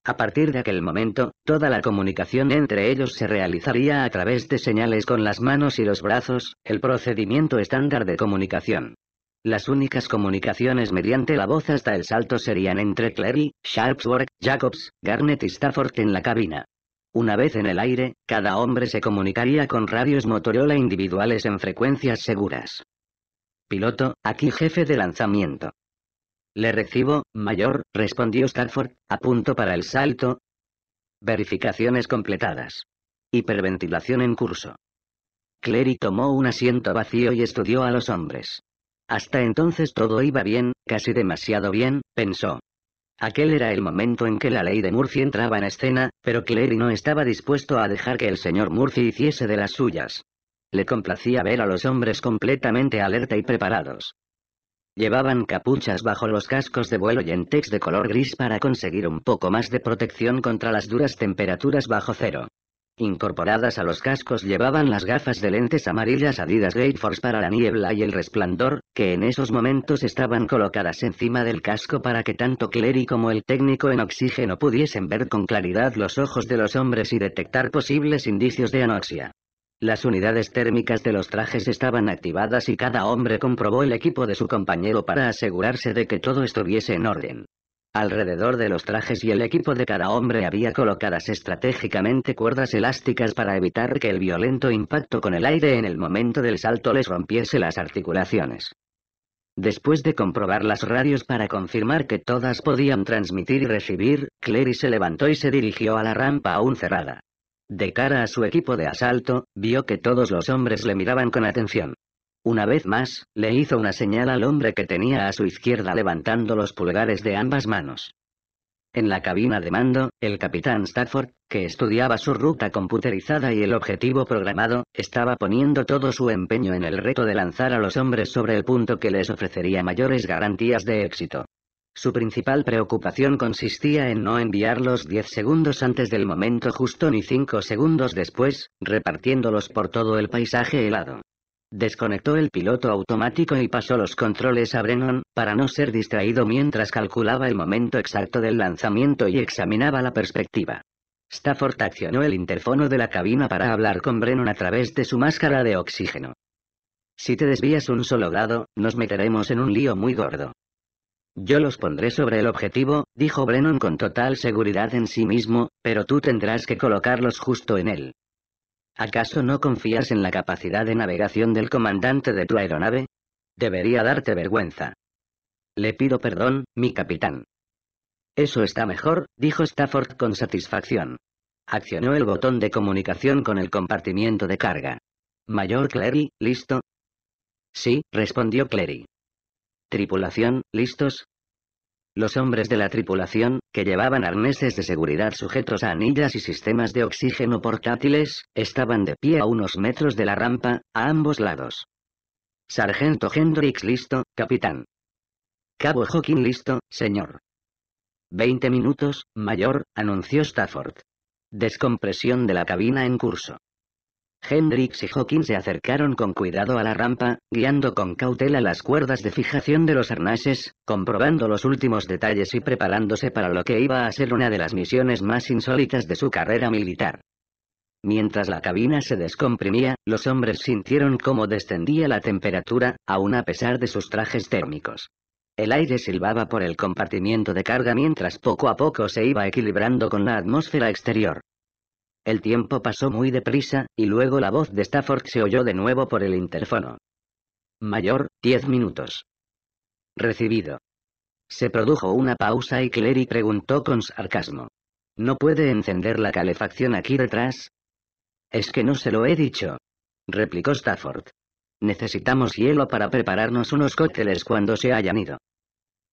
A partir de aquel momento, toda la comunicación entre ellos se realizaría a través de señales con las manos y los brazos, el procedimiento estándar de comunicación. Las únicas comunicaciones mediante la voz hasta el salto serían entre Clary, Sharpsburg, Jacobs, Garnett y Stafford en la cabina. Una vez en el aire, cada hombre se comunicaría con radios Motorola individuales en frecuencias seguras. Piloto, aquí jefe de lanzamiento. Le recibo, mayor, respondió Stafford, a punto para el salto. Verificaciones completadas. Hiperventilación en curso. Clary tomó un asiento vacío y estudió a los hombres. Hasta entonces todo iba bien, casi demasiado bien, pensó. Aquel era el momento en que la ley de Murphy entraba en escena, pero Clary no estaba dispuesto a dejar que el señor Murphy hiciese de las suyas. Le complacía ver a los hombres completamente alerta y preparados. Llevaban capuchas bajo los cascos de vuelo y entex de color gris para conseguir un poco más de protección contra las duras temperaturas bajo cero. Incorporadas a los cascos llevaban las gafas de lentes amarillas Adidas Gateforce Force para la niebla y el resplandor, que en esos momentos estaban colocadas encima del casco para que tanto Clery como el técnico en oxígeno pudiesen ver con claridad los ojos de los hombres y detectar posibles indicios de anoxia. Las unidades térmicas de los trajes estaban activadas y cada hombre comprobó el equipo de su compañero para asegurarse de que todo estuviese en orden. Alrededor de los trajes y el equipo de cada hombre había colocadas estratégicamente cuerdas elásticas para evitar que el violento impacto con el aire en el momento del salto les rompiese las articulaciones. Después de comprobar las radios para confirmar que todas podían transmitir y recibir, Clary se levantó y se dirigió a la rampa aún cerrada. De cara a su equipo de asalto, vio que todos los hombres le miraban con atención. Una vez más, le hizo una señal al hombre que tenía a su izquierda levantando los pulgares de ambas manos. En la cabina de mando, el capitán Stafford, que estudiaba su ruta computerizada y el objetivo programado, estaba poniendo todo su empeño en el reto de lanzar a los hombres sobre el punto que les ofrecería mayores garantías de éxito. Su principal preocupación consistía en no enviarlos 10 segundos antes del momento justo ni 5 segundos después, repartiéndolos por todo el paisaje helado. Desconectó el piloto automático y pasó los controles a Brennan, para no ser distraído mientras calculaba el momento exacto del lanzamiento y examinaba la perspectiva. Stafford accionó el interfono de la cabina para hablar con Brennan a través de su máscara de oxígeno. Si te desvías un solo grado, nos meteremos en un lío muy gordo. Yo los pondré sobre el objetivo, dijo Brennan con total seguridad en sí mismo, pero tú tendrás que colocarlos justo en él. ¿Acaso no confías en la capacidad de navegación del comandante de tu aeronave? Debería darte vergüenza. Le pido perdón, mi capitán. Eso está mejor, dijo Stafford con satisfacción. Accionó el botón de comunicación con el compartimiento de carga. Mayor Clary, ¿listo? Sí, respondió Clary. Tripulación, ¿listos? Los hombres de la tripulación, que llevaban arneses de seguridad sujetos a anillas y sistemas de oxígeno portátiles, estaban de pie a unos metros de la rampa, a ambos lados. Sargento Hendrix listo, capitán. Cabo Hawking listo, señor. Veinte minutos, mayor, anunció Stafford. Descompresión de la cabina en curso. Hendrix y Hawking se acercaron con cuidado a la rampa, guiando con cautela las cuerdas de fijación de los arneses, comprobando los últimos detalles y preparándose para lo que iba a ser una de las misiones más insólitas de su carrera militar. Mientras la cabina se descomprimía, los hombres sintieron cómo descendía la temperatura, aun a pesar de sus trajes térmicos. El aire silbaba por el compartimiento de carga mientras poco a poco se iba equilibrando con la atmósfera exterior. El tiempo pasó muy deprisa, y luego la voz de Stafford se oyó de nuevo por el interfono. Mayor, diez minutos. Recibido. Se produjo una pausa y Clary preguntó con sarcasmo. ¿No puede encender la calefacción aquí detrás? Es que no se lo he dicho. Replicó Stafford. Necesitamos hielo para prepararnos unos cócteles cuando se hayan ido.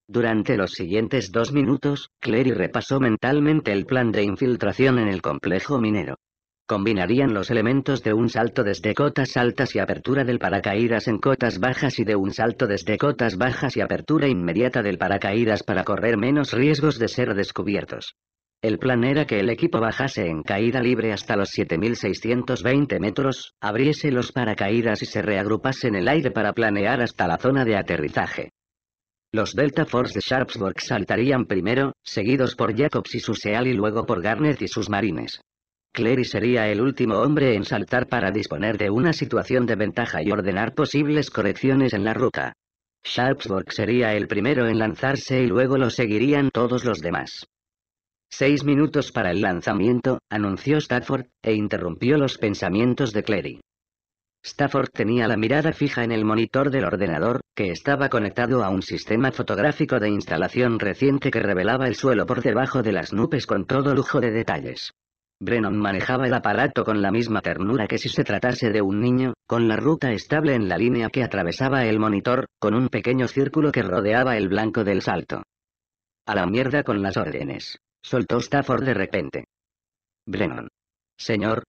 Durante los siguientes dos minutos, Clary repasó mentalmente el plan de infiltración en el complejo minero. Combinarían los elementos de un salto desde cotas altas y apertura del paracaídas en cotas bajas y de un salto desde cotas bajas y apertura inmediata del paracaídas para correr menos riesgos de ser descubiertos. El plan era que el equipo bajase en caída libre hasta los 7.620 metros, abriese los paracaídas y se reagrupase en el aire para planear hasta la zona de aterrizaje. Los Delta Force de Sharpsburg saltarían primero, seguidos por Jacobs y su Seal y luego por Garnet y sus marines. Clary sería el último hombre en saltar para disponer de una situación de ventaja y ordenar posibles correcciones en la ruta. Sharpsburg sería el primero en lanzarse y luego lo seguirían todos los demás. Seis minutos para el lanzamiento, anunció Stafford, e interrumpió los pensamientos de Clary. Stafford tenía la mirada fija en el monitor del ordenador, que estaba conectado a un sistema fotográfico de instalación reciente que revelaba el suelo por debajo de las nubes con todo lujo de detalles. Brennan manejaba el aparato con la misma ternura que si se tratase de un niño, con la ruta estable en la línea que atravesaba el monitor, con un pequeño círculo que rodeaba el blanco del salto. A la mierda con las órdenes, soltó Stafford de repente. Brennan. Señor,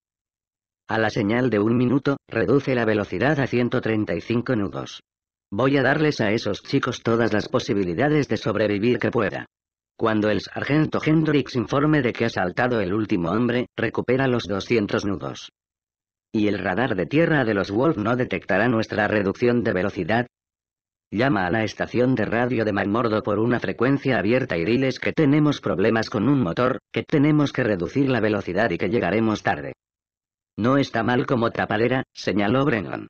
a la señal de un minuto, reduce la velocidad a 135 nudos. Voy a darles a esos chicos todas las posibilidades de sobrevivir que pueda. Cuando el sargento Hendrix informe de que ha saltado el último hombre, recupera los 200 nudos. ¿Y el radar de tierra de los Wolf no detectará nuestra reducción de velocidad? Llama a la estación de radio de Malmordo por una frecuencia abierta y diles que tenemos problemas con un motor, que tenemos que reducir la velocidad y que llegaremos tarde. No está mal como tapadera, señaló Brennan.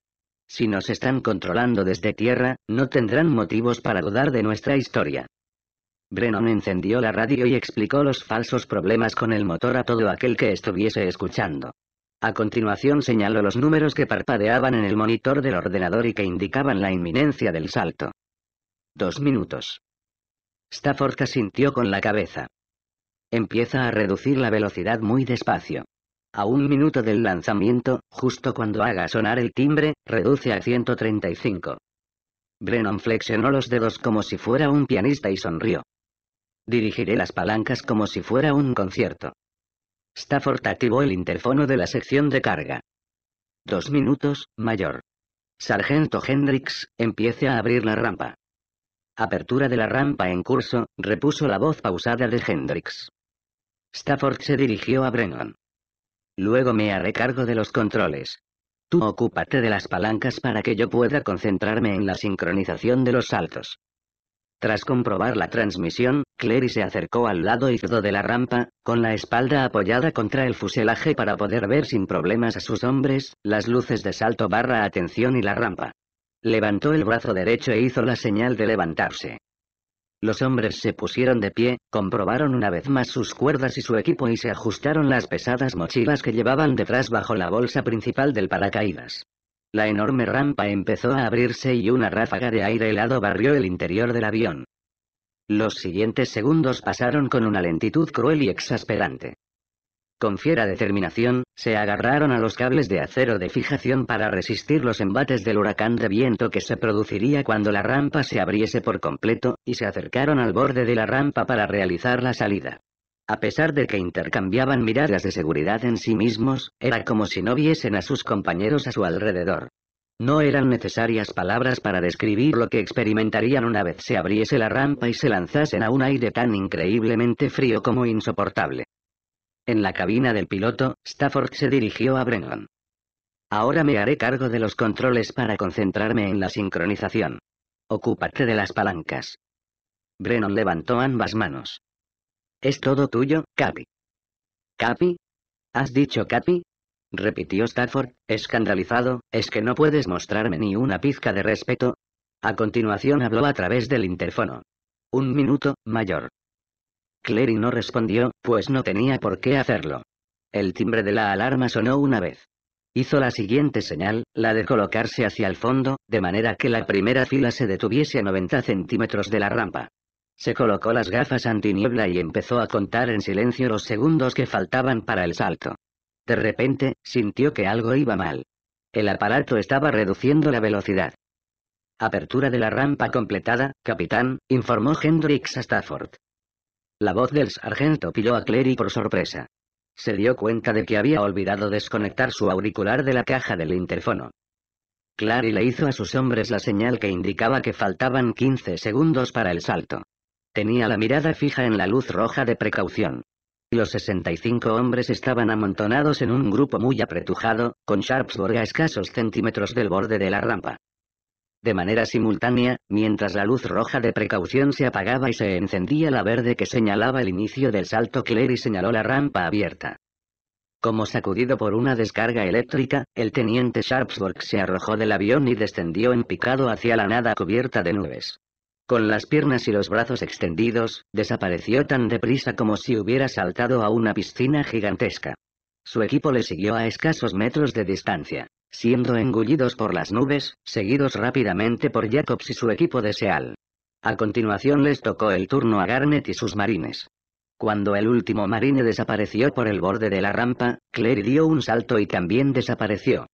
Si nos están controlando desde tierra, no tendrán motivos para dudar de nuestra historia. Brennan encendió la radio y explicó los falsos problemas con el motor a todo aquel que estuviese escuchando. A continuación señaló los números que parpadeaban en el monitor del ordenador y que indicaban la inminencia del salto. Dos minutos. Stafford asintió con la cabeza. Empieza a reducir la velocidad muy despacio. A un minuto del lanzamiento, justo cuando haga sonar el timbre, reduce a 135. Brennan flexionó los dedos como si fuera un pianista y sonrió. Dirigiré las palancas como si fuera un concierto. Stafford activó el interfono de la sección de carga. Dos minutos, mayor. Sargento Hendrix empiece a abrir la rampa. Apertura de la rampa en curso, repuso la voz pausada de Hendrix. Stafford se dirigió a Brennan. Luego me haré cargo de los controles. Tú ocúpate de las palancas para que yo pueda concentrarme en la sincronización de los saltos. Tras comprobar la transmisión, Clary se acercó al lado izquierdo de la rampa, con la espalda apoyada contra el fuselaje para poder ver sin problemas a sus hombres, las luces de salto barra atención y la rampa. Levantó el brazo derecho e hizo la señal de levantarse. Los hombres se pusieron de pie, comprobaron una vez más sus cuerdas y su equipo y se ajustaron las pesadas mochilas que llevaban detrás bajo la bolsa principal del paracaídas. La enorme rampa empezó a abrirse y una ráfaga de aire helado barrió el interior del avión. Los siguientes segundos pasaron con una lentitud cruel y exasperante. Con fiera determinación, se agarraron a los cables de acero de fijación para resistir los embates del huracán de viento que se produciría cuando la rampa se abriese por completo, y se acercaron al borde de la rampa para realizar la salida. A pesar de que intercambiaban miradas de seguridad en sí mismos, era como si no viesen a sus compañeros a su alrededor. No eran necesarias palabras para describir lo que experimentarían una vez se abriese la rampa y se lanzasen a un aire tan increíblemente frío como insoportable. En la cabina del piloto, Stafford se dirigió a Brennan. Ahora me haré cargo de los controles para concentrarme en la sincronización. Ocúpate de las palancas. Brennan levantó ambas manos. Es todo tuyo, Capi. ¿Capi? ¿Has dicho Capi? repitió Stafford, escandalizado, ¿es que no puedes mostrarme ni una pizca de respeto? A continuación habló a través del interfono. Un minuto, mayor. Clary no respondió, pues no tenía por qué hacerlo. El timbre de la alarma sonó una vez. Hizo la siguiente señal, la de colocarse hacia el fondo, de manera que la primera fila se detuviese a 90 centímetros de la rampa. Se colocó las gafas antiniebla y empezó a contar en silencio los segundos que faltaban para el salto. De repente, sintió que algo iba mal. El aparato estaba reduciendo la velocidad. Apertura de la rampa completada, capitán, informó Hendrix a Stafford. La voz del sargento pilló a Clary por sorpresa. Se dio cuenta de que había olvidado desconectar su auricular de la caja del interfono. Clary le hizo a sus hombres la señal que indicaba que faltaban 15 segundos para el salto. Tenía la mirada fija en la luz roja de precaución. Los 65 hombres estaban amontonados en un grupo muy apretujado, con Sharpsburg a escasos centímetros del borde de la rampa de manera simultánea, mientras la luz roja de precaución se apagaba y se encendía la verde que señalaba el inicio del salto que y señaló la rampa abierta. Como sacudido por una descarga eléctrica, el teniente Sharpsburg se arrojó del avión y descendió en picado hacia la nada cubierta de nubes. Con las piernas y los brazos extendidos, desapareció tan deprisa como si hubiera saltado a una piscina gigantesca. Su equipo le siguió a escasos metros de distancia siendo engullidos por las nubes, seguidos rápidamente por Jacobs y su equipo de Seal. A continuación les tocó el turno a Garnet y sus marines. Cuando el último marine desapareció por el borde de la rampa, Claire dio un salto y también desapareció.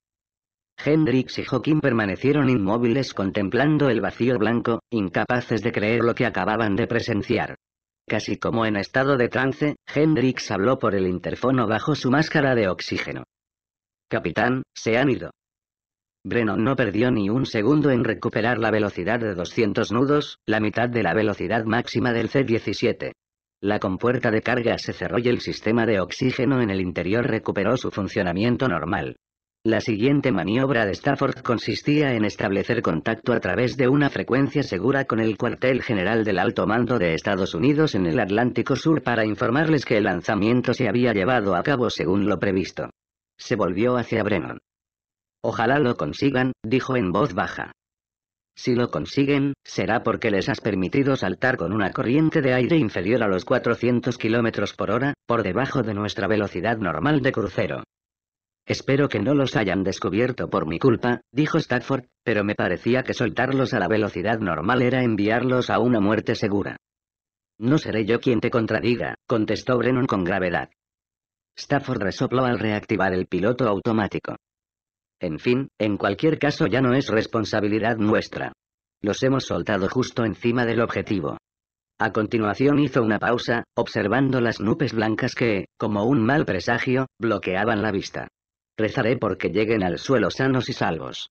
Hendrix y Joaquín permanecieron inmóviles contemplando el vacío blanco, incapaces de creer lo que acababan de presenciar. Casi como en estado de trance, Hendrix habló por el interfono bajo su máscara de oxígeno. Capitán, se han ido. Brennan no perdió ni un segundo en recuperar la velocidad de 200 nudos, la mitad de la velocidad máxima del C-17. La compuerta de carga se cerró y el sistema de oxígeno en el interior recuperó su funcionamiento normal. La siguiente maniobra de Stafford consistía en establecer contacto a través de una frecuencia segura con el cuartel general del alto mando de Estados Unidos en el Atlántico Sur para informarles que el lanzamiento se había llevado a cabo según lo previsto. Se volvió hacia Brennan. Ojalá lo consigan, dijo en voz baja. Si lo consiguen, será porque les has permitido saltar con una corriente de aire inferior a los 400 kilómetros por hora, por debajo de nuestra velocidad normal de crucero. Espero que no los hayan descubierto por mi culpa, dijo Stafford, pero me parecía que soltarlos a la velocidad normal era enviarlos a una muerte segura. No seré yo quien te contradiga, contestó Brennan con gravedad. Stafford resopló al reactivar el piloto automático. En fin, en cualquier caso ya no es responsabilidad nuestra. Los hemos soltado justo encima del objetivo. A continuación hizo una pausa, observando las nubes blancas que, como un mal presagio, bloqueaban la vista. Rezaré porque lleguen al suelo sanos y salvos.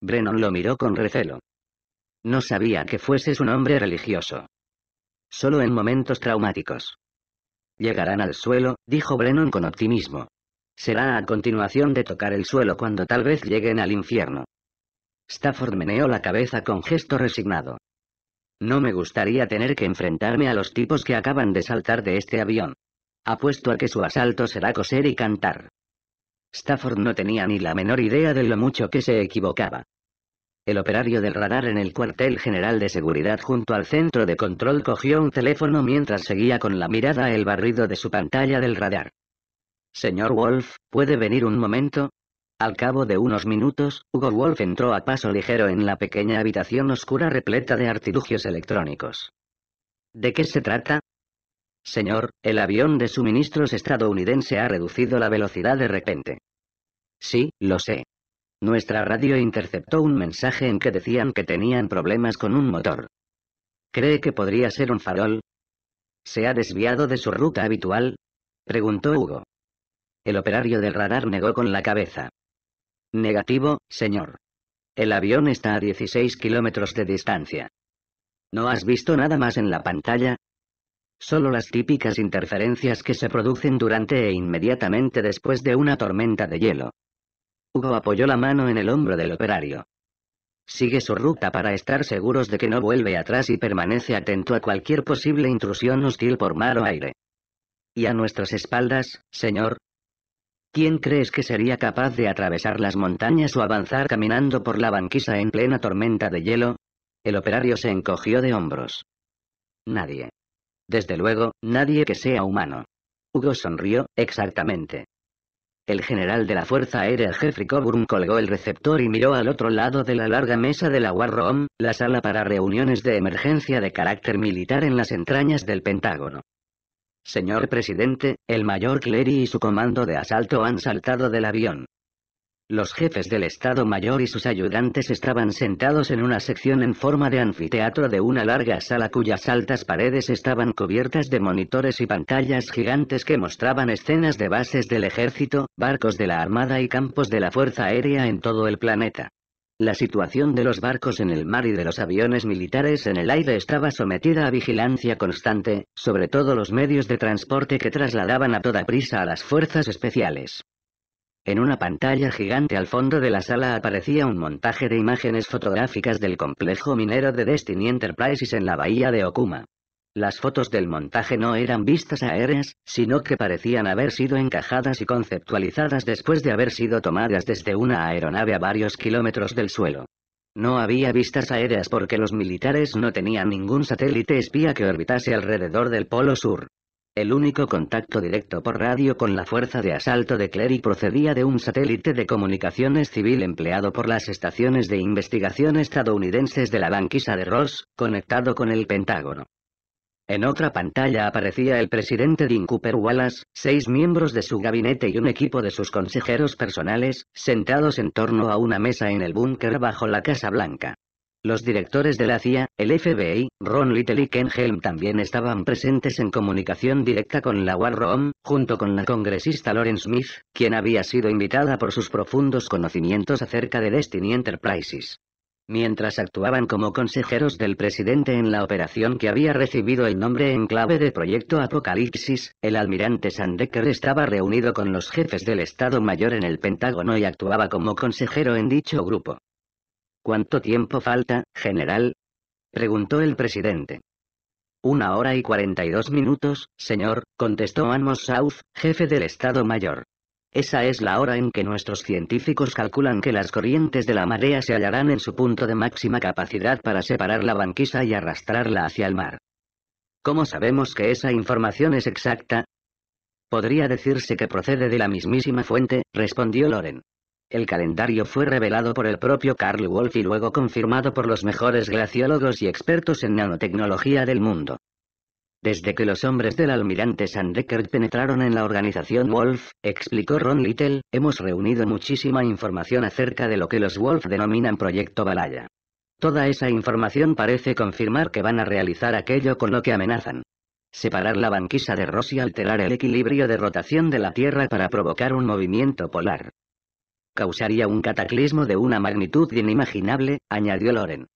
Brennan lo miró con recelo. No sabía que fueses un hombre religioso. Solo en momentos traumáticos. Llegarán al suelo, dijo Brennan con optimismo. Será a continuación de tocar el suelo cuando tal vez lleguen al infierno. Stafford meneó la cabeza con gesto resignado. No me gustaría tener que enfrentarme a los tipos que acaban de saltar de este avión. Apuesto a que su asalto será coser y cantar. Stafford no tenía ni la menor idea de lo mucho que se equivocaba. El operario del radar en el cuartel general de seguridad junto al centro de control cogió un teléfono mientras seguía con la mirada el barrido de su pantalla del radar. Señor Wolf, ¿puede venir un momento? Al cabo de unos minutos, Hugo Wolf entró a paso ligero en la pequeña habitación oscura repleta de artilugios electrónicos. ¿De qué se trata? Señor, el avión de suministros estadounidense ha reducido la velocidad de repente. Sí, lo sé, nuestra radio interceptó un mensaje en que decían que tenían problemas con un motor. ¿Cree que podría ser un farol? ¿Se ha desviado de su ruta habitual? Preguntó Hugo. El operario del radar negó con la cabeza. Negativo, señor. El avión está a 16 kilómetros de distancia. ¿No has visto nada más en la pantalla? Solo las típicas interferencias que se producen durante e inmediatamente después de una tormenta de hielo. Hugo apoyó la mano en el hombro del operario. Sigue su ruta para estar seguros de que no vuelve atrás y permanece atento a cualquier posible intrusión hostil por mar o aire. Y a nuestras espaldas, señor. ¿Quién crees que sería capaz de atravesar las montañas o avanzar caminando por la banquisa en plena tormenta de hielo? El operario se encogió de hombros. Nadie. Desde luego, nadie que sea humano. Hugo sonrió, exactamente. El general de la Fuerza Aérea Jeffrey Coburn colgó el receptor y miró al otro lado de la larga mesa de la War Room, la sala para reuniones de emergencia de carácter militar en las entrañas del Pentágono. Señor presidente, el mayor Clery y su comando de asalto han saltado del avión. Los jefes del Estado Mayor y sus ayudantes estaban sentados en una sección en forma de anfiteatro de una larga sala cuyas altas paredes estaban cubiertas de monitores y pantallas gigantes que mostraban escenas de bases del ejército, barcos de la Armada y campos de la Fuerza Aérea en todo el planeta. La situación de los barcos en el mar y de los aviones militares en el aire estaba sometida a vigilancia constante, sobre todo los medios de transporte que trasladaban a toda prisa a las fuerzas especiales. En una pantalla gigante al fondo de la sala aparecía un montaje de imágenes fotográficas del complejo minero de Destiny Enterprises en la bahía de Okuma. Las fotos del montaje no eran vistas aéreas, sino que parecían haber sido encajadas y conceptualizadas después de haber sido tomadas desde una aeronave a varios kilómetros del suelo. No había vistas aéreas porque los militares no tenían ningún satélite espía que orbitase alrededor del Polo Sur. El único contacto directo por radio con la fuerza de asalto de Clary procedía de un satélite de comunicaciones civil empleado por las estaciones de investigación estadounidenses de la banquisa de Ross, conectado con el Pentágono. En otra pantalla aparecía el presidente Dean Cooper Wallace, seis miembros de su gabinete y un equipo de sus consejeros personales, sentados en torno a una mesa en el búnker bajo la Casa Blanca. Los directores de la CIA, el FBI, Ron Little y Ken Helm también estaban presentes en comunicación directa con la War Room, junto con la congresista Lauren Smith, quien había sido invitada por sus profundos conocimientos acerca de Destiny Enterprises. Mientras actuaban como consejeros del presidente en la operación que había recibido el nombre en clave de Proyecto Apocalipsis, el almirante Sandecker estaba reunido con los jefes del Estado Mayor en el Pentágono y actuaba como consejero en dicho grupo. ¿Cuánto tiempo falta, general? preguntó el presidente. Una hora y cuarenta y dos minutos, señor, contestó Amos South, jefe del Estado Mayor. Esa es la hora en que nuestros científicos calculan que las corrientes de la marea se hallarán en su punto de máxima capacidad para separar la banquisa y arrastrarla hacia el mar. ¿Cómo sabemos que esa información es exacta? Podría decirse que procede de la mismísima fuente, respondió Loren. El calendario fue revelado por el propio Carl Wolf y luego confirmado por los mejores glaciólogos y expertos en nanotecnología del mundo. Desde que los hombres del almirante Sandecker penetraron en la organización Wolf, explicó Ron Little, hemos reunido muchísima información acerca de lo que los Wolf denominan Proyecto Balaya. Toda esa información parece confirmar que van a realizar aquello con lo que amenazan. Separar la banquisa de Ross y alterar el equilibrio de rotación de la Tierra para provocar un movimiento polar. Causaría un cataclismo de una magnitud inimaginable, añadió Loren.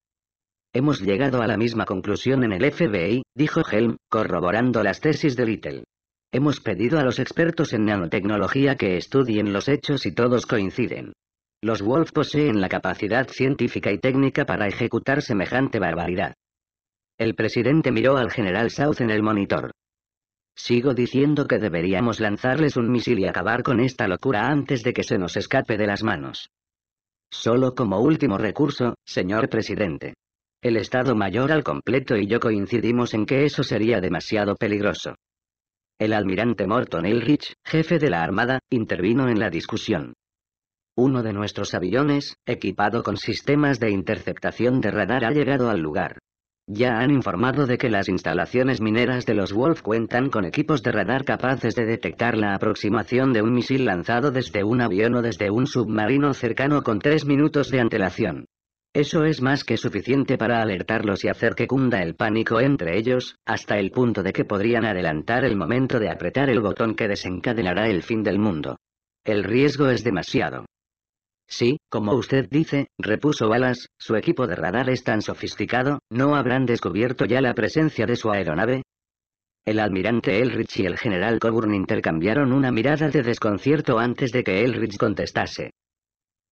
Hemos llegado a la misma conclusión en el FBI, dijo Helm, corroborando las tesis de Little. Hemos pedido a los expertos en nanotecnología que estudien los hechos y todos coinciden. Los Wolf poseen la capacidad científica y técnica para ejecutar semejante barbaridad. El presidente miró al general South en el monitor. Sigo diciendo que deberíamos lanzarles un misil y acabar con esta locura antes de que se nos escape de las manos. Solo como último recurso, señor presidente. El Estado Mayor al completo y yo coincidimos en que eso sería demasiado peligroso. El almirante Morton Elrich, jefe de la Armada, intervino en la discusión. Uno de nuestros aviones, equipado con sistemas de interceptación de radar, ha llegado al lugar. Ya han informado de que las instalaciones mineras de los Wolf cuentan con equipos de radar capaces de detectar la aproximación de un misil lanzado desde un avión o desde un submarino cercano con tres minutos de antelación. Eso es más que suficiente para alertarlos y hacer que cunda el pánico entre ellos, hasta el punto de que podrían adelantar el momento de apretar el botón que desencadenará el fin del mundo. El riesgo es demasiado. Sí, como usted dice, repuso Wallace, su equipo de radar es tan sofisticado, ¿no habrán descubierto ya la presencia de su aeronave? El almirante Elrich y el general Coburn intercambiaron una mirada de desconcierto antes de que Elrich contestase.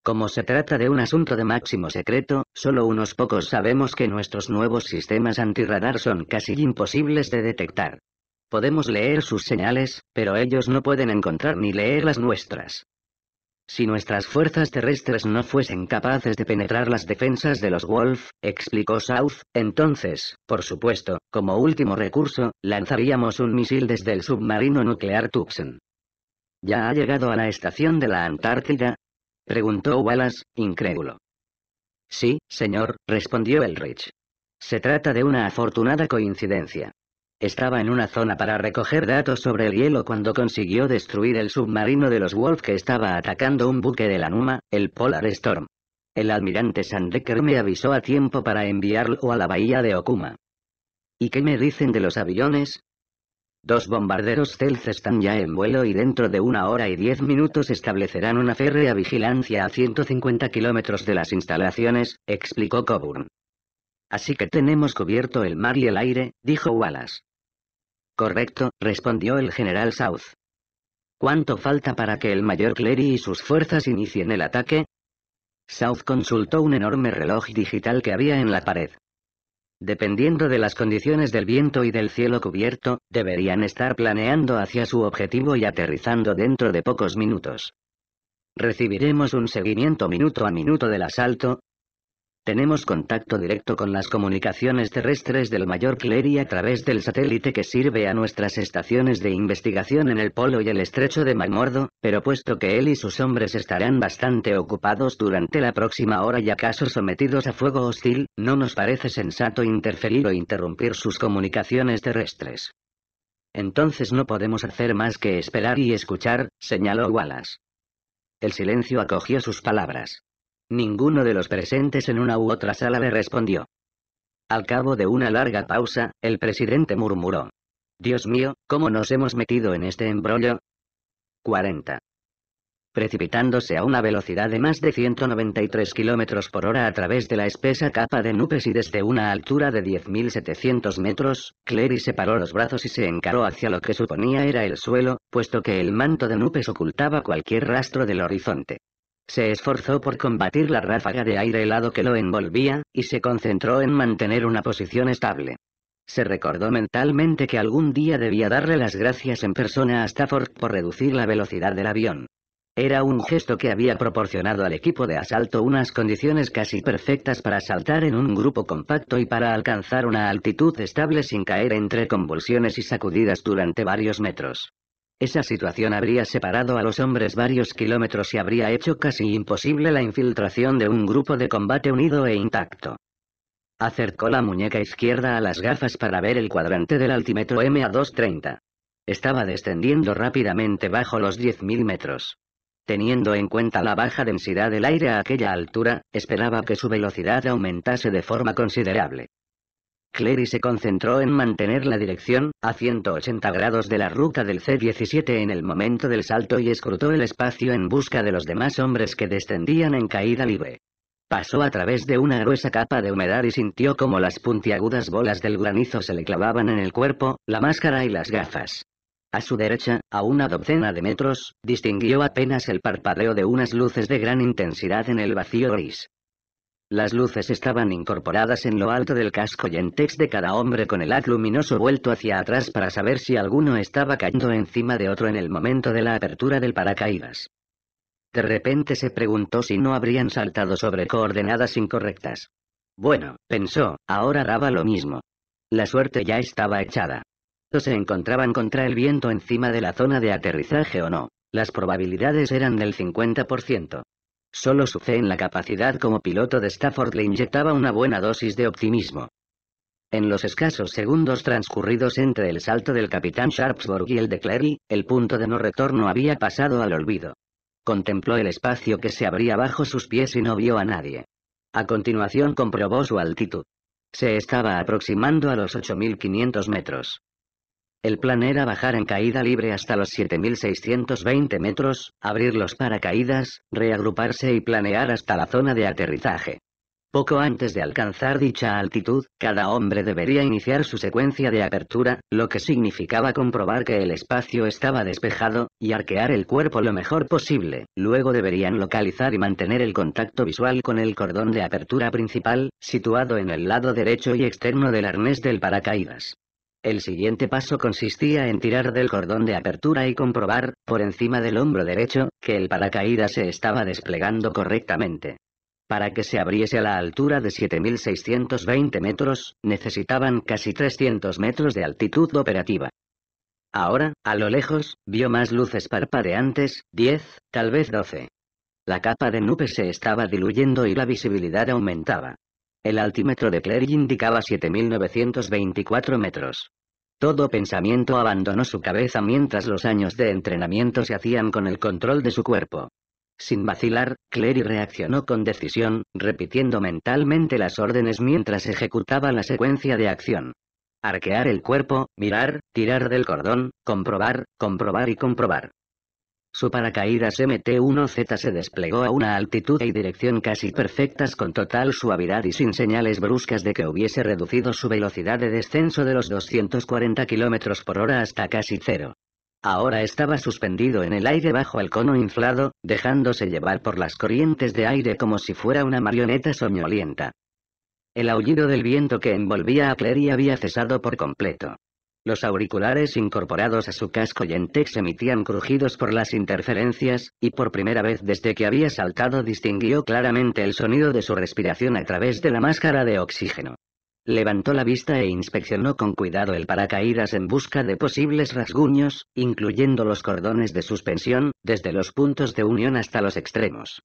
Como se trata de un asunto de máximo secreto, solo unos pocos sabemos que nuestros nuevos sistemas antirradar son casi imposibles de detectar. Podemos leer sus señales, pero ellos no pueden encontrar ni leer las nuestras. Si nuestras fuerzas terrestres no fuesen capaces de penetrar las defensas de los Wolf, explicó South, entonces, por supuesto, como último recurso, lanzaríamos un misil desde el submarino nuclear Tucson. ¿Ya ha llegado a la estación de la Antártida? preguntó Wallace, incrédulo. Sí, señor, respondió Elrich. Se trata de una afortunada coincidencia. Estaba en una zona para recoger datos sobre el hielo cuando consiguió destruir el submarino de los Wolf que estaba atacando un buque de la NUMA, el Polar Storm. El almirante Sandecker me avisó a tiempo para enviarlo a la bahía de Okuma. ¿Y qué me dicen de los aviones? Dos bombarderos Stealth están ya en vuelo y dentro de una hora y diez minutos establecerán una férrea vigilancia a 150 kilómetros de las instalaciones, explicó Coburn. Así que tenemos cubierto el mar y el aire, dijo Wallace. Correcto, respondió el general South. ¿Cuánto falta para que el mayor Clery y sus fuerzas inicien el ataque? South consultó un enorme reloj digital que había en la pared. Dependiendo de las condiciones del viento y del cielo cubierto, deberían estar planeando hacia su objetivo y aterrizando dentro de pocos minutos. Recibiremos un seguimiento minuto a minuto del asalto, tenemos contacto directo con las comunicaciones terrestres del Mayor Clery a través del satélite que sirve a nuestras estaciones de investigación en el Polo y el Estrecho de Malmordo, pero puesto que él y sus hombres estarán bastante ocupados durante la próxima hora y acaso sometidos a fuego hostil, no nos parece sensato interferir o interrumpir sus comunicaciones terrestres. Entonces no podemos hacer más que esperar y escuchar, señaló Wallace. El silencio acogió sus palabras. Ninguno de los presentes en una u otra sala le respondió. Al cabo de una larga pausa, el presidente murmuró. Dios mío, ¿cómo nos hemos metido en este embrollo? 40. Precipitándose a una velocidad de más de 193 kilómetros por hora a través de la espesa capa de nubes y desde una altura de 10.700 metros, Clary separó los brazos y se encaró hacia lo que suponía era el suelo, puesto que el manto de nubes ocultaba cualquier rastro del horizonte. Se esforzó por combatir la ráfaga de aire helado que lo envolvía, y se concentró en mantener una posición estable. Se recordó mentalmente que algún día debía darle las gracias en persona a Stafford por reducir la velocidad del avión. Era un gesto que había proporcionado al equipo de asalto unas condiciones casi perfectas para saltar en un grupo compacto y para alcanzar una altitud estable sin caer entre convulsiones y sacudidas durante varios metros. Esa situación habría separado a los hombres varios kilómetros y habría hecho casi imposible la infiltración de un grupo de combate unido e intacto. Acercó la muñeca izquierda a las gafas para ver el cuadrante del altímetro MA230. Estaba descendiendo rápidamente bajo los 10.000 metros. Teniendo en cuenta la baja densidad del aire a aquella altura, esperaba que su velocidad aumentase de forma considerable. Clary se concentró en mantener la dirección, a 180 grados de la ruta del C-17 en el momento del salto y escrutó el espacio en busca de los demás hombres que descendían en caída libre. Pasó a través de una gruesa capa de humedad y sintió como las puntiagudas bolas del granizo se le clavaban en el cuerpo, la máscara y las gafas. A su derecha, a una docena de metros, distinguió apenas el parpadeo de unas luces de gran intensidad en el vacío gris. Las luces estaban incorporadas en lo alto del casco y en text de cada hombre con el haz luminoso vuelto hacia atrás para saber si alguno estaba cayendo encima de otro en el momento de la apertura del paracaídas. De repente se preguntó si no habrían saltado sobre coordenadas incorrectas. Bueno, pensó, ahora daba lo mismo. La suerte ya estaba echada. O se encontraban contra el viento encima de la zona de aterrizaje o no. Las probabilidades eran del 50%. Solo su fe en la capacidad como piloto de Stafford le inyectaba una buena dosis de optimismo. En los escasos segundos transcurridos entre el salto del capitán Sharpsburg y el de Clary, el punto de no retorno había pasado al olvido. Contempló el espacio que se abría bajo sus pies y no vio a nadie. A continuación comprobó su altitud. Se estaba aproximando a los 8.500 metros. El plan era bajar en caída libre hasta los 7.620 metros, abrir los paracaídas, reagruparse y planear hasta la zona de aterrizaje. Poco antes de alcanzar dicha altitud, cada hombre debería iniciar su secuencia de apertura, lo que significaba comprobar que el espacio estaba despejado, y arquear el cuerpo lo mejor posible. Luego deberían localizar y mantener el contacto visual con el cordón de apertura principal, situado en el lado derecho y externo del arnés del paracaídas. El siguiente paso consistía en tirar del cordón de apertura y comprobar, por encima del hombro derecho, que el paracaídas se estaba desplegando correctamente. Para que se abriese a la altura de 7.620 metros, necesitaban casi 300 metros de altitud operativa. Ahora, a lo lejos, vio más luces parpadeantes, 10, tal vez 12. La capa de nupe se estaba diluyendo y la visibilidad aumentaba. El altímetro de Clary indicaba 7.924 metros. Todo pensamiento abandonó su cabeza mientras los años de entrenamiento se hacían con el control de su cuerpo. Sin vacilar, Clary reaccionó con decisión, repitiendo mentalmente las órdenes mientras ejecutaba la secuencia de acción. Arquear el cuerpo, mirar, tirar del cordón, comprobar, comprobar y comprobar. Su paracaídas MT-1Z se desplegó a una altitud y dirección casi perfectas con total suavidad y sin señales bruscas de que hubiese reducido su velocidad de descenso de los 240 km por hora hasta casi cero. Ahora estaba suspendido en el aire bajo el cono inflado, dejándose llevar por las corrientes de aire como si fuera una marioneta soñolienta. El aullido del viento que envolvía a Clary había cesado por completo. Los auriculares incorporados a su casco Tex emitían crujidos por las interferencias, y por primera vez desde que había saltado distinguió claramente el sonido de su respiración a través de la máscara de oxígeno. Levantó la vista e inspeccionó con cuidado el paracaídas en busca de posibles rasguños, incluyendo los cordones de suspensión, desde los puntos de unión hasta los extremos.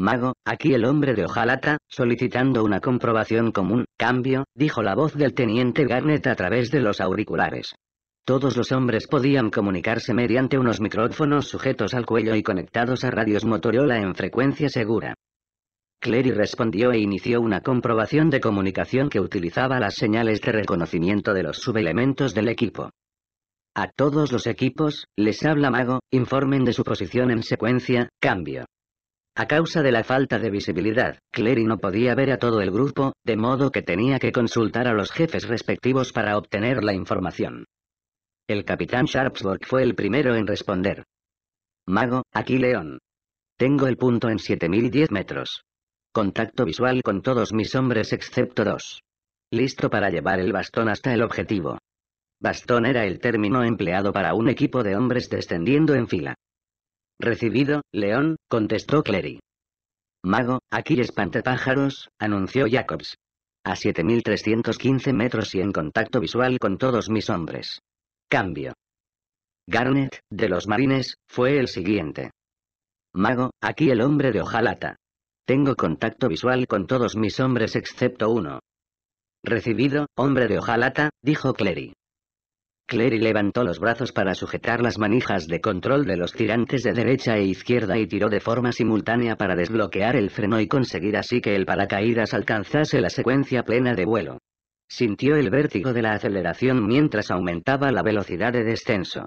Mago, aquí el hombre de hojalata, solicitando una comprobación común, cambio, dijo la voz del teniente Garnet a través de los auriculares. Todos los hombres podían comunicarse mediante unos micrófonos sujetos al cuello y conectados a radios Motorola en frecuencia segura. Clary respondió e inició una comprobación de comunicación que utilizaba las señales de reconocimiento de los subelementos del equipo. A todos los equipos, les habla Mago, informen de su posición en secuencia, cambio. A causa de la falta de visibilidad, Clary no podía ver a todo el grupo, de modo que tenía que consultar a los jefes respectivos para obtener la información. El capitán Sharpsburg fue el primero en responder. Mago, aquí León. Tengo el punto en 7010 metros. Contacto visual con todos mis hombres excepto dos. Listo para llevar el bastón hasta el objetivo. Bastón era el término empleado para un equipo de hombres descendiendo en fila. Recibido, León, contestó Clary. Mago, aquí pájaros, anunció Jacobs. A 7315 metros y en contacto visual con todos mis hombres. Cambio. Garnet, de los marines, fue el siguiente. Mago, aquí el hombre de hojalata. Tengo contacto visual con todos mis hombres excepto uno. Recibido, hombre de hojalata, dijo Clary. Clary levantó los brazos para sujetar las manijas de control de los tirantes de derecha e izquierda y tiró de forma simultánea para desbloquear el freno y conseguir así que el paracaídas alcanzase la secuencia plena de vuelo. Sintió el vértigo de la aceleración mientras aumentaba la velocidad de descenso.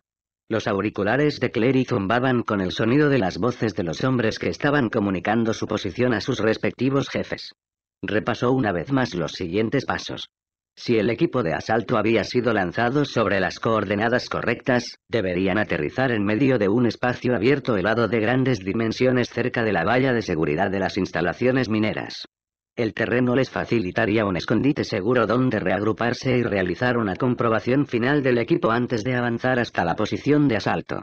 Los auriculares de Clary zumbaban con el sonido de las voces de los hombres que estaban comunicando su posición a sus respectivos jefes. Repasó una vez más los siguientes pasos. Si el equipo de asalto había sido lanzado sobre las coordenadas correctas, deberían aterrizar en medio de un espacio abierto helado de grandes dimensiones cerca de la valla de seguridad de las instalaciones mineras. El terreno les facilitaría un escondite seguro donde reagruparse y realizar una comprobación final del equipo antes de avanzar hasta la posición de asalto.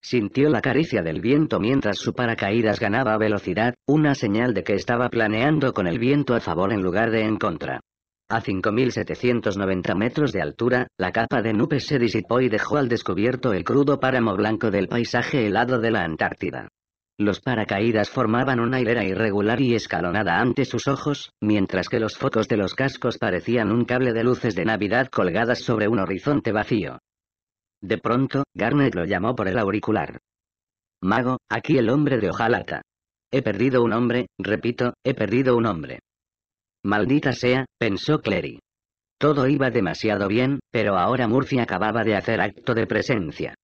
Sintió la caricia del viento mientras su paracaídas ganaba velocidad, una señal de que estaba planeando con el viento a favor en lugar de en contra. A 5.790 metros de altura, la capa de nubes se disipó y dejó al descubierto el crudo páramo blanco del paisaje helado de la Antártida. Los paracaídas formaban una hilera irregular y escalonada ante sus ojos, mientras que los focos de los cascos parecían un cable de luces de Navidad colgadas sobre un horizonte vacío. De pronto, Garnet lo llamó por el auricular. Mago, aquí el hombre de hojalata. He perdido un hombre, repito, he perdido un hombre. Maldita sea, pensó Clary. Todo iba demasiado bien, pero ahora Murphy acababa de hacer acto de presencia.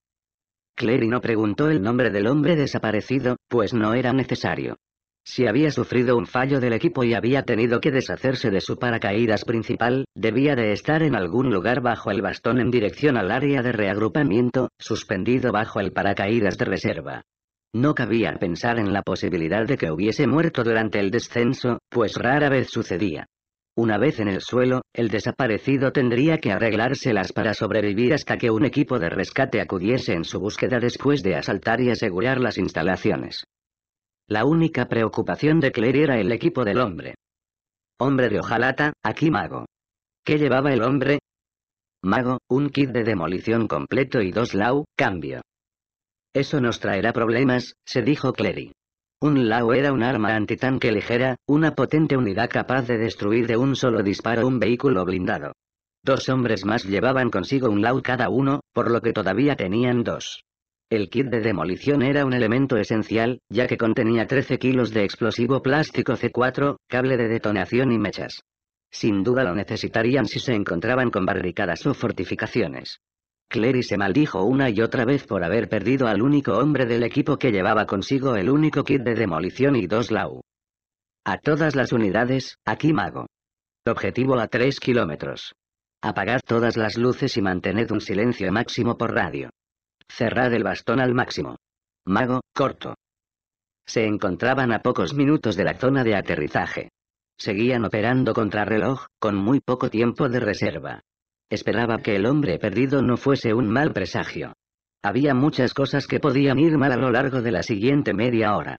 Clary no preguntó el nombre del hombre desaparecido, pues no era necesario. Si había sufrido un fallo del equipo y había tenido que deshacerse de su paracaídas principal, debía de estar en algún lugar bajo el bastón en dirección al área de reagrupamiento, suspendido bajo el paracaídas de reserva. No cabía pensar en la posibilidad de que hubiese muerto durante el descenso, pues rara vez sucedía. Una vez en el suelo, el desaparecido tendría que arreglárselas para sobrevivir hasta que un equipo de rescate acudiese en su búsqueda después de asaltar y asegurar las instalaciones. La única preocupación de Claire era el equipo del hombre. Hombre de hojalata, aquí mago. ¿Qué llevaba el hombre? Mago, un kit de demolición completo y dos lau, cambio. Eso nos traerá problemas, se dijo Clery. Un Lao era un arma antitanque ligera, una potente unidad capaz de destruir de un solo disparo un vehículo blindado. Dos hombres más llevaban consigo un Lau cada uno, por lo que todavía tenían dos. El kit de demolición era un elemento esencial, ya que contenía 13 kilos de explosivo plástico C4, cable de detonación y mechas. Sin duda lo necesitarían si se encontraban con barricadas o fortificaciones. Clary se maldijo una y otra vez por haber perdido al único hombre del equipo que llevaba consigo el único kit de demolición y dos Lau. A todas las unidades, aquí mago. Objetivo a 3 kilómetros. Apagad todas las luces y mantened un silencio máximo por radio. Cerrad el bastón al máximo. Mago, corto. Se encontraban a pocos minutos de la zona de aterrizaje. Seguían operando contra reloj, con muy poco tiempo de reserva. Esperaba que el hombre perdido no fuese un mal presagio. Había muchas cosas que podían ir mal a lo largo de la siguiente media hora.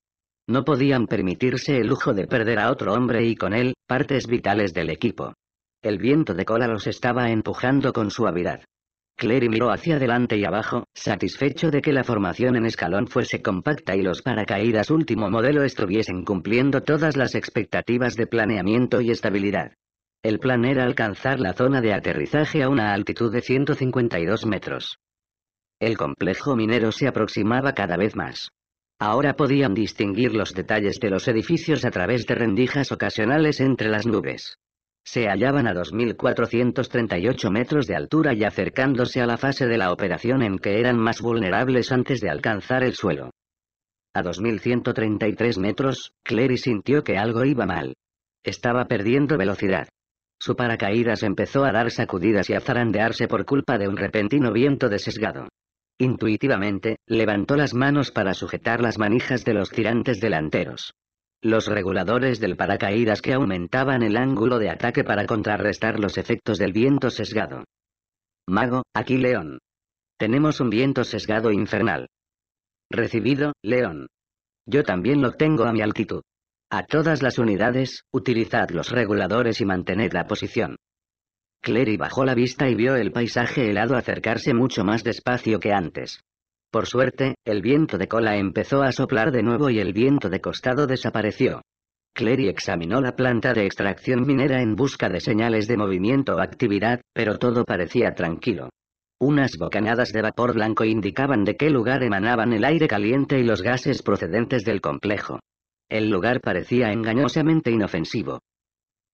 No podían permitirse el lujo de perder a otro hombre y con él, partes vitales del equipo. El viento de cola los estaba empujando con suavidad. Clary miró hacia adelante y abajo, satisfecho de que la formación en escalón fuese compacta y los paracaídas último modelo estuviesen cumpliendo todas las expectativas de planeamiento y estabilidad. El plan era alcanzar la zona de aterrizaje a una altitud de 152 metros. El complejo minero se aproximaba cada vez más. Ahora podían distinguir los detalles de los edificios a través de rendijas ocasionales entre las nubes. Se hallaban a 2.438 metros de altura y acercándose a la fase de la operación en que eran más vulnerables antes de alcanzar el suelo. A 2.133 metros, Clary sintió que algo iba mal. Estaba perdiendo velocidad. Su paracaídas empezó a dar sacudidas y a zarandearse por culpa de un repentino viento desesgado. Intuitivamente, levantó las manos para sujetar las manijas de los tirantes delanteros. Los reguladores del paracaídas que aumentaban el ángulo de ataque para contrarrestar los efectos del viento sesgado. Mago, aquí León. Tenemos un viento sesgado infernal. Recibido, León. Yo también lo tengo a mi altitud. A todas las unidades, utilizad los reguladores y mantened la posición. Clary bajó la vista y vio el paisaje helado acercarse mucho más despacio que antes. Por suerte, el viento de cola empezó a soplar de nuevo y el viento de costado desapareció. Clary examinó la planta de extracción minera en busca de señales de movimiento o actividad, pero todo parecía tranquilo. Unas bocanadas de vapor blanco indicaban de qué lugar emanaban el aire caliente y los gases procedentes del complejo. El lugar parecía engañosamente inofensivo.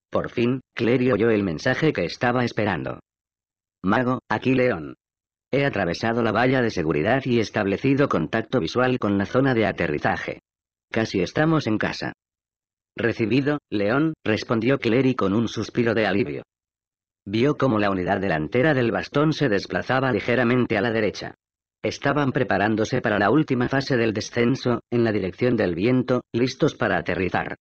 Por fin, Clary oyó el mensaje que estaba esperando. Mago, aquí León. He atravesado la valla de seguridad y establecido contacto visual con la zona de aterrizaje. Casi estamos en casa. Recibido, León, respondió Clery con un suspiro de alivio. Vio cómo la unidad delantera del bastón se desplazaba ligeramente a la derecha. Estaban preparándose para la última fase del descenso, en la dirección del viento, listos para aterrizar.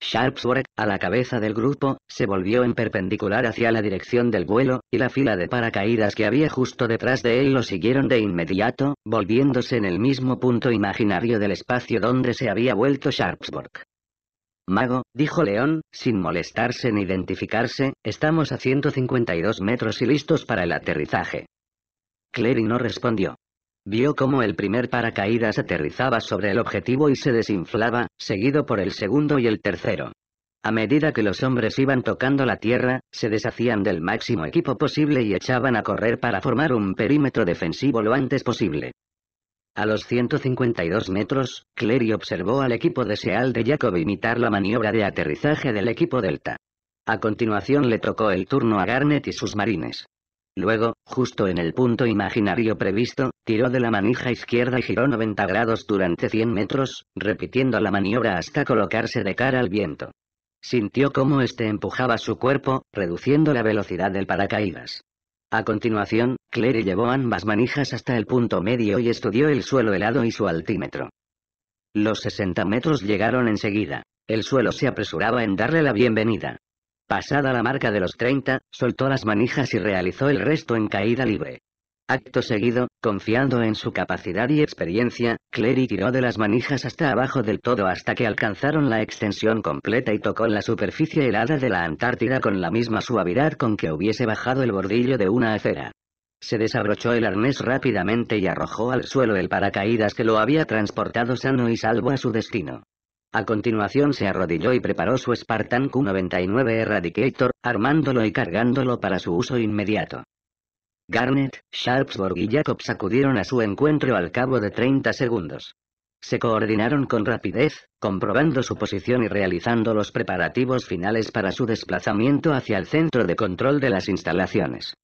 Sharpsburg, a la cabeza del grupo, se volvió en perpendicular hacia la dirección del vuelo, y la fila de paracaídas que había justo detrás de él lo siguieron de inmediato, volviéndose en el mismo punto imaginario del espacio donde se había vuelto Sharpsburg. Mago, dijo León, sin molestarse en identificarse, estamos a 152 metros y listos para el aterrizaje. Clary no respondió. Vio cómo el primer paracaídas aterrizaba sobre el objetivo y se desinflaba, seguido por el segundo y el tercero. A medida que los hombres iban tocando la tierra, se deshacían del máximo equipo posible y echaban a correr para formar un perímetro defensivo lo antes posible. A los 152 metros, Clary observó al equipo de de Jacob imitar la maniobra de aterrizaje del equipo Delta. A continuación le tocó el turno a Garnet y sus marines. Luego, justo en el punto imaginario previsto, tiró de la manija izquierda y giró 90 grados durante 100 metros, repitiendo la maniobra hasta colocarse de cara al viento. Sintió cómo este empujaba su cuerpo, reduciendo la velocidad del paracaídas. A continuación, Claire llevó ambas manijas hasta el punto medio y estudió el suelo helado y su altímetro. Los 60 metros llegaron enseguida. El suelo se apresuraba en darle la bienvenida. Pasada la marca de los 30, soltó las manijas y realizó el resto en caída libre. Acto seguido, confiando en su capacidad y experiencia, Clary tiró de las manijas hasta abajo del todo hasta que alcanzaron la extensión completa y tocó la superficie helada de la Antártida con la misma suavidad con que hubiese bajado el bordillo de una acera. Se desabrochó el arnés rápidamente y arrojó al suelo el paracaídas que lo había transportado sano y salvo a su destino. A continuación se arrodilló y preparó su Spartan Q-99 Eradicator, armándolo y cargándolo para su uso inmediato. Garnet, Sharpsburg y Jacobs acudieron a su encuentro al cabo de 30 segundos. Se coordinaron con rapidez, comprobando su posición y realizando los preparativos finales para su desplazamiento hacia el centro de control de las instalaciones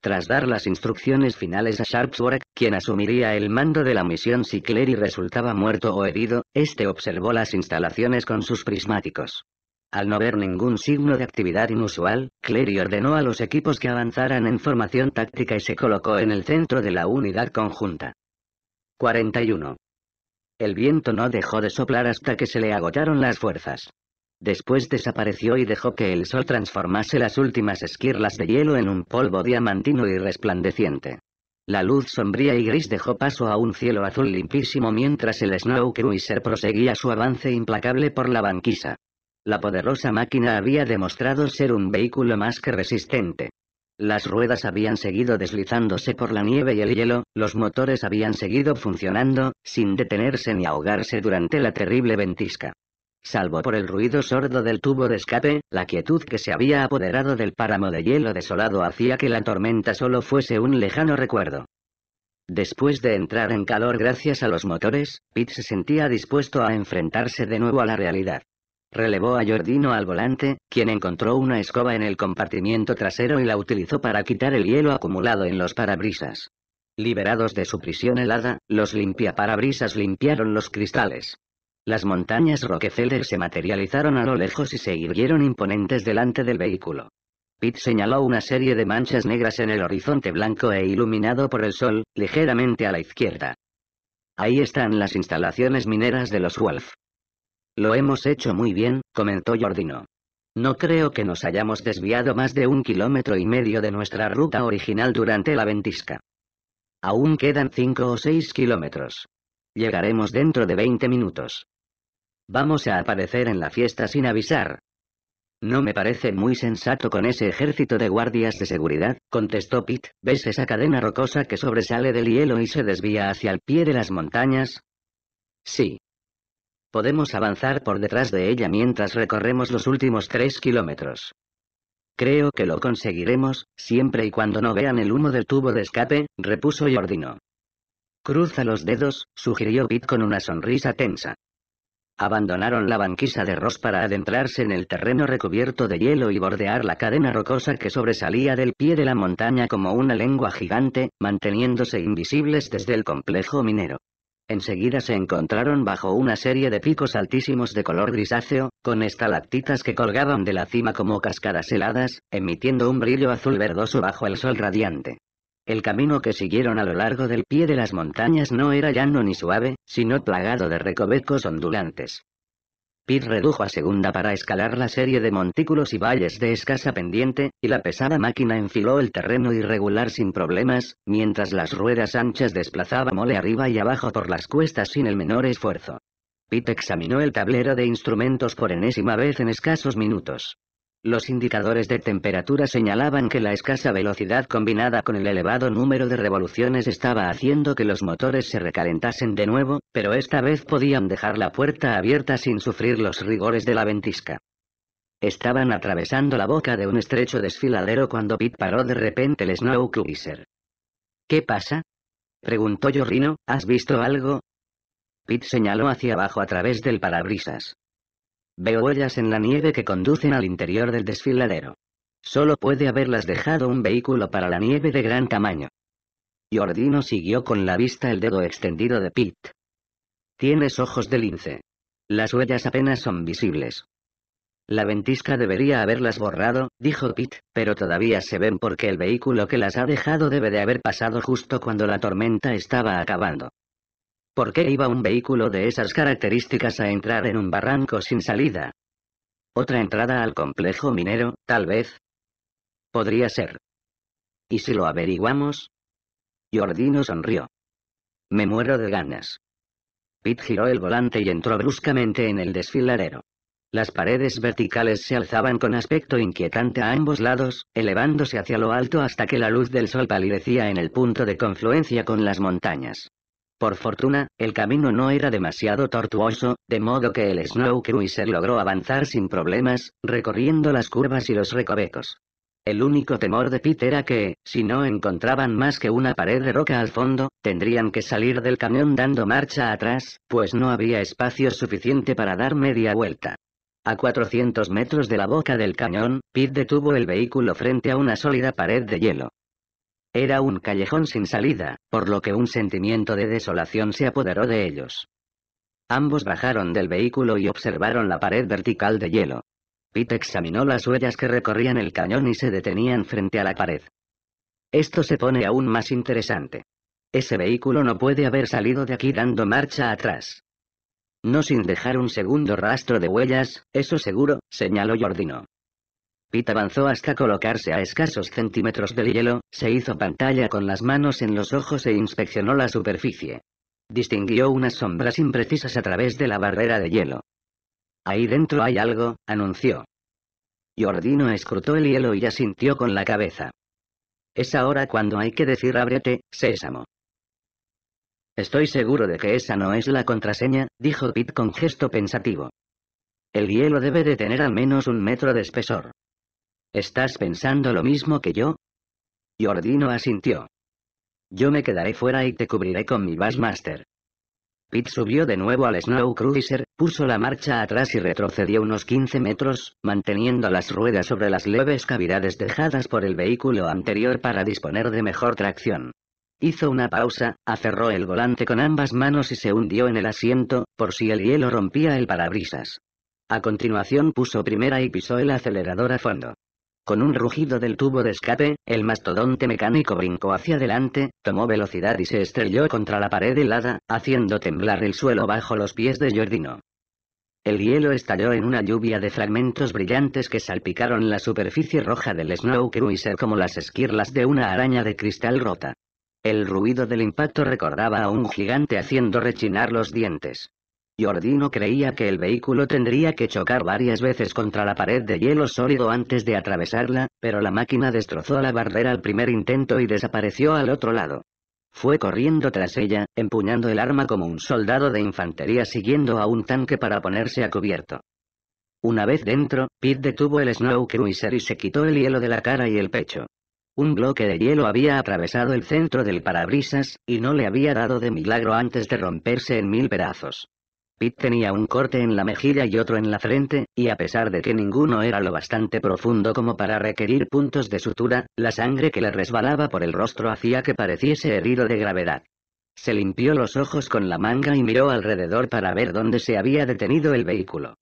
tras dar las instrucciones finales a Sharpsburg, quien asumiría el mando de la misión si Clary resultaba muerto o herido, este observó las instalaciones con sus prismáticos. Al no ver ningún signo de actividad inusual, Clary ordenó a los equipos que avanzaran en formación táctica y se colocó en el centro de la unidad conjunta. 41. El viento no dejó de soplar hasta que se le agotaron las fuerzas. Después desapareció y dejó que el sol transformase las últimas esquirlas de hielo en un polvo diamantino y resplandeciente. La luz sombría y gris dejó paso a un cielo azul limpísimo mientras el Snow Cruiser proseguía su avance implacable por la banquisa. La poderosa máquina había demostrado ser un vehículo más que resistente. Las ruedas habían seguido deslizándose por la nieve y el hielo, los motores habían seguido funcionando, sin detenerse ni ahogarse durante la terrible ventisca. Salvo por el ruido sordo del tubo de escape, la quietud que se había apoderado del páramo de hielo desolado hacía que la tormenta solo fuese un lejano recuerdo. Después de entrar en calor gracias a los motores, Pete se sentía dispuesto a enfrentarse de nuevo a la realidad. Relevó a Jordino al volante, quien encontró una escoba en el compartimiento trasero y la utilizó para quitar el hielo acumulado en los parabrisas. Liberados de su prisión helada, los limpiaparabrisas limpiaron los cristales. Las montañas Rockefeller se materializaron a lo lejos y se irguieron imponentes delante del vehículo. Pitt señaló una serie de manchas negras en el horizonte blanco e iluminado por el sol, ligeramente a la izquierda. Ahí están las instalaciones mineras de los Wolf. Lo hemos hecho muy bien, comentó Jordino. No creo que nos hayamos desviado más de un kilómetro y medio de nuestra ruta original durante la ventisca. Aún quedan cinco o seis kilómetros. Llegaremos dentro de 20 minutos. Vamos a aparecer en la fiesta sin avisar. No me parece muy sensato con ese ejército de guardias de seguridad, contestó Pitt. ¿Ves esa cadena rocosa que sobresale del hielo y se desvía hacia el pie de las montañas? Sí. Podemos avanzar por detrás de ella mientras recorremos los últimos tres kilómetros. Creo que lo conseguiremos, siempre y cuando no vean el humo del tubo de escape, repuso y Cruza los dedos, sugirió Pete con una sonrisa tensa. Abandonaron la banquisa de Ross para adentrarse en el terreno recubierto de hielo y bordear la cadena rocosa que sobresalía del pie de la montaña como una lengua gigante, manteniéndose invisibles desde el complejo minero. Enseguida se encontraron bajo una serie de picos altísimos de color grisáceo, con estalactitas que colgaban de la cima como cascadas heladas, emitiendo un brillo azul verdoso bajo el sol radiante. El camino que siguieron a lo largo del pie de las montañas no era llano ni suave, sino plagado de recovecos ondulantes. Pitt redujo a segunda para escalar la serie de montículos y valles de escasa pendiente, y la pesada máquina enfiló el terreno irregular sin problemas, mientras las ruedas anchas desplazaban mole arriba y abajo por las cuestas sin el menor esfuerzo. Pete examinó el tablero de instrumentos por enésima vez en escasos minutos. Los indicadores de temperatura señalaban que la escasa velocidad combinada con el elevado número de revoluciones estaba haciendo que los motores se recalentasen de nuevo, pero esta vez podían dejar la puerta abierta sin sufrir los rigores de la ventisca. Estaban atravesando la boca de un estrecho desfiladero cuando Pete paró de repente el Snow Cruiser. ¿Qué pasa? preguntó Jorino, ¿has visto algo? Pete señaló hacia abajo a través del parabrisas. Veo huellas en la nieve que conducen al interior del desfiladero. Solo puede haberlas dejado un vehículo para la nieve de gran tamaño. Jordino siguió con la vista el dedo extendido de Pete. Tienes ojos de lince. Las huellas apenas son visibles. La ventisca debería haberlas borrado, dijo Pete, pero todavía se ven porque el vehículo que las ha dejado debe de haber pasado justo cuando la tormenta estaba acabando. ¿Por qué iba un vehículo de esas características a entrar en un barranco sin salida? ¿Otra entrada al complejo minero, tal vez? Podría ser. ¿Y si lo averiguamos? Jordino sonrió. Me muero de ganas. Pete giró el volante y entró bruscamente en el desfiladero. Las paredes verticales se alzaban con aspecto inquietante a ambos lados, elevándose hacia lo alto hasta que la luz del sol palidecía en el punto de confluencia con las montañas. Por fortuna, el camino no era demasiado tortuoso, de modo que el Snow Cruiser logró avanzar sin problemas, recorriendo las curvas y los recovecos. El único temor de Pete era que, si no encontraban más que una pared de roca al fondo, tendrían que salir del cañón dando marcha atrás, pues no había espacio suficiente para dar media vuelta. A 400 metros de la boca del cañón, Pete detuvo el vehículo frente a una sólida pared de hielo. Era un callejón sin salida, por lo que un sentimiento de desolación se apoderó de ellos. Ambos bajaron del vehículo y observaron la pared vertical de hielo. Pete examinó las huellas que recorrían el cañón y se detenían frente a la pared. Esto se pone aún más interesante. Ese vehículo no puede haber salido de aquí dando marcha atrás. No sin dejar un segundo rastro de huellas, eso seguro, señaló Jordino. Pete avanzó hasta colocarse a escasos centímetros del hielo, se hizo pantalla con las manos en los ojos e inspeccionó la superficie. Distinguió unas sombras imprecisas a través de la barrera de hielo. Ahí dentro hay algo, anunció. Jordino escrutó el hielo y asintió con la cabeza. Es ahora cuando hay que decir ábrete, sésamo. Estoy seguro de que esa no es la contraseña, dijo Pete con gesto pensativo. El hielo debe de tener al menos un metro de espesor. ¿Estás pensando lo mismo que yo? Jordino asintió. Yo me quedaré fuera y te cubriré con mi Bassmaster. Pete subió de nuevo al Snow Cruiser, puso la marcha atrás y retrocedió unos 15 metros, manteniendo las ruedas sobre las leves cavidades dejadas por el vehículo anterior para disponer de mejor tracción. Hizo una pausa, aferró el volante con ambas manos y se hundió en el asiento, por si el hielo rompía el parabrisas. A continuación puso primera y pisó el acelerador a fondo. Con un rugido del tubo de escape, el mastodonte mecánico brincó hacia adelante, tomó velocidad y se estrelló contra la pared helada, haciendo temblar el suelo bajo los pies de Jordino. El hielo estalló en una lluvia de fragmentos brillantes que salpicaron la superficie roja del Snow Cruiser como las esquirlas de una araña de cristal rota. El ruido del impacto recordaba a un gigante haciendo rechinar los dientes. Jordino creía que el vehículo tendría que chocar varias veces contra la pared de hielo sólido antes de atravesarla, pero la máquina destrozó la barrera al primer intento y desapareció al otro lado. Fue corriendo tras ella, empuñando el arma como un soldado de infantería siguiendo a un tanque para ponerse a cubierto. Una vez dentro, Pete detuvo el Snow Cruiser y se quitó el hielo de la cara y el pecho. Un bloque de hielo había atravesado el centro del parabrisas, y no le había dado de milagro antes de romperse en mil pedazos. Pitt tenía un corte en la mejilla y otro en la frente, y a pesar de que ninguno era lo bastante profundo como para requerir puntos de sutura, la sangre que le resbalaba por el rostro hacía que pareciese herido de gravedad. Se limpió los ojos con la manga y miró alrededor para ver dónde se había detenido el vehículo.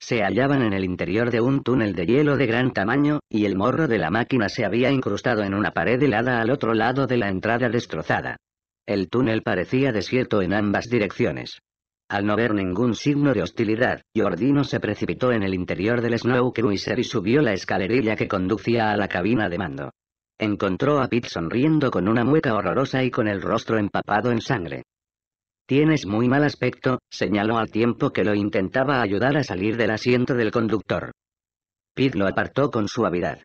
Se hallaban en el interior de un túnel de hielo de gran tamaño, y el morro de la máquina se había incrustado en una pared helada al otro lado de la entrada destrozada. El túnel parecía desierto en ambas direcciones. Al no ver ningún signo de hostilidad, Jordino se precipitó en el interior del Snow Cruiser y subió la escalerilla que conducía a la cabina de mando. Encontró a Pete sonriendo con una mueca horrorosa y con el rostro empapado en sangre. Tienes muy mal aspecto, señaló al tiempo que lo intentaba ayudar a salir del asiento del conductor. Pete lo apartó con suavidad.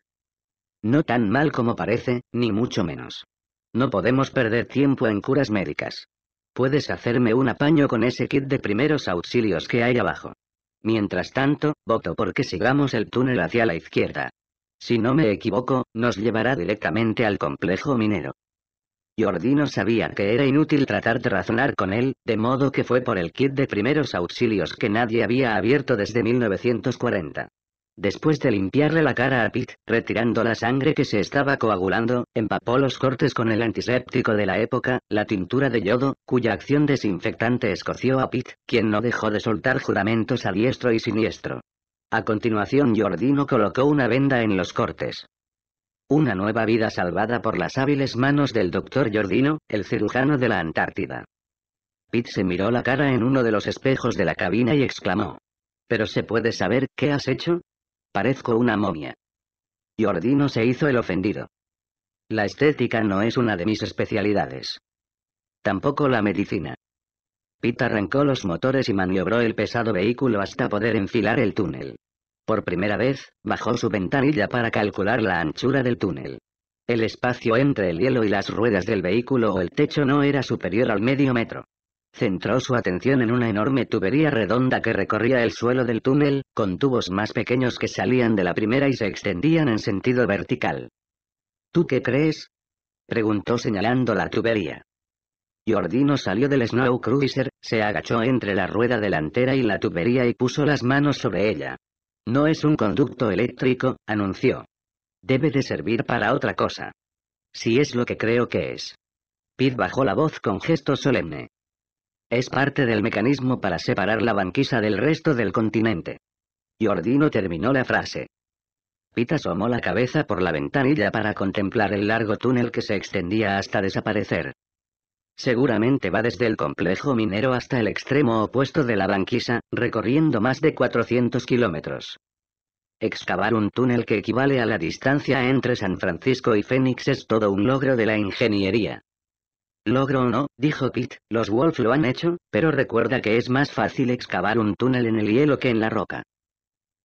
No tan mal como parece, ni mucho menos. No podemos perder tiempo en curas médicas. Puedes hacerme un apaño con ese kit de primeros auxilios que hay abajo. Mientras tanto, voto porque sigamos el túnel hacia la izquierda. Si no me equivoco, nos llevará directamente al complejo minero. Jordino sabía que era inútil tratar de razonar con él, de modo que fue por el kit de primeros auxilios que nadie había abierto desde 1940. Después de limpiarle la cara a Pitt, retirando la sangre que se estaba coagulando, empapó los cortes con el antiséptico de la época, la tintura de yodo, cuya acción desinfectante escoció a Pitt, quien no dejó de soltar juramentos a diestro y siniestro. A continuación Jordino colocó una venda en los cortes. Una nueva vida salvada por las hábiles manos del doctor Jordino, el cirujano de la Antártida. Pitt se miró la cara en uno de los espejos de la cabina y exclamó. ¿Pero se puede saber qué has hecho? Parezco una momia. Jordi se hizo el ofendido. La estética no es una de mis especialidades. Tampoco la medicina. Pete arrancó los motores y maniobró el pesado vehículo hasta poder enfilar el túnel. Por primera vez, bajó su ventanilla para calcular la anchura del túnel. El espacio entre el hielo y las ruedas del vehículo o el techo no era superior al medio metro. Centró su atención en una enorme tubería redonda que recorría el suelo del túnel, con tubos más pequeños que salían de la primera y se extendían en sentido vertical. ¿Tú qué crees? preguntó señalando la tubería. Jordino salió del Snow Cruiser, se agachó entre la rueda delantera y la tubería y puso las manos sobre ella. No es un conducto eléctrico, anunció. Debe de servir para otra cosa. Si es lo que creo que es. Pete bajó la voz con gesto solemne. Es parte del mecanismo para separar la banquisa del resto del continente. Jordino terminó la frase. Pita asomó la cabeza por la ventanilla para contemplar el largo túnel que se extendía hasta desaparecer. Seguramente va desde el complejo minero hasta el extremo opuesto de la banquisa, recorriendo más de 400 kilómetros. Excavar un túnel que equivale a la distancia entre San Francisco y Phoenix es todo un logro de la ingeniería. Logro o no, dijo Pete, los Wolf lo han hecho, pero recuerda que es más fácil excavar un túnel en el hielo que en la roca.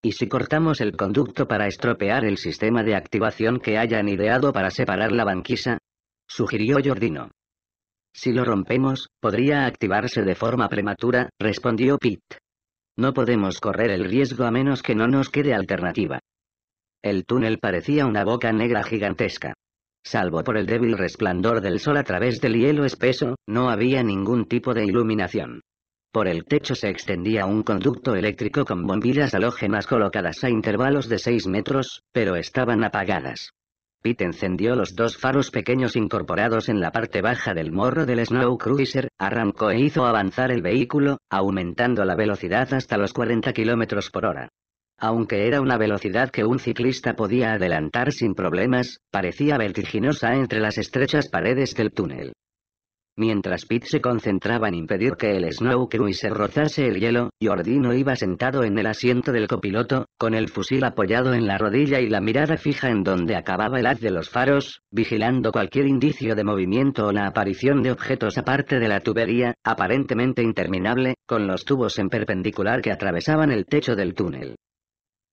¿Y si cortamos el conducto para estropear el sistema de activación que hayan ideado para separar la banquisa? sugirió Jordino. Si lo rompemos, podría activarse de forma prematura, respondió Pete. No podemos correr el riesgo a menos que no nos quede alternativa. El túnel parecía una boca negra gigantesca. Salvo por el débil resplandor del sol a través del hielo espeso, no había ningún tipo de iluminación. Por el techo se extendía un conducto eléctrico con bombillas halógenas colocadas a intervalos de 6 metros, pero estaban apagadas. Pete encendió los dos faros pequeños incorporados en la parte baja del morro del Snow Cruiser, arrancó e hizo avanzar el vehículo, aumentando la velocidad hasta los 40 km por hora. Aunque era una velocidad que un ciclista podía adelantar sin problemas, parecía vertiginosa entre las estrechas paredes del túnel. Mientras Pete se concentraba en impedir que el Snow se rozase el hielo, Jordino iba sentado en el asiento del copiloto, con el fusil apoyado en la rodilla y la mirada fija en donde acababa el haz de los faros, vigilando cualquier indicio de movimiento o la aparición de objetos aparte de la tubería, aparentemente interminable, con los tubos en perpendicular que atravesaban el techo del túnel.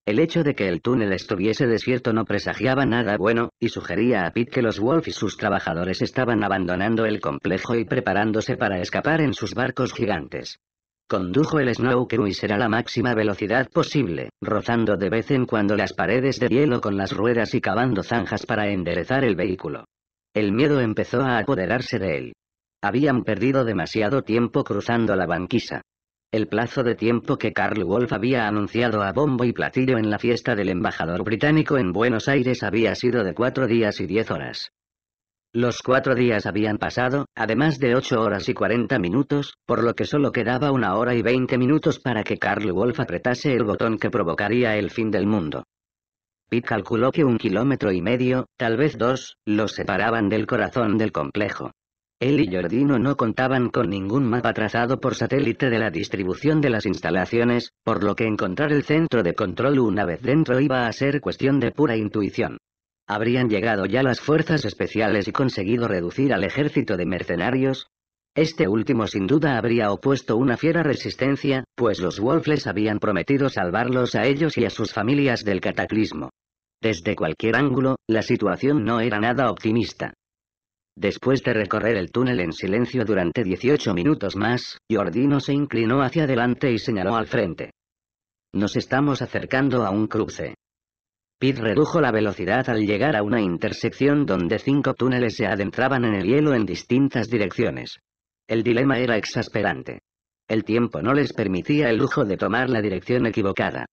El hecho de que el túnel estuviese desierto no presagiaba nada bueno, y sugería a Pete que los Wolf y sus trabajadores estaban abandonando el complejo y preparándose para escapar en sus barcos gigantes. Condujo el Snow Cruiser a la máxima velocidad posible, rozando de vez en cuando las paredes de hielo con las ruedas y cavando zanjas para enderezar el vehículo. El miedo empezó a apoderarse de él. Habían perdido demasiado tiempo cruzando la banquisa el plazo de tiempo que Carl Wolf había anunciado a bombo y platillo en la fiesta del embajador británico en Buenos Aires había sido de cuatro días y diez horas. Los cuatro días habían pasado, además de ocho horas y cuarenta minutos, por lo que solo quedaba una hora y veinte minutos para que Carl Wolf apretase el botón que provocaría el fin del mundo. Pitt calculó que un kilómetro y medio, tal vez dos, los separaban del corazón del complejo. Él y Jordino no contaban con ningún mapa trazado por satélite de la distribución de las instalaciones, por lo que encontrar el centro de control una vez dentro iba a ser cuestión de pura intuición. ¿Habrían llegado ya las fuerzas especiales y conseguido reducir al ejército de mercenarios? Este último sin duda habría opuesto una fiera resistencia, pues los wolfles habían prometido salvarlos a ellos y a sus familias del cataclismo. Desde cualquier ángulo, la situación no era nada optimista. Después de recorrer el túnel en silencio durante 18 minutos más, Jordino se inclinó hacia adelante y señaló al frente. Nos estamos acercando a un cruce. Pete redujo la velocidad al llegar a una intersección donde cinco túneles se adentraban en el hielo en distintas direcciones. El dilema era exasperante. El tiempo no les permitía el lujo de tomar la dirección equivocada.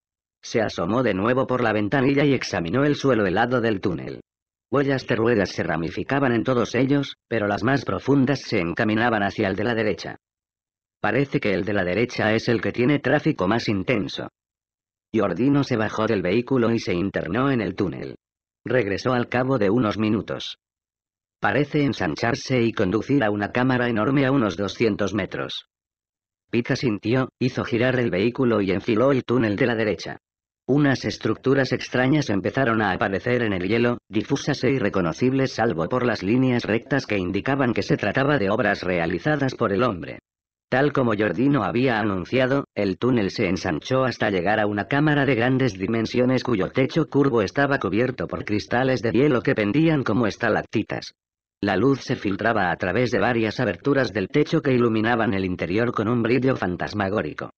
Se asomó de nuevo por la ventanilla y examinó el suelo helado del túnel. Huellas ruedas se ramificaban en todos ellos, pero las más profundas se encaminaban hacia el de la derecha. Parece que el de la derecha es el que tiene tráfico más intenso. Giordino se bajó del vehículo y se internó en el túnel. Regresó al cabo de unos minutos. Parece ensancharse y conducir a una cámara enorme a unos 200 metros. Pita sintió, hizo girar el vehículo y enfiló el túnel de la derecha. Unas estructuras extrañas empezaron a aparecer en el hielo, difusas e irreconocibles salvo por las líneas rectas que indicaban que se trataba de obras realizadas por el hombre. Tal como Jordino había anunciado, el túnel se ensanchó hasta llegar a una cámara de grandes dimensiones cuyo techo curvo estaba cubierto por cristales de hielo que pendían como estalactitas. La luz se filtraba a través de varias aberturas del techo que iluminaban el interior con un brillo fantasmagórico.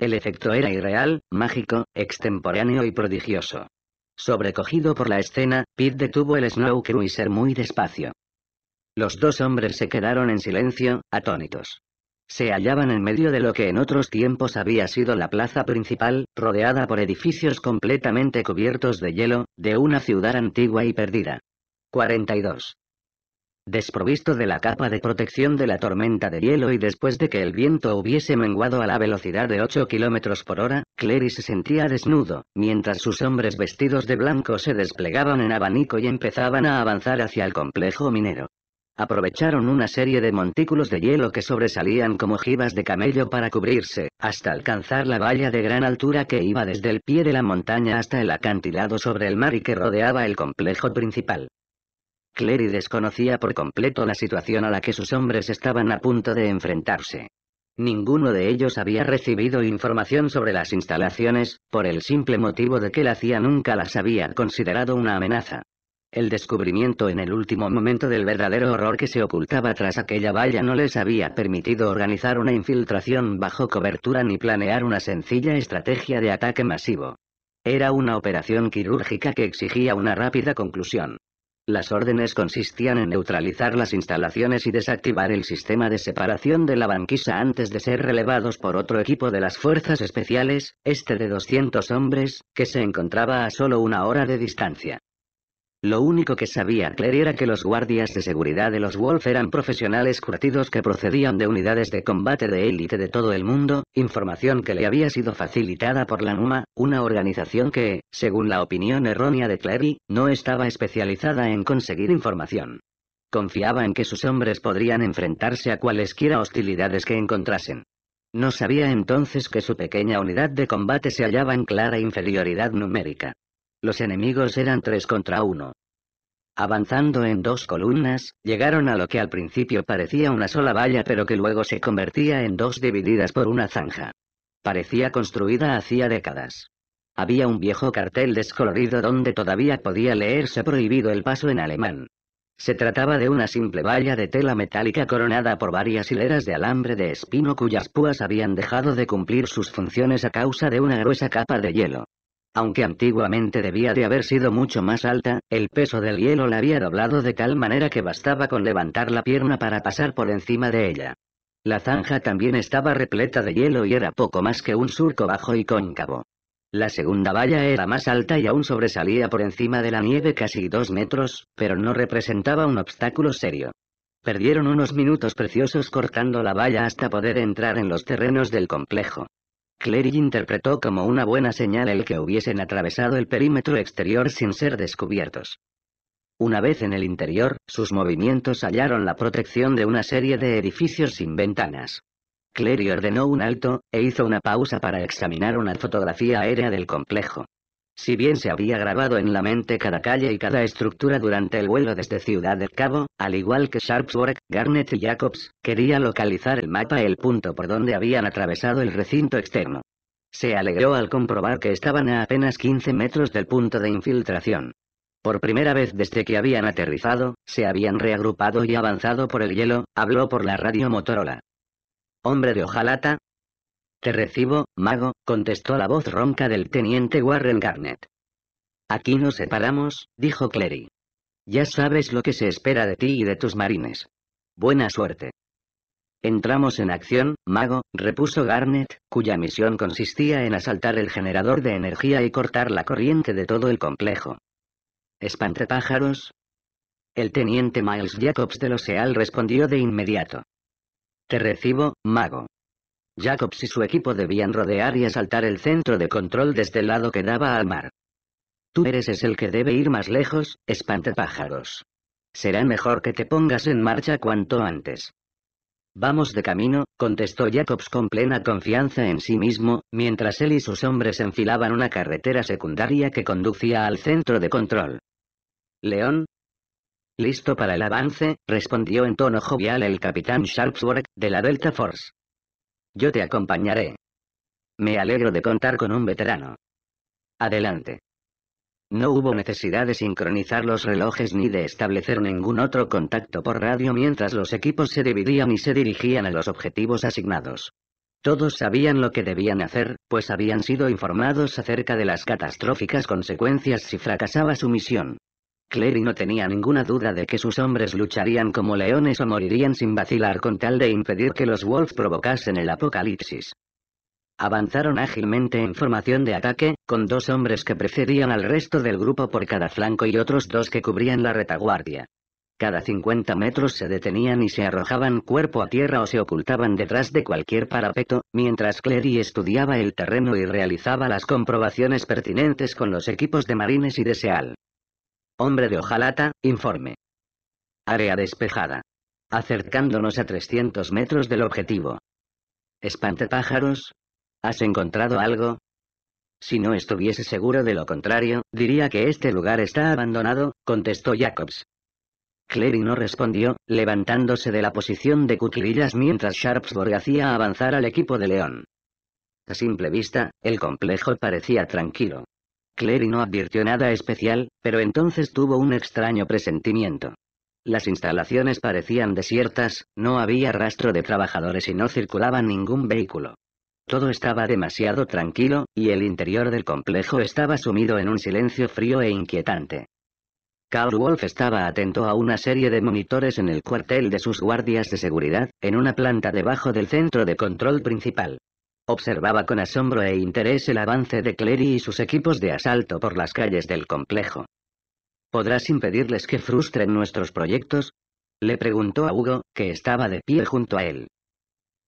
El efecto era irreal, mágico, extemporáneo y prodigioso. Sobrecogido por la escena, Pete detuvo el Snow Cruiser muy despacio. Los dos hombres se quedaron en silencio, atónitos. Se hallaban en medio de lo que en otros tiempos había sido la plaza principal, rodeada por edificios completamente cubiertos de hielo, de una ciudad antigua y perdida. 42. Desprovisto de la capa de protección de la tormenta de hielo y después de que el viento hubiese menguado a la velocidad de 8 km por hora, Clary se sentía desnudo, mientras sus hombres vestidos de blanco se desplegaban en abanico y empezaban a avanzar hacia el complejo minero. Aprovecharon una serie de montículos de hielo que sobresalían como jibas de camello para cubrirse, hasta alcanzar la valla de gran altura que iba desde el pie de la montaña hasta el acantilado sobre el mar y que rodeaba el complejo principal. Clary desconocía por completo la situación a la que sus hombres estaban a punto de enfrentarse. Ninguno de ellos había recibido información sobre las instalaciones, por el simple motivo de que la CIA nunca las había considerado una amenaza. El descubrimiento en el último momento del verdadero horror que se ocultaba tras aquella valla no les había permitido organizar una infiltración bajo cobertura ni planear una sencilla estrategia de ataque masivo. Era una operación quirúrgica que exigía una rápida conclusión. Las órdenes consistían en neutralizar las instalaciones y desactivar el sistema de separación de la banquisa antes de ser relevados por otro equipo de las fuerzas especiales, este de 200 hombres, que se encontraba a solo una hora de distancia. Lo único que sabía Clary era que los guardias de seguridad de los Wolf eran profesionales curtidos que procedían de unidades de combate de élite de todo el mundo, información que le había sido facilitada por la NUMA, una organización que, según la opinión errónea de Clary, no estaba especializada en conseguir información. Confiaba en que sus hombres podrían enfrentarse a cualesquiera hostilidades que encontrasen. No sabía entonces que su pequeña unidad de combate se hallaba en clara inferioridad numérica. Los enemigos eran tres contra uno. Avanzando en dos columnas, llegaron a lo que al principio parecía una sola valla pero que luego se convertía en dos divididas por una zanja. Parecía construida hacía décadas. Había un viejo cartel descolorido donde todavía podía leerse prohibido el paso en alemán. Se trataba de una simple valla de tela metálica coronada por varias hileras de alambre de espino cuyas púas habían dejado de cumplir sus funciones a causa de una gruesa capa de hielo. Aunque antiguamente debía de haber sido mucho más alta, el peso del hielo la había doblado de tal manera que bastaba con levantar la pierna para pasar por encima de ella. La zanja también estaba repleta de hielo y era poco más que un surco bajo y cóncavo. La segunda valla era más alta y aún sobresalía por encima de la nieve casi dos metros, pero no representaba un obstáculo serio. Perdieron unos minutos preciosos cortando la valla hasta poder entrar en los terrenos del complejo. Clary interpretó como una buena señal el que hubiesen atravesado el perímetro exterior sin ser descubiertos. Una vez en el interior, sus movimientos hallaron la protección de una serie de edificios sin ventanas. Clary ordenó un alto, e hizo una pausa para examinar una fotografía aérea del complejo. Si bien se había grabado en la mente cada calle y cada estructura durante el vuelo desde Ciudad del Cabo, al igual que Sharpsburg, Garnett y Jacobs, quería localizar el mapa el punto por donde habían atravesado el recinto externo. Se alegró al comprobar que estaban a apenas 15 metros del punto de infiltración. Por primera vez desde que habían aterrizado, se habían reagrupado y avanzado por el hielo, habló por la radio Motorola. Hombre de Ojalata. Te recibo, mago, contestó la voz ronca del teniente Warren Garnett. Aquí nos separamos, dijo Clary. Ya sabes lo que se espera de ti y de tus marines. Buena suerte. Entramos en acción, mago, repuso Garnet, cuya misión consistía en asaltar el generador de energía y cortar la corriente de todo el complejo. pájaros," El teniente Miles Jacobs de los SeaL respondió de inmediato. Te recibo, mago. Jacobs y su equipo debían rodear y asaltar el centro de control desde el lado que daba al mar. Tú eres el que debe ir más lejos, espantapájaros. Será mejor que te pongas en marcha cuanto antes. Vamos de camino, contestó Jacobs con plena confianza en sí mismo, mientras él y sus hombres enfilaban una carretera secundaria que conducía al centro de control. León. Listo para el avance, respondió en tono jovial el capitán Sharpsworth, de la Delta Force. Yo te acompañaré. Me alegro de contar con un veterano. Adelante. No hubo necesidad de sincronizar los relojes ni de establecer ningún otro contacto por radio mientras los equipos se dividían y se dirigían a los objetivos asignados. Todos sabían lo que debían hacer, pues habían sido informados acerca de las catastróficas consecuencias si fracasaba su misión. Clary no tenía ninguna duda de que sus hombres lucharían como leones o morirían sin vacilar con tal de impedir que los Wolves provocasen el apocalipsis. Avanzaron ágilmente en formación de ataque, con dos hombres que precedían al resto del grupo por cada flanco y otros dos que cubrían la retaguardia. Cada 50 metros se detenían y se arrojaban cuerpo a tierra o se ocultaban detrás de cualquier parapeto, mientras Clary estudiaba el terreno y realizaba las comprobaciones pertinentes con los equipos de marines y de SEAL. Hombre de hojalata, informe. Área despejada. Acercándonos a 300 metros del objetivo. pájaros. ¿Has encontrado algo? Si no estuviese seguro de lo contrario, diría que este lugar está abandonado, contestó Jacobs. Clary no respondió, levantándose de la posición de cuclillas mientras Sharpsburg hacía avanzar al equipo de León. A simple vista, el complejo parecía tranquilo. Clary no advirtió nada especial, pero entonces tuvo un extraño presentimiento. Las instalaciones parecían desiertas, no había rastro de trabajadores y no circulaba ningún vehículo. Todo estaba demasiado tranquilo, y el interior del complejo estaba sumido en un silencio frío e inquietante. Carl Wolf estaba atento a una serie de monitores en el cuartel de sus guardias de seguridad, en una planta debajo del centro de control principal. Observaba con asombro e interés el avance de Clary y sus equipos de asalto por las calles del complejo. ¿Podrás impedirles que frustren nuestros proyectos? Le preguntó a Hugo, que estaba de pie junto a él.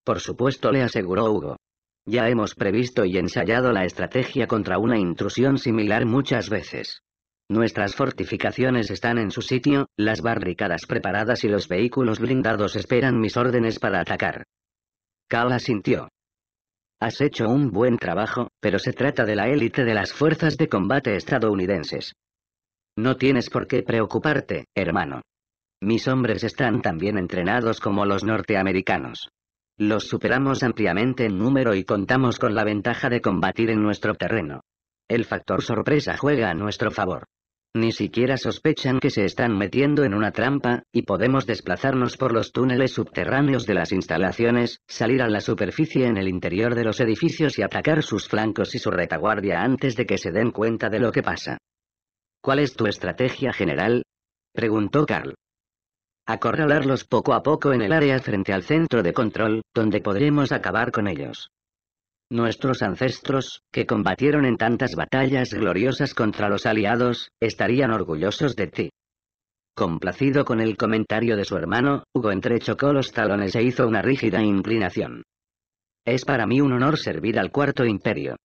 Por supuesto, le aseguró Hugo. Ya hemos previsto y ensayado la estrategia contra una intrusión similar muchas veces. Nuestras fortificaciones están en su sitio, las barricadas preparadas y los vehículos blindados esperan mis órdenes para atacar. Kala sintió. Has hecho un buen trabajo, pero se trata de la élite de las fuerzas de combate estadounidenses. No tienes por qué preocuparte, hermano. Mis hombres están tan bien entrenados como los norteamericanos. Los superamos ampliamente en número y contamos con la ventaja de combatir en nuestro terreno. El factor sorpresa juega a nuestro favor. Ni siquiera sospechan que se están metiendo en una trampa, y podemos desplazarnos por los túneles subterráneos de las instalaciones, salir a la superficie en el interior de los edificios y atacar sus flancos y su retaguardia antes de que se den cuenta de lo que pasa. ¿Cuál es tu estrategia general? preguntó Carl. Acorralarlos poco a poco en el área frente al centro de control, donde podremos acabar con ellos. Nuestros ancestros, que combatieron en tantas batallas gloriosas contra los aliados, estarían orgullosos de ti. Complacido con el comentario de su hermano, Hugo entrechocó los talones e hizo una rígida inclinación. Es para mí un honor servir al Cuarto Imperio.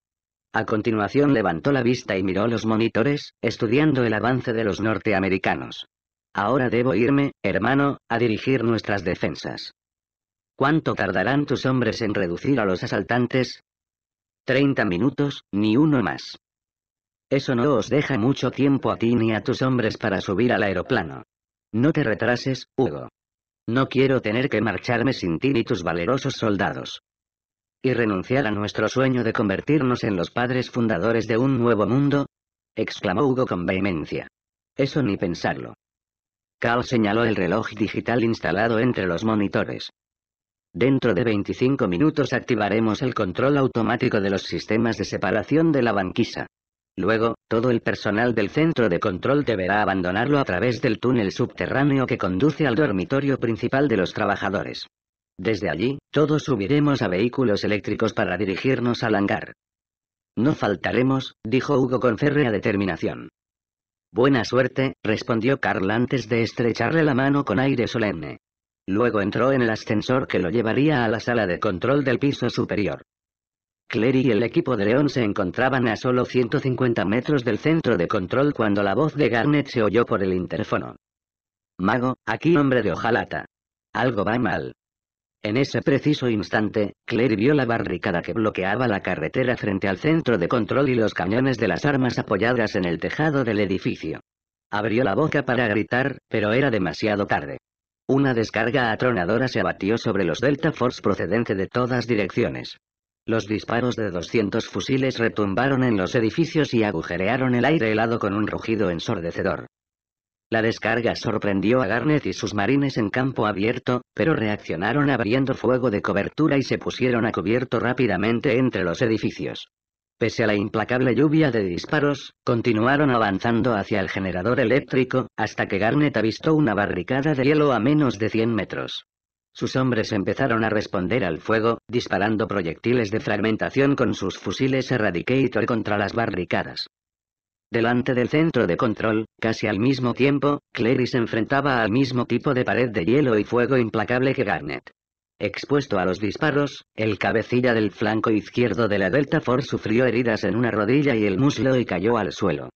A continuación levantó la vista y miró los monitores, estudiando el avance de los norteamericanos. Ahora debo irme, hermano, a dirigir nuestras defensas. ¿Cuánto tardarán tus hombres en reducir a los asaltantes? 30 minutos, ni uno más. Eso no os deja mucho tiempo a ti ni a tus hombres para subir al aeroplano. No te retrases, Hugo. No quiero tener que marcharme sin ti ni tus valerosos soldados. Y renunciar a nuestro sueño de convertirnos en los padres fundadores de un nuevo mundo, exclamó Hugo con vehemencia. Eso ni pensarlo. Carl señaló el reloj digital instalado entre los monitores. Dentro de 25 minutos activaremos el control automático de los sistemas de separación de la banquisa. Luego, todo el personal del centro de control deberá abandonarlo a través del túnel subterráneo que conduce al dormitorio principal de los trabajadores. Desde allí, todos subiremos a vehículos eléctricos para dirigirnos al hangar. No faltaremos, dijo Hugo con férrea determinación. Buena suerte, respondió Carl antes de estrecharle la mano con aire solemne. Luego entró en el ascensor que lo llevaría a la sala de control del piso superior. Clary y el equipo de León se encontraban a solo 150 metros del centro de control cuando la voz de Garnet se oyó por el interfono. Mago, aquí hombre de hojalata. Algo va mal. En ese preciso instante, Clary vio la barricada que bloqueaba la carretera frente al centro de control y los cañones de las armas apoyadas en el tejado del edificio. Abrió la boca para gritar, pero era demasiado tarde. Una descarga atronadora se abatió sobre los Delta Force procedente de todas direcciones. Los disparos de 200 fusiles retumbaron en los edificios y agujerearon el aire helado con un rugido ensordecedor. La descarga sorprendió a Garnet y sus marines en campo abierto, pero reaccionaron abriendo fuego de cobertura y se pusieron a cubierto rápidamente entre los edificios. Pese a la implacable lluvia de disparos, continuaron avanzando hacia el generador eléctrico, hasta que Garnet avistó una barricada de hielo a menos de 100 metros. Sus hombres empezaron a responder al fuego, disparando proyectiles de fragmentación con sus fusiles Eradicator contra las barricadas. Delante del centro de control, casi al mismo tiempo, Clary se enfrentaba al mismo tipo de pared de hielo y fuego implacable que Garnet. Expuesto a los disparos, el cabecilla del flanco izquierdo de la Delta Force sufrió heridas en una rodilla y el muslo y cayó al suelo.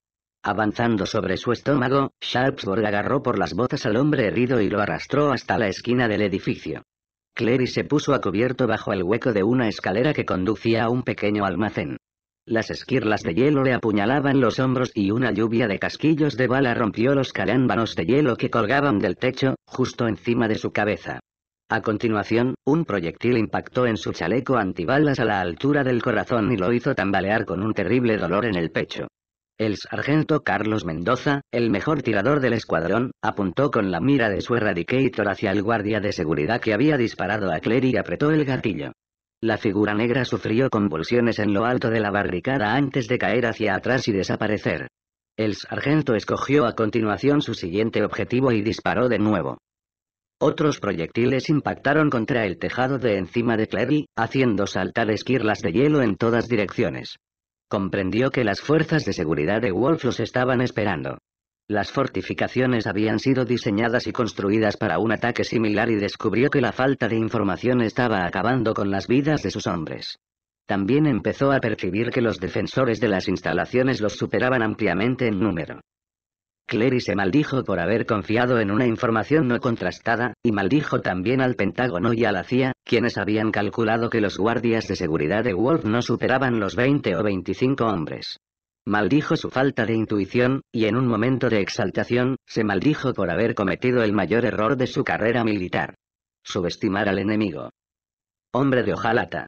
Avanzando sobre su estómago, Sharpsburg agarró por las botas al hombre herido y lo arrastró hasta la esquina del edificio. Clary se puso a cubierto bajo el hueco de una escalera que conducía a un pequeño almacén. Las esquirlas de hielo le apuñalaban los hombros y una lluvia de casquillos de bala rompió los calámbanos de hielo que colgaban del techo, justo encima de su cabeza. A continuación, un proyectil impactó en su chaleco antibalas a la altura del corazón y lo hizo tambalear con un terrible dolor en el pecho. El sargento Carlos Mendoza, el mejor tirador del escuadrón, apuntó con la mira de su Eradicator hacia el guardia de seguridad que había disparado a Claire y apretó el gatillo. La figura negra sufrió convulsiones en lo alto de la barricada antes de caer hacia atrás y desaparecer. El sargento escogió a continuación su siguiente objetivo y disparó de nuevo. Otros proyectiles impactaron contra el tejado de encima de Clery, haciendo saltar esquirlas de hielo en todas direcciones. Comprendió que las fuerzas de seguridad de Wolf los estaban esperando. Las fortificaciones habían sido diseñadas y construidas para un ataque similar y descubrió que la falta de información estaba acabando con las vidas de sus hombres. También empezó a percibir que los defensores de las instalaciones los superaban ampliamente en número. Clary se maldijo por haber confiado en una información no contrastada, y maldijo también al Pentágono y a la CIA, quienes habían calculado que los guardias de seguridad de Wolf no superaban los 20 o 25 hombres. Maldijo su falta de intuición, y en un momento de exaltación, se maldijo por haber cometido el mayor error de su carrera militar. Subestimar al enemigo. Hombre de hojalata.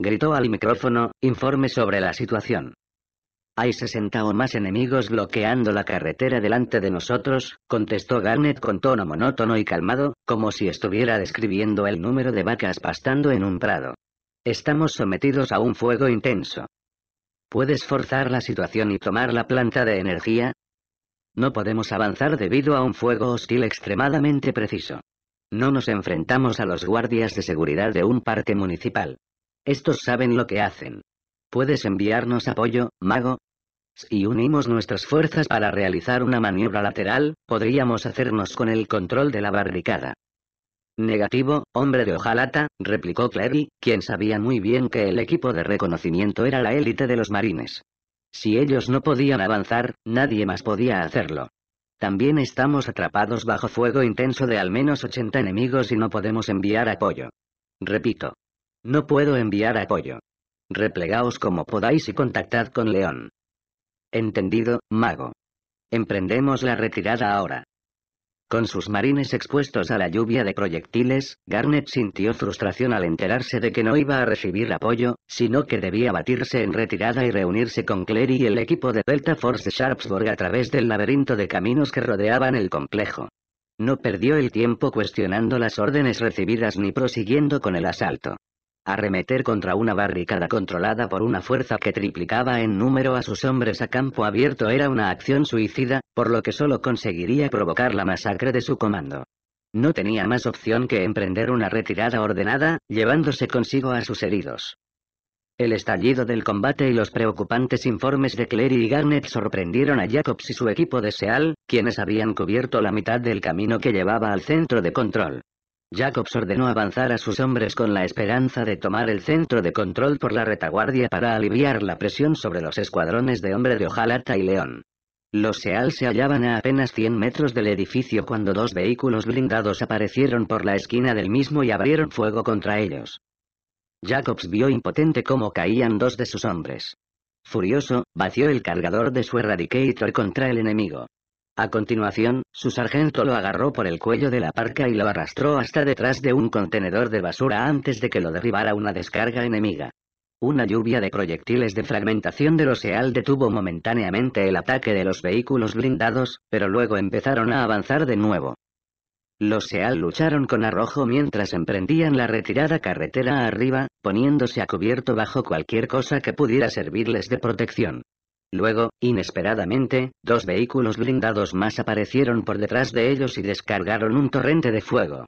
Gritó al micrófono, informe sobre la situación. Hay 60 o más enemigos bloqueando la carretera delante de nosotros, contestó Garnet con tono monótono y calmado, como si estuviera describiendo el número de vacas pastando en un prado. Estamos sometidos a un fuego intenso. ¿Puedes forzar la situación y tomar la planta de energía? No podemos avanzar debido a un fuego hostil extremadamente preciso. No nos enfrentamos a los guardias de seguridad de un parque municipal. Estos saben lo que hacen. ¿Puedes enviarnos apoyo, mago? Si unimos nuestras fuerzas para realizar una maniobra lateral, podríamos hacernos con el control de la barricada. Negativo, hombre de hojalata, replicó Clary, quien sabía muy bien que el equipo de reconocimiento era la élite de los marines. Si ellos no podían avanzar, nadie más podía hacerlo. También estamos atrapados bajo fuego intenso de al menos 80 enemigos y no podemos enviar apoyo. Repito. No puedo enviar apoyo. Replegaos como podáis y contactad con León. Entendido, mago. Emprendemos la retirada ahora. Con sus marines expuestos a la lluvia de proyectiles, Garnet sintió frustración al enterarse de que no iba a recibir apoyo, sino que debía batirse en retirada y reunirse con Clary y el equipo de Delta Force Sharpsburg a través del laberinto de caminos que rodeaban el complejo. No perdió el tiempo cuestionando las órdenes recibidas ni prosiguiendo con el asalto arremeter contra una barricada controlada por una fuerza que triplicaba en número a sus hombres a campo abierto era una acción suicida, por lo que solo conseguiría provocar la masacre de su comando. No tenía más opción que emprender una retirada ordenada, llevándose consigo a sus heridos. El estallido del combate y los preocupantes informes de Clary y Garnett sorprendieron a Jacobs y su equipo de Seal, quienes habían cubierto la mitad del camino que llevaba al centro de control. Jacobs ordenó avanzar a sus hombres con la esperanza de tomar el centro de control por la retaguardia para aliviar la presión sobre los escuadrones de hombre de Ojalata y León. Los SEAL se hallaban a apenas 100 metros del edificio cuando dos vehículos blindados aparecieron por la esquina del mismo y abrieron fuego contra ellos. Jacobs vio impotente cómo caían dos de sus hombres. Furioso, vació el cargador de su Eradicator contra el enemigo. A continuación, su sargento lo agarró por el cuello de la parca y lo arrastró hasta detrás de un contenedor de basura antes de que lo derribara una descarga enemiga. Una lluvia de proyectiles de fragmentación los SEAL detuvo momentáneamente el ataque de los vehículos blindados, pero luego empezaron a avanzar de nuevo. Los SEAL lucharon con arrojo mientras emprendían la retirada carretera arriba, poniéndose a cubierto bajo cualquier cosa que pudiera servirles de protección. Luego, inesperadamente, dos vehículos blindados más aparecieron por detrás de ellos y descargaron un torrente de fuego.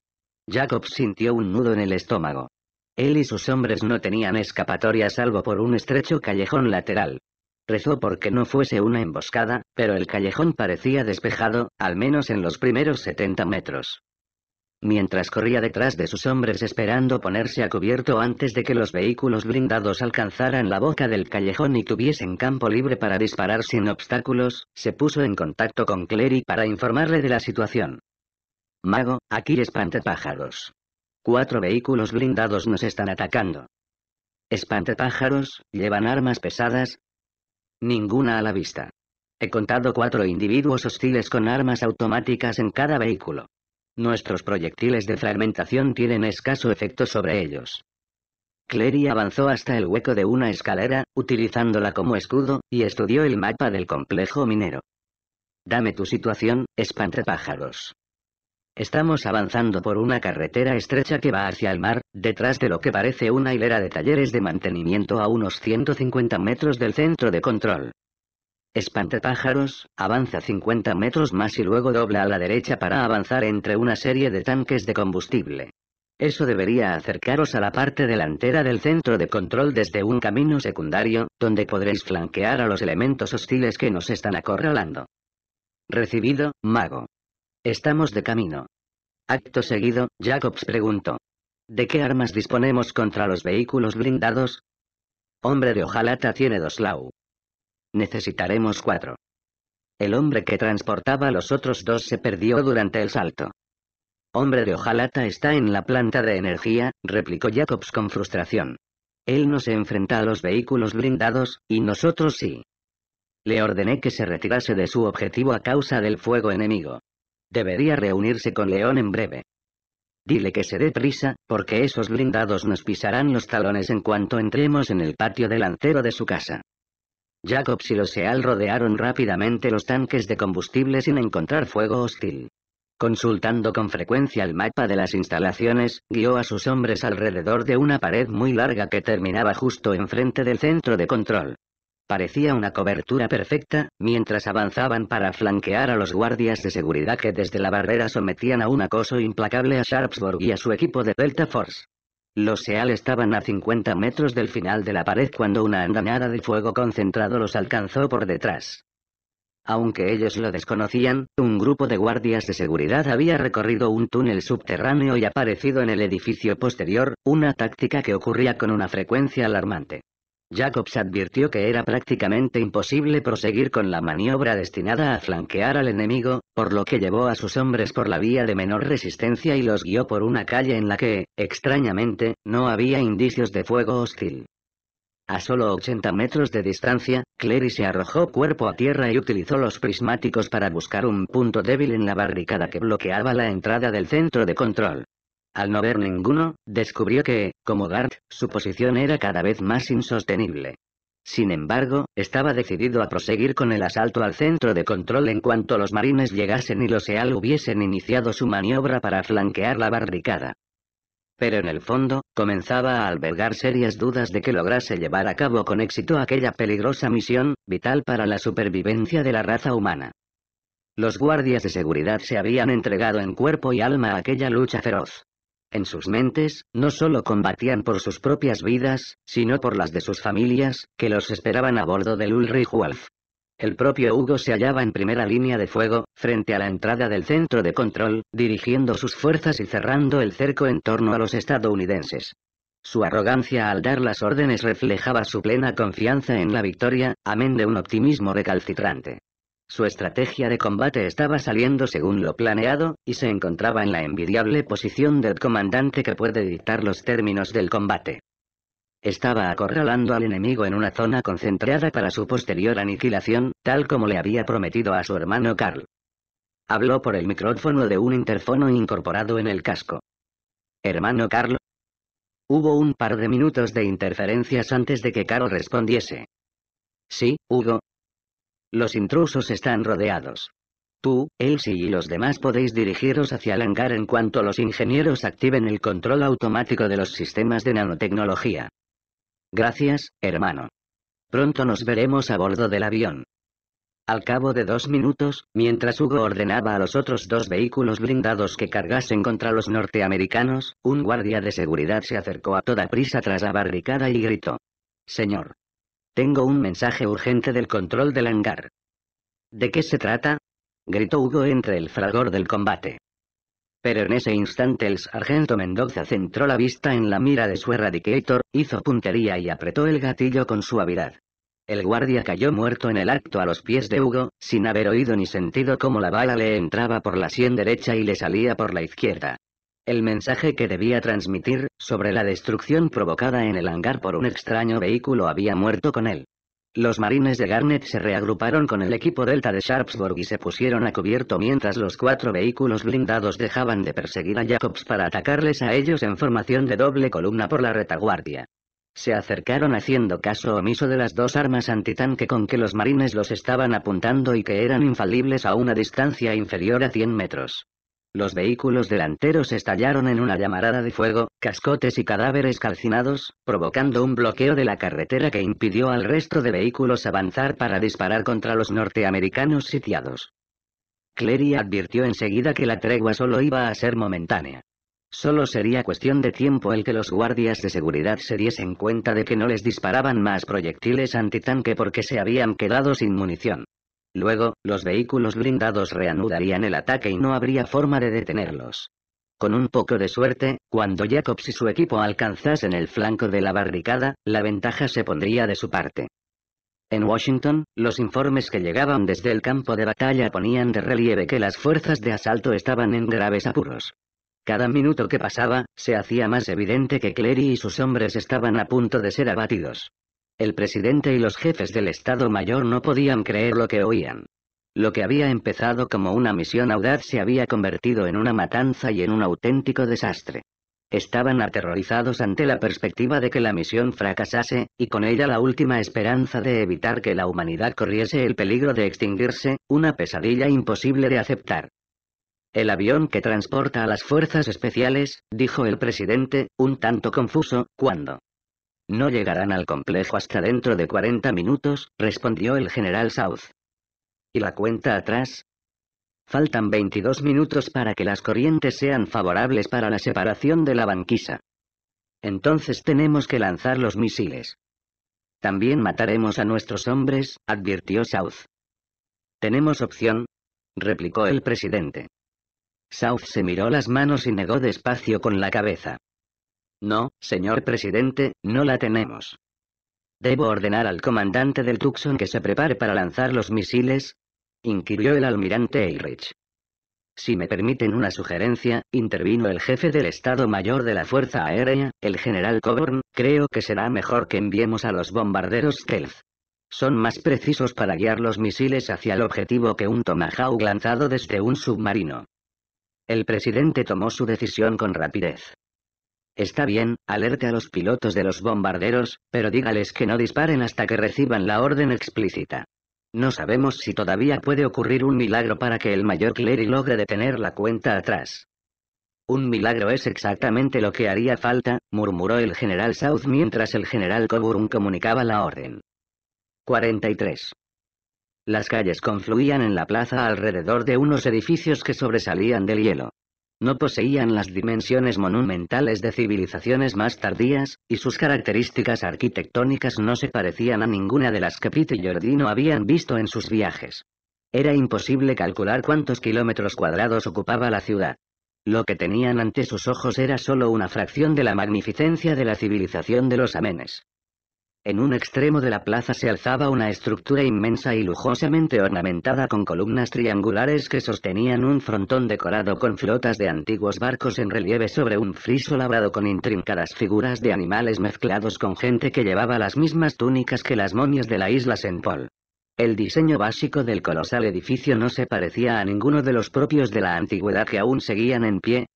Jacob sintió un nudo en el estómago. Él y sus hombres no tenían escapatoria salvo por un estrecho callejón lateral. Rezó porque no fuese una emboscada, pero el callejón parecía despejado, al menos en los primeros 70 metros mientras corría detrás de sus hombres esperando ponerse a cubierto antes de que los vehículos blindados alcanzaran la boca del callejón y tuviesen campo libre para disparar sin obstáculos, se puso en contacto con Clary para informarle de la situación. Mago, aquí pájaros Cuatro vehículos blindados nos están atacando. pájaros llevan armas pesadas. Ninguna a la vista. He contado cuatro individuos hostiles con armas automáticas en cada vehículo. Nuestros proyectiles de fragmentación tienen escaso efecto sobre ellos. Clary avanzó hasta el hueco de una escalera, utilizándola como escudo, y estudió el mapa del complejo minero. Dame tu situación, pájaros. Estamos avanzando por una carretera estrecha que va hacia el mar, detrás de lo que parece una hilera de talleres de mantenimiento a unos 150 metros del centro de control. Espante pájaros, avanza 50 metros más y luego dobla a la derecha para avanzar entre una serie de tanques de combustible. Eso debería acercaros a la parte delantera del centro de control desde un camino secundario, donde podréis flanquear a los elementos hostiles que nos están acorralando. Recibido, mago. Estamos de camino. Acto seguido, Jacobs preguntó. ¿De qué armas disponemos contra los vehículos blindados? Hombre de hojalata tiene dos lau. Necesitaremos cuatro. El hombre que transportaba a los otros dos se perdió durante el salto. Hombre de hojalata está en la planta de energía, replicó Jacobs con frustración. Él no se enfrenta a los vehículos blindados, y nosotros sí. Le ordené que se retirase de su objetivo a causa del fuego enemigo. Debería reunirse con León en breve. Dile que se dé prisa, porque esos blindados nos pisarán los talones en cuanto entremos en el patio delantero de su casa. Jacobs y los SEAL rodearon rápidamente los tanques de combustible sin encontrar fuego hostil. Consultando con frecuencia el mapa de las instalaciones, guió a sus hombres alrededor de una pared muy larga que terminaba justo enfrente del centro de control. Parecía una cobertura perfecta, mientras avanzaban para flanquear a los guardias de seguridad que desde la barrera sometían a un acoso implacable a Sharpsburg y a su equipo de Delta Force. Los Seal estaban a 50 metros del final de la pared cuando una andanada de fuego concentrado los alcanzó por detrás. Aunque ellos lo desconocían, un grupo de guardias de seguridad había recorrido un túnel subterráneo y aparecido en el edificio posterior, una táctica que ocurría con una frecuencia alarmante. Jacobs advirtió que era prácticamente imposible proseguir con la maniobra destinada a flanquear al enemigo, por lo que llevó a sus hombres por la vía de menor resistencia y los guió por una calle en la que, extrañamente, no había indicios de fuego hostil. A solo 80 metros de distancia, Clary se arrojó cuerpo a tierra y utilizó los prismáticos para buscar un punto débil en la barricada que bloqueaba la entrada del centro de control. Al no ver ninguno, descubrió que, como Gart, su posición era cada vez más insostenible. Sin embargo, estaba decidido a proseguir con el asalto al centro de control en cuanto los marines llegasen y los EAL hubiesen iniciado su maniobra para flanquear la barricada. Pero en el fondo, comenzaba a albergar serias dudas de que lograse llevar a cabo con éxito aquella peligrosa misión, vital para la supervivencia de la raza humana. Los guardias de seguridad se habían entregado en cuerpo y alma a aquella lucha feroz. En sus mentes, no solo combatían por sus propias vidas, sino por las de sus familias, que los esperaban a bordo del Ulrich Wolf. El propio Hugo se hallaba en primera línea de fuego, frente a la entrada del centro de control, dirigiendo sus fuerzas y cerrando el cerco en torno a los estadounidenses. Su arrogancia al dar las órdenes reflejaba su plena confianza en la victoria, amén de un optimismo recalcitrante. Su estrategia de combate estaba saliendo según lo planeado, y se encontraba en la envidiable posición del comandante que puede dictar los términos del combate. Estaba acorralando al enemigo en una zona concentrada para su posterior aniquilación, tal como le había prometido a su hermano Carl. Habló por el micrófono de un interfono incorporado en el casco. Hermano Carl. Hubo un par de minutos de interferencias antes de que Carl respondiese. Sí, Hugo, los intrusos están rodeados. Tú, Elsie y los demás podéis dirigiros hacia el hangar en cuanto los ingenieros activen el control automático de los sistemas de nanotecnología. Gracias, hermano. Pronto nos veremos a bordo del avión. Al cabo de dos minutos, mientras Hugo ordenaba a los otros dos vehículos blindados que cargasen contra los norteamericanos, un guardia de seguridad se acercó a toda prisa tras la barricada y gritó. Señor. Tengo un mensaje urgente del control del hangar. ¿De qué se trata? gritó Hugo entre el fragor del combate. Pero en ese instante el sargento Mendoza centró la vista en la mira de su Eradicator, hizo puntería y apretó el gatillo con suavidad. El guardia cayó muerto en el acto a los pies de Hugo, sin haber oído ni sentido cómo la bala le entraba por la sien derecha y le salía por la izquierda el mensaje que debía transmitir, sobre la destrucción provocada en el hangar por un extraño vehículo había muerto con él. Los marines de Garnet se reagruparon con el equipo Delta de Sharpsburg y se pusieron a cubierto mientras los cuatro vehículos blindados dejaban de perseguir a Jacobs para atacarles a ellos en formación de doble columna por la retaguardia. Se acercaron haciendo caso omiso de las dos armas antitanque con que los marines los estaban apuntando y que eran infalibles a una distancia inferior a 100 metros. Los vehículos delanteros estallaron en una llamarada de fuego, cascotes y cadáveres calcinados, provocando un bloqueo de la carretera que impidió al resto de vehículos avanzar para disparar contra los norteamericanos sitiados. Clery advirtió enseguida que la tregua solo iba a ser momentánea. Solo sería cuestión de tiempo el que los guardias de seguridad se diesen cuenta de que no les disparaban más proyectiles antitanque porque se habían quedado sin munición. Luego, los vehículos blindados reanudarían el ataque y no habría forma de detenerlos. Con un poco de suerte, cuando Jacobs y su equipo alcanzasen el flanco de la barricada, la ventaja se pondría de su parte. En Washington, los informes que llegaban desde el campo de batalla ponían de relieve que las fuerzas de asalto estaban en graves apuros. Cada minuto que pasaba, se hacía más evidente que Clary y sus hombres estaban a punto de ser abatidos. El presidente y los jefes del Estado Mayor no podían creer lo que oían. Lo que había empezado como una misión audaz se había convertido en una matanza y en un auténtico desastre. Estaban aterrorizados ante la perspectiva de que la misión fracasase, y con ella la última esperanza de evitar que la humanidad corriese el peligro de extinguirse, una pesadilla imposible de aceptar. El avión que transporta a las fuerzas especiales, dijo el presidente, un tanto confuso, cuando no llegarán al complejo hasta dentro de 40 minutos, respondió el general South. ¿Y la cuenta atrás? Faltan 22 minutos para que las corrientes sean favorables para la separación de la banquisa. Entonces tenemos que lanzar los misiles. También mataremos a nuestros hombres, advirtió South. ¿Tenemos opción? replicó el presidente. South se miró las manos y negó despacio con la cabeza. No, señor presidente, no la tenemos. ¿Debo ordenar al comandante del Tucson que se prepare para lanzar los misiles? inquirió el almirante Eyrich. Si me permiten una sugerencia, intervino el jefe del Estado Mayor de la Fuerza Aérea, el general Coburn, creo que será mejor que enviemos a los bombarderos Stealth. Son más precisos para guiar los misiles hacia el objetivo que un Tomahawk lanzado desde un submarino. El presidente tomó su decisión con rapidez. Está bien, alerte a los pilotos de los bombarderos, pero dígales que no disparen hasta que reciban la orden explícita. No sabemos si todavía puede ocurrir un milagro para que el mayor Clery logre detener la cuenta atrás. Un milagro es exactamente lo que haría falta, murmuró el general South mientras el general Coburn comunicaba la orden. 43. Las calles confluían en la plaza alrededor de unos edificios que sobresalían del hielo no poseían las dimensiones monumentales de civilizaciones más tardías, y sus características arquitectónicas no se parecían a ninguna de las que Pete y Giordino habían visto en sus viajes. Era imposible calcular cuántos kilómetros cuadrados ocupaba la ciudad. Lo que tenían ante sus ojos era solo una fracción de la magnificencia de la civilización de los amenes. En un extremo de la plaza se alzaba una estructura inmensa y lujosamente ornamentada con columnas triangulares que sostenían un frontón decorado con flotas de antiguos barcos en relieve sobre un friso labrado con intrincadas figuras de animales mezclados con gente que llevaba las mismas túnicas que las momias de la isla Saint Paul. El diseño básico del colosal edificio no se parecía a ninguno de los propios de la antigüedad que aún seguían en pie,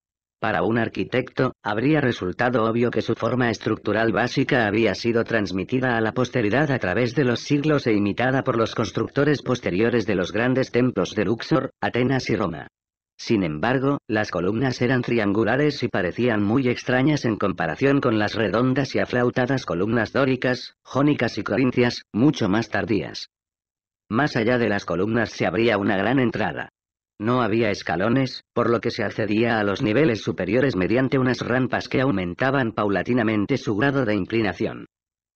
para un arquitecto, habría resultado obvio que su forma estructural básica había sido transmitida a la posteridad a través de los siglos e imitada por los constructores posteriores de los grandes templos de Luxor, Atenas y Roma. Sin embargo, las columnas eran triangulares y parecían muy extrañas en comparación con las redondas y aflautadas columnas dóricas, jónicas y corintias, mucho más tardías. Más allá de las columnas se abría una gran entrada. No había escalones, por lo que se accedía a los niveles superiores mediante unas rampas que aumentaban paulatinamente su grado de inclinación.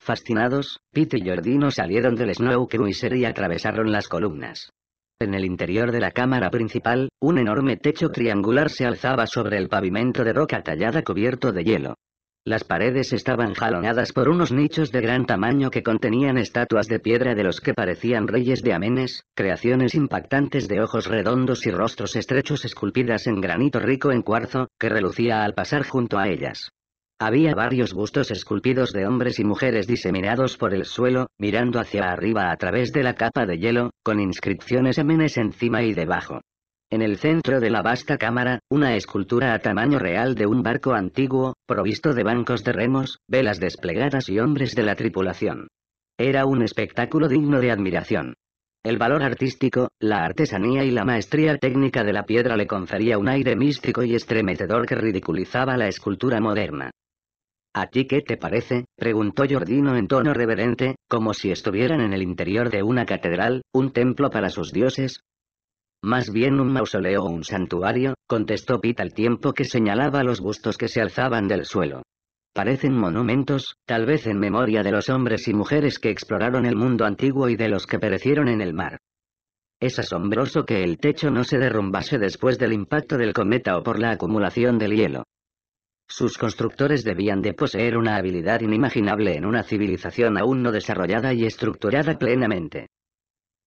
Fascinados, Pete y Jordino salieron del Snow Cruiser y atravesaron las columnas. En el interior de la cámara principal, un enorme techo triangular se alzaba sobre el pavimento de roca tallada cubierto de hielo. Las paredes estaban jalonadas por unos nichos de gran tamaño que contenían estatuas de piedra de los que parecían reyes de Amenes, creaciones impactantes de ojos redondos y rostros estrechos esculpidas en granito rico en cuarzo, que relucía al pasar junto a ellas. Había varios bustos esculpidos de hombres y mujeres diseminados por el suelo, mirando hacia arriba a través de la capa de hielo, con inscripciones Amenes encima y debajo. En el centro de la vasta cámara, una escultura a tamaño real de un barco antiguo, provisto de bancos de remos, velas desplegadas y hombres de la tripulación. Era un espectáculo digno de admiración. El valor artístico, la artesanía y la maestría técnica de la piedra le confería un aire místico y estremecedor que ridiculizaba la escultura moderna. ¿A ti qué te parece? preguntó Jordino en tono reverente, como si estuvieran en el interior de una catedral, un templo para sus dioses, más bien un mausoleo o un santuario, contestó Pete al tiempo que señalaba los bustos que se alzaban del suelo. Parecen monumentos, tal vez en memoria de los hombres y mujeres que exploraron el mundo antiguo y de los que perecieron en el mar. Es asombroso que el techo no se derrumbase después del impacto del cometa o por la acumulación del hielo. Sus constructores debían de poseer una habilidad inimaginable en una civilización aún no desarrollada y estructurada plenamente.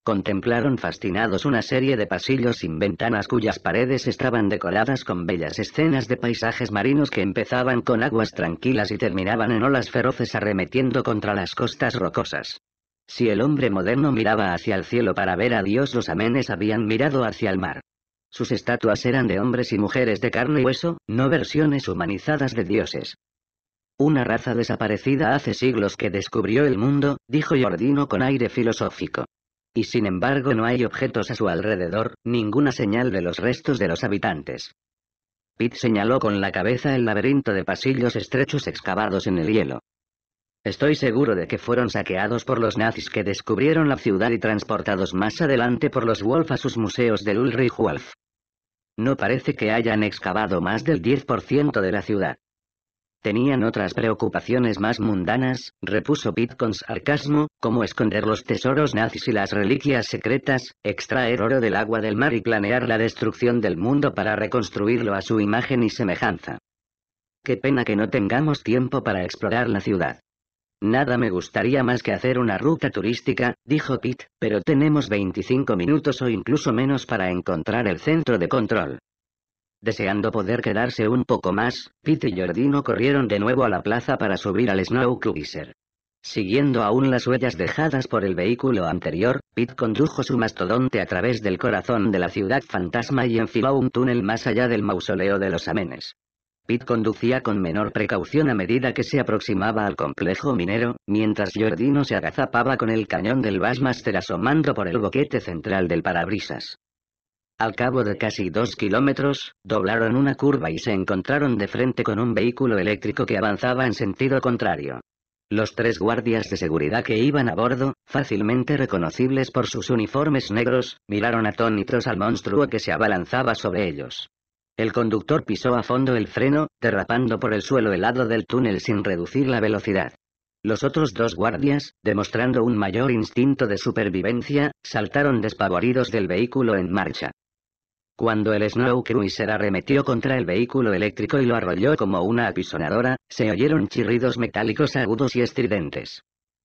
Contemplaron fascinados una serie de pasillos sin ventanas cuyas paredes estaban decoradas con bellas escenas de paisajes marinos que empezaban con aguas tranquilas y terminaban en olas feroces arremetiendo contra las costas rocosas. Si el hombre moderno miraba hacia el cielo para ver a Dios, los amenes habían mirado hacia el mar. Sus estatuas eran de hombres y mujeres de carne y hueso, no versiones humanizadas de dioses. Una raza desaparecida hace siglos que descubrió el mundo, dijo Jordino con aire filosófico y sin embargo no hay objetos a su alrededor, ninguna señal de los restos de los habitantes. Pitt señaló con la cabeza el laberinto de pasillos estrechos excavados en el hielo. Estoy seguro de que fueron saqueados por los nazis que descubrieron la ciudad y transportados más adelante por los Wolf a sus museos del Ulrich Wolf. No parece que hayan excavado más del 10% de la ciudad. Tenían otras preocupaciones más mundanas, repuso Pitt con sarcasmo, como esconder los tesoros nazis y las reliquias secretas, extraer oro del agua del mar y planear la destrucción del mundo para reconstruirlo a su imagen y semejanza. Qué pena que no tengamos tiempo para explorar la ciudad. Nada me gustaría más que hacer una ruta turística, dijo Pitt, pero tenemos 25 minutos o incluso menos para encontrar el centro de control. Deseando poder quedarse un poco más, Pete y Jordino corrieron de nuevo a la plaza para subir al Snow Cruiser. Siguiendo aún las huellas dejadas por el vehículo anterior, Pete condujo su mastodonte a través del corazón de la ciudad fantasma y enfiló un túnel más allá del mausoleo de los amenes. Pete conducía con menor precaución a medida que se aproximaba al complejo minero, mientras Jordino se agazapaba con el cañón del Bassmaster asomando por el boquete central del parabrisas. Al cabo de casi dos kilómetros, doblaron una curva y se encontraron de frente con un vehículo eléctrico que avanzaba en sentido contrario. Los tres guardias de seguridad que iban a bordo, fácilmente reconocibles por sus uniformes negros, miraron atónitos al monstruo que se abalanzaba sobre ellos. El conductor pisó a fondo el freno, derrapando por el suelo helado del túnel sin reducir la velocidad. Los otros dos guardias, demostrando un mayor instinto de supervivencia, saltaron despavoridos del vehículo en marcha. Cuando el Snow Cruiser arremetió contra el vehículo eléctrico y lo arrolló como una apisonadora, se oyeron chirridos metálicos agudos y estridentes.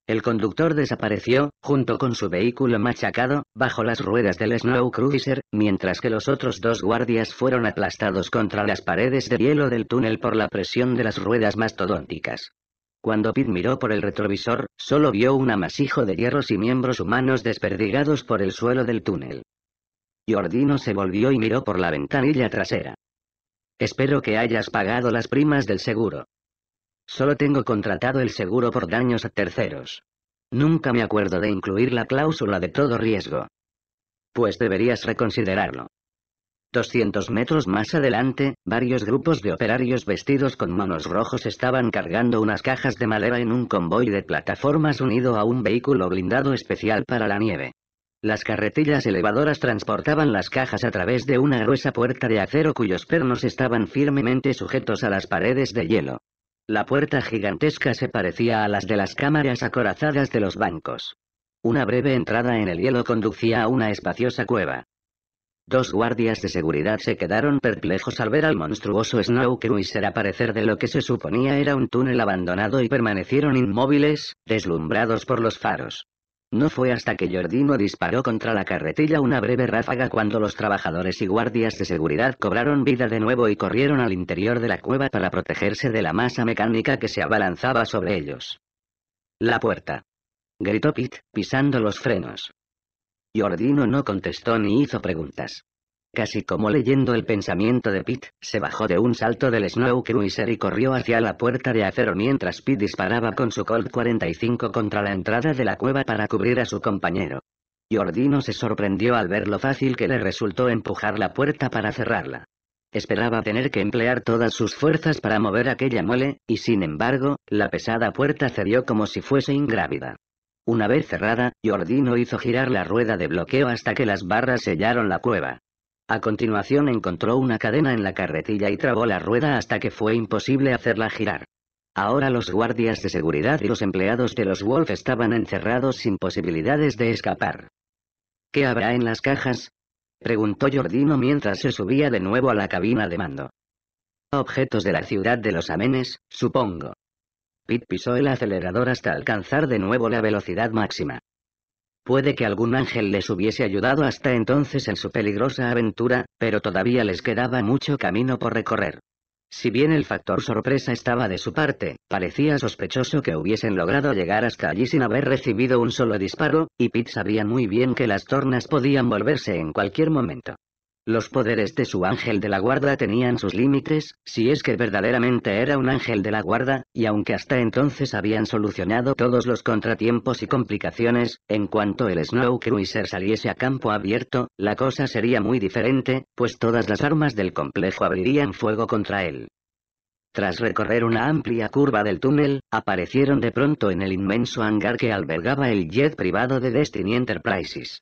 El conductor desapareció, junto con su vehículo machacado, bajo las ruedas del Snow Cruiser, mientras que los otros dos guardias fueron aplastados contra las paredes de hielo del túnel por la presión de las ruedas mastodónticas. Cuando Pete miró por el retrovisor, solo vio un amasijo de hierros y miembros humanos desperdigados por el suelo del túnel. Giordino se volvió y miró por la ventanilla trasera. Espero que hayas pagado las primas del seguro. Solo tengo contratado el seguro por daños a terceros. Nunca me acuerdo de incluir la cláusula de todo riesgo. Pues deberías reconsiderarlo. 200 metros más adelante, varios grupos de operarios vestidos con manos rojos estaban cargando unas cajas de madera en un convoy de plataformas unido a un vehículo blindado especial para la nieve. Las carretillas elevadoras transportaban las cajas a través de una gruesa puerta de acero cuyos pernos estaban firmemente sujetos a las paredes de hielo. La puerta gigantesca se parecía a las de las cámaras acorazadas de los bancos. Una breve entrada en el hielo conducía a una espaciosa cueva. Dos guardias de seguridad se quedaron perplejos al ver al monstruoso Snow Cruiser aparecer de lo que se suponía era un túnel abandonado y permanecieron inmóviles, deslumbrados por los faros. No fue hasta que Jordino disparó contra la carretilla una breve ráfaga cuando los trabajadores y guardias de seguridad cobraron vida de nuevo y corrieron al interior de la cueva para protegerse de la masa mecánica que se abalanzaba sobre ellos. La puerta. Gritó Pete, pisando los frenos. Jordino no contestó ni hizo preguntas. Casi como leyendo el pensamiento de Pete, se bajó de un salto del Snow Cruiser y corrió hacia la puerta de acero mientras Pete disparaba con su Colt 45 contra la entrada de la cueva para cubrir a su compañero. Jordino se sorprendió al ver lo fácil que le resultó empujar la puerta para cerrarla. Esperaba tener que emplear todas sus fuerzas para mover aquella mole, y sin embargo, la pesada puerta cedió como si fuese ingrávida. Una vez cerrada, Jordino hizo girar la rueda de bloqueo hasta que las barras sellaron la cueva. A continuación encontró una cadena en la carretilla y trabó la rueda hasta que fue imposible hacerla girar. Ahora los guardias de seguridad y los empleados de los Wolf estaban encerrados sin posibilidades de escapar. ¿Qué habrá en las cajas? preguntó Jordino mientras se subía de nuevo a la cabina de mando. Objetos de la ciudad de los amenes, supongo. Pit pisó el acelerador hasta alcanzar de nuevo la velocidad máxima. Puede que algún ángel les hubiese ayudado hasta entonces en su peligrosa aventura, pero todavía les quedaba mucho camino por recorrer. Si bien el factor sorpresa estaba de su parte, parecía sospechoso que hubiesen logrado llegar hasta allí sin haber recibido un solo disparo, y Pete sabía muy bien que las tornas podían volverse en cualquier momento. Los poderes de su ángel de la guarda tenían sus límites, si es que verdaderamente era un ángel de la guarda, y aunque hasta entonces habían solucionado todos los contratiempos y complicaciones, en cuanto el Snow Cruiser saliese a campo abierto, la cosa sería muy diferente, pues todas las armas del complejo abrirían fuego contra él. Tras recorrer una amplia curva del túnel, aparecieron de pronto en el inmenso hangar que albergaba el jet privado de Destiny Enterprises.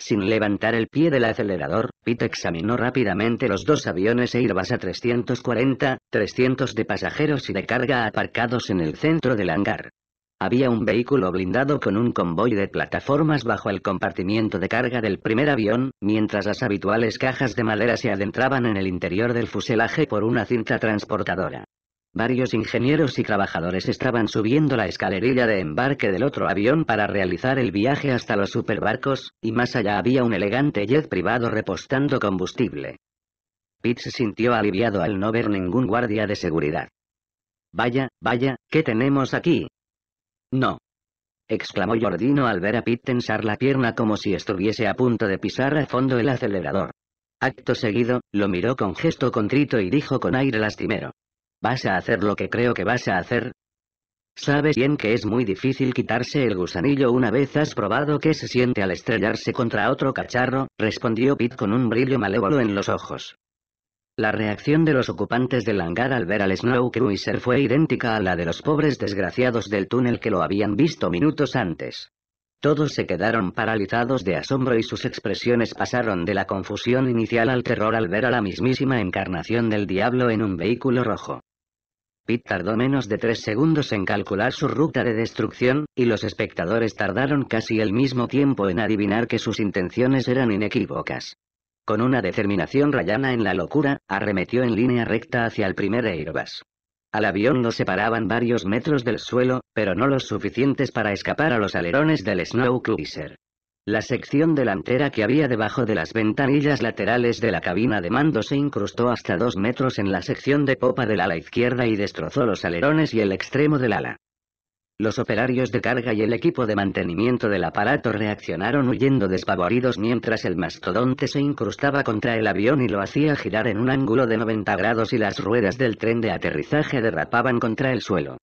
Sin levantar el pie del acelerador, Pitt examinó rápidamente los dos aviones Airbus A340, 300 de pasajeros y de carga aparcados en el centro del hangar. Había un vehículo blindado con un convoy de plataformas bajo el compartimiento de carga del primer avión, mientras las habituales cajas de madera se adentraban en el interior del fuselaje por una cinta transportadora. Varios ingenieros y trabajadores estaban subiendo la escalerilla de embarque del otro avión para realizar el viaje hasta los superbarcos, y más allá había un elegante jet privado repostando combustible. Pitt se sintió aliviado al no ver ningún guardia de seguridad. Vaya, vaya, ¿qué tenemos aquí? No. exclamó Jordino al ver a Pitt tensar la pierna como si estuviese a punto de pisar a fondo el acelerador. Acto seguido, lo miró con gesto contrito y dijo con aire lastimero. ¿Vas a hacer lo que creo que vas a hacer? Sabes bien que es muy difícil quitarse el gusanillo una vez has probado que se siente al estrellarse contra otro cacharro, respondió Pete con un brillo malévolo en los ojos. La reacción de los ocupantes del hangar al ver al Snow Cruiser fue idéntica a la de los pobres desgraciados del túnel que lo habían visto minutos antes. Todos se quedaron paralizados de asombro y sus expresiones pasaron de la confusión inicial al terror al ver a la mismísima encarnación del diablo en un vehículo rojo. Pitt tardó menos de tres segundos en calcular su ruta de destrucción, y los espectadores tardaron casi el mismo tiempo en adivinar que sus intenciones eran inequívocas. Con una determinación rayana en la locura, arremetió en línea recta hacia el primer Airbus. Al avión lo separaban varios metros del suelo, pero no los suficientes para escapar a los alerones del Snow Cruiser. La sección delantera que había debajo de las ventanillas laterales de la cabina de mando se incrustó hasta dos metros en la sección de popa del ala izquierda y destrozó los alerones y el extremo del ala. Los operarios de carga y el equipo de mantenimiento del aparato reaccionaron huyendo despavoridos mientras el mastodonte se incrustaba contra el avión y lo hacía girar en un ángulo de 90 grados y las ruedas del tren de aterrizaje derrapaban contra el suelo.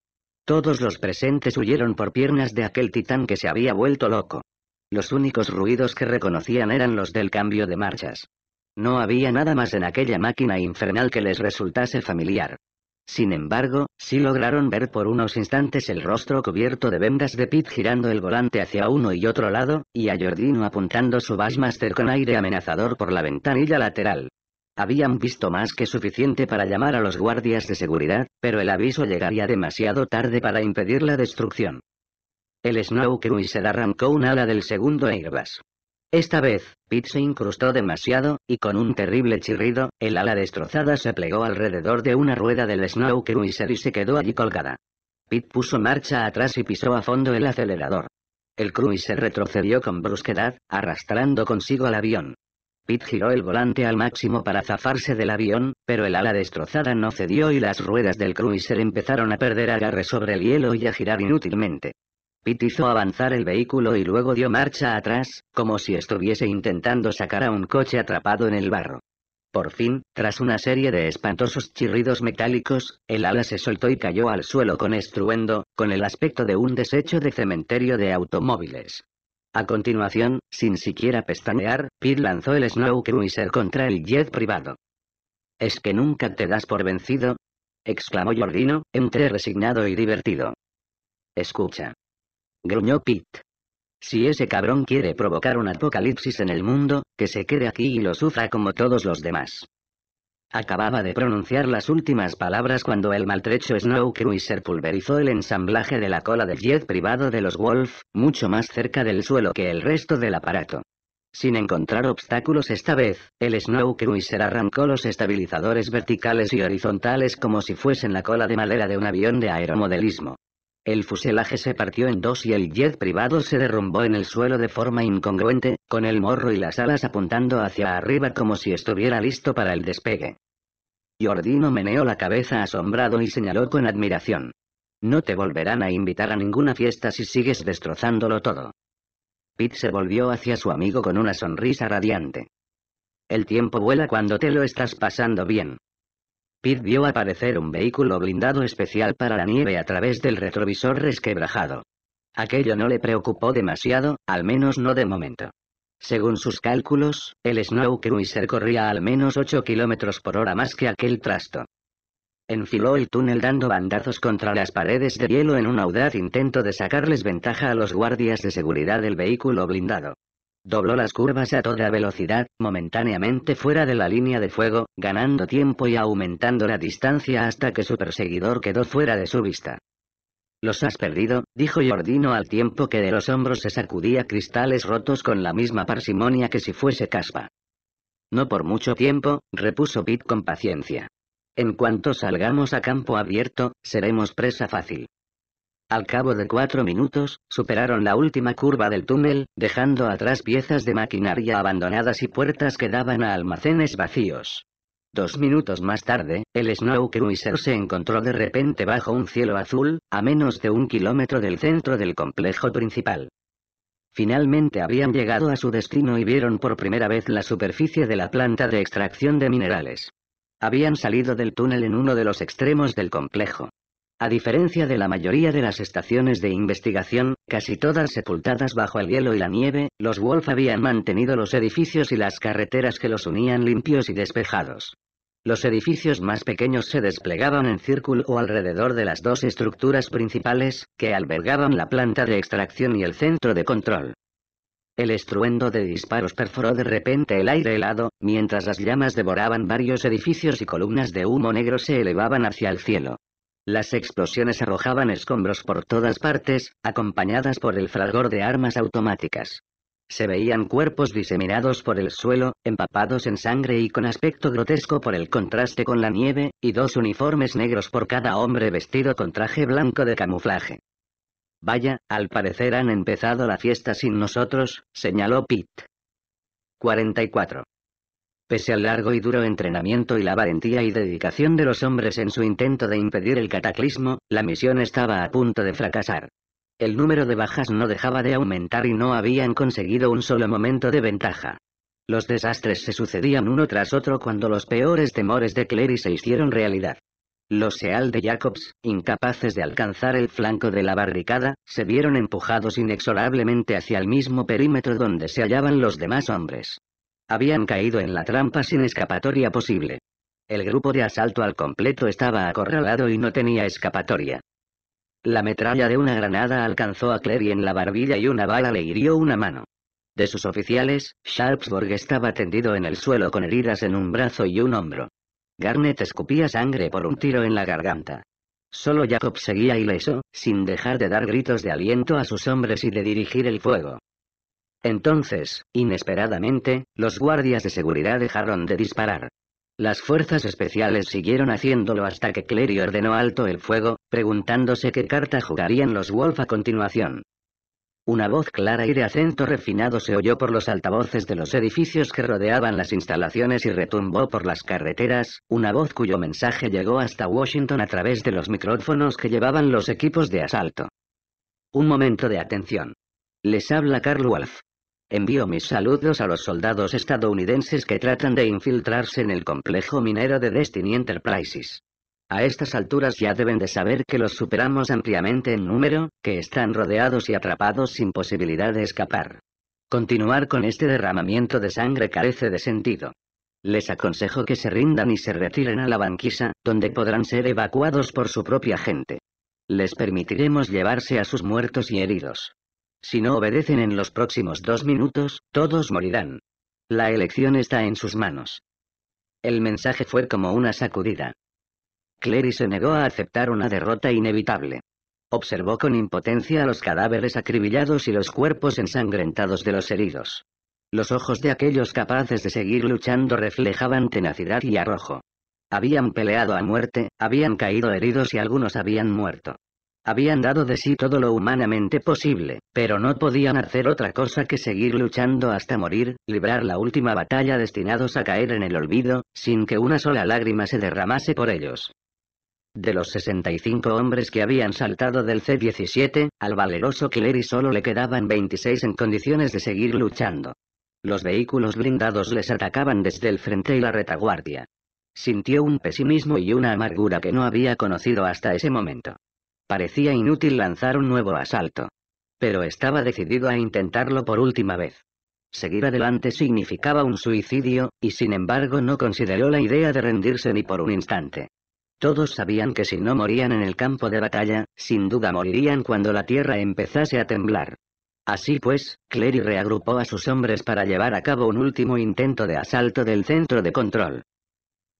Todos los presentes huyeron por piernas de aquel titán que se había vuelto loco. Los únicos ruidos que reconocían eran los del cambio de marchas. No había nada más en aquella máquina infernal que les resultase familiar. Sin embargo, sí lograron ver por unos instantes el rostro cubierto de vendas de Pitt girando el volante hacia uno y otro lado, y a Jordino apuntando su Master con aire amenazador por la ventanilla lateral. Habían visto más que suficiente para llamar a los guardias de seguridad, pero el aviso llegaría demasiado tarde para impedir la destrucción. El Snow Cruiser arrancó un ala del segundo Airbus. Esta vez, Pete se incrustó demasiado, y con un terrible chirrido, el ala destrozada se plegó alrededor de una rueda del Snow Cruiser y se quedó allí colgada. Pete puso marcha atrás y pisó a fondo el acelerador. El cruiser retrocedió con brusquedad, arrastrando consigo al avión. Pete giró el volante al máximo para zafarse del avión, pero el ala destrozada no cedió y las ruedas del cruiser empezaron a perder agarre sobre el hielo y a girar inútilmente. Pete hizo avanzar el vehículo y luego dio marcha atrás, como si estuviese intentando sacar a un coche atrapado en el barro. Por fin, tras una serie de espantosos chirridos metálicos, el ala se soltó y cayó al suelo con estruendo, con el aspecto de un desecho de cementerio de automóviles. A continuación, sin siquiera pestañear, Pete lanzó el Snow Cruiser contra el jet privado. ¿Es que nunca te das por vencido? exclamó Jordino, entre resignado y divertido. Escucha. Gruñó Pete. Si ese cabrón quiere provocar un apocalipsis en el mundo, que se quede aquí y lo sufra como todos los demás. Acababa de pronunciar las últimas palabras cuando el maltrecho Snow Cruiser pulverizó el ensamblaje de la cola del jet privado de los Wolf, mucho más cerca del suelo que el resto del aparato. Sin encontrar obstáculos esta vez, el Snow Cruiser arrancó los estabilizadores verticales y horizontales como si fuesen la cola de madera de un avión de aeromodelismo. El fuselaje se partió en dos y el jet privado se derrumbó en el suelo de forma incongruente, con el morro y las alas apuntando hacia arriba como si estuviera listo para el despegue. Jordino meneó la cabeza asombrado y señaló con admiración. No te volverán a invitar a ninguna fiesta si sigues destrozándolo todo. Pete se volvió hacia su amigo con una sonrisa radiante. El tiempo vuela cuando te lo estás pasando bien. Pete vio aparecer un vehículo blindado especial para la nieve a través del retrovisor resquebrajado. Aquello no le preocupó demasiado, al menos no de momento. Según sus cálculos, el Snow Cruiser corría al menos 8 kilómetros por hora más que aquel trasto. Enfiló el túnel dando bandazos contra las paredes de hielo en un audaz intento de sacarles ventaja a los guardias de seguridad del vehículo blindado. Dobló las curvas a toda velocidad, momentáneamente fuera de la línea de fuego, ganando tiempo y aumentando la distancia hasta que su perseguidor quedó fuera de su vista. Los has perdido, dijo Jordino al tiempo que de los hombros se sacudía cristales rotos con la misma parsimonia que si fuese caspa. No por mucho tiempo, repuso bit con paciencia. En cuanto salgamos a campo abierto, seremos presa fácil. Al cabo de cuatro minutos, superaron la última curva del túnel, dejando atrás piezas de maquinaria abandonadas y puertas que daban a almacenes vacíos. Dos minutos más tarde, el Snow Cruiser se encontró de repente bajo un cielo azul, a menos de un kilómetro del centro del complejo principal. Finalmente habían llegado a su destino y vieron por primera vez la superficie de la planta de extracción de minerales. Habían salido del túnel en uno de los extremos del complejo. A diferencia de la mayoría de las estaciones de investigación, casi todas sepultadas bajo el hielo y la nieve, los Wolf habían mantenido los edificios y las carreteras que los unían limpios y despejados. Los edificios más pequeños se desplegaban en círculo o alrededor de las dos estructuras principales, que albergaban la planta de extracción y el centro de control. El estruendo de disparos perforó de repente el aire helado, mientras las llamas devoraban varios edificios y columnas de humo negro se elevaban hacia el cielo. Las explosiones arrojaban escombros por todas partes, acompañadas por el fragor de armas automáticas. Se veían cuerpos diseminados por el suelo, empapados en sangre y con aspecto grotesco por el contraste con la nieve, y dos uniformes negros por cada hombre vestido con traje blanco de camuflaje. Vaya, al parecer han empezado la fiesta sin nosotros, señaló Pete. 44. Pese al largo y duro entrenamiento y la valentía y dedicación de los hombres en su intento de impedir el cataclismo, la misión estaba a punto de fracasar. El número de bajas no dejaba de aumentar y no habían conseguido un solo momento de ventaja. Los desastres se sucedían uno tras otro cuando los peores temores de Clary se hicieron realidad. Los Seal de Jacobs, incapaces de alcanzar el flanco de la barricada, se vieron empujados inexorablemente hacia el mismo perímetro donde se hallaban los demás hombres. Habían caído en la trampa sin escapatoria posible. El grupo de asalto al completo estaba acorralado y no tenía escapatoria. La metralla de una granada alcanzó a Clary en la barbilla y una bala le hirió una mano. De sus oficiales, Sharpsburg estaba tendido en el suelo con heridas en un brazo y un hombro. Garnet escupía sangre por un tiro en la garganta. Solo Jacob seguía ileso, sin dejar de dar gritos de aliento a sus hombres y de dirigir el fuego. Entonces, inesperadamente, los guardias de seguridad dejaron de disparar. Las fuerzas especiales siguieron haciéndolo hasta que Clary ordenó alto el fuego, preguntándose qué carta jugarían los Wolf a continuación. Una voz clara y de acento refinado se oyó por los altavoces de los edificios que rodeaban las instalaciones y retumbó por las carreteras, una voz cuyo mensaje llegó hasta Washington a través de los micrófonos que llevaban los equipos de asalto. Un momento de atención. Les habla Carl Wolf. Envío mis saludos a los soldados estadounidenses que tratan de infiltrarse en el complejo minero de Destiny Enterprises. A estas alturas ya deben de saber que los superamos ampliamente en número, que están rodeados y atrapados sin posibilidad de escapar. Continuar con este derramamiento de sangre carece de sentido. Les aconsejo que se rindan y se retiren a la banquisa, donde podrán ser evacuados por su propia gente. Les permitiremos llevarse a sus muertos y heridos. Si no obedecen en los próximos dos minutos, todos morirán. La elección está en sus manos. El mensaje fue como una sacudida. Clary se negó a aceptar una derrota inevitable. Observó con impotencia los cadáveres acribillados y los cuerpos ensangrentados de los heridos. Los ojos de aquellos capaces de seguir luchando reflejaban tenacidad y arrojo. Habían peleado a muerte, habían caído heridos y algunos habían muerto. Habían dado de sí todo lo humanamente posible, pero no podían hacer otra cosa que seguir luchando hasta morir, librar la última batalla destinados a caer en el olvido, sin que una sola lágrima se derramase por ellos. De los 65 hombres que habían saltado del C-17, al valeroso Kileri solo le quedaban 26 en condiciones de seguir luchando. Los vehículos blindados les atacaban desde el frente y la retaguardia. Sintió un pesimismo y una amargura que no había conocido hasta ese momento. Parecía inútil lanzar un nuevo asalto. Pero estaba decidido a intentarlo por última vez. Seguir adelante significaba un suicidio, y sin embargo no consideró la idea de rendirse ni por un instante. Todos sabían que si no morían en el campo de batalla, sin duda morirían cuando la tierra empezase a temblar. Así pues, Clary reagrupó a sus hombres para llevar a cabo un último intento de asalto del centro de control.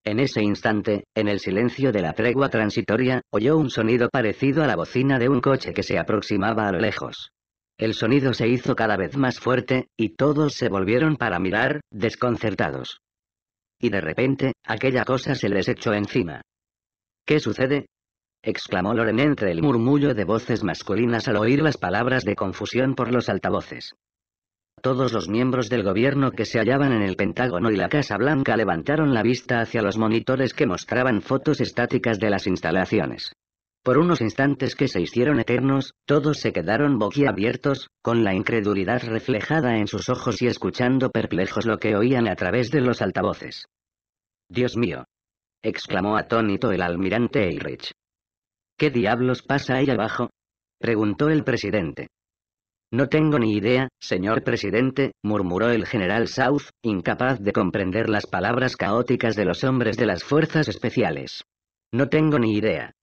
En ese instante, en el silencio de la tregua transitoria, oyó un sonido parecido a la bocina de un coche que se aproximaba a lo lejos. El sonido se hizo cada vez más fuerte, y todos se volvieron para mirar, desconcertados. Y de repente, aquella cosa se les echó encima. ¿Qué sucede? exclamó Loren entre el murmullo de voces masculinas al oír las palabras de confusión por los altavoces. Todos los miembros del gobierno que se hallaban en el Pentágono y la Casa Blanca levantaron la vista hacia los monitores que mostraban fotos estáticas de las instalaciones. Por unos instantes que se hicieron eternos, todos se quedaron boquiabiertos, con la incredulidad reflejada en sus ojos y escuchando perplejos lo que oían a través de los altavoces. Dios mío. exclamó atónito el almirante Elrich. ¿Qué diablos pasa ahí abajo? preguntó el presidente. No tengo ni idea, señor presidente, murmuró el general South, incapaz de comprender las palabras caóticas de los hombres de las fuerzas especiales. No tengo ni idea.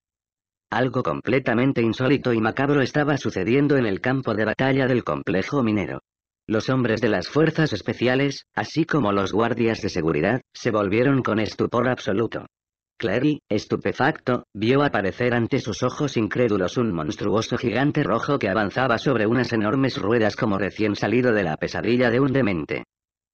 Algo completamente insólito y macabro estaba sucediendo en el campo de batalla del complejo minero. Los hombres de las fuerzas especiales, así como los guardias de seguridad, se volvieron con estupor absoluto. Clary, estupefacto, vio aparecer ante sus ojos incrédulos un monstruoso gigante rojo que avanzaba sobre unas enormes ruedas como recién salido de la pesadilla de un demente.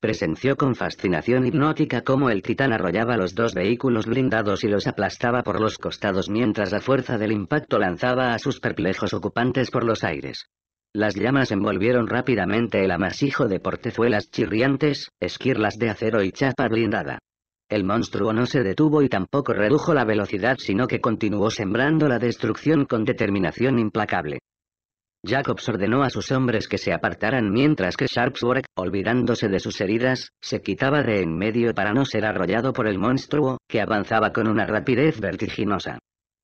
Presenció con fascinación hipnótica cómo el titán arrollaba los dos vehículos blindados y los aplastaba por los costados mientras la fuerza del impacto lanzaba a sus perplejos ocupantes por los aires. Las llamas envolvieron rápidamente el amasijo de portezuelas chirriantes, esquirlas de acero y chapa blindada. El monstruo no se detuvo y tampoco redujo la velocidad sino que continuó sembrando la destrucción con determinación implacable. Jacobs ordenó a sus hombres que se apartaran mientras que Sharpsburg, olvidándose de sus heridas, se quitaba de en medio para no ser arrollado por el monstruo, que avanzaba con una rapidez vertiginosa.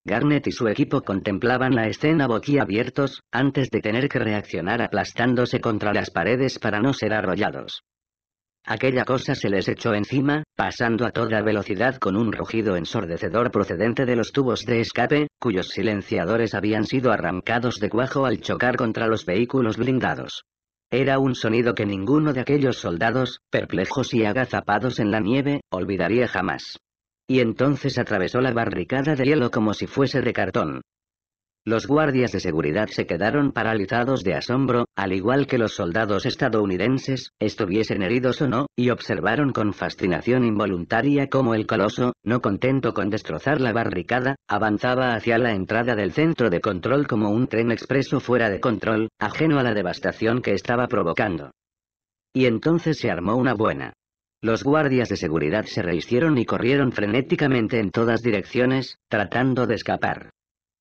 Garnet y su equipo contemplaban la escena boquiabiertos, antes de tener que reaccionar aplastándose contra las paredes para no ser arrollados. Aquella cosa se les echó encima, pasando a toda velocidad con un rugido ensordecedor procedente de los tubos de escape, cuyos silenciadores habían sido arrancados de cuajo al chocar contra los vehículos blindados. Era un sonido que ninguno de aquellos soldados, perplejos y agazapados en la nieve, olvidaría jamás. Y entonces atravesó la barricada de hielo como si fuese de cartón. Los guardias de seguridad se quedaron paralizados de asombro, al igual que los soldados estadounidenses, estuviesen heridos o no, y observaron con fascinación involuntaria cómo el coloso, no contento con destrozar la barricada, avanzaba hacia la entrada del centro de control como un tren expreso fuera de control, ajeno a la devastación que estaba provocando. Y entonces se armó una buena. Los guardias de seguridad se rehicieron y corrieron frenéticamente en todas direcciones, tratando de escapar.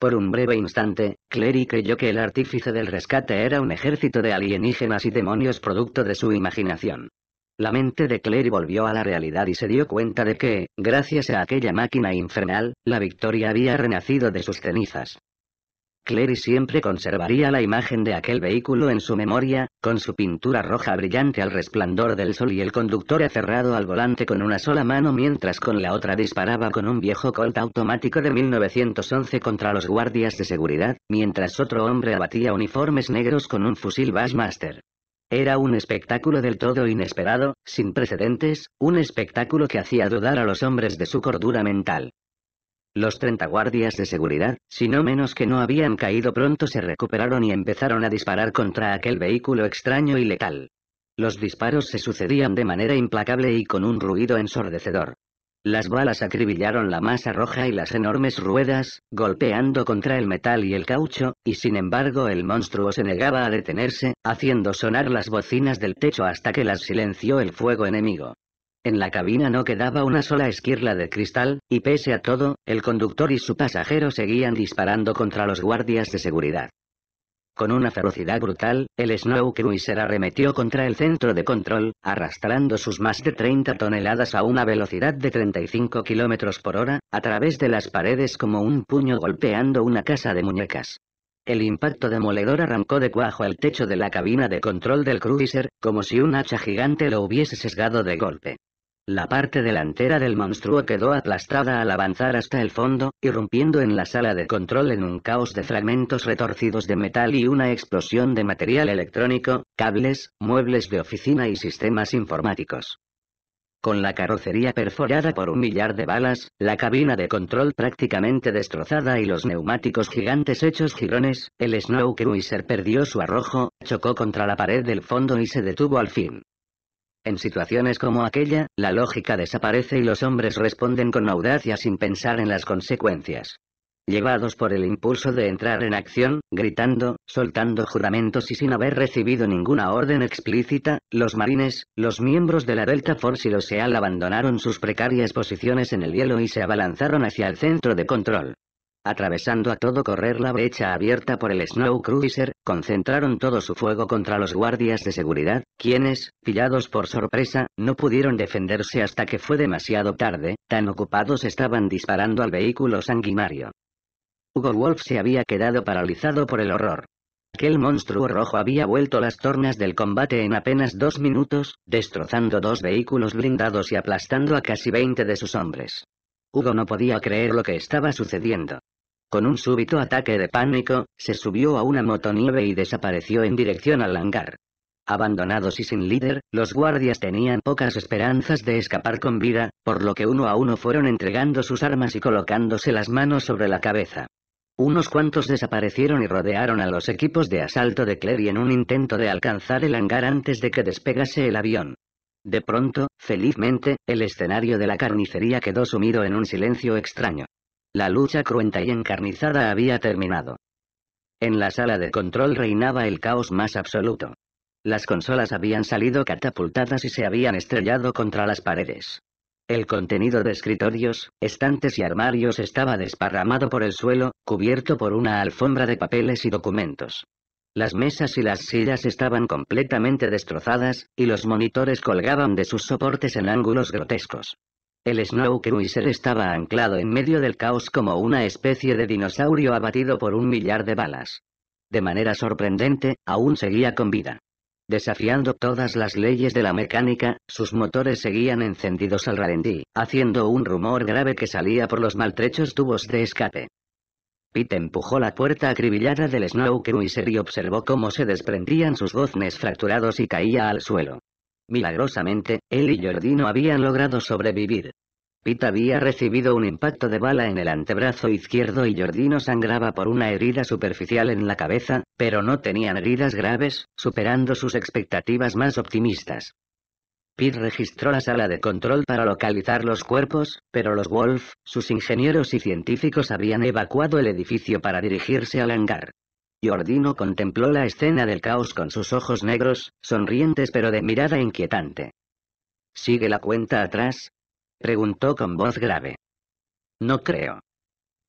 Por un breve instante, Clary creyó que el artífice del rescate era un ejército de alienígenas y demonios producto de su imaginación. La mente de Clary volvió a la realidad y se dio cuenta de que, gracias a aquella máquina infernal, la victoria había renacido de sus cenizas. Clary siempre conservaría la imagen de aquel vehículo en su memoria, con su pintura roja brillante al resplandor del sol y el conductor aferrado al volante con una sola mano mientras con la otra disparaba con un viejo Colt automático de 1911 contra los guardias de seguridad, mientras otro hombre abatía uniformes negros con un fusil Bassmaster. Era un espectáculo del todo inesperado, sin precedentes, un espectáculo que hacía dudar a los hombres de su cordura mental. Los 30 guardias de seguridad, si no menos que no habían caído pronto se recuperaron y empezaron a disparar contra aquel vehículo extraño y letal. Los disparos se sucedían de manera implacable y con un ruido ensordecedor. Las balas acribillaron la masa roja y las enormes ruedas, golpeando contra el metal y el caucho, y sin embargo el monstruo se negaba a detenerse, haciendo sonar las bocinas del techo hasta que las silenció el fuego enemigo. En la cabina no quedaba una sola esquirla de cristal, y pese a todo, el conductor y su pasajero seguían disparando contra los guardias de seguridad. Con una ferocidad brutal, el Snow Cruiser arremetió contra el centro de control, arrastrando sus más de 30 toneladas a una velocidad de 35 km por hora, a través de las paredes como un puño golpeando una casa de muñecas. El impacto demoledor arrancó de cuajo el techo de la cabina de control del cruiser, como si un hacha gigante lo hubiese sesgado de golpe. La parte delantera del monstruo quedó aplastada al avanzar hasta el fondo, irrumpiendo en la sala de control en un caos de fragmentos retorcidos de metal y una explosión de material electrónico, cables, muebles de oficina y sistemas informáticos. Con la carrocería perforada por un millar de balas, la cabina de control prácticamente destrozada y los neumáticos gigantes hechos jirones, el Snow Cruiser perdió su arrojo, chocó contra la pared del fondo y se detuvo al fin. En situaciones como aquella, la lógica desaparece y los hombres responden con audacia sin pensar en las consecuencias. Llevados por el impulso de entrar en acción, gritando, soltando juramentos y sin haber recibido ninguna orden explícita, los marines, los miembros de la Delta Force y los SEAL abandonaron sus precarias posiciones en el hielo y se abalanzaron hacia el centro de control atravesando a todo correr la brecha abierta por el Snow Cruiser, concentraron todo su fuego contra los guardias de seguridad, quienes, pillados por sorpresa, no pudieron defenderse hasta que fue demasiado tarde, tan ocupados estaban disparando al vehículo sanguinario. Hugo Wolf se había quedado paralizado por el horror. Aquel monstruo rojo había vuelto las tornas del combate en apenas dos minutos, destrozando dos vehículos blindados y aplastando a casi 20 de sus hombres. Hugo no podía creer lo que estaba sucediendo. Con un súbito ataque de pánico, se subió a una motonieve y desapareció en dirección al hangar. Abandonados y sin líder, los guardias tenían pocas esperanzas de escapar con vida, por lo que uno a uno fueron entregando sus armas y colocándose las manos sobre la cabeza. Unos cuantos desaparecieron y rodearon a los equipos de asalto de Clary en un intento de alcanzar el hangar antes de que despegase el avión. De pronto, felizmente, el escenario de la carnicería quedó sumido en un silencio extraño. La lucha cruenta y encarnizada había terminado. En la sala de control reinaba el caos más absoluto. Las consolas habían salido catapultadas y se habían estrellado contra las paredes. El contenido de escritorios, estantes y armarios estaba desparramado por el suelo, cubierto por una alfombra de papeles y documentos. Las mesas y las sillas estaban completamente destrozadas, y los monitores colgaban de sus soportes en ángulos grotescos. El Snow Cruiser estaba anclado en medio del caos como una especie de dinosaurio abatido por un millar de balas. De manera sorprendente, aún seguía con vida. Desafiando todas las leyes de la mecánica, sus motores seguían encendidos al ralentí, haciendo un rumor grave que salía por los maltrechos tubos de escape. Pete empujó la puerta acribillada del Snow Cruiser y observó cómo se desprendían sus goznes fracturados y caía al suelo. Milagrosamente, él y Jordino habían logrado sobrevivir. Pete había recibido un impacto de bala en el antebrazo izquierdo y Jordino sangraba por una herida superficial en la cabeza, pero no tenían heridas graves, superando sus expectativas más optimistas. Pitt registró la sala de control para localizar los cuerpos, pero los Wolf, sus ingenieros y científicos habían evacuado el edificio para dirigirse al hangar. Jordino contempló la escena del caos con sus ojos negros, sonrientes pero de mirada inquietante. ¿Sigue la cuenta atrás? preguntó con voz grave. No creo.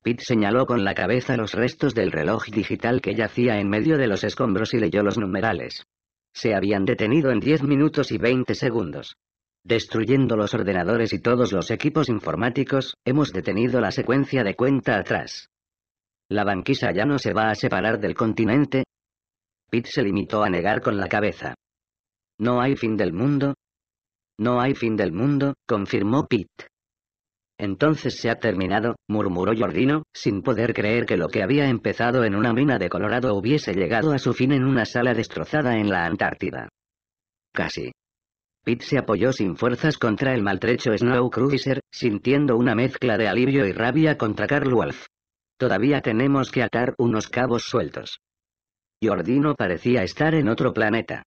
Pitt señaló con la cabeza los restos del reloj digital que yacía en medio de los escombros y leyó los numerales se habían detenido en 10 minutos y 20 segundos. Destruyendo los ordenadores y todos los equipos informáticos, hemos detenido la secuencia de cuenta atrás. ¿La banquisa ya no se va a separar del continente? Pitt se limitó a negar con la cabeza. ¿No hay fin del mundo? No hay fin del mundo, confirmó Pitt. Entonces se ha terminado, murmuró Jordino, sin poder creer que lo que había empezado en una mina de Colorado hubiese llegado a su fin en una sala destrozada en la Antártida. Casi. Pete se apoyó sin fuerzas contra el maltrecho Snow Cruiser, sintiendo una mezcla de alivio y rabia contra Carl Wolf. Todavía tenemos que atar unos cabos sueltos. Jordino parecía estar en otro planeta.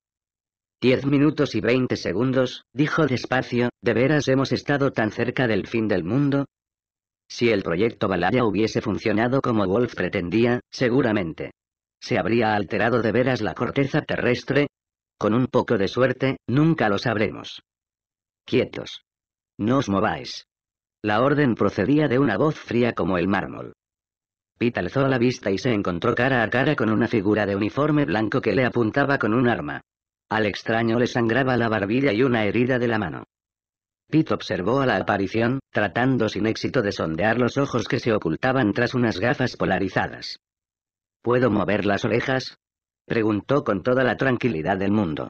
Diez minutos y veinte segundos, dijo despacio, ¿de veras hemos estado tan cerca del fin del mundo? Si el proyecto Balaya hubiese funcionado como Wolf pretendía, seguramente. ¿Se habría alterado de veras la corteza terrestre? Con un poco de suerte, nunca lo sabremos. Quietos. No os mováis. La orden procedía de una voz fría como el mármol. Pete alzó la vista y se encontró cara a cara con una figura de uniforme blanco que le apuntaba con un arma. Al extraño le sangraba la barbilla y una herida de la mano. Pete observó a la aparición, tratando sin éxito de sondear los ojos que se ocultaban tras unas gafas polarizadas. ¿Puedo mover las orejas? preguntó con toda la tranquilidad del mundo.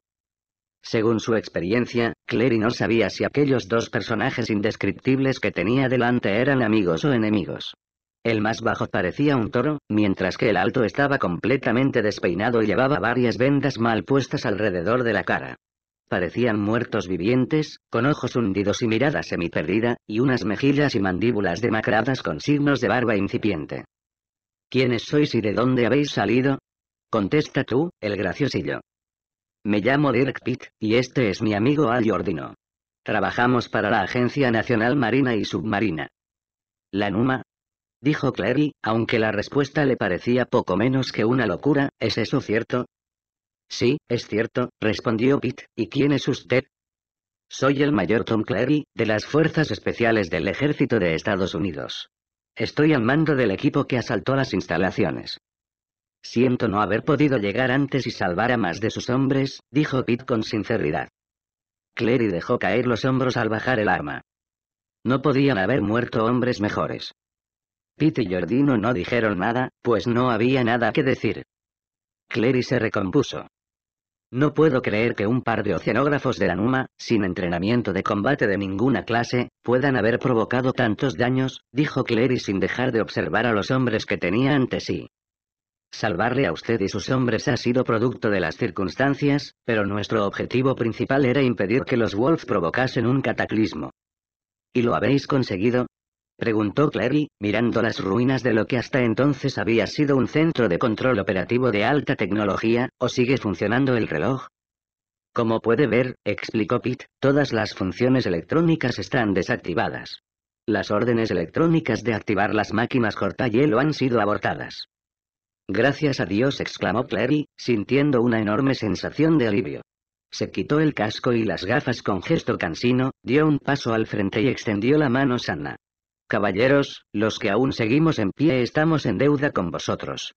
Según su experiencia, Clary no sabía si aquellos dos personajes indescriptibles que tenía delante eran amigos o enemigos. El más bajo parecía un toro, mientras que el alto estaba completamente despeinado y llevaba varias vendas mal puestas alrededor de la cara. Parecían muertos vivientes, con ojos hundidos y mirada semiperdida, y unas mejillas y mandíbulas demacradas con signos de barba incipiente. ¿Quiénes sois y de dónde habéis salido? Contesta tú, el graciosillo. Me llamo Dirk Pitt, y este es mi amigo Al Jordino. Trabajamos para la Agencia Nacional Marina y Submarina. La NUMA, dijo Clary, aunque la respuesta le parecía poco menos que una locura, ¿es eso cierto? Sí, es cierto, respondió Pitt. ¿y quién es usted? Soy el mayor Tom Clary, de las Fuerzas Especiales del Ejército de Estados Unidos. Estoy al mando del equipo que asaltó las instalaciones. Siento no haber podido llegar antes y salvar a más de sus hombres, dijo Pitt con sinceridad. Clary dejó caer los hombros al bajar el arma. No podían haber muerto hombres mejores. Pete y Jordino no dijeron nada, pues no había nada que decir. Clary se recompuso. No puedo creer que un par de oceanógrafos de la NUMA, sin entrenamiento de combate de ninguna clase, puedan haber provocado tantos daños, dijo Clary sin dejar de observar a los hombres que tenía ante sí. Salvarle a usted y sus hombres ha sido producto de las circunstancias, pero nuestro objetivo principal era impedir que los Wolf provocasen un cataclismo. Y lo habéis conseguido, Preguntó Clary, mirando las ruinas de lo que hasta entonces había sido un centro de control operativo de alta tecnología, ¿o sigue funcionando el reloj? Como puede ver, explicó Pete, todas las funciones electrónicas están desactivadas. Las órdenes electrónicas de activar las máquinas hielo han sido abortadas. Gracias a Dios, exclamó Clary, sintiendo una enorme sensación de alivio. Se quitó el casco y las gafas con gesto cansino, dio un paso al frente y extendió la mano sana. Caballeros, los que aún seguimos en pie estamos en deuda con vosotros.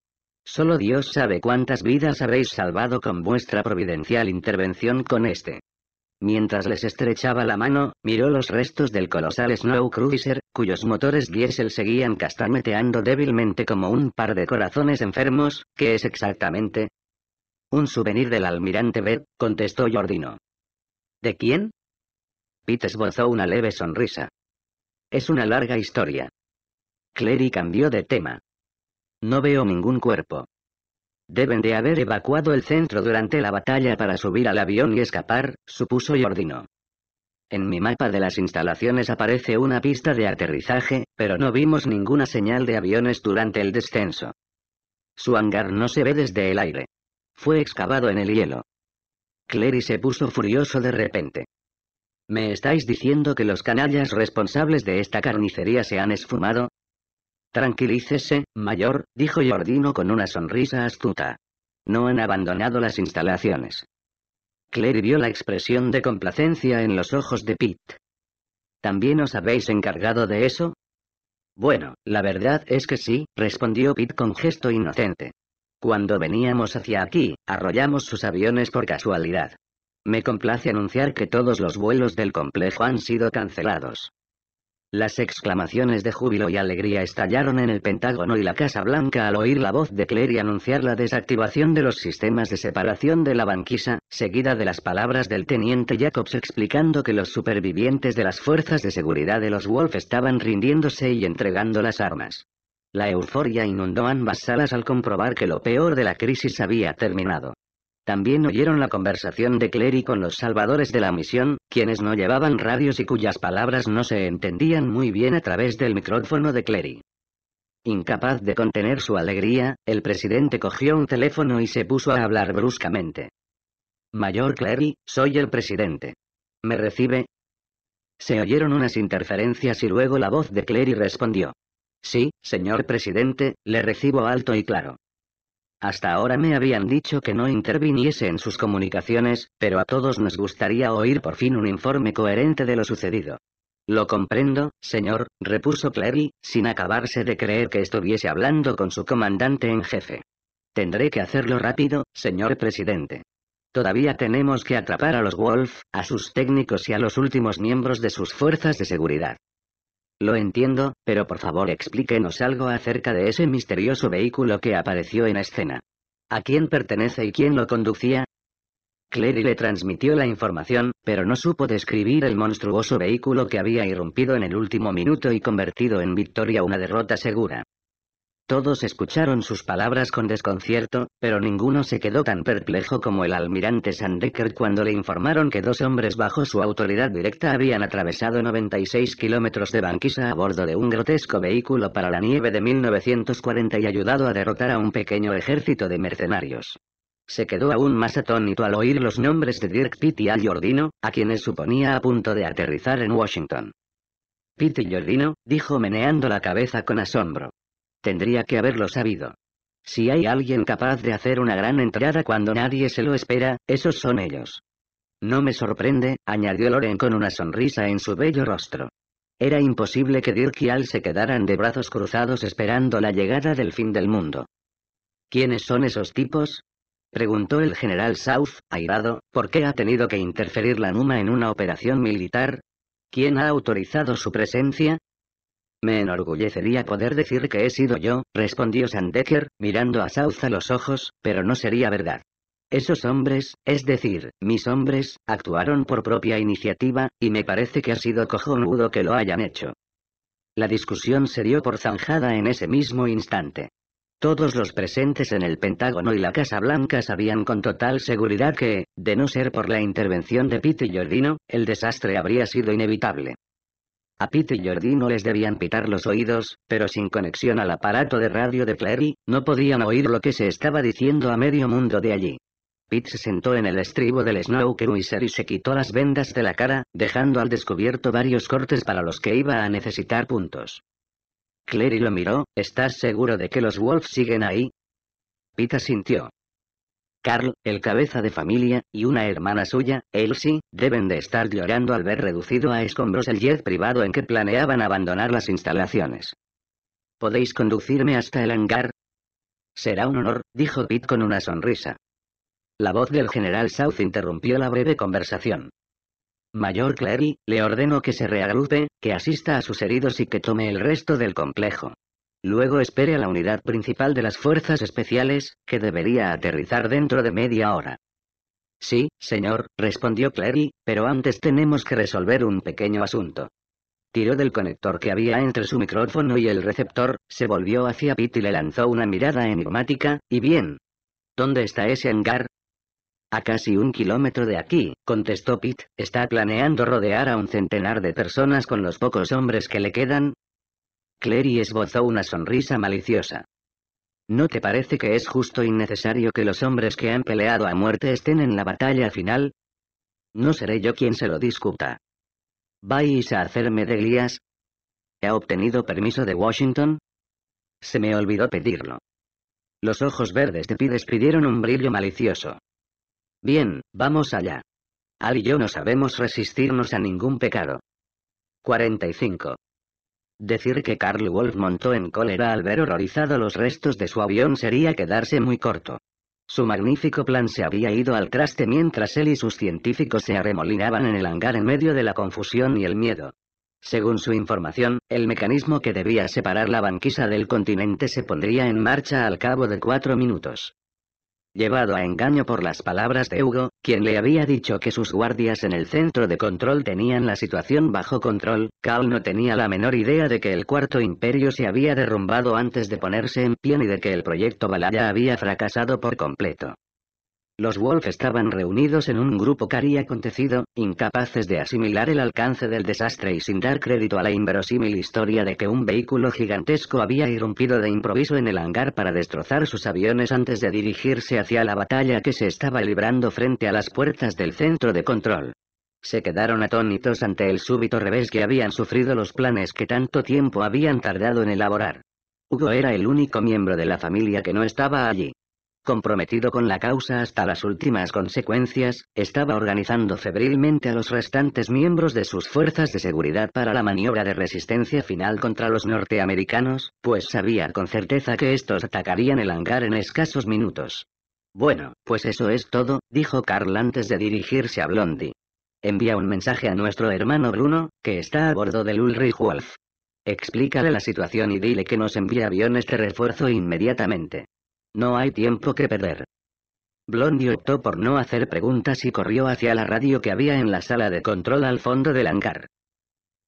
Solo Dios sabe cuántas vidas habréis salvado con vuestra providencial intervención con este. Mientras les estrechaba la mano, miró los restos del colosal Snow Cruiser, cuyos motores diésel seguían castañeteando débilmente como un par de corazones enfermos, ¿qué es exactamente? Un souvenir del almirante B, contestó Jordino. ¿De quién? Pete esbozó una leve sonrisa. Es una larga historia. Clary cambió de tema. No veo ningún cuerpo. Deben de haber evacuado el centro durante la batalla para subir al avión y escapar, supuso y ordenó. En mi mapa de las instalaciones aparece una pista de aterrizaje, pero no vimos ninguna señal de aviones durante el descenso. Su hangar no se ve desde el aire. Fue excavado en el hielo. Clary se puso furioso de repente. ¿Me estáis diciendo que los canallas responsables de esta carnicería se han esfumado? Tranquilícese, mayor, dijo Jordino con una sonrisa astuta. No han abandonado las instalaciones. Claire vio la expresión de complacencia en los ojos de Pete. ¿También os habéis encargado de eso? Bueno, la verdad es que sí, respondió Pete con gesto inocente. Cuando veníamos hacia aquí, arrollamos sus aviones por casualidad. Me complace anunciar que todos los vuelos del complejo han sido cancelados. Las exclamaciones de júbilo y alegría estallaron en el Pentágono y la Casa Blanca al oír la voz de Claire y anunciar la desactivación de los sistemas de separación de la banquisa, seguida de las palabras del teniente Jacobs explicando que los supervivientes de las fuerzas de seguridad de los Wolf estaban rindiéndose y entregando las armas. La euforia inundó ambas salas al comprobar que lo peor de la crisis había terminado. También oyeron la conversación de Clary con los salvadores de la misión, quienes no llevaban radios y cuyas palabras no se entendían muy bien a través del micrófono de Clary. Incapaz de contener su alegría, el presidente cogió un teléfono y se puso a hablar bruscamente. Mayor Clary, soy el presidente. ¿Me recibe? Se oyeron unas interferencias y luego la voz de Clary respondió. Sí, señor presidente, le recibo alto y claro. Hasta ahora me habían dicho que no interviniese en sus comunicaciones, pero a todos nos gustaría oír por fin un informe coherente de lo sucedido. Lo comprendo, señor, repuso Clary, sin acabarse de creer que estuviese hablando con su comandante en jefe. Tendré que hacerlo rápido, señor presidente. Todavía tenemos que atrapar a los Wolf, a sus técnicos y a los últimos miembros de sus fuerzas de seguridad. Lo entiendo, pero por favor explíquenos algo acerca de ese misterioso vehículo que apareció en escena. ¿A quién pertenece y quién lo conducía? Clary le transmitió la información, pero no supo describir el monstruoso vehículo que había irrumpido en el último minuto y convertido en victoria una derrota segura. Todos escucharon sus palabras con desconcierto, pero ninguno se quedó tan perplejo como el almirante Sandecker cuando le informaron que dos hombres bajo su autoridad directa habían atravesado 96 kilómetros de banquisa a bordo de un grotesco vehículo para la nieve de 1940 y ayudado a derrotar a un pequeño ejército de mercenarios. Se quedó aún más atónito al oír los nombres de Dirk Pitt y Al Jordino, a quienes suponía a punto de aterrizar en Washington. Pitt y Jordino, dijo meneando la cabeza con asombro. Tendría que haberlo sabido. Si hay alguien capaz de hacer una gran entrada cuando nadie se lo espera, esos son ellos. No me sorprende, añadió Loren con una sonrisa en su bello rostro. Era imposible que Dirk y Al se quedaran de brazos cruzados esperando la llegada del fin del mundo. ¿Quiénes son esos tipos? preguntó el general South, airado, ¿por qué ha tenido que interferir la NUMA en una operación militar? ¿Quién ha autorizado su presencia? Me enorgullecería poder decir que he sido yo, respondió Sandecker, mirando a South a los ojos, pero no sería verdad. Esos hombres, es decir, mis hombres, actuaron por propia iniciativa, y me parece que ha sido cojonudo que lo hayan hecho. La discusión se dio por zanjada en ese mismo instante. Todos los presentes en el Pentágono y la Casa Blanca sabían con total seguridad que, de no ser por la intervención de Pete y Jordino, el desastre habría sido inevitable. A Pete y Jordi no les debían pitar los oídos, pero sin conexión al aparato de radio de Clary, no podían oír lo que se estaba diciendo a medio mundo de allí. Pete se sentó en el estribo del Snow Cruiser y se quitó las vendas de la cara, dejando al descubierto varios cortes para los que iba a necesitar puntos. Clary lo miró, ¿estás seguro de que los Wolves siguen ahí? Pete sintió. Carl, el cabeza de familia, y una hermana suya, Elsie, deben de estar llorando al ver reducido a escombros el jet privado en que planeaban abandonar las instalaciones. ¿Podéis conducirme hasta el hangar? Será un honor, dijo Pete con una sonrisa. La voz del general South interrumpió la breve conversación. Mayor Clary, le ordeno que se reagrupe, que asista a sus heridos y que tome el resto del complejo. Luego espere a la unidad principal de las fuerzas especiales, que debería aterrizar dentro de media hora. Sí, señor, respondió Clary, pero antes tenemos que resolver un pequeño asunto. Tiró del conector que había entre su micrófono y el receptor, se volvió hacia Pete y le lanzó una mirada enigmática, y bien. ¿Dónde está ese hangar? A casi un kilómetro de aquí, contestó Pete, está planeando rodear a un centenar de personas con los pocos hombres que le quedan, Clary esbozó una sonrisa maliciosa. ¿No te parece que es justo y necesario que los hombres que han peleado a muerte estén en la batalla final? No seré yo quien se lo discuta. ¿Vais a hacerme de guías? ¿He obtenido permiso de Washington? Se me olvidó pedirlo. Los ojos verdes de Pides pidieron un brillo malicioso. Bien, vamos allá. Al y yo no sabemos resistirnos a ningún pecado. 45. Decir que Carl Wolf montó en cólera al ver horrorizado los restos de su avión sería quedarse muy corto. Su magnífico plan se había ido al traste mientras él y sus científicos se arremolinaban en el hangar en medio de la confusión y el miedo. Según su información, el mecanismo que debía separar la banquisa del continente se pondría en marcha al cabo de cuatro minutos llevado a engaño por las palabras de Hugo, quien le había dicho que sus guardias en el centro de control tenían la situación bajo control, Kao no tenía la menor idea de que el Cuarto Imperio se había derrumbado antes de ponerse en pie ni de que el proyecto Balaya había fracasado por completo. Los Wolf estaban reunidos en un grupo cari acontecido, incapaces de asimilar el alcance del desastre y sin dar crédito a la inverosímil historia de que un vehículo gigantesco había irrumpido de improviso en el hangar para destrozar sus aviones antes de dirigirse hacia la batalla que se estaba librando frente a las puertas del centro de control. Se quedaron atónitos ante el súbito revés que habían sufrido los planes que tanto tiempo habían tardado en elaborar. Hugo era el único miembro de la familia que no estaba allí comprometido con la causa hasta las últimas consecuencias, estaba organizando febrilmente a los restantes miembros de sus fuerzas de seguridad para la maniobra de resistencia final contra los norteamericanos, pues sabía con certeza que estos atacarían el hangar en escasos minutos. Bueno, pues eso es todo, dijo Carl antes de dirigirse a Blondie. Envía un mensaje a nuestro hermano Bruno, que está a bordo del Ulrich Wolf. Explícale la situación y dile que nos envíe aviones de refuerzo inmediatamente. No hay tiempo que perder. Blondie optó por no hacer preguntas y corrió hacia la radio que había en la sala de control al fondo del hangar.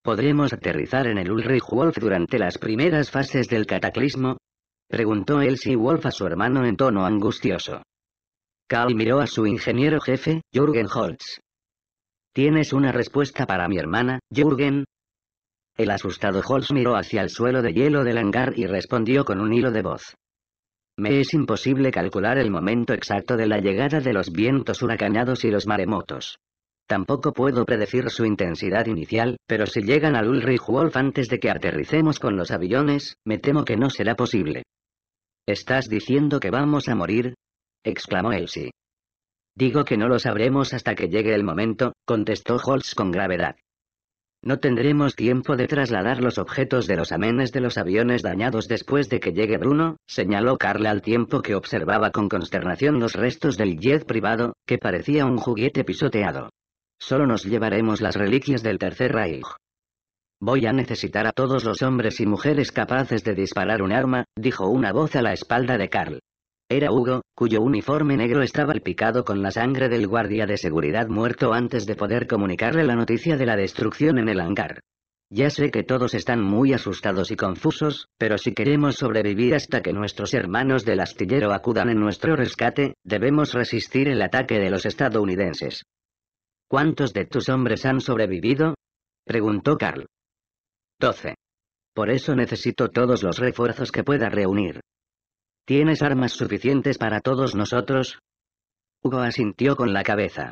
¿Podremos aterrizar en el Ulrich Wolf durante las primeras fases del cataclismo? Preguntó Elsie Wolf a su hermano en tono angustioso. Cal miró a su ingeniero jefe, Jürgen Holtz. ¿Tienes una respuesta para mi hermana, Jürgen? El asustado Holtz miró hacia el suelo de hielo del hangar y respondió con un hilo de voz. Me es imposible calcular el momento exacto de la llegada de los vientos huracanados y los maremotos. Tampoco puedo predecir su intensidad inicial, pero si llegan al Ulrich Wolf antes de que aterricemos con los aviones, me temo que no será posible. ¿Estás diciendo que vamos a morir? exclamó Elsie. Digo que no lo sabremos hasta que llegue el momento, contestó Holtz con gravedad. No tendremos tiempo de trasladar los objetos de los amenes de los aviones dañados después de que llegue Bruno, señaló Carl al tiempo que observaba con consternación los restos del jet privado, que parecía un juguete pisoteado. Solo nos llevaremos las reliquias del Tercer Reich. Voy a necesitar a todos los hombres y mujeres capaces de disparar un arma, dijo una voz a la espalda de Carl. Era Hugo, cuyo uniforme negro estaba picado con la sangre del guardia de seguridad muerto antes de poder comunicarle la noticia de la destrucción en el hangar. Ya sé que todos están muy asustados y confusos, pero si queremos sobrevivir hasta que nuestros hermanos del astillero acudan en nuestro rescate, debemos resistir el ataque de los estadounidenses. ¿Cuántos de tus hombres han sobrevivido? preguntó Carl. 12. Por eso necesito todos los refuerzos que pueda reunir. ¿Tienes armas suficientes para todos nosotros? Hugo asintió con la cabeza.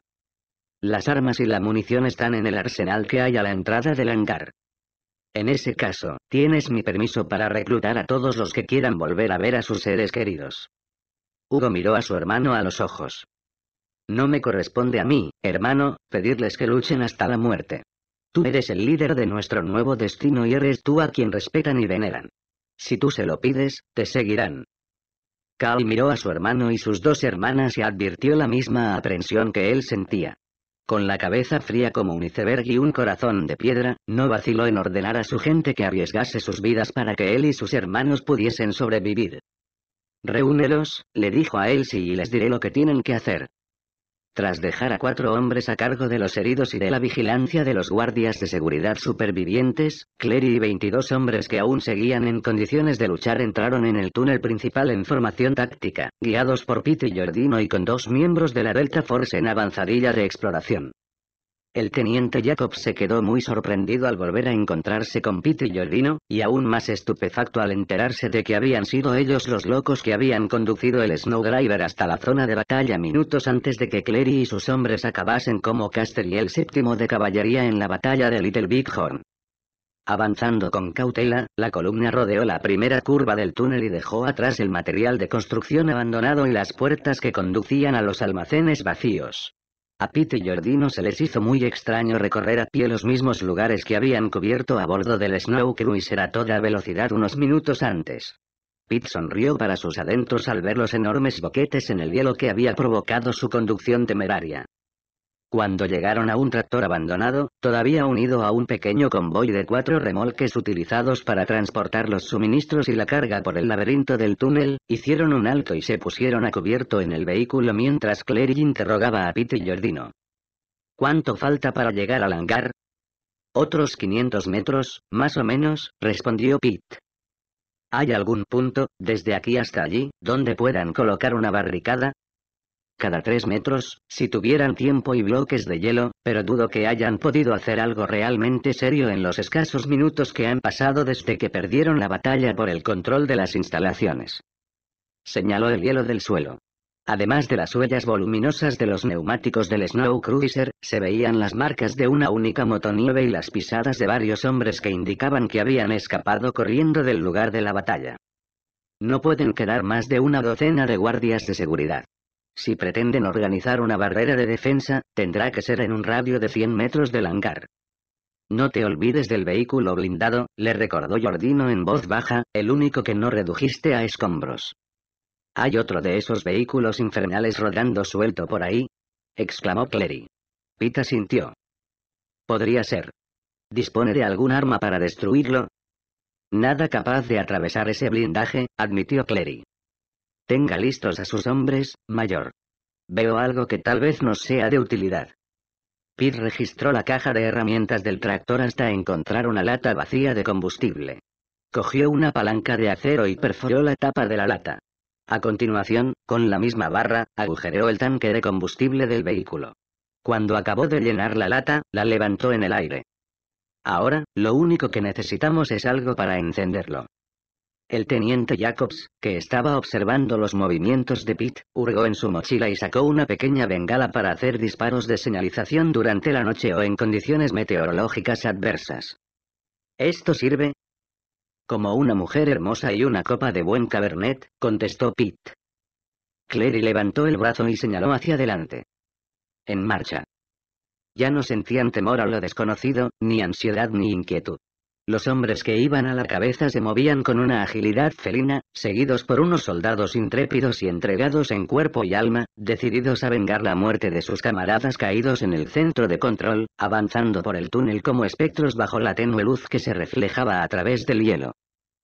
Las armas y la munición están en el arsenal que hay a la entrada del hangar. En ese caso, tienes mi permiso para reclutar a todos los que quieran volver a ver a sus seres queridos. Hugo miró a su hermano a los ojos. No me corresponde a mí, hermano, pedirles que luchen hasta la muerte. Tú eres el líder de nuestro nuevo destino y eres tú a quien respetan y veneran. Si tú se lo pides, te seguirán. Cal miró a su hermano y sus dos hermanas y advirtió la misma aprensión que él sentía. Con la cabeza fría como un iceberg y un corazón de piedra, no vaciló en ordenar a su gente que arriesgase sus vidas para que él y sus hermanos pudiesen sobrevivir. Reúnelos, le dijo a Elsie y les diré lo que tienen que hacer. Tras dejar a cuatro hombres a cargo de los heridos y de la vigilancia de los guardias de seguridad supervivientes, Clary y 22 hombres que aún seguían en condiciones de luchar entraron en el túnel principal en formación táctica, guiados por Pete y Giordino y con dos miembros de la Delta Force en avanzadilla de exploración. El teniente Jacob se quedó muy sorprendido al volver a encontrarse con Pete y Jordino, y aún más estupefacto al enterarse de que habían sido ellos los locos que habían conducido el Snowdriver hasta la zona de batalla minutos antes de que Clary y sus hombres acabasen como Caster y el séptimo de caballería en la batalla de Little Bighorn. Avanzando con cautela, la columna rodeó la primera curva del túnel y dejó atrás el material de construcción abandonado y las puertas que conducían a los almacenes vacíos. A Pete y Jordino se les hizo muy extraño recorrer a pie los mismos lugares que habían cubierto a bordo del Snow Cruiser a toda velocidad unos minutos antes. Pete sonrió para sus adentros al ver los enormes boquetes en el hielo que había provocado su conducción temeraria. Cuando llegaron a un tractor abandonado, todavía unido a un pequeño convoy de cuatro remolques utilizados para transportar los suministros y la carga por el laberinto del túnel, hicieron un alto y se pusieron a cubierto en el vehículo mientras Clary interrogaba a Pete y Jordino. ¿Cuánto falta para llegar al hangar? Otros 500 metros, más o menos, respondió Pete. ¿Hay algún punto, desde aquí hasta allí, donde puedan colocar una barricada? cada tres metros, si tuvieran tiempo y bloques de hielo, pero dudo que hayan podido hacer algo realmente serio en los escasos minutos que han pasado desde que perdieron la batalla por el control de las instalaciones. Señaló el hielo del suelo. Además de las huellas voluminosas de los neumáticos del Snow Cruiser, se veían las marcas de una única motonieve y las pisadas de varios hombres que indicaban que habían escapado corriendo del lugar de la batalla. No pueden quedar más de una docena de guardias de seguridad. Si pretenden organizar una barrera de defensa, tendrá que ser en un radio de 100 metros del hangar. No te olvides del vehículo blindado, le recordó Jordino en voz baja, el único que no redujiste a escombros. ¿Hay otro de esos vehículos infernales rodando suelto por ahí? exclamó Clary. Pita sintió. Podría ser. ¿Dispone de algún arma para destruirlo? Nada capaz de atravesar ese blindaje, admitió Clary. Tenga listos a sus hombres, mayor. Veo algo que tal vez nos sea de utilidad. Pete registró la caja de herramientas del tractor hasta encontrar una lata vacía de combustible. Cogió una palanca de acero y perforó la tapa de la lata. A continuación, con la misma barra, agujereó el tanque de combustible del vehículo. Cuando acabó de llenar la lata, la levantó en el aire. Ahora, lo único que necesitamos es algo para encenderlo. El teniente Jacobs, que estaba observando los movimientos de Pitt, hurgó en su mochila y sacó una pequeña bengala para hacer disparos de señalización durante la noche o en condiciones meteorológicas adversas. ¿Esto sirve? Como una mujer hermosa y una copa de buen cabernet, contestó Pitt. Clary levantó el brazo y señaló hacia adelante. En marcha. Ya no sentían temor a lo desconocido, ni ansiedad ni inquietud. Los hombres que iban a la cabeza se movían con una agilidad felina, seguidos por unos soldados intrépidos y entregados en cuerpo y alma, decididos a vengar la muerte de sus camaradas caídos en el centro de control, avanzando por el túnel como espectros bajo la tenue luz que se reflejaba a través del hielo.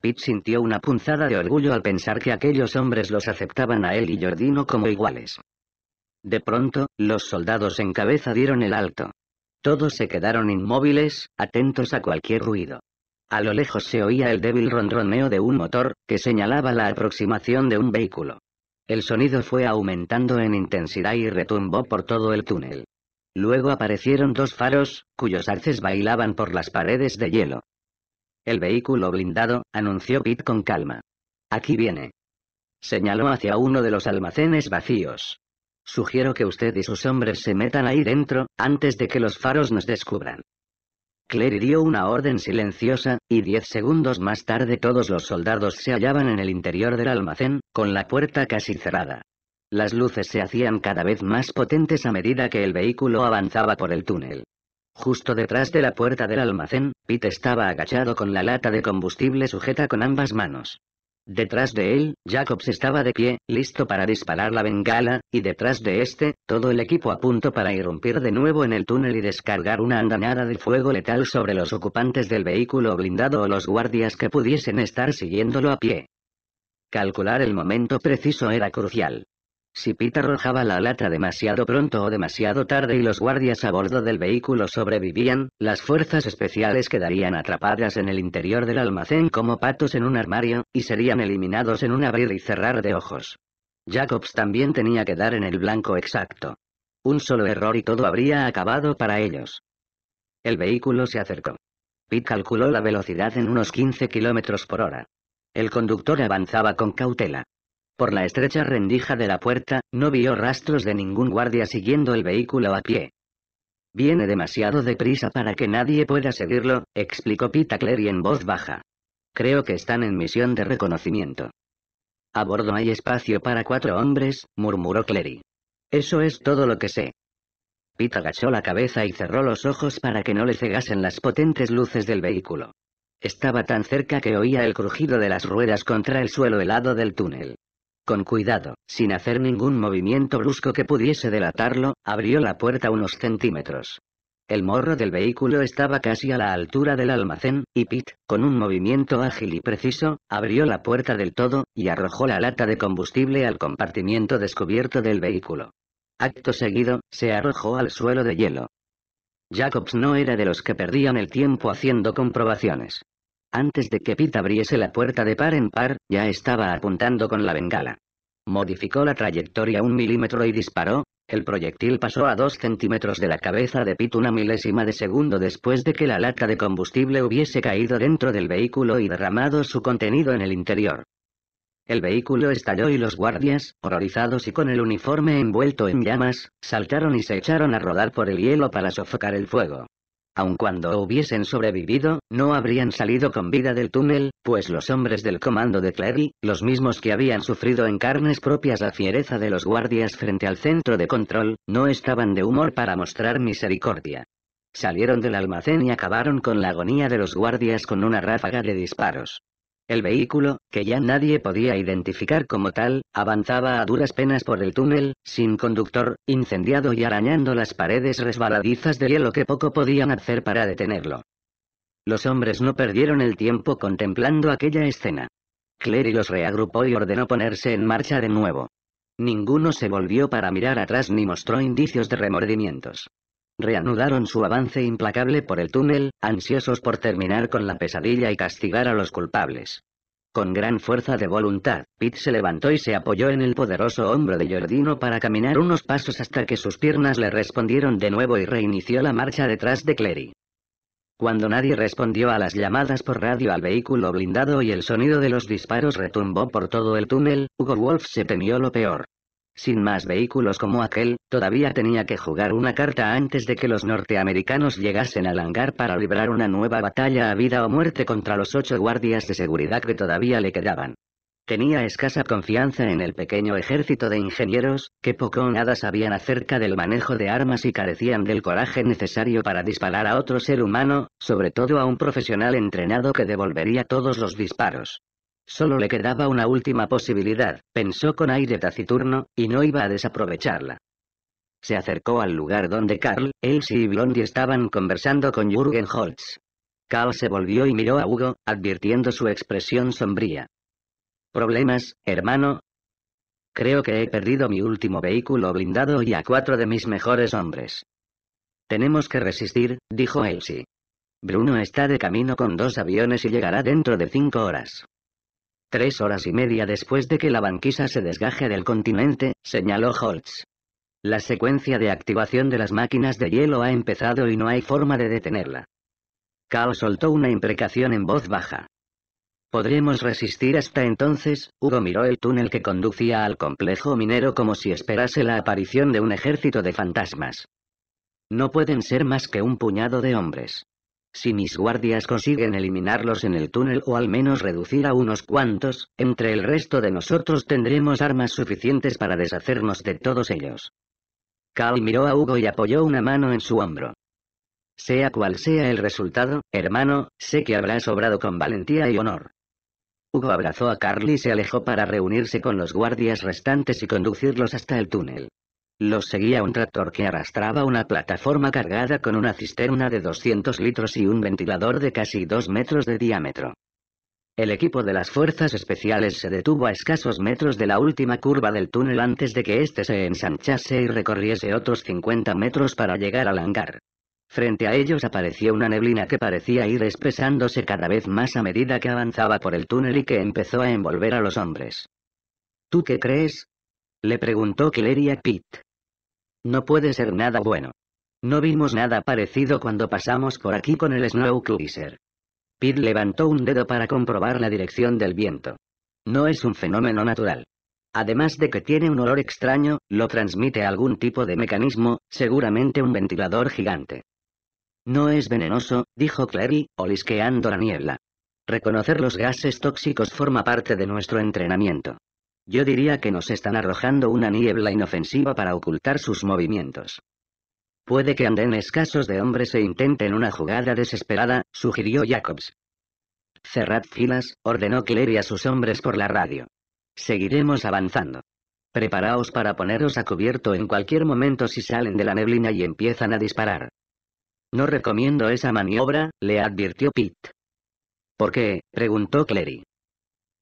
Pete sintió una punzada de orgullo al pensar que aquellos hombres los aceptaban a él y Jordino como iguales. De pronto, los soldados en cabeza dieron el alto. Todos se quedaron inmóviles, atentos a cualquier ruido. A lo lejos se oía el débil ronroneo de un motor, que señalaba la aproximación de un vehículo. El sonido fue aumentando en intensidad y retumbó por todo el túnel. Luego aparecieron dos faros, cuyos arces bailaban por las paredes de hielo. El vehículo blindado, anunció Pete con calma. Aquí viene. Señaló hacia uno de los almacenes vacíos. Sugiero que usted y sus hombres se metan ahí dentro, antes de que los faros nos descubran. Claire dio una orden silenciosa, y diez segundos más tarde todos los soldados se hallaban en el interior del almacén, con la puerta casi cerrada. Las luces se hacían cada vez más potentes a medida que el vehículo avanzaba por el túnel. Justo detrás de la puerta del almacén, Pete estaba agachado con la lata de combustible sujeta con ambas manos. Detrás de él, Jacobs estaba de pie, listo para disparar la bengala, y detrás de este, todo el equipo a punto para irrumpir de nuevo en el túnel y descargar una andanada de fuego letal sobre los ocupantes del vehículo blindado o los guardias que pudiesen estar siguiéndolo a pie. Calcular el momento preciso era crucial. Si Pete arrojaba la lata demasiado pronto o demasiado tarde y los guardias a bordo del vehículo sobrevivían, las fuerzas especiales quedarían atrapadas en el interior del almacén como patos en un armario, y serían eliminados en un abrir y cerrar de ojos. Jacobs también tenía que dar en el blanco exacto. Un solo error y todo habría acabado para ellos. El vehículo se acercó. Pete calculó la velocidad en unos 15 kilómetros por hora. El conductor avanzaba con cautela. Por la estrecha rendija de la puerta, no vio rastros de ningún guardia siguiendo el vehículo a pie. Viene demasiado deprisa para que nadie pueda seguirlo, explicó Pita Clary en voz baja. Creo que están en misión de reconocimiento. A bordo hay espacio para cuatro hombres, murmuró Clary. Eso es todo lo que sé. Pita agachó la cabeza y cerró los ojos para que no le cegasen las potentes luces del vehículo. Estaba tan cerca que oía el crujido de las ruedas contra el suelo helado del túnel. Con cuidado, sin hacer ningún movimiento brusco que pudiese delatarlo, abrió la puerta unos centímetros. El morro del vehículo estaba casi a la altura del almacén, y Pete, con un movimiento ágil y preciso, abrió la puerta del todo, y arrojó la lata de combustible al compartimiento descubierto del vehículo. Acto seguido, se arrojó al suelo de hielo. Jacobs no era de los que perdían el tiempo haciendo comprobaciones. Antes de que Pete abriese la puerta de par en par, ya estaba apuntando con la bengala. Modificó la trayectoria un milímetro y disparó, el proyectil pasó a dos centímetros de la cabeza de Pete una milésima de segundo después de que la lata de combustible hubiese caído dentro del vehículo y derramado su contenido en el interior. El vehículo estalló y los guardias, horrorizados y con el uniforme envuelto en llamas, saltaron y se echaron a rodar por el hielo para sofocar el fuego. Aun cuando hubiesen sobrevivido, no habrían salido con vida del túnel, pues los hombres del comando de Clary, los mismos que habían sufrido en carnes propias la fiereza de los guardias frente al centro de control, no estaban de humor para mostrar misericordia. Salieron del almacén y acabaron con la agonía de los guardias con una ráfaga de disparos. El vehículo, que ya nadie podía identificar como tal, avanzaba a duras penas por el túnel, sin conductor, incendiado y arañando las paredes resbaladizas de hielo que poco podían hacer para detenerlo. Los hombres no perdieron el tiempo contemplando aquella escena. Clary los reagrupó y ordenó ponerse en marcha de nuevo. Ninguno se volvió para mirar atrás ni mostró indicios de remordimientos reanudaron su avance implacable por el túnel, ansiosos por terminar con la pesadilla y castigar a los culpables. Con gran fuerza de voluntad, Pete se levantó y se apoyó en el poderoso hombro de Jordino para caminar unos pasos hasta que sus piernas le respondieron de nuevo y reinició la marcha detrás de Clary. Cuando nadie respondió a las llamadas por radio al vehículo blindado y el sonido de los disparos retumbó por todo el túnel, Hugo Wolf se temió lo peor. Sin más vehículos como aquel, todavía tenía que jugar una carta antes de que los norteamericanos llegasen al hangar para librar una nueva batalla a vida o muerte contra los ocho guardias de seguridad que todavía le quedaban. Tenía escasa confianza en el pequeño ejército de ingenieros, que poco o nada sabían acerca del manejo de armas y carecían del coraje necesario para disparar a otro ser humano, sobre todo a un profesional entrenado que devolvería todos los disparos. Solo le quedaba una última posibilidad, pensó con aire taciturno, y no iba a desaprovecharla. Se acercó al lugar donde Carl, Elsie y Blondie estaban conversando con Jürgen Holtz. Carl se volvió y miró a Hugo, advirtiendo su expresión sombría. ¿Problemas, hermano? Creo que he perdido mi último vehículo blindado y a cuatro de mis mejores hombres. Tenemos que resistir, dijo Elsie. Bruno está de camino con dos aviones y llegará dentro de cinco horas. Tres horas y media después de que la banquisa se desgaje del continente, señaló Holtz. La secuencia de activación de las máquinas de hielo ha empezado y no hay forma de detenerla. Kao soltó una imprecación en voz baja. ¿Podremos resistir hasta entonces? Hugo miró el túnel que conducía al complejo minero como si esperase la aparición de un ejército de fantasmas. No pueden ser más que un puñado de hombres. Si mis guardias consiguen eliminarlos en el túnel o al menos reducir a unos cuantos, entre el resto de nosotros tendremos armas suficientes para deshacernos de todos ellos. Carl miró a Hugo y apoyó una mano en su hombro. Sea cual sea el resultado, hermano, sé que habrás obrado con valentía y honor. Hugo abrazó a Carl y se alejó para reunirse con los guardias restantes y conducirlos hasta el túnel. Los seguía un tractor que arrastraba una plataforma cargada con una cisterna de 200 litros y un ventilador de casi 2 metros de diámetro. El equipo de las fuerzas especiales se detuvo a escasos metros de la última curva del túnel antes de que éste se ensanchase y recorriese otros 50 metros para llegar al hangar. Frente a ellos apareció una neblina que parecía ir espesándose cada vez más a medida que avanzaba por el túnel y que empezó a envolver a los hombres. ¿Tú qué crees? Le preguntó Killeria Pitt. No puede ser nada bueno. No vimos nada parecido cuando pasamos por aquí con el Snow Cruiser. Pete levantó un dedo para comprobar la dirección del viento. No es un fenómeno natural. Además de que tiene un olor extraño, lo transmite algún tipo de mecanismo, seguramente un ventilador gigante. No es venenoso, dijo Clary, olisqueando la niebla. Reconocer los gases tóxicos forma parte de nuestro entrenamiento. Yo diría que nos están arrojando una niebla inofensiva para ocultar sus movimientos. Puede que anden escasos de hombres e intenten una jugada desesperada, sugirió Jacobs. Cerrad filas, ordenó Clary a sus hombres por la radio. Seguiremos avanzando. Preparaos para poneros a cubierto en cualquier momento si salen de la neblina y empiezan a disparar. No recomiendo esa maniobra, le advirtió Pete. ¿Por qué? preguntó Clary.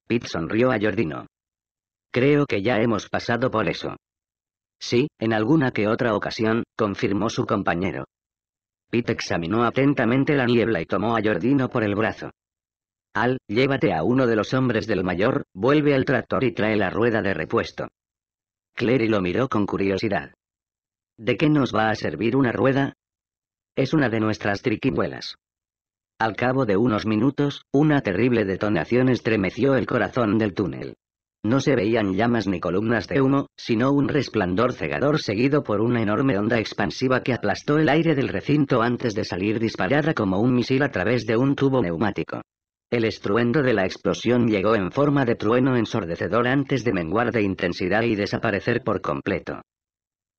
Pete sonrió a Jordino. Creo que ya hemos pasado por eso. Sí, en alguna que otra ocasión, confirmó su compañero. Pete examinó atentamente la niebla y tomó a Jordino por el brazo. Al, llévate a uno de los hombres del mayor, vuelve al tractor y trae la rueda de repuesto. Clary lo miró con curiosidad. ¿De qué nos va a servir una rueda? Es una de nuestras triquibuelas. Al cabo de unos minutos, una terrible detonación estremeció el corazón del túnel. No se veían llamas ni columnas de humo, sino un resplandor cegador seguido por una enorme onda expansiva que aplastó el aire del recinto antes de salir disparada como un misil a través de un tubo neumático. El estruendo de la explosión llegó en forma de trueno ensordecedor antes de menguar de intensidad y desaparecer por completo.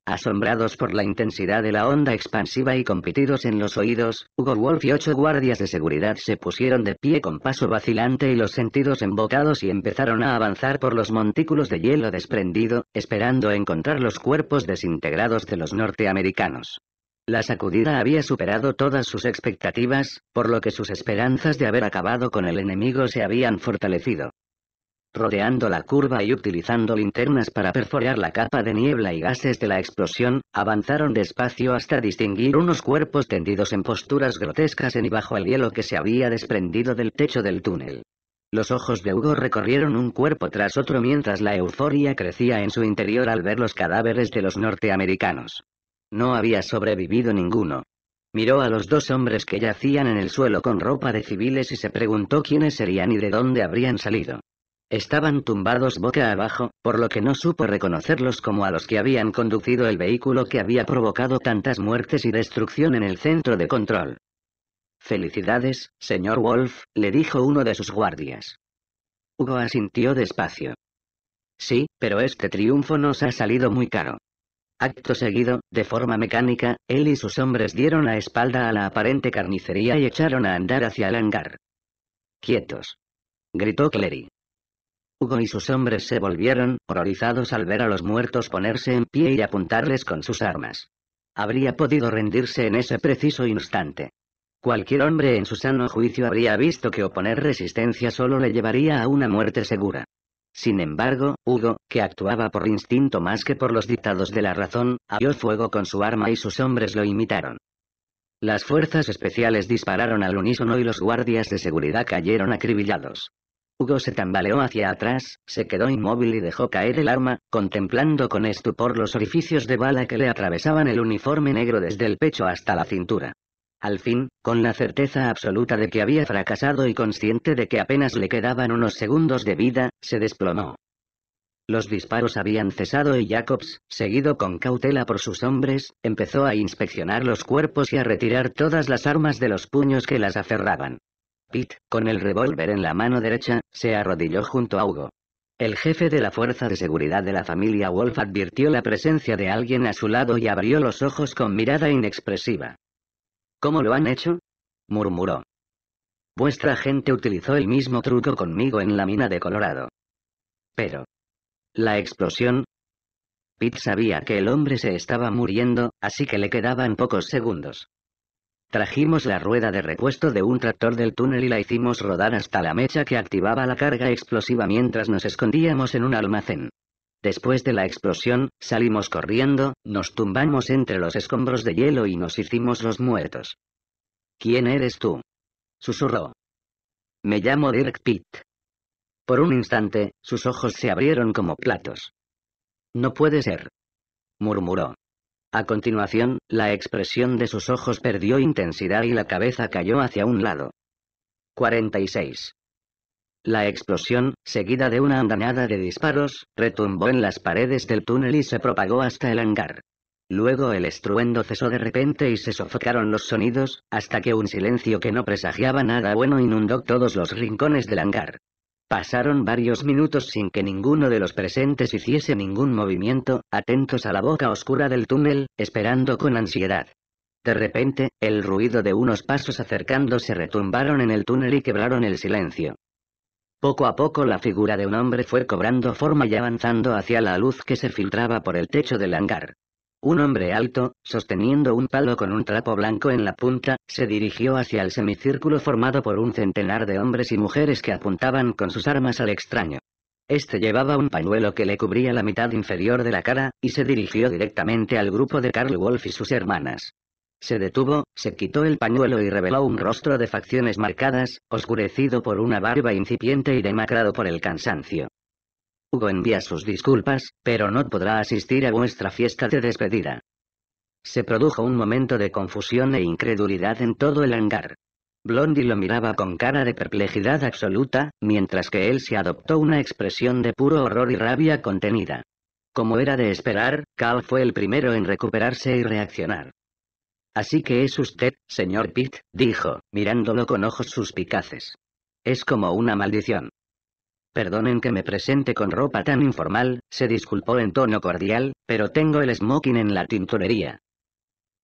Asombrados por la intensidad de la onda expansiva y compitidos en los oídos, Hugo Wolf y ocho guardias de seguridad se pusieron de pie con paso vacilante y los sentidos embocados y empezaron a avanzar por los montículos de hielo desprendido, esperando encontrar los cuerpos desintegrados de los norteamericanos. La sacudida había superado todas sus expectativas, por lo que sus esperanzas de haber acabado con el enemigo se habían fortalecido rodeando la curva y utilizando linternas para perforar la capa de niebla y gases de la explosión, avanzaron despacio hasta distinguir unos cuerpos tendidos en posturas grotescas en y bajo el hielo que se había desprendido del techo del túnel. Los ojos de Hugo recorrieron un cuerpo tras otro mientras la euforia crecía en su interior al ver los cadáveres de los norteamericanos. No había sobrevivido ninguno. Miró a los dos hombres que yacían en el suelo con ropa de civiles y se preguntó quiénes serían y de dónde habrían salido. Estaban tumbados boca abajo, por lo que no supo reconocerlos como a los que habían conducido el vehículo que había provocado tantas muertes y destrucción en el centro de control. Felicidades, señor Wolf, le dijo uno de sus guardias. Hugo asintió despacio. Sí, pero este triunfo nos ha salido muy caro. Acto seguido, de forma mecánica, él y sus hombres dieron la espalda a la aparente carnicería y echaron a andar hacia el hangar. Quietos. Gritó Clary. Hugo y sus hombres se volvieron, horrorizados al ver a los muertos ponerse en pie y apuntarles con sus armas. Habría podido rendirse en ese preciso instante. Cualquier hombre en su sano juicio habría visto que oponer resistencia solo le llevaría a una muerte segura. Sin embargo, Hugo, que actuaba por instinto más que por los dictados de la razón, abrió fuego con su arma y sus hombres lo imitaron. Las fuerzas especiales dispararon al unísono y los guardias de seguridad cayeron acribillados. Hugo se tambaleó hacia atrás, se quedó inmóvil y dejó caer el arma, contemplando con estupor los orificios de bala que le atravesaban el uniforme negro desde el pecho hasta la cintura. Al fin, con la certeza absoluta de que había fracasado y consciente de que apenas le quedaban unos segundos de vida, se desplomó. Los disparos habían cesado y Jacobs, seguido con cautela por sus hombres, empezó a inspeccionar los cuerpos y a retirar todas las armas de los puños que las aferraban. Pete, con el revólver en la mano derecha, se arrodilló junto a Hugo. El jefe de la fuerza de seguridad de la familia Wolf advirtió la presencia de alguien a su lado y abrió los ojos con mirada inexpresiva. ¿Cómo lo han hecho? murmuró. Vuestra gente utilizó el mismo truco conmigo en la mina de Colorado. Pero... La explosión... Pete sabía que el hombre se estaba muriendo, así que le quedaban pocos segundos. Trajimos la rueda de repuesto de un tractor del túnel y la hicimos rodar hasta la mecha que activaba la carga explosiva mientras nos escondíamos en un almacén. Después de la explosión, salimos corriendo, nos tumbamos entre los escombros de hielo y nos hicimos los muertos. ¿Quién eres tú? susurró. Me llamo Dirk Pitt. Por un instante, sus ojos se abrieron como platos. No puede ser. murmuró. A continuación, la expresión de sus ojos perdió intensidad y la cabeza cayó hacia un lado. 46. La explosión, seguida de una andanada de disparos, retumbó en las paredes del túnel y se propagó hasta el hangar. Luego el estruendo cesó de repente y se sofocaron los sonidos, hasta que un silencio que no presagiaba nada bueno inundó todos los rincones del hangar. Pasaron varios minutos sin que ninguno de los presentes hiciese ningún movimiento, atentos a la boca oscura del túnel, esperando con ansiedad. De repente, el ruido de unos pasos acercándose retumbaron en el túnel y quebraron el silencio. Poco a poco la figura de un hombre fue cobrando forma y avanzando hacia la luz que se filtraba por el techo del hangar. Un hombre alto, sosteniendo un palo con un trapo blanco en la punta, se dirigió hacia el semicírculo formado por un centenar de hombres y mujeres que apuntaban con sus armas al extraño. Este llevaba un pañuelo que le cubría la mitad inferior de la cara, y se dirigió directamente al grupo de Carl Wolf y sus hermanas. Se detuvo, se quitó el pañuelo y reveló un rostro de facciones marcadas, oscurecido por una barba incipiente y demacrado por el cansancio envía sus disculpas, pero no podrá asistir a vuestra fiesta de despedida. Se produjo un momento de confusión e incredulidad en todo el hangar. Blondie lo miraba con cara de perplejidad absoluta, mientras que él se adoptó una expresión de puro horror y rabia contenida. Como era de esperar, Cal fue el primero en recuperarse y reaccionar. Así que es usted, señor Pitt, dijo, mirándolo con ojos suspicaces. Es como una maldición. Perdonen que me presente con ropa tan informal, se disculpó en tono cordial, pero tengo el smoking en la tintorería.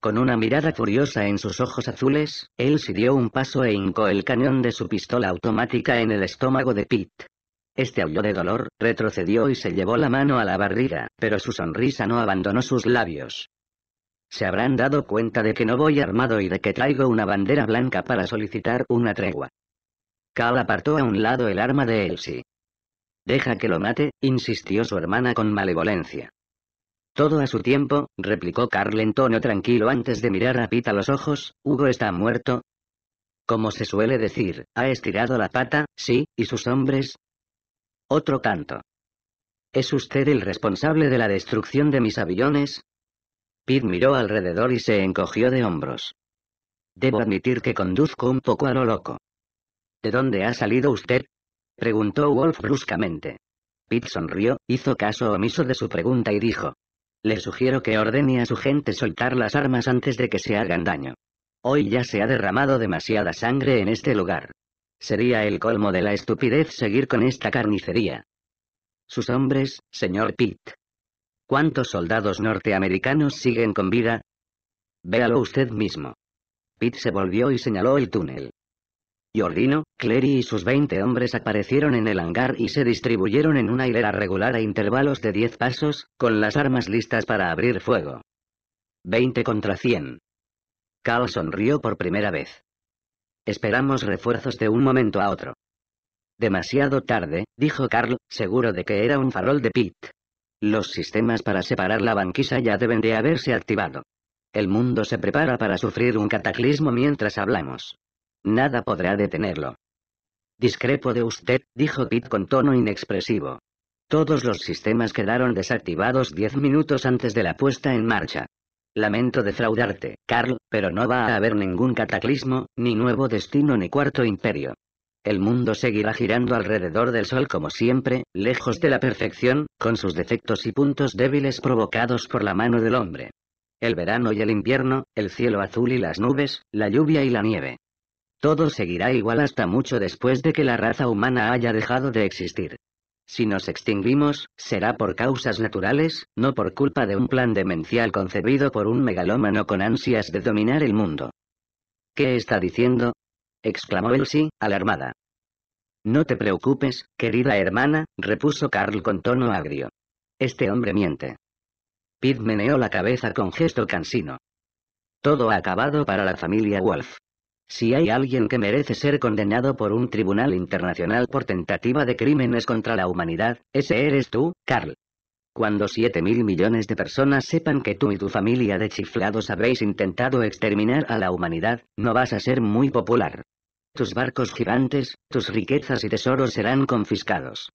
Con una mirada furiosa en sus ojos azules, Elsie dio un paso e hincó el cañón de su pistola automática en el estómago de Pete. Este aulló de dolor, retrocedió y se llevó la mano a la barriga, pero su sonrisa no abandonó sus labios. Se habrán dado cuenta de que no voy armado y de que traigo una bandera blanca para solicitar una tregua. Cal apartó a un lado el arma de Elsie. Deja que lo mate, insistió su hermana con malevolencia. Todo a su tiempo, replicó Carl en tono tranquilo antes de mirar a a los ojos, Hugo está muerto. Como se suele decir, ha estirado la pata, sí, y sus hombres. Otro tanto. ¿Es usted el responsable de la destrucción de mis aviones? Pete miró alrededor y se encogió de hombros. Debo admitir que conduzco un poco a lo loco. ¿De dónde ha salido usted? preguntó Wolf bruscamente. Pitt sonrió, hizo caso omiso de su pregunta y dijo. Le sugiero que ordene a su gente soltar las armas antes de que se hagan daño. Hoy ya se ha derramado demasiada sangre en este lugar. Sería el colmo de la estupidez seguir con esta carnicería. Sus hombres, señor Pitt. ¿Cuántos soldados norteamericanos siguen con vida? Véalo usted mismo. Pitt se volvió y señaló el túnel. Jordino, Clary y sus 20 hombres aparecieron en el hangar y se distribuyeron en una hilera regular a intervalos de 10 pasos, con las armas listas para abrir fuego. 20 contra 100. Carl sonrió por primera vez. Esperamos refuerzos de un momento a otro. Demasiado tarde, dijo Carl, seguro de que era un farol de Pitt. Los sistemas para separar la banquisa ya deben de haberse activado. El mundo se prepara para sufrir un cataclismo mientras hablamos. Nada podrá detenerlo. Discrepo de usted, dijo Pitt con tono inexpresivo. Todos los sistemas quedaron desactivados diez minutos antes de la puesta en marcha. Lamento defraudarte, Carl, pero no va a haber ningún cataclismo, ni nuevo destino ni cuarto imperio. El mundo seguirá girando alrededor del Sol como siempre, lejos de la perfección, con sus defectos y puntos débiles provocados por la mano del hombre. El verano y el invierno, el cielo azul y las nubes, la lluvia y la nieve. Todo seguirá igual hasta mucho después de que la raza humana haya dejado de existir. Si nos extinguimos, será por causas naturales, no por culpa de un plan demencial concebido por un megalómano con ansias de dominar el mundo. ¿Qué está diciendo? exclamó Elsie, alarmada. No te preocupes, querida hermana, repuso Carl con tono agrio. Este hombre miente. Pid meneó la cabeza con gesto cansino. Todo ha acabado para la familia Wolf. Si hay alguien que merece ser condenado por un tribunal internacional por tentativa de crímenes contra la humanidad, ese eres tú, Carl. Cuando 7 mil millones de personas sepan que tú y tu familia de chiflados habréis intentado exterminar a la humanidad, no vas a ser muy popular. Tus barcos gigantes, tus riquezas y tesoros serán confiscados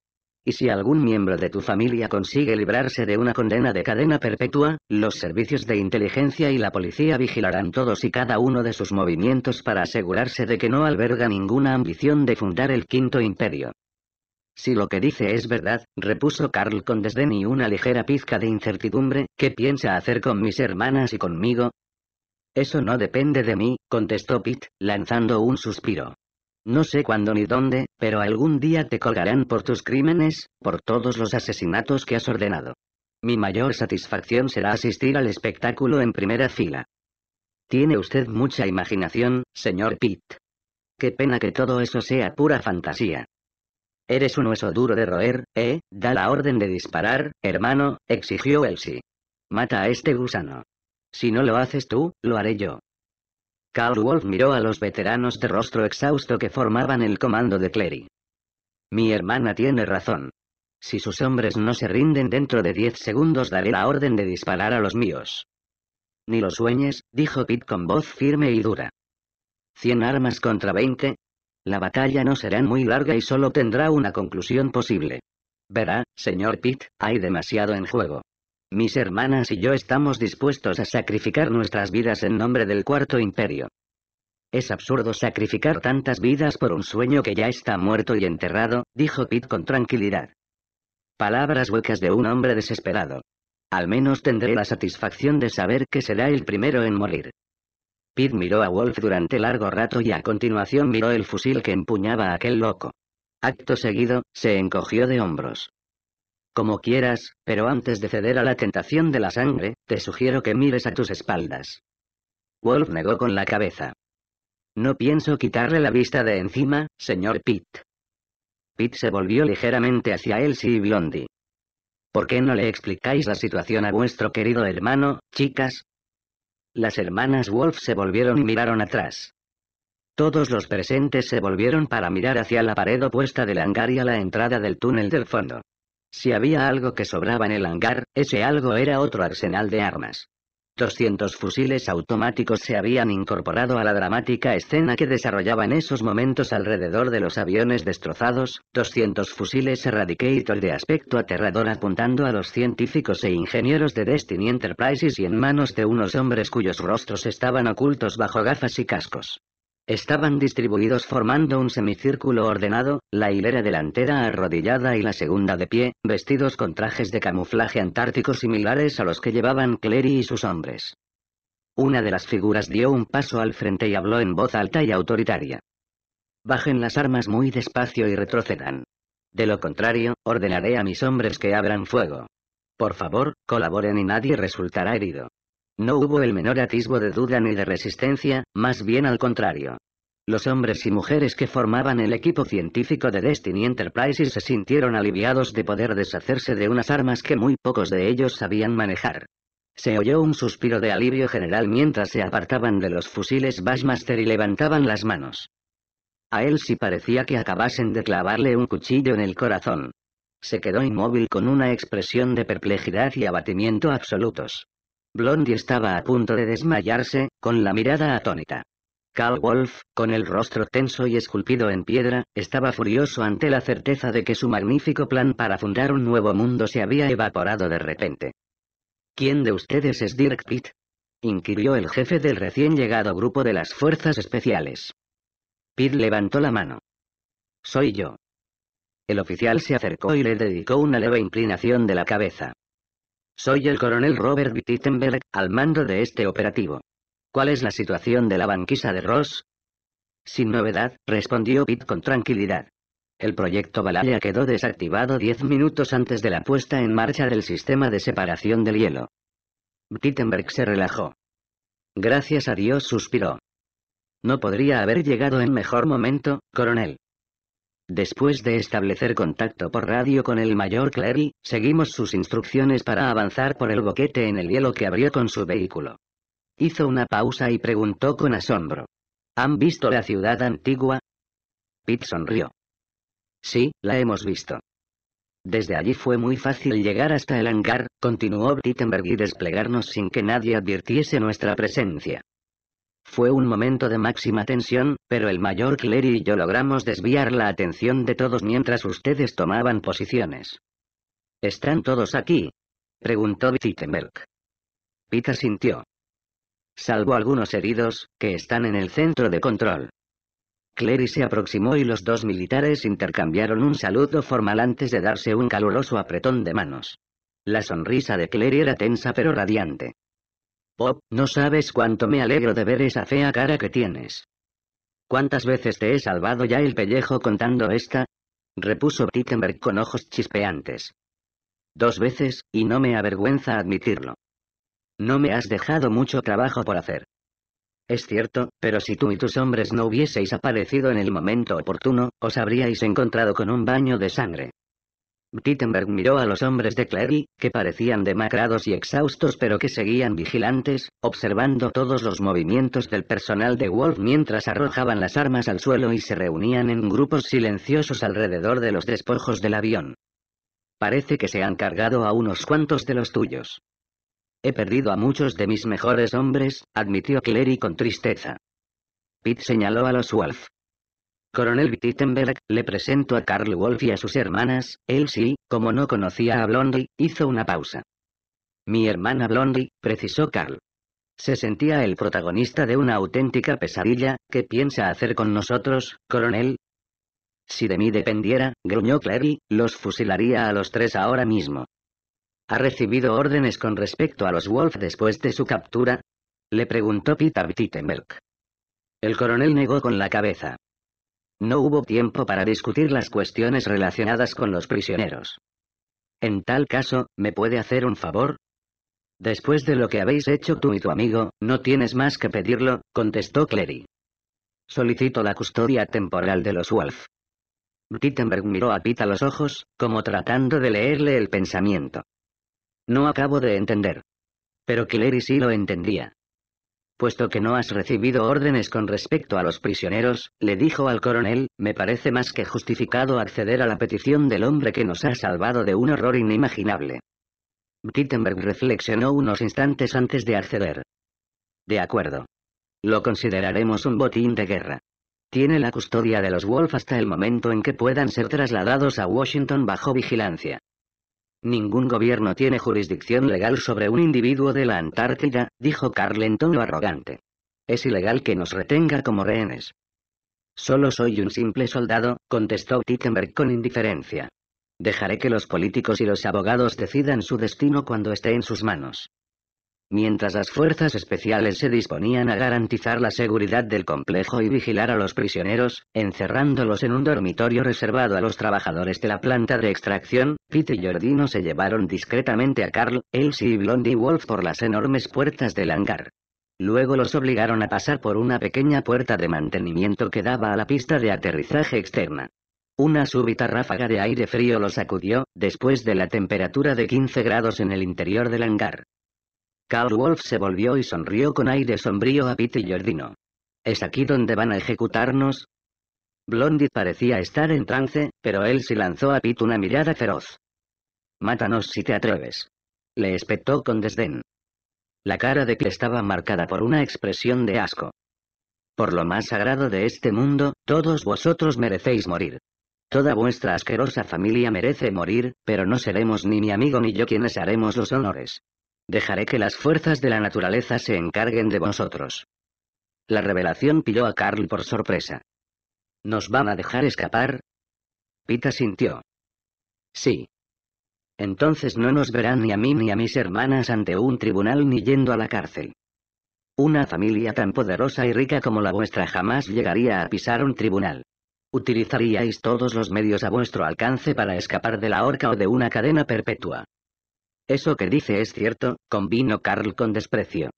y si algún miembro de tu familia consigue librarse de una condena de cadena perpetua, los servicios de inteligencia y la policía vigilarán todos y cada uno de sus movimientos para asegurarse de que no alberga ninguna ambición de fundar el Quinto Imperio. Si lo que dice es verdad, repuso Carl con desdén y una ligera pizca de incertidumbre, ¿qué piensa hacer con mis hermanas y conmigo? Eso no depende de mí, contestó Pitt, lanzando un suspiro. No sé cuándo ni dónde, pero algún día te colgarán por tus crímenes, por todos los asesinatos que has ordenado. Mi mayor satisfacción será asistir al espectáculo en primera fila. Tiene usted mucha imaginación, señor Pitt. Qué pena que todo eso sea pura fantasía. Eres un hueso duro de roer, ¿eh? Da la orden de disparar, hermano, exigió Elsie. Mata a este gusano. Si no lo haces tú, lo haré yo. Carl Wolf miró a los veteranos de rostro exhausto que formaban el comando de Clary. Mi hermana tiene razón. Si sus hombres no se rinden dentro de diez segundos daré la orden de disparar a los míos. Ni lo sueñes, dijo Pitt con voz firme y dura. Cien armas contra veinte. La batalla no será muy larga y solo tendrá una conclusión posible. Verá, señor Pitt, hay demasiado en juego. Mis hermanas y yo estamos dispuestos a sacrificar nuestras vidas en nombre del Cuarto Imperio. Es absurdo sacrificar tantas vidas por un sueño que ya está muerto y enterrado, dijo Pitt con tranquilidad. Palabras huecas de un hombre desesperado. Al menos tendré la satisfacción de saber que será el primero en morir. Pitt miró a Wolf durante largo rato y a continuación miró el fusil que empuñaba aquel loco. Acto seguido, se encogió de hombros. Como quieras, pero antes de ceder a la tentación de la sangre, te sugiero que mires a tus espaldas. Wolf negó con la cabeza. No pienso quitarle la vista de encima, señor Pitt. Pitt se volvió ligeramente hacia Elsie y Blondie. ¿Por qué no le explicáis la situación a vuestro querido hermano, chicas? Las hermanas Wolf se volvieron y miraron atrás. Todos los presentes se volvieron para mirar hacia la pared opuesta del hangar y a la entrada del túnel del fondo. Si había algo que sobraba en el hangar, ese algo era otro arsenal de armas. 200 fusiles automáticos se habían incorporado a la dramática escena que desarrollaba en esos momentos alrededor de los aviones destrozados, 200 fusiles Eradicator de aspecto aterrador apuntando a los científicos e ingenieros de Destiny Enterprises y en manos de unos hombres cuyos rostros estaban ocultos bajo gafas y cascos. Estaban distribuidos formando un semicírculo ordenado, la hilera delantera arrodillada y la segunda de pie, vestidos con trajes de camuflaje antártico similares a los que llevaban Clary y sus hombres. Una de las figuras dio un paso al frente y habló en voz alta y autoritaria. Bajen las armas muy despacio y retrocedan. De lo contrario, ordenaré a mis hombres que abran fuego. Por favor, colaboren y nadie resultará herido. No hubo el menor atisbo de duda ni de resistencia, más bien al contrario. Los hombres y mujeres que formaban el equipo científico de Destiny Enterprises se sintieron aliviados de poder deshacerse de unas armas que muy pocos de ellos sabían manejar. Se oyó un suspiro de alivio general mientras se apartaban de los fusiles Bashmaster y levantaban las manos. A él sí parecía que acabasen de clavarle un cuchillo en el corazón. Se quedó inmóvil con una expresión de perplejidad y abatimiento absolutos. Blondie estaba a punto de desmayarse, con la mirada atónita. Cal Wolf, con el rostro tenso y esculpido en piedra, estaba furioso ante la certeza de que su magnífico plan para fundar un nuevo mundo se había evaporado de repente. ¿Quién de ustedes es Dirk Pitt? inquirió el jefe del recién llegado grupo de las fuerzas especiales. Pitt levantó la mano. Soy yo. El oficial se acercó y le dedicó una leve inclinación de la cabeza. Soy el coronel Robert Wittenberg, al mando de este operativo. ¿Cuál es la situación de la banquisa de Ross? Sin novedad, respondió Pitt con tranquilidad. El proyecto Balalia quedó desactivado diez minutos antes de la puesta en marcha del sistema de separación del hielo. Wittenberg se relajó. Gracias a Dios suspiró. No podría haber llegado en mejor momento, coronel. Después de establecer contacto por radio con el mayor Clary, seguimos sus instrucciones para avanzar por el boquete en el hielo que abrió con su vehículo. Hizo una pausa y preguntó con asombro. ¿Han visto la ciudad antigua? Pitt sonrió. Sí, la hemos visto. Desde allí fue muy fácil llegar hasta el hangar, continuó Wittenberg y desplegarnos sin que nadie advirtiese nuestra presencia. Fue un momento de máxima tensión, pero el mayor Clary y yo logramos desviar la atención de todos mientras ustedes tomaban posiciones. ¿Están todos aquí? preguntó Wittenberg. Pita sintió. Salvo algunos heridos, que están en el centro de control. Clary se aproximó y los dos militares intercambiaron un saludo formal antes de darse un caluroso apretón de manos. La sonrisa de Clary era tensa pero radiante. Pop, no sabes cuánto me alegro de ver esa fea cara que tienes. ¿Cuántas veces te he salvado ya el pellejo contando esta? repuso Tittenberg con ojos chispeantes. Dos veces, y no me avergüenza admitirlo. No me has dejado mucho trabajo por hacer. Es cierto, pero si tú y tus hombres no hubieseis aparecido en el momento oportuno, os habríais encontrado con un baño de sangre. Tittenberg miró a los hombres de Clary, que parecían demacrados y exhaustos pero que seguían vigilantes, observando todos los movimientos del personal de Wolf mientras arrojaban las armas al suelo y se reunían en grupos silenciosos alrededor de los despojos del avión. Parece que se han cargado a unos cuantos de los tuyos. He perdido a muchos de mis mejores hombres, admitió Clary con tristeza. Pitt señaló a los Wolf. Coronel Wittenberg le presentó a Carl Wolf y a sus hermanas, él sí, como no conocía a Blondie, hizo una pausa. Mi hermana Blondie, precisó Carl. Se sentía el protagonista de una auténtica pesadilla, ¿qué piensa hacer con nosotros, coronel? Si de mí dependiera, gruñó Clary, los fusilaría a los tres ahora mismo. ¿Ha recibido órdenes con respecto a los Wolf después de su captura? Le preguntó Peter Wittenberg. El coronel negó con la cabeza. No hubo tiempo para discutir las cuestiones relacionadas con los prisioneros. En tal caso, ¿me puede hacer un favor? Después de lo que habéis hecho tú y tu amigo, no tienes más que pedirlo, contestó Clary. Solicito la custodia temporal de los Wolf. Tittenberg miró a Pete a los ojos, como tratando de leerle el pensamiento. No acabo de entender. Pero Clary sí lo entendía. Puesto que no has recibido órdenes con respecto a los prisioneros, le dijo al coronel, me parece más que justificado acceder a la petición del hombre que nos ha salvado de un horror inimaginable. Wittenberg reflexionó unos instantes antes de acceder. De acuerdo. Lo consideraremos un botín de guerra. Tiene la custodia de los Wolf hasta el momento en que puedan ser trasladados a Washington bajo vigilancia. Ningún gobierno tiene jurisdicción legal sobre un individuo de la Antártida, dijo Carl en tono arrogante. Es ilegal que nos retenga como rehenes. Solo soy un simple soldado, contestó Tittenberg con indiferencia. Dejaré que los políticos y los abogados decidan su destino cuando esté en sus manos. Mientras las fuerzas especiales se disponían a garantizar la seguridad del complejo y vigilar a los prisioneros, encerrándolos en un dormitorio reservado a los trabajadores de la planta de extracción, Pete y Jordino se llevaron discretamente a Carl, Elsie y Blondie Wolf por las enormes puertas del hangar. Luego los obligaron a pasar por una pequeña puerta de mantenimiento que daba a la pista de aterrizaje externa. Una súbita ráfaga de aire frío los sacudió, después de la temperatura de 15 grados en el interior del hangar. Carl Wolf se volvió y sonrió con aire sombrío a Pete y Jordino. ¿Es aquí donde van a ejecutarnos? Blondie parecía estar en trance, pero él sí lanzó a Pete una mirada feroz. Mátanos si te atreves. Le espetó con desdén. La cara de Pete estaba marcada por una expresión de asco. Por lo más sagrado de este mundo, todos vosotros merecéis morir. Toda vuestra asquerosa familia merece morir, pero no seremos ni mi amigo ni yo quienes haremos los honores. Dejaré que las fuerzas de la naturaleza se encarguen de vosotros. La revelación pilló a Carl por sorpresa. ¿Nos van a dejar escapar? Pita sintió. Sí. Entonces no nos verán ni a mí ni a mis hermanas ante un tribunal ni yendo a la cárcel. Una familia tan poderosa y rica como la vuestra jamás llegaría a pisar un tribunal. Utilizaríais todos los medios a vuestro alcance para escapar de la horca o de una cadena perpetua. Eso que dice es cierto, convino Carl con desprecio.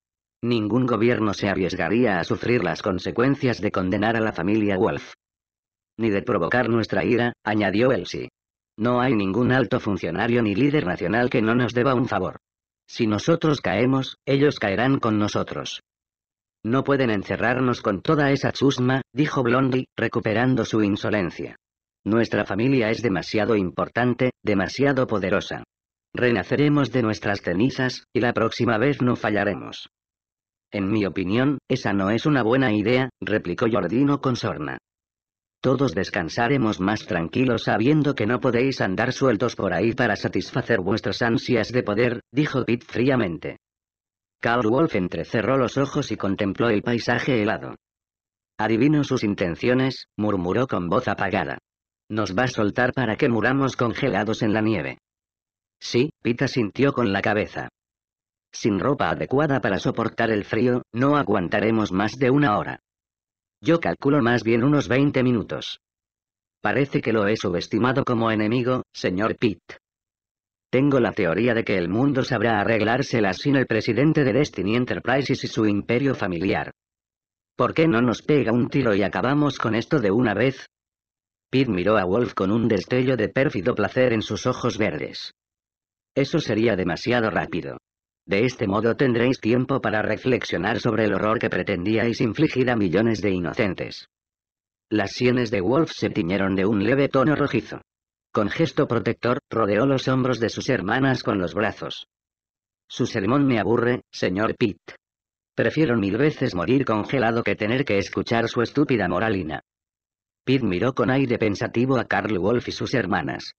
Ningún gobierno se arriesgaría a sufrir las consecuencias de condenar a la familia Wolf. Ni de provocar nuestra ira, añadió Elsie. No hay ningún alto funcionario ni líder nacional que no nos deba un favor. Si nosotros caemos, ellos caerán con nosotros. No pueden encerrarnos con toda esa chusma, dijo Blondie, recuperando su insolencia. Nuestra familia es demasiado importante, demasiado poderosa. Renaceremos de nuestras cenizas, y la próxima vez no fallaremos. En mi opinión, esa no es una buena idea, replicó Jordino con sorna. Todos descansaremos más tranquilos sabiendo que no podéis andar sueltos por ahí para satisfacer vuestras ansias de poder, dijo Pete fríamente. Carl Wolf entrecerró los ojos y contempló el paisaje helado. Adivino sus intenciones, murmuró con voz apagada. Nos va a soltar para que muramos congelados en la nieve. Sí, Pita sintió con la cabeza. Sin ropa adecuada para soportar el frío, no aguantaremos más de una hora. Yo calculo más bien unos 20 minutos. Parece que lo he subestimado como enemigo, señor Pitt. Tengo la teoría de que el mundo sabrá arreglársela sin el presidente de Destiny Enterprises y su imperio familiar. ¿Por qué no nos pega un tiro y acabamos con esto de una vez? Pitt miró a Wolf con un destello de pérfido placer en sus ojos verdes. Eso sería demasiado rápido. De este modo tendréis tiempo para reflexionar sobre el horror que pretendíais infligir a millones de inocentes. Las sienes de Wolf se tiñeron de un leve tono rojizo. Con gesto protector, rodeó los hombros de sus hermanas con los brazos. Su sermón me aburre, señor Pitt. Prefiero mil veces morir congelado que tener que escuchar su estúpida moralina. Pitt miró con aire pensativo a Carl Wolf y sus hermanas.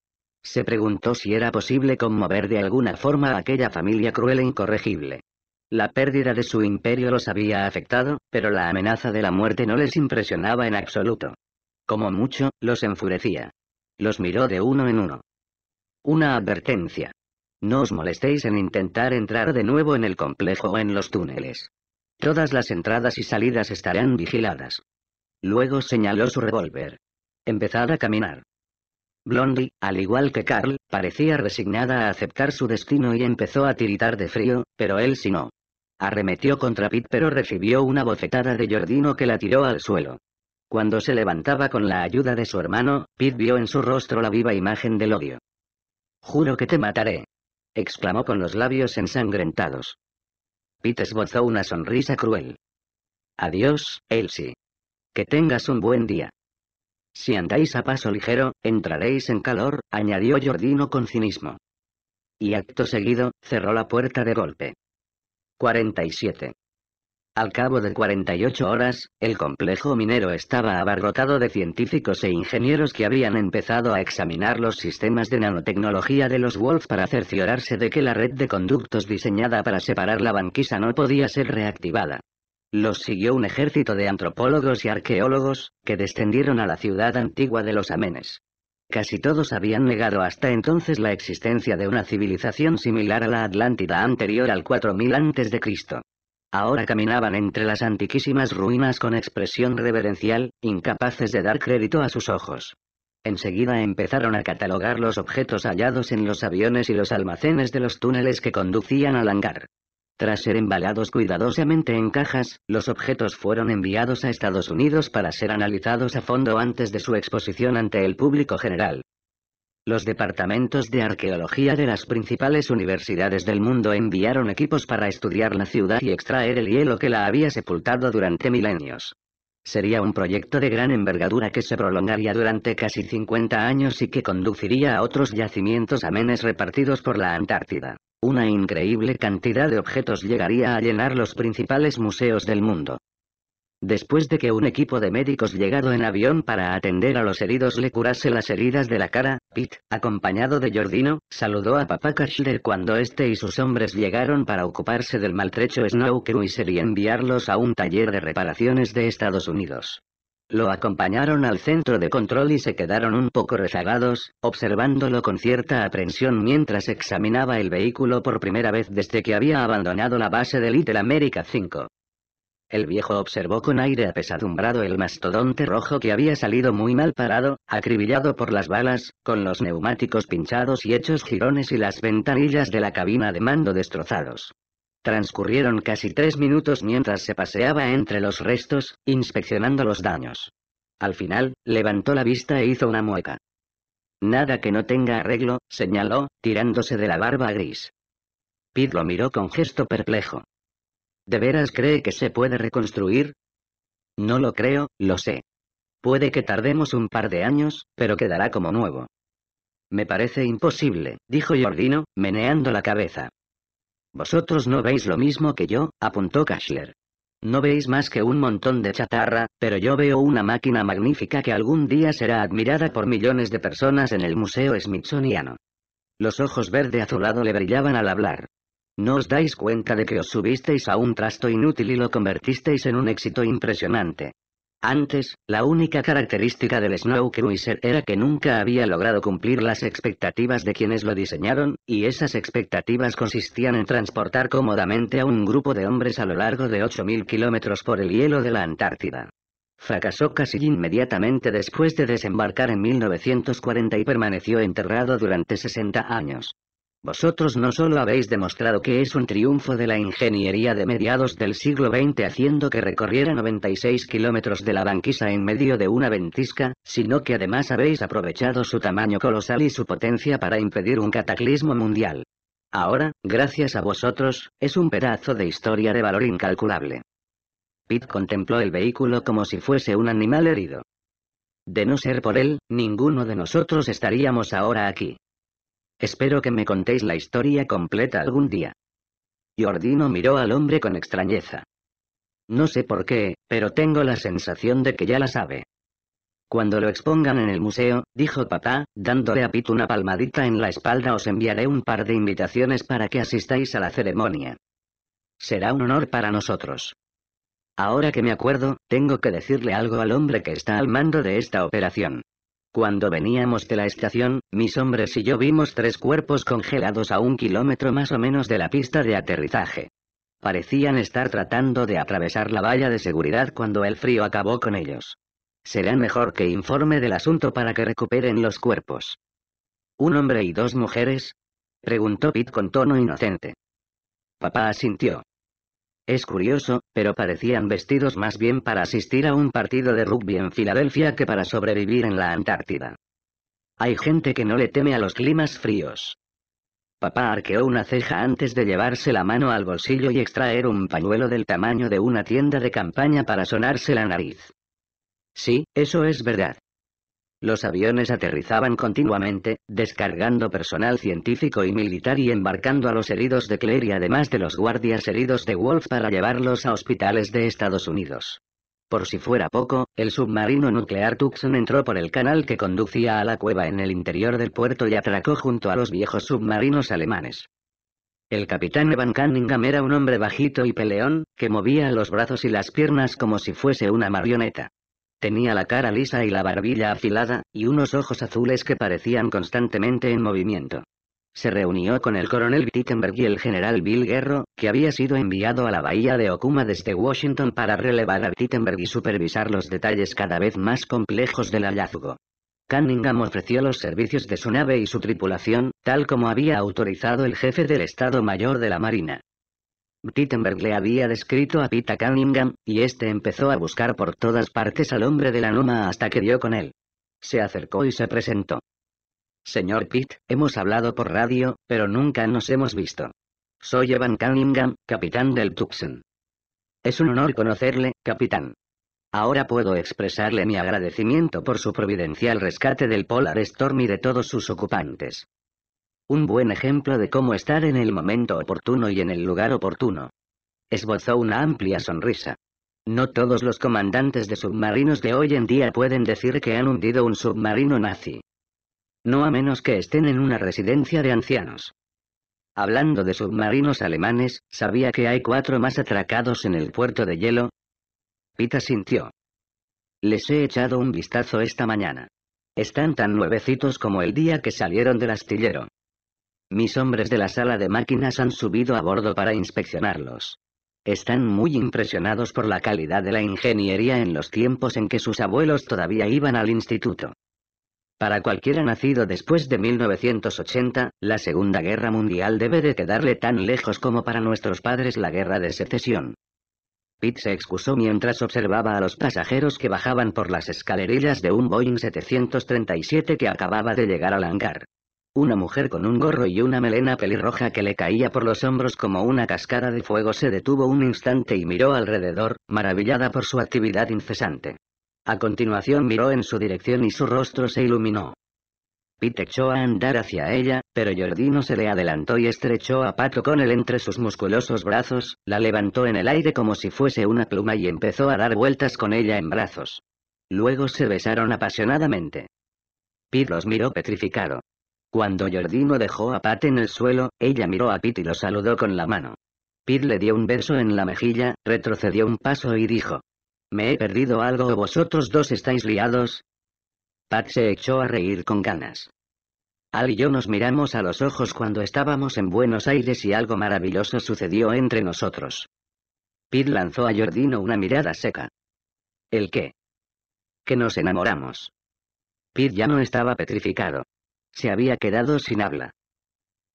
Se preguntó si era posible conmover de alguna forma a aquella familia cruel e incorregible. La pérdida de su imperio los había afectado, pero la amenaza de la muerte no les impresionaba en absoluto. Como mucho, los enfurecía. Los miró de uno en uno. Una advertencia. No os molestéis en intentar entrar de nuevo en el complejo o en los túneles. Todas las entradas y salidas estarán vigiladas. Luego señaló su revólver. Empezad a caminar. Blondie, al igual que Carl, parecía resignada a aceptar su destino y empezó a tiritar de frío, pero él sí no. Arremetió contra Pete pero recibió una bofetada de Jordino que la tiró al suelo. Cuando se levantaba con la ayuda de su hermano, Pete vio en su rostro la viva imagen del odio. Juro que te mataré. exclamó con los labios ensangrentados. Pete esbozó una sonrisa cruel. Adiós, Elsie. Que tengas un buen día. Si andáis a paso ligero, entraréis en calor, añadió Jordino con cinismo. Y acto seguido, cerró la puerta de golpe. 47. Al cabo de 48 horas, el complejo minero estaba abarrotado de científicos e ingenieros que habían empezado a examinar los sistemas de nanotecnología de los Wolf para cerciorarse de que la red de conductos diseñada para separar la banquisa no podía ser reactivada. Los siguió un ejército de antropólogos y arqueólogos, que descendieron a la ciudad antigua de los Amenes. Casi todos habían negado hasta entonces la existencia de una civilización similar a la Atlántida anterior al 4000 a.C. Ahora caminaban entre las antiquísimas ruinas con expresión reverencial, incapaces de dar crédito a sus ojos. Enseguida empezaron a catalogar los objetos hallados en los aviones y los almacenes de los túneles que conducían al hangar. Tras ser embalados cuidadosamente en cajas, los objetos fueron enviados a Estados Unidos para ser analizados a fondo antes de su exposición ante el público general. Los departamentos de arqueología de las principales universidades del mundo enviaron equipos para estudiar la ciudad y extraer el hielo que la había sepultado durante milenios. Sería un proyecto de gran envergadura que se prolongaría durante casi 50 años y que conduciría a otros yacimientos amenes repartidos por la Antártida. Una increíble cantidad de objetos llegaría a llenar los principales museos del mundo. Después de que un equipo de médicos llegado en avión para atender a los heridos le curase las heridas de la cara, Pete, acompañado de Jordino, saludó a papá Cashler cuando este y sus hombres llegaron para ocuparse del maltrecho Snow Cruiser y enviarlos a un taller de reparaciones de Estados Unidos. Lo acompañaron al centro de control y se quedaron un poco rezagados, observándolo con cierta aprensión mientras examinaba el vehículo por primera vez desde que había abandonado la base de Little America 5. El viejo observó con aire apesadumbrado el mastodonte rojo que había salido muy mal parado, acribillado por las balas, con los neumáticos pinchados y hechos jirones y las ventanillas de la cabina de mando destrozados. Transcurrieron casi tres minutos mientras se paseaba entre los restos, inspeccionando los daños. Al final, levantó la vista e hizo una mueca. Nada que no tenga arreglo, señaló, tirándose de la barba gris. Pete lo miró con gesto perplejo. ¿De veras cree que se puede reconstruir? No lo creo, lo sé. Puede que tardemos un par de años, pero quedará como nuevo. Me parece imposible, dijo Jordino, meneando la cabeza. Vosotros no veis lo mismo que yo, apuntó Cashler. No veis más que un montón de chatarra, pero yo veo una máquina magnífica que algún día será admirada por millones de personas en el Museo Smithsoniano. Los ojos verde azulado le brillaban al hablar. No os dais cuenta de que os subisteis a un trasto inútil y lo convertisteis en un éxito impresionante. Antes, la única característica del Snow Cruiser era que nunca había logrado cumplir las expectativas de quienes lo diseñaron, y esas expectativas consistían en transportar cómodamente a un grupo de hombres a lo largo de 8.000 kilómetros por el hielo de la Antártida. Fracasó casi inmediatamente después de desembarcar en 1940 y permaneció enterrado durante 60 años. Vosotros no solo habéis demostrado que es un triunfo de la ingeniería de mediados del siglo XX haciendo que recorriera 96 kilómetros de la banquisa en medio de una ventisca, sino que además habéis aprovechado su tamaño colosal y su potencia para impedir un cataclismo mundial. Ahora, gracias a vosotros, es un pedazo de historia de valor incalculable. Pitt contempló el vehículo como si fuese un animal herido. De no ser por él, ninguno de nosotros estaríamos ahora aquí. Espero que me contéis la historia completa algún día. Giordino miró al hombre con extrañeza. No sé por qué, pero tengo la sensación de que ya la sabe. Cuando lo expongan en el museo, dijo papá, dándole a Pete una palmadita en la espalda, os enviaré un par de invitaciones para que asistáis a la ceremonia. Será un honor para nosotros. Ahora que me acuerdo, tengo que decirle algo al hombre que está al mando de esta operación. Cuando veníamos de la estación, mis hombres y yo vimos tres cuerpos congelados a un kilómetro más o menos de la pista de aterrizaje. Parecían estar tratando de atravesar la valla de seguridad cuando el frío acabó con ellos. Será mejor que informe del asunto para que recuperen los cuerpos. ¿Un hombre y dos mujeres? Preguntó Pete con tono inocente. Papá asintió. Es curioso, pero parecían vestidos más bien para asistir a un partido de rugby en Filadelfia que para sobrevivir en la Antártida. Hay gente que no le teme a los climas fríos. Papá arqueó una ceja antes de llevarse la mano al bolsillo y extraer un pañuelo del tamaño de una tienda de campaña para sonarse la nariz. Sí, eso es verdad. Los aviones aterrizaban continuamente, descargando personal científico y militar y embarcando a los heridos de Claire y además de los guardias heridos de Wolf para llevarlos a hospitales de Estados Unidos. Por si fuera poco, el submarino nuclear Tucson entró por el canal que conducía a la cueva en el interior del puerto y atracó junto a los viejos submarinos alemanes. El capitán Evan Cunningham era un hombre bajito y peleón, que movía los brazos y las piernas como si fuese una marioneta. Tenía la cara lisa y la barbilla afilada, y unos ojos azules que parecían constantemente en movimiento. Se reunió con el coronel Wittenberg y el general Bill Guerro, que había sido enviado a la bahía de Okuma desde Washington para relevar a Wittenberg y supervisar los detalles cada vez más complejos del hallazgo. Cunningham ofreció los servicios de su nave y su tripulación, tal como había autorizado el jefe del Estado Mayor de la Marina. Tittenberg le había descrito a Pita Cunningham, y este empezó a buscar por todas partes al hombre de la Noma hasta que dio con él. Se acercó y se presentó. Señor Pitt, hemos hablado por radio, pero nunca nos hemos visto. Soy Evan Cunningham, capitán del Tucson. Es un honor conocerle, capitán. Ahora puedo expresarle mi agradecimiento por su providencial rescate del Polar Storm y de todos sus ocupantes. Un buen ejemplo de cómo estar en el momento oportuno y en el lugar oportuno. Esbozó una amplia sonrisa. No todos los comandantes de submarinos de hoy en día pueden decir que han hundido un submarino nazi. No a menos que estén en una residencia de ancianos. Hablando de submarinos alemanes, ¿sabía que hay cuatro más atracados en el puerto de hielo? Pita sintió. Les he echado un vistazo esta mañana. Están tan nuevecitos como el día que salieron del astillero. Mis hombres de la sala de máquinas han subido a bordo para inspeccionarlos. Están muy impresionados por la calidad de la ingeniería en los tiempos en que sus abuelos todavía iban al instituto. Para cualquiera nacido después de 1980, la Segunda Guerra Mundial debe de quedarle tan lejos como para nuestros padres la Guerra de Secesión. Pitt se excusó mientras observaba a los pasajeros que bajaban por las escalerillas de un Boeing 737 que acababa de llegar al hangar. Una mujer con un gorro y una melena pelirroja que le caía por los hombros como una cascada de fuego se detuvo un instante y miró alrededor, maravillada por su actividad incesante. A continuación miró en su dirección y su rostro se iluminó. Pete echó a andar hacia ella, pero Jordino se le adelantó y estrechó a Pato con él entre sus musculosos brazos, la levantó en el aire como si fuese una pluma y empezó a dar vueltas con ella en brazos. Luego se besaron apasionadamente. Pete los miró petrificado. Cuando Jordino dejó a Pat en el suelo, ella miró a Pete y lo saludó con la mano. Pete le dio un beso en la mejilla, retrocedió un paso y dijo. ¿Me he perdido algo o vosotros dos estáis liados? Pat se echó a reír con ganas. Al y yo nos miramos a los ojos cuando estábamos en Buenos Aires y algo maravilloso sucedió entre nosotros. Pete lanzó a Jordino una mirada seca. ¿El qué? Que nos enamoramos. Pete ya no estaba petrificado. Se había quedado sin habla.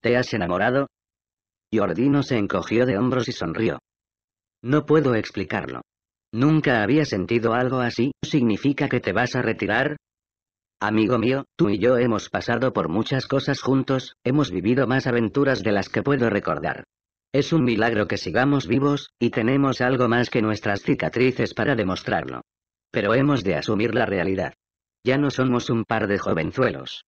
¿Te has enamorado? Jordino se encogió de hombros y sonrió. No puedo explicarlo. Nunca había sentido algo así, ¿significa que te vas a retirar? Amigo mío, tú y yo hemos pasado por muchas cosas juntos, hemos vivido más aventuras de las que puedo recordar. Es un milagro que sigamos vivos, y tenemos algo más que nuestras cicatrices para demostrarlo. Pero hemos de asumir la realidad. Ya no somos un par de jovenzuelos.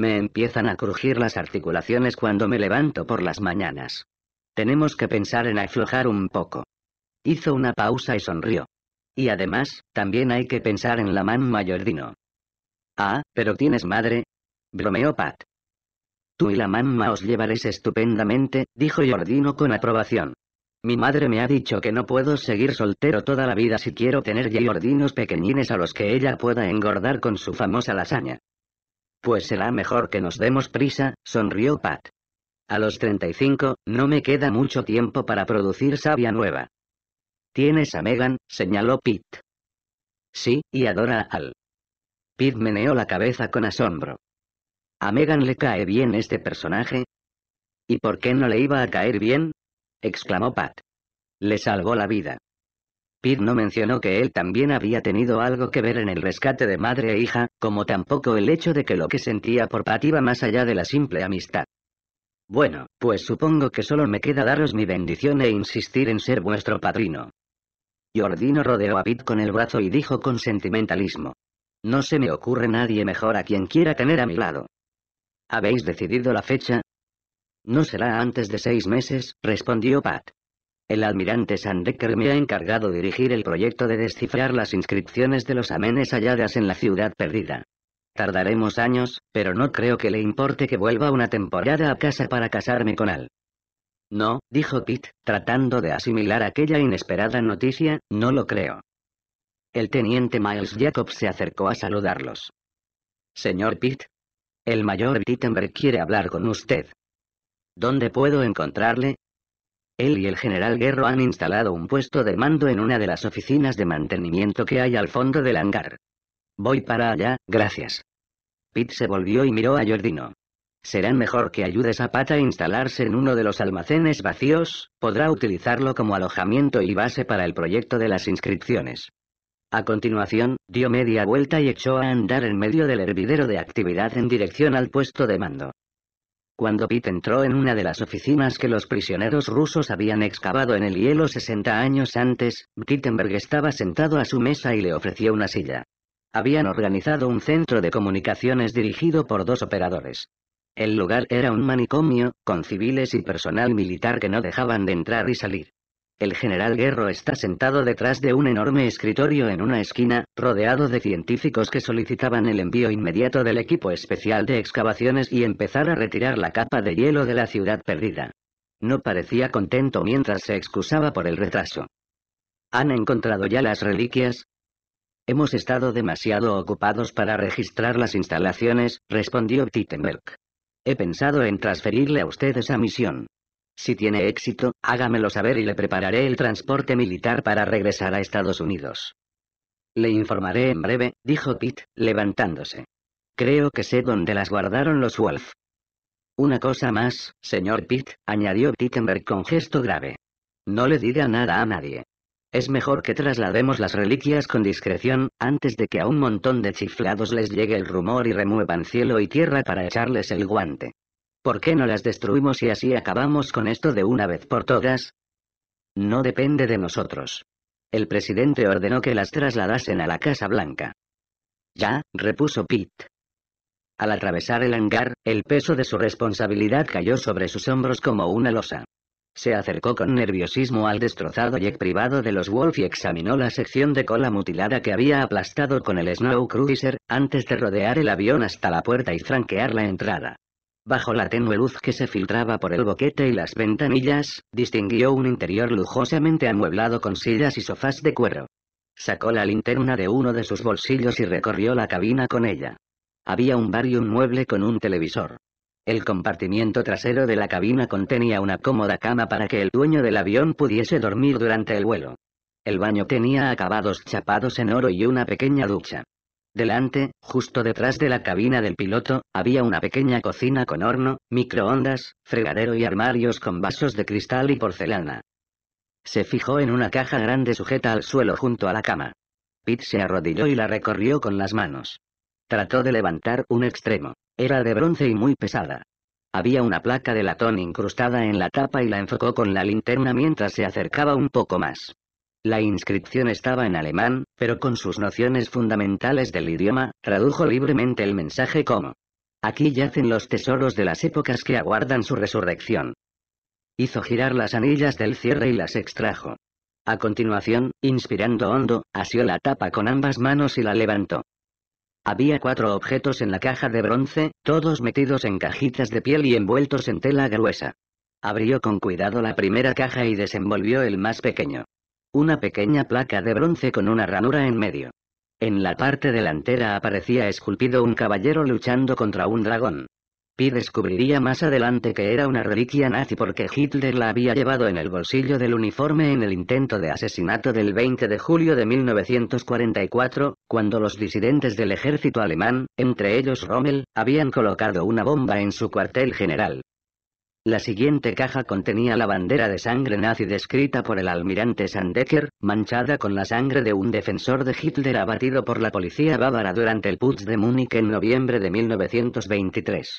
Me empiezan a crujir las articulaciones cuando me levanto por las mañanas. Tenemos que pensar en aflojar un poco. Hizo una pausa y sonrió. Y además, también hay que pensar en la mamá Jordino. Ah, pero tienes madre. Bromeó Pat. Tú y la mamá os llevaréis estupendamente, dijo Jordino con aprobación. Mi madre me ha dicho que no puedo seguir soltero toda la vida si quiero tener Jordinos pequeñines a los que ella pueda engordar con su famosa lasaña. Pues será mejor que nos demos prisa, sonrió Pat. A los 35, no me queda mucho tiempo para producir savia nueva. Tienes a Megan, señaló Pete. Sí, y adora a Al. Pete meneó la cabeza con asombro. ¿A Megan le cae bien este personaje? ¿Y por qué no le iba a caer bien? exclamó Pat. Le salvó la vida. Pitt no mencionó que él también había tenido algo que ver en el rescate de madre e hija, como tampoco el hecho de que lo que sentía por Pat iba más allá de la simple amistad. Bueno, pues supongo que solo me queda daros mi bendición e insistir en ser vuestro padrino. Jordino rodeó a Pitt con el brazo y dijo con sentimentalismo. No se me ocurre nadie mejor a quien quiera tener a mi lado. ¿Habéis decidido la fecha? No será antes de seis meses, respondió Pat. El almirante Sandecker me ha encargado dirigir el proyecto de descifrar las inscripciones de los amenes halladas en la ciudad perdida. Tardaremos años, pero no creo que le importe que vuelva una temporada a casa para casarme con él». No, dijo Pitt, tratando de asimilar aquella inesperada noticia, no lo creo. El teniente Miles Jacobs se acercó a saludarlos. Señor Pitt. El mayor Wittenberg quiere hablar con usted. ¿Dónde puedo encontrarle? Él y el general Guerro han instalado un puesto de mando en una de las oficinas de mantenimiento que hay al fondo del hangar. Voy para allá, gracias. Pete se volvió y miró a Jordino. Será mejor que ayudes a Pata a instalarse en uno de los almacenes vacíos, podrá utilizarlo como alojamiento y base para el proyecto de las inscripciones. A continuación, dio media vuelta y echó a andar en medio del hervidero de actividad en dirección al puesto de mando. Cuando Pitt entró en una de las oficinas que los prisioneros rusos habían excavado en el hielo 60 años antes, Wittenberg estaba sentado a su mesa y le ofreció una silla. Habían organizado un centro de comunicaciones dirigido por dos operadores. El lugar era un manicomio, con civiles y personal militar que no dejaban de entrar y salir. El general Guerro está sentado detrás de un enorme escritorio en una esquina, rodeado de científicos que solicitaban el envío inmediato del equipo especial de excavaciones y empezar a retirar la capa de hielo de la ciudad perdida. No parecía contento mientras se excusaba por el retraso. ¿Han encontrado ya las reliquias? Hemos estado demasiado ocupados para registrar las instalaciones, respondió Tittenberg. He pensado en transferirle a usted esa misión. Si tiene éxito, hágamelo saber y le prepararé el transporte militar para regresar a Estados Unidos. Le informaré en breve, dijo Pitt, levantándose. Creo que sé dónde las guardaron los Wolf. Una cosa más, señor Pitt, añadió Tittenberg con gesto grave. No le diga nada a nadie. Es mejor que traslademos las reliquias con discreción, antes de que a un montón de chiflados les llegue el rumor y remuevan cielo y tierra para echarles el guante. ¿Por qué no las destruimos y así acabamos con esto de una vez por todas? No depende de nosotros. El presidente ordenó que las trasladasen a la Casa Blanca. Ya, repuso Pitt. Al atravesar el hangar, el peso de su responsabilidad cayó sobre sus hombros como una losa. Se acercó con nerviosismo al destrozado jet privado de los Wolf y examinó la sección de cola mutilada que había aplastado con el Snow Cruiser, antes de rodear el avión hasta la puerta y franquear la entrada. Bajo la tenue luz que se filtraba por el boquete y las ventanillas, distinguió un interior lujosamente amueblado con sillas y sofás de cuero. Sacó la linterna de uno de sus bolsillos y recorrió la cabina con ella. Había un bar y un mueble con un televisor. El compartimiento trasero de la cabina contenía una cómoda cama para que el dueño del avión pudiese dormir durante el vuelo. El baño tenía acabados chapados en oro y una pequeña ducha. Delante, justo detrás de la cabina del piloto, había una pequeña cocina con horno, microondas, fregadero y armarios con vasos de cristal y porcelana. Se fijó en una caja grande sujeta al suelo junto a la cama. Pete se arrodilló y la recorrió con las manos. Trató de levantar un extremo. Era de bronce y muy pesada. Había una placa de latón incrustada en la tapa y la enfocó con la linterna mientras se acercaba un poco más. La inscripción estaba en alemán, pero con sus nociones fundamentales del idioma, tradujo libremente el mensaje como Aquí yacen los tesoros de las épocas que aguardan su resurrección. Hizo girar las anillas del cierre y las extrajo. A continuación, inspirando hondo, asió la tapa con ambas manos y la levantó. Había cuatro objetos en la caja de bronce, todos metidos en cajitas de piel y envueltos en tela gruesa. Abrió con cuidado la primera caja y desenvolvió el más pequeño. Una pequeña placa de bronce con una ranura en medio. En la parte delantera aparecía esculpido un caballero luchando contra un dragón. Pi descubriría más adelante que era una reliquia nazi porque Hitler la había llevado en el bolsillo del uniforme en el intento de asesinato del 20 de julio de 1944, cuando los disidentes del ejército alemán, entre ellos Rommel, habían colocado una bomba en su cuartel general. La siguiente caja contenía la bandera de sangre nazi descrita por el almirante Sandecker, manchada con la sangre de un defensor de Hitler abatido por la policía bávara durante el Putsch de Múnich en noviembre de 1923.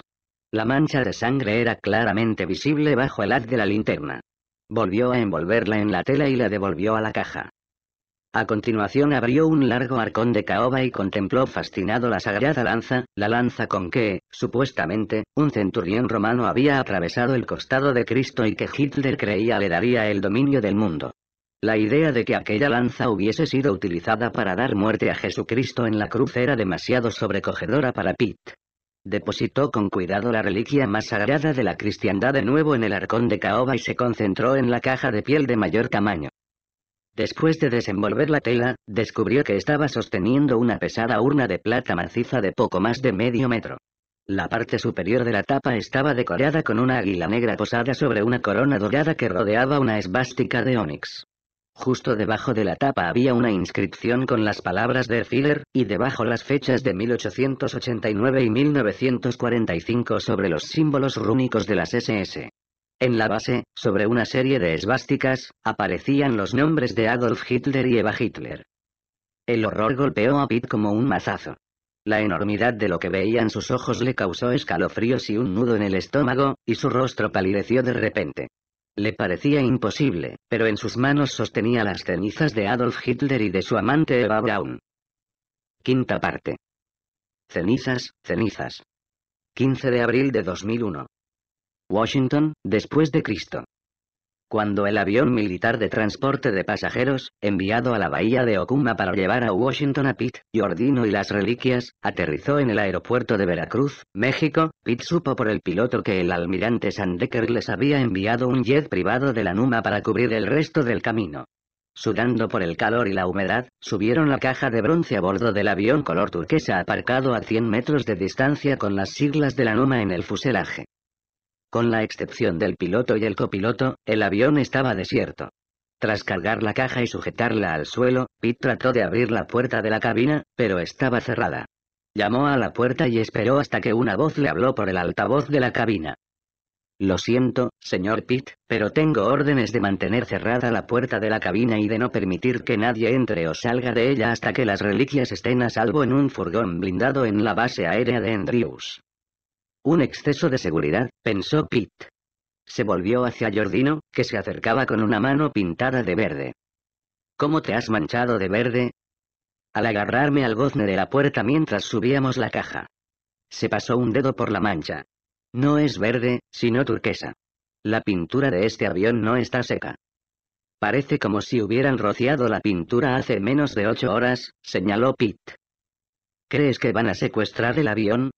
La mancha de sangre era claramente visible bajo el haz de la linterna. Volvió a envolverla en la tela y la devolvió a la caja. A continuación abrió un largo arcón de caoba y contempló fascinado la sagrada lanza, la lanza con que, supuestamente, un centurión romano había atravesado el costado de Cristo y que Hitler creía le daría el dominio del mundo. La idea de que aquella lanza hubiese sido utilizada para dar muerte a Jesucristo en la cruz era demasiado sobrecogedora para Pitt. Depositó con cuidado la reliquia más sagrada de la cristiandad de nuevo en el arcón de caoba y se concentró en la caja de piel de mayor tamaño. Después de desenvolver la tela, descubrió que estaba sosteniendo una pesada urna de plata maciza de poco más de medio metro. La parte superior de la tapa estaba decorada con una águila negra posada sobre una corona dorada que rodeaba una esvástica de ónix. Justo debajo de la tapa había una inscripción con las palabras de Filler, y debajo las fechas de 1889 y 1945 sobre los símbolos rúnicos de las SS. En la base, sobre una serie de esvásticas, aparecían los nombres de Adolf Hitler y Eva Hitler. El horror golpeó a Pete como un mazazo. La enormidad de lo que veían sus ojos le causó escalofríos y un nudo en el estómago, y su rostro palideció de repente. Le parecía imposible, pero en sus manos sostenía las cenizas de Adolf Hitler y de su amante Eva Braun. Quinta parte. Cenizas, cenizas. 15 de abril de 2001. Washington, después de Cristo. Cuando el avión militar de transporte de pasajeros, enviado a la bahía de Okuma para llevar a Washington a Pitt, Jordino y las reliquias, aterrizó en el aeropuerto de Veracruz, México, Pitt supo por el piloto que el almirante Sandecker les había enviado un jet privado de la Numa para cubrir el resto del camino. Sudando por el calor y la humedad, subieron la caja de bronce a bordo del avión color turquesa aparcado a 100 metros de distancia con las siglas de la Numa en el fuselaje. Con la excepción del piloto y el copiloto, el avión estaba desierto. Tras cargar la caja y sujetarla al suelo, Pete trató de abrir la puerta de la cabina, pero estaba cerrada. Llamó a la puerta y esperó hasta que una voz le habló por el altavoz de la cabina. Lo siento, señor Pitt, pero tengo órdenes de mantener cerrada la puerta de la cabina y de no permitir que nadie entre o salga de ella hasta que las reliquias estén a salvo en un furgón blindado en la base aérea de Andrews. Un exceso de seguridad, pensó Pete. Se volvió hacia Jordino, que se acercaba con una mano pintada de verde. ¿Cómo te has manchado de verde? Al agarrarme al gozne de la puerta mientras subíamos la caja. Se pasó un dedo por la mancha. No es verde, sino turquesa. La pintura de este avión no está seca. Parece como si hubieran rociado la pintura hace menos de ocho horas, señaló Pete. ¿Crees que van a secuestrar el avión?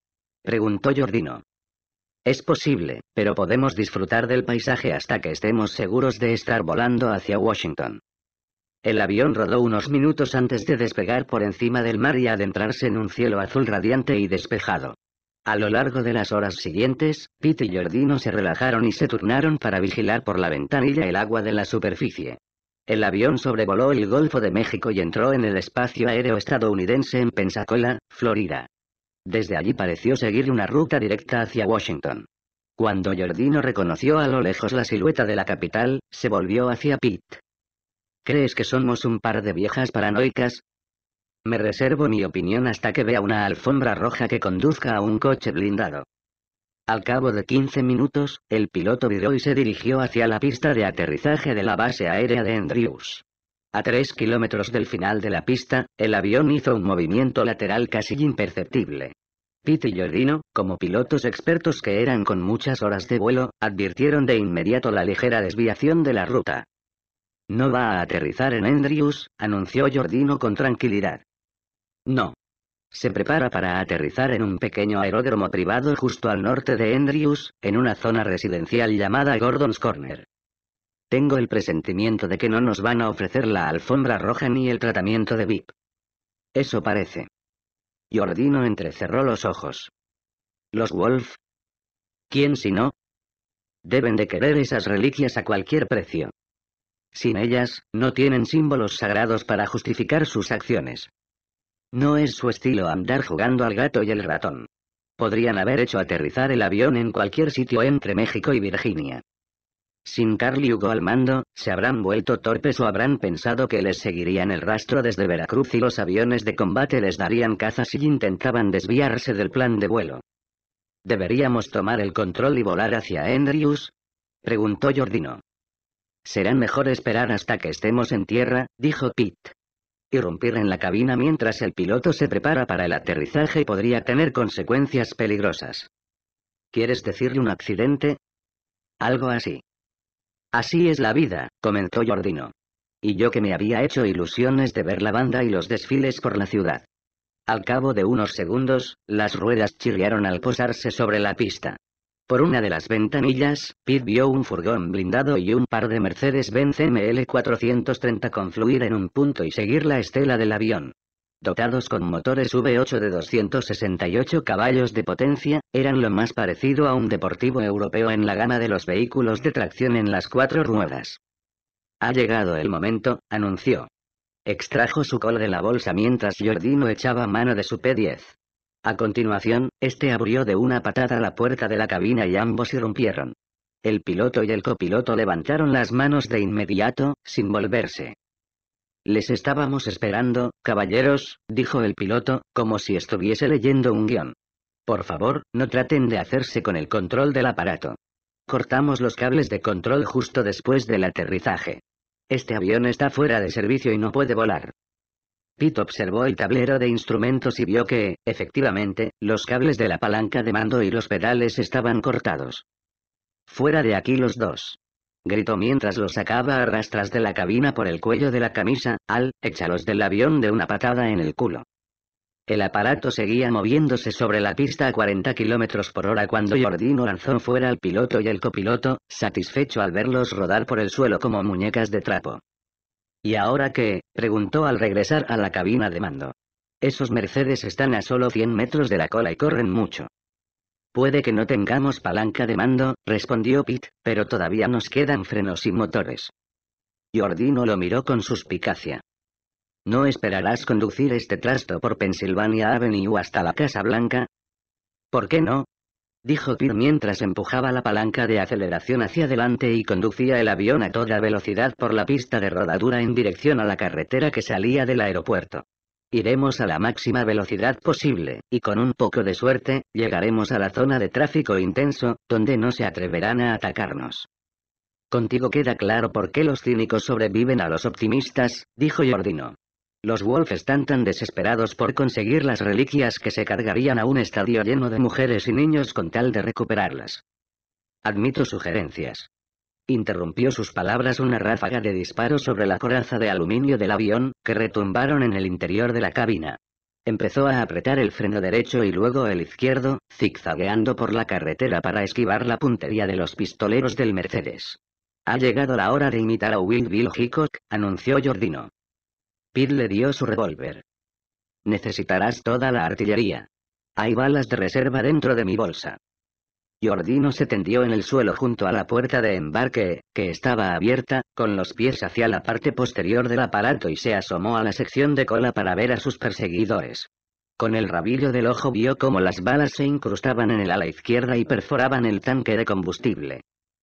Preguntó Jordino. Es posible, pero podemos disfrutar del paisaje hasta que estemos seguros de estar volando hacia Washington. El avión rodó unos minutos antes de despegar por encima del mar y adentrarse en un cielo azul radiante y despejado. A lo largo de las horas siguientes, Pete y Jordino se relajaron y se turnaron para vigilar por la ventanilla el agua de la superficie. El avión sobrevoló el Golfo de México y entró en el espacio aéreo estadounidense en Pensacola, Florida. Desde allí pareció seguir una ruta directa hacia Washington. Cuando Jordino reconoció a lo lejos la silueta de la capital, se volvió hacia Pitt. ¿Crees que somos un par de viejas paranoicas? Me reservo mi opinión hasta que vea una alfombra roja que conduzca a un coche blindado. Al cabo de 15 minutos, el piloto viró y se dirigió hacia la pista de aterrizaje de la base aérea de Andrews. A tres kilómetros del final de la pista, el avión hizo un movimiento lateral casi imperceptible. Pete y Jordino, como pilotos expertos que eran con muchas horas de vuelo, advirtieron de inmediato la ligera desviación de la ruta. No va a aterrizar en Andrews, anunció Jordino con tranquilidad. No. Se prepara para aterrizar en un pequeño aeródromo privado justo al norte de Andrews, en una zona residencial llamada Gordon's Corner. Tengo el presentimiento de que no nos van a ofrecer la alfombra roja ni el tratamiento de VIP. Eso parece. Jordino entrecerró los ojos. ¿Los Wolf? ¿Quién si no? Deben de querer esas reliquias a cualquier precio. Sin ellas, no tienen símbolos sagrados para justificar sus acciones. No es su estilo andar jugando al gato y el ratón. Podrían haber hecho aterrizar el avión en cualquier sitio entre México y Virginia. Sin Carl Hugo al mando, se habrán vuelto torpes o habrán pensado que les seguirían el rastro desde Veracruz y los aviones de combate les darían caza si intentaban desviarse del plan de vuelo. ¿Deberíamos tomar el control y volar hacia Andrews? preguntó Jordino. Será mejor esperar hasta que estemos en tierra, dijo Pete. Irrumpir en la cabina mientras el piloto se prepara para el aterrizaje podría tener consecuencias peligrosas. ¿Quieres decirle un accidente? Algo así. Así es la vida, comentó Jordino. Y yo que me había hecho ilusiones de ver la banda y los desfiles por la ciudad. Al cabo de unos segundos, las ruedas chirriaron al posarse sobre la pista. Por una de las ventanillas, Pete vio un furgón blindado y un par de Mercedes-Benz ML430 confluir en un punto y seguir la estela del avión dotados con motores V8 de 268 caballos de potencia, eran lo más parecido a un deportivo europeo en la gama de los vehículos de tracción en las cuatro ruedas. Ha llegado el momento, anunció. Extrajo su cola de la bolsa mientras Giordino echaba mano de su P10. A continuación, este abrió de una patada la puerta de la cabina y ambos irrumpieron. El piloto y el copiloto levantaron las manos de inmediato, sin volverse. Les estábamos esperando, caballeros, dijo el piloto, como si estuviese leyendo un guión. Por favor, no traten de hacerse con el control del aparato. Cortamos los cables de control justo después del aterrizaje. Este avión está fuera de servicio y no puede volar. Pete observó el tablero de instrumentos y vio que, efectivamente, los cables de la palanca de mando y los pedales estaban cortados. Fuera de aquí los dos gritó mientras los sacaba a de la cabina por el cuello de la camisa, Al, échalos del avión de una patada en el culo. El aparato seguía moviéndose sobre la pista a 40 kilómetros por hora cuando Jordino lanzó fuera al piloto y el copiloto, satisfecho al verlos rodar por el suelo como muñecas de trapo. ¿Y ahora qué? preguntó al regresar a la cabina de mando. Esos Mercedes están a solo 100 metros de la cola y corren mucho. Puede que no tengamos palanca de mando, respondió Pitt, pero todavía nos quedan frenos y motores. Jordino lo miró con suspicacia. ¿No esperarás conducir este trasto por Pennsylvania Avenue hasta la Casa Blanca? ¿Por qué no? Dijo Pete mientras empujaba la palanca de aceleración hacia adelante y conducía el avión a toda velocidad por la pista de rodadura en dirección a la carretera que salía del aeropuerto. Iremos a la máxima velocidad posible, y con un poco de suerte, llegaremos a la zona de tráfico intenso, donde no se atreverán a atacarnos. Contigo queda claro por qué los cínicos sobreviven a los optimistas, dijo Jordino. Los Wolf están tan desesperados por conseguir las reliquias que se cargarían a un estadio lleno de mujeres y niños con tal de recuperarlas. Admito sugerencias. Interrumpió sus palabras una ráfaga de disparos sobre la coraza de aluminio del avión, que retumbaron en el interior de la cabina. Empezó a apretar el freno derecho y luego el izquierdo, zigzagueando por la carretera para esquivar la puntería de los pistoleros del Mercedes. Ha llegado la hora de imitar a Will Bill Hickok, anunció Jordino. Pitt le dio su revólver. Necesitarás toda la artillería. Hay balas de reserva dentro de mi bolsa. Jordino se tendió en el suelo junto a la puerta de embarque, que estaba abierta, con los pies hacia la parte posterior del aparato y se asomó a la sección de cola para ver a sus perseguidores. Con el rabillo del ojo vio cómo las balas se incrustaban en el ala izquierda y perforaban el tanque de combustible.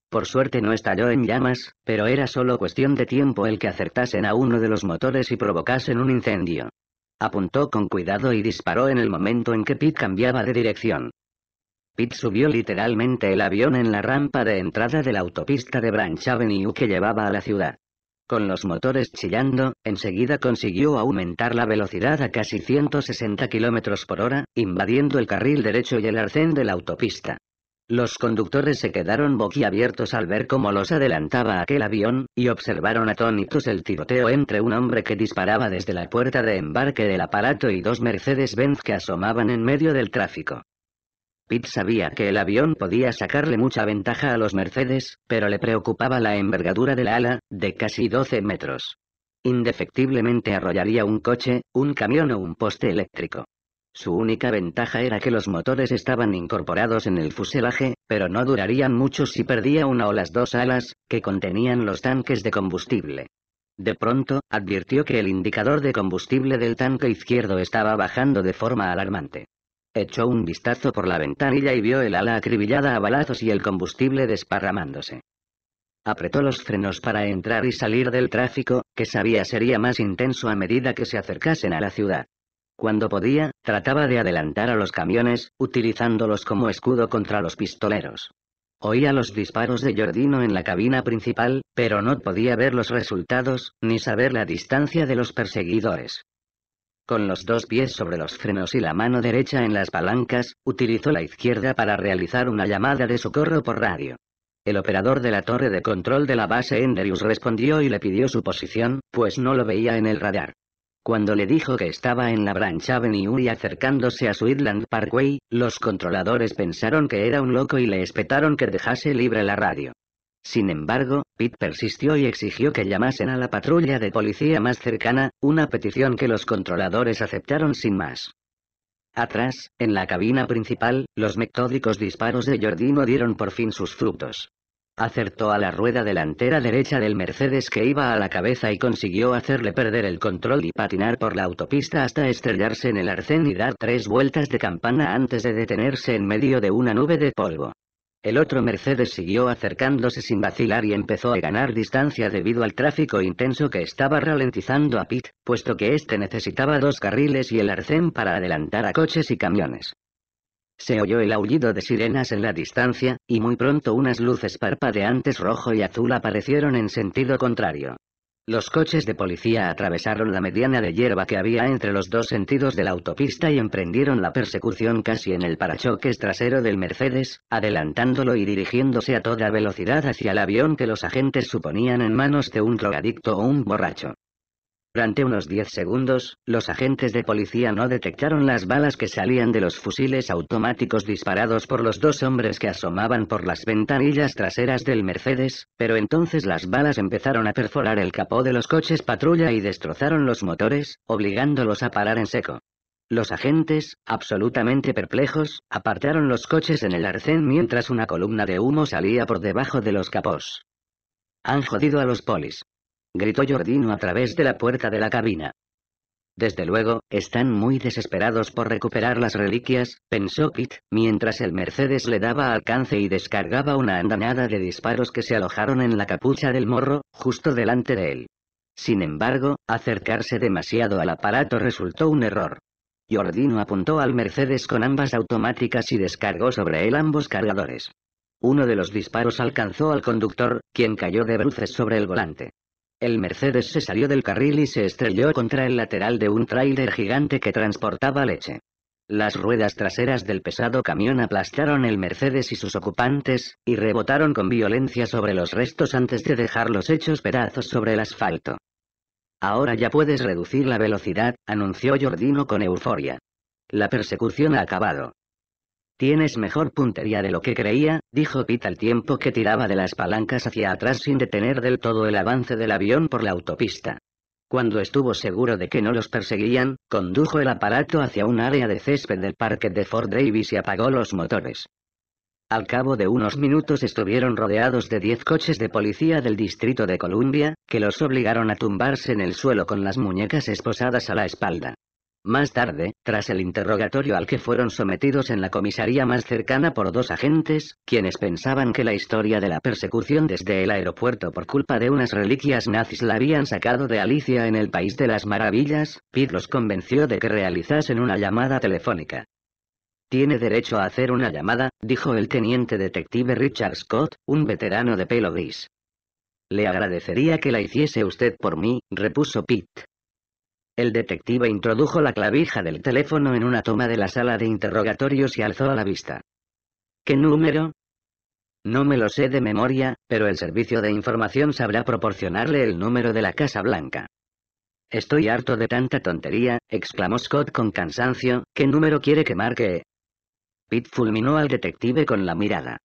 Por suerte no estalló en llamas, pero era solo cuestión de tiempo el que acertasen a uno de los motores y provocasen un incendio. Apuntó con cuidado y disparó en el momento en que Pete cambiaba de dirección. Pitt subió literalmente el avión en la rampa de entrada de la autopista de Branch Avenue que llevaba a la ciudad. Con los motores chillando, enseguida consiguió aumentar la velocidad a casi 160 km por hora, invadiendo el carril derecho y el arcén de la autopista. Los conductores se quedaron boquiabiertos al ver cómo los adelantaba aquel avión, y observaron atónitos el tiroteo entre un hombre que disparaba desde la puerta de embarque del aparato y dos Mercedes-Benz que asomaban en medio del tráfico. Pitt sabía que el avión podía sacarle mucha ventaja a los Mercedes, pero le preocupaba la envergadura del ala, de casi 12 metros. Indefectiblemente arrollaría un coche, un camión o un poste eléctrico. Su única ventaja era que los motores estaban incorporados en el fuselaje, pero no durarían mucho si perdía una o las dos alas, que contenían los tanques de combustible. De pronto, advirtió que el indicador de combustible del tanque izquierdo estaba bajando de forma alarmante. Echó un vistazo por la ventanilla y vio el ala acribillada a balazos y el combustible desparramándose. Apretó los frenos para entrar y salir del tráfico, que sabía sería más intenso a medida que se acercasen a la ciudad. Cuando podía, trataba de adelantar a los camiones, utilizándolos como escudo contra los pistoleros. Oía los disparos de Jordino en la cabina principal, pero no podía ver los resultados, ni saber la distancia de los perseguidores. Con los dos pies sobre los frenos y la mano derecha en las palancas, utilizó la izquierda para realizar una llamada de socorro por radio. El operador de la torre de control de la base Enderius respondió y le pidió su posición, pues no lo veía en el radar. Cuando le dijo que estaba en la Branch Avenue y acercándose a Sweetland Parkway, los controladores pensaron que era un loco y le espetaron que dejase libre la radio. Sin embargo, Pitt persistió y exigió que llamasen a la patrulla de policía más cercana, una petición que los controladores aceptaron sin más. Atrás, en la cabina principal, los metódicos disparos de Jordino dieron por fin sus frutos. Acertó a la rueda delantera derecha del Mercedes que iba a la cabeza y consiguió hacerle perder el control y patinar por la autopista hasta estrellarse en el arcén y dar tres vueltas de campana antes de detenerse en medio de una nube de polvo. El otro Mercedes siguió acercándose sin vacilar y empezó a ganar distancia debido al tráfico intenso que estaba ralentizando a Pitt, puesto que éste necesitaba dos carriles y el arcén para adelantar a coches y camiones. Se oyó el aullido de sirenas en la distancia, y muy pronto unas luces parpadeantes rojo y azul aparecieron en sentido contrario. Los coches de policía atravesaron la mediana de hierba que había entre los dos sentidos de la autopista y emprendieron la persecución casi en el parachoques trasero del Mercedes, adelantándolo y dirigiéndose a toda velocidad hacia el avión que los agentes suponían en manos de un drogadicto o un borracho. Durante unos 10 segundos, los agentes de policía no detectaron las balas que salían de los fusiles automáticos disparados por los dos hombres que asomaban por las ventanillas traseras del Mercedes, pero entonces las balas empezaron a perforar el capó de los coches patrulla y destrozaron los motores, obligándolos a parar en seco. Los agentes, absolutamente perplejos, apartaron los coches en el arcén mientras una columna de humo salía por debajo de los capós. Han jodido a los polis gritó Jordino a través de la puerta de la cabina. Desde luego, están muy desesperados por recuperar las reliquias, pensó Pitt mientras el Mercedes le daba alcance y descargaba una andanada de disparos que se alojaron en la capucha del morro, justo delante de él. Sin embargo, acercarse demasiado al aparato resultó un error. Jordino apuntó al Mercedes con ambas automáticas y descargó sobre él ambos cargadores. Uno de los disparos alcanzó al conductor, quien cayó de bruces sobre el volante. El Mercedes se salió del carril y se estrelló contra el lateral de un tráiler gigante que transportaba leche. Las ruedas traseras del pesado camión aplastaron el Mercedes y sus ocupantes, y rebotaron con violencia sobre los restos antes de dejarlos hechos pedazos sobre el asfalto. Ahora ya puedes reducir la velocidad, anunció Jordino con euforia. La persecución ha acabado. Tienes mejor puntería de lo que creía, dijo Pete al tiempo que tiraba de las palancas hacia atrás sin detener del todo el avance del avión por la autopista. Cuando estuvo seguro de que no los perseguían, condujo el aparato hacia un área de césped del parque de Ford Davis y apagó los motores. Al cabo de unos minutos estuvieron rodeados de diez coches de policía del Distrito de Columbia, que los obligaron a tumbarse en el suelo con las muñecas esposadas a la espalda. Más tarde, tras el interrogatorio al que fueron sometidos en la comisaría más cercana por dos agentes, quienes pensaban que la historia de la persecución desde el aeropuerto por culpa de unas reliquias nazis la habían sacado de Alicia en el País de las Maravillas, Pete los convenció de que realizasen una llamada telefónica. Tiene derecho a hacer una llamada, dijo el teniente detective Richard Scott, un veterano de pelo gris. Le agradecería que la hiciese usted por mí, repuso Pitt. El detective introdujo la clavija del teléfono en una toma de la sala de interrogatorios y alzó a la vista. ¿Qué número? No me lo sé de memoria, pero el servicio de información sabrá proporcionarle el número de la Casa Blanca. Estoy harto de tanta tontería, exclamó Scott con cansancio, ¿qué número quiere que marque? Pitt fulminó al detective con la mirada.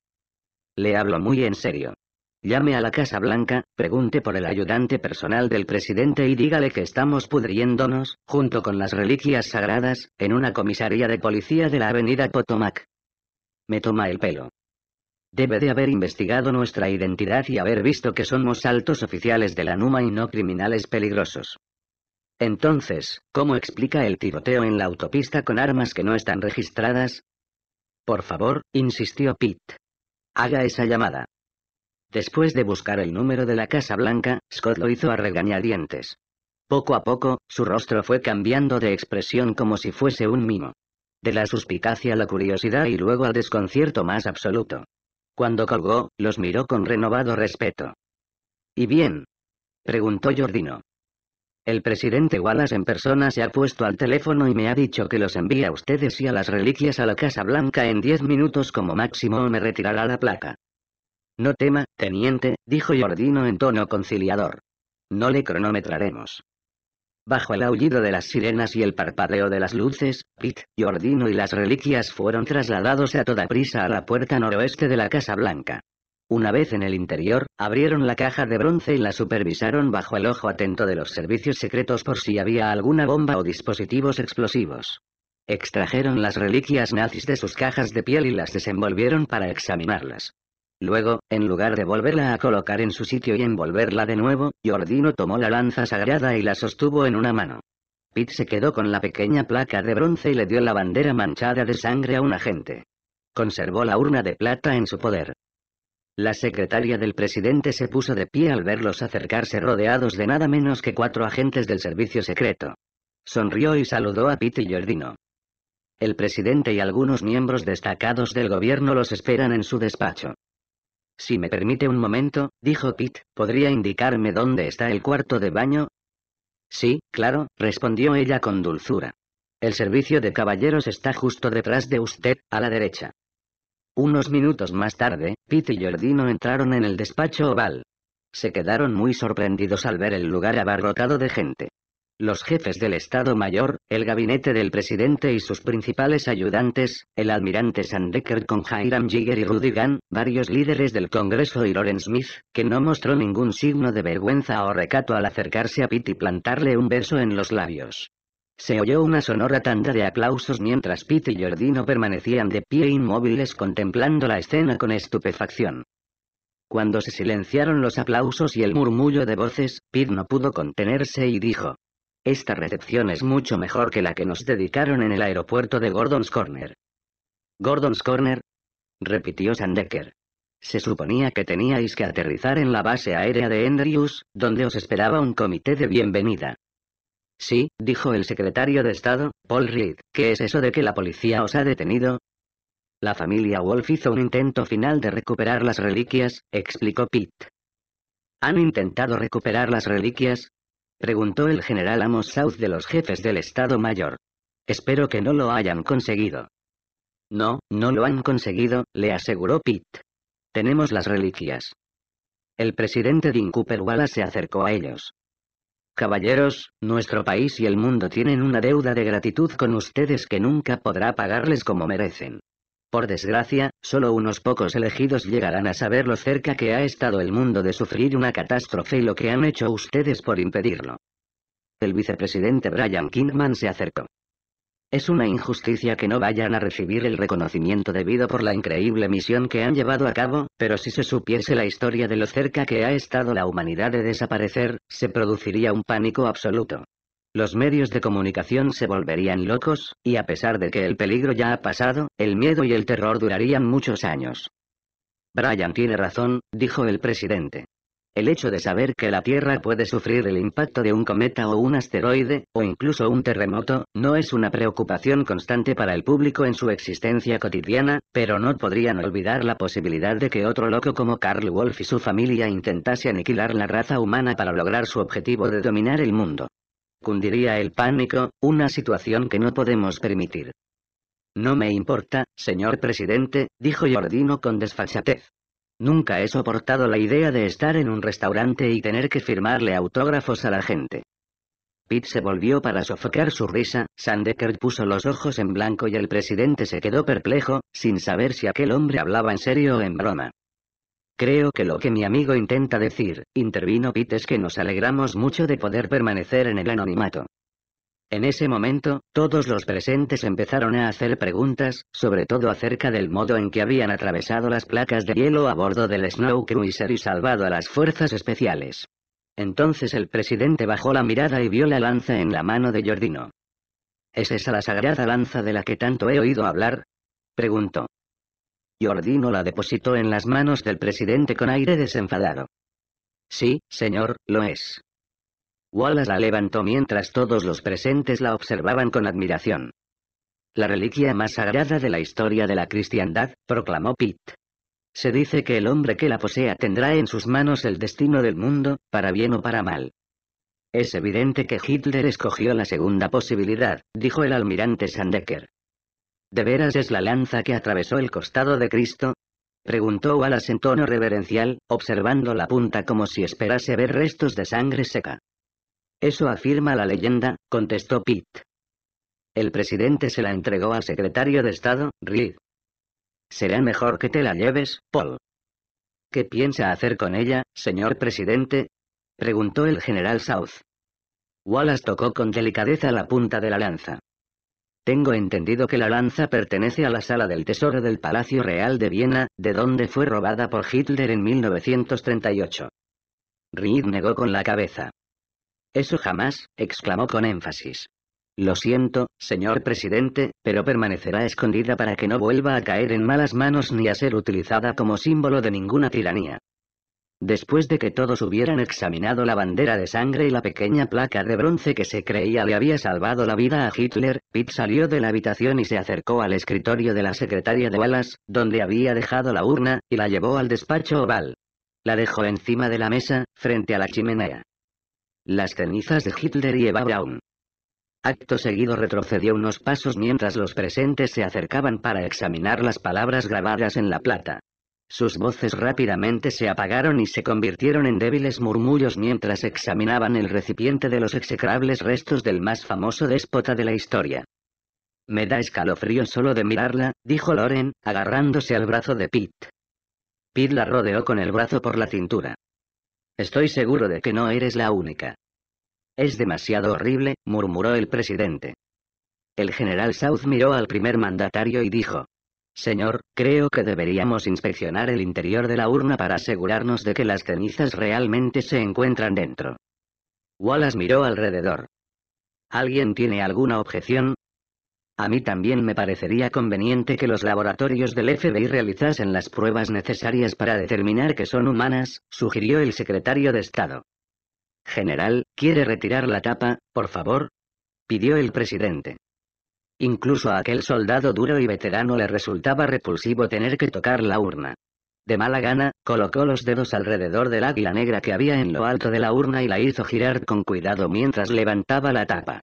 Le hablo muy en serio. Llame a la Casa Blanca, pregunte por el ayudante personal del presidente y dígale que estamos pudriéndonos, junto con las reliquias sagradas, en una comisaría de policía de la avenida Potomac. Me toma el pelo. Debe de haber investigado nuestra identidad y haber visto que somos altos oficiales de la NUMA y no criminales peligrosos. Entonces, ¿cómo explica el tiroteo en la autopista con armas que no están registradas? Por favor, insistió Pete. Haga esa llamada. Después de buscar el número de la Casa Blanca, Scott lo hizo a regañadientes. Poco a poco, su rostro fue cambiando de expresión como si fuese un mimo. De la suspicacia a la curiosidad y luego al desconcierto más absoluto. Cuando colgó, los miró con renovado respeto. ¿Y bien? preguntó Jordino. El presidente Wallace en persona se ha puesto al teléfono y me ha dicho que los envía a ustedes y a las reliquias a la Casa Blanca en diez minutos como máximo o me retirará la placa. No tema, teniente, dijo Jordino en tono conciliador. No le cronometraremos. Bajo el aullido de las sirenas y el parpadeo de las luces, Pitt, Jordino y las reliquias fueron trasladados a toda prisa a la puerta noroeste de la Casa Blanca. Una vez en el interior, abrieron la caja de bronce y la supervisaron bajo el ojo atento de los servicios secretos por si había alguna bomba o dispositivos explosivos. Extrajeron las reliquias nazis de sus cajas de piel y las desenvolvieron para examinarlas. Luego, en lugar de volverla a colocar en su sitio y envolverla de nuevo, Jordino tomó la lanza sagrada y la sostuvo en una mano. Pitt se quedó con la pequeña placa de bronce y le dio la bandera manchada de sangre a un agente. Conservó la urna de plata en su poder. La secretaria del presidente se puso de pie al verlos acercarse rodeados de nada menos que cuatro agentes del servicio secreto. Sonrió y saludó a Pete y Jordino. El presidente y algunos miembros destacados del gobierno los esperan en su despacho. Si me permite un momento, dijo Pete, ¿podría indicarme dónde está el cuarto de baño? Sí, claro, respondió ella con dulzura. El servicio de caballeros está justo detrás de usted, a la derecha. Unos minutos más tarde, Pete y Jordino entraron en el despacho oval. Se quedaron muy sorprendidos al ver el lugar abarrotado de gente los jefes del Estado Mayor, el gabinete del presidente y sus principales ayudantes, el almirante Sandecker con Hiram Jigger y Rudigan, varios líderes del Congreso y Loren Smith, que no mostró ningún signo de vergüenza o recato al acercarse a Pitt y plantarle un beso en los labios. Se oyó una sonora tanda de aplausos mientras Pitt y Jordino permanecían de pie inmóviles contemplando la escena con estupefacción. Cuando se silenciaron los aplausos y el murmullo de voces, Pitt no pudo contenerse y dijo, esta recepción es mucho mejor que la que nos dedicaron en el aeropuerto de Gordon's Corner. Gordon's Corner? repitió Sandecker. Se suponía que teníais que aterrizar en la base aérea de Andrews, donde os esperaba un comité de bienvenida. Sí, dijo el secretario de Estado, Paul Reed, ¿qué es eso de que la policía os ha detenido? La familia Wolf hizo un intento final de recuperar las reliquias, explicó Pitt. Han intentado recuperar las reliquias, Preguntó el general Amos South de los jefes del Estado Mayor. Espero que no lo hayan conseguido. No, no lo han conseguido, le aseguró Pitt. Tenemos las reliquias. El presidente Dean Cooper Wallace se acercó a ellos. Caballeros, nuestro país y el mundo tienen una deuda de gratitud con ustedes que nunca podrá pagarles como merecen. Por desgracia, solo unos pocos elegidos llegarán a saber lo cerca que ha estado el mundo de sufrir una catástrofe y lo que han hecho ustedes por impedirlo. El vicepresidente Brian Kingman se acercó. Es una injusticia que no vayan a recibir el reconocimiento debido por la increíble misión que han llevado a cabo, pero si se supiese la historia de lo cerca que ha estado la humanidad de desaparecer, se produciría un pánico absoluto. Los medios de comunicación se volverían locos, y a pesar de que el peligro ya ha pasado, el miedo y el terror durarían muchos años. Brian tiene razón, dijo el presidente. El hecho de saber que la Tierra puede sufrir el impacto de un cometa o un asteroide, o incluso un terremoto, no es una preocupación constante para el público en su existencia cotidiana, pero no podrían olvidar la posibilidad de que otro loco como Carl Wolf y su familia intentase aniquilar la raza humana para lograr su objetivo de dominar el mundo cundiría el pánico, una situación que no podemos permitir. No me importa, señor presidente, dijo Jordino con desfachatez. Nunca he soportado la idea de estar en un restaurante y tener que firmarle autógrafos a la gente. Pitt se volvió para sofocar su risa, Sandecker puso los ojos en blanco y el presidente se quedó perplejo, sin saber si aquel hombre hablaba en serio o en broma. Creo que lo que mi amigo intenta decir, intervino Pete, es que nos alegramos mucho de poder permanecer en el anonimato. En ese momento, todos los presentes empezaron a hacer preguntas, sobre todo acerca del modo en que habían atravesado las placas de hielo a bordo del Snow Cruiser y salvado a las fuerzas especiales. Entonces el presidente bajó la mirada y vio la lanza en la mano de Jordino. ¿Es esa la sagrada lanza de la que tanto he oído hablar? preguntó. Y la depositó en las manos del presidente con aire desenfadado. Sí, señor, lo es. Wallace la levantó mientras todos los presentes la observaban con admiración. La reliquia más sagrada de la historia de la cristiandad, proclamó Pitt. Se dice que el hombre que la posea tendrá en sus manos el destino del mundo, para bien o para mal. Es evidente que Hitler escogió la segunda posibilidad, dijo el almirante Sandecker. ¿De veras es la lanza que atravesó el costado de Cristo? Preguntó Wallace en tono reverencial, observando la punta como si esperase ver restos de sangre seca. Eso afirma la leyenda, contestó Pitt. El presidente se la entregó al secretario de Estado, Reed. Será mejor que te la lleves, Paul. ¿Qué piensa hacer con ella, señor presidente? preguntó el general South. Wallace tocó con delicadeza la punta de la lanza. Tengo entendido que la lanza pertenece a la sala del tesoro del Palacio Real de Viena, de donde fue robada por Hitler en 1938. Reed negó con la cabeza. Eso jamás, exclamó con énfasis. Lo siento, señor presidente, pero permanecerá escondida para que no vuelva a caer en malas manos ni a ser utilizada como símbolo de ninguna tiranía. Después de que todos hubieran examinado la bandera de sangre y la pequeña placa de bronce que se creía le había salvado la vida a Hitler, Pitt salió de la habitación y se acercó al escritorio de la secretaria de Wallace, donde había dejado la urna, y la llevó al despacho oval. La dejó encima de la mesa, frente a la chimenea. Las cenizas de Hitler y Eva Braun. Acto seguido retrocedió unos pasos mientras los presentes se acercaban para examinar las palabras grabadas en la plata. Sus voces rápidamente se apagaron y se convirtieron en débiles murmullos mientras examinaban el recipiente de los execrables restos del más famoso déspota de la historia. Me da escalofrío solo de mirarla, dijo Loren, agarrándose al brazo de Pete. Pete la rodeó con el brazo por la cintura. Estoy seguro de que no eres la única. Es demasiado horrible, murmuró el presidente. El general South miró al primer mandatario y dijo, Señor, creo que deberíamos inspeccionar el interior de la urna para asegurarnos de que las cenizas realmente se encuentran dentro. Wallace miró alrededor. ¿Alguien tiene alguna objeción? A mí también me parecería conveniente que los laboratorios del FBI realizasen las pruebas necesarias para determinar que son humanas, sugirió el secretario de Estado. General, ¿quiere retirar la tapa, por favor? pidió el presidente. Incluso a aquel soldado duro y veterano le resultaba repulsivo tener que tocar la urna. De mala gana, colocó los dedos alrededor del águila negra que había en lo alto de la urna y la hizo girar con cuidado mientras levantaba la tapa.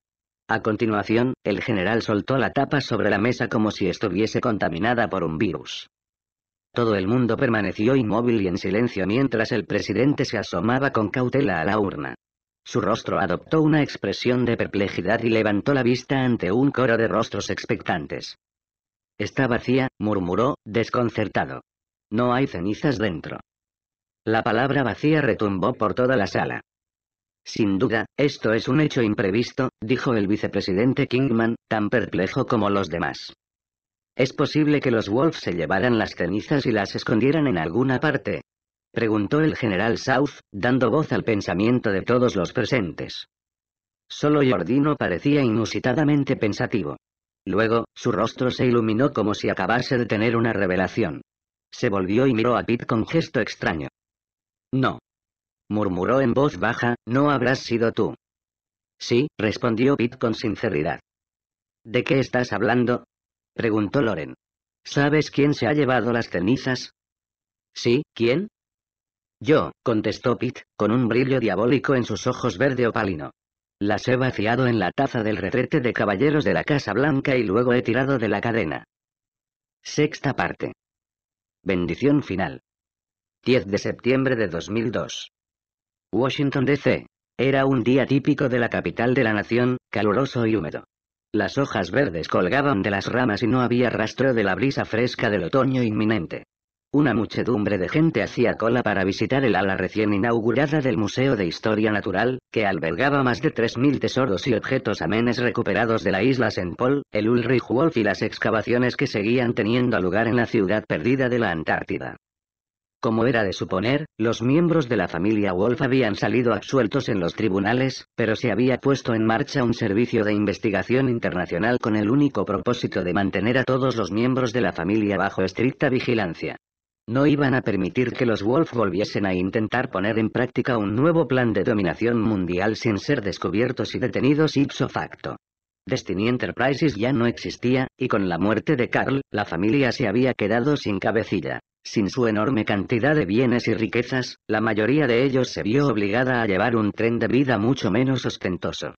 A continuación, el general soltó la tapa sobre la mesa como si estuviese contaminada por un virus. Todo el mundo permaneció inmóvil y en silencio mientras el presidente se asomaba con cautela a la urna. Su rostro adoptó una expresión de perplejidad y levantó la vista ante un coro de rostros expectantes. Está vacía, murmuró, desconcertado. No hay cenizas dentro. La palabra vacía retumbó por toda la sala. Sin duda, esto es un hecho imprevisto, dijo el vicepresidente Kingman, tan perplejo como los demás. Es posible que los Wolves se llevaran las cenizas y las escondieran en alguna parte, preguntó el general South, dando voz al pensamiento de todos los presentes. Solo Jordino parecía inusitadamente pensativo. Luego, su rostro se iluminó como si acabase de tener una revelación. Se volvió y miró a Pitt con gesto extraño. No. Murmuró en voz baja, no habrás sido tú. Sí, respondió Pitt con sinceridad. ¿De qué estás hablando? preguntó Loren. ¿Sabes quién se ha llevado las cenizas? Sí, ¿quién? Yo, contestó Pitt, con un brillo diabólico en sus ojos verde opalino. Las he vaciado en la taza del retrete de caballeros de la Casa Blanca y luego he tirado de la cadena. Sexta parte. Bendición final. 10 de septiembre de 2002. Washington, D.C. Era un día típico de la capital de la nación, caluroso y húmedo. Las hojas verdes colgaban de las ramas y no había rastro de la brisa fresca del otoño inminente. Una muchedumbre de gente hacía cola para visitar el ala recién inaugurada del Museo de Historia Natural, que albergaba más de 3.000 tesoros y objetos amenes recuperados de la isla St. Paul, el Ulrich Wolf y las excavaciones que seguían teniendo lugar en la ciudad perdida de la Antártida. Como era de suponer, los miembros de la familia Wolf habían salido absueltos en los tribunales, pero se había puesto en marcha un servicio de investigación internacional con el único propósito de mantener a todos los miembros de la familia bajo estricta vigilancia no iban a permitir que los Wolf volviesen a intentar poner en práctica un nuevo plan de dominación mundial sin ser descubiertos y detenidos ipso facto. Destiny Enterprises ya no existía, y con la muerte de Carl, la familia se había quedado sin cabecilla. Sin su enorme cantidad de bienes y riquezas, la mayoría de ellos se vio obligada a llevar un tren de vida mucho menos ostentoso.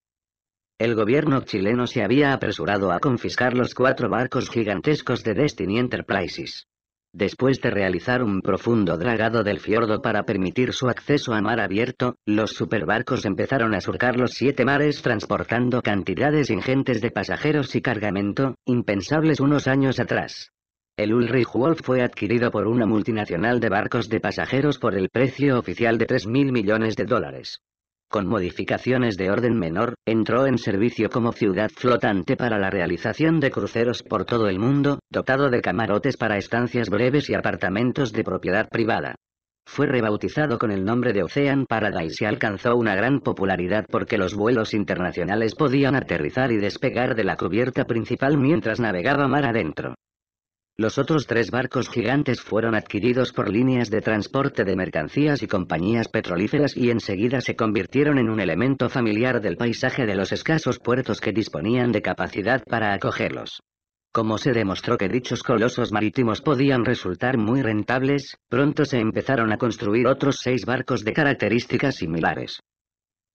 El gobierno chileno se había apresurado a confiscar los cuatro barcos gigantescos de Destiny Enterprises. Después de realizar un profundo dragado del fiordo para permitir su acceso a mar abierto, los superbarcos empezaron a surcar los siete mares transportando cantidades ingentes de pasajeros y cargamento, impensables unos años atrás. El Ulrich Wolf fue adquirido por una multinacional de barcos de pasajeros por el precio oficial de 3.000 millones de dólares con modificaciones de orden menor, entró en servicio como ciudad flotante para la realización de cruceros por todo el mundo, dotado de camarotes para estancias breves y apartamentos de propiedad privada. Fue rebautizado con el nombre de Ocean Paradise y alcanzó una gran popularidad porque los vuelos internacionales podían aterrizar y despegar de la cubierta principal mientras navegaba mar adentro. Los otros tres barcos gigantes fueron adquiridos por líneas de transporte de mercancías y compañías petrolíferas y enseguida se convirtieron en un elemento familiar del paisaje de los escasos puertos que disponían de capacidad para acogerlos. Como se demostró que dichos colosos marítimos podían resultar muy rentables, pronto se empezaron a construir otros seis barcos de características similares.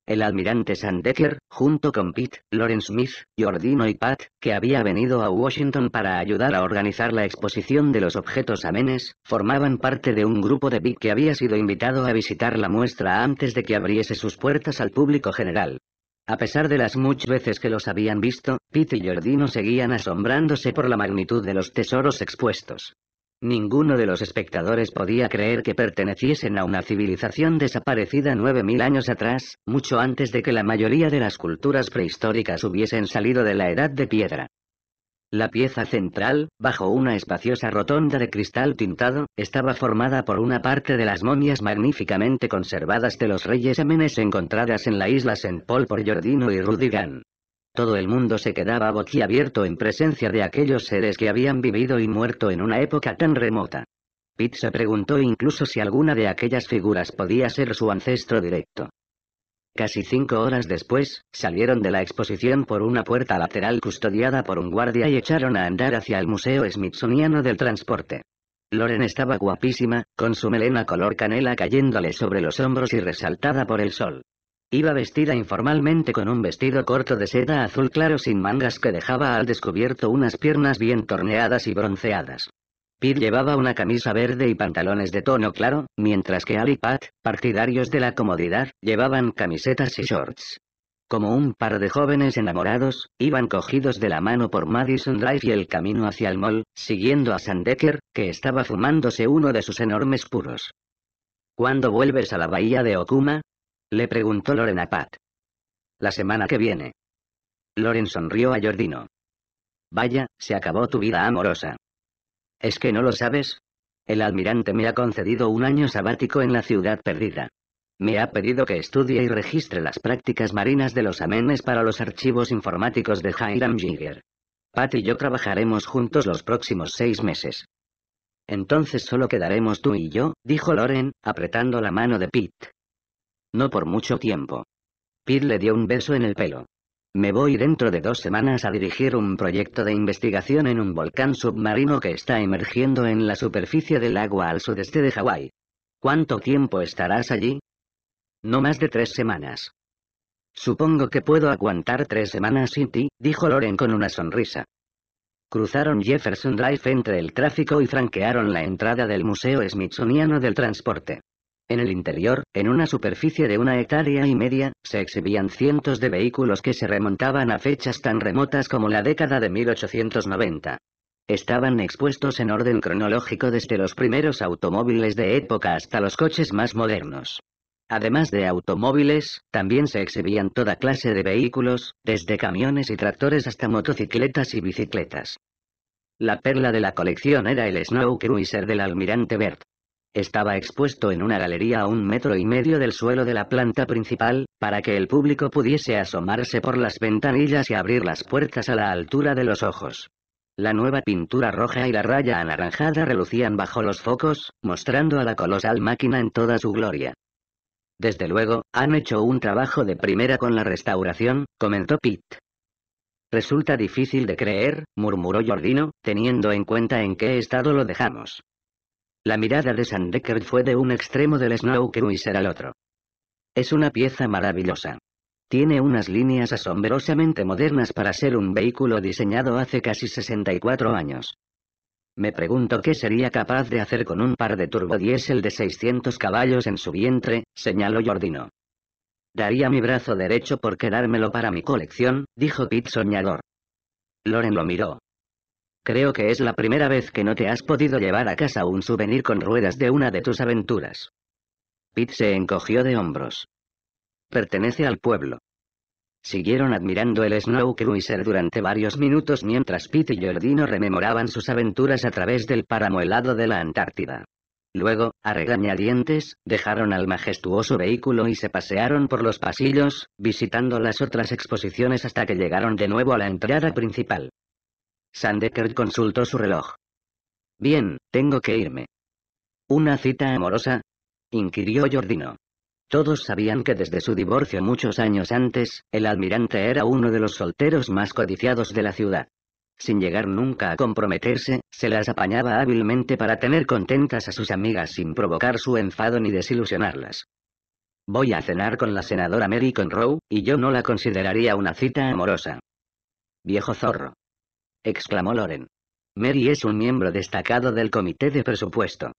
El almirante Sandecker, junto con Pete, Lawrence Smith, Jordino y Pat, que había venido a Washington para ayudar a organizar la exposición de los objetos amenes, formaban parte de un grupo de Pitt que había sido invitado a visitar la muestra antes de que abriese sus puertas al público general. A pesar de las muchas veces que los habían visto, Pitt y Jordino seguían asombrándose por la magnitud de los tesoros expuestos. Ninguno de los espectadores podía creer que perteneciesen a una civilización desaparecida 9.000 años atrás, mucho antes de que la mayoría de las culturas prehistóricas hubiesen salido de la edad de piedra. La pieza central, bajo una espaciosa rotonda de cristal tintado, estaba formada por una parte de las momias magníficamente conservadas de los reyes Amenes encontradas en la isla St. Paul por Jordino y Rudigan, todo el mundo se quedaba boquiabierto en presencia de aquellos seres que habían vivido y muerto en una época tan remota. Pete se preguntó incluso si alguna de aquellas figuras podía ser su ancestro directo. Casi cinco horas después, salieron de la exposición por una puerta lateral custodiada por un guardia y echaron a andar hacia el Museo Smithsoniano del Transporte. Loren estaba guapísima, con su melena color canela cayéndole sobre los hombros y resaltada por el sol. Iba vestida informalmente con un vestido corto de seda azul claro sin mangas que dejaba al descubierto unas piernas bien torneadas y bronceadas. Pete llevaba una camisa verde y pantalones de tono claro, mientras que Al y Pat, partidarios de la comodidad, llevaban camisetas y shorts. Como un par de jóvenes enamorados, iban cogidos de la mano por Madison Drive y el camino hacia el mall, siguiendo a Sandecker, que estaba fumándose uno de sus enormes puros. Cuando vuelves a la bahía de Okuma? Le preguntó Loren a Pat. La semana que viene. Loren sonrió a Jordino. Vaya, se acabó tu vida amorosa. ¿Es que no lo sabes? El almirante me ha concedido un año sabático en la ciudad perdida. Me ha pedido que estudie y registre las prácticas marinas de los amenes para los archivos informáticos de Hiram Jigger. Pat y yo trabajaremos juntos los próximos seis meses. Entonces solo quedaremos tú y yo, dijo Loren, apretando la mano de Pete. No por mucho tiempo. Pete le dio un beso en el pelo. Me voy dentro de dos semanas a dirigir un proyecto de investigación en un volcán submarino que está emergiendo en la superficie del agua al sudeste de Hawái. ¿Cuánto tiempo estarás allí? No más de tres semanas. Supongo que puedo aguantar tres semanas sin ti, dijo Loren con una sonrisa. Cruzaron Jefferson Drive entre el tráfico y franquearon la entrada del Museo Smithsoniano del Transporte. En el interior, en una superficie de una hectárea y media, se exhibían cientos de vehículos que se remontaban a fechas tan remotas como la década de 1890. Estaban expuestos en orden cronológico desde los primeros automóviles de época hasta los coches más modernos. Además de automóviles, también se exhibían toda clase de vehículos, desde camiones y tractores hasta motocicletas y bicicletas. La perla de la colección era el Snow Cruiser del almirante Bert. Estaba expuesto en una galería a un metro y medio del suelo de la planta principal, para que el público pudiese asomarse por las ventanillas y abrir las puertas a la altura de los ojos. La nueva pintura roja y la raya anaranjada relucían bajo los focos, mostrando a la colosal máquina en toda su gloria. Desde luego, han hecho un trabajo de primera con la restauración, comentó Pitt. Resulta difícil de creer, murmuró Jordino, teniendo en cuenta en qué estado lo dejamos. La mirada de Sandecker fue de un extremo del Snow Cruiser al otro. Es una pieza maravillosa. Tiene unas líneas asombrosamente modernas para ser un vehículo diseñado hace casi 64 años. Me pregunto qué sería capaz de hacer con un par de turbodiesel de 600 caballos en su vientre, señaló Jordino. Daría mi brazo derecho por quedármelo para mi colección, dijo Pete soñador. Loren lo miró. Creo que es la primera vez que no te has podido llevar a casa un souvenir con ruedas de una de tus aventuras. Pete se encogió de hombros. Pertenece al pueblo. Siguieron admirando el Snow Cruiser durante varios minutos mientras Pete y Jordino rememoraban sus aventuras a través del páramo helado de la Antártida. Luego, a regañadientes, dejaron al majestuoso vehículo y se pasearon por los pasillos, visitando las otras exposiciones hasta que llegaron de nuevo a la entrada principal. Sandeker consultó su reloj. Bien, tengo que irme. ¿Una cita amorosa? inquirió Jordino. Todos sabían que desde su divorcio muchos años antes, el almirante era uno de los solteros más codiciados de la ciudad. Sin llegar nunca a comprometerse, se las apañaba hábilmente para tener contentas a sus amigas sin provocar su enfado ni desilusionarlas. Voy a cenar con la senadora Mary Conroe, y yo no la consideraría una cita amorosa. Viejo zorro exclamó Loren. Mary es un miembro destacado del comité de presupuesto.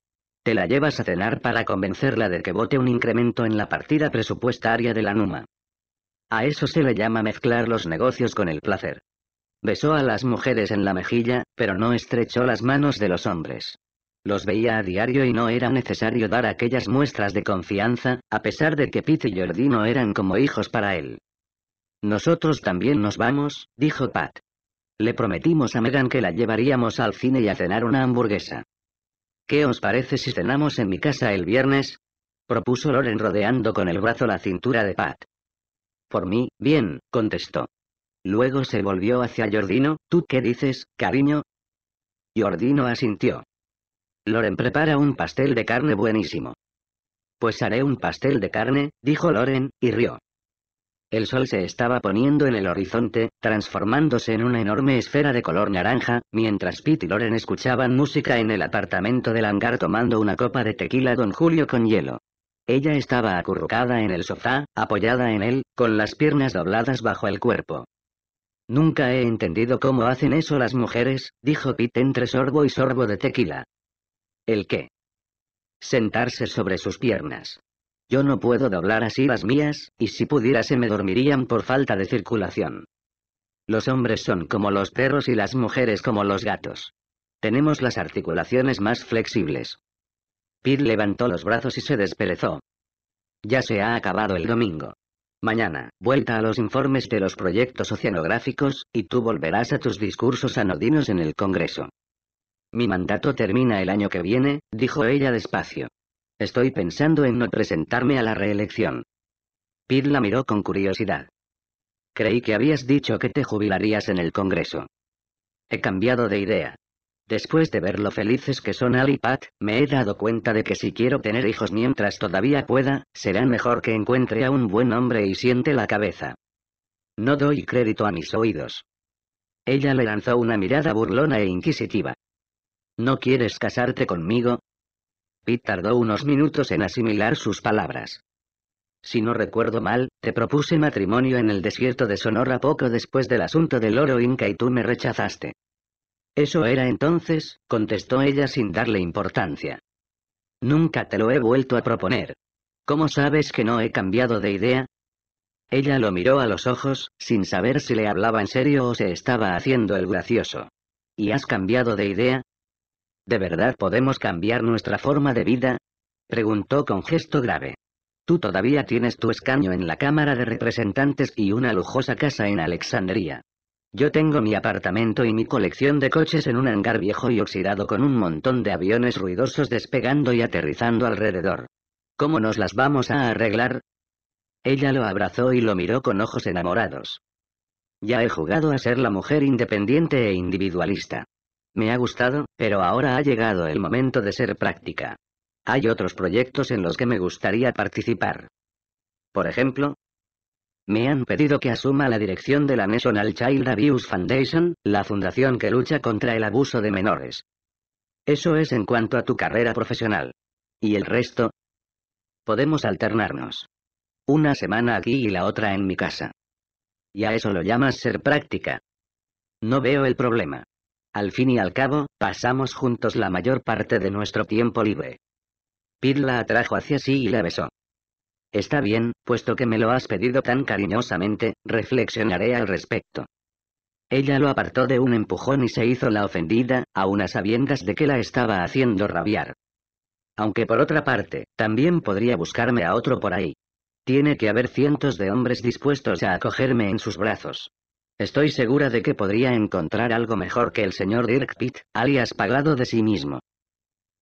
Te la llevas a cenar para convencerla de que vote un incremento en la partida presupuestaria de la NUMA. A eso se le llama mezclar los negocios con el placer. Besó a las mujeres en la mejilla, pero no estrechó las manos de los hombres. Los veía a diario y no era necesario dar aquellas muestras de confianza, a pesar de que Pete y Jordi no eran como hijos para él. Nosotros también nos vamos, dijo Pat. Le prometimos a Megan que la llevaríamos al cine y a cenar una hamburguesa. ¿Qué os parece si cenamos en mi casa el viernes? propuso Loren rodeando con el brazo la cintura de Pat. Por mí, bien, contestó. Luego se volvió hacia Jordino, ¿tú qué dices, cariño? Jordino asintió. Loren prepara un pastel de carne buenísimo. Pues haré un pastel de carne, dijo Loren, y rió. El sol se estaba poniendo en el horizonte, transformándose en una enorme esfera de color naranja, mientras Pete y Loren escuchaban música en el apartamento del hangar tomando una copa de tequila Don Julio con hielo. Ella estaba acurrucada en el sofá, apoyada en él, con las piernas dobladas bajo el cuerpo. Nunca he entendido cómo hacen eso las mujeres, dijo Pete entre sorbo y sorbo de tequila. ¿El qué? Sentarse sobre sus piernas. Yo no puedo doblar así las mías, y si pudiera se me dormirían por falta de circulación. Los hombres son como los perros y las mujeres como los gatos. Tenemos las articulaciones más flexibles. Pete levantó los brazos y se desperezó. Ya se ha acabado el domingo. Mañana, vuelta a los informes de los proyectos oceanográficos, y tú volverás a tus discursos anodinos en el Congreso. Mi mandato termina el año que viene, dijo ella despacio. Estoy pensando en no presentarme a la reelección. Pete la miró con curiosidad. Creí que habías dicho que te jubilarías en el Congreso. He cambiado de idea. Después de ver lo felices que son Ali y Pat, me he dado cuenta de que si quiero tener hijos mientras todavía pueda, será mejor que encuentre a un buen hombre y siente la cabeza. No doy crédito a mis oídos. Ella le lanzó una mirada burlona e inquisitiva. ¿No quieres casarte conmigo? Pete tardó unos minutos en asimilar sus palabras. Si no recuerdo mal, te propuse matrimonio en el desierto de Sonora poco después del asunto del oro inca y tú me rechazaste. Eso era entonces, contestó ella sin darle importancia. Nunca te lo he vuelto a proponer. ¿Cómo sabes que no he cambiado de idea? Ella lo miró a los ojos, sin saber si le hablaba en serio o se estaba haciendo el gracioso. ¿Y has cambiado de idea? ¿De verdad podemos cambiar nuestra forma de vida? Preguntó con gesto grave. Tú todavía tienes tu escaño en la Cámara de Representantes y una lujosa casa en Alexandría. Yo tengo mi apartamento y mi colección de coches en un hangar viejo y oxidado con un montón de aviones ruidosos despegando y aterrizando alrededor. ¿Cómo nos las vamos a arreglar? Ella lo abrazó y lo miró con ojos enamorados. Ya he jugado a ser la mujer independiente e individualista. Me ha gustado, pero ahora ha llegado el momento de ser práctica. Hay otros proyectos en los que me gustaría participar. Por ejemplo, me han pedido que asuma la dirección de la National Child Abuse Foundation, la fundación que lucha contra el abuso de menores. Eso es en cuanto a tu carrera profesional. ¿Y el resto? Podemos alternarnos. Una semana aquí y la otra en mi casa. Y a eso lo llamas ser práctica. No veo el problema. Al fin y al cabo, pasamos juntos la mayor parte de nuestro tiempo libre. Pid la atrajo hacia sí y la besó. Está bien, puesto que me lo has pedido tan cariñosamente, reflexionaré al respecto. Ella lo apartó de un empujón y se hizo la ofendida, aun a sabiendas de que la estaba haciendo rabiar. Aunque por otra parte, también podría buscarme a otro por ahí. Tiene que haber cientos de hombres dispuestos a acogerme en sus brazos. Estoy segura de que podría encontrar algo mejor que el señor Dirk Pitt, alias pagado de sí mismo.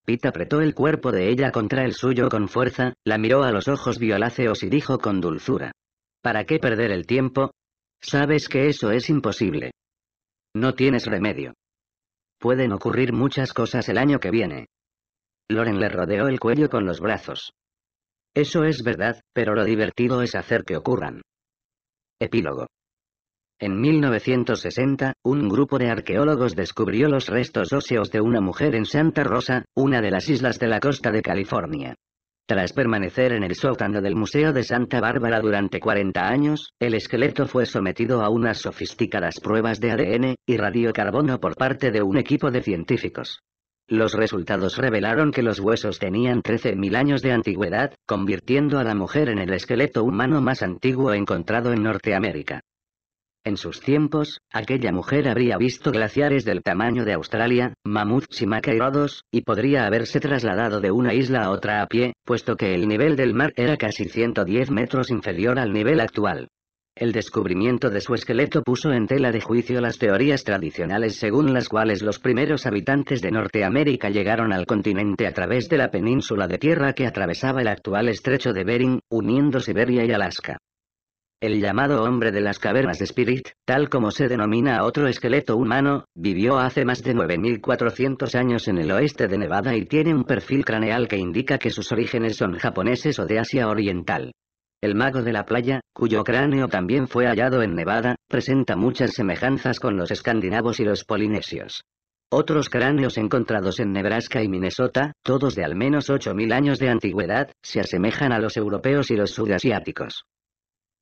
Pitt apretó el cuerpo de ella contra el suyo con fuerza, la miró a los ojos violáceos y dijo con dulzura. ¿Para qué perder el tiempo? Sabes que eso es imposible. No tienes remedio. Pueden ocurrir muchas cosas el año que viene. Loren le rodeó el cuello con los brazos. Eso es verdad, pero lo divertido es hacer que ocurran. Epílogo. En 1960, un grupo de arqueólogos descubrió los restos óseos de una mujer en Santa Rosa, una de las islas de la costa de California. Tras permanecer en el sótano del Museo de Santa Bárbara durante 40 años, el esqueleto fue sometido a unas sofisticadas pruebas de ADN y radiocarbono por parte de un equipo de científicos. Los resultados revelaron que los huesos tenían 13.000 años de antigüedad, convirtiendo a la mujer en el esqueleto humano más antiguo encontrado en Norteamérica. En sus tiempos, aquella mujer habría visto glaciares del tamaño de Australia, mamuts y macairodos, y podría haberse trasladado de una isla a otra a pie, puesto que el nivel del mar era casi 110 metros inferior al nivel actual. El descubrimiento de su esqueleto puso en tela de juicio las teorías tradicionales según las cuales los primeros habitantes de Norteamérica llegaron al continente a través de la península de tierra que atravesaba el actual estrecho de Bering, uniendo Siberia y Alaska el llamado hombre de las cavernas de Spirit, tal como se denomina a otro esqueleto humano, vivió hace más de 9400 años en el oeste de Nevada y tiene un perfil craneal que indica que sus orígenes son japoneses o de Asia Oriental. El mago de la playa, cuyo cráneo también fue hallado en Nevada, presenta muchas semejanzas con los escandinavos y los polinesios. Otros cráneos encontrados en Nebraska y Minnesota, todos de al menos 8.000 años de antigüedad, se asemejan a los europeos y los sudasiáticos.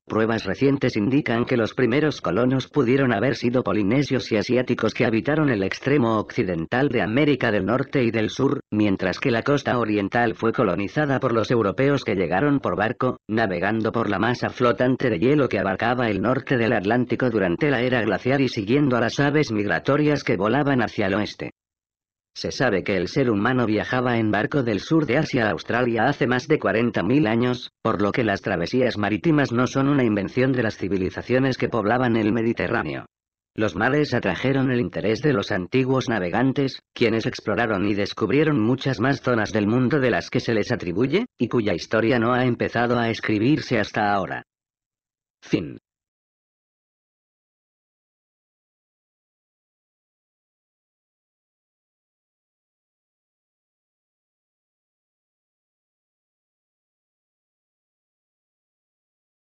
Pruebas recientes indican que los primeros colonos pudieron haber sido polinesios y asiáticos que habitaron el extremo occidental de América del Norte y del Sur, mientras que la costa oriental fue colonizada por los europeos que llegaron por barco, navegando por la masa flotante de hielo que abarcaba el norte del Atlántico durante la era glacial y siguiendo a las aves migratorias que volaban hacia el oeste. Se sabe que el ser humano viajaba en barco del sur de Asia a Australia hace más de 40.000 años, por lo que las travesías marítimas no son una invención de las civilizaciones que poblaban el Mediterráneo. Los mares atrajeron el interés de los antiguos navegantes, quienes exploraron y descubrieron muchas más zonas del mundo de las que se les atribuye, y cuya historia no ha empezado a escribirse hasta ahora. Fin.